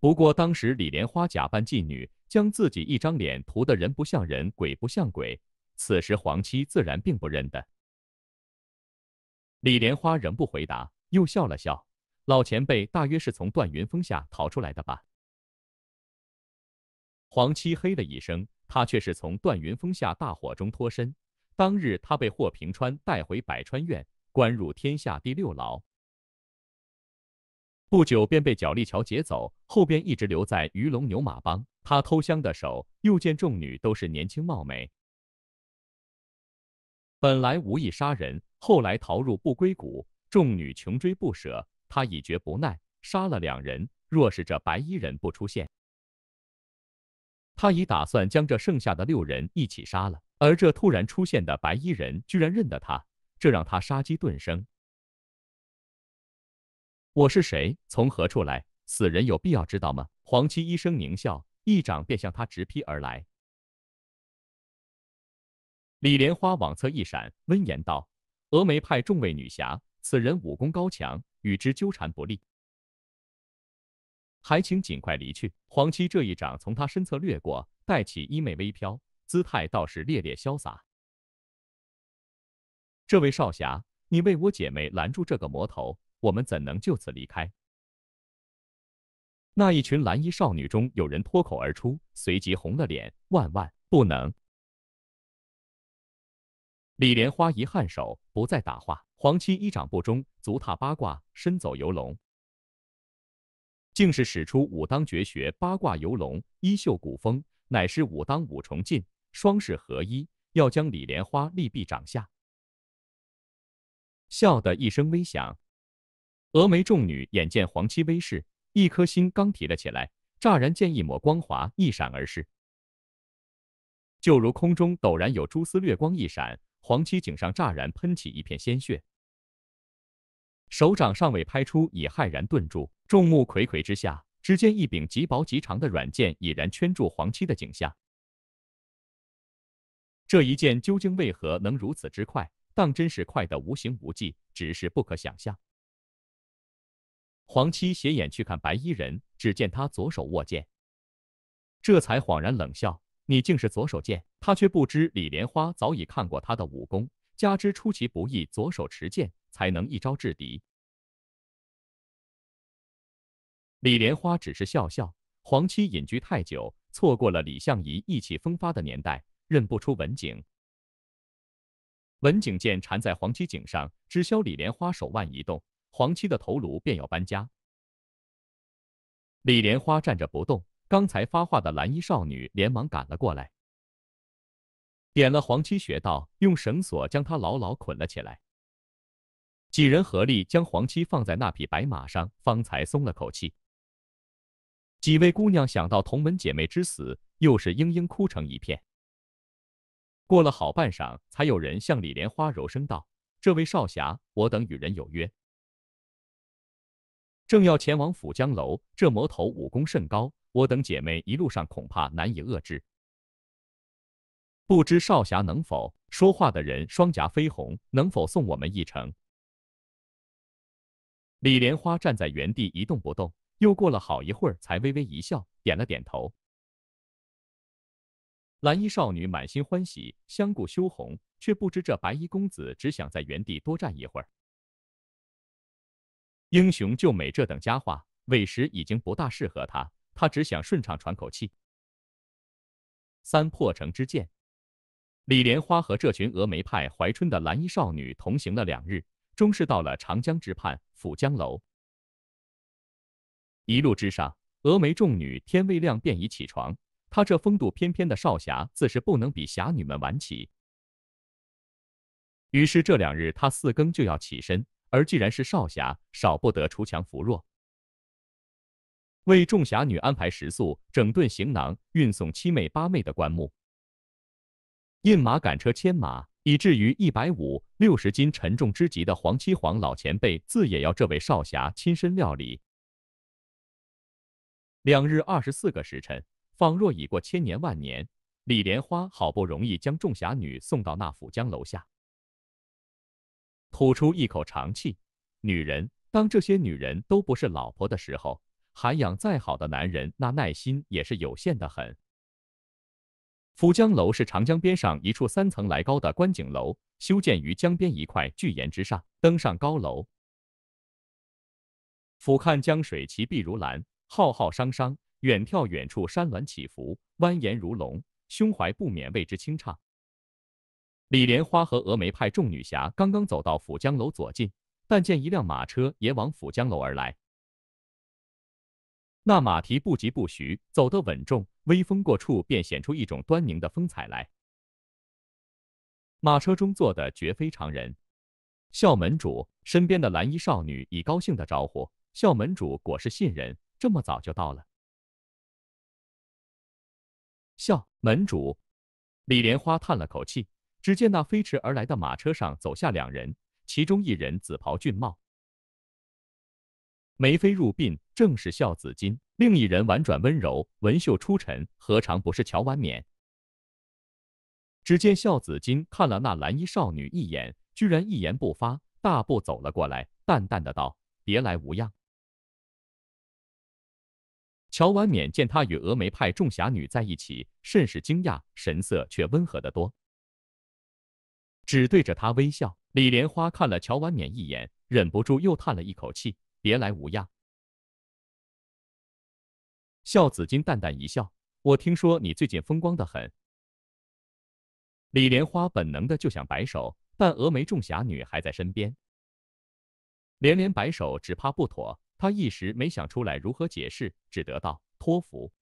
不过当时李莲花假扮妓女，将自己一张脸涂得人不像人，鬼不像鬼，此时黄七自然并不认得。李莲花仍不回答，又笑了笑。老前辈大约是从段云峰下逃出来的吧？黄七嘿了一声，他却是从段云峰下大火中脱身。当日他被霍平川带回百川院，关入天下第六牢。不久便被角力桥劫走，后边一直留在鱼龙牛马帮。他偷香的手，又见众女都是年轻貌美，本来无意杀人。后来逃入不归谷，众女穷追不舍，他已觉不耐，杀了两人。若是这白衣人不出现，他已打算将这剩下的六人一起杀了。而这突然出现的白衣人居然认得他，这让他杀机顿生。我是谁？从何处来？此人有必要知道吗？黄七一声狞笑，一掌便向他直劈而来。李莲花往侧一闪，温言道。峨眉派众位女侠，此人武功高强，与之纠缠不利，还请尽快离去。黄七这一掌从他身侧掠过，带起衣袂微飘，姿态倒是烈烈潇洒。这位少侠，你为我姐妹拦住这个魔头，我们怎能就此离开？那一群蓝衣少女中有人脱口而出，随即红了脸，万万不能。李莲花一颔首，不再打话。黄七一掌不中，足踏八卦，身走游龙，竟是使出武当绝学八卦游龙。衣袖古风，乃是武当五重境，双势合一，要将李莲花力臂掌下。笑的一声微响，峨眉众女眼见黄七威势，一颗心刚提了起来，乍然见一抹光华一闪而逝，就如空中陡然有蛛丝掠光一闪。黄七颈上乍然喷起一片鲜血，手掌尚未拍出，已骇然顿住。众目睽睽之下，只见一柄极薄极长的软剑已然圈住黄七的颈项。这一剑究竟为何能如此之快？当真是快的无形无迹，只是不可想象。黄七斜眼去看白衣人，只见他左手握剑，这才恍然冷笑。你竟是左手剑，他却不知李莲花早已看过他的武功，加之出其不意，左手持剑才能一招制敌。李莲花只是笑笑。黄七隐居太久，错过了李相夷意气风发的年代，认不出文景。文景剑缠在黄七颈上，只消李莲花手腕一动，黄七的头颅便要搬家。李莲花站着不动。刚才发话的蓝衣少女连忙赶了过来，点了黄七穴道，用绳索将他牢牢捆了起来。几人合力将黄七放在那匹白马上，方才松了口气。几位姑娘想到同门姐妹之死，又是嘤嘤哭成一片。过了好半晌，才有人向李莲花柔声道：“这位少侠，我等与人有约，正要前往府江楼。这魔头武功甚高。”我等姐妹一路上恐怕难以遏制，不知少侠能否说话的人双颊绯红，能否送我们一程？李莲花站在原地一动不动，又过了好一会儿，才微微一笑，点了点头。蓝衣少女满心欢喜，相顾羞红，却不知这白衣公子只想在原地多站一会儿。英雄救美这等佳话，委实已经不大适合他。他只想顺畅喘口气。三破城之剑，李莲花和这群峨眉派怀春的蓝衣少女同行了两日，终是到了长江之畔抚江楼。一路之上，峨眉众女天未亮便已起床，他这风度翩翩的少侠自是不能比侠女们晚起。于是这两日他四更就要起身，而既然是少侠，少不得锄强扶弱。为众侠女安排食宿，整顿行囊，运送七妹八妹的棺木，印马赶车牵马，以至于一百五六十斤沉重之极的黄七黄老前辈，自也要这位少侠亲身料理。两日二十四个时辰，仿若已过千年万年。李莲花好不容易将众侠女送到那府江楼下，吐出一口长气。女人，当这些女人都不是老婆的时候。涵养再好的男人，那耐心也是有限的很。抚江楼是长江边上一处三层来高的观景楼，修建于江边一块巨岩之上。登上高楼，俯瞰江水其碧如蓝，浩浩汤汤；远眺远处山峦起伏，蜿蜒如龙，胸怀不免为之清畅。李莲花和峨眉派众女侠刚刚走到抚江楼左近，但见一辆马车也往抚江楼而来。那马蹄不疾不徐，走得稳重，微风过处便显出一种端宁的风采来。马车中坐的绝非常人。校门主身边的蓝衣少女已高兴的招呼：“校门主果是信人，这么早就到了。”校门主李莲花叹了口气。只见那飞驰而来的马车上走下两人，其中一人紫袍俊帽。眉飞入鬓。正是孝子金，另一人婉转温柔，文秀出尘，何尝不是乔婉娩？只见孝子金看了那蓝衣少女一眼，居然一言不发，大步走了过来，淡淡的道：“别来无恙。”乔婉娩见他与峨眉派众侠女在一起，甚是惊讶，神色却温和得多，只对着他微笑。李莲花看了乔婉娩一眼，忍不住又叹了一口气：“别来无恙。”孝子金淡淡一笑：“我听说你最近风光的很。”李莲花本能的就想摆手，但峨眉众侠女还在身边，连连摆手，只怕不妥。他一时没想出来如何解释，只得道：“托福。”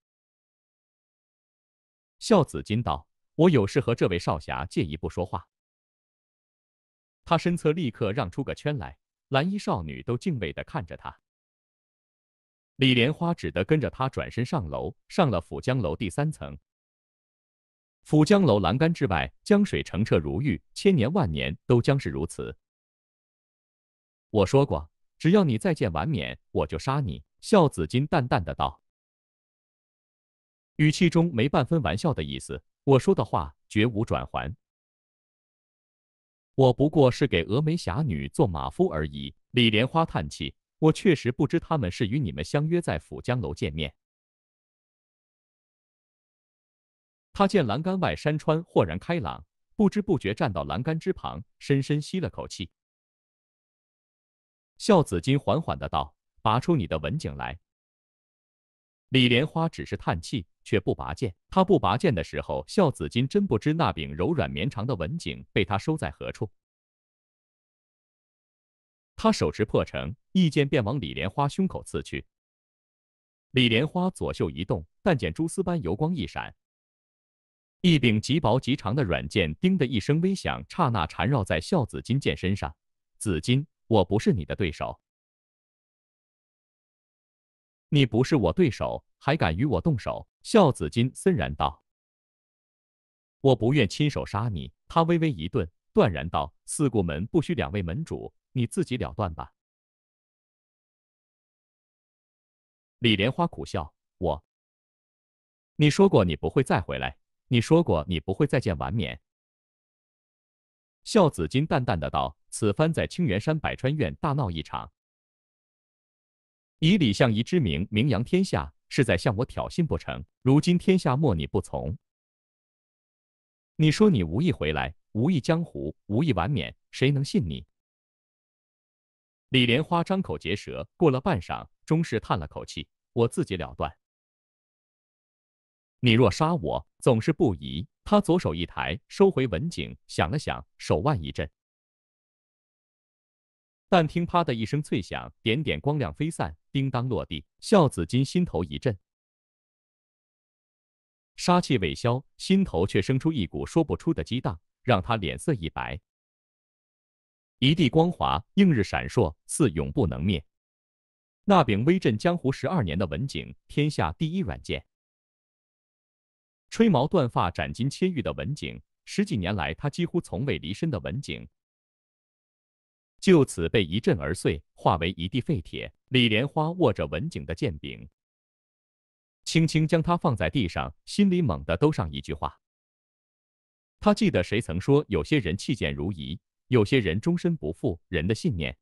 孝子金道：“我有事和这位少侠借一步说话。”他身侧立刻让出个圈来，蓝衣少女都敬畏的看着他。李莲花只得跟着他转身上楼，上了府江楼第三层。府江楼栏杆之外，江水澄澈如玉，千年万年都将是如此。我说过，只要你再见完冕，我就杀你。”孝子金淡淡的道，语气中没半分玩笑的意思。我说的话绝无转还。我不过是给峨眉侠女做马夫而已。”李莲花叹气。我确实不知他们是与你们相约在府江楼见面。他见栏杆外山川豁然开朗，不知不觉站到栏杆之旁，深深吸了口气。孝子金缓缓的道：“拔出你的文景来。”李莲花只是叹气，却不拔剑。他不拔剑的时候，孝子金真不知那柄柔软绵长的文景被他收在何处。他手持破城一剑，便往李莲花胸口刺去。李莲花左袖一动，但见蛛丝般油光一闪，一柄极薄极长的软剑“叮”的一声微响，刹那缠绕在孝子金剑身上。紫金，我不是你的对手，你不是我对手，还敢与我动手？孝子金森然道：“我不愿亲手杀你。”他微微一顿。断然道：“四顾门不需两位门主，你自己了断吧。”李莲花苦笑：“我……你说过你不会再回来，你说过你不会再见晚眠。”孝子金淡淡的道：“此番在清源山百川院大闹一场，以李相夷之名名扬天下，是在向我挑衅不成？如今天下莫你不从，你说你无意回来。”无意江湖，无意晚冕，谁能信你？李莲花张口结舌，过了半晌，终是叹了口气：“我自己了断。你若杀我，总是不宜。”他左手一抬，收回文景，想了想，手腕一震，但听“啪”的一声脆响，点点光亮飞散，叮当落地。孝子金心头一震，杀气未消，心头却生出一股说不出的激荡。让他脸色一白，一地光华，映日闪烁，似永不能灭。那柄威震江湖十二年的文景，天下第一软剑，吹毛断发，斩金切玉的文景，十几年来他几乎从未离身的文景，就此被一震而碎，化为一地废铁。李莲花握着文景的剑柄，轻轻将它放在地上，心里猛地兜上一句话。他记得谁曾说，有些人弃剑如遗，有些人终身不负。人的信念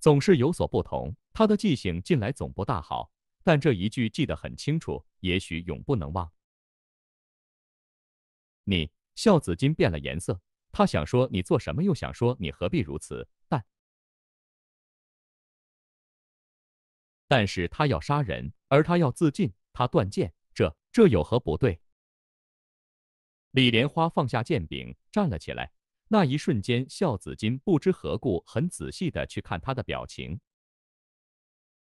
总是有所不同。他的记性近来总不大好，但这一句记得很清楚，也许永不能忘。你，孝子金变了颜色。他想说你做什么，又想说你何必如此。但，但是他要杀人，而他要自尽，他断剑，这这有何不对？李莲花放下剑柄，站了起来。那一瞬间，孝子金不知何故，很仔细的去看他的表情。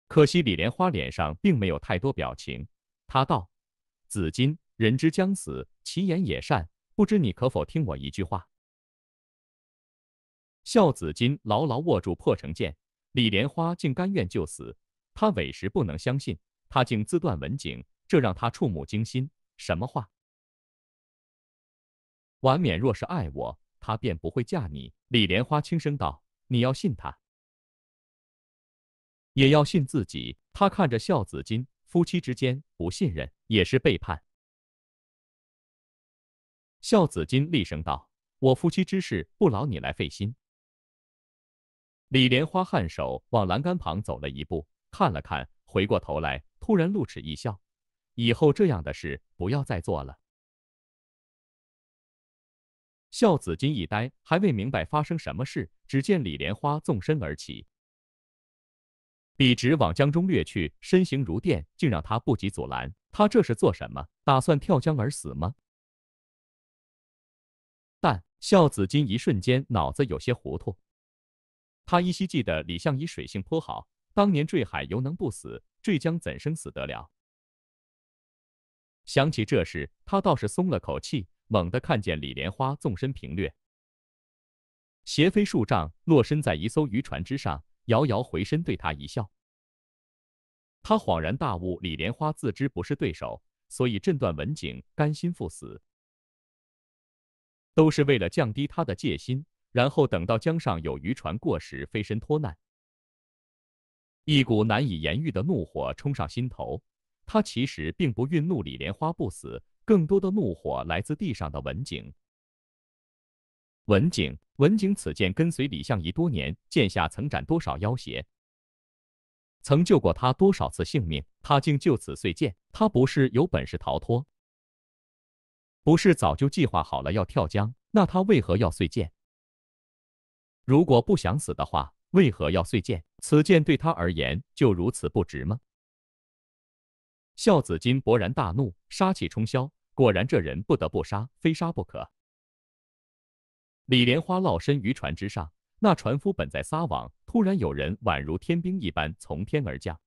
可惜李莲花脸上并没有太多表情。他道：“子金，人之将死，其言也善。不知你可否听我一句话？”孝子金牢牢握住破城剑。李莲花竟甘愿就死，他委实不能相信，他竟自断文景，这让他触目惊心。什么话？婉娩若是爱我，她便不会嫁你。李莲花轻声道：“你要信他，也要信自己。”他看着孝子金，夫妻之间不信任也是背叛。孝子金厉声道：“我夫妻之事不劳你来费心。”李莲花颔首，往栏杆旁走了一步，看了看，回过头来，突然露齿一笑：“以后这样的事不要再做了。”孝子金一呆，还未明白发生什么事，只见李莲花纵身而起，笔直往江中掠去，身形如电，竟让他不及阻拦。他这是做什么？打算跳江而死吗？但孝子金一瞬间脑子有些糊涂，他依稀记得李相夷水性颇好，当年坠海犹能不死，坠江怎生死得了？想起这事，他倒是松了口气。猛地看见李莲花纵身平掠，斜飞数丈，落身在一艘渔船之上，遥遥回身对他一笑。他恍然大悟，李莲花自知不是对手，所以震断文景，甘心赴死，都是为了降低他的戒心，然后等到江上有渔船过时，飞身脱难。一股难以言喻的怒火冲上心头，他其实并不愠怒李莲花不死。更多的怒火来自地上的文景。文景，文景，此剑跟随李相宜多年，剑下曾斩多少妖邪？曾救过他多少次性命？他竟就此碎剑？他不是有本事逃脱？不是早就计划好了要跳江？那他为何要碎剑？如果不想死的话，为何要碎剑？此剑对他而言就如此不值吗？孝子金勃然大怒，杀气冲霄。果然，这人不得不杀，非杀不可。李莲花落身于船之上，那船夫本在撒网，突然有人宛如天兵一般从天而降，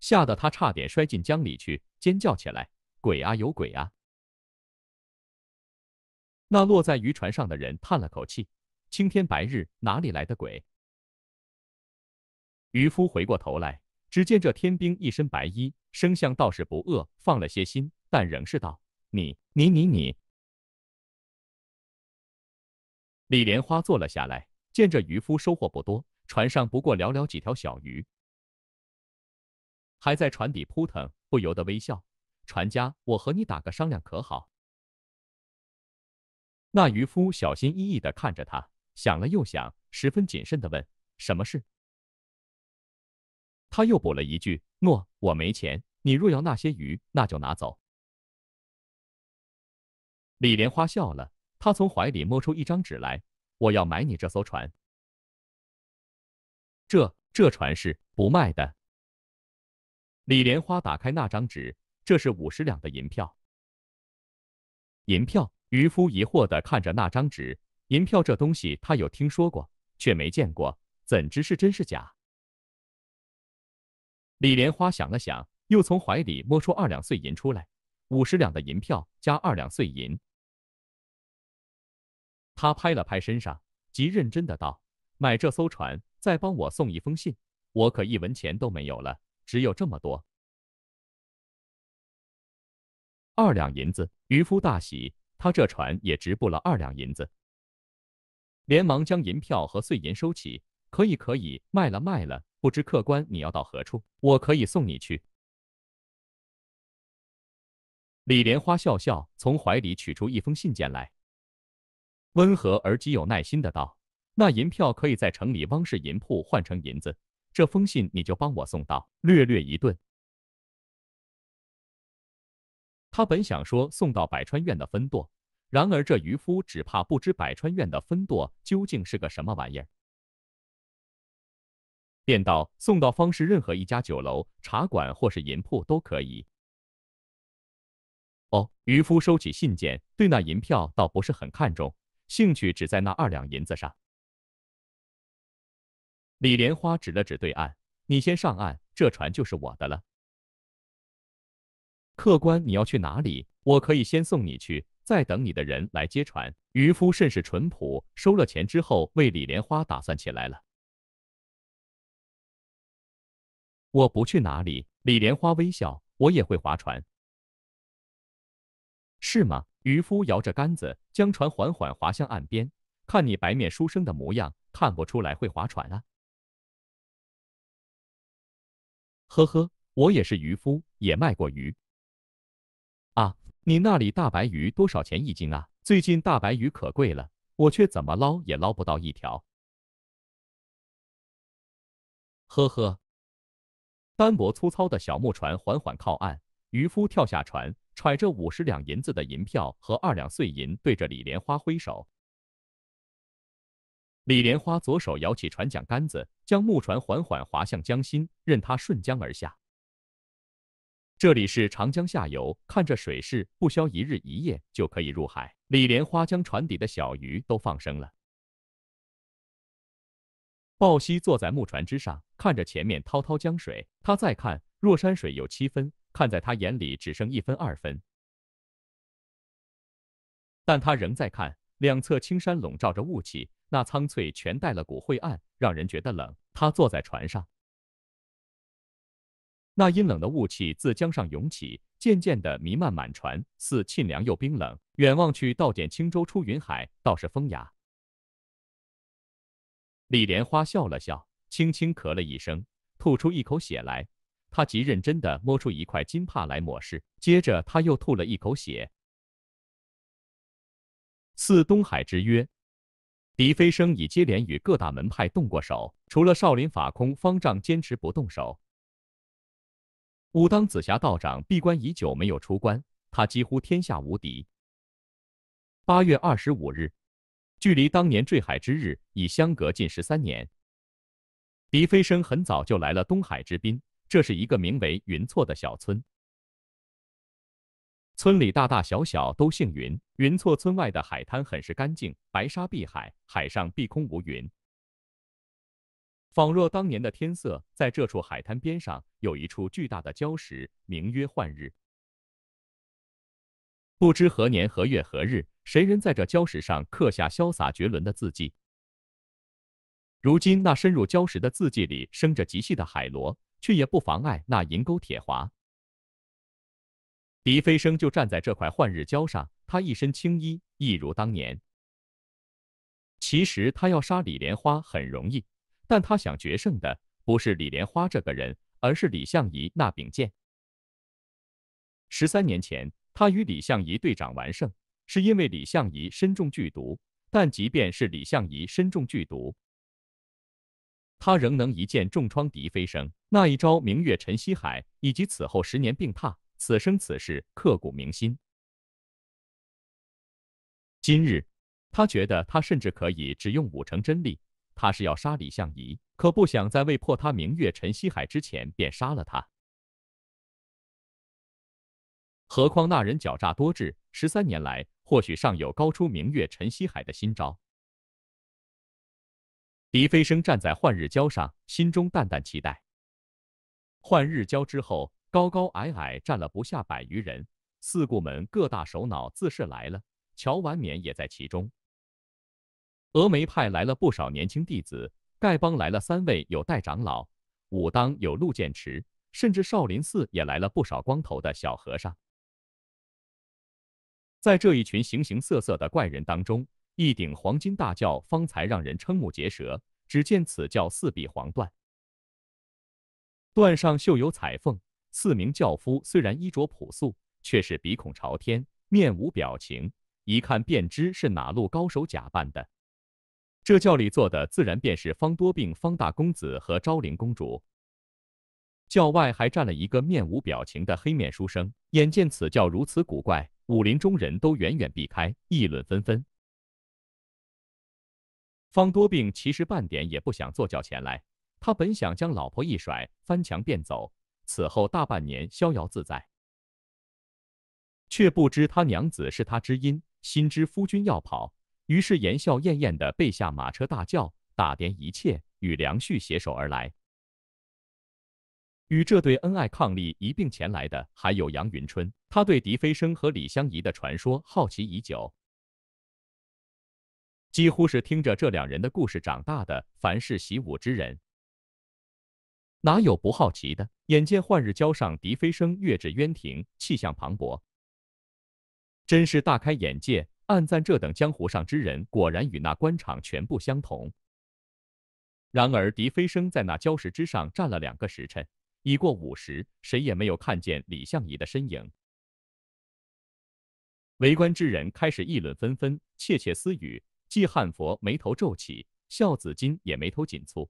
吓得他差点摔进江里去，尖叫起来：“鬼啊，有鬼啊！”那落在渔船上的人叹了口气：“青天白日，哪里来的鬼？”渔夫回过头来，只见这天兵一身白衣，生相倒是不恶，放了些心。但仍是道：“你、你、你、你。”李莲花坐了下来，见这渔夫收获不多，船上不过寥寥几条小鱼，还在船底扑腾，不由得微笑：“船家，我和你打个商量，可好？”那渔夫小心翼翼的看着他，想了又想，十分谨慎的问：“什么事？”他又补了一句：“诺，我没钱，你若要那些鱼，那就拿走。”李莲花笑了，他从怀里摸出一张纸来：“我要买你这艘船。”“这这船是不卖的。”李莲花打开那张纸：“这是五十两的银票。”银票，渔夫疑惑的看着那张纸：“银票这东西他有听说过，却没见过，怎知是真是假？”李莲花想了想，又从怀里摸出二两碎银出来：“五十两的银票加二两碎银。”他拍了拍身上，极认真的道：“买这艘船，再帮我送一封信，我可一文钱都没有了，只有这么多，二两银子。”渔夫大喜，他这船也值不了二两银子，连忙将银票和碎银收起。“可以，可以，卖了，卖了。”不知客官你要到何处？我可以送你去。”李莲花笑笑，从怀里取出一封信件来。温和而极有耐心的道：“那银票可以在城里汪氏银铺换成银子，这封信你就帮我送到。”略略一顿，他本想说送到百川院的分舵，然而这渔夫只怕不知百川院的分舵究竟是个什么玩意儿，便道：“送到方氏任何一家酒楼、茶馆或是银铺都可以。”哦，渔夫收起信件，对那银票倒不是很看重。兴趣只在那二两银子上。李莲花指了指对岸：“你先上岸，这船就是我的了。”客官，你要去哪里？我可以先送你去，再等你的人来接船。渔夫甚是淳朴，收了钱之后，为李莲花打算起来了。我不去哪里。李莲花微笑：“我也会划船，是吗？”渔夫摇着杆子，将船缓缓划向岸边。看你白面书生的模样，看不出来会划船啊！呵呵，我也是渔夫，也卖过鱼。啊，你那里大白鱼多少钱一斤啊？最近大白鱼可贵了，我却怎么捞也捞不到一条。呵呵。单薄粗糙的小木船缓缓靠岸，渔夫跳下船。揣着五十两银子的银票和二两碎银，对着李莲花挥手。李莲花左手摇起船桨杆子，将木船缓缓划向江心，任它顺江而下。这里是长江下游，看着水势，不消一日一夜就可以入海。李莲花将船底的小鱼都放生了。鲍西坐在木船之上，看着前面滔滔江水，他再看若山水有七分。看在他眼里只剩一分二分，但他仍在看。两侧青山笼罩着雾气，那苍翠全带了股晦暗，让人觉得冷。他坐在船上，那阴冷的雾气自江上涌起，渐渐的弥漫满船，似沁凉又冰冷。远望去，倒见轻舟出云海，倒是风雅。李莲花笑了笑，轻轻咳了一声，吐出一口血来。他极认真地摸出一块金帕来抹拭，接着他又吐了一口血。《四东海之约》，狄飞升已接连与各大门派动过手，除了少林法空方丈坚持不动手，武当紫霞道长闭关已久没有出关，他几乎天下无敌。八月二十五日，距离当年坠海之日已相隔近十三年，狄飞生很早就来了东海之滨。这是一个名为云措的小村，村里大大小小都姓云。云措村外的海滩很是干净，白沙碧海，海上碧空无云，仿若当年的天色。在这处海滩边上，有一处巨大的礁石，名曰幻日。不知何年何月何日，谁人在这礁石上刻下潇洒绝伦的字迹？如今那深入礁石的字迹里，生着极细的海螺。却也不妨碍那银钩铁滑。狄飞生就站在这块幻日礁上，他一身青衣，一如当年。其实他要杀李莲花很容易，但他想决胜的不是李莲花这个人，而是李相夷那柄剑。十三年前，他与李相夷队长完胜，是因为李相夷身中剧毒。但即便是李相夷身中剧毒，他仍能一剑重创狄飞升。那一招“明月沉西海”，以及此后十年病榻，此生此世刻骨铭心。今日，他觉得他甚至可以只用五成真力。他是要杀李相夷，可不想在未破他“明月沉西海”之前便杀了他。何况那人狡诈多智，十三年来或许尚有高出“明月沉西海”的新招。狄飞生站在幻日礁上，心中淡淡期待。换日交之后，高高矮矮站了不下百余人。四顾门各大首脑自是来了，乔婉娩也在其中。峨眉派来了不少年轻弟子，丐帮来了三位有代长老，武当有陆建池，甚至少林寺也来了不少光头的小和尚。在这一群形形色色的怪人当中，一顶黄金大轿方才让人瞠目结舌。只见此轿四壁黄缎。缎上绣有彩凤，四名轿夫虽然衣着朴素，却是鼻孔朝天，面无表情，一看便知是哪路高手假扮的。这轿里坐的自然便是方多病、方大公子和昭陵公主。轿外还站了一个面无表情的黑面书生。眼见此轿如此古怪，武林中人都远远避开，议论纷纷。方多病其实半点也不想坐轿前来。他本想将老婆一甩，翻墙便走，此后大半年逍遥自在。却不知他娘子是他知音，心知夫君要跑，于是言笑晏晏地备下马车，大轿打点一切，与梁旭携手而来。与这对恩爱伉俪一并前来的，还有杨云春。他对狄飞升和李香夷的传说好奇已久，几乎是听着这两人的故事长大的。凡是习武之人。哪有不好奇的？眼见幻日交上笛飞声跃至渊庭，气象磅礴，真是大开眼界，暗赞这等江湖上之人果然与那官场全不相同。然而笛飞声在那礁石之上站了两个时辰，已过午时，谁也没有看见李相夷的身影。围观之人开始议论纷纷，窃窃私语。季汉佛眉头皱起，孝子金也眉头紧蹙。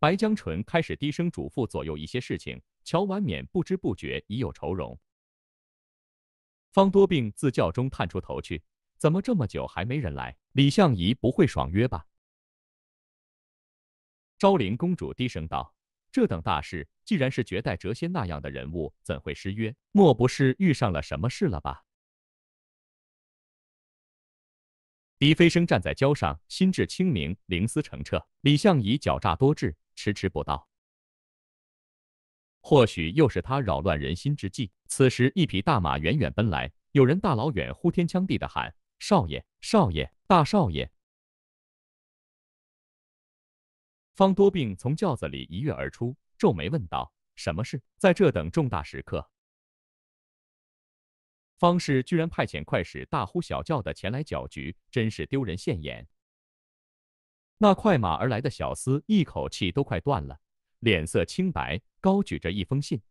白江淳开始低声嘱咐左右一些事情，乔婉娩不知不觉已有愁容。方多病自轿中探出头去，怎么这么久还没人来？李相宜不会爽约吧？昭陵公主低声道：“这等大事，既然是绝代谪仙那样的人物，怎会失约？莫不是遇上了什么事了吧？”笛飞声站在轿上，心智清明，灵思澄澈。李相宜狡诈多智。迟迟不到，或许又是他扰乱人心之计。此时，一匹大马远远奔来，有人大老远呼天抢地的喊：“少爷，少爷，大少爷！”方多病从轿子里一跃而出，皱眉问道：“什么事？”在这等重大时刻，方氏居然派遣快使大呼小叫的前来搅局，真是丢人现眼。那快马而来的小厮一口气都快断了，脸色清白，高举着一封信：“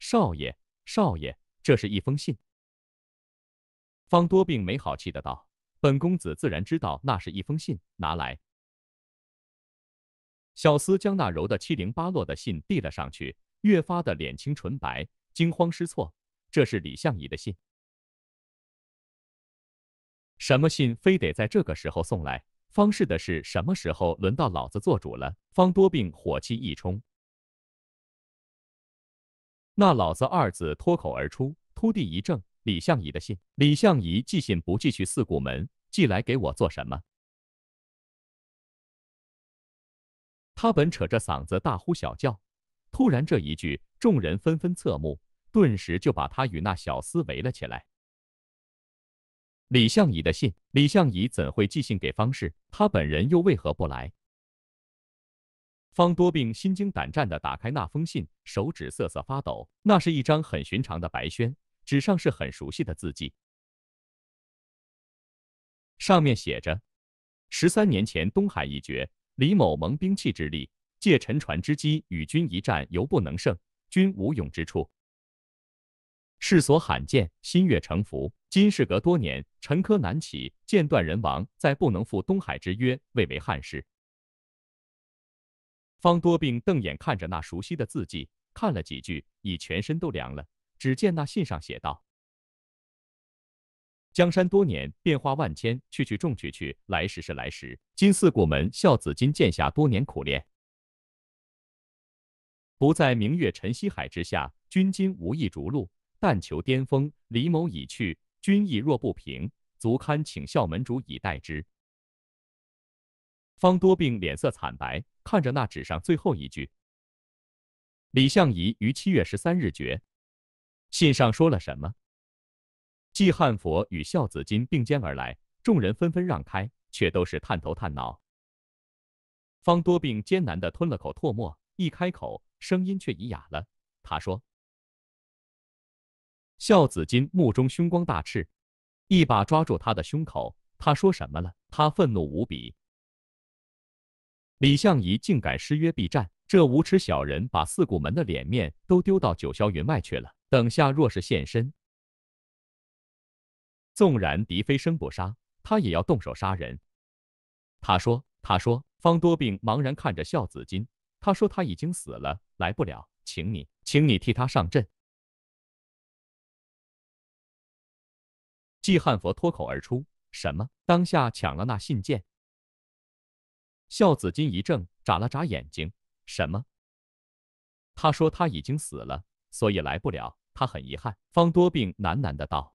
少爷，少爷，这是一封信。”方多病没好气的道：“本公子自然知道那是一封信，拿来。”小厮将那揉的七零八落的信递了上去，越发的脸青纯白，惊慌失措：“这是李相宜的信，什么信？非得在这个时候送来？”方氏的事什么时候轮到老子做主了？方多病火气一冲，那“老子”二字脱口而出。秃地一怔，李相夷的信，李相夷寄信不寄去四顾门，寄来给我做什么？他本扯着嗓子大呼小叫，突然这一句，众人纷纷侧目，顿时就把他与那小厮围了起来。李相夷的信，李相夷怎会寄信给方氏？他本人又为何不来？方多病心惊胆战地打开那封信，手指瑟瑟发抖。那是一张很寻常的白宣纸，上是很熟悉的字迹，上面写着：“十三年前东海一决，李某蒙兵器之力，借沉船之机与君一战，犹不能胜，君无勇之处。”世所罕见，心悦诚服。今事隔多年，沉疴难起，见断人亡，再不能赴东海之约，未为憾事。方多病瞪眼看着那熟悉的字迹，看了几句，已全身都凉了。只见那信上写道：“江山多年变化万千，去去重去去，来时是来时。今四顾门孝子，金剑下多年苦练，不在明月沉西海之下，君今无意逐鹿。”但求巅峰，李某已去，君意若不平，足堪请校门主以待之。方多病脸色惨白，看着那纸上最后一句：“李相夷于七月十三日绝。”信上说了什么？季汉佛与孝子金并肩而来，众人纷纷让开，却都是探头探脑。方多病艰难地吞了口唾沫，一开口，声音却已哑了。他说。孝子金目中凶光大炽，一把抓住他的胸口。他说什么了？他愤怒无比。李相夷竟敢失约避战，这无耻小人把四谷门的脸面都丢到九霄云外去了。等下若是现身，纵然敌非生不杀，他也要动手杀人。他说，他说。方多病茫然看着孝子金，他说他已经死了，来不了，请你，请你替他上阵。地汉佛脱口而出：“什么？当下抢了那信件。”孝子金一怔，眨了眨眼睛：“什么？”他说：“他已经死了，所以来不了。他很遗憾。”方多病喃喃的道：“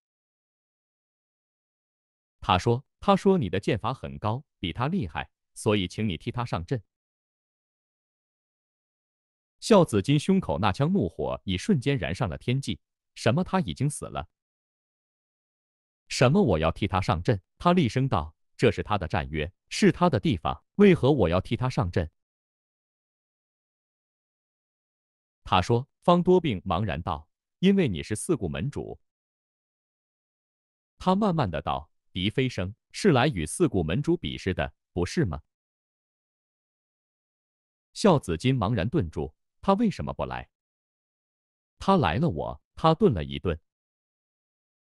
他说，他说你的剑法很高，比他厉害，所以请你替他上阵。”孝子金胸口那枪怒火已瞬间燃上了天际。“什么？他已经死了？”什么？我要替他上阵？他厉声道：“这是他的战约，是他的地方，为何我要替他上阵？”他说。方多病茫然道：“因为你是四顾门主。”他慢慢的道：“狄飞生是来与四顾门主比试的，不是吗？”孝子金茫然顿住：“他为什么不来？”他来了，我……他顿了一顿。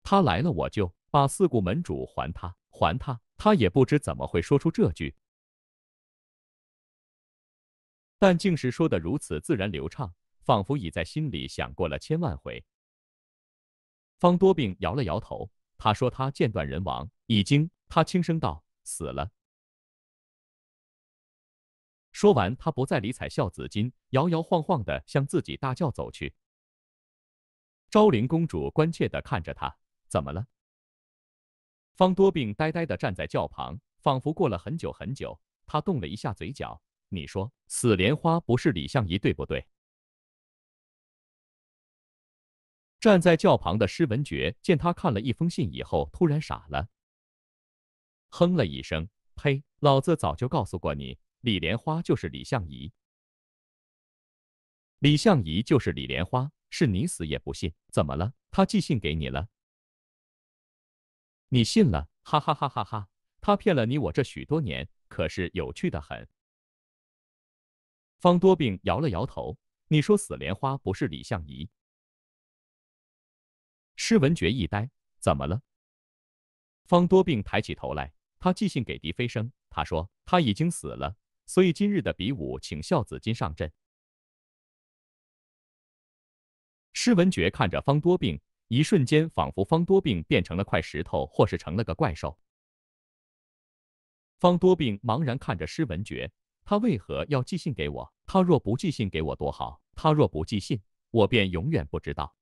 他来了，我就。把四顾门主还他，还他，他也不知怎么会说出这句，但竟是说的如此自然流畅，仿佛已在心里想过了千万回。方多病摇了摇头，他说：“他剑断人亡，已经……”他轻声道：“死了。”说完，他不再理睬孝子金，摇摇晃晃的向自己大轿走去。昭灵公主关切的看着他：“怎么了？”方多病呆呆地站在轿旁，仿佛过了很久很久。他动了一下嘴角。你说，死莲花不是李相夷，对不对？站在轿旁的施文觉见他看了一封信以后，突然傻了，哼了一声：“呸！老子早就告诉过你，李莲花就是李相夷，李相夷就是李莲花，是你死也不信。怎么了？他寄信给你了？”你信了，哈哈哈哈哈！他骗了你我这许多年，可是有趣的很。方多病摇了摇头，你说死莲花不是李相夷？施文觉一呆，怎么了？方多病抬起头来，他寄信给狄飞生，他说他已经死了，所以今日的比武，请孝子金上阵。施文觉看着方多病。一瞬间，仿佛方多病变成了块石头，或是成了个怪兽。方多病茫然看着施文觉，他为何要寄信给我？他若不寄信给我多好！他若不寄信，我便永远不知道。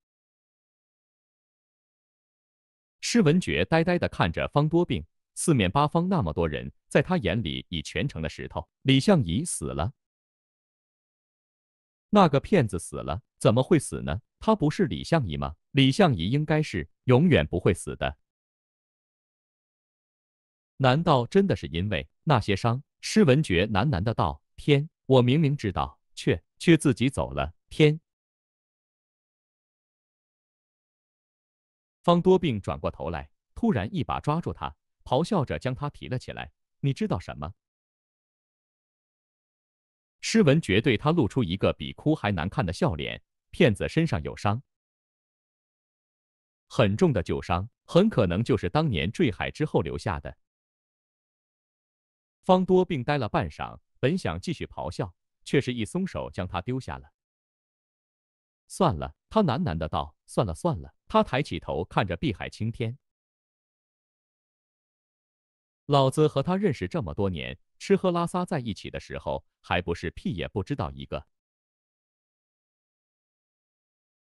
施文觉呆呆地看着方多病，四面八方那么多人，在他眼里已全成了石头。李相夷死了，那个骗子死了，怎么会死呢？他不是李相夷吗？李相夷应该是永远不会死的。难道真的是因为那些伤？施文觉喃喃的道：“天，我明明知道，却却自己走了。”天。方多病转过头来，突然一把抓住他，咆哮着将他提了起来。你知道什么？施文觉对他露出一个比哭还难看的笑脸。骗子身上有伤，很重的旧伤，很可能就是当年坠海之后留下的。方多病呆了半晌，本想继续咆哮，却是一松手将他丢下了。算了，他喃喃的道：“算了算了。”他抬起头看着碧海青天，老子和他认识这么多年，吃喝拉撒在一起的时候，还不是屁也不知道一个。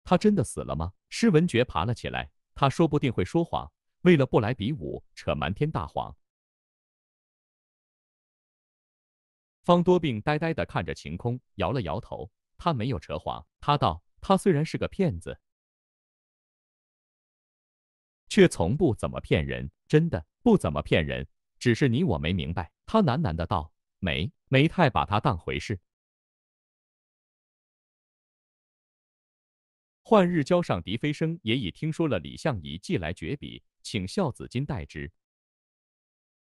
他真的死了吗？施文觉爬了起来，他说不定会说谎，为了不来比武，扯瞒天大谎。方多病呆呆地看着晴空，摇了摇头。他没有扯谎。他道：“他虽然是个骗子，却从不怎么骗人，真的不怎么骗人。只是你我没明白。”他喃喃的道：“没，没太把他当回事。”幻日交上笛飞声，也已听说了李相夷寄来绝笔，请孝子金代之。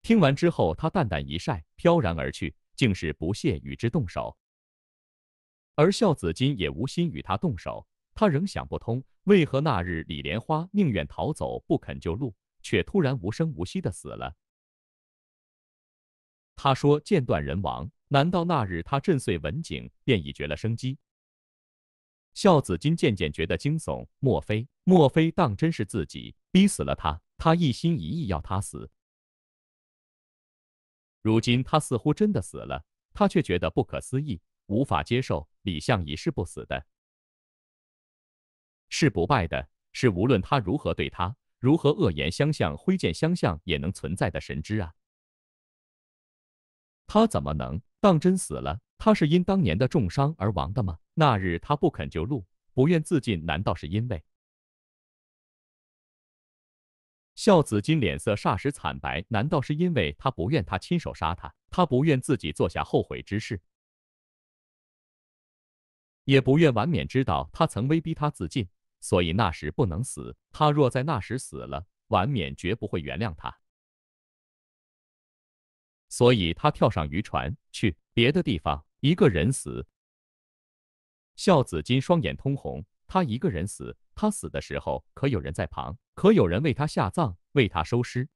听完之后，他淡淡一晒，飘然而去，竟是不屑与之动手。而孝子金也无心与他动手，他仍想不通，为何那日李莲花宁愿逃走不肯就路，却突然无声无息的死了。他说：“剑断人亡，难道那日他震碎文景，便已绝了生机？”孝子金渐渐觉得惊悚，莫非莫非，当真是自己逼死了他？他一心一意要他死，如今他似乎真的死了，他却觉得不可思议，无法接受。李相夷是不死的，是不败的，是无论他如何对他，如何恶言相向、挥剑相向，也能存在的神之啊！他怎么能当真死了？他是因当年的重伤而亡的吗？那日他不肯救路，不愿自尽，难道是因为？孝子金脸色霎时惨白，难道是因为他不愿他亲手杀他，他不愿自己做下后悔之事，也不愿完冕知道他曾威逼他自尽，所以那时不能死。他若在那时死了，完冕绝不会原谅他。所以他跳上渔船，去别的地方。一个人死，孝子金双眼通红。他一个人死，他死的时候可有人在旁？可有人为他下葬，为他收尸？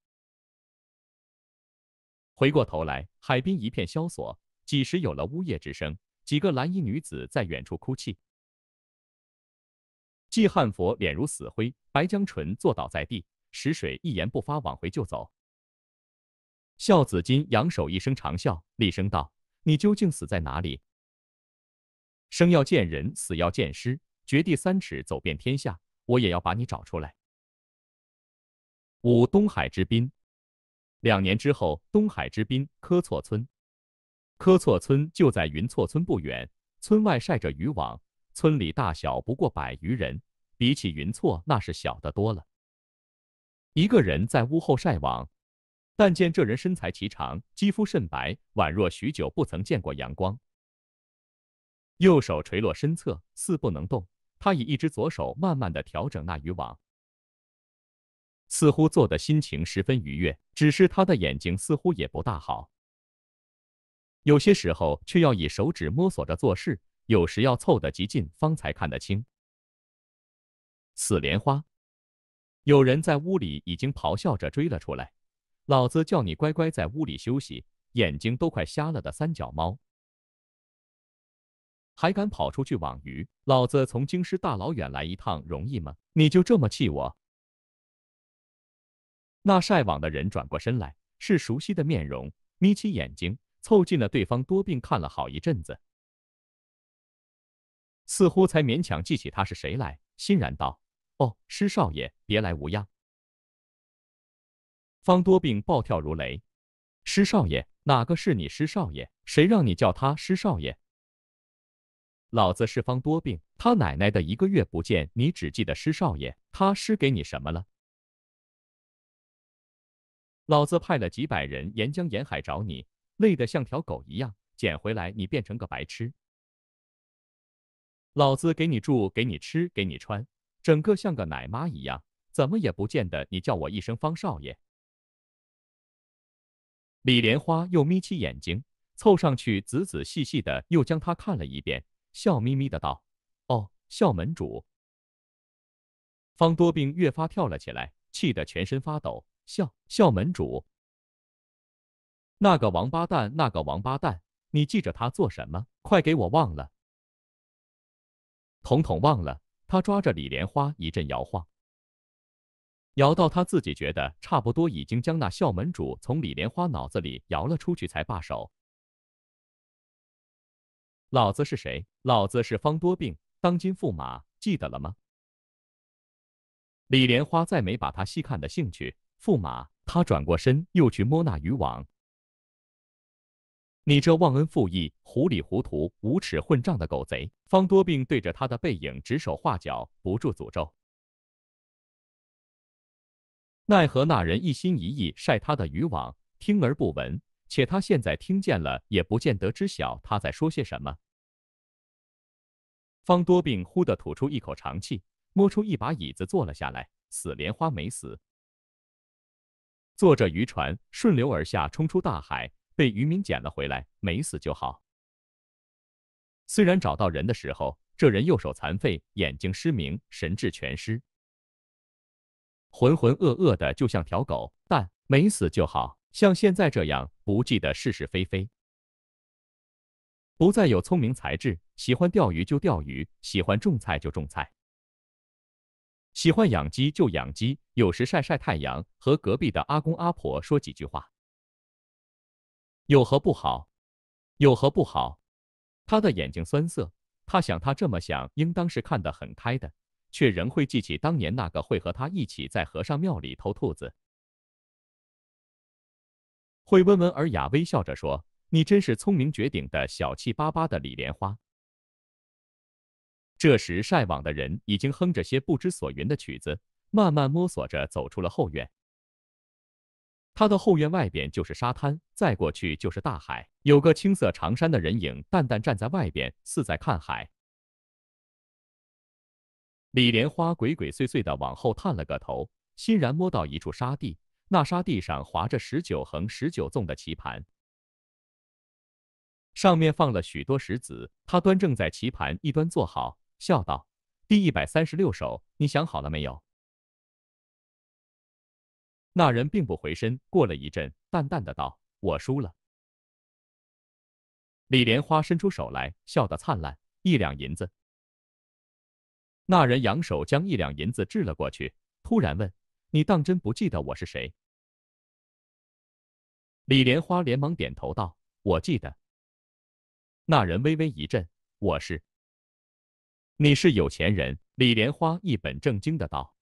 回过头来，海滨一片萧索，几时有了呜咽之声？几个蓝衣女子在远处哭泣。季汉佛脸如死灰，白江淳坐倒在地，石水一言不发，往回就走。孝子金扬手一声长啸，厉声道。你究竟死在哪里？生要见人，死要见尸，掘地三尺，走遍天下，我也要把你找出来。五东海之滨，两年之后，东海之滨柯措村，柯措村就在云措村不远。村外晒着渔网，村里大小不过百余人，比起云措那是小得多了。一个人在屋后晒网。但见这人身材颀长，肌肤甚白，宛若许久不曾见过阳光。右手垂落身侧，似不能动。他以一只左手慢慢的调整那渔网，似乎做的心情十分愉悦。只是他的眼睛似乎也不大好，有些时候却要以手指摸索着做事，有时要凑得极近方才看得清。死莲花！有人在屋里已经咆哮着追了出来。老子叫你乖乖在屋里休息，眼睛都快瞎了的三脚猫，还敢跑出去网鱼？老子从京师大老远来一趟，容易吗？你就这么气我？那晒网的人转过身来，是熟悉的面容，眯起眼睛，凑近了对方多病，看了好一阵子，似乎才勉强记起他是谁来，欣然道：“哦，师少爷，别来无恙。”方多病暴跳如雷，施少爷哪个是你施少爷？谁让你叫他施少爷？老子是方多病，他奶奶的！一个月不见，你只记得施少爷？他施给你什么了？老子派了几百人沿江沿海找你，累得像条狗一样，捡回来你变成个白痴。老子给你住，给你吃，给你穿，整个像个奶妈一样，怎么也不见得你叫我一声方少爷。李莲花又眯起眼睛，凑上去仔仔细细的又将他看了一遍，笑眯眯的道：“哦，校门主。”方多病越发跳了起来，气得全身发抖，笑：“校门主，那个王八蛋，那个王八蛋，你记着他做什么？快给我忘了，统统忘了！”他抓着李莲花一阵摇晃。摇到他自己觉得差不多，已经将那校门主从李莲花脑子里摇了出去，才罢手。老子是谁？老子是方多病，当今驸马，记得了吗？李莲花再没把他细看的兴趣。驸马，他转过身又去摸那渔网。你这忘恩负义、糊里糊涂、无耻混账的狗贼！方多病对着他的背影指手画脚，不住诅咒。奈何那人一心一意晒他的渔网，听而不闻。且他现在听见了，也不见得知晓他在说些什么。方多病忽地吐出一口长气，摸出一把椅子坐了下来。死莲花没死，坐着渔船顺流而下，冲出大海，被渔民捡了回来。没死就好。虽然找到人的时候，这人右手残废，眼睛失明，神志全失。浑浑噩噩的，就像条狗，但没死就好。像现在这样，不记得是是非非，不再有聪明才智。喜欢钓鱼就钓鱼，喜欢种菜就种菜，喜欢养鸡就养鸡。有时晒晒太阳，和隔壁的阿公阿婆说几句话，有何不好？有何不好？他的眼睛酸涩，他想，他这么想，应当是看得很开的。却仍会记起当年那个会和他一起在和尚庙里偷兔子、会温文尔雅微笑着说：“你真是聪明绝顶的小气巴巴的李莲花。”这时晒网的人已经哼着些不知所云的曲子，慢慢摸索着走出了后院。他的后院外边就是沙滩，再过去就是大海。有个青色长衫的人影淡淡站在外边，似在看海。李莲花鬼鬼祟祟地往后探了个头，欣然摸到一处沙地，那沙地上划着十九横、十九纵的棋盘，上面放了许多石子。他端正在棋盘一端坐好，笑道：“第一百三十六手，你想好了没有？”那人并不回身，过了一阵，淡淡的道：“我输了。”李莲花伸出手来，笑得灿烂：“一两银子。”那人扬手将一两银子掷了过去，突然问：“你当真不记得我是谁？”李莲花连忙点头道：“我记得。”那人微微一震：“我是。”“你是有钱人。”李莲花一本正经的道。